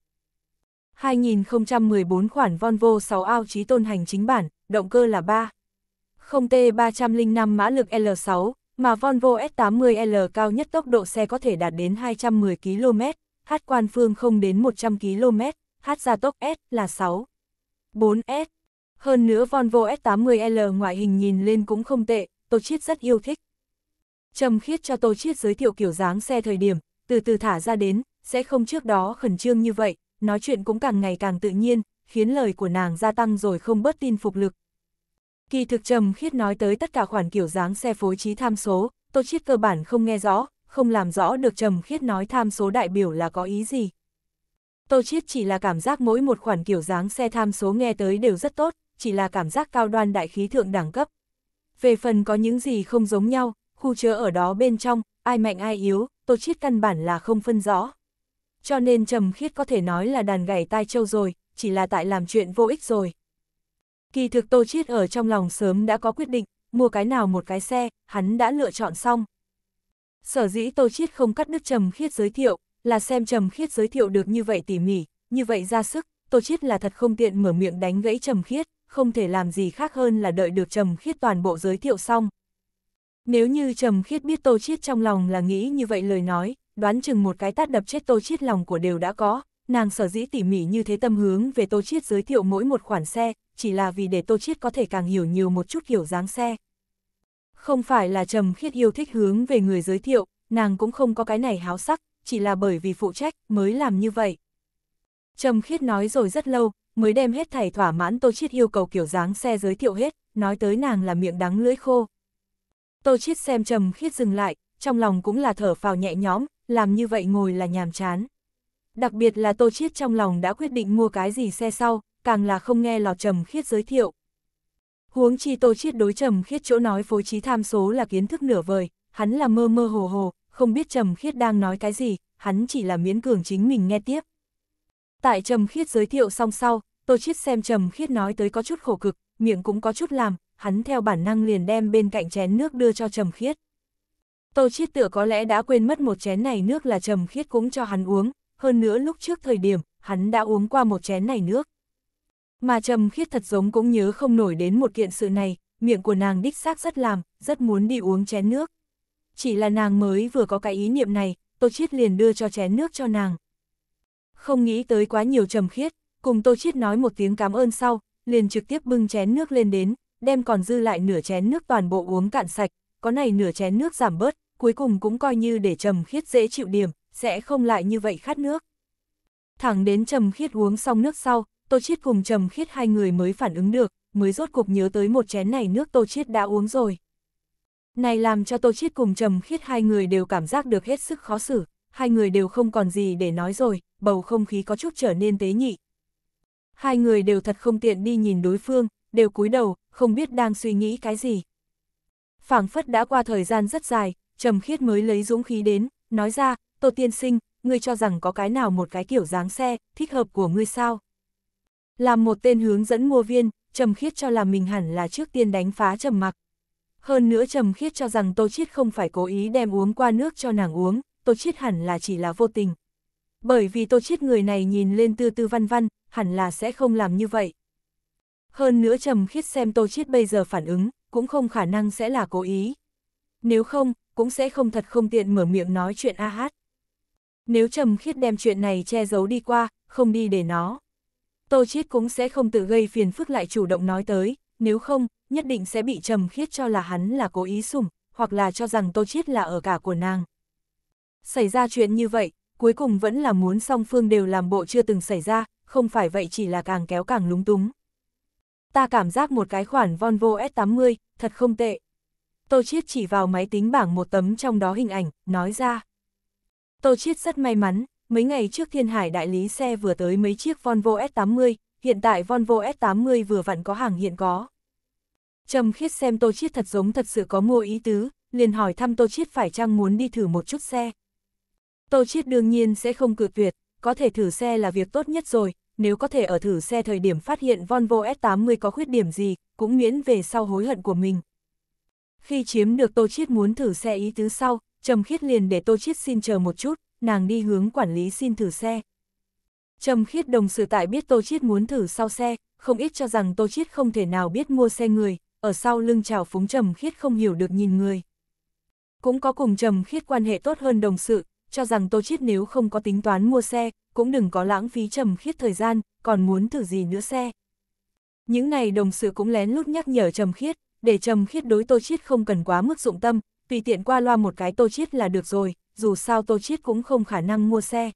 2014 khoản Volvo 6 ao trí tôn hành chính bản, động cơ là 3. 0T305 mã lực L6, mà Volvo S80L cao nhất tốc độ xe có thể đạt đến 210 km, hát quan phương không đến 100 km, hát gia tốc S là 6. 4S. Hơn nữa Volvo S80L ngoại hình nhìn lên cũng không tệ, Tô Chiết rất yêu thích. Trầm Khiết cho Tô Chiết giới thiệu kiểu dáng xe thời điểm, từ từ thả ra đến, sẽ không trước đó khẩn trương như vậy, nói chuyện cũng càng ngày càng tự nhiên, khiến lời của nàng gia tăng rồi không bớt tin phục lực. Kỳ thực Trầm Khiết nói tới tất cả khoản kiểu dáng xe phối trí tham số, Tô Chiết cơ bản không nghe rõ, không làm rõ được Trầm Khiết nói tham số đại biểu là có ý gì. Tô Chiết chỉ là cảm giác mỗi một khoản kiểu dáng xe tham số nghe tới đều rất tốt, chỉ là cảm giác cao đoan đại khí thượng đẳng cấp, về phần có những gì không giống nhau, khu chứa ở đó bên trong, ai mạnh ai yếu, Tô Chiết căn bản là không phân rõ. Cho nên Trầm Khiết có thể nói là đàn gảy tai châu rồi, chỉ là tại làm chuyện vô ích rồi. Kỳ thực Tô Chiết ở trong lòng sớm đã có quyết định, mua cái nào một cái xe, hắn đã lựa chọn xong. Sở dĩ Tô Chiết không cắt đứt Trầm Khiết giới thiệu, là xem Trầm Khiết giới thiệu được như vậy tỉ mỉ, như vậy ra sức, Tô Chiết là thật không tiện mở miệng đánh gãy Trầm Khiết không thể làm gì khác hơn là đợi được Trầm Khiết toàn bộ giới thiệu xong. Nếu như Trầm Khiết biết Tô Chiết trong lòng là nghĩ như vậy lời nói, đoán chừng một cái tát đập chết Tô Chiết lòng của đều đã có, nàng sở dĩ tỉ mỉ như thế tâm hướng về Tô Chiết giới thiệu mỗi một khoản xe, chỉ là vì để Tô Chiết có thể càng hiểu nhiều một chút kiểu dáng xe. Không phải là Trầm Khiết yêu thích hướng về người giới thiệu, nàng cũng không có cái này háo sắc, chỉ là bởi vì phụ trách mới làm như vậy. Trầm Khiết nói rồi rất lâu, mới đem hết thảy thỏa mãn Tô Chiết yêu cầu kiểu dáng xe giới thiệu hết, nói tới nàng là miệng đắng lưỡi khô. Tô Chiết xem trầm khiết dừng lại, trong lòng cũng là thở phào nhẹ nhõm, làm như vậy ngồi là nhàm chán. Đặc biệt là Tô Chiết trong lòng đã quyết định mua cái gì xe sau, càng là không nghe lọt trầm khiết giới thiệu. Huống chi Tô Chiết đối trầm khiết chỗ nói phối trí tham số là kiến thức nửa vời, hắn là mơ mơ hồ hồ, không biết trầm khiết đang nói cái gì, hắn chỉ là miễn cường chính mình nghe tiếp. Tại Trầm Khiết giới thiệu xong sau, Tô Chiết xem Trầm Khiết nói tới có chút khổ cực, miệng cũng có chút làm, hắn theo bản năng liền đem bên cạnh chén nước đưa cho Trầm Khiết. Tô Chiết tựa có lẽ đã quên mất một chén này nước là Trầm Khiết cũng cho hắn uống, hơn nữa lúc trước thời điểm, hắn đã uống qua một chén này nước. Mà Trầm Khiết thật giống cũng nhớ không nổi đến một kiện sự này, miệng của nàng đích xác rất làm, rất muốn đi uống chén nước. Chỉ là nàng mới vừa có cái ý niệm này, Tô Chiết liền đưa cho chén nước cho nàng không nghĩ tới quá nhiều trầm khiết, cùng Tô Chiết nói một tiếng cảm ơn sau, liền trực tiếp bưng chén nước lên đến, đem còn dư lại nửa chén nước toàn bộ uống cạn sạch, có này nửa chén nước giảm bớt, cuối cùng cũng coi như để trầm khiết dễ chịu điểm, sẽ không lại như vậy khát nước. Thẳng đến trầm khiết uống xong nước sau, Tô Chiết cùng trầm khiết hai người mới phản ứng được, mới rốt cuộc nhớ tới một chén này nước Tô Chiết đã uống rồi. Này làm cho Tô Chiết cùng Trầm Khiết hai người đều cảm giác được hết sức khó xử, hai người đều không còn gì để nói rồi, bầu không khí có chút trở nên tế nhị. Hai người đều thật không tiện đi nhìn đối phương, đều cúi đầu, không biết đang suy nghĩ cái gì. phảng phất đã qua thời gian rất dài, Trầm Khiết mới lấy dũng khí đến, nói ra, Tô Tiên Sinh, ngươi cho rằng có cái nào một cái kiểu dáng xe, thích hợp của ngươi sao? Làm một tên hướng dẫn mua viên, Trầm Khiết cho là mình hẳn là trước tiên đánh phá Trầm Mặc. Hơn nữa Trầm Khiết cho rằng Tô Chiết không phải cố ý đem uống qua nước cho nàng uống, Tô Chiết hẳn là chỉ là vô tình. Bởi vì Tô Chiết người này nhìn lên tư tư văn văn, hẳn là sẽ không làm như vậy. Hơn nữa trầm khiết xem Tô Chiết bây giờ phản ứng, cũng không khả năng sẽ là cố ý. Nếu không, cũng sẽ không thật không tiện mở miệng nói chuyện a hát. Nếu trầm khiết đem chuyện này che giấu đi qua, không đi để nó. Tô Chiết cũng sẽ không tự gây phiền phức lại chủ động nói tới, nếu không, nhất định sẽ bị trầm khiết cho là hắn là cố ý sủng, hoặc là cho rằng Tô Chiết là ở cả của nàng. Xảy ra chuyện như vậy, cuối cùng vẫn là muốn song phương đều làm bộ chưa từng xảy ra, không phải vậy chỉ là càng kéo càng lúng túng. Ta cảm giác một cái khoản Volvo S80, thật không tệ. Tô Chiết chỉ vào máy tính bảng một tấm trong đó hình ảnh, nói ra. Tô Chiết rất may mắn, mấy ngày trước Thiên Hải đại lý xe vừa tới mấy chiếc Volvo S80, hiện tại Volvo S80 vừa vặn có hàng hiện có. Trầm khiết xem Tô Chiết thật giống thật sự có mua ý tứ, liền hỏi thăm Tô Chiết phải chăng muốn đi thử một chút xe. Tô Chiết đương nhiên sẽ không cự tuyệt, có thể thử xe là việc tốt nhất rồi, nếu có thể ở thử xe thời điểm phát hiện Volvo S80 có khuyết điểm gì, cũng miễn về sau hối hận của mình. Khi chiếm được Tô Chiết muốn thử xe ý tứ sau, Trầm Khiết liền để Tô Chiết xin chờ một chút, nàng đi hướng quản lý xin thử xe. Trầm Khiết đồng sự tại biết Tô Chiết muốn thử sau xe, không ít cho rằng Tô Chiết không thể nào biết mua xe người, ở sau lưng chào phúng Trầm Khiết không hiểu được nhìn người. Cũng có cùng Trầm Khiết quan hệ tốt hơn đồng sự, cho rằng Tô Chiết nếu không có tính toán mua xe, cũng đừng có lãng phí trầm khiết thời gian, còn muốn thử gì nữa xe. Những ngày đồng sự cũng lén lút nhắc nhở trầm khiết, để trầm khiết đối Tô Chiết không cần quá mức dụng tâm, tùy tiện qua loa một cái Tô Chiết là được rồi, dù sao Tô Chiết cũng không khả năng mua xe.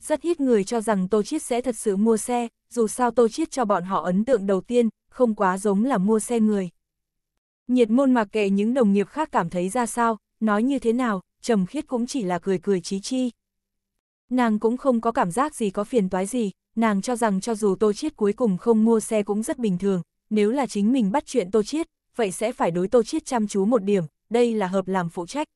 Rất ít người cho rằng Tô Chiết sẽ thật sự mua xe, dù sao Tô Chiết cho bọn họ ấn tượng đầu tiên, không quá giống là mua xe người. Nhiệt môn mặc kệ những đồng nghiệp khác cảm thấy ra sao, nói như thế nào, Trầm Khiết cũng chỉ là cười cười chí chi. Nàng cũng không có cảm giác gì có phiền toái gì, nàng cho rằng cho dù Tô Chiết cuối cùng không mua xe cũng rất bình thường, nếu là chính mình bắt chuyện Tô Chiết, vậy sẽ phải đối Tô Chiết chăm chú một điểm, đây là hợp làm phụ trách.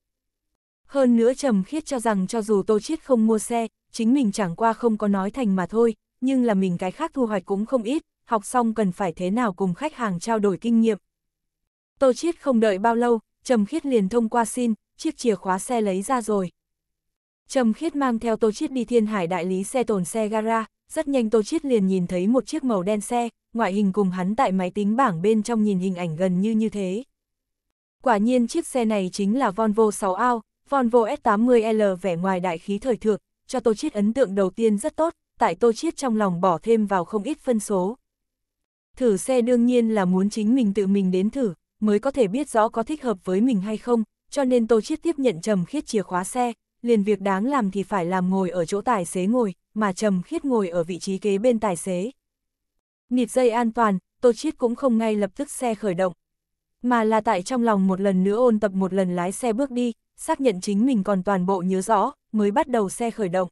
Hơn nữa Trầm Khiết cho rằng cho dù Tô Chiết không mua xe, chính mình chẳng qua không có nói thành mà thôi, nhưng là mình cái khác thu hoạch cũng không ít, học xong cần phải thế nào cùng khách hàng trao đổi kinh nghiệm. Tô Chiết không đợi bao lâu, Trầm Khiết liền thông qua xin, chiếc chìa khóa xe lấy ra rồi. Trầm khiết mang theo tô chiết đi thiên hải đại lý xe tồn xe gara, rất nhanh tô chiết liền nhìn thấy một chiếc màu đen xe, ngoại hình cùng hắn tại máy tính bảng bên trong nhìn hình ảnh gần như như thế. Quả nhiên chiếc xe này chính là Volvo 6 ao, Volvo S80L vẻ ngoài đại khí thời thượng, cho Tô Chiết ấn tượng đầu tiên rất tốt, tại Tô Chiết trong lòng bỏ thêm vào không ít phân số. Thử xe đương nhiên là muốn chính mình tự mình đến thử, mới có thể biết rõ có thích hợp với mình hay không, cho nên Tô Chiết tiếp nhận Trầm Khiết chìa khóa xe, liền việc đáng làm thì phải làm ngồi ở chỗ tài xế ngồi, mà Trầm Khiết ngồi ở vị trí kế bên tài xế. Nịt dây an toàn, Tô Chiết cũng không ngay lập tức xe khởi động, mà là tại trong lòng một lần nữa ôn tập một lần lái xe bước đi, xác nhận chính mình còn toàn bộ nhớ rõ, mới bắt đầu xe khởi động.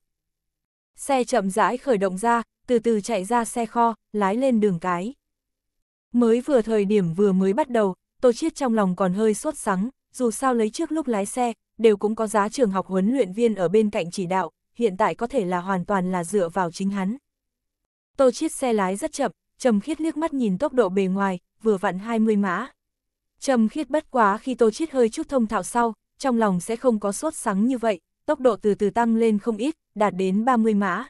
Xe chậm rãi khởi động ra, từ từ chạy ra xe kho, lái lên đường cái. Mới vừa thời điểm vừa mới bắt đầu, Tô Chiết trong lòng còn hơi sốt sắng, dù sao lấy trước lúc lái xe, đều cũng có giá trường học huấn luyện viên ở bên cạnh chỉ đạo, hiện tại có thể là hoàn toàn là dựa vào chính hắn. Tô chiết xe lái rất chậm, Trầm Khiết liếc mắt nhìn tốc độ bề ngoài, vừa vặn 20 mã. Trầm Khiết bất quá khi Tô chiết hơi chút thông thạo sau, trong lòng sẽ không có sốt sắng như vậy, tốc độ từ từ tăng lên không ít, đạt đến 30 mã.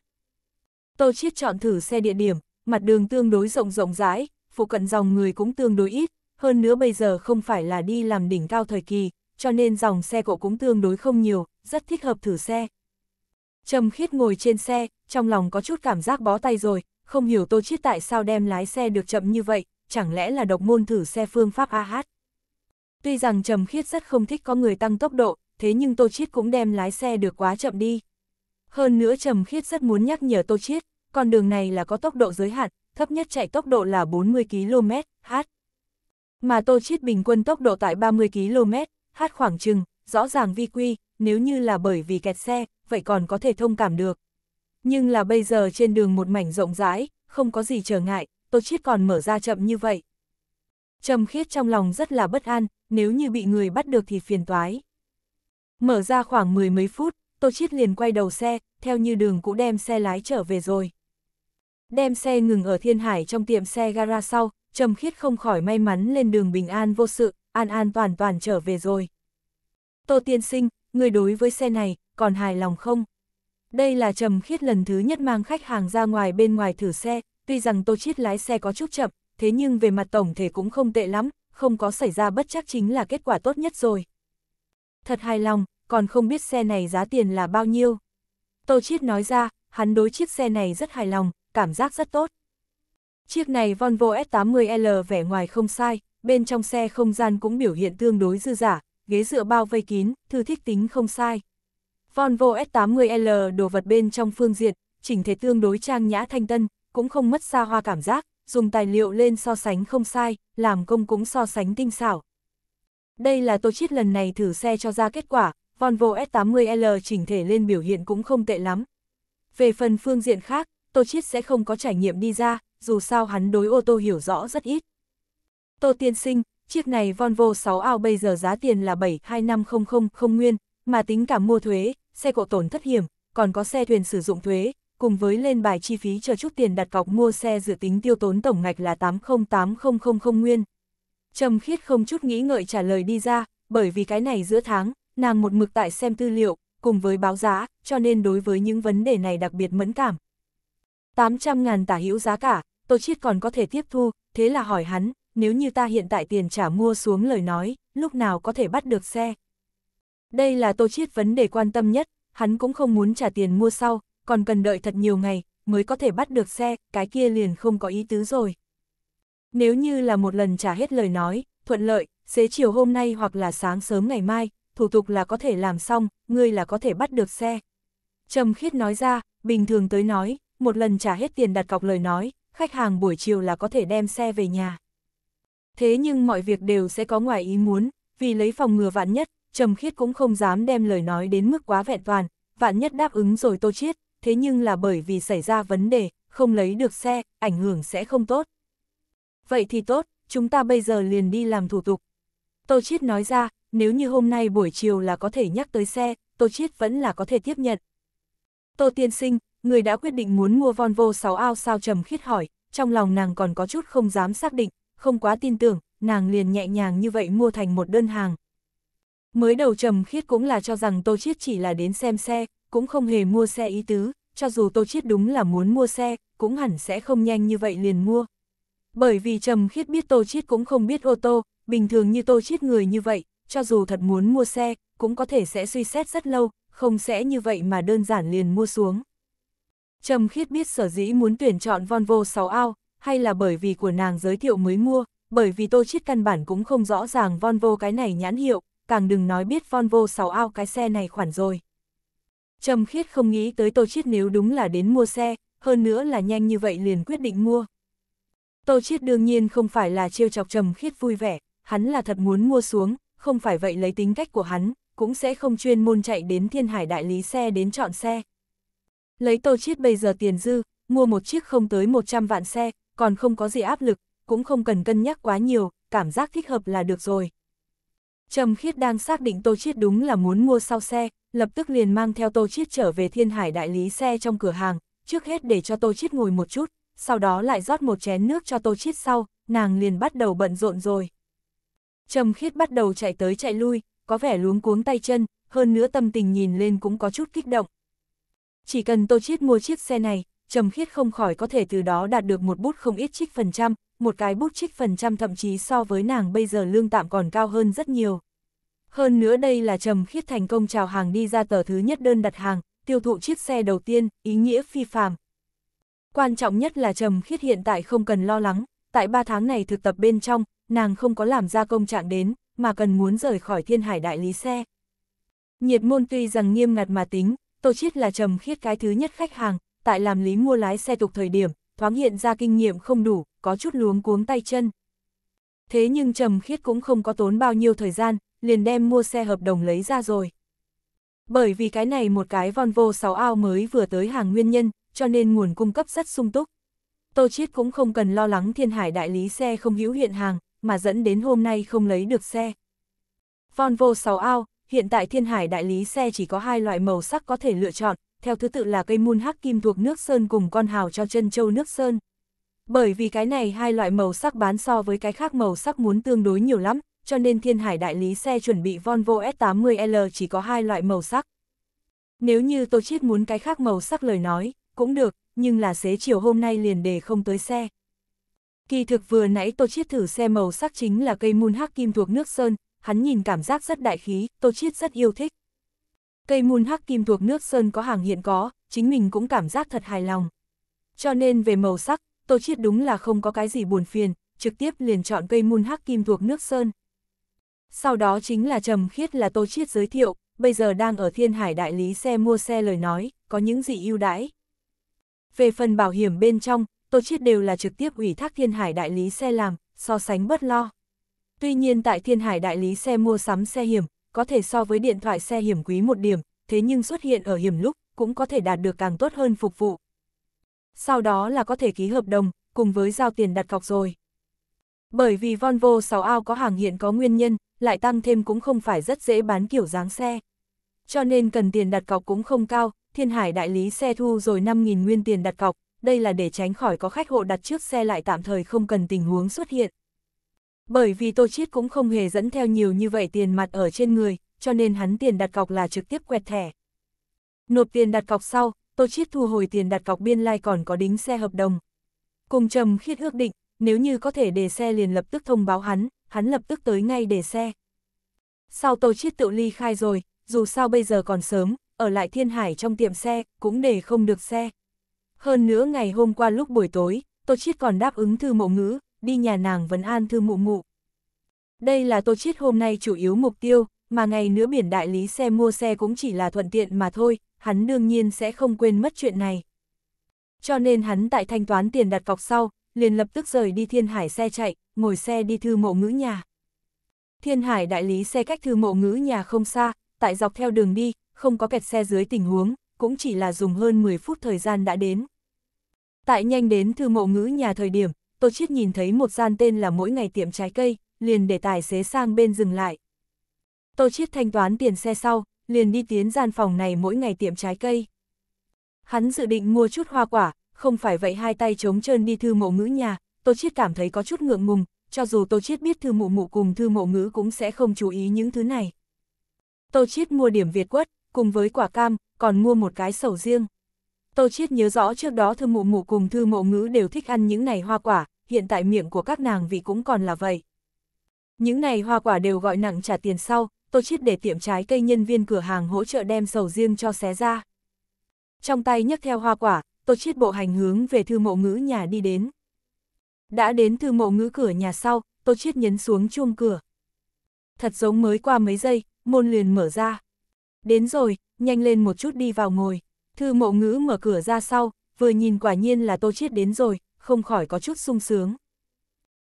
Tô chiết chọn thử xe địa điểm, mặt đường tương đối rộng rộng rãi, phụ cận dòng người cũng tương đối ít, hơn nữa bây giờ không phải là đi làm đỉnh cao thời kỳ, cho nên dòng xe cộ cũng tương đối không nhiều, rất thích hợp thử xe. Trầm khiết ngồi trên xe, trong lòng có chút cảm giác bó tay rồi, không hiểu tô chiết tại sao đem lái xe được chậm như vậy, chẳng lẽ là độc môn thử xe phương pháp AH. Tuy rằng Trầm khiết rất không thích có người tăng tốc độ, thế nhưng tô chiết cũng đem lái xe được quá chậm đi. Hơn nữa Trầm khiết rất muốn nhắc nhở tô chiết, con đường này là có tốc độ giới hạn, thấp nhất chạy tốc độ là 40 km/h. Mà Tô Chiết bình quân tốc độ tại 30 km, hát khoảng chừng, rõ ràng vi quy, nếu như là bởi vì kẹt xe, vậy còn có thể thông cảm được. Nhưng là bây giờ trên đường một mảnh rộng rãi, không có gì trở ngại, Tô Chiết còn mở ra chậm như vậy. Trầm khiết trong lòng rất là bất an, nếu như bị người bắt được thì phiền toái. Mở ra khoảng mười mấy phút, Tô Chiết liền quay đầu xe, theo như đường cũ đem xe lái trở về rồi. Đem xe ngừng ở Thiên Hải trong tiệm xe gara sau, Trầm khiết không khỏi may mắn lên đường bình an vô sự, an an toàn toàn trở về rồi. Tô tiên sinh, người đối với xe này, còn hài lòng không? Đây là Trầm khiết lần thứ nhất mang khách hàng ra ngoài bên ngoài thử xe, tuy rằng Tô Chiết lái xe có chút chậm, thế nhưng về mặt tổng thể cũng không tệ lắm, không có xảy ra bất chắc chính là kết quả tốt nhất rồi. Thật hài lòng, còn không biết xe này giá tiền là bao nhiêu. Tô Chiết nói ra, hắn đối chiếc xe này rất hài lòng, cảm giác rất tốt. Chiếc này Volvo S80L vẻ ngoài không sai, bên trong xe không gian cũng biểu hiện tương đối dư giả, ghế dựa bao vây kín, thư thích tính không sai. Volvo S80L đồ vật bên trong phương diện, chỉnh thể tương đối trang nhã thanh tân, cũng không mất xa hoa cảm giác, dùng tài liệu lên so sánh không sai, làm công cũng so sánh tinh xảo. Đây là tôi chiếc lần này thử xe cho ra kết quả, Volvo S80L chỉnh thể lên biểu hiện cũng không tệ lắm. Về phần phương diện khác, tôi chiếc sẽ không có trải nghiệm đi ra, dù sao hắn đối ô tô hiểu rõ rất ít. Tô Tiên Sinh, chiếc này Volvo 6 ao bây giờ giá tiền là 72500 không nguyên, mà tính cả mua thuế, xe cộ tổn thất hiểm, còn có xe thuyền sử dụng thuế, cùng với lên bài chi phí chờ chút tiền đặt cọc mua xe dự tính tiêu tốn tổng ngạch là 808000 nguyên. Trầm khiết không chút nghĩ ngợi trả lời đi ra, bởi vì cái này giữa tháng, nàng một mực tại xem tư liệu, cùng với báo giá, cho nên đối với những vấn đề này đặc biệt mẫn cảm, 800 ngàn tả hữu giá cả, Tô Chiết còn có thể tiếp thu, thế là hỏi hắn, nếu như ta hiện tại tiền trả mua xuống lời nói, lúc nào có thể bắt được xe. Đây là Tô Chiết vấn đề quan tâm nhất, hắn cũng không muốn trả tiền mua sau, còn cần đợi thật nhiều ngày, mới có thể bắt được xe, cái kia liền không có ý tứ rồi. Nếu như là một lần trả hết lời nói, thuận lợi, xế chiều hôm nay hoặc là sáng sớm ngày mai, thủ tục là có thể làm xong, ngươi là có thể bắt được xe. Trầm khiết nói ra, bình thường tới nói, một lần trả hết tiền đặt cọc lời nói, khách hàng buổi chiều là có thể đem xe về nhà. Thế nhưng mọi việc đều sẽ có ngoài ý muốn, vì lấy phòng ngừa vạn nhất, Trầm Khiết cũng không dám đem lời nói đến mức quá vẹn toàn, vạn nhất đáp ứng rồi tô chiết, thế nhưng là bởi vì xảy ra vấn đề, không lấy được xe, ảnh hưởng sẽ không tốt. Vậy thì tốt, chúng ta bây giờ liền đi làm thủ tục. Tô Chiết nói ra, nếu như hôm nay buổi chiều là có thể nhắc tới xe, Tô Chiết vẫn là có thể tiếp nhận. Tô Tiên Sinh, người đã quyết định muốn mua Volvo 6 ao sao trầm khiết hỏi, trong lòng nàng còn có chút không dám xác định, không quá tin tưởng, nàng liền nhẹ nhàng như vậy mua thành một đơn hàng. Mới đầu trầm khiết cũng là cho rằng Tô Chiết chỉ là đến xem xe, cũng không hề mua xe ý tứ, cho dù Tô Chiết đúng là muốn mua xe, cũng hẳn sẽ không nhanh như vậy liền mua. Bởi vì trầm khiết biết Tô Chiết cũng không biết ô tô, bình thường như Tô Chiết người như vậy, cho dù thật muốn mua xe, cũng có thể sẽ suy xét rất lâu, không sẽ như vậy mà đơn giản liền mua xuống. Trầm khiết biết sở dĩ muốn tuyển chọn Volvo 6 ao, hay là bởi vì của nàng giới thiệu mới mua, bởi vì tô chiết căn bản cũng không rõ ràng Volvo cái này nhãn hiệu, càng đừng nói biết Volvo 6 ao cái xe này khoản rồi. Trầm khiết không nghĩ tới tô chiết nếu đúng là đến mua xe, hơn nữa là nhanh như vậy liền quyết định mua. Tô chiết đương nhiên không phải là trêu chọc trầm khiết vui vẻ, hắn là thật muốn mua xuống, không phải vậy lấy tính cách của hắn, cũng sẽ không chuyên môn chạy đến thiên hải đại lý xe đến chọn xe, Lấy Tô Chiết bây giờ tiền dư, mua một chiếc không tới 100 vạn xe, còn không có gì áp lực, cũng không cần cân nhắc quá nhiều, cảm giác thích hợp là được rồi. Trầm Khiết đang xác định Tô Chiết đúng là muốn mua sau xe, lập tức liền mang theo Tô Chiết trở về Thiên Hải đại lý xe trong cửa hàng, trước hết để cho Tô Chiết ngồi một chút, sau đó lại rót một chén nước cho Tô Chiết sau, nàng liền bắt đầu bận rộn rồi. Trầm Khiết bắt đầu chạy tới chạy lui, có vẻ luống cuống tay chân, hơn nữa tâm tình nhìn lên cũng có chút kích động. Chỉ cần Tô Chiết mua chiếc xe này, Trầm Khiết không khỏi có thể từ đó đạt được một bút không ít trích phần trăm, một cái bút trích phần trăm thậm chí so với nàng bây giờ lương tạm còn cao hơn rất nhiều. Hơn nữa đây là Trầm Khiết thành công chào hàng đi ra tờ thứ nhất đơn đặt hàng, tiêu thụ chiếc xe đầu tiên, ý nghĩa phi phàm. Quan trọng nhất là Trầm Khiết hiện tại không cần lo lắng, tại ba tháng này thực tập bên trong, nàng không có làm ra công trạng đến, mà cần muốn rời khỏi thiên hải đại lý xe. Nhiệt môn tuy rằng nghiêm ngặt mà tính, Tô Chiết là trầm khiết cái thứ nhất khách hàng, tại làm lý mua lái xe tục thời điểm, thoáng hiện ra kinh nghiệm không đủ, có chút luống cuống tay chân. Thế nhưng trầm khiết cũng không có tốn bao nhiêu thời gian, liền đem mua xe hợp đồng lấy ra rồi. Bởi vì cái này một cái Volvo 6 ao mới vừa tới hàng nguyên nhân, cho nên nguồn cung cấp rất sung túc. Tô Chiết cũng không cần lo lắng thiên hải đại lý xe không hữu hiện hàng, mà dẫn đến hôm nay không lấy được xe. Volvo 6 ao, hiện tại thiên hải đại lý xe chỉ có hai loại màu sắc có thể lựa chọn, theo thứ tự là cây mun hắc kim thuộc nước sơn cùng con hào cho chân châu nước sơn. Bởi vì cái này hai loại màu sắc bán so với cái khác màu sắc muốn tương đối nhiều lắm, cho nên thiên hải đại lý xe chuẩn bị Volvo S80L chỉ có hai loại màu sắc. Nếu như tôi Chiết muốn cái khác màu sắc lời nói, cũng được, nhưng là xế chiều hôm nay liền đề không tới xe. Kỳ thực vừa nãy tôi Chiết thử xe màu sắc chính là cây mun hắc kim thuộc nước sơn, hắn nhìn cảm giác rất đại khí, Tô Chiết rất yêu thích. Cây mun hắc kim thuộc nước sơn có hàng hiện có, chính mình cũng cảm giác thật hài lòng. Cho nên về màu sắc, Tô Chiết đúng là không có cái gì buồn phiền, trực tiếp liền chọn cây mun hắc kim thuộc nước sơn. Sau đó chính là Trầm Khiết là Tô Chiết giới thiệu, bây giờ đang ở Thiên Hải đại lý xe mua xe lời nói, có những gì ưu đãi. Về phần bảo hiểm bên trong, Tô Chiết đều là trực tiếp ủy thác Thiên Hải đại lý xe làm, so sánh bất lo. Tuy nhiên tại Thiên Hải đại lý xe mua sắm xe hiểm, có thể so với điện thoại xe hiểm quý một điểm, thế nhưng xuất hiện ở hiểm lúc, cũng có thể đạt được càng tốt hơn phục vụ. Sau đó là có thể ký hợp đồng, cùng với giao tiền đặt cọc rồi. Bởi vì Volvo 6 ao có hàng hiện có nguyên nhân, lại tăng thêm cũng không phải rất dễ bán kiểu dáng xe. Cho nên cần tiền đặt cọc cũng không cao, Thiên Hải đại lý xe thu rồi 5.000 nguyên tiền đặt cọc, đây là để tránh khỏi có khách hộ đặt trước xe lại tạm thời không cần tình huống xuất hiện. Bởi vì Tô Chiết cũng không hề dẫn theo nhiều như vậy tiền mặt ở trên người, cho nên hắn tiền đặt cọc là trực tiếp quẹt thẻ. Nộp tiền đặt cọc sau, Tô Chiết thu hồi tiền đặt cọc biên lai còn có đính xe hợp đồng. Cùng Trầm Khiết ước định, nếu như có thể để xe liền lập tức thông báo hắn, hắn lập tức tới ngay để xe. Sau Tô Chiết tự ly khai rồi, dù sao bây giờ còn sớm, ở lại Thiên Hải trong tiệm xe, cũng để không được xe. Hơn nữa ngày hôm qua lúc buổi tối, Tô Chiết còn đáp ứng thư mộ ngữ, đi nhà nàng vấn an thư mụ mụ. Đây là tô chiết hôm nay chủ yếu mục tiêu, mà ngày nữa biển đại lý xe mua xe cũng chỉ là thuận tiện mà thôi, hắn đương nhiên sẽ không quên mất chuyện này. Cho nên hắn tại thanh toán tiền đặt cọc sau, liền lập tức rời đi thiên hải xe chạy, ngồi xe đi thư mộ ngữ nhà. Thiên hải đại lý xe cách thư mộ ngữ nhà không xa, tại dọc theo đường đi, không có kẹt xe dưới tình huống, cũng chỉ là dùng hơn 10 phút thời gian đã đến. Tại nhanh đến thư mộ ngữ nhà thời điểm, Tô Chiết nhìn thấy một gian tên là mỗi ngày tiệm trái cây, liền để tài xế sang bên dừng lại. Tô Chiết thanh toán tiền xe sau, liền đi tiến gian phòng này mỗi ngày tiệm trái cây. Hắn dự định mua chút hoa quả, không phải vậy hai tay trống trơn đi thư mộ ngữ nhà, Tô Chiết cảm thấy có chút ngượng ngùng, cho dù Tô Chiết biết thư mộ mụ cùng thư mộ ngữ cũng sẽ không chú ý những thứ này. Tô Chiết mua điểm Việt quất, cùng với quả cam, còn mua một cái sầu riêng. Tô Chiết nhớ rõ trước đó thư mụ mụ cùng thư mộ ngữ đều thích ăn những này hoa quả, hiện tại miệng của các nàng vị cũng còn là vậy. Những này hoa quả đều gọi nặng trả tiền sau, Tô Chiết để tiệm trái cây nhân viên cửa hàng hỗ trợ đem sầu riêng cho xé ra. Trong tay nhấc theo hoa quả, Tô Chiết bộ hành hướng về thư mộ ngữ nhà đi đến. Đã đến thư mộ ngữ cửa nhà sau, Tô Chiết nhấn xuống chuông cửa. Thật giống mới qua mấy giây, môn liền mở ra. Đến rồi, nhanh lên một chút đi vào ngồi. Thư mộ ngữ mở cửa ra sau, vừa nhìn quả nhiên là Tô Chiết đến rồi, không khỏi có chút sung sướng.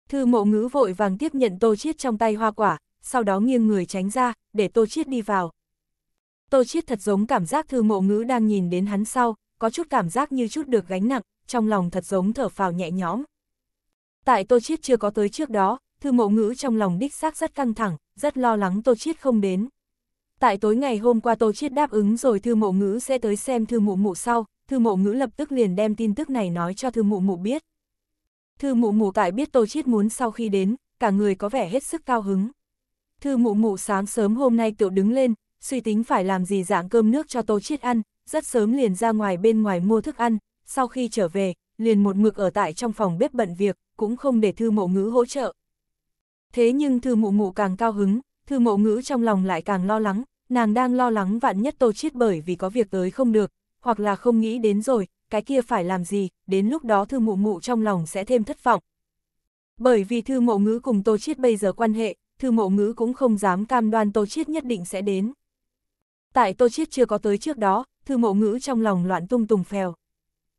Thư mộ ngữ vội vàng tiếp nhận Tô Chiết trong tay hoa quả, sau đó nghiêng người tránh ra, để Tô Chiết đi vào. Tô Chiết thật giống cảm giác thư mộ ngữ đang nhìn đến hắn sau, có chút cảm giác như chút được gánh nặng, trong lòng thật giống thở phào nhẹ nhõm. Tại Tô Chiết chưa có tới trước đó, thư mộ ngữ trong lòng đích xác rất căng thẳng, rất lo lắng Tô Chiết không đến tại tối ngày hôm qua Tô Chiết đáp ứng rồi Thư Mộ Ngữ sẽ tới xem Thư Mụ Mụ sau, Thư Mộ Ngữ lập tức liền đem tin tức này nói cho Thư Mụ Mụ biết. Thư Mụ Mụ tại biết Tô Chiết muốn sau khi đến, cả người có vẻ hết sức cao hứng. Thư Mụ Mụ sáng sớm hôm nay tự đứng lên, suy tính phải làm gì dạng cơm nước cho Tô Chiết ăn, rất sớm liền ra ngoài bên ngoài mua thức ăn, sau khi trở về, liền một mực ở tại trong phòng bếp bận việc, cũng không để Thư Mộ Ngữ hỗ trợ. Thế nhưng Thư Mụ Mụ càng cao hứng, Thư mộ ngữ trong lòng lại càng lo lắng, nàng đang lo lắng vạn nhất tô chiết bởi vì có việc tới không được, hoặc là không nghĩ đến rồi, cái kia phải làm gì, đến lúc đó thư mụ mụ trong lòng sẽ thêm thất vọng. Bởi vì thư mộ ngữ cùng tô chiết bây giờ quan hệ, thư mộ ngữ cũng không dám cam đoan tô chiết nhất định sẽ đến. Tại tô chiết chưa có tới trước đó, thư mộ ngữ trong lòng loạn tung tùng phèo.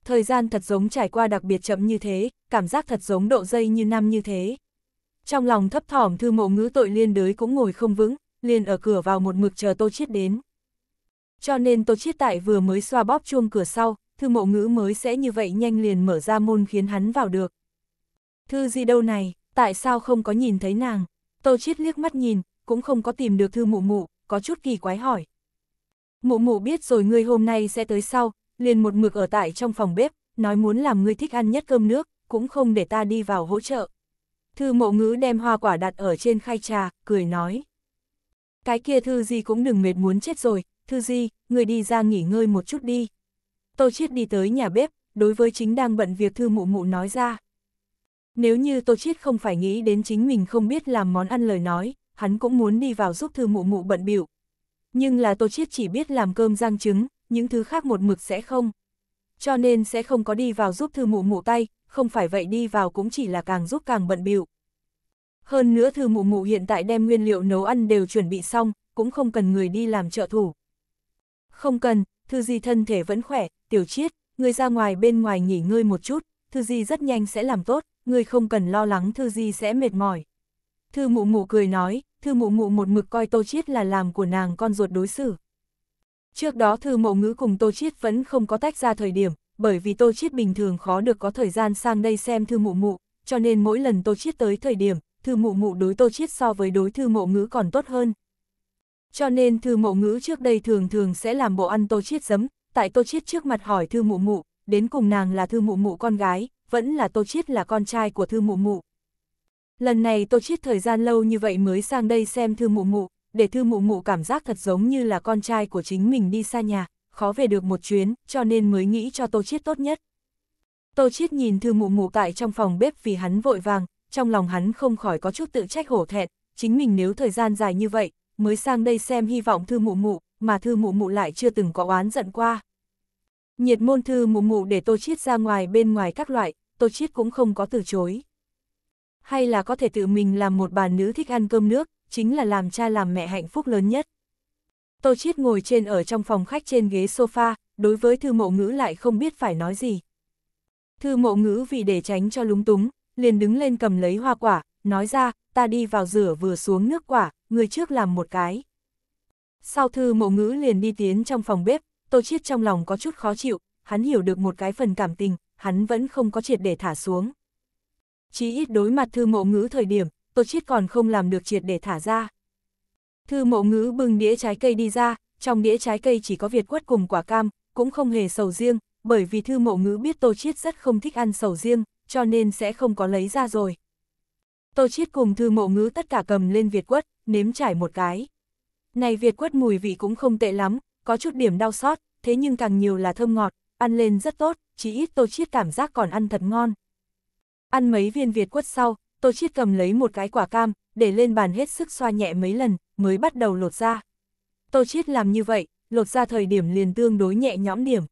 Thời gian thật giống trải qua đặc biệt chậm như thế, cảm giác thật giống độ dây như năm như thế. Trong lòng thấp thỏm thư mộ ngữ tội liên đới cũng ngồi không vững, liền ở cửa vào một mực chờ Tô Chiết đến. Cho nên Tô Chiết tại vừa mới xoa bóp chuông cửa sau, thư mộ ngữ mới sẽ như vậy nhanh liền mở ra môn khiến hắn vào được. Thư gì đâu này, tại sao không có nhìn thấy nàng? Tô Chiết liếc mắt nhìn, cũng không có tìm được thư mụ mụ, có chút kỳ quái hỏi. Mụ mụ biết rồi ngươi hôm nay sẽ tới sau, liền một mực ở tại trong phòng bếp, nói muốn làm ngươi thích ăn nhất cơm nước, cũng không để ta đi vào hỗ trợ. Thư mộ ngữ đem hoa quả đặt ở trên khay trà, cười nói. Cái kia thư gì cũng đừng mệt muốn chết rồi, thư gì, người đi ra nghỉ ngơi một chút đi. Tô Chiết đi tới nhà bếp, đối với chính đang bận việc thư mụ mụ nói ra. Nếu như Tô Chiết không phải nghĩ đến chính mình không biết làm món ăn lời nói, hắn cũng muốn đi vào giúp thư mụ mụ bận biểu. Nhưng là Tô Chiết chỉ biết làm cơm rang trứng, những thứ khác một mực sẽ không. Cho nên sẽ không có đi vào giúp thư mụ mụ tay, không phải vậy đi vào cũng chỉ là càng giúp càng bận bịu. Hơn nữa thư mụ mụ hiện tại đem nguyên liệu nấu ăn đều chuẩn bị xong, cũng không cần người đi làm trợ thủ. Không cần, thư di thân thể vẫn khỏe, tiểu chiết, người ra ngoài bên ngoài nghỉ ngơi một chút, thư di rất nhanh sẽ làm tốt, người không cần lo lắng thư di sẽ mệt mỏi. Thư mụ mụ cười nói, thư mụ mụ một mực coi tô chiết là làm của nàng con ruột đối xử. Trước đó thư mộ ngữ cùng tô chiết vẫn không có tách ra thời điểm, bởi vì Tô Chiết bình thường khó được có thời gian sang đây xem Thư Mụ Mụ, cho nên mỗi lần Tô Chiết tới thời điểm, Thư Mụ Mụ đối Tô Chiết so với đối Thư Mộ Ngữ còn tốt hơn. Cho nên Thư Mộ Ngữ trước đây thường thường sẽ làm bộ ăn Tô Chiết giấm, tại Tô Chiết trước mặt hỏi Thư Mụ Mụ, đến cùng nàng là Thư Mụ Mụ con gái, vẫn là Tô Chiết là con trai của Thư Mụ Mụ. Lần này Tô Chiết thời gian lâu như vậy mới sang đây xem Thư Mụ Mụ, để Thư Mụ Mụ cảm giác thật giống như là con trai của chính mình đi xa nhà khó về được một chuyến, cho nên mới nghĩ cho Tô Chiết tốt nhất. Tô Chiết nhìn Thư Mụ Mụ tại trong phòng bếp vì hắn vội vàng, trong lòng hắn không khỏi có chút tự trách hổ thẹn, chính mình nếu thời gian dài như vậy, mới sang đây xem hy vọng Thư Mụ Mụ, mà Thư Mụ Mụ lại chưa từng có oán giận qua. Nhiệt môn Thư Mụ Mụ để Tô Chiết ra ngoài bên ngoài các loại, Tô Chiết cũng không có từ chối. Hay là có thể tự mình làm một bà nữ thích ăn cơm nước, chính là làm cha làm mẹ hạnh phúc lớn nhất. Tô Chiết ngồi trên ở trong phòng khách trên ghế sofa, đối với thư mộ ngữ lại không biết phải nói gì. Thư mộ ngữ vì để tránh cho lúng túng, liền đứng lên cầm lấy hoa quả, nói ra, ta đi vào rửa vừa xuống nước quả, người trước làm một cái. Sau thư mộ ngữ liền đi tiến trong phòng bếp, Tô Chiết trong lòng có chút khó chịu, hắn hiểu được một cái phần cảm tình, hắn vẫn không có triệt để thả xuống. Chí ít đối mặt thư mộ ngữ thời điểm, Tô Chiết còn không làm được triệt để thả ra. Thư mộ ngữ bưng đĩa trái cây đi ra, trong đĩa trái cây chỉ có Việt quất cùng quả cam, cũng không hề sầu riêng, bởi vì thư mộ ngữ biết Tô Chiết rất không thích ăn sầu riêng, cho nên sẽ không có lấy ra rồi. Tô Chiết cùng thư mộ ngữ tất cả cầm lên Việt quất, nếm trải một cái. Này Việt quất mùi vị cũng không tệ lắm, có chút điểm đau xót, thế nhưng càng nhiều là thơm ngọt, ăn lên rất tốt, chỉ ít Tô Chiết cảm giác còn ăn thật ngon. Ăn mấy viên Việt quất sau, Tô Chiết cầm lấy một cái quả cam, để lên bàn hết sức xoa nhẹ mấy lần, mới bắt đầu lột ra. Tô Chiết làm như vậy, lột ra thời điểm liền tương đối nhẹ nhõm điểm.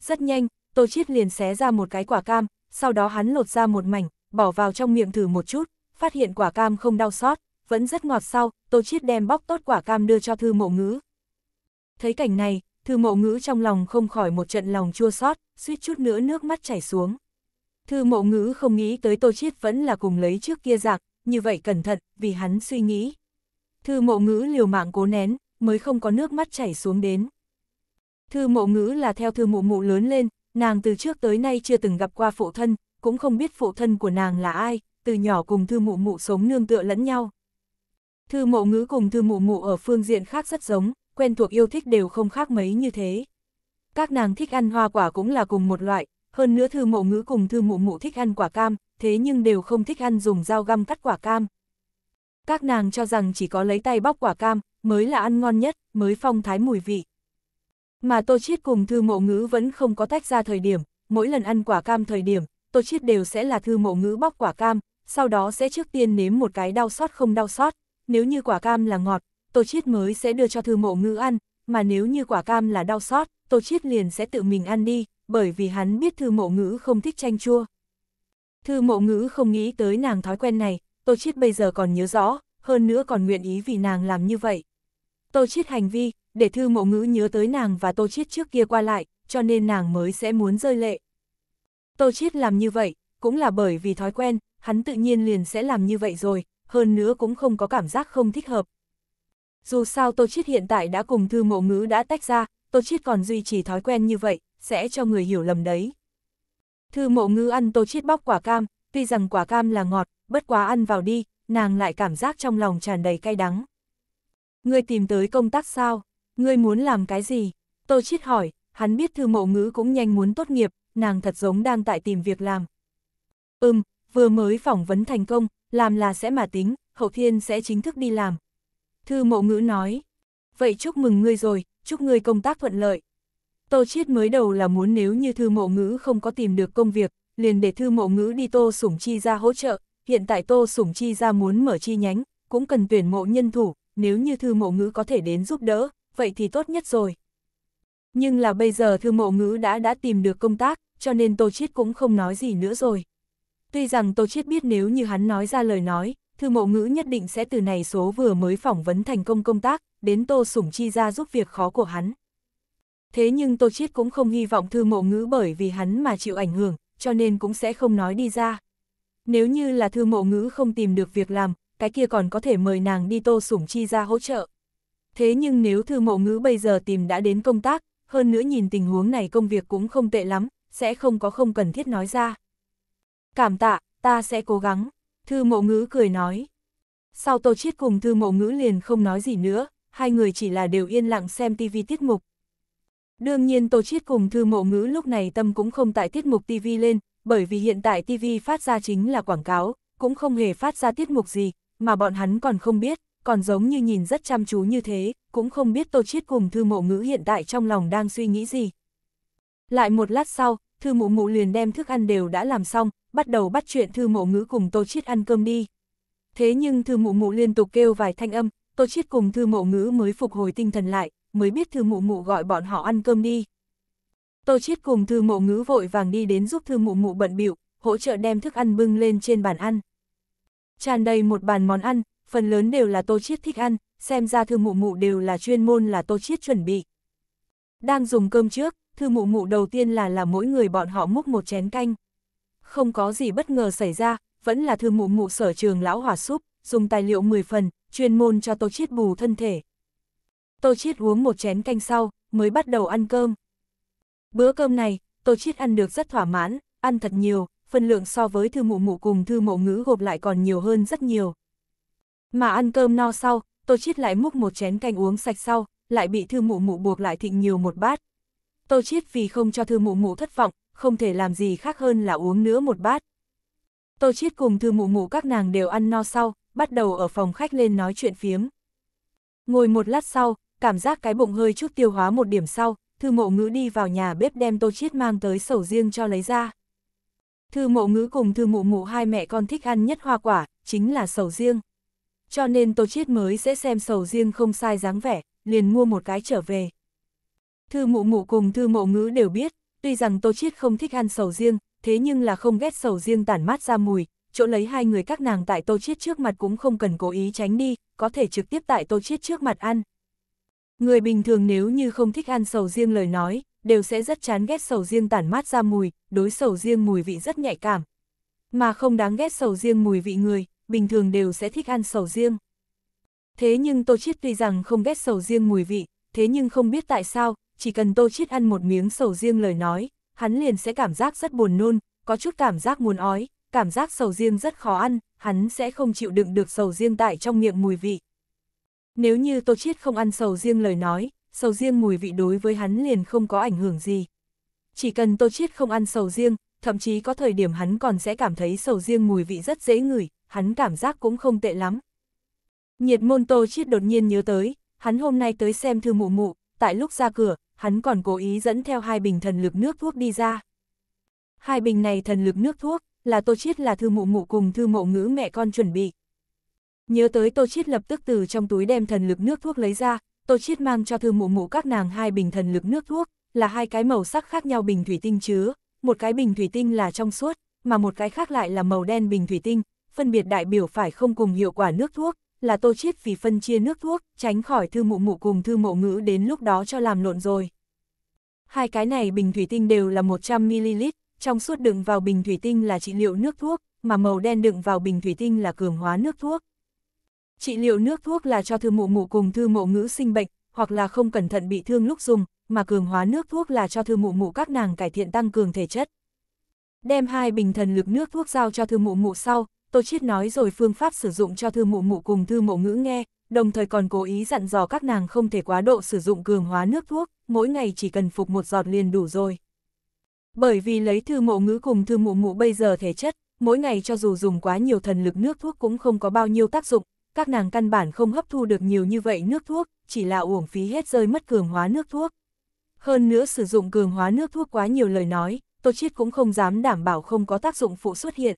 Rất nhanh, Tô Chiết liền xé ra một cái quả cam, sau đó hắn lột ra một mảnh, bỏ vào trong miệng thử một chút, phát hiện quả cam không đau xót, vẫn rất ngọt sau, Tô Chiết đem bóc tốt quả cam đưa cho thư mộ ngữ. Thấy cảnh này, thư mộ ngữ trong lòng không khỏi một trận lòng chua xót, suýt chút nữa nước mắt chảy xuống. Thư mộ ngữ không nghĩ tới Tô Chiết vẫn là cùng lấy trước kia giặc, như vậy cẩn thận, vì hắn suy nghĩ. Thư mộ ngữ liều mạng cố nén, mới không có nước mắt chảy xuống đến. Thư mộ ngữ là theo thư mụ mụ lớn lên, nàng từ trước tới nay chưa từng gặp qua phụ thân, cũng không biết phụ thân của nàng là ai, từ nhỏ cùng thư mụ mụ sống nương tựa lẫn nhau. Thư mộ ngữ cùng thư mụ mụ ở phương diện khác rất giống, quen thuộc yêu thích đều không khác mấy như thế. Các nàng thích ăn hoa quả cũng là cùng một loại, hơn nữa thư mộ ngữ cùng thư mụ mụ thích ăn quả cam, thế nhưng đều không thích ăn dùng dao găm cắt quả cam. Các nàng cho rằng chỉ có lấy tay bóc quả cam, mới là ăn ngon nhất, mới phong thái mùi vị. Mà Tô Chiết cùng Thư Mộ Ngữ vẫn không có tách ra thời điểm, mỗi lần ăn quả cam thời điểm, Tô Chiết đều sẽ là Thư Mộ Ngữ bóc quả cam, sau đó sẽ trước tiên nếm một cái đau xót không đau xót, nếu như quả cam là ngọt, Tô Chiết mới sẽ đưa cho Thư Mộ Ngữ ăn, mà nếu như quả cam là đau xót, Tô Chiết liền sẽ tự mình ăn đi, bởi vì hắn biết Thư Mộ Ngữ không thích chanh chua. Thư Mộ Ngữ không nghĩ tới nàng thói quen này, Tô Chiết bây giờ còn nhớ rõ, hơn nữa còn nguyện ý vì nàng làm như vậy. Tô Chiết hành vi, để thư mộ ngữ nhớ tới nàng và Tô Chiết trước kia qua lại, cho nên nàng mới sẽ muốn rơi lệ. Tô Chiết làm như vậy, cũng là bởi vì thói quen, hắn tự nhiên liền sẽ làm như vậy rồi, hơn nữa cũng không có cảm giác không thích hợp. Dù sao Tô Chiết hiện tại đã cùng thư mộ ngữ đã tách ra, Tô Chiết còn duy trì thói quen như vậy, sẽ cho người hiểu lầm đấy. Thư mộ ngữ ăn Tô Chiết bóc quả cam, tuy rằng quả cam là ngọt, bất quá ăn vào đi, nàng lại cảm giác trong lòng tràn đầy cay đắng. Ngươi tìm tới công tác sao? Ngươi muốn làm cái gì? Tô Chiết hỏi, hắn biết thư mộ ngữ cũng nhanh muốn tốt nghiệp, nàng thật giống đang tại tìm việc làm. Ừm, vừa mới phỏng vấn thành công, làm là sẽ mà tính, hậu thiên sẽ chính thức đi làm. Thư mộ ngữ nói, vậy chúc mừng ngươi rồi, chúc ngươi công tác thuận lợi. Tô Chiết mới đầu là muốn nếu như thư mộ ngữ không có tìm được công việc, liền để thư mộ ngữ đi Tô Sủng Chi ra hỗ trợ, hiện tại Tô Sủng Chi ra muốn mở chi nhánh, cũng cần tuyển mộ nhân thủ, nếu như thư mộ ngữ có thể đến giúp đỡ, vậy thì tốt nhất rồi. Nhưng là bây giờ thư mộ ngữ đã đã tìm được công tác, cho nên Tô Chiết cũng không nói gì nữa rồi. Tuy rằng Tô Chiết biết nếu như hắn nói ra lời nói, thư mộ ngữ nhất định sẽ từ này số vừa mới phỏng vấn thành công công tác, đến Tô Sủng Chi ra giúp việc khó của hắn. Thế nhưng Tô Chiết cũng không hy vọng thư mộ ngữ bởi vì hắn mà chịu ảnh hưởng, cho nên cũng sẽ không nói đi ra. Nếu như là thư mộ ngữ không tìm được việc làm, cái kia còn có thể mời nàng đi tô sủng chi ra hỗ trợ. Thế nhưng nếu thư mộ ngữ bây giờ tìm đã đến công tác, hơn nữa nhìn tình huống này công việc cũng không tệ lắm, sẽ không có không cần thiết nói ra. Cảm tạ, ta sẽ cố gắng, thư mộ ngữ cười nói. Sau tô chiết cùng thư mộ ngữ liền không nói gì nữa, hai người chỉ là đều yên lặng xem tivi tiết mục, Đương nhiên Tô Chiết cùng Thư Mộ Ngữ lúc này tâm cũng không tại tiết mục TV lên, bởi vì hiện tại TV phát ra chính là quảng cáo, cũng không hề phát ra tiết mục gì, mà bọn hắn còn không biết, còn giống như nhìn rất chăm chú như thế, cũng không biết Tô Chiết cùng Thư Mộ Ngữ hiện tại trong lòng đang suy nghĩ gì. Lại một lát sau, Thư Mộ Mụ liền đem thức ăn đều đã làm xong, bắt đầu bắt chuyện Thư Mộ Ngữ cùng Tô Chiết ăn cơm đi. Thế nhưng Thư mộ Mụ liên tục kêu vài thanh âm, Tô Chiết cùng Thư Mộ Ngữ mới phục hồi tinh thần lại, mới biết thư mụ mụ gọi bọn họ ăn cơm đi. Tô Chiết cùng thư mộ ngữ vội vàng đi đến giúp thư mụ mụ bận biểu, hỗ trợ đem thức ăn bưng lên trên bàn ăn. Tràn đầy một bàn món ăn, phần lớn đều là Tô Chiết thích ăn, xem ra thư mụ mụ đều là chuyên môn là Tô Chiết chuẩn bị. Đang dùng cơm trước, thư mụ mụ đầu tiên là là mỗi người bọn họ múc một chén canh. Không có gì bất ngờ xảy ra, vẫn là thư mụ mụ sở trường lão hỏa súp, dùng tài liệu 10 phần, chuyên môn cho Tô Chiết bù thân thể. Tô Chiết uống một chén canh sau, mới bắt đầu ăn cơm. Bữa cơm này, Tô Chiết ăn được rất thỏa mãn, ăn thật nhiều, phân lượng so với thư mụ mụ cùng thư mộ ngữ gộp lại còn nhiều hơn rất nhiều. Mà ăn cơm no sau, Tô Chiết lại múc một chén canh uống sạch sau, lại bị thư mụ mụ buộc lại thịnh nhiều một bát. Tô Chiết vì không cho thư mụ mụ thất vọng, không thể làm gì khác hơn là uống nữa một bát. Tô Chiết cùng thư mụ mụ các nàng đều ăn no sau, bắt đầu ở phòng khách lên nói chuyện phiếm. Ngồi một lát sau, cảm giác cái bụng hơi chút tiêu hóa một điểm sau, thư mộ ngữ đi vào nhà bếp đem tô chiết mang tới sầu riêng cho lấy ra. Thư mộ ngữ cùng thư mụ mụ hai mẹ con thích ăn nhất hoa quả, chính là sầu riêng. Cho nên tô chiết mới sẽ xem sầu riêng không sai dáng vẻ, liền mua một cái trở về. Thư mụ mụ cùng thư mộ ngữ đều biết, tuy rằng tô chiết không thích ăn sầu riêng, thế nhưng là không ghét sầu riêng tản mát ra mùi, chỗ lấy hai người các nàng tại tô chiết trước mặt cũng không cần cố ý tránh đi, có thể trực tiếp tại tô chiết trước mặt ăn. Người bình thường nếu như không thích ăn sầu riêng lời nói, đều sẽ rất chán ghét sầu riêng tản mát ra mùi, đối sầu riêng mùi vị rất nhạy cảm. Mà không đáng ghét sầu riêng mùi vị người, bình thường đều sẽ thích ăn sầu riêng. Thế nhưng Tô Chiết tuy rằng không ghét sầu riêng mùi vị, thế nhưng không biết tại sao, chỉ cần Tô Chiết ăn một miếng sầu riêng lời nói, hắn liền sẽ cảm giác rất buồn nôn, có chút cảm giác muốn ói, cảm giác sầu riêng rất khó ăn, hắn sẽ không chịu đựng được sầu riêng tại trong miệng mùi vị. Nếu như Tô Chiết không ăn sầu riêng lời nói, sầu riêng mùi vị đối với hắn liền không có ảnh hưởng gì. Chỉ cần Tô Chiết không ăn sầu riêng, thậm chí có thời điểm hắn còn sẽ cảm thấy sầu riêng mùi vị rất dễ ngửi, hắn cảm giác cũng không tệ lắm. Nhiệt môn Tô Chiết đột nhiên nhớ tới, hắn hôm nay tới xem thư mụ mụ, tại lúc ra cửa, hắn còn cố ý dẫn theo hai bình thần lực nước thuốc đi ra. Hai bình này thần lực nước thuốc, là Tô Chiết là thư mụ mụ cùng thư mộ ngữ mẹ con chuẩn bị, Nhớ tới Tô Chiết lập tức từ trong túi đem thần lực nước thuốc lấy ra, Tô Chiết mang cho thư mụ mụ các nàng hai bình thần lực nước thuốc, là hai cái màu sắc khác nhau bình thủy tinh chứa, một cái bình thủy tinh là trong suốt, mà một cái khác lại là màu đen bình thủy tinh, phân biệt đại biểu phải không cùng hiệu quả nước thuốc, là Tô Chiết vì phân chia nước thuốc, tránh khỏi thư mụ mụ cùng thư mộ ngữ đến lúc đó cho làm lộn rồi. Hai cái này bình thủy tinh đều là 100ml, trong suốt đựng vào bình thủy tinh là trị liệu nước thuốc, mà màu đen đựng vào bình thủy tinh là cường hóa nước thuốc. Trị liệu nước thuốc là cho thư mụ mụ cùng thư mộ ngữ sinh bệnh, hoặc là không cẩn thận bị thương lúc dùng, mà cường hóa nước thuốc là cho thư mụ mụ các nàng cải thiện tăng cường thể chất. Đem hai bình thần lực nước thuốc giao cho thư mụ mụ sau, Tô Chiết nói rồi phương pháp sử dụng cho thư mụ mụ cùng thư mộ ngữ nghe, đồng thời còn cố ý dặn dò các nàng không thể quá độ sử dụng cường hóa nước thuốc, mỗi ngày chỉ cần phục một giọt liền đủ rồi. Bởi vì lấy thư mộ ngữ cùng thư mụ mụ bây giờ thể chất, mỗi ngày cho dù dùng quá nhiều thần lực nước thuốc cũng không có bao nhiêu tác dụng, các nàng căn bản không hấp thu được nhiều như vậy nước thuốc, chỉ là uổng phí hết rơi mất cường hóa nước thuốc. Hơn nữa sử dụng cường hóa nước thuốc quá nhiều lời nói, Tô Chiết cũng không dám đảm bảo không có tác dụng phụ xuất hiện.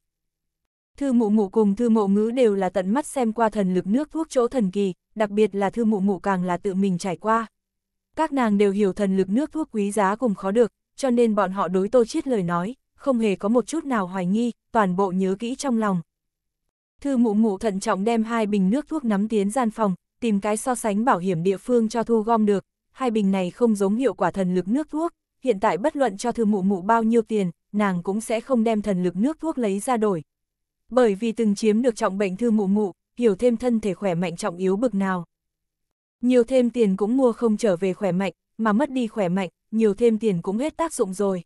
Thư mụ mụ cùng thư mộ ngữ đều là tận mắt xem qua thần lực nước thuốc chỗ thần kỳ, đặc biệt là thư mụ mụ càng là tự mình trải qua. Các nàng đều hiểu thần lực nước thuốc quý giá cùng khó được, cho nên bọn họ đối Tô Chiết lời nói, không hề có một chút nào hoài nghi, toàn bộ nhớ kỹ trong lòng, Thư mụ mụ thận trọng đem hai bình nước thuốc nắm tiến gian phòng, tìm cái so sánh bảo hiểm địa phương cho thu gom được, hai bình này không giống hiệu quả thần lực nước thuốc, hiện tại bất luận cho thư mụ mụ bao nhiêu tiền, nàng cũng sẽ không đem thần lực nước thuốc lấy ra đổi. Bởi vì từng chiếm được trọng bệnh thư mụ mụ, hiểu thêm thân thể khỏe mạnh trọng yếu bực nào. Nhiều thêm tiền cũng mua không trở về khỏe mạnh, mà mất đi khỏe mạnh, nhiều thêm tiền cũng hết tác dụng rồi.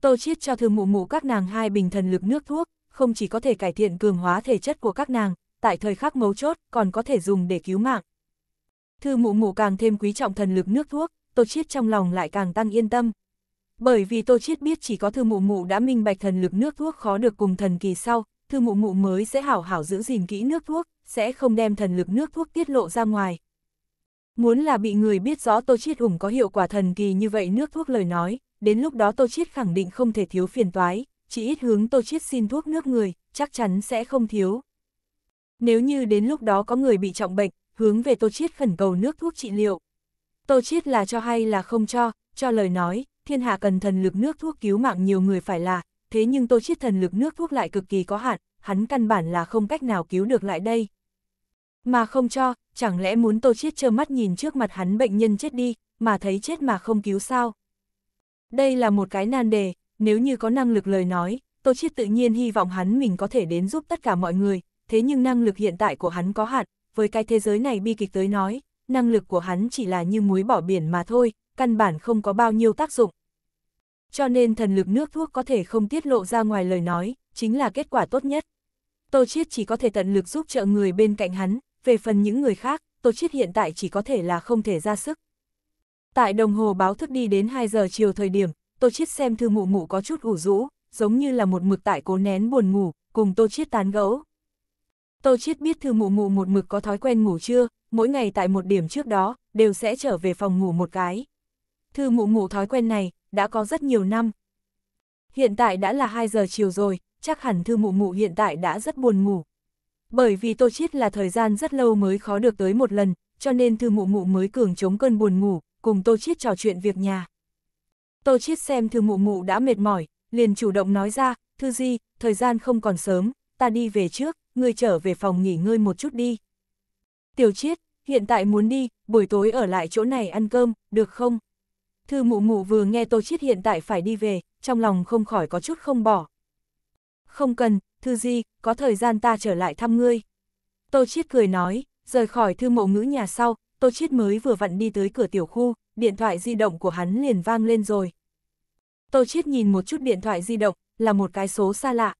Tô chiết cho thư mụ mụ các nàng hai bình thần lực nước thuốc, không chỉ có thể cải thiện cường hóa thể chất của các nàng, tại thời khắc mấu chốt còn có thể dùng để cứu mạng. Thư mụ mụ càng thêm quý trọng thần lực nước thuốc, Tô Chiết trong lòng lại càng tăng yên tâm. Bởi vì Tô Chiết biết chỉ có thư mụ mụ đã minh bạch thần lực nước thuốc khó được cùng thần kỳ sau, thư mụ mụ mới sẽ hảo hảo giữ gìn kỹ nước thuốc, sẽ không đem thần lực nước thuốc tiết lộ ra ngoài. Muốn là bị người biết rõ Tô Chiết ủng có hiệu quả thần kỳ như vậy nước thuốc lời nói, đến lúc đó Tô Chiết khẳng định không thể thiếu phiền toái chỉ ít hướng Tô Chiết xin thuốc nước người, chắc chắn sẽ không thiếu. Nếu như đến lúc đó có người bị trọng bệnh, hướng về Tô Chiết khẩn cầu nước thuốc trị liệu. Tô Chiết là cho hay là không cho, cho lời nói, thiên hạ cần thần lực nước thuốc cứu mạng nhiều người phải là, thế nhưng Tô Chiết thần lực nước thuốc lại cực kỳ có hạn, hắn căn bản là không cách nào cứu được lại đây. Mà không cho, chẳng lẽ muốn Tô Chiết trơ mắt nhìn trước mặt hắn bệnh nhân chết đi, mà thấy chết mà không cứu sao? Đây là một cái nan đề, nếu như có năng lực lời nói, Tô Chiết tự nhiên hy vọng hắn mình có thể đến giúp tất cả mọi người, thế nhưng năng lực hiện tại của hắn có hạn, với cái thế giới này bi kịch tới nói, năng lực của hắn chỉ là như muối bỏ biển mà thôi, căn bản không có bao nhiêu tác dụng. Cho nên thần lực nước thuốc có thể không tiết lộ ra ngoài lời nói, chính là kết quả tốt nhất. Tô Chiết chỉ có thể tận lực giúp trợ người bên cạnh hắn, về phần những người khác, Tô Chiết hiện tại chỉ có thể là không thể ra sức. Tại đồng hồ báo thức đi đến 2 giờ chiều thời điểm, Tô Chiết xem thư mụ mụ có chút ủ rũ, giống như là một mực tại cố nén buồn ngủ, cùng Tô Chiết tán gẫu. Tô Chiết biết thư mụ mụ một mực có thói quen ngủ trưa, mỗi ngày tại một điểm trước đó, đều sẽ trở về phòng ngủ một cái. Thư mụ mụ thói quen này, đã có rất nhiều năm. Hiện tại đã là 2 giờ chiều rồi, chắc hẳn thư mụ mụ hiện tại đã rất buồn ngủ. Bởi vì Tô Chiết là thời gian rất lâu mới khó được tới một lần, cho nên thư mụ mụ mới cường chống cơn buồn ngủ, cùng Tô Chiết trò chuyện việc nhà. Tô Chiết xem Thư Mụ Mụ đã mệt mỏi, liền chủ động nói ra, Thư Di, thời gian không còn sớm, ta đi về trước, ngươi trở về phòng nghỉ ngơi một chút đi. Tiểu Chiết, hiện tại muốn đi, buổi tối ở lại chỗ này ăn cơm, được không? Thư Mụ Mụ vừa nghe Tô Chiết hiện tại phải đi về, trong lòng không khỏi có chút không bỏ. Không cần, Thư Di, có thời gian ta trở lại thăm ngươi. Tô Chiết cười nói, rời khỏi Thư Mộ Ngữ nhà sau, Tô Chiết mới vừa vặn đi tới cửa tiểu khu, điện thoại di động của hắn liền vang lên rồi. Tô Chiết nhìn một chút điện thoại di động, là một cái số xa lạ.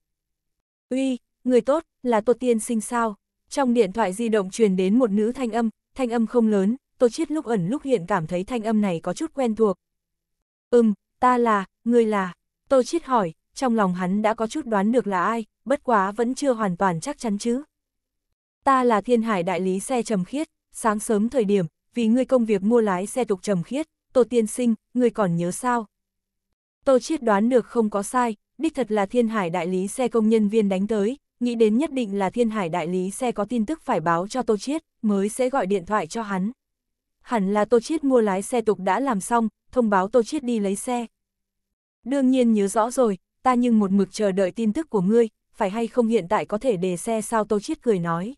Uy, người tốt, là Tô Tiên sinh sao? Trong điện thoại di động truyền đến một nữ thanh âm, thanh âm không lớn, Tô Chiết lúc ẩn lúc hiện cảm thấy thanh âm này có chút quen thuộc. Ừm, ta là, người là, Tô Chiết hỏi, trong lòng hắn đã có chút đoán được là ai, bất quá vẫn chưa hoàn toàn chắc chắn chứ. Ta là thiên hải đại lý xe trầm khiết, sáng sớm thời điểm, vì ngươi công việc mua lái xe tục trầm khiết, Tô Tiên Sinh, ngươi còn nhớ sao? Tô Chiết đoán được không có sai, đích thật là thiên hải đại lý xe công nhân viên đánh tới, nghĩ đến nhất định là thiên hải đại lý xe có tin tức phải báo cho Tô Chiết, mới sẽ gọi điện thoại cho hắn. Hẳn là Tô Chiết mua lái xe tục đã làm xong, thông báo Tô Chiết đi lấy xe. Đương nhiên nhớ rõ rồi, ta nhưng một mực chờ đợi tin tức của ngươi, phải hay không hiện tại có thể đề xe sao Tô Chiết cười nói.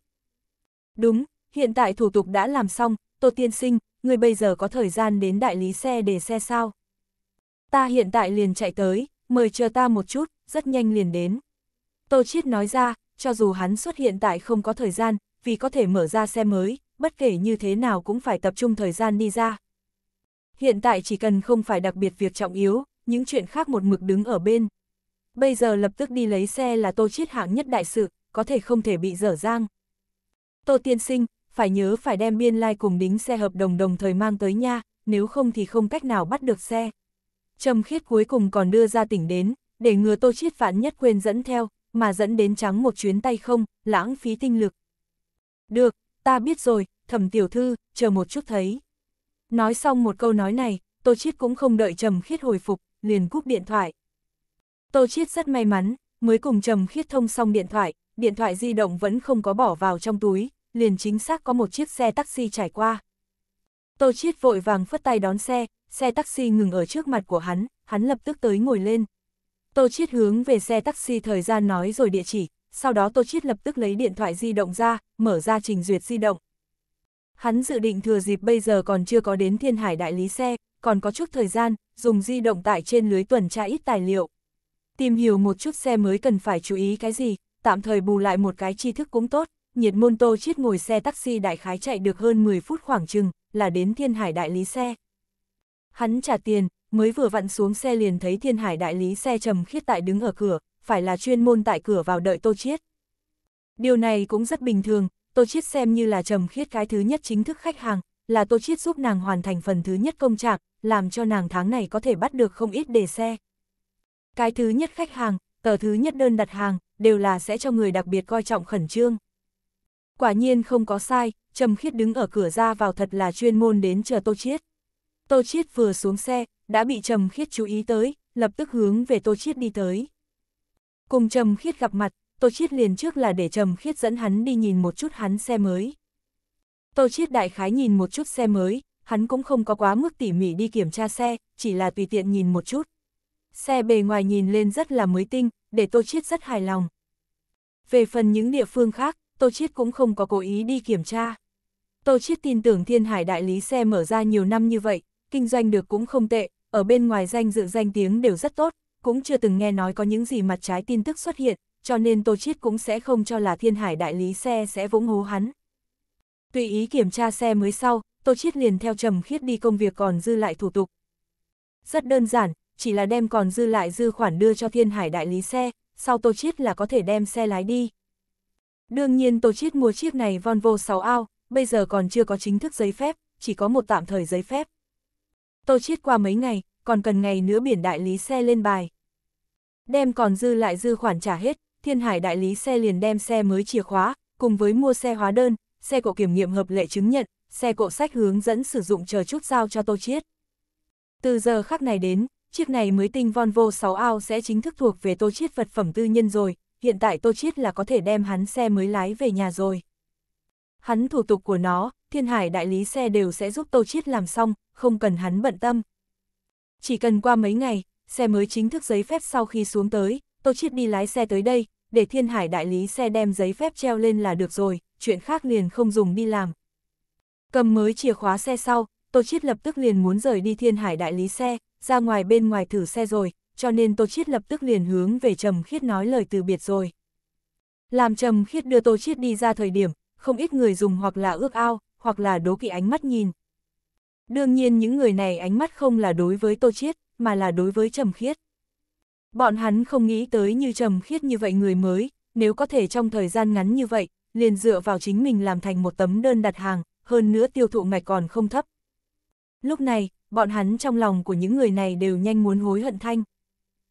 Đúng, hiện tại thủ tục đã làm xong, Tô Tiên Sinh, người bây giờ có thời gian đến đại lý xe để xe sao? Ta hiện tại liền chạy tới, mời chờ ta một chút, rất nhanh liền đến. Tô Chiết nói ra, cho dù hắn xuất hiện tại không có thời gian, vì có thể mở ra xe mới, bất kể như thế nào cũng phải tập trung thời gian đi ra. Hiện tại chỉ cần không phải đặc biệt việc trọng yếu, những chuyện khác một mực đứng ở bên. Bây giờ lập tức đi lấy xe là Tô Chiết hạng nhất đại sự, có thể không thể bị dở dang. Tô Tiên Sinh, phải nhớ phải đem biên lai like cùng đính xe hợp đồng đồng thời mang tới nha, nếu không thì không cách nào bắt được xe. Trầm khiết cuối cùng còn đưa ra tỉnh đến, để ngừa tô chiết phản nhất quên dẫn theo, mà dẫn đến trắng một chuyến tay không, lãng phí tinh lực. Được, ta biết rồi, thẩm tiểu thư, chờ một chút thấy. Nói xong một câu nói này, tô chiết cũng không đợi trầm khiết hồi phục, liền cúp điện thoại. Tô chiết rất may mắn, mới cùng trầm khiết thông xong điện thoại, điện thoại di động vẫn không có bỏ vào trong túi, liền chính xác có một chiếc xe taxi trải qua. Tô Chiết vội vàng phất tay đón xe, xe taxi ngừng ở trước mặt của hắn, hắn lập tức tới ngồi lên. Tô Chiết hướng về xe taxi thời gian nói rồi địa chỉ, sau đó Tô Chiết lập tức lấy điện thoại di động ra, mở ra trình duyệt di động. Hắn dự định thừa dịp bây giờ còn chưa có đến thiên hải đại lý xe, còn có chút thời gian, dùng di động tại trên lưới tuần tra ít tài liệu. Tìm hiểu một chút xe mới cần phải chú ý cái gì, tạm thời bù lại một cái tri thức cũng tốt nhiệt môn tô chiết ngồi xe taxi đại khái chạy được hơn 10 phút khoảng chừng, là đến thiên hải đại lý xe. Hắn trả tiền, mới vừa vặn xuống xe liền thấy thiên hải đại lý xe trầm khiết tại đứng ở cửa, phải là chuyên môn tại cửa vào đợi tô chiết. Điều này cũng rất bình thường, tô chiết xem như là trầm khiết cái thứ nhất chính thức khách hàng, là tô chiết giúp nàng hoàn thành phần thứ nhất công trạng, làm cho nàng tháng này có thể bắt được không ít đề xe. Cái thứ nhất khách hàng, tờ thứ nhất đơn đặt hàng, đều là sẽ cho người đặc biệt coi trọng khẩn trương. Quả nhiên không có sai, Trầm Khiết đứng ở cửa ra vào thật là chuyên môn đến chờ Tô Chiết. Tô Chiết vừa xuống xe, đã bị Trầm Khiết chú ý tới, lập tức hướng về Tô Chiết đi tới. Cùng Trầm Khiết gặp mặt, Tô Chiết liền trước là để Trầm Khiết dẫn hắn đi nhìn một chút hắn xe mới. Tô Chiết đại khái nhìn một chút xe mới, hắn cũng không có quá mức tỉ mỉ đi kiểm tra xe, chỉ là tùy tiện nhìn một chút. Xe bề ngoài nhìn lên rất là mới tinh, để Tô Chiết rất hài lòng. Về phần những địa phương khác, Tô Chiết cũng không có cố ý đi kiểm tra. Tô Chiết tin tưởng Thiên Hải đại lý xe mở ra nhiều năm như vậy, kinh doanh được cũng không tệ, ở bên ngoài danh dự danh tiếng đều rất tốt, cũng chưa từng nghe nói có những gì mặt trái tin tức xuất hiện, cho nên Tô Chiết cũng sẽ không cho là Thiên Hải đại lý xe sẽ vũng hố hắn. Tùy ý kiểm tra xe mới sau, Tô Chiết liền theo Trầm Khiết đi công việc còn dư lại thủ tục. Rất đơn giản, chỉ là đem còn dư lại dư khoản đưa cho Thiên Hải đại lý xe, sau Tô Chiết là có thể đem xe lái đi, Đương nhiên Tô Chiết mua chiếc này Volvo 6 ao, bây giờ còn chưa có chính thức giấy phép, chỉ có một tạm thời giấy phép. Tô Chiết qua mấy ngày, còn cần ngày nữa biển đại lý xe lên bài. Đem còn dư lại dư khoản trả hết, Thiên Hải đại lý xe liền đem xe mới chìa khóa, cùng với mua xe hóa đơn, xe cộ kiểm nghiệm hợp lệ chứng nhận, xe cộ sách hướng dẫn sử dụng chờ chút giao cho Tô Chiết. Từ giờ khắc này đến, chiếc này mới tinh Volvo 6 ao sẽ chính thức thuộc về Tô Chiết vật phẩm tư nhân rồi, hiện tại Tô Chiết là có thể đem hắn xe mới lái về nhà rồi. Hắn thủ tục của nó, thiên hải đại lý xe đều sẽ giúp Tô Chiết làm xong, không cần hắn bận tâm. Chỉ cần qua mấy ngày, xe mới chính thức giấy phép sau khi xuống tới, Tô Chiết đi lái xe tới đây, để thiên hải đại lý xe đem giấy phép treo lên là được rồi, chuyện khác liền không dùng đi làm. Cầm mới chìa khóa xe sau, Tô Chiết lập tức liền muốn rời đi thiên hải đại lý xe, ra ngoài bên ngoài thử xe rồi, cho nên Tô Chiết lập tức liền hướng về Trầm Khiết nói lời từ biệt rồi. Làm Trầm Khiết đưa Tô Chiết đi ra thời điểm, không ít người dùng hoặc là ước ao, hoặc là đố kỵ ánh mắt nhìn. Đương nhiên những người này ánh mắt không là đối với Tô Chiết, mà là đối với Trầm Khiết. Bọn hắn không nghĩ tới như Trầm Khiết như vậy người mới, nếu có thể trong thời gian ngắn như vậy, liền dựa vào chính mình làm thành một tấm đơn đặt hàng, hơn nữa tiêu thụ ngạch còn không thấp. Lúc này, bọn hắn trong lòng của những người này đều nhanh muốn hối hận thanh.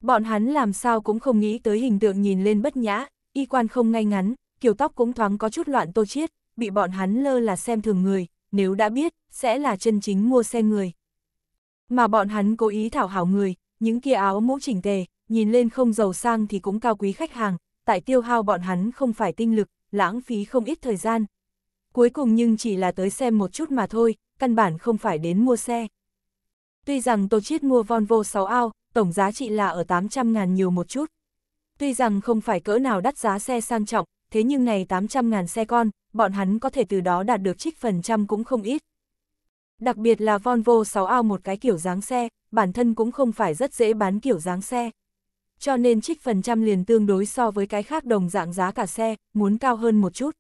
Bọn hắn làm sao cũng không nghĩ tới hình tượng nhìn lên bất nhã, y quan không ngay ngắn, kiểu tóc cũng thoáng có chút loạn tô chiết, bị bọn hắn lơ là xem thường người, nếu đã biết, sẽ là chân chính mua xe người. Mà bọn hắn cố ý thảo hảo người, những kia áo mũ chỉnh tề, nhìn lên không giàu sang thì cũng cao quý khách hàng, tại tiêu hao bọn hắn không phải tinh lực, lãng phí không ít thời gian. Cuối cùng nhưng chỉ là tới xem một chút mà thôi, căn bản không phải đến mua xe. Tuy rằng Tô Chiết mua Volvo 6 ao, tổng giá trị là ở 800 ngàn nhiều một chút. Tuy rằng không phải cỡ nào đắt giá xe sang trọng, thế nhưng này 800 ngàn xe con, bọn hắn có thể từ đó đạt được trích phần trăm cũng không ít. Đặc biệt là Volvo 6 ao một cái kiểu dáng xe, bản thân cũng không phải rất dễ bán kiểu dáng xe. Cho nên trích phần trăm liền tương đối so với cái khác đồng dạng giá cả xe, muốn cao hơn một chút.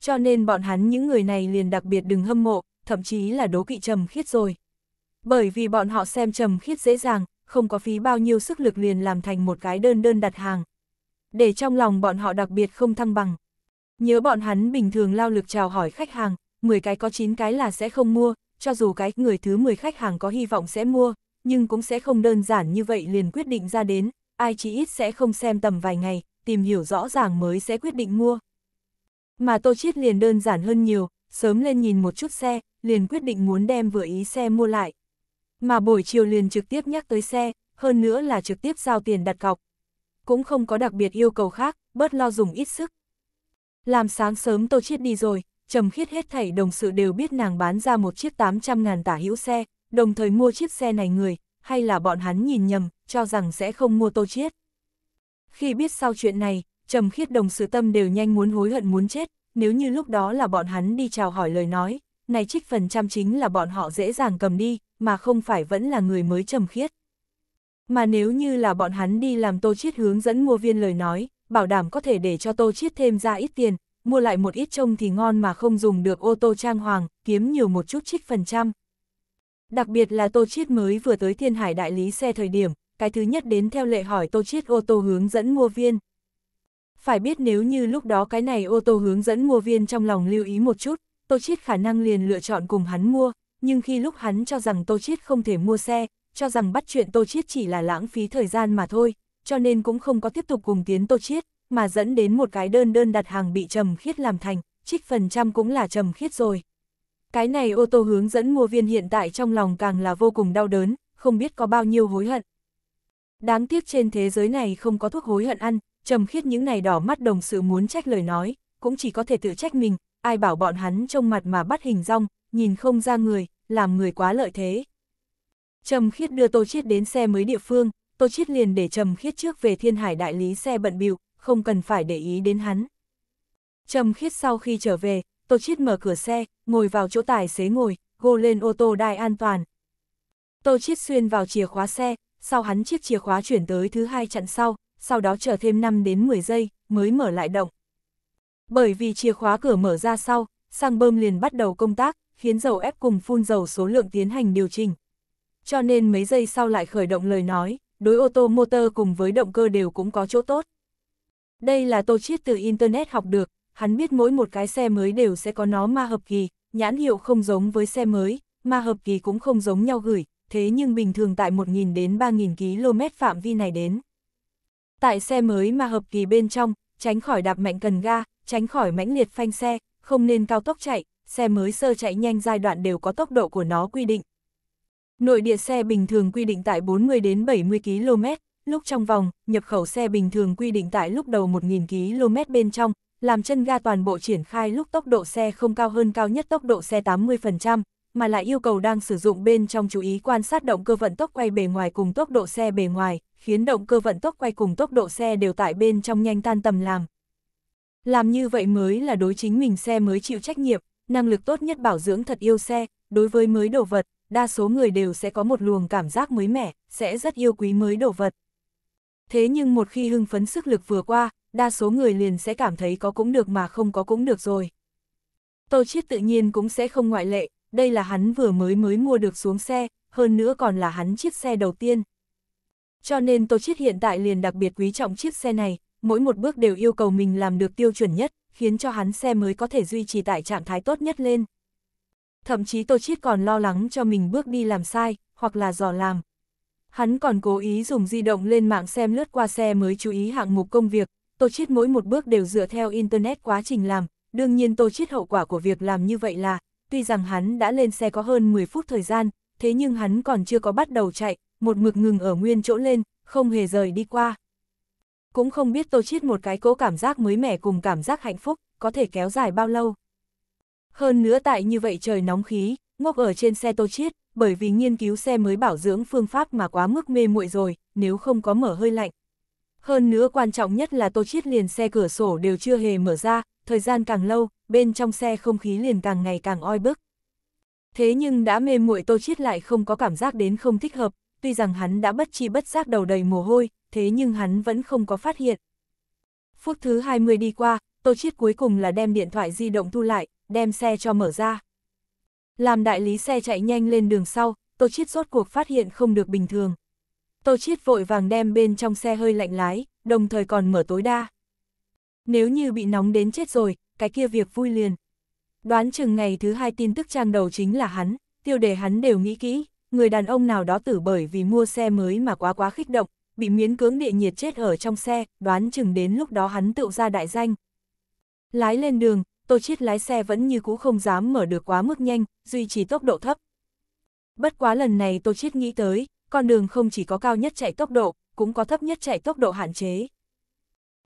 Cho nên bọn hắn những người này liền đặc biệt đừng hâm mộ, thậm chí là đố kỵ trầm khiết rồi. Bởi vì bọn họ xem trầm khiết dễ dàng, không có phí bao nhiêu sức lực liền làm thành một cái đơn đơn đặt hàng. Để trong lòng bọn họ đặc biệt không thăng bằng. Nhớ bọn hắn bình thường lao lực chào hỏi khách hàng, 10 cái có 9 cái là sẽ không mua, cho dù cái người thứ 10 khách hàng có hy vọng sẽ mua, nhưng cũng sẽ không đơn giản như vậy liền quyết định ra đến, ai chỉ ít sẽ không xem tầm vài ngày, tìm hiểu rõ ràng mới sẽ quyết định mua. Mà Tô Chiết liền đơn giản hơn nhiều, sớm lên nhìn một chút xe, liền quyết định muốn đem vừa ý xe mua lại. Mà buổi chiều liền trực tiếp nhắc tới xe, hơn nữa là trực tiếp giao tiền đặt cọc. Cũng không có đặc biệt yêu cầu khác, bớt lo dùng ít sức. Làm sáng sớm Tô Chiết đi rồi, trầm khiết hết thảy đồng sự đều biết nàng bán ra một chiếc 800 ngàn tả hữu xe, đồng thời mua chiếc xe này người, hay là bọn hắn nhìn nhầm, cho rằng sẽ không mua Tô Chiết. Khi biết sau chuyện này, trầm khiết đồng sự tâm đều nhanh muốn hối hận muốn chết, nếu như lúc đó là bọn hắn đi chào hỏi lời nói, này trích phần trăm chính là bọn họ dễ dàng cầm đi, mà không phải vẫn là người mới trầm khiết. Mà nếu như là bọn hắn đi làm Tô Chiết hướng dẫn mua viên lời nói, bảo đảm có thể để cho Tô Chiết thêm ra ít tiền, mua lại một ít trông thì ngon mà không dùng được ô tô trang hoàng, kiếm nhiều một chút trích phần trăm. Đặc biệt là Tô Chiết mới vừa tới Thiên Hải đại lý xe thời điểm, cái thứ nhất đến theo lệ hỏi Tô Chiết ô tô hướng dẫn mua viên. Phải biết nếu như lúc đó cái này ô tô hướng dẫn mua viên trong lòng lưu ý một chút, Tô Chiết khả năng liền lựa chọn cùng hắn mua, nhưng khi lúc hắn cho rằng Tô Chiết không thể mua xe, cho rằng bắt chuyện Tô Chiết chỉ là lãng phí thời gian mà thôi, cho nên cũng không có tiếp tục cùng tiến Tô Chiết, mà dẫn đến một cái đơn đơn đặt hàng bị trầm khiết làm thành, trích phần trăm cũng là trầm khiết rồi. Cái này ô tô hướng dẫn mua viên hiện tại trong lòng càng là vô cùng đau đớn, không biết có bao nhiêu hối hận. Đáng tiếc trên thế giới này không có thuốc hối hận ăn, trầm khiết những này đỏ mắt đồng sự muốn trách lời nói, cũng chỉ có thể tự trách mình, ai bảo bọn hắn trông mặt mà bắt hình rong, nhìn không ra người, làm người quá lợi thế. Trầm Khiết đưa Tô Chiết đến xe mới địa phương, Tô Chiết liền để Trầm Khiết trước về Thiên Hải đại lý xe bận bịu, không cần phải để ý đến hắn. Trầm Khiết sau khi trở về, Tô Chiết mở cửa xe, ngồi vào chỗ tài xế ngồi, gô lên ô tô đai an toàn. Tô Chiết xuyên vào chìa khóa xe, sau hắn chiếc chìa khóa chuyển tới thứ hai chặn sau, sau đó chờ thêm 5 đến 10 giây, mới mở lại động. Bởi vì chìa khóa cửa mở ra sau, xăng bơm liền bắt đầu công tác, khiến dầu ép cùng phun dầu số lượng tiến hành điều chỉnh. Cho nên mấy giây sau lại khởi động lời nói, đối ô tô motor cùng với động cơ đều cũng có chỗ tốt. Đây là tô chiết từ Internet học được, hắn biết mỗi một cái xe mới đều sẽ có nó ma hợp kỳ, nhãn hiệu không giống với xe mới, ma hợp kỳ cũng không giống nhau gửi, thế nhưng bình thường tại 1.000 đến 3.000 km phạm vi này đến. Tại xe mới ma hợp kỳ bên trong, tránh khỏi đạp mạnh cần ga, tránh khỏi mãnh liệt phanh xe, không nên cao tốc chạy, xe mới sơ chạy nhanh giai đoạn đều có tốc độ của nó quy định. Nội địa xe bình thường quy định tại 40 đến 70 km, lúc trong vòng, nhập khẩu xe bình thường quy định tại lúc đầu 1.000 km bên trong, làm chân ga toàn bộ triển khai lúc tốc độ xe không cao hơn cao nhất tốc độ xe 80%, mà lại yêu cầu đang sử dụng bên trong chú ý quan sát động cơ vận tốc quay bề ngoài cùng tốc độ xe bề ngoài, khiến động cơ vận tốc quay cùng tốc độ xe đều tại bên trong nhanh tan tầm làm. Làm như vậy mới là đối chính mình xe mới chịu trách nhiệm, năng lực tốt nhất bảo dưỡng thật yêu xe, đối với mới đồ vật, đa số người đều sẽ có một luồng cảm giác mới mẻ, sẽ rất yêu quý mới đồ vật. Thế nhưng một khi hưng phấn sức lực vừa qua, đa số người liền sẽ cảm thấy có cũng được mà không có cũng được rồi. Tô Chiết tự nhiên cũng sẽ không ngoại lệ, đây là hắn vừa mới mới mua được xuống xe, hơn nữa còn là hắn chiếc xe đầu tiên. Cho nên Tô Chiết hiện tại liền đặc biệt quý trọng chiếc xe này, mỗi một bước đều yêu cầu mình làm được tiêu chuẩn nhất, khiến cho hắn xe mới có thể duy trì tại trạng thái tốt nhất lên. Thậm chí Tô Chiết còn lo lắng cho mình bước đi làm sai, hoặc là dò làm. Hắn còn cố ý dùng di động lên mạng xem lướt qua xe mới chú ý hạng mục công việc, Tô Chiết mỗi một bước đều dựa theo Internet quá trình làm, đương nhiên Tô Chiết hậu quả của việc làm như vậy là, tuy rằng hắn đã lên xe có hơn 10 phút thời gian, thế nhưng hắn còn chưa có bắt đầu chạy, một mực ngừng ở nguyên chỗ lên, không hề rời đi qua cũng không biết Tô Chiết một cái cố cảm giác mới mẻ cùng cảm giác hạnh phúc, có thể kéo dài bao lâu. Hơn nữa tại như vậy trời nóng khí, ngốc ở trên xe Tô Chiết, bởi vì nghiên cứu xe mới bảo dưỡng phương pháp mà quá mức mê muội rồi, nếu không có mở hơi lạnh. Hơn nữa quan trọng nhất là Tô Chiết liền xe cửa sổ đều chưa hề mở ra, thời gian càng lâu, bên trong xe không khí liền càng ngày càng oi bức. Thế nhưng đã mê muội Tô Chiết lại không có cảm giác đến không thích hợp, tuy rằng hắn đã bất chi bất giác đầu đầy mồ hôi, thế nhưng hắn vẫn không có phát hiện. Phút thứ 20 đi qua, Tô Chiết cuối cùng là đem điện thoại di động thu lại, đem xe cho mở ra. Làm đại lý xe chạy nhanh lên đường sau, Tô Chiết rốt cuộc phát hiện không được bình thường. Tô Chiết vội vàng đem bên trong xe hơi lạnh lái, đồng thời còn mở tối đa. Nếu như bị nóng đến chết rồi, cái kia việc vui liền. Đoán chừng ngày thứ hai tin tức trang đầu chính là hắn, tiêu đề hắn đều nghĩ kỹ người đàn ông nào đó tử bởi vì mua xe mới mà quá quá khích động, bị miến cưỡng địa nhiệt chết ở trong xe, đoán chừng đến lúc đó hắn tựu ra đại danh. Lái lên đường, Tô Chiết lái xe vẫn như cũ không dám mở được quá mức nhanh, duy trì tốc độ thấp. Bất quá lần này Tô Chiết nghĩ tới, con đường không chỉ có cao nhất chạy tốc độ, cũng có thấp nhất chạy tốc độ hạn chế.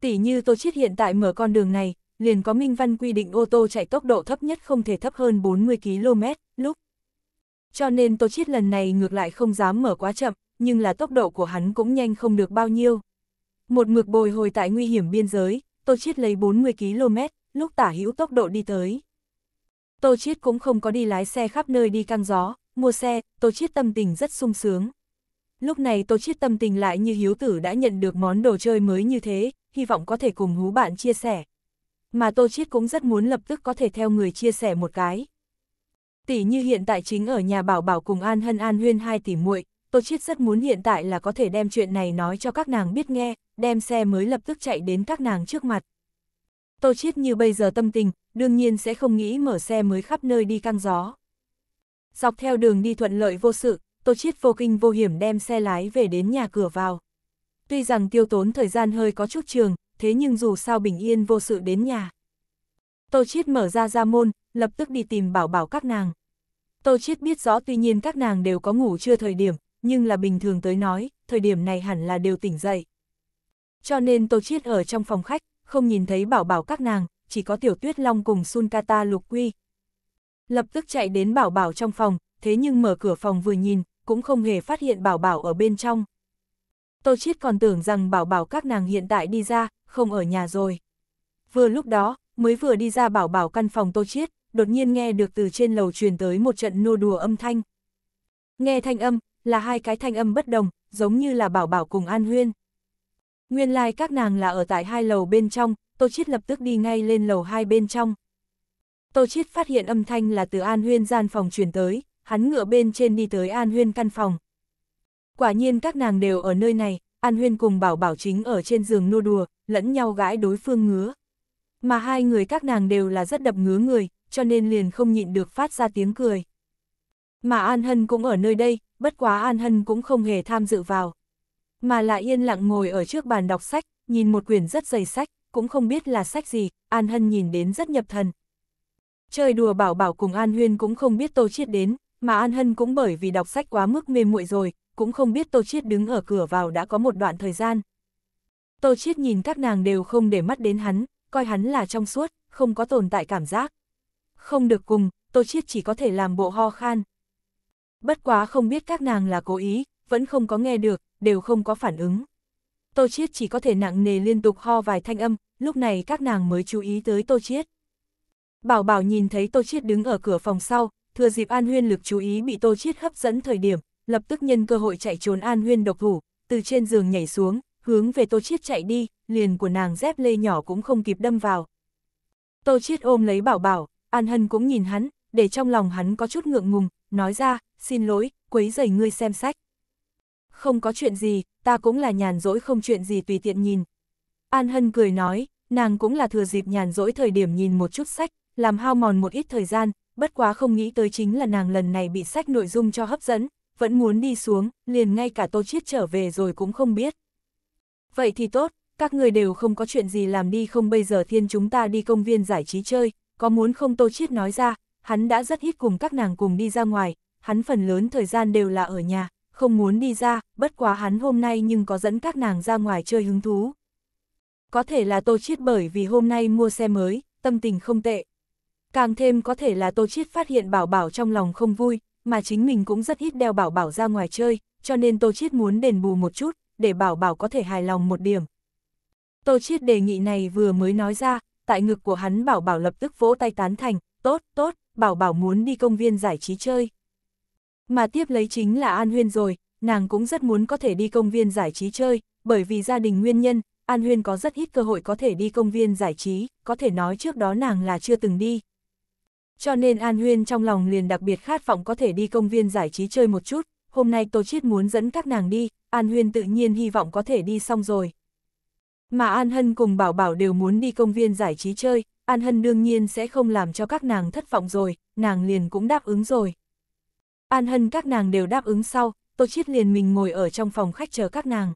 Tỷ như Tô Chiết hiện tại mở con đường này, liền có minh văn quy định ô tô chạy tốc độ thấp nhất không thể thấp hơn 40 km, lúc cho nên Tô Chiết lần này ngược lại không dám mở quá chậm, nhưng là tốc độ của hắn cũng nhanh không được bao nhiêu. Một mực bồi hồi tại nguy hiểm biên giới, Tô Chiết lấy 40 km, lúc tả hữu tốc độ đi tới. Tô Chiết cũng không có đi lái xe khắp nơi đi căng gió, mua xe, Tô Chiết tâm tình rất sung sướng. Lúc này Tô Chiết tâm tình lại như hiếu tử đã nhận được món đồ chơi mới như thế, hy vọng có thể cùng hú bạn chia sẻ. Mà Tô Chiết cũng rất muốn lập tức có thể theo người chia sẻ một cái. Tỷ như hiện tại chính ở nhà bảo bảo cùng An Hân An Huyên hai tỷ muội, tôi Chiết rất muốn hiện tại là có thể đem chuyện này nói cho các nàng biết nghe, đem xe mới lập tức chạy đến các nàng trước mặt. Tôi Chiết như bây giờ tâm tình, đương nhiên sẽ không nghĩ mở xe mới khắp nơi đi căng gió. Dọc theo đường đi thuận lợi vô sự, tôi Chiết vô kinh vô hiểm đem xe lái về đến nhà cửa vào. Tuy rằng tiêu tốn thời gian hơi có chút trường, thế nhưng dù sao bình yên vô sự đến nhà. Tô Chiết mở ra ra môn, lập tức đi tìm bảo bảo các nàng. Tô Chiết biết rõ tuy nhiên các nàng đều có ngủ chưa thời điểm, nhưng là bình thường tới nói, thời điểm này hẳn là đều tỉnh dậy. Cho nên Tô Chiết ở trong phòng khách, không nhìn thấy bảo bảo các nàng, chỉ có Tiểu Tuyết Long cùng Sun Kata lục quy. Lập tức chạy đến bảo bảo trong phòng, thế nhưng mở cửa phòng vừa nhìn, cũng không hề phát hiện bảo bảo ở bên trong. Tô Chiết còn tưởng rằng bảo bảo các nàng hiện tại đi ra, không ở nhà rồi. Vừa lúc đó, mới vừa đi ra bảo bảo căn phòng Tô Chiết, đột nhiên nghe được từ trên lầu truyền tới một trận nô đùa âm thanh. Nghe thanh âm, là hai cái thanh âm bất đồng, giống như là bảo bảo cùng An Huyên. Nguyên lai like các nàng là ở tại hai lầu bên trong, Tô Chiết lập tức đi ngay lên lầu hai bên trong. Tô Chiết phát hiện âm thanh là từ An Huyên gian phòng truyền tới, hắn ngựa bên trên đi tới An Huyên căn phòng. Quả nhiên các nàng đều ở nơi này, An Huyên cùng Bảo Bảo chính ở trên giường nô đùa, lẫn nhau gãi đối phương ngứa. Mà hai người các nàng đều là rất đập ngứa người, cho nên liền không nhịn được phát ra tiếng cười. Mà An Hân cũng ở nơi đây, bất quá An Hân cũng không hề tham dự vào. Mà lại yên lặng ngồi ở trước bàn đọc sách, nhìn một quyển rất dày sách, cũng không biết là sách gì, An Hân nhìn đến rất nhập thần. Chơi đùa bảo bảo cùng An Huyên cũng không biết Tô Chiết đến, mà An Hân cũng bởi vì đọc sách quá mức mê muội rồi, cũng không biết Tô Chiết đứng ở cửa vào đã có một đoạn thời gian. Tô Chiết nhìn các nàng đều không để mắt đến hắn, coi hắn là trong suốt, không có tồn tại cảm giác. Không được cùng, Tô Chiết chỉ có thể làm bộ ho khan. Bất quá không biết các nàng là cố ý, vẫn không có nghe được, đều không có phản ứng. Tô Chiết chỉ có thể nặng nề liên tục ho vài thanh âm, lúc này các nàng mới chú ý tới Tô Chiết. Bảo Bảo nhìn thấy Tô Chiết đứng ở cửa phòng sau, thừa dịp An Huyên lực chú ý bị Tô Chiết hấp dẫn thời điểm, lập tức nhân cơ hội chạy trốn An Huyên độc thủ, từ trên giường nhảy xuống, hướng về Tô Chiết chạy đi, liền của nàng dép lê nhỏ cũng không kịp đâm vào. Tô Chiết ôm lấy bảo bảo, An Hân cũng nhìn hắn, để trong lòng hắn có chút ngượng ngùng, nói ra, xin lỗi, quấy rầy ngươi xem sách. Không có chuyện gì, ta cũng là nhàn rỗi không chuyện gì tùy tiện nhìn. An Hân cười nói, nàng cũng là thừa dịp nhàn rỗi thời điểm nhìn một chút sách, làm hao mòn một ít thời gian, bất quá không nghĩ tới chính là nàng lần này bị sách nội dung cho hấp dẫn, vẫn muốn đi xuống, liền ngay cả Tô Chiết trở về rồi cũng không biết vậy thì tốt, các người đều không có chuyện gì làm đi không bây giờ thiên chúng ta đi công viên giải trí chơi, có muốn không Tô Chiết nói ra, hắn đã rất ít cùng các nàng cùng đi ra ngoài, hắn phần lớn thời gian đều là ở nhà, không muốn đi ra, bất quá hắn hôm nay nhưng có dẫn các nàng ra ngoài chơi hứng thú. Có thể là Tô Chiết bởi vì hôm nay mua xe mới, tâm tình không tệ. Càng thêm có thể là Tô Chiết phát hiện bảo bảo trong lòng không vui, mà chính mình cũng rất ít đeo bảo bảo ra ngoài chơi, cho nên Tô Chiết muốn đền bù một chút, để bảo bảo có thể hài lòng một điểm. Tô Chiết đề nghị này vừa mới nói ra, tại ngực của hắn bảo bảo lập tức vỗ tay tán thành, tốt, tốt, bảo bảo muốn đi công viên giải trí chơi. Mà tiếp lấy chính là An Huyên rồi, nàng cũng rất muốn có thể đi công viên giải trí chơi, bởi vì gia đình nguyên nhân, An Huyên có rất ít cơ hội có thể đi công viên giải trí, có thể nói trước đó nàng là chưa từng đi. Cho nên An Huyên trong lòng liền đặc biệt khát vọng có thể đi công viên giải trí chơi một chút, hôm nay Tô Chiết muốn dẫn các nàng đi, An Huyên tự nhiên hy vọng có thể đi xong rồi. Mà An Hân cùng Bảo Bảo đều muốn đi công viên giải trí chơi, An Hân đương nhiên sẽ không làm cho các nàng thất vọng rồi, nàng liền cũng đáp ứng rồi. An Hân các nàng đều đáp ứng sau, Tô Chiết liền mình ngồi ở trong phòng khách chờ các nàng.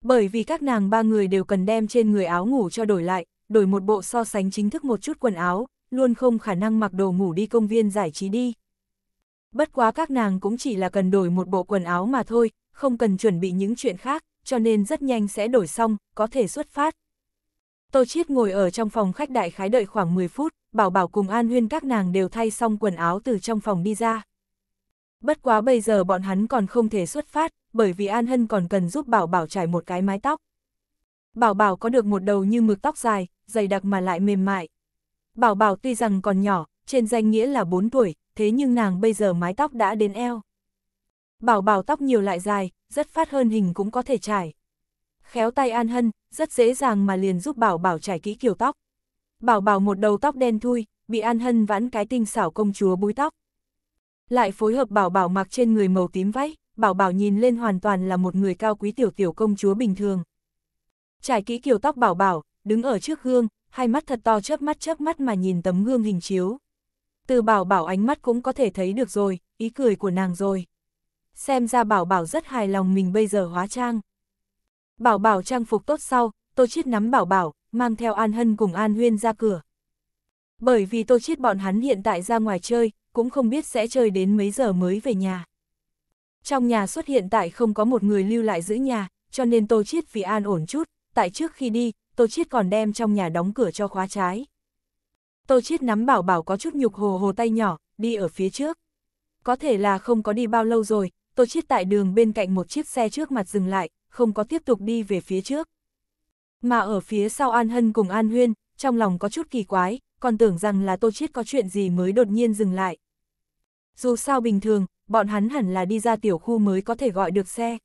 Bởi vì các nàng ba người đều cần đem trên người áo ngủ cho đổi lại, đổi một bộ so sánh chính thức một chút quần áo, luôn không khả năng mặc đồ ngủ đi công viên giải trí đi. Bất quá các nàng cũng chỉ là cần đổi một bộ quần áo mà thôi, không cần chuẩn bị những chuyện khác, cho nên rất nhanh sẽ đổi xong, có thể xuất phát. Tô Chiết ngồi ở trong phòng khách đại khái đợi khoảng 10 phút, Bảo Bảo cùng An Huyên các nàng đều thay xong quần áo từ trong phòng đi ra. Bất quá bây giờ bọn hắn còn không thể xuất phát, bởi vì An Hân còn cần giúp Bảo Bảo trải một cái mái tóc. Bảo Bảo có được một đầu như mực tóc dài, dày đặc mà lại mềm mại. Bảo Bảo tuy rằng còn nhỏ, trên danh nghĩa là 4 tuổi, thế nhưng nàng bây giờ mái tóc đã đến eo. Bảo bảo tóc nhiều lại dài, rất phát hơn hình cũng có thể trải. Khéo tay An Hân, rất dễ dàng mà liền giúp bảo bảo trải kỹ kiểu tóc. Bảo bảo một đầu tóc đen thui, bị An Hân vãn cái tinh xảo công chúa búi tóc. Lại phối hợp bảo bảo mặc trên người màu tím váy, bảo bảo nhìn lên hoàn toàn là một người cao quý tiểu tiểu công chúa bình thường. Trải kỹ kiểu tóc bảo bảo, đứng ở trước gương, hai mắt thật to chớp mắt chớp mắt mà nhìn tấm gương hình chiếu từ bảo bảo ánh mắt cũng có thể thấy được rồi, ý cười của nàng rồi. Xem ra bảo bảo rất hài lòng mình bây giờ hóa trang. Bảo bảo trang phục tốt sau, Tô Chiết nắm bảo bảo, mang theo An Hân cùng An Huyên ra cửa. Bởi vì Tô Chiết bọn hắn hiện tại ra ngoài chơi, cũng không biết sẽ chơi đến mấy giờ mới về nhà. Trong nhà xuất hiện tại không có một người lưu lại giữ nhà, cho nên Tô Chiết vì an ổn chút, tại trước khi đi, Tô Chiết còn đem trong nhà đóng cửa cho khóa trái. Tô Chiết nắm bảo bảo có chút nhục hồ hồ tay nhỏ, đi ở phía trước. Có thể là không có đi bao lâu rồi, Tô Chiết tại đường bên cạnh một chiếc xe trước mặt dừng lại, không có tiếp tục đi về phía trước. Mà ở phía sau An Hân cùng An Huyên, trong lòng có chút kỳ quái, còn tưởng rằng là Tô Chiết có chuyện gì mới đột nhiên dừng lại. Dù sao bình thường, bọn hắn hẳn là đi ra tiểu khu mới có thể gọi được xe.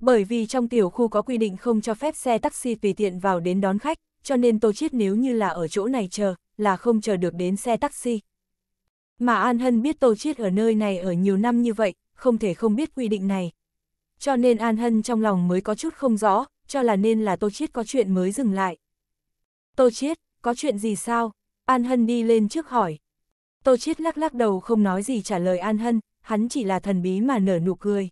Bởi vì trong tiểu khu có quy định không cho phép xe taxi tùy tiện vào đến đón khách, cho nên Tô Chiết nếu như là ở chỗ này chờ, là không chờ được đến xe taxi. Mà An Hân biết Tô Chiết ở nơi này ở nhiều năm như vậy, không thể không biết quy định này. Cho nên An Hân trong lòng mới có chút không rõ, cho là nên là Tô Chiết có chuyện mới dừng lại. Tô Chiết, có chuyện gì sao? An Hân đi lên trước hỏi. Tô Chiết lắc lắc đầu không nói gì trả lời An Hân, hắn chỉ là thần bí mà nở nụ cười.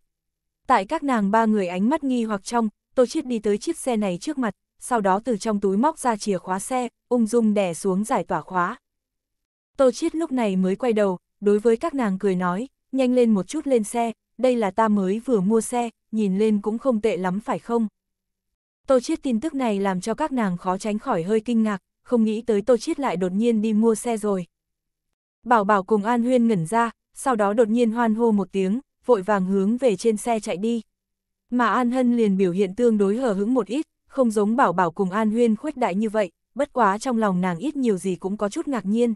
Tại các nàng ba người ánh mắt nghi hoặc trong, Tô Chiết đi tới chiếc xe này trước mặt, sau đó từ trong túi móc ra chìa khóa xe, ung dung đè xuống giải tỏa khóa. Tô Chiết lúc này mới quay đầu, đối với các nàng cười nói, nhanh lên một chút lên xe, đây là ta mới vừa mua xe, nhìn lên cũng không tệ lắm phải không? Tô Chiết tin tức này làm cho các nàng khó tránh khỏi hơi kinh ngạc, không nghĩ tới Tô Chiết lại đột nhiên đi mua xe rồi. Bảo Bảo cùng An Huyên ngẩn ra, sau đó đột nhiên hoan hô một tiếng, vội vàng hướng về trên xe chạy đi. Mà An Hân liền biểu hiện tương đối hờ hững một ít, không giống bảo bảo cùng An Huyên khuếch đại như vậy, bất quá trong lòng nàng ít nhiều gì cũng có chút ngạc nhiên.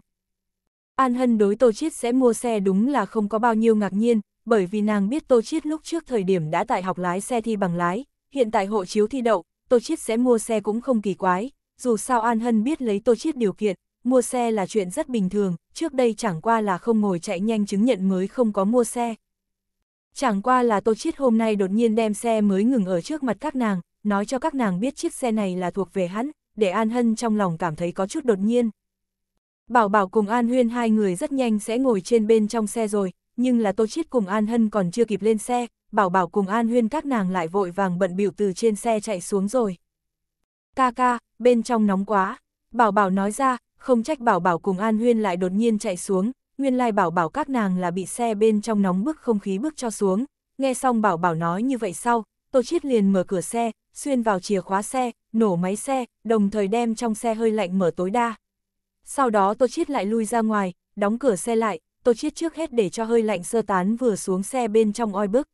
An Hân đối Tô Chiết sẽ mua xe đúng là không có bao nhiêu ngạc nhiên, bởi vì nàng biết Tô Chiết lúc trước thời điểm đã tại học lái xe thi bằng lái, hiện tại hộ chiếu thi đậu, Tô Chiết sẽ mua xe cũng không kỳ quái, dù sao An Hân biết lấy Tô Chiết điều kiện, mua xe là chuyện rất bình thường, trước đây chẳng qua là không ngồi chạy nhanh chứng nhận mới không có mua xe. Chẳng qua là Tô Chiết hôm nay đột nhiên đem xe mới ngừng ở trước mặt các nàng, nói cho các nàng biết chiếc xe này là thuộc về hắn, để An Hân trong lòng cảm thấy có chút đột nhiên. Bảo Bảo cùng An Huyên hai người rất nhanh sẽ ngồi trên bên trong xe rồi, nhưng là Tô Chiết cùng An Hân còn chưa kịp lên xe, Bảo Bảo cùng An Huyên các nàng lại vội vàng bận biểu từ trên xe chạy xuống rồi. Ca ca, bên trong nóng quá, Bảo Bảo nói ra, không trách Bảo Bảo cùng An Huyên lại đột nhiên chạy xuống, nguyên lai Bảo Bảo các nàng là bị xe bên trong nóng bức không khí bức cho xuống, nghe xong Bảo Bảo nói như vậy sau, Tô Chiết liền mở cửa xe, xuyên vào chìa khóa xe, nổ máy xe, đồng thời đem trong xe hơi lạnh mở tối đa. Sau đó Tô Chiết lại lui ra ngoài, đóng cửa xe lại, Tô Chiết trước hết để cho hơi lạnh sơ tán vừa xuống xe bên trong oi bức.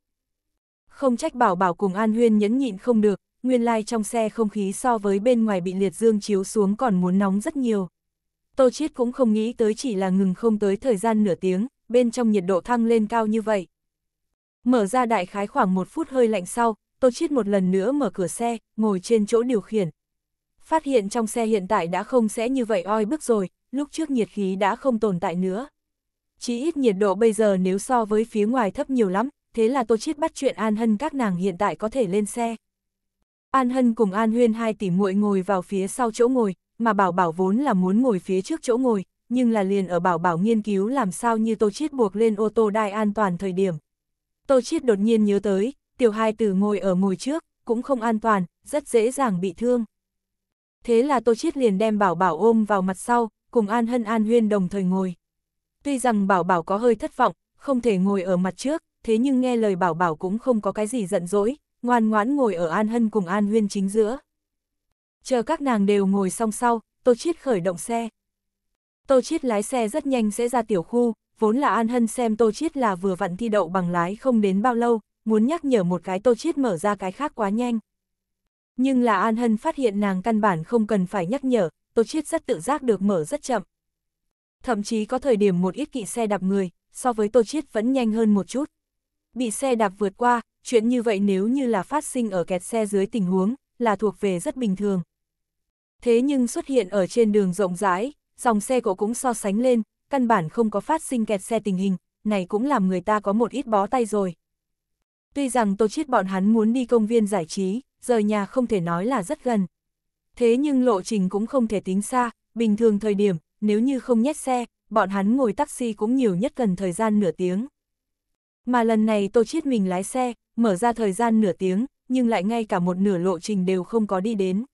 Không trách bảo bảo cùng An Huyên nhẫn nhịn không được, nguyên lai like trong xe không khí so với bên ngoài bị liệt dương chiếu xuống còn muốn nóng rất nhiều. Tô Chiết cũng không nghĩ tới chỉ là ngừng không tới thời gian nửa tiếng, bên trong nhiệt độ thăng lên cao như vậy. Mở ra đại khái khoảng một phút hơi lạnh sau, Tô Chiết một lần nữa mở cửa xe, ngồi trên chỗ điều khiển. Phát hiện trong xe hiện tại đã không sẽ như vậy oi bức rồi, lúc trước nhiệt khí đã không tồn tại nữa. Chỉ ít nhiệt độ bây giờ nếu so với phía ngoài thấp nhiều lắm, thế là Tô Chiết bắt chuyện An Hân các nàng hiện tại có thể lên xe. An Hân cùng An Huyên hai tỷ muội ngồi vào phía sau chỗ ngồi, mà Bảo Bảo vốn là muốn ngồi phía trước chỗ ngồi, nhưng là liền ở Bảo Bảo nghiên cứu làm sao như Tô Chiết buộc lên ô tô đai an toàn thời điểm. Tô Chiết đột nhiên nhớ tới, tiểu hai tử ngồi ở ngồi trước, cũng không an toàn, rất dễ dàng bị thương. Thế là Tô Chiết liền đem Bảo Bảo ôm vào mặt sau, cùng An Hân An Huyên đồng thời ngồi. Tuy rằng Bảo Bảo có hơi thất vọng, không thể ngồi ở mặt trước, thế nhưng nghe lời Bảo Bảo cũng không có cái gì giận dỗi, ngoan ngoãn ngồi ở An Hân cùng An Huyên chính giữa. Chờ các nàng đều ngồi song sau, Tô Chiết khởi động xe. Tô Chiết lái xe rất nhanh sẽ ra tiểu khu, vốn là An Hân xem Tô Chiết là vừa vặn thi đậu bằng lái không đến bao lâu, muốn nhắc nhở một cái tô chiết mở ra cái khác quá nhanh. Nhưng là An Hân phát hiện nàng căn bản không cần phải nhắc nhở, tô chiết rất tự giác được mở rất chậm. Thậm chí có thời điểm một ít kỵ xe đạp người, so với tô chiết vẫn nhanh hơn một chút. Bị xe đạp vượt qua, chuyện như vậy nếu như là phát sinh ở kẹt xe dưới tình huống, là thuộc về rất bình thường. Thế nhưng xuất hiện ở trên đường rộng rãi, dòng xe cộ cũng so sánh lên, căn bản không có phát sinh kẹt xe tình hình, này cũng làm người ta có một ít bó tay rồi. Tuy rằng Tô Chiết bọn hắn muốn đi công viên giải trí, rời nhà không thể nói là rất gần. Thế nhưng lộ trình cũng không thể tính xa, bình thường thời điểm, nếu như không nhét xe, bọn hắn ngồi taxi cũng nhiều nhất gần thời gian nửa tiếng. Mà lần này Tô Chiết mình lái xe, mở ra thời gian nửa tiếng, nhưng lại ngay cả một nửa lộ trình đều không có đi đến.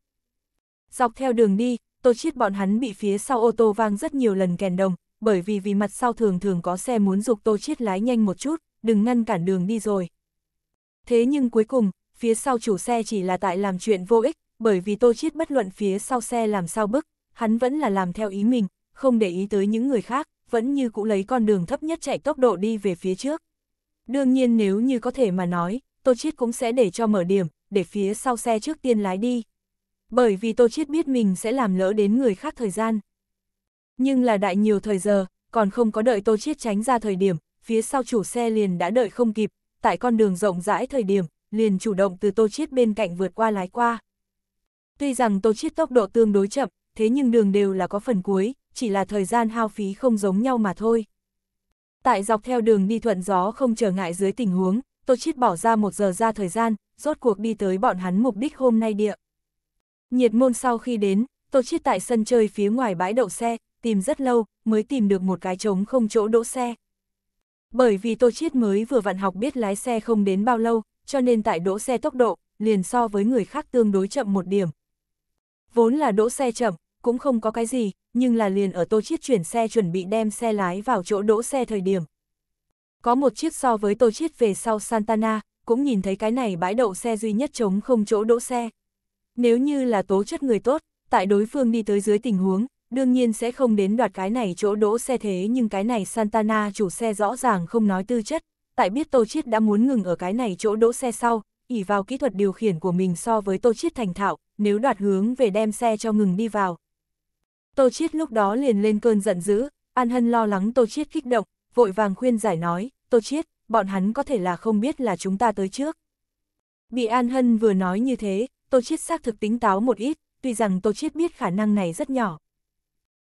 Dọc theo đường đi, Tô Chiết bọn hắn bị phía sau ô tô vang rất nhiều lần kèn đồng, bởi vì vì mặt sau thường thường có xe muốn dục Tô Chiết lái nhanh một chút, đừng ngăn cản đường đi rồi. Thế nhưng cuối cùng, phía sau chủ xe chỉ là tại làm chuyện vô ích, bởi vì Tô Chiết bất luận phía sau xe làm sao bức, hắn vẫn là làm theo ý mình, không để ý tới những người khác, vẫn như cũ lấy con đường thấp nhất chạy tốc độ đi về phía trước. Đương nhiên nếu như có thể mà nói, Tô Chiết cũng sẽ để cho mở điểm, để phía sau xe trước tiên lái đi. Bởi vì Tô Chiết biết mình sẽ làm lỡ đến người khác thời gian. Nhưng là đại nhiều thời giờ, còn không có đợi Tô Chiết tránh ra thời điểm, phía sau chủ xe liền đã đợi không kịp, tại con đường rộng rãi thời điểm, liền chủ động từ Tô Chiết bên cạnh vượt qua lái qua. Tuy rằng Tô Chiết tốc độ tương đối chậm, thế nhưng đường đều là có phần cuối, chỉ là thời gian hao phí không giống nhau mà thôi. Tại dọc theo đường đi thuận gió không trở ngại dưới tình huống, Tô Chiết bỏ ra một giờ ra thời gian, rốt cuộc đi tới bọn hắn mục đích hôm nay địa. Nhiệt môn sau khi đến, Tô Chiết tại sân chơi phía ngoài bãi đậu xe, tìm rất lâu, mới tìm được một cái trống không chỗ đỗ xe. Bởi vì Tô Chiết mới vừa vặn học biết lái xe không đến bao lâu, cho nên tại đỗ xe tốc độ, liền so với người khác tương đối chậm một điểm. Vốn là đỗ xe chậm, cũng không có cái gì, nhưng là liền ở Tô Chiết chuyển xe chuẩn bị đem xe lái vào chỗ đỗ xe thời điểm. Có một chiếc so với Tô Chiết về sau Santana, cũng nhìn thấy cái này bãi đậu xe duy nhất trống không chỗ đỗ xe. Nếu như là tố chất người tốt, tại đối phương đi tới dưới tình huống, đương nhiên sẽ không đến đoạt cái này chỗ đỗ xe thế nhưng cái này Santana chủ xe rõ ràng không nói tư chất, tại biết Tô Chiết đã muốn ngừng ở cái này chỗ đỗ xe sau, ỉ vào kỹ thuật điều khiển của mình so với Tô Chiết thành thạo, nếu đoạt hướng về đem xe cho ngừng đi vào. Tô Chiết lúc đó liền lên cơn giận dữ, An Hân lo lắng Tô Chiết kích động, vội vàng khuyên giải nói, Tô Chiết, bọn hắn có thể là không biết là chúng ta tới trước. Bị An Hân vừa nói như thế, Tô Chiết xác thực tính táo một ít, tuy rằng Tô Chiết biết khả năng này rất nhỏ,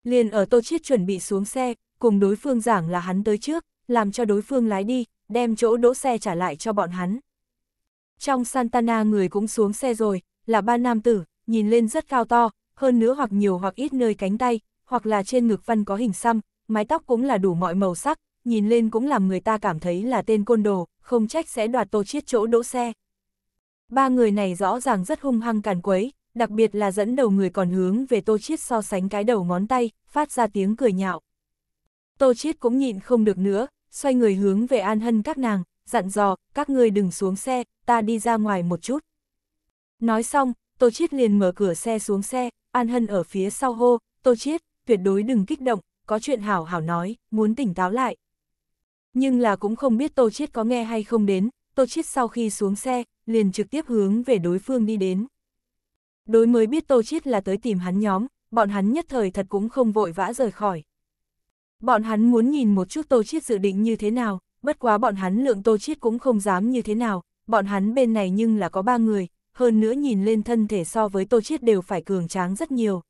Liền ở Tô Chiết chuẩn bị xuống xe, cùng đối phương giảng là hắn tới trước, làm cho đối phương lái đi, đem chỗ đỗ xe trả lại cho bọn hắn. Trong Santana người cũng xuống xe rồi, là ba nam tử, nhìn lên rất cao to, hơn nữa hoặc nhiều hoặc ít nơi cánh tay, hoặc là trên ngực văn có hình xăm, mái tóc cũng là đủ mọi màu sắc, nhìn lên cũng làm người ta cảm thấy là tên côn đồ, không trách sẽ đoạt tô chiết chỗ đỗ xe. Ba người này rõ ràng rất hung hăng càn quấy, đặc biệt là dẫn đầu người còn hướng về Tô Chiết so sánh cái đầu ngón tay, phát ra tiếng cười nhạo. Tô Chiết cũng nhịn không được nữa, xoay người hướng về An Hân các nàng, dặn dò, các ngươi đừng xuống xe, ta đi ra ngoài một chút. Nói xong, Tô Chiết liền mở cửa xe xuống xe, An Hân ở phía sau hô, Tô Chiết, tuyệt đối đừng kích động, có chuyện hảo hảo nói, muốn tỉnh táo lại. Nhưng là cũng không biết Tô Chiết có nghe hay không đến, Tô Chiết sau khi xuống xe, liền trực tiếp hướng về đối phương đi đến đối mới biết Tô Chiết là tới tìm hắn nhóm, bọn hắn nhất thời thật cũng không vội vã rời khỏi. Bọn hắn muốn nhìn một chút Tô Chiết dự định như thế nào, bất quá bọn hắn lượng Tô Chiết cũng không dám như thế nào, bọn hắn bên này nhưng là có ba người, hơn nữa nhìn lên thân thể so với Tô Chiết đều phải cường tráng rất nhiều.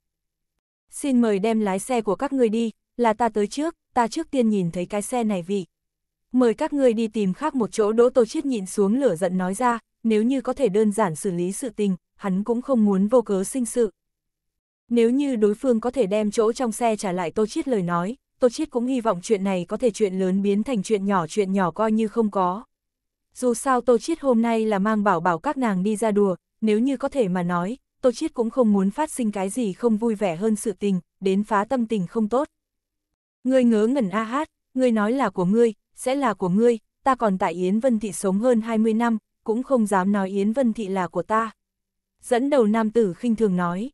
Xin mời đem lái xe của các ngươi đi, là ta tới trước, ta trước tiên nhìn thấy cái xe này vị. Mời các ngươi đi tìm khác một chỗ đỗ Tô Chiết nhịn xuống lửa giận nói ra, nếu như có thể đơn giản xử lý sự tình, hắn cũng không muốn vô cớ sinh sự. Nếu như đối phương có thể đem chỗ trong xe trả lại Tô Chiết lời nói, Tô Chiết cũng hy vọng chuyện này có thể chuyện lớn biến thành chuyện nhỏ chuyện nhỏ coi như không có. Dù sao Tô Chiết hôm nay là mang bảo bảo các nàng đi ra đùa, nếu như có thể mà nói, Tô Chiết cũng không muốn phát sinh cái gì không vui vẻ hơn sự tình, đến phá tâm tình không tốt. Ngươi ngớ ngẩn a hát, ngươi nói là của ngươi, sẽ là của ngươi, ta còn tại Yến Vân Thị sống hơn 20 năm, cũng không dám nói Yến Vân Thị là của ta dẫn đầu nam tử khinh thường nói.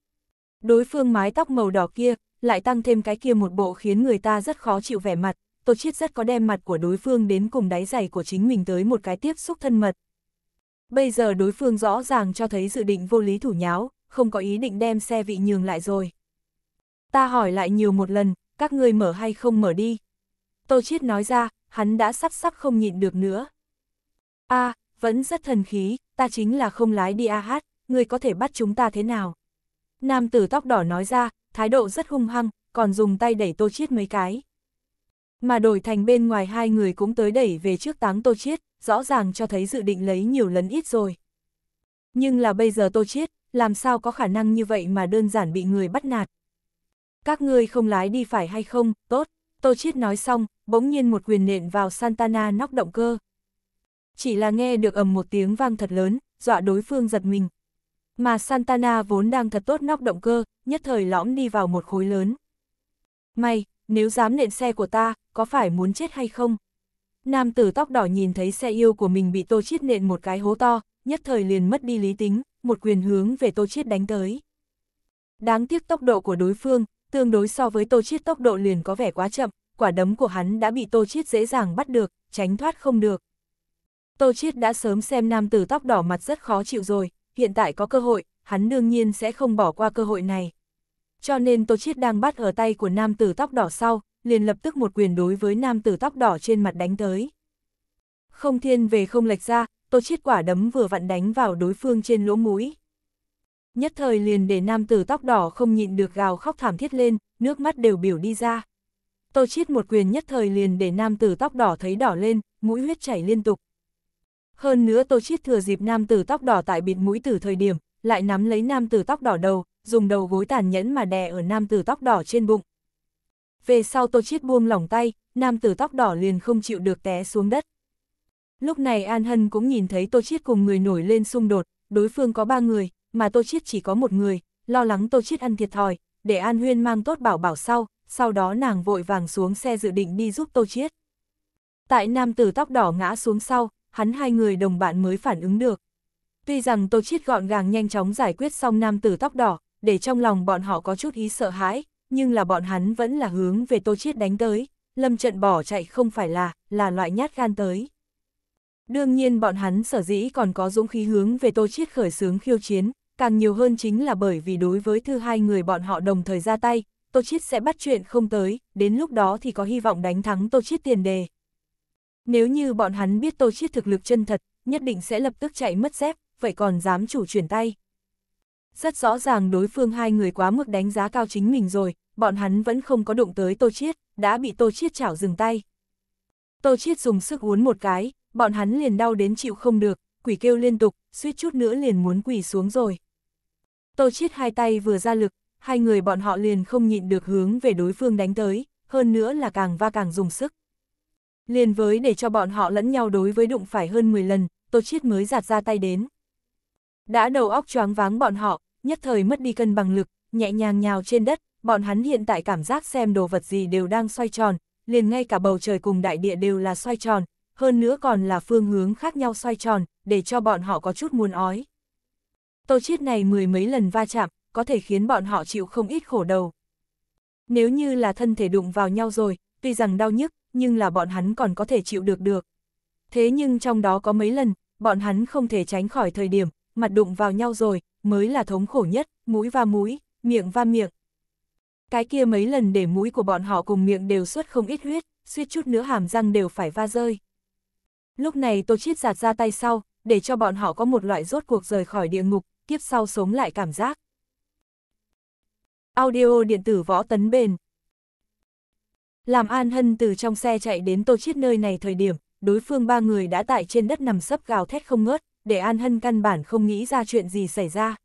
Đối phương mái tóc màu đỏ kia, lại tăng thêm cái kia một bộ khiến người ta rất khó chịu vẻ mặt, Tô Chiết rất có đem mặt của đối phương đến cùng đáy giày của chính mình tới một cái tiếp xúc thân mật. Bây giờ đối phương rõ ràng cho thấy dự định vô lý thủ nháo, không có ý định đem xe vị nhường lại rồi. Ta hỏi lại nhiều một lần, các ngươi mở hay không mở đi. Tô Chiết nói ra, hắn đã sắp sắp không nhịn được nữa. a à, vẫn rất thần khí, ta chính là không lái đi a AH. hát ngươi có thể bắt chúng ta thế nào? Nam tử tóc đỏ nói ra, thái độ rất hung hăng, còn dùng tay đẩy tô chiết mấy cái. Mà đổi thành bên ngoài hai người cũng tới đẩy về trước táng tô chiết, rõ ràng cho thấy dự định lấy nhiều lấn ít rồi. Nhưng là bây giờ tô chiết, làm sao có khả năng như vậy mà đơn giản bị người bắt nạt. Các ngươi không lái đi phải hay không, tốt, tô chiết nói xong, bỗng nhiên một quyền nện vào Santana nóc động cơ. Chỉ là nghe được ầm một tiếng vang thật lớn, dọa đối phương giật mình, mà Santana vốn đang thật tốt nóc động cơ, nhất thời lõm đi vào một khối lớn. May, nếu dám nện xe của ta, có phải muốn chết hay không? Nam tử tóc đỏ nhìn thấy xe yêu của mình bị tô chiết nện một cái hố to, nhất thời liền mất đi lý tính, một quyền hướng về tô chiết đánh tới. Đáng tiếc tốc độ của đối phương, tương đối so với tô chiết tốc độ liền có vẻ quá chậm, quả đấm của hắn đã bị tô chiết dễ dàng bắt được, tránh thoát không được. Tô chiết đã sớm xem nam tử tóc đỏ mặt rất khó chịu rồi, hiện tại có cơ hội, hắn đương nhiên sẽ không bỏ qua cơ hội này. Cho nên Tô Chiết đang bắt ở tay của nam tử tóc đỏ sau, liền lập tức một quyền đối với nam tử tóc đỏ trên mặt đánh tới. Không thiên về không lệch ra, Tô Chiết quả đấm vừa vặn đánh vào đối phương trên lỗ mũi. Nhất thời liền để nam tử tóc đỏ không nhịn được gào khóc thảm thiết lên, nước mắt đều biểu đi ra. Tô Chiết một quyền nhất thời liền để nam tử tóc đỏ thấy đỏ lên, mũi huyết chảy liên tục. Hơn nữa Tô Chiết thừa dịp nam tử tóc đỏ tại bịt mũi tử thời điểm, lại nắm lấy nam tử tóc đỏ đầu, dùng đầu gối tàn nhẫn mà đè ở nam tử tóc đỏ trên bụng. Về sau Tô Chiết buông lỏng tay, nam tử tóc đỏ liền không chịu được té xuống đất. Lúc này An Hân cũng nhìn thấy Tô Chiết cùng người nổi lên xung đột, đối phương có ba người, mà Tô Chiết chỉ có một người, lo lắng Tô Chiết ăn thiệt thòi, để An Huyên mang tốt bảo bảo sau, sau đó nàng vội vàng xuống xe dự định đi giúp Tô Chiết. Tại nam tử tóc đỏ ngã xuống sau, hắn hai người đồng bạn mới phản ứng được. Tuy rằng Tô Chiết gọn gàng nhanh chóng giải quyết xong nam tử tóc đỏ, để trong lòng bọn họ có chút ý sợ hãi, nhưng là bọn hắn vẫn là hướng về Tô Chiết đánh tới, lâm trận bỏ chạy không phải là, là loại nhát gan tới. Đương nhiên bọn hắn sở dĩ còn có dũng khí hướng về Tô Chiết khởi sướng khiêu chiến, càng nhiều hơn chính là bởi vì đối với thư hai người bọn họ đồng thời ra tay, Tô Chiết sẽ bắt chuyện không tới, đến lúc đó thì có hy vọng đánh thắng Tô Chiết tiền đề, nếu như bọn hắn biết Tô Chiết thực lực chân thật, nhất định sẽ lập tức chạy mất dép, vậy còn dám chủ chuyển tay. Rất rõ ràng đối phương hai người quá mức đánh giá cao chính mình rồi, bọn hắn vẫn không có động tới Tô Chiết, đã bị Tô Chiết chảo dừng tay. Tô Chiết dùng sức uốn một cái, bọn hắn liền đau đến chịu không được, quỷ kêu liên tục, suýt chút nữa liền muốn quỳ xuống rồi. Tô Chiết hai tay vừa ra lực, hai người bọn họ liền không nhịn được hướng về đối phương đánh tới, hơn nữa là càng va càng dùng sức. Liền với để cho bọn họ lẫn nhau đối với đụng phải hơn 10 lần, Tô Chiết mới giạt ra tay đến. Đã đầu óc choáng váng bọn họ, nhất thời mất đi cân bằng lực, nhẹ nhàng nhào trên đất, bọn hắn hiện tại cảm giác xem đồ vật gì đều đang xoay tròn, liền ngay cả bầu trời cùng đại địa đều là xoay tròn, hơn nữa còn là phương hướng khác nhau xoay tròn, để cho bọn họ có chút muốn ói. Tô Chiết này mười mấy lần va chạm, có thể khiến bọn họ chịu không ít khổ đầu. Nếu như là thân thể đụng vào nhau rồi, tuy rằng đau nhức, nhưng là bọn hắn còn có thể chịu được được. Thế nhưng trong đó có mấy lần, bọn hắn không thể tránh khỏi thời điểm, mặt đụng vào nhau rồi, mới là thống khổ nhất, mũi va mũi, miệng va miệng. Cái kia mấy lần để mũi của bọn họ cùng miệng đều xuất không ít huyết, suýt chút nữa hàm răng đều phải va rơi. Lúc này tôi chít giạt ra tay sau, để cho bọn họ có một loại rốt cuộc rời khỏi địa ngục, kiếp sau sống lại cảm giác. Audio điện tử võ tấn bền làm An Hân từ trong xe chạy đến Tô Chiết nơi này thời điểm, đối phương ba người đã tại trên đất nằm sấp gào thét không ngớt, để An Hân căn bản không nghĩ ra chuyện gì xảy ra.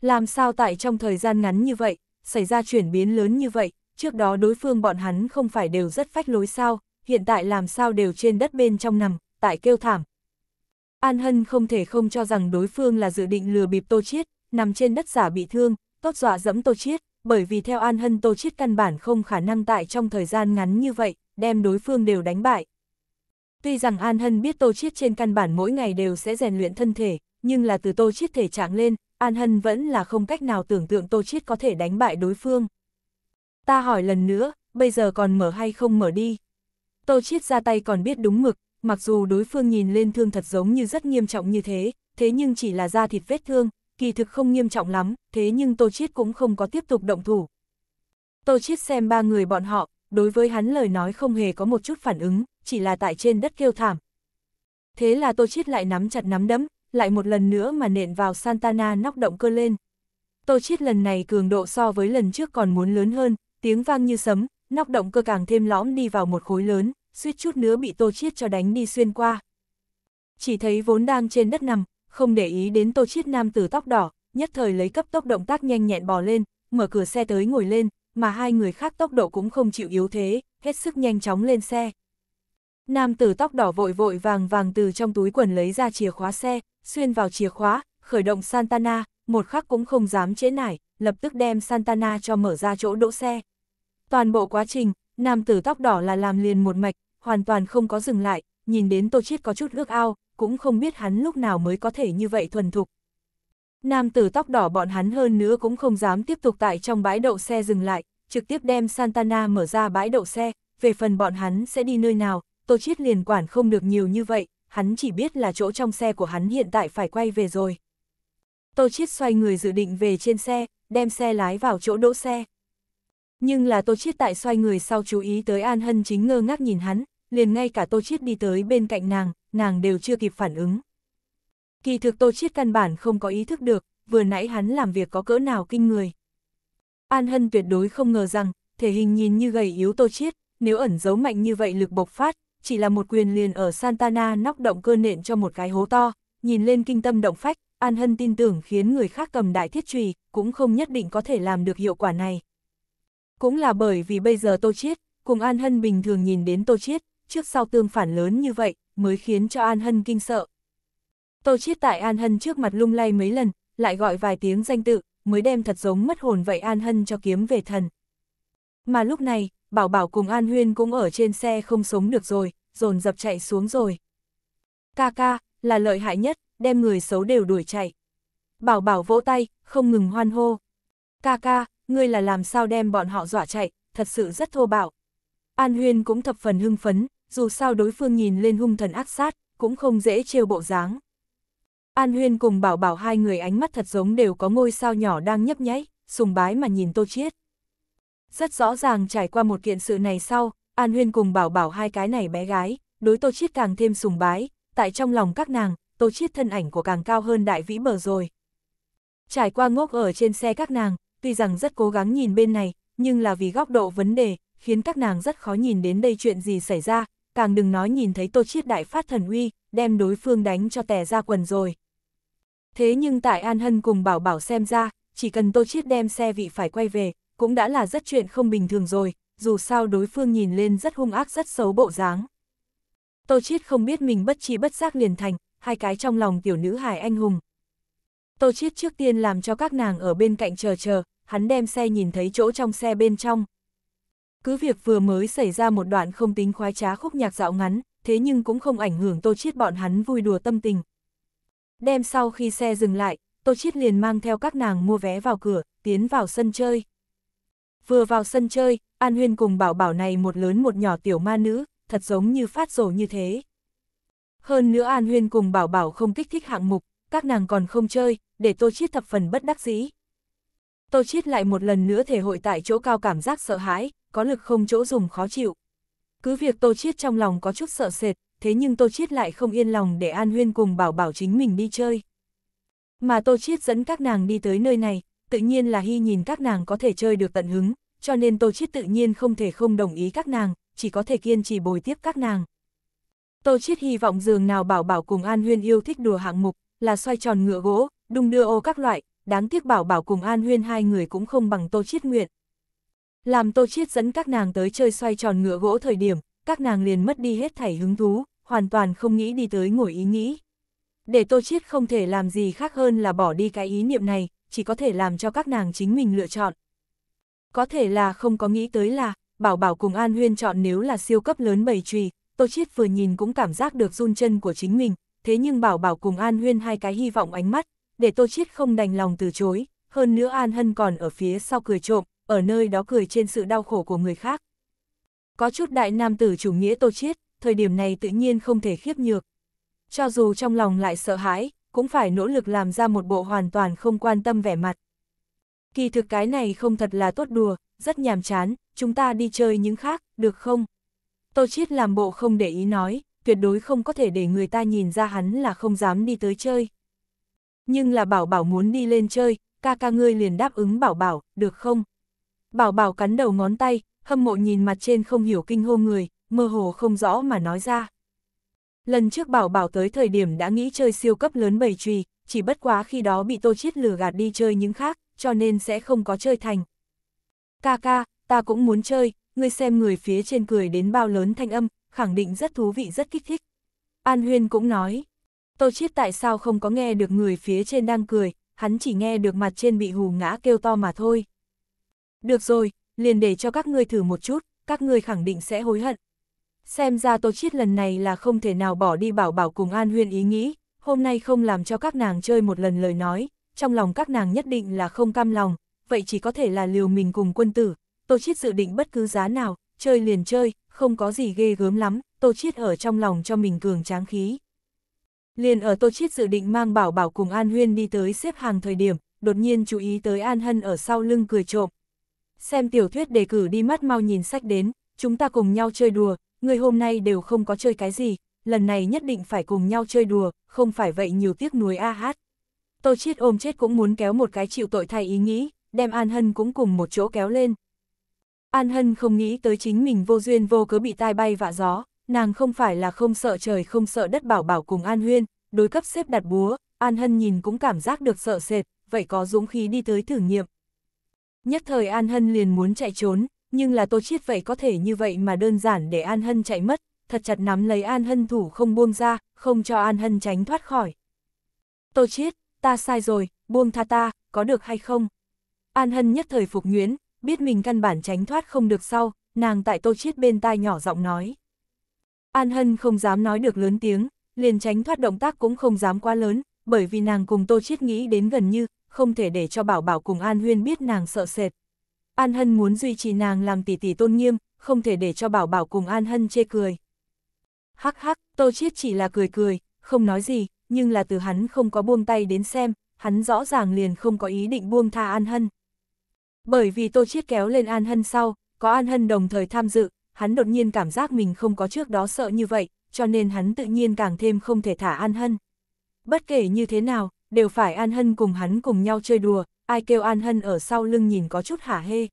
Làm sao tại trong thời gian ngắn như vậy, xảy ra chuyển biến lớn như vậy, trước đó đối phương bọn hắn không phải đều rất phách lối sao, hiện tại làm sao đều trên đất bên trong nằm, tại kêu thảm. An Hân không thể không cho rằng đối phương là dự định lừa bịp Tô Chiết, nằm trên đất giả bị thương, tốt dọa dẫm Tô Chiết bởi vì theo An Hân Tô Chiết căn bản không khả năng tại trong thời gian ngắn như vậy, đem đối phương đều đánh bại. Tuy rằng An Hân biết Tô Chiết trên căn bản mỗi ngày đều sẽ rèn luyện thân thể, nhưng là từ Tô Chiết thể trạng lên, An Hân vẫn là không cách nào tưởng tượng Tô Chiết có thể đánh bại đối phương. Ta hỏi lần nữa, bây giờ còn mở hay không mở đi? Tô Chiết ra tay còn biết đúng mực, mặc dù đối phương nhìn lên thương thật giống như rất nghiêm trọng như thế, thế nhưng chỉ là da thịt vết thương, kỳ thực không nghiêm trọng lắm, thế nhưng Tô Chiết cũng không có tiếp tục động thủ. Tô Chiết xem ba người bọn họ, đối với hắn lời nói không hề có một chút phản ứng, chỉ là tại trên đất kêu thảm. Thế là Tô Chiết lại nắm chặt nắm đấm, lại một lần nữa mà nện vào Santana nóc động cơ lên. Tô Chiết lần này cường độ so với lần trước còn muốn lớn hơn, tiếng vang như sấm, nóc động cơ càng thêm lõm đi vào một khối lớn, suýt chút nữa bị Tô Chiết cho đánh đi xuyên qua. Chỉ thấy vốn đang trên đất nằm, không để ý đến tô chiết nam tử tóc đỏ, nhất thời lấy cấp tốc động tác nhanh nhẹn bò lên, mở cửa xe tới ngồi lên, mà hai người khác tốc độ cũng không chịu yếu thế, hết sức nhanh chóng lên xe. Nam tử tóc đỏ vội vội vàng vàng từ trong túi quần lấy ra chìa khóa xe, xuyên vào chìa khóa, khởi động Santana, một khắc cũng không dám chế nải, lập tức đem Santana cho mở ra chỗ đỗ xe. Toàn bộ quá trình, nam tử tóc đỏ là làm liền một mạch, hoàn toàn không có dừng lại, nhìn đến Tô Chiết có chút ước ao, cũng không biết hắn lúc nào mới có thể như vậy thuần thục. Nam tử tóc đỏ bọn hắn hơn nữa cũng không dám tiếp tục tại trong bãi đậu xe dừng lại, trực tiếp đem Santana mở ra bãi đậu xe, về phần bọn hắn sẽ đi nơi nào, Tô Chiết liền quản không được nhiều như vậy, hắn chỉ biết là chỗ trong xe của hắn hiện tại phải quay về rồi. Tô Chiết xoay người dự định về trên xe, đem xe lái vào chỗ đỗ xe. Nhưng là Tô Chiết tại xoay người sau chú ý tới An Hân chính ngơ ngác nhìn hắn, liền ngay cả Tô Chiết đi tới bên cạnh nàng, nàng đều chưa kịp phản ứng. Kỳ thực Tô Chiết căn bản không có ý thức được, vừa nãy hắn làm việc có cỡ nào kinh người. An Hân tuyệt đối không ngờ rằng, thể hình nhìn như gầy yếu Tô Chiết, nếu ẩn giấu mạnh như vậy lực bộc phát, chỉ là một quyền liền ở Santana nóc động cơ nện cho một cái hố to, nhìn lên kinh tâm động phách, An Hân tin tưởng khiến người khác cầm đại thiết trùy, cũng không nhất định có thể làm được hiệu quả này. Cũng là bởi vì bây giờ Tô Chiết, cùng An Hân bình thường nhìn đến Tô Chiết, trước sau tương phản lớn như vậy, mới khiến cho An Hân kinh sợ. Tô Chiết tại An Hân trước mặt lung lay mấy lần, lại gọi vài tiếng danh tự, mới đem thật giống mất hồn vậy An Hân cho kiếm về thần. Mà lúc này, Bảo Bảo cùng An Huyên cũng ở trên xe không sống được rồi, dồn dập chạy xuống rồi. Ca ca, là lợi hại nhất, đem người xấu đều đuổi chạy. Bảo Bảo vỗ tay, không ngừng hoan hô. Ca ca, ngươi là làm sao đem bọn họ dọa chạy, thật sự rất thô bạo. An Huyên cũng thập phần hưng phấn, dù sao đối phương nhìn lên hung thần ác sát, cũng không dễ trêu bộ dáng. An Huyên cùng Bảo Bảo hai người ánh mắt thật giống đều có ngôi sao nhỏ đang nhấp nháy, sùng bái mà nhìn Tô Chiết. Rất rõ ràng trải qua một kiện sự này sau, An Huyên cùng Bảo Bảo hai cái này bé gái, đối Tô Chiết càng thêm sùng bái, tại trong lòng các nàng, Tô Chiết thân ảnh của càng cao hơn đại vĩ bờ rồi. Trải qua ngốc ở trên xe các nàng, tuy rằng rất cố gắng nhìn bên này, nhưng là vì góc độ vấn đề, khiến các nàng rất khó nhìn đến đây chuyện gì xảy ra, càng đừng nói nhìn thấy Tô Chiết đại phát thần uy, đem đối phương đánh cho tè ra quần rồi. Thế nhưng tại An Hân cùng Bảo Bảo xem ra, chỉ cần Tô Chiết đem xe vị phải quay về, cũng đã là rất chuyện không bình thường rồi, dù sao đối phương nhìn lên rất hung ác rất xấu bộ dáng. Tô Chiết không biết mình bất chi bất giác liền thành, hai cái trong lòng tiểu nữ hài anh hùng. Tô Chiết trước tiên làm cho các nàng ở bên cạnh chờ chờ, hắn đem xe nhìn thấy chỗ trong xe bên trong, cứ việc vừa mới xảy ra một đoạn không tính khoái trá khúc nhạc dạo ngắn, thế nhưng cũng không ảnh hưởng Tô Chiết bọn hắn vui đùa tâm tình. Đêm sau khi xe dừng lại, Tô Chiết liền mang theo các nàng mua vé vào cửa, tiến vào sân chơi. Vừa vào sân chơi, An Huyên cùng bảo bảo này một lớn một nhỏ tiểu ma nữ, thật giống như phát rồ như thế. Hơn nữa An Huyên cùng bảo bảo không kích thích hạng mục, các nàng còn không chơi, để Tô Chiết thập phần bất đắc dĩ. Tô Chiết lại một lần nữa thể hội tại chỗ cao cảm giác sợ hãi, có lực không chỗ dùng khó chịu. Cứ việc Tô Chiết trong lòng có chút sợ sệt, thế nhưng Tô Chiết lại không yên lòng để An Huyên cùng bảo bảo chính mình đi chơi. Mà Tô Chiết dẫn các nàng đi tới nơi này, tự nhiên là hy nhìn các nàng có thể chơi được tận hứng, cho nên Tô Chiết tự nhiên không thể không đồng ý các nàng, chỉ có thể kiên trì bồi tiếp các nàng. Tô Chiết hy vọng giường nào bảo bảo cùng An Huyên yêu thích đùa hạng mục, là xoay tròn ngựa gỗ, đung đưa ô các loại, đáng tiếc bảo bảo cùng An Huyên hai người cũng không bằng Tô Chiết nguyện. Làm Tô Chiết dẫn các nàng tới chơi xoay tròn ngựa gỗ thời điểm, các nàng liền mất đi hết thảy hứng thú, hoàn toàn không nghĩ đi tới ngồi ý nghĩ. Để Tô Chiết không thể làm gì khác hơn là bỏ đi cái ý niệm này, chỉ có thể làm cho các nàng chính mình lựa chọn. Có thể là không có nghĩ tới là, bảo bảo cùng An Huyên chọn nếu là siêu cấp lớn bầy trùy, Tô Chiết vừa nhìn cũng cảm giác được run chân của chính mình, thế nhưng bảo bảo cùng An Huyên hai cái hy vọng ánh mắt, để Tô Chiết không đành lòng từ chối, hơn nữa An Hân còn ở phía sau cười trộm, ở nơi đó cười trên sự đau khổ của người khác. Có chút đại nam tử chủ nghĩa Tô Chiết, thời điểm này tự nhiên không thể khiếp nhược. Cho dù trong lòng lại sợ hãi, cũng phải nỗ lực làm ra một bộ hoàn toàn không quan tâm vẻ mặt. Kỳ thực cái này không thật là tốt đùa, rất nhàm chán, chúng ta đi chơi những khác, được không? Tô Chiết làm bộ không để ý nói, tuyệt đối không có thể để người ta nhìn ra hắn là không dám đi tới chơi nhưng là bảo bảo muốn đi lên chơi, ca ca ngươi liền đáp ứng bảo bảo, được không? Bảo bảo cắn đầu ngón tay, hâm mộ nhìn mặt trên không hiểu kinh hô người, mơ hồ không rõ mà nói ra. Lần trước bảo bảo tới thời điểm đã nghĩ chơi siêu cấp lớn bầy trùy, chỉ bất quá khi đó bị tô chiết lừa gạt đi chơi những khác, cho nên sẽ không có chơi thành. Ca ca, ta cũng muốn chơi, ngươi xem người phía trên cười đến bao lớn thanh âm, khẳng định rất thú vị rất kích thích. An Huyên cũng nói, Tô Chiết tại sao không có nghe được người phía trên đang cười, hắn chỉ nghe được mặt trên bị hù ngã kêu to mà thôi. Được rồi, liền để cho các ngươi thử một chút, các ngươi khẳng định sẽ hối hận. Xem ra Tô Chiết lần này là không thể nào bỏ đi bảo bảo cùng An Huyên ý nghĩ, hôm nay không làm cho các nàng chơi một lần lời nói, trong lòng các nàng nhất định là không cam lòng, vậy chỉ có thể là liều mình cùng quân tử. Tô Chiết dự định bất cứ giá nào, chơi liền chơi, không có gì ghê gớm lắm, Tô Chiết ở trong lòng cho mình cường tráng khí. Liền ở Tô Chiết dự định mang Bảo Bảo cùng An Huyên đi tới xếp hàng thời điểm, đột nhiên chú ý tới An Hân ở sau lưng cười trộm. Xem tiểu thuyết đề cử đi mắt mau nhìn sách đến, chúng ta cùng nhau chơi đùa, người hôm nay đều không có chơi cái gì, lần này nhất định phải cùng nhau chơi đùa, không phải vậy nhiều tiếc nuối a hát. Tô Chiết ôm chết cũng muốn kéo một cái chịu tội thay ý nghĩ, đem An Hân cũng cùng một chỗ kéo lên. An Hân không nghĩ tới chính mình vô duyên vô cớ bị tai bay vạ gió, Nàng không phải là không sợ trời không sợ đất bảo bảo cùng An Huyên, đối cấp xếp đặt búa, An Hân nhìn cũng cảm giác được sợ sệt, vậy có dũng khí đi tới thử nghiệm. Nhất thời An Hân liền muốn chạy trốn, nhưng là Tô Chiết vậy có thể như vậy mà đơn giản để An Hân chạy mất, thật chặt nắm lấy An Hân thủ không buông ra, không cho An Hân tránh thoát khỏi. Tô Chiết, ta sai rồi, buông tha ta, có được hay không? An Hân nhất thời phục nhuyễn, biết mình căn bản tránh thoát không được sau, nàng tại Tô Chiết bên tai nhỏ giọng nói. An Hân không dám nói được lớn tiếng, liền tránh thoát động tác cũng không dám quá lớn, bởi vì nàng cùng Tô Chiết nghĩ đến gần như, không thể để cho Bảo Bảo cùng An Huyên biết nàng sợ sệt. An Hân muốn duy trì nàng làm tỷ tỷ tôn nghiêm, không thể để cho Bảo Bảo cùng An Hân chê cười. Hắc hắc, Tô Chiết chỉ là cười cười, không nói gì, nhưng là từ hắn không có buông tay đến xem, hắn rõ ràng liền không có ý định buông tha An Hân. Bởi vì Tô Chiết kéo lên An Hân sau, có An Hân đồng thời tham dự, hắn đột nhiên cảm giác mình không có trước đó sợ như vậy, cho nên hắn tự nhiên càng thêm không thể thả An Hân. Bất kể như thế nào, đều phải An Hân cùng hắn cùng nhau chơi đùa, ai kêu An Hân ở sau lưng nhìn có chút hả hê.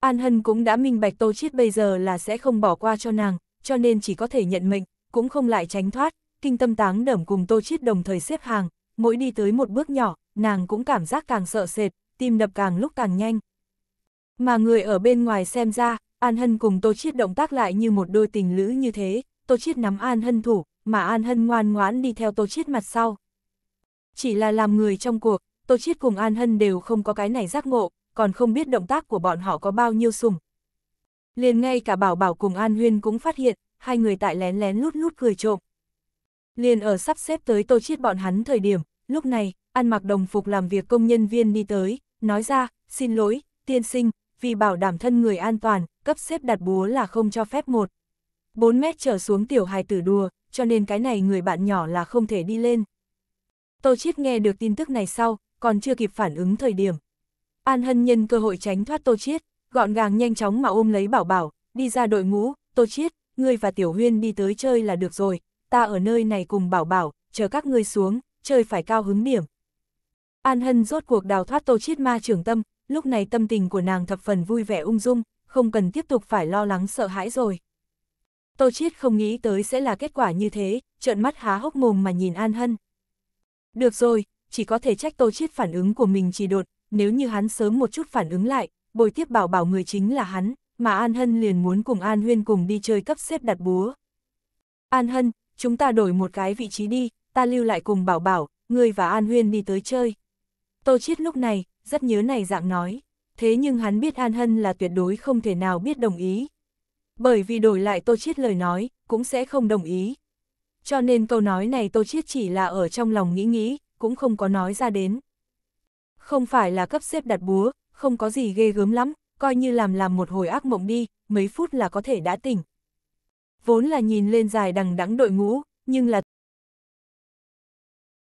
An Hân cũng đã minh bạch Tô Chiết bây giờ là sẽ không bỏ qua cho nàng, cho nên chỉ có thể nhận mệnh, cũng không lại tránh thoát, kinh tâm táng đẩm cùng Tô Chiết đồng thời xếp hàng, mỗi đi tới một bước nhỏ, nàng cũng cảm giác càng sợ sệt, tim đập càng lúc càng nhanh. Mà người ở bên ngoài xem ra, An Hân cùng Tô Chiết động tác lại như một đôi tình lữ như thế, Tô Chiết nắm An Hân thủ, mà An Hân ngoan ngoãn đi theo Tô Chiết mặt sau. Chỉ là làm người trong cuộc, Tô Chiết cùng An Hân đều không có cái này giác ngộ, còn không biết động tác của bọn họ có bao nhiêu sùng. Liền ngay cả Bảo Bảo cùng An Huyên cũng phát hiện, hai người tại lén lén lút lút cười trộm. Liền ở sắp xếp tới Tô Chiết bọn hắn thời điểm, lúc này, ăn mặc đồng phục làm việc công nhân viên đi tới, nói ra, xin lỗi, tiên sinh, vì bảo đảm thân người an toàn, cấp xếp đặt búa là không cho phép một. 4 mét trở xuống tiểu hài tử đùa, cho nên cái này người bạn nhỏ là không thể đi lên. Tô Chiết nghe được tin tức này sau, còn chưa kịp phản ứng thời điểm. An Hân nhân cơ hội tránh thoát Tô Chiết, gọn gàng nhanh chóng mà ôm lấy bảo bảo, đi ra đội ngũ, Tô Chiết, ngươi và Tiểu Huyên đi tới chơi là được rồi, ta ở nơi này cùng bảo bảo, chờ các ngươi xuống, chơi phải cao hứng điểm. An Hân rốt cuộc đào thoát Tô Chiết ma trưởng tâm, lúc này tâm tình của nàng thập phần vui vẻ ung dung, không cần tiếp tục phải lo lắng sợ hãi rồi. Tô Chiết không nghĩ tới sẽ là kết quả như thế, trợn mắt há hốc mồm mà nhìn An Hân. Được rồi, chỉ có thể trách Tô Chiết phản ứng của mình chỉ đột, nếu như hắn sớm một chút phản ứng lại, bồi tiếp bảo bảo người chính là hắn, mà An Hân liền muốn cùng An Huyên cùng đi chơi cấp xếp đặt búa. An Hân, chúng ta đổi một cái vị trí đi, ta lưu lại cùng bảo bảo, người và An Huyên đi tới chơi. Tô Chiết lúc này, rất nhớ này dạng nói, thế nhưng hắn biết An Hân là tuyệt đối không thể nào biết đồng ý. Bởi vì đổi lại Tô Chiết lời nói, cũng sẽ không đồng ý. Cho nên câu nói này Tô Chiết chỉ là ở trong lòng nghĩ nghĩ, cũng không có nói ra đến. Không phải là cấp xếp đặt búa, không có gì ghê gớm lắm, coi như làm làm một hồi ác mộng đi, mấy phút là có thể đã tỉnh. Vốn là nhìn lên dài đằng đẵng đội ngũ, nhưng là